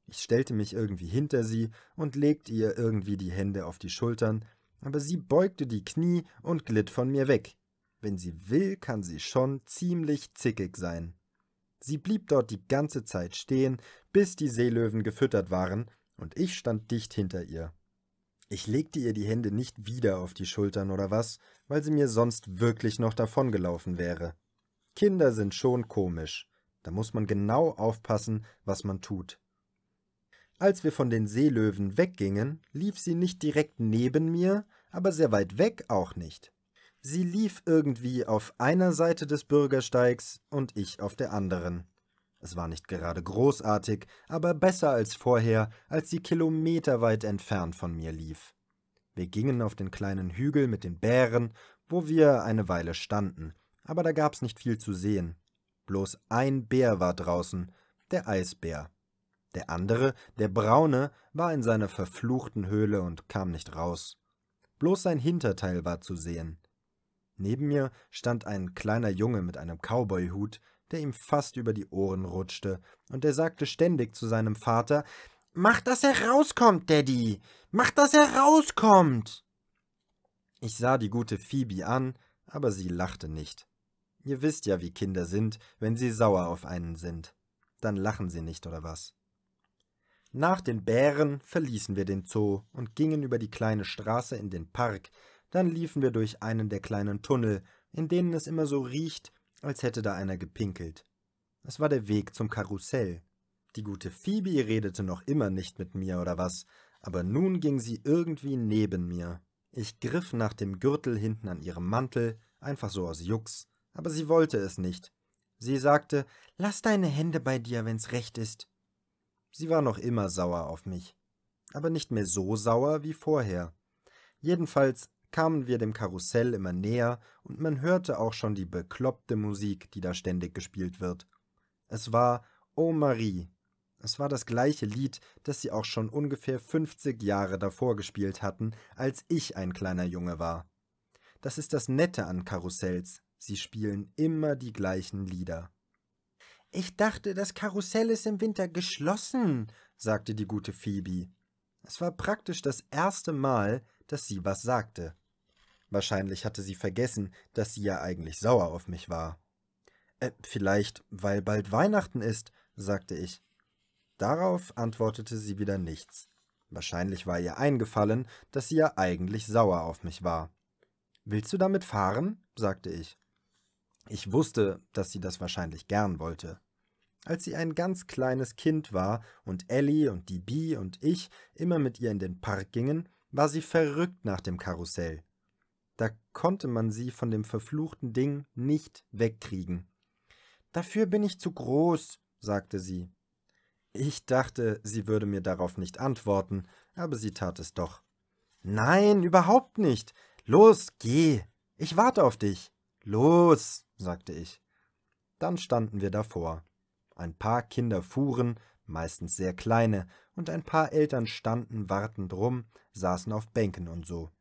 Ich stellte mich irgendwie hinter sie und legte ihr irgendwie die Hände auf die Schultern, aber sie beugte die Knie und glitt von mir weg. Wenn sie will, kann sie schon ziemlich zickig sein. Sie blieb dort die ganze Zeit stehen, bis die Seelöwen gefüttert waren, und ich stand dicht hinter ihr. Ich legte ihr die Hände nicht wieder auf die Schultern oder was, weil sie mir sonst wirklich noch davongelaufen wäre. Kinder sind schon komisch, da muss man genau aufpassen, was man tut. Als wir von den Seelöwen weggingen, lief sie nicht direkt neben mir, aber sehr weit weg auch nicht. Sie lief irgendwie auf einer Seite des Bürgersteigs und ich auf der anderen. Es war nicht gerade großartig, aber besser als vorher, als sie kilometerweit entfernt von mir lief. Wir gingen auf den kleinen Hügel mit den Bären, wo wir eine Weile standen, aber da gab's nicht viel zu sehen. Bloß ein Bär war draußen, der Eisbär. Der andere, der Braune, war in seiner verfluchten Höhle und kam nicht raus. Bloß sein Hinterteil war zu sehen. Neben mir stand ein kleiner Junge mit einem Cowboyhut, der ihm fast über die Ohren rutschte, und er sagte ständig zu seinem Vater Mach, dass er rauskommt, Daddy. Mach, dass er rauskommt. Ich sah die gute Phoebe an, aber sie lachte nicht. Ihr wisst ja, wie Kinder sind, wenn sie sauer auf einen sind. Dann lachen sie nicht, oder was? Nach den Bären verließen wir den Zoo und gingen über die kleine Straße in den Park, dann liefen wir durch einen der kleinen Tunnel, in denen es immer so riecht, als hätte da einer gepinkelt. Es war der Weg zum Karussell. Die gute Phoebe redete noch immer nicht mit mir oder was, aber nun ging sie irgendwie neben mir. Ich griff nach dem Gürtel hinten an ihrem Mantel, einfach so aus Jux, aber sie wollte es nicht. Sie sagte, lass deine Hände bei dir, wenn's recht ist. Sie war noch immer sauer auf mich, aber nicht mehr so sauer wie vorher. Jedenfalls kamen wir dem Karussell immer näher und man hörte auch schon die bekloppte Musik, die da ständig gespielt wird. Es war Oh Marie. Es war das gleiche Lied, das sie auch schon ungefähr 50 Jahre davor gespielt hatten, als ich ein kleiner Junge war. Das ist das Nette an Karussells, sie spielen immer die gleichen Lieder. Ich dachte, das Karussell ist im Winter geschlossen, sagte die gute Phoebe. Es war praktisch das erste Mal, dass sie was sagte. Wahrscheinlich hatte sie vergessen, dass sie ja eigentlich sauer auf mich war. Äh, vielleicht, weil bald Weihnachten ist, sagte ich. Darauf antwortete sie wieder nichts. Wahrscheinlich war ihr eingefallen, dass sie ja eigentlich sauer auf mich war. Willst du damit fahren? sagte ich. Ich wusste, dass sie das wahrscheinlich gern wollte. Als sie ein ganz kleines Kind war und Ellie und die Bee und ich immer mit ihr in den Park gingen, war sie verrückt nach dem Karussell. Da konnte man sie von dem verfluchten Ding nicht wegkriegen. Dafür bin ich zu groß, sagte sie. Ich dachte, sie würde mir darauf nicht antworten, aber sie tat es doch. Nein, überhaupt nicht. Los, geh. Ich warte auf dich. Los sagte ich. Dann standen wir davor. Ein paar Kinder fuhren, meistens sehr kleine, und ein paar Eltern standen wartend rum, saßen auf Bänken und so.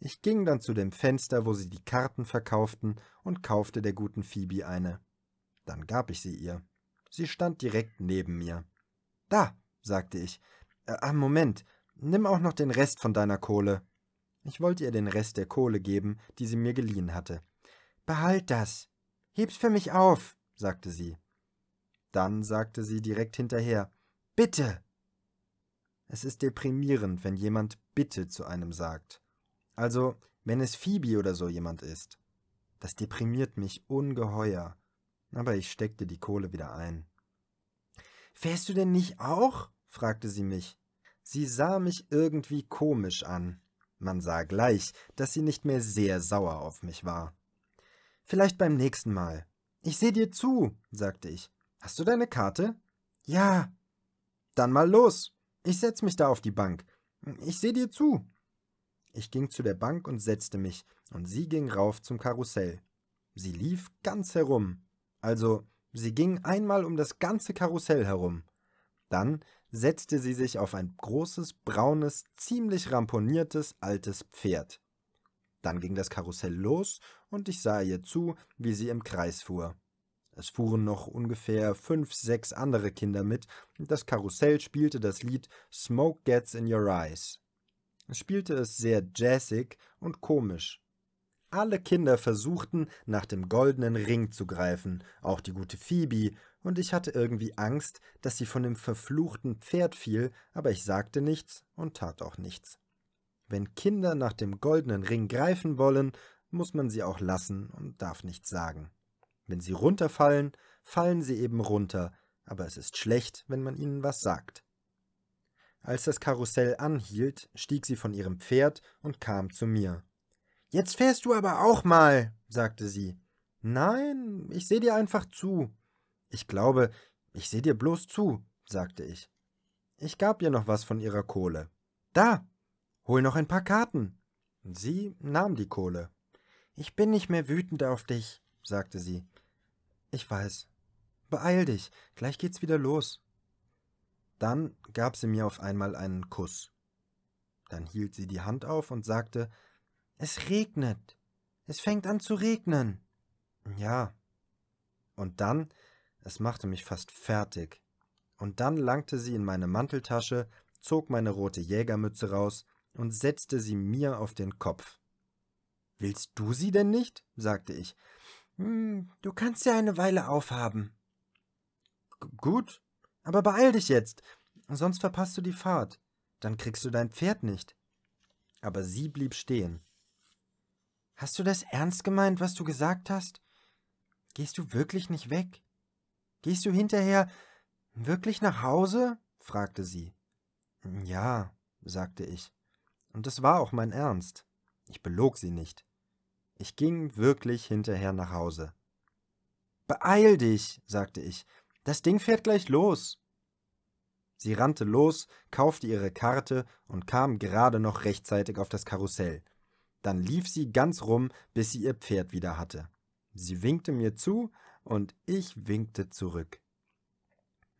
Ich ging dann zu dem Fenster, wo sie die Karten verkauften, und kaufte der guten Phoebe eine. Dann gab ich sie ihr. Sie stand direkt neben mir. Da, sagte ich. äh, ah, Moment, nimm auch noch den Rest von deiner Kohle. Ich wollte ihr den Rest der Kohle geben, die sie mir geliehen hatte. Behalt das, Heb's für mich auf, sagte sie. Dann sagte sie direkt hinterher, Bitte! Es ist deprimierend, wenn jemand Bitte zu einem sagt. Also, wenn es Phoebe oder so jemand ist. Das deprimiert mich ungeheuer. Aber ich steckte die Kohle wieder ein. Fährst du denn nicht auch? fragte sie mich. Sie sah mich irgendwie komisch an. Man sah gleich, dass sie nicht mehr sehr sauer auf mich war. Vielleicht beim nächsten Mal. Ich sehe dir zu, sagte ich. Hast du deine Karte? Ja. Dann mal los. Ich setz mich da auf die Bank. Ich sehe dir zu. Ich ging zu der Bank und setzte mich, und sie ging rauf zum Karussell. Sie lief ganz herum. Also, sie ging einmal um das ganze Karussell herum. Dann setzte sie sich auf ein großes, braunes, ziemlich ramponiertes altes Pferd. Dann ging das Karussell los und ich sah ihr zu, wie sie im Kreis fuhr. Es fuhren noch ungefähr fünf, sechs andere Kinder mit, und das Karussell spielte das Lied Smoke Gets in Your Eyes. Es spielte es sehr jazzig und komisch. Alle Kinder versuchten, nach dem goldenen Ring zu greifen, auch die gute Phoebe, und ich hatte irgendwie Angst, dass sie von dem verfluchten Pferd fiel, aber ich sagte nichts und tat auch nichts. Wenn Kinder nach dem goldenen Ring greifen wollen, muss man sie auch lassen und darf nichts sagen. Wenn sie runterfallen, fallen sie eben runter, aber es ist schlecht, wenn man ihnen was sagt. Als das Karussell anhielt, stieg sie von ihrem Pferd und kam zu mir. Jetzt fährst du aber auch mal, sagte sie. Nein, ich sehe dir einfach zu. Ich glaube, ich sehe dir bloß zu, sagte ich. Ich gab ihr noch was von ihrer Kohle. Da, Hol noch ein paar Karten. Sie nahm die Kohle. Ich bin nicht mehr wütend auf dich, sagte sie. Ich weiß. Beeil dich, gleich geht's wieder los. Dann gab sie mir auf einmal einen Kuss. Dann hielt sie die Hand auf und sagte Es regnet. Es fängt an zu regnen. Ja. Und dann, es machte mich fast fertig. Und dann langte sie in meine Manteltasche, zog meine rote Jägermütze raus und setzte sie mir auf den Kopf. Willst du sie denn nicht? sagte ich. Hm, du kannst sie eine Weile aufhaben. G gut, aber beeil dich jetzt, sonst verpasst du die Fahrt. Dann kriegst du dein Pferd nicht. Aber sie blieb stehen. Hast du das ernst gemeint, was du gesagt hast? Gehst du wirklich nicht weg? Gehst du hinterher wirklich nach Hause? fragte sie. Ja, sagte ich. Und es war auch mein Ernst. Ich belog sie nicht. Ich ging wirklich hinterher nach Hause. Beeil dich, sagte ich. Das Ding fährt gleich los. Sie rannte los, kaufte ihre Karte und kam gerade noch rechtzeitig auf das Karussell. Dann lief sie ganz rum, bis sie ihr Pferd wieder hatte. Sie winkte mir zu und ich winkte zurück.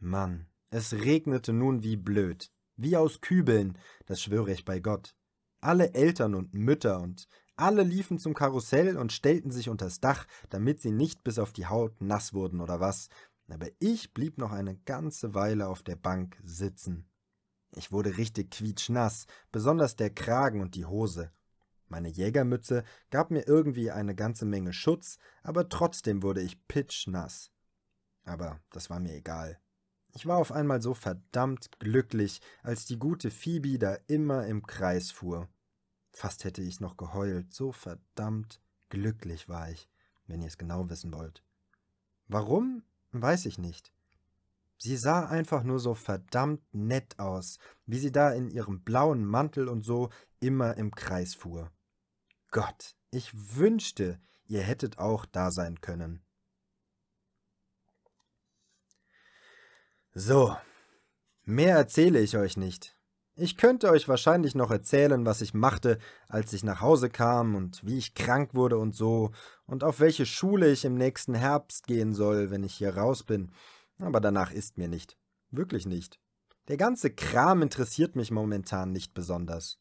Mann, es regnete nun wie blöd, wie aus Kübeln, das schwöre ich bei Gott. Alle Eltern und Mütter und alle liefen zum Karussell und stellten sich unters Dach, damit sie nicht bis auf die Haut nass wurden oder was, aber ich blieb noch eine ganze Weile auf der Bank sitzen. Ich wurde richtig quietschnass, besonders der Kragen und die Hose. Meine Jägermütze gab mir irgendwie eine ganze Menge Schutz, aber trotzdem wurde ich pitschnass. Aber das war mir egal. Ich war auf einmal so verdammt glücklich, als die gute Phoebe da immer im Kreis fuhr. Fast hätte ich noch geheult, so verdammt glücklich war ich, wenn ihr es genau wissen wollt. Warum, weiß ich nicht. Sie sah einfach nur so verdammt nett aus, wie sie da in ihrem blauen Mantel und so immer im Kreis fuhr. Gott, ich wünschte, ihr hättet auch da sein können. So, mehr erzähle ich euch nicht. Ich könnte euch wahrscheinlich noch erzählen, was ich machte, als ich nach Hause kam und wie ich krank wurde und so und auf welche Schule ich im nächsten Herbst gehen soll, wenn ich hier raus bin. Aber danach ist mir nicht. Wirklich nicht. Der ganze Kram interessiert mich momentan nicht besonders.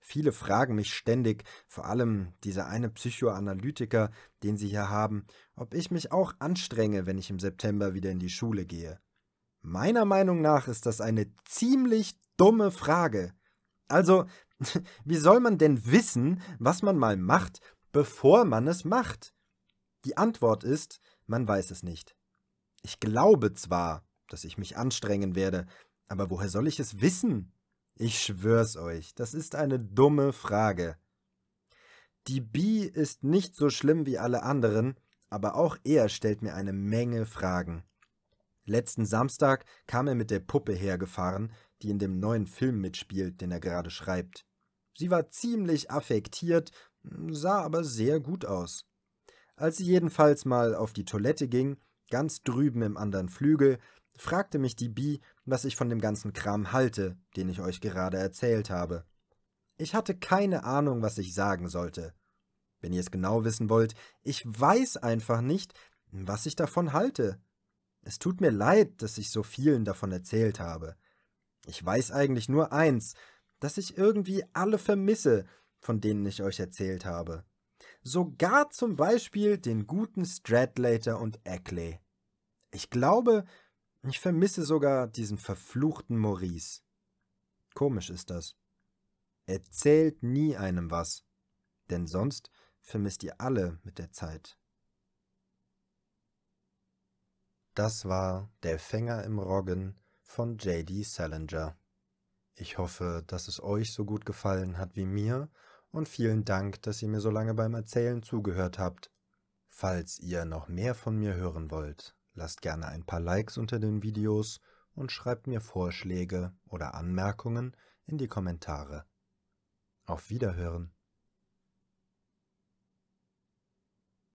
Viele fragen mich ständig, vor allem dieser eine Psychoanalytiker, den sie hier haben, ob ich mich auch anstrenge, wenn ich im September wieder in die Schule gehe. Meiner Meinung nach ist das eine ziemlich dumme Frage. Also, [LAUGHS] wie soll man denn wissen, was man mal macht, bevor man es macht? Die Antwort ist, man weiß es nicht. Ich glaube zwar, dass ich mich anstrengen werde, aber woher soll ich es wissen? Ich schwör's euch, das ist eine dumme Frage. Die Bi ist nicht so schlimm wie alle anderen, aber auch er stellt mir eine Menge Fragen. Letzten Samstag kam er mit der Puppe hergefahren, die in dem neuen Film mitspielt, den er gerade schreibt. Sie war ziemlich affektiert, sah aber sehr gut aus. Als sie jedenfalls mal auf die Toilette ging, ganz drüben im anderen Flügel, fragte mich die Bi, was ich von dem ganzen Kram halte, den ich euch gerade erzählt habe. Ich hatte keine Ahnung, was ich sagen sollte. Wenn ihr es genau wissen wollt, ich weiß einfach nicht, was ich davon halte. Es tut mir leid, dass ich so vielen davon erzählt habe. Ich weiß eigentlich nur eins, dass ich irgendwie alle vermisse, von denen ich euch erzählt habe. Sogar zum Beispiel den guten Stradlater und Eckley. Ich glaube, ich vermisse sogar diesen verfluchten Maurice. Komisch ist das. Erzählt nie einem was, denn sonst vermisst ihr alle mit der Zeit. Das war Der Fänger im Roggen von JD Salinger. Ich hoffe, dass es euch so gut gefallen hat wie mir und vielen Dank, dass ihr mir so lange beim Erzählen zugehört habt. Falls ihr noch mehr von mir hören wollt, lasst gerne ein paar Likes unter den Videos und schreibt mir Vorschläge oder Anmerkungen in die Kommentare. Auf Wiederhören!